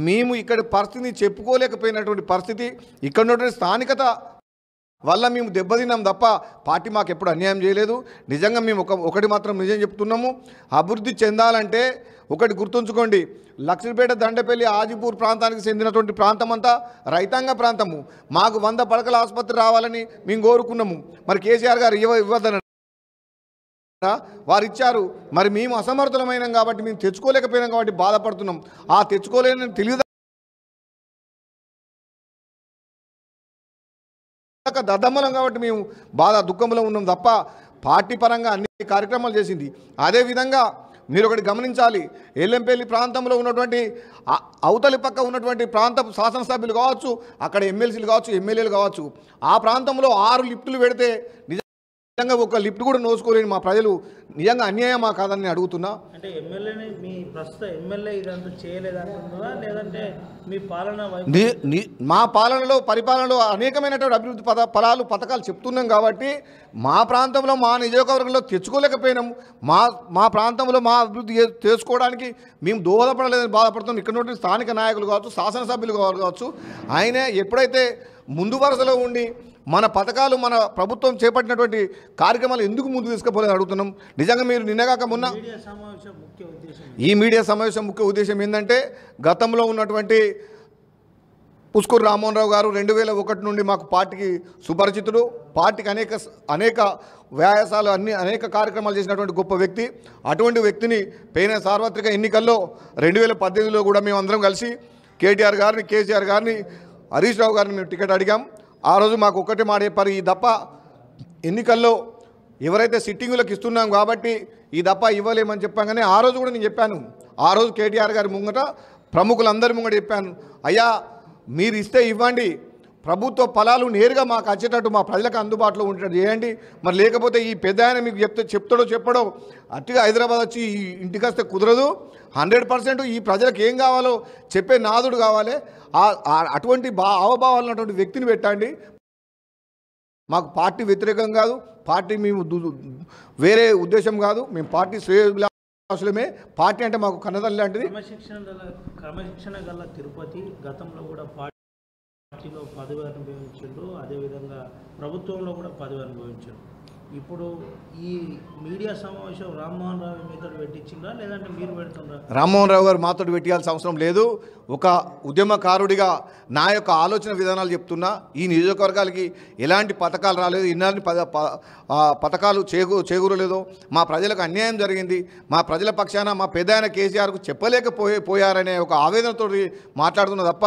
మేము ఇక్కడ పరిస్థితిని చెప్పుకోలేకపోయినటువంటి పరిస్థితి ఇక్కడ ఉన్నటువంటి స్థానికత వల్ల మేము దెబ్బతిన్నాం తప్ప పార్టీ మాకు ఎప్పుడు అన్యాయం చేయలేదు నిజంగా మేము ఒక ఒకటి మాత్రం నిజం చెప్తున్నాము అభివృద్ధి చెందాలంటే ఒకటి గుర్తుంచుకోండి లక్ష్మీపేట దండపల్లి ఆజిపూర్ ప్రాంతానికి చెందినటువంటి ప్రాంతం అంతా రైతాంగ ప్రాంతము మాకు వంద పడకల ఆసుపత్రి రావాలని మేము కోరుకున్నాము మరి కేసీఆర్ గారు ఇవ్వ ఇవ్వదన వారు ఇచ్చారు మరి మేము అసమర్థులమైనాం కాబట్టి మేము తెచ్చుకోలేకపోయినాం కాబట్టి బాధపడుతున్నాం ఆ తెచ్చుకోలేని తెలియదు దద్దమ్మలం కాబట్టి మేము బాధ దుఃఖంలో ఉన్నాం తప్ప పార్టీ పరంగా అన్ని కార్యక్రమాలు చేసింది అదేవిధంగా మీరు ఒకటి గమనించాలి ఎల్లంపల్లి ప్రాంతంలో ఉన్నటువంటి అవతలి పక్క ఉన్నటువంటి ప్రాంత శాసనసభ్యులు కావచ్చు అక్కడ ఎమ్మెల్సీలు కావచ్చు ఎమ్మెల్యేలు కావచ్చు ఆ ప్రాంతంలో ఆరు లిఫ్టులు పెడితే నిజంగా ఒక లిఫ్ట్ కూడా నోసుకోలేని మా ప్రజలు నిజంగా అన్యాయమా కాదని అడుగుతున్నా అంటే మీ ప్రస్తుత ఎమ్మెల్యే ఇదంతా లేదంటే మీ పాలన మా పాలనలో పరిపాలనలో అనేకమైనటువంటి అభివృద్ధి పద ఫలాలు పథకాలు చెప్తున్నాం కాబట్టి మా ప్రాంతంలో మా నియోజకవర్గంలో తెచ్చుకోలేకపోయినాం మా మా ప్రాంతంలో మా అభివృద్ధి చేసుకోవడానికి మేము దోహదపడలేదని బాధపడుతున్నాం ఇక్కడ నుండి స్థానిక నాయకులు కావచ్చు శాసనసభ్యులు కావచ్చు ఆయన ఎప్పుడైతే ముందు వరుసలో ఉండి మన పథకాలు మన ప్రభుత్వం చేపట్టినటువంటి కార్యక్రమాలు ఎందుకు ముందు తీసుకుపోలేదు అడుగుతున్నాం నిజంగా మీరు నిన్నగాక మొన్న ఈ మీడియా సమావేశం ముఖ్య ఉద్దేశం ఏంటంటే గతంలో ఉన్నటువంటి పుష్కూరు రామ్మోహన్ రావు గారు రెండు వేల ఒకటి నుండి మాకు పార్టీకి సుపరిచితుడు పార్టీకి అనేక అనేక వ్యాయాసాలు అన్ని అనేక కార్యక్రమాలు చేసినటువంటి గొప్ప వ్యక్తి అటువంటి వ్యక్తిని పోయిన సార్వత్రిక ఎన్నికల్లో రెండు వేల పద్దెనిమిదిలో కూడా మేమందరం కలిసి కేటీఆర్ గారిని కేసీఆర్ గారిని హరీష్ రావు గారిని మేము టికెట్ అడిగాం ఆ రోజు మాకు ఒక్కటి మాట చెప్పారు ఈ దప్ప ఎన్నికల్లో ఎవరైతే సిట్టింగులకు ఇస్తున్నాం కాబట్టి ఈ దప్ప ఇవ్వలేమని చెప్పాగానే ఆ రోజు కూడా నేను చెప్పాను ఆ రోజు కేటీఆర్ గారి ముంగట ప్రముఖులందరి ముంగట చెప్పాను అయ్యా మీరు ఇస్తే ఇవ్వండి ప్రభుత్వ ఫలాలు నేరుగా మాకు వచ్చేటట్టు మా ప్రజలకు అందుబాటులో ఉండేటట్టు చేయండి మరి లేకపోతే ఈ పెద్ద ఆయన మీకు చెప్తే చెప్తాడో చెప్పడో అట్టుగా హైదరాబాద్ వచ్చి ఈ ఇంటికి వస్తే కుదరదు హండ్రెడ్ పర్సెంట్ ఈ ప్రజలకు ఏం కావాలో చెప్పే నాదుడు కావాలి అటువంటి బా ఉన్నటువంటి వ్యక్తిని పెట్టండి మాకు పార్టీ వ్యతిరేకం కాదు పార్టీ మేము వేరే ఉద్దేశం కాదు మేము పార్టీ శ్రేయ పార్టీ అంటే మాకు కన్నదం లాంటిది క్రమశిక్షణ గల తిరుపతి గతంలో కూడా పార్టీలో పదవి అనుభవించారు అదేవిధంగా ప్రభుత్వంలో కూడా పదవి అనుభవించారు ఇప్పుడు ఈ మీడియా సమావేశం రామ్మోహన్ రావు మీతో పెట్టించిందా లేదంటే మీరు పెడుతుందా రామ్మోహన్ రావు గారు మాతో పెట్టాల్సిన అవసరం లేదు ఒక ఉద్యమకారుడిగా నా యొక్క ఆలోచన విధానాలు చెప్తున్నా ఈ నియోజకవర్గాలకి ఎలాంటి పథకాలు రాలేదు ఇలాంటి పథకాలు చేకూ చేకూరలేదు మా ప్రజలకు అన్యాయం జరిగింది మా ప్రజల పక్షాన మా పెద్ద ఆయన కేసీఆర్కు చెప్పలేకపోయి పోయారనే ఒక ఆవేదనతో మాట్లాడుతున్నా తప్ప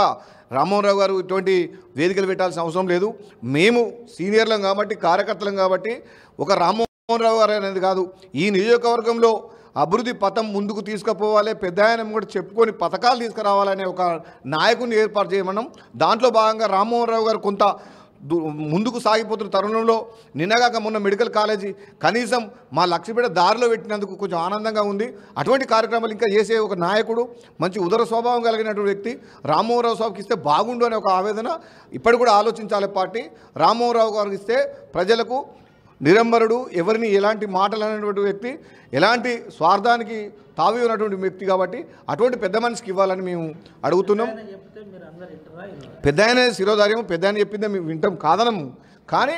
రామ్మోహన్ గారు ఇటువంటి వేదికలు పెట్టాల్సిన అవసరం లేదు మేము సీనియర్లం కాబట్టి కార్యకర్తలం కాబట్టి ఒక రామ్మోహన్ రావు గారు అనేది కాదు ఈ నియోజకవర్గంలో అభివృద్ధి పథం ముందుకు తీసుకుపోవాలి పెద్ద ఆయన కూడా చెప్పుకొని పథకాలు తీసుకురావాలనే ఒక నాయకుని ఏర్పాటు చేయమన్నాం దాంట్లో భాగంగా రామ్మోహన్ రావు గారు కొంత ముందుకు సాగిపోతున్న తరుణంలో నిన్నగాక మొన్న మెడికల్ కాలేజీ కనీసం మా లక్ష్మీపేట దారిలో పెట్టినందుకు కొంచెం ఆనందంగా ఉంది అటువంటి కార్యక్రమాలు ఇంకా చేసే ఒక నాయకుడు మంచి ఉదర స్వభావం కలిగినటువంటి వ్యక్తి రామ్మోహన్రావు సాబుకి ఇస్తే బాగుండు అనే ఒక ఆవేదన ఇప్పటి కూడా ఆలోచించాలి పార్టీ రామ్మోహన్రావు గారికి ఇస్తే ప్రజలకు నిరంబరుడు ఎవరిని ఎలాంటి మాటలు అనేటువంటి వ్యక్తి ఎలాంటి స్వార్థానికి తావి ఉన్నటువంటి వ్యక్తి కాబట్టి అటువంటి పెద్ద మనిషికి ఇవ్వాలని మేము అడుగుతున్నాం పెద్ద ఆయన శిరోధార్యం పెద్ద ఆయన చెప్పిందే మేము వింటాం కాదనము కానీ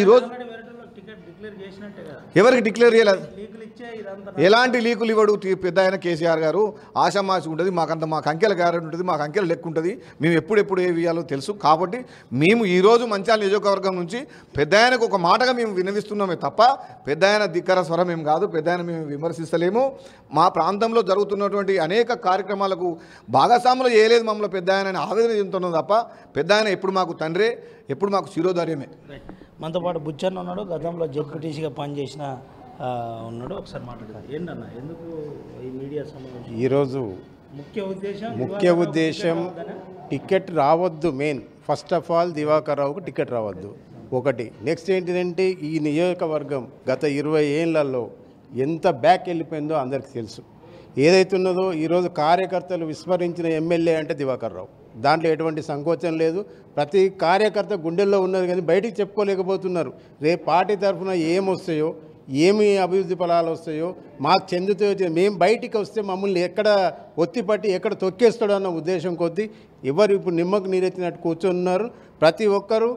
ఈరోజు ఎవరికి డిక్లేర్ చేయలేదు ఎలాంటి లీకులు ఇవ్వడు పెద్ద ఆయన కేసీఆర్ గారు ఆశామాసి ఉంటుంది మాకంత మాకు అంకెల గ్యారెంటీ ఉంటుంది మాకు అంకెల లెక్క ఉంటుంది మేము ఎప్పుడెప్పుడు ఏవి ఇవ్వాలో తెలుసు కాబట్టి మేము ఈరోజు మంచాల నియోజకవర్గం నుంచి పెద్ద ఆయనకు ఒక మాటగా మేము వినవిస్తున్నామే తప్ప పెద్ద ఆయన దిక్కర స్వరం ఏం కాదు పెద్ద ఆయన మేము విమర్శిస్తలేము మా ప్రాంతంలో జరుగుతున్నటువంటి అనేక కార్యక్రమాలకు భాగస్వాములు చేయలేదు మమ్మల్ని పెద్ద ఆయన ఆవేదన చెందుతున్నాం తప్ప పెద్ద ఆయన ఎప్పుడు మాకు తండ్రే ఎప్పుడు మాకు శిరోధార్యమే మనతో పాటు బుచ్చన్న ఉన్నాడు గతంలో జెడ్పీటీసీగా పనిచేసిన ఉన్నాడు ఒకసారి మాట్లాడారు ఏంటన్నా ఎందుకు ఈ మీడియా ఈరోజు ముఖ్య ఉద్దేశం ముఖ్య ఉద్దేశం టికెట్ రావద్దు main first of all Diwakar రావుకు టికెట్ రావద్దు ఒకటి నెక్స్ట్ ఏంటిదంటే ఈ నియోజకవర్గం గత ఇరవై ఏళ్ళల్లో ఎంత బ్యాక్ వెళ్ళిపోయిందో అందరికీ తెలుసు ఏదైతే ఉన్నదో ఈరోజు కార్యకర్తలు విస్మరించిన ఎమ్మెల్యే అంటే దివాకర్ రావు దాంట్లో ఎటువంటి సంకోచం లేదు ప్రతి కార్యకర్త గుండెల్లో ఉన్నది కానీ బయటికి చెప్పుకోలేకపోతున్నారు రేపు పార్టీ తరఫున ఏమొస్తాయో ఏమి అభివృద్ధి ఫలాలు వస్తాయో మాకు చెందుతాయో మేము బయటికి వస్తే మమ్మల్ని ఎక్కడ ఒత్తిపట్టి ఎక్కడ తొక్కేస్తాడో అన్న ఉద్దేశం కొద్దీ ఎవరు ఇప్పుడు నిమ్మకు నీరెత్తినట్టు కూర్చున్నారు ప్రతి ఒక్కరూ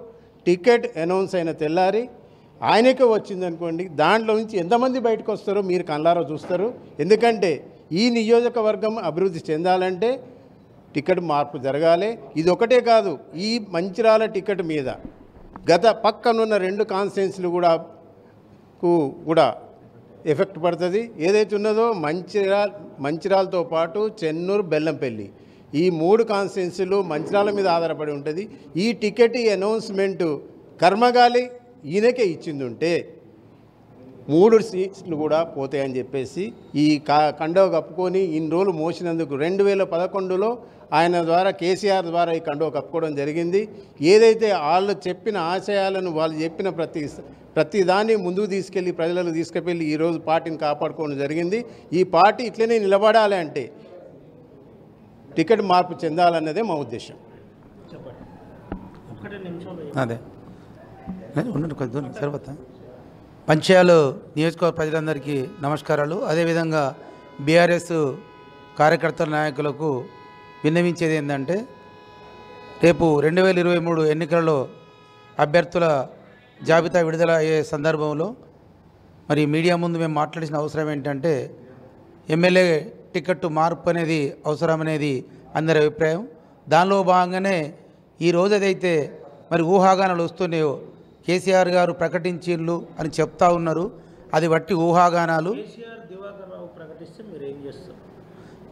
టికెట్ అనౌన్స్ అయిన తెల్లారి ఆయనకే వచ్చింది అనుకోండి దాంట్లో నుంచి ఎంతమంది బయటకు వస్తారో మీరు కళ్ళారో చూస్తారు ఎందుకంటే ఈ నియోజకవర్గం అభివృద్ధి చెందాలంటే టికెట్ మార్పు జరగాలి ఇది ఒకటే కాదు ఈ మంచిరాల టికెట్ మీద గత పక్కనున్న రెండు కాన్స్టిట్యున్సీలు కూడా కూడా ఎఫెక్ట్ పడుతుంది ఏదైతే ఉన్నదో మంచిరాల్ మంచిరాలతో పాటు చెన్నూరు బెల్లంపల్లి ఈ మూడు కాన్స్టిట్యున్సీలు మంచిరాల మీద ఆధారపడి ఉంటుంది ఈ టికెట్ అనౌన్స్మెంట్ కర్మగాలి ఈయనకే ఉంటే మూడు సీట్లు కూడా పోతాయని చెప్పేసి ఈ కా కండవ కప్పుకొని ఇన్ని రోజులు మోసినందుకు రెండు వేల పదకొండులో ఆయన ద్వారా కేసీఆర్ ద్వారా ఈ కండువ కప్పుకోవడం జరిగింది ఏదైతే వాళ్ళు చెప్పిన ఆశయాలను వాళ్ళు చెప్పిన ప్రతి ప్రతి దాన్ని ముందుకు తీసుకెళ్ళి ప్రజలకు తీసుకెళ్ళి ఈరోజు పార్టీని కాపాడుకోవడం జరిగింది ఈ పార్టీ ఇట్లనే నిలబడాలి అంటే టికెట్ మార్పు చెందాలన్నదే మా ఉద్దేశం అదే ఉండండి కొద్ది తర్వాత పంచాయాలు నియోజకవర్గ ప్రజలందరికీ నమస్కారాలు అదేవిధంగా బీఆర్ఎస్ కార్యకర్తల నాయకులకు విన్నవించేది ఏంటంటే రేపు రెండు వేల ఇరవై మూడు ఎన్నికలలో అభ్యర్థుల జాబితా విడుదల అయ్యే సందర్భంలో మరి మీడియా ముందు మేము మాట్లాడిన అవసరం ఏంటంటే ఎమ్మెల్యే టికెట్ మార్పు అనేది అవసరం అనేది అందరి అభిప్రాయం దానిలో భాగంగానే ఈ రోజు ఏదైతే మరి ఊహాగానాలు వస్తున్నాయో కేసీఆర్ గారు ప్రకటించిళ్ళు అని చెప్తా ఉన్నారు అది బట్టి ఊహాగానాలు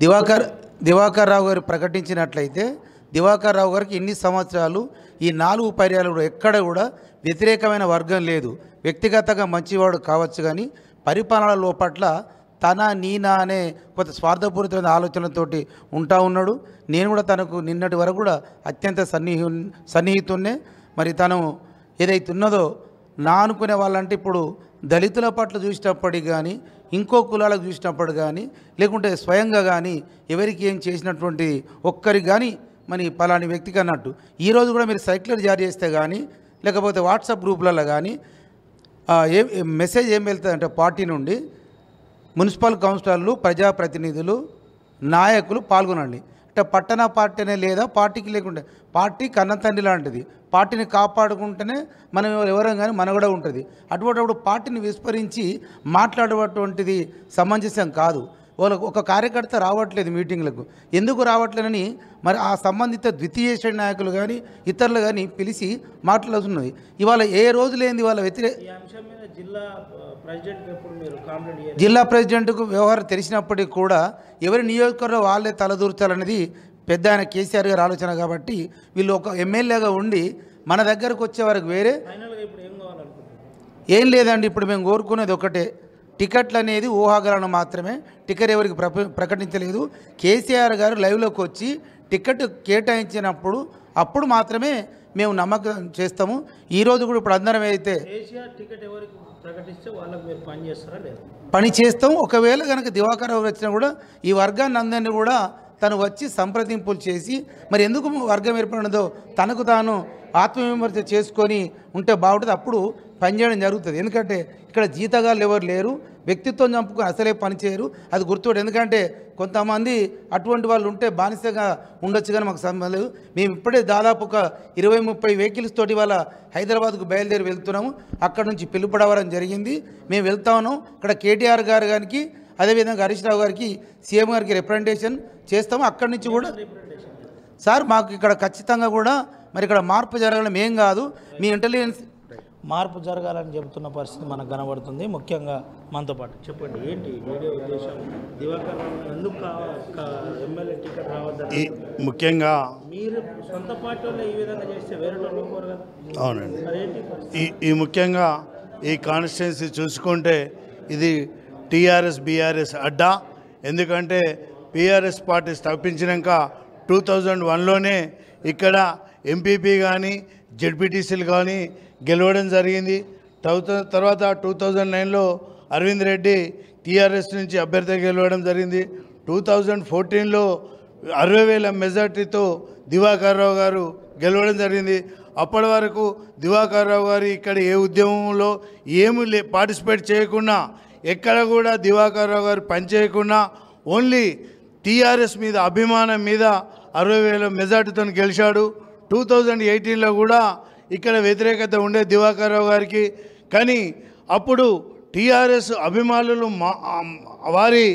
దివాకర్ దివాకర్ రావు గారు ప్రకటించినట్లయితే దివాకర్ రావు గారికి ఎన్ని సంవత్సరాలు ఈ నాలుగు పర్యాలు ఎక్కడ కూడా వ్యతిరేకమైన వర్గం లేదు వ్యక్తిగతంగా మంచివాడు కావచ్చు కానీ పరిపాలన లోపట్ల తన నీనా అనే కొంత స్వార్థపూరితమైన ఆలోచనలతోటి ఉంటా ఉన్నాడు నేను కూడా తనకు నిన్నటి వరకు కూడా అత్యంత సన్నిహి సన్నిహితున్నే మరి తను ఏదైతే ఉన్నదో నా అనుకునే వాళ్ళంటే ఇప్పుడు దళితుల పట్ల చూసేటప్పటికి కానీ ఇంకో కులాలకు చూసినప్పుడు కానీ లేకుంటే స్వయంగా కానీ ఎవరికి ఏం చేసినటువంటి ఒక్కరికి కానీ మరి పలాని వ్యక్తికి అన్నట్టు ఈరోజు కూడా మీరు సైక్లర్ జారీ చేస్తే కానీ లేకపోతే వాట్సాప్ గ్రూపులలో కానీ ఏ మెసేజ్ ఏం వెళ్తుంది అంటే పార్టీ నుండి మున్సిపల్ కౌన్సిలర్లు ప్రజాప్రతినిధులు నాయకులు పాల్గొనండి అంటే పట్టణ పార్టీనే లేదా పార్టీకి లేకుండా పార్టీ కన్నతండ్రి లాంటిది పార్టీని కాపాడుకుంటేనే మనం ఎవరం కానీ కూడా ఉంటుంది అటువంటిప్పుడు పార్టీని విస్మరించి మాట్లాడేటువంటిది సమంజసం కాదు వాళ్ళకు ఒక కార్యకర్త రావట్లేదు మీటింగ్లకు ఎందుకు రావట్లేదని మరి ఆ సంబంధిత ద్వితీయ శ్రేణి నాయకులు కానీ ఇతరులు కానీ పిలిచి మాట్లాడుతున్నది ఇవాళ ఏ రోజు లేని వాళ్ళ వ్యతిరేక జిల్లా ప్రెసిడెంట్కు వ్యవహారం తెలిసినప్పటికీ కూడా ఎవరి నియోజకవర్గం వాళ్ళే తలదూర్చాలనేది పెద్ద ఆయన కేసీఆర్ గారు ఆలోచన కాబట్టి వీళ్ళు ఒక ఎమ్మెల్యేగా ఉండి మన దగ్గరకు వచ్చే వరకు వేరే ఏం లేదండి ఇప్పుడు మేము కోరుకునేది ఒకటే టికెట్లు అనేది ఊహాగలను మాత్రమే టికెట్ ఎవరికి ప్రకటించలేదు కేసీఆర్ గారు లైవ్లోకి వచ్చి టికెట్ కేటాయించినప్పుడు అప్పుడు మాత్రమే మేము నమ్మకం చేస్తాము ఈరోజు కూడా ఇప్పుడు అందరం అయితే పని చేస్తాం ఒకవేళ కనుక దివాకర్ వచ్చినా కూడా ఈ వర్గాన్ని అందరినీ కూడా తను వచ్చి సంప్రదింపులు చేసి మరి ఎందుకు వర్గం ఏర్పడినదో తనకు తాను ఆత్మవిమర్శ చేసుకొని ఉంటే బాగుంటుంది అప్పుడు పనిచేయడం జరుగుతుంది ఎందుకంటే ఇక్కడ జీతగాళ్ళు ఎవరు లేరు వ్యక్తిత్వం చంపుకొని అసలే పనిచేయరు అది గుర్తుపెట్టు ఎందుకంటే కొంతమంది అటువంటి వాళ్ళు ఉంటే బానిసగా ఉండొచ్చు కానీ మాకు సంబంధం లేదు మేము ఇప్పుడే దాదాపు ఒక ఇరవై ముప్పై వెహికల్స్ తోటి వాళ్ళ హైదరాబాద్కు బయలుదేరి వెళ్తున్నాము అక్కడ నుంచి పిలుపడవడం జరిగింది మేము వెళ్తా ఉన్నాం ఇక్కడ కేటీఆర్ గారు గారికి అదేవిధంగా హరీష్ రావు గారికి సీఎం గారికి రిప్రజెంటేషన్ చేస్తాము అక్కడి నుంచి కూడా సార్ మాకు ఇక్కడ ఖచ్చితంగా కూడా మరి ఇక్కడ మార్పు జరగడం ఏం కాదు మీ ఇంటెలిజెన్స్ మార్పు జరగాలని చెబుతున్న పరిస్థితి మనకు కనబడుతుంది ముఖ్యంగా మనతో పాటు చెప్పండి ఏంటి ముఖ్యంగా మీరు ఈ విధంగా చేస్తే అవునండి ఈ ఈ ముఖ్యంగా ఈ కాన్స్టిట్యున్సీ చూసుకుంటే ఇది టీఆర్ఎస్ బీఆర్ఎస్ అడ్డా ఎందుకంటే పీఆర్ఎస్ పార్టీ స్థాపించినాక టూ థౌజండ్ వన్లోనే ఇక్కడ ఎంపీపీ కానీ జెడ్పీటీసీలు కానీ గెలవడం జరిగింది తర్వాత టూ థౌజండ్ నైన్లో అరవింద్ రెడ్డి టీఆర్ఎస్ నుంచి అభ్యర్థి గెలవడం జరిగింది టూ థౌజండ్ ఫోర్టీన్లో అరవై వేల మెజార్టీతో దివాకర్ రావు గారు గెలవడం జరిగింది అప్పటి వరకు దివాకర్ రావు గారు ఇక్కడ ఏ ఉద్యమంలో ఏమీ లే పార్టిసిపేట్ చేయకుండా ఎక్కడ కూడా దివాకర్ రావు గారు పనిచేయకుండా ఓన్లీ టీఆర్ఎస్ మీద అభిమానం మీద అరవై వేల మెజార్టీతో గెలిచాడు టూ థౌజండ్ ఎయిటీన్లో కూడా ఇక్కడ వ్యతిరేకత ఉండే దివాకర్ రావు గారికి కానీ అప్పుడు టీఆర్ఎస్ అభిమానులు వారి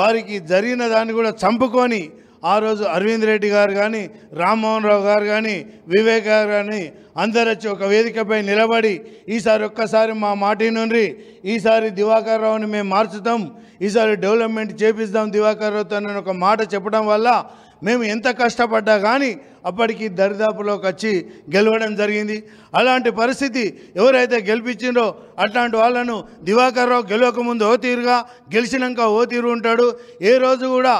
వారికి జరిగిన దాన్ని కూడా చంపుకొని ఆ రోజు అరవింద్ రెడ్డి గారు కానీ రామ్మోహన్ రావు గారు కానీ వివేక్ గారు కానీ అందరు వచ్చి ఒక వేదికపై నిలబడి ఈసారి ఒక్కసారి మా మాటి నుండి ఈసారి దివాకర్ రావుని మేము మార్చుతాం ఈసారి డెవలప్మెంట్ చేపిస్తాం దివాకర్ రావుతో ఒక మాట చెప్పడం వల్ల మేము ఎంత కష్టపడ్డా కానీ అప్పటికి దరిదాపులోకి వచ్చి గెలవడం జరిగింది అలాంటి పరిస్థితి ఎవరైతే గెలిపించిందో అట్లాంటి వాళ్ళను దివాకర్ రావు గెలవకముందు ఓ తీరుగా గెలిచినాక ఓ తీరు ఉంటాడు ఏ రోజు కూడా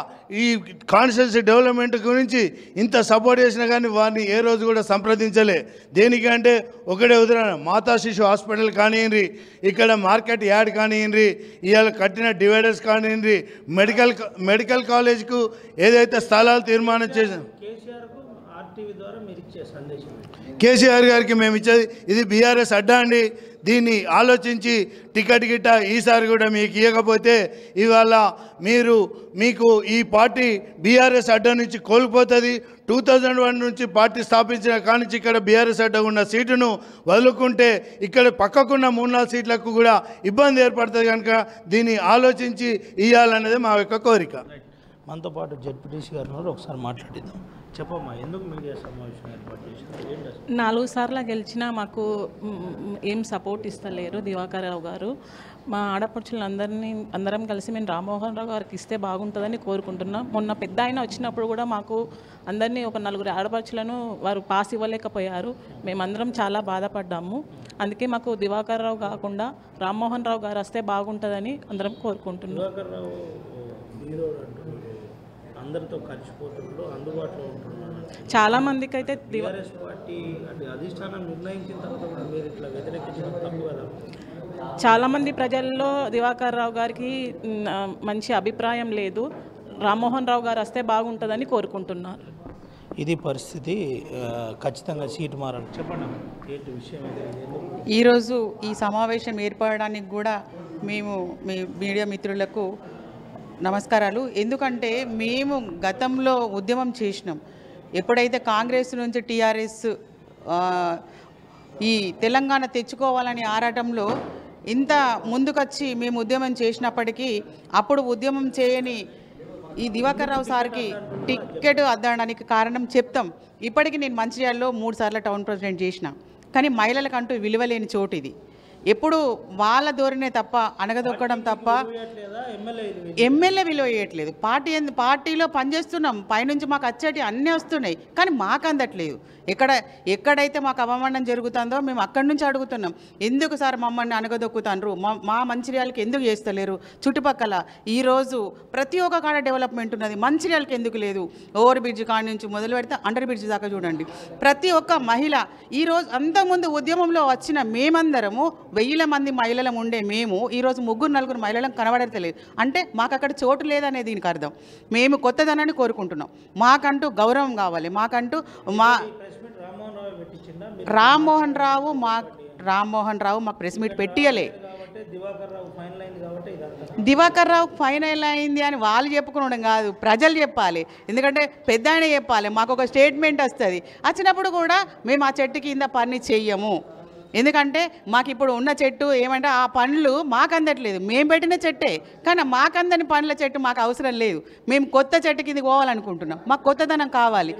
ఈ కాన్షియస్ డెవలప్మెంట్ గురించి ఇంత సపోర్ట్ చేసినా కానీ వారిని ఏ రోజు కూడా సంప్రదించలే దేనికంటే ఒకటే ఉదాహరణ మాతా శిశు హాస్పిటల్ కానివ్వండి ఇక్కడ మార్కెట్ యాడ్ కానివ్వండి ఇవాళ కట్టిన డివైడర్స్ కానివ్వండి మెడికల్ మెడికల్ కాలేజ్కు ఏదైతే స్థలాలు తీర్మానం చేసిన కేసీఆర్ గారికి మేము ఇచ్చేది ఇది బీఆర్ఎస్ అడ్డా అండి దీన్ని ఆలోచించి టికెట్ గిట్ట ఈసారి కూడా మీకు ఇవ్వకపోతే ఇవాళ మీరు మీకు ఈ పార్టీ బీఆర్ఎస్ అడ్డా నుంచి కోల్పోతుంది టూ థౌజండ్ వన్ నుంచి పార్టీ స్థాపించిన కానించి ఇక్కడ బీఆర్ఎస్ అడ్డ ఉన్న సీటును వదులుకుంటే ఇక్కడ పక్కకున్న మూడు నాలుగు సీట్లకు కూడా ఇబ్బంది ఏర్పడుతుంది కనుక దీన్ని ఆలోచించి ఇవ్వాలన్నది మా యొక్క కోరిక మనతో పాటు జడ్పీటీసీ గారు ఒకసారి మాట్లాడిద్దాం చెప్పమ్మా ఎందుకు మీడియా సమావేశం ఏర్పాటు నాలుగు సార్లు గెలిచినా మాకు ఏం సపోర్ట్ ఇస్తలేరు రావు గారు మా ఆడపడుచులందరినీ అందరం కలిసి మేము రామ్మోహన్ రావు గారికి ఇస్తే బాగుంటుందని కోరుకుంటున్నాం మొన్న పెద్ద ఆయన వచ్చినప్పుడు కూడా మాకు అందరినీ ఒక నలుగురు ఆడపడుచులను వారు పాస్ ఇవ్వలేకపోయారు మేమందరం చాలా బాధపడ్డాము అందుకే మాకు దివాకర్ రావు కాకుండా రామ్మోహన్ రావు గారు వస్తే బాగుంటుందని అందరం కోరుకుంటున్నాం అందరితో కలిసిపోతుండో అందుబాటులో చాలామందికి అయితే టీఆర్ఎస్ పార్టీ అంటే అధిష్టానం నిర్ణయించిన తర్వాత మీరు ఇట్లా వ్యతిరేకించడం తప్పు కదా చాలామంది ప్రజల్లో దివాకర్ రావు గారికి మంచి అభిప్రాయం లేదు రామ్మోహన్ రావు గారు వస్తే బాగుంటుందని కోరుకుంటున్నారు ఇది పరిస్థితి ఖచ్చితంగా సీటు మారాలి చెప్పండి ఈరోజు ఈ సమావేశం ఏర్పడడానికి కూడా మేము మీ మీడియా మిత్రులకు నమస్కారాలు ఎందుకంటే మేము గతంలో ఉద్యమం చేసినాం ఎప్పుడైతే కాంగ్రెస్ నుంచి టీఆర్ఎస్ ఈ తెలంగాణ తెచ్చుకోవాలని ఆరాటంలో ఇంత ముందుకొచ్చి మేము ఉద్యమం చేసినప్పటికీ అప్పుడు ఉద్యమం చేయని ఈ దివాకర్ రావు సార్కి టిక్కెట్ అద్దడానికి కారణం చెప్తాం ఇప్పటికీ నేను మంచిర్యాలలో మూడు సార్లు టౌన్ ప్రెసిడెంట్ చేసిన కానీ మహిళలకంటూ విలువలేని చోటు ఇది ఎప్పుడు వాళ్ళ ధోరణే తప్ప అనగదొక్కడం తప్ప ఎమ్మెల్యే విలువ వేయట్లేదు పార్టీ పార్టీలో పనిచేస్తున్నాం పైనుంచి మాకు వచ్చేటి అన్నీ వస్తున్నాయి కానీ మాకు అందట్లేదు ఎక్కడ ఎక్కడైతే మాకు అవమానం జరుగుతుందో మేము అక్కడి నుంచి అడుగుతున్నాం ఎందుకు సార్ మమ్మల్ని అనగదొక్కుతాన్రు మా మంచిర్యాలకి ఎందుకు చేస్తలేరు చుట్టుపక్కల ఈరోజు ప్రతి ఒక్క కాడ డెవలప్మెంట్ ఉన్నది మంచిర్యాలకి ఎందుకు లేదు ఓవర్ బ్రిడ్జ్ కాడ నుంచి మొదలు పెడితే అండర్ బ్రిడ్జ్ దాకా చూడండి ప్రతి ఒక్క మహిళ ఈరోజు అంతకుముందు ఉద్యమంలో వచ్చిన మేమందరము వెయ్యిల మంది మహిళలం ఉండే మేము ఈరోజు ముగ్గురు నలుగురు కనబడేది కనబడతలేదు అంటే మాకు అక్కడ చోటు లేదనే దీనికి అర్థం మేము కొత్తదనాన్ని కోరుకుంటున్నాం మాకంటూ గౌరవం కావాలి మాకంటూ మా రామ్మోహన్ రావు మా రామ్మోహన్ రావు మాకు ప్రెస్ మీట్ పెట్టియలే దివాకర్ రావు ఫైనల్ అయింది అని వాళ్ళు చెప్పుకోవడం కాదు ప్రజలు చెప్పాలి ఎందుకంటే పెద్ద ఆయన చెప్పాలి మాకు ఒక స్టేట్మెంట్ వస్తుంది వచ్చినప్పుడు కూడా మేము ఆ చెట్టు కింద పని చెయ్యము ఎందుకంటే మాకు ఇప్పుడు ఉన్న చెట్టు ఏమంటే ఆ పండ్లు మాకు అందట్లేదు మేము పెట్టిన చెట్టే కానీ మాకు అందని పండ్ల చెట్టు మాకు అవసరం లేదు మేము కొత్త చెట్టు కింద పోవాలనుకుంటున్నాం మాకు కొత్తదనం కావాలి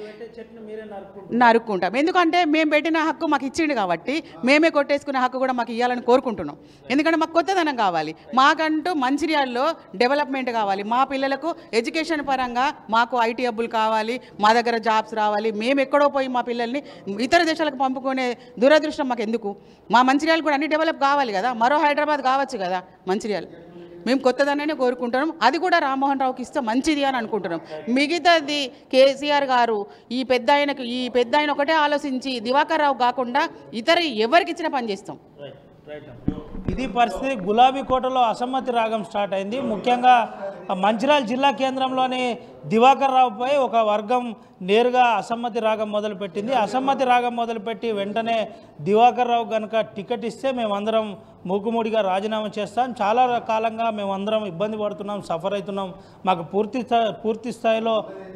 నరుక్కుంటాం ఎందుకంటే మేము పెట్టిన హక్కు మాకు ఇచ్చిండు కాబట్టి మేమే కొట్టేసుకునే హక్కు కూడా మాకు ఇవ్వాలని కోరుకుంటున్నాం ఎందుకంటే మాకు కొత్తదనం కావాలి మాకంటూ మంచిర్యాలలో డెవలప్మెంట్ కావాలి మా పిల్లలకు ఎడ్యుకేషన్ పరంగా మాకు ఐటీ హబ్బులు కావాలి మా దగ్గర జాబ్స్ రావాలి మేము ఎక్కడో పోయి మా పిల్లల్ని ఇతర దేశాలకు పంపుకునే దురదృష్టం మాకు ఎందుకు మా మంచిర్యాల కూడా అన్ని డెవలప్ కావాలి కదా మరో హైదరాబాద్ కావచ్చు కదా మంచిర్యాల మేము కొత్తదననే కోరుకుంటున్నాం అది కూడా రామ్మోహన్ రావుకి ఇస్తే మంచిది అని అనుకుంటున్నాం మిగతాది కేసీఆర్ గారు ఈ పెద్ద ఆయనకు ఈ పెద్ద ఆయన ఒకటే ఆలోచించి దివాకర్ రావు కాకుండా ఇతర ఎవరికి ఇచ్చిన పని చేస్తాం ఇది పరిస్థితి గులాబీ కోటలో అసమ్మతి రాగం స్టార్ట్ అయింది ముఖ్యంగా మంచిర్యాల జిల్లా కేంద్రంలోని దివాకర్ రావుపై ఒక వర్గం నేరుగా అసమ్మతి రాగం మొదలుపెట్టింది అసమ్మతి రాగం మొదలుపెట్టి వెంటనే దివాకర్ రావు కనుక టికెట్ ఇస్తే మేమందరం మూకుమూడిగా రాజీనామా చేస్తాం చాలా కాలంగా మేమందరం ఇబ్బంది పడుతున్నాం సఫర్ అవుతున్నాం మాకు పూర్తి పూర్తి స్థాయిలో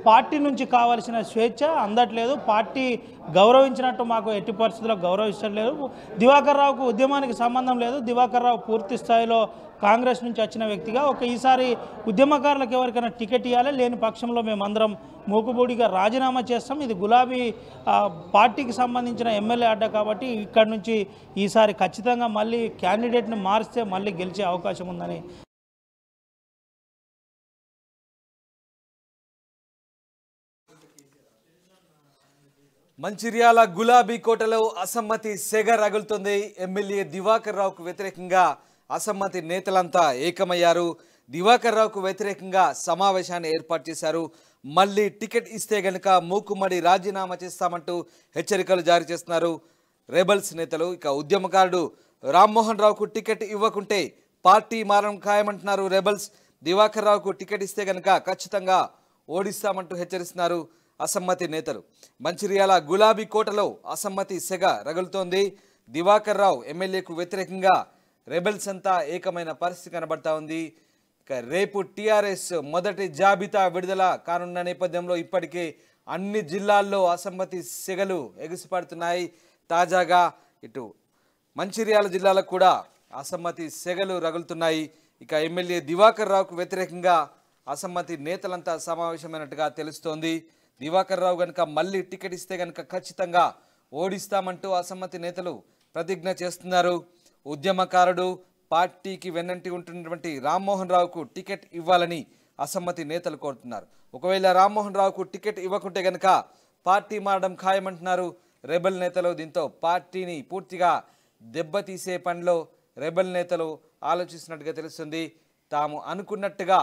పార్టీ నుంచి కావాల్సిన స్వేచ్ఛ అందట్లేదు పార్టీ గౌరవించినట్టు మాకు ఎట్టి పరిస్థితుల్లో లేదు దివాకర్ రావుకు ఉద్యమానికి సంబంధం లేదు దివాకర్ రావు పూర్తి స్థాయిలో కాంగ్రెస్ నుంచి వచ్చిన వ్యక్తిగా ఒక ఈసారి ఉద్యమకారులకు ఎవరికైనా టికెట్ ఇవ్వాలి లేని పక్షంలో మేమందరం మూకుబూడిగా రాజీనామా చేస్తాం ఇది గులాబీ పార్టీకి సంబంధించిన ఎమ్మెల్యే అడ్డ కాబట్టి ఇక్కడ నుంచి ఈసారి ఖచ్చితంగా మళ్ళీ క్యాండిడేట్ని మారిస్తే మళ్ళీ గెలిచే అవకాశం ఉందని మంచిర్యాల గులాబీ కోటలో అసమ్మతి సెగ రగులుతుంది ఎమ్మెల్యే దివాకర్ రావుకు వ్యతిరేకంగా అసమ్మతి నేతలంతా ఏకమయ్యారు దివాకర్ రావుకు వ్యతిరేకంగా సమావేశాన్ని ఏర్పాటు చేశారు మళ్ళీ టికెట్ ఇస్తే గనుక మూకుమ్మడి రాజీనామా చేస్తామంటూ హెచ్చరికలు జారీ చేస్తున్నారు రెబల్స్ నేతలు ఇక ఉద్యమకారుడు రామ్మోహన్ రావుకు టికెట్ ఇవ్వకుంటే పార్టీ మారం ఖాయమంటున్నారు రెబల్స్ దివాకర్ రావుకు టికెట్ ఇస్తే గనుక ఖచ్చితంగా ఓడిస్తామంటూ హెచ్చరిస్తున్నారు అసమ్మతి నేతలు మంచిర్యాల గులాబీ కోటలో అసమ్మతి సెగ రగులుతోంది దివాకర్ రావు ఎమ్మెల్యేకు వ్యతిరేకంగా రెబెల్స్ అంతా ఏకమైన పరిస్థితి కనబడతా ఉంది ఇక రేపు టీఆర్ఎస్ మొదటి జాబితా విడుదల కానున్న నేపథ్యంలో ఇప్పటికే అన్ని జిల్లాల్లో అసమ్మతి సెగలు ఎగుసిపడుతున్నాయి తాజాగా ఇటు మంచిర్యాల జిల్లాలకు కూడా అసమ్మతి సెగలు రగులుతున్నాయి ఇక ఎమ్మెల్యే దివాకర్ రావుకు వ్యతిరేకంగా అసమ్మతి నేతలంతా సమావేశమైనట్టుగా తెలుస్తోంది దివాకర్ రావు కనుక మళ్ళీ టికెట్ ఇస్తే కనుక ఖచ్చితంగా ఓడిస్తామంటూ అసమ్మతి నేతలు ప్రతిజ్ఞ చేస్తున్నారు ఉద్యమకారుడు పార్టీకి వెన్నంటి ఉంటున్నటువంటి రామ్మోహన్ రావుకు టికెట్ ఇవ్వాలని అసమ్మతి నేతలు కోరుతున్నారు ఒకవేళ రామ్మోహన్ రావుకు టికెట్ ఇవ్వకుంటే గనక పార్టీ మారడం ఖాయమంటున్నారు రెబల్ నేతలు దీంతో పార్టీని పూర్తిగా దెబ్బతీసే పనిలో రెబల్ నేతలు ఆలోచిస్తున్నట్టుగా తెలుస్తుంది తాము అనుకున్నట్టుగా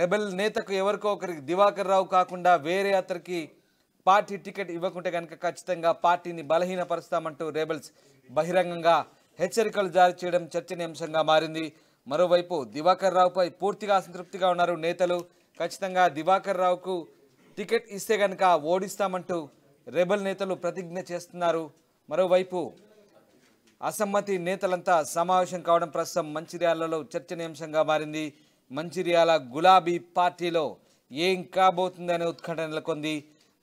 రెబల్ నేతకు ఎవరికో ఒకరికి దివాకర్ రావు కాకుండా వేరే అతనికి పార్టీ టికెట్ ఇవ్వకుంటే కనుక ఖచ్చితంగా పార్టీని బలహీనపరుస్తామంటూ రేబల్స్ బహిరంగంగా హెచ్చరికలు జారీ చేయడం చర్చనీయాంశంగా మారింది మరోవైపు దివాకర్ రావుపై పూర్తిగా అసంతృప్తిగా ఉన్నారు నేతలు ఖచ్చితంగా దివాకర్ రావుకు టికెట్ ఇస్తే గనక ఓడిస్తామంటూ రెబల్ నేతలు ప్రతిజ్ఞ చేస్తున్నారు మరోవైపు అసమ్మతి నేతలంతా సమావేశం కావడం ప్రస్తుతం మంచిర్యాలలో చర్చనీయాంశంగా మారింది మంచిర్యాల గులాబీ పార్టీలో ఏం కాబోతుందనే ఉత్కంఠ నెలకొంది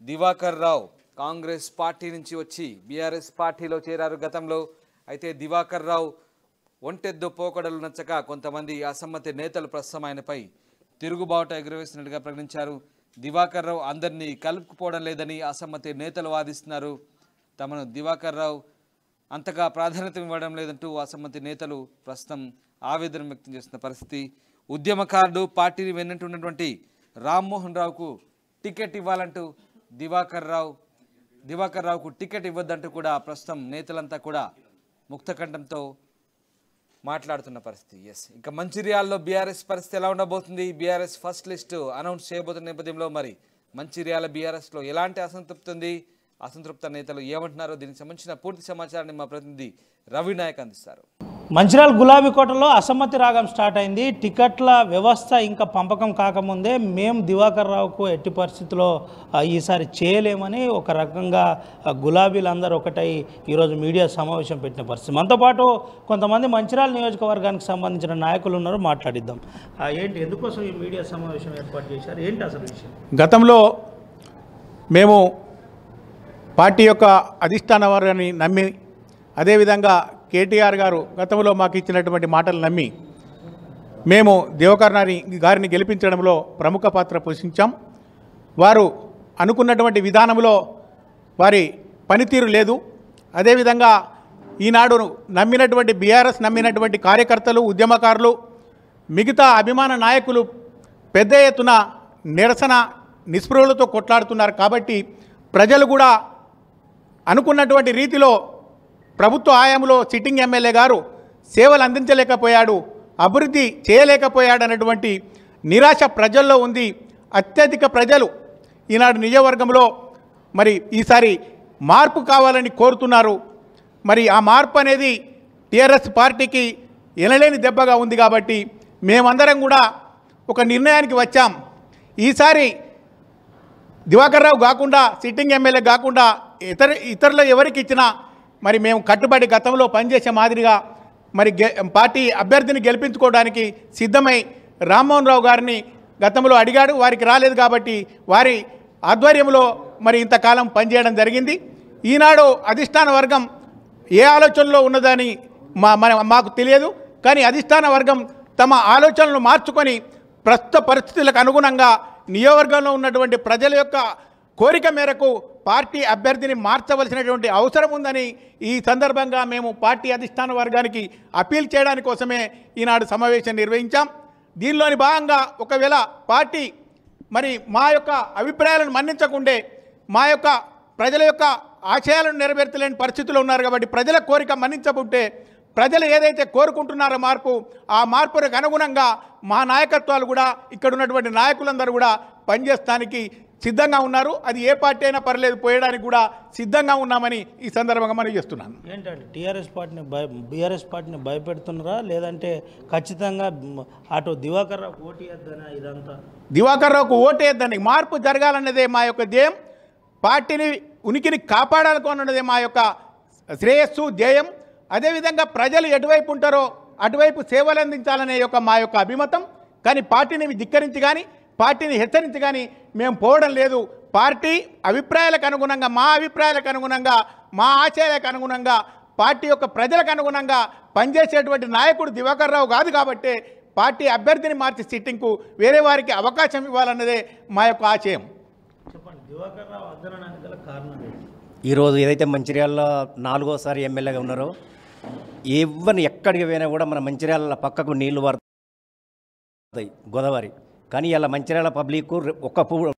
దివాకర్ రావు కాంగ్రెస్ పార్టీ నుంచి వచ్చి బీఆర్ఎస్ పార్టీలో చేరారు గతంలో అయితే దివాకర్ రావు ఒంటెద్దు పోకడలు నచ్చక కొంతమంది అసమ్మతి నేతలు ప్రస్తుతం ఆయనపై తిరుగుబాటు ఎగురవేసినట్టుగా ప్రకటించారు దివాకర్ రావు అందరినీ కలుపుకుపోవడం లేదని అసమ్మతి నేతలు వాదిస్తున్నారు తమను దివాకర్ రావు అంతగా ప్రాధాన్యత ఇవ్వడం లేదంటూ అసమ్మతి నేతలు ప్రస్తుతం ఆవేదన వ్యక్తం చేస్తున్న పరిస్థితి ఉద్యమకారులు పార్టీని వెన్నంటున్నటువంటి రామ్మోహన్ రావుకు టికెట్ ఇవ్వాలంటూ దివాకర్ రావు దివాకర్ రావుకు టికెట్ ఇవ్వద్దంటూ కూడా ప్రస్తుతం నేతలంతా కూడా ముక్తకంఠంతో మాట్లాడుతున్న పరిస్థితి ఎస్ ఇంకా మంచిర్యాలలో బీఆర్ఎస్ పరిస్థితి ఎలా ఉండబోతుంది బీఆర్ఎస్ ఫస్ట్ లిస్టు అనౌన్స్ చేయబోతున్న నేపథ్యంలో మరి మంచిర్యాల బీఆర్ఎస్లో ఎలాంటి అసంతృప్తి ఉంది అసంతృప్త నేతలు ఏమంటున్నారో దీనికి సంబంధించిన పూర్తి సమాచారాన్ని మా ప్రతినిధి రవి నాయక్ అందిస్తారు మంచిర్యాల గులాబీ కోటలో అసమ్మతి రాగం స్టార్ట్ అయింది టికెట్ల వ్యవస్థ ఇంకా పంపకం కాకముందే మేము దివాకర్ రావుకు ఎట్టి పరిస్థితిలో ఈసారి చేయలేమని ఒక రకంగా గులాబీలు అందరూ ఒకటై ఈరోజు మీడియా సమావేశం పెట్టిన పరిస్థితి మనతో పాటు కొంతమంది మంచిర్యాల నియోజకవర్గానికి సంబంధించిన నాయకులు ఉన్నారు మాట్లాడిద్దాం ఏంటి ఎందుకోసం ఈ మీడియా సమావేశం ఏర్పాటు చేశారు ఏంటి అసలు విషయం గతంలో మేము పార్టీ యొక్క అధిష్టాన వారిని నమ్మి అదేవిధంగా కేటీఆర్ గారు గతంలో మాకు ఇచ్చినటువంటి మాటలు నమ్మి మేము దేవకర్ణాని గారిని గెలిపించడంలో ప్రముఖ పాత్ర పోషించాం వారు అనుకున్నటువంటి విధానంలో వారి పనితీరు లేదు అదేవిధంగా ఈనాడు నమ్మినటువంటి బీఆర్ఎస్ నమ్మినటువంటి కార్యకర్తలు ఉద్యమకారులు మిగతా అభిమాన నాయకులు పెద్ద ఎత్తున నిరసన నిస్పృహలతో కొట్లాడుతున్నారు కాబట్టి ప్రజలు కూడా అనుకున్నటువంటి రీతిలో ప్రభుత్వ హయాంలో సిట్టింగ్ ఎమ్మెల్యే గారు సేవలు అందించలేకపోయాడు అభివృద్ధి చేయలేకపోయాడు అనేటువంటి నిరాశ ప్రజల్లో ఉంది అత్యధిక ప్రజలు ఈనాడు నియోజకవర్గంలో మరి ఈసారి మార్పు కావాలని కోరుతున్నారు మరి ఆ మార్పు అనేది టీఆర్ఎస్ పార్టీకి ఎనలేని దెబ్బగా ఉంది కాబట్టి మేమందరం కూడా ఒక నిర్ణయానికి వచ్చాం ఈసారి దివాకర్ రావు కాకుండా సిట్టింగ్ ఎమ్మెల్యే కాకుండా ఇతర ఇతరులు ఎవరికి ఇచ్చినా మరి మేము కట్టుబడి గతంలో పనిచేసే మాదిరిగా మరి పార్టీ అభ్యర్థిని గెలిపించుకోవడానికి సిద్ధమై రామ్మోహన్ రావు గారిని గతంలో అడిగాడు వారికి రాలేదు కాబట్టి వారి ఆధ్వర్యంలో మరి ఇంతకాలం పనిచేయడం జరిగింది ఈనాడు అధిష్టాన వర్గం ఏ ఆలోచనలో ఉన్నదని మా మన మాకు తెలియదు కానీ అధిష్టాన వర్గం తమ ఆలోచనలు మార్చుకొని ప్రస్తుత పరిస్థితులకు అనుగుణంగా నియోజకవర్గంలో ఉన్నటువంటి ప్రజల యొక్క కోరిక మేరకు పార్టీ అభ్యర్థిని మార్చవలసినటువంటి అవసరం ఉందని ఈ సందర్భంగా మేము పార్టీ అధిష్టాన వర్గానికి అపీల్ చేయడాని కోసమే ఈనాడు సమావేశం నిర్వహించాం దీనిలోని భాగంగా ఒకవేళ పార్టీ మరి మా యొక్క అభిప్రాయాలను మన్నించకుండే మా యొక్క ప్రజల యొక్క ఆశయాలను నెరవేర్చలేని పరిస్థితులు ఉన్నారు కాబట్టి ప్రజల కోరిక మన్నించకుంటే ప్రజలు ఏదైతే కోరుకుంటున్నారో మార్పు ఆ మార్పులకు అనుగుణంగా మా నాయకత్వాలు కూడా ఇక్కడ ఉన్నటువంటి నాయకులందరూ కూడా పనిచేస్తానికి సిద్ధంగా ఉన్నారు అది ఏ పార్టీ అయినా పర్లేదు పోయడానికి కూడా సిద్ధంగా ఉన్నామని ఈ సందర్భంగా మనం చేస్తున్నాను ఏంటండి టీఆర్ఎస్ పార్టీని భయ బీఆర్ఎస్ పార్టీని భయపెడుతున్నారా లేదంటే ఖచ్చితంగా అటు దివాకర్ రావుకు ఓటేయద్దనా ఇదంతా దివాకర్ రావుకు ఓటేయద్దని మార్పు జరగాలన్నదే మా యొక్క ధ్యేయం పార్టీని ఉనికిని కాపాడాలనుకున్నదే మా యొక్క శ్రేయస్సు ధ్యేయం అదేవిధంగా ప్రజలు ఎటువైపు ఉంటారో అటువైపు సేవలు అందించాలనే యొక్క మా యొక్క అభిమతం కానీ పార్టీని ధిక్కరించి కానీ పార్టీని హెచ్చరించి కానీ మేము పోవడం లేదు పార్టీ అభిప్రాయాలకు అనుగుణంగా మా అభిప్రాయాలకు అనుగుణంగా మా ఆశయాలకు అనుగుణంగా పార్టీ యొక్క ప్రజలకు అనుగుణంగా పనిచేసేటువంటి నాయకుడు దివాకర్ రావు కాదు కాబట్టి పార్టీ అభ్యర్థిని మార్చి సిట్టింగ్కు వేరే వారికి అవకాశం ఇవ్వాలన్నదే మా యొక్క ఆశయం ఈరోజు ఏదైతే మంచిర్యాలలో నాలుగోసారి ఎమ్మెల్యేగా ఉన్నారో ఎవరిని ఎక్కడికి పోయినా కూడా మన మంచిర్యాల పక్కకు నీళ్లు వారు గోదావరి కానీ ఇలా మంచిర్యాల పబ్లిక్ ఒక్క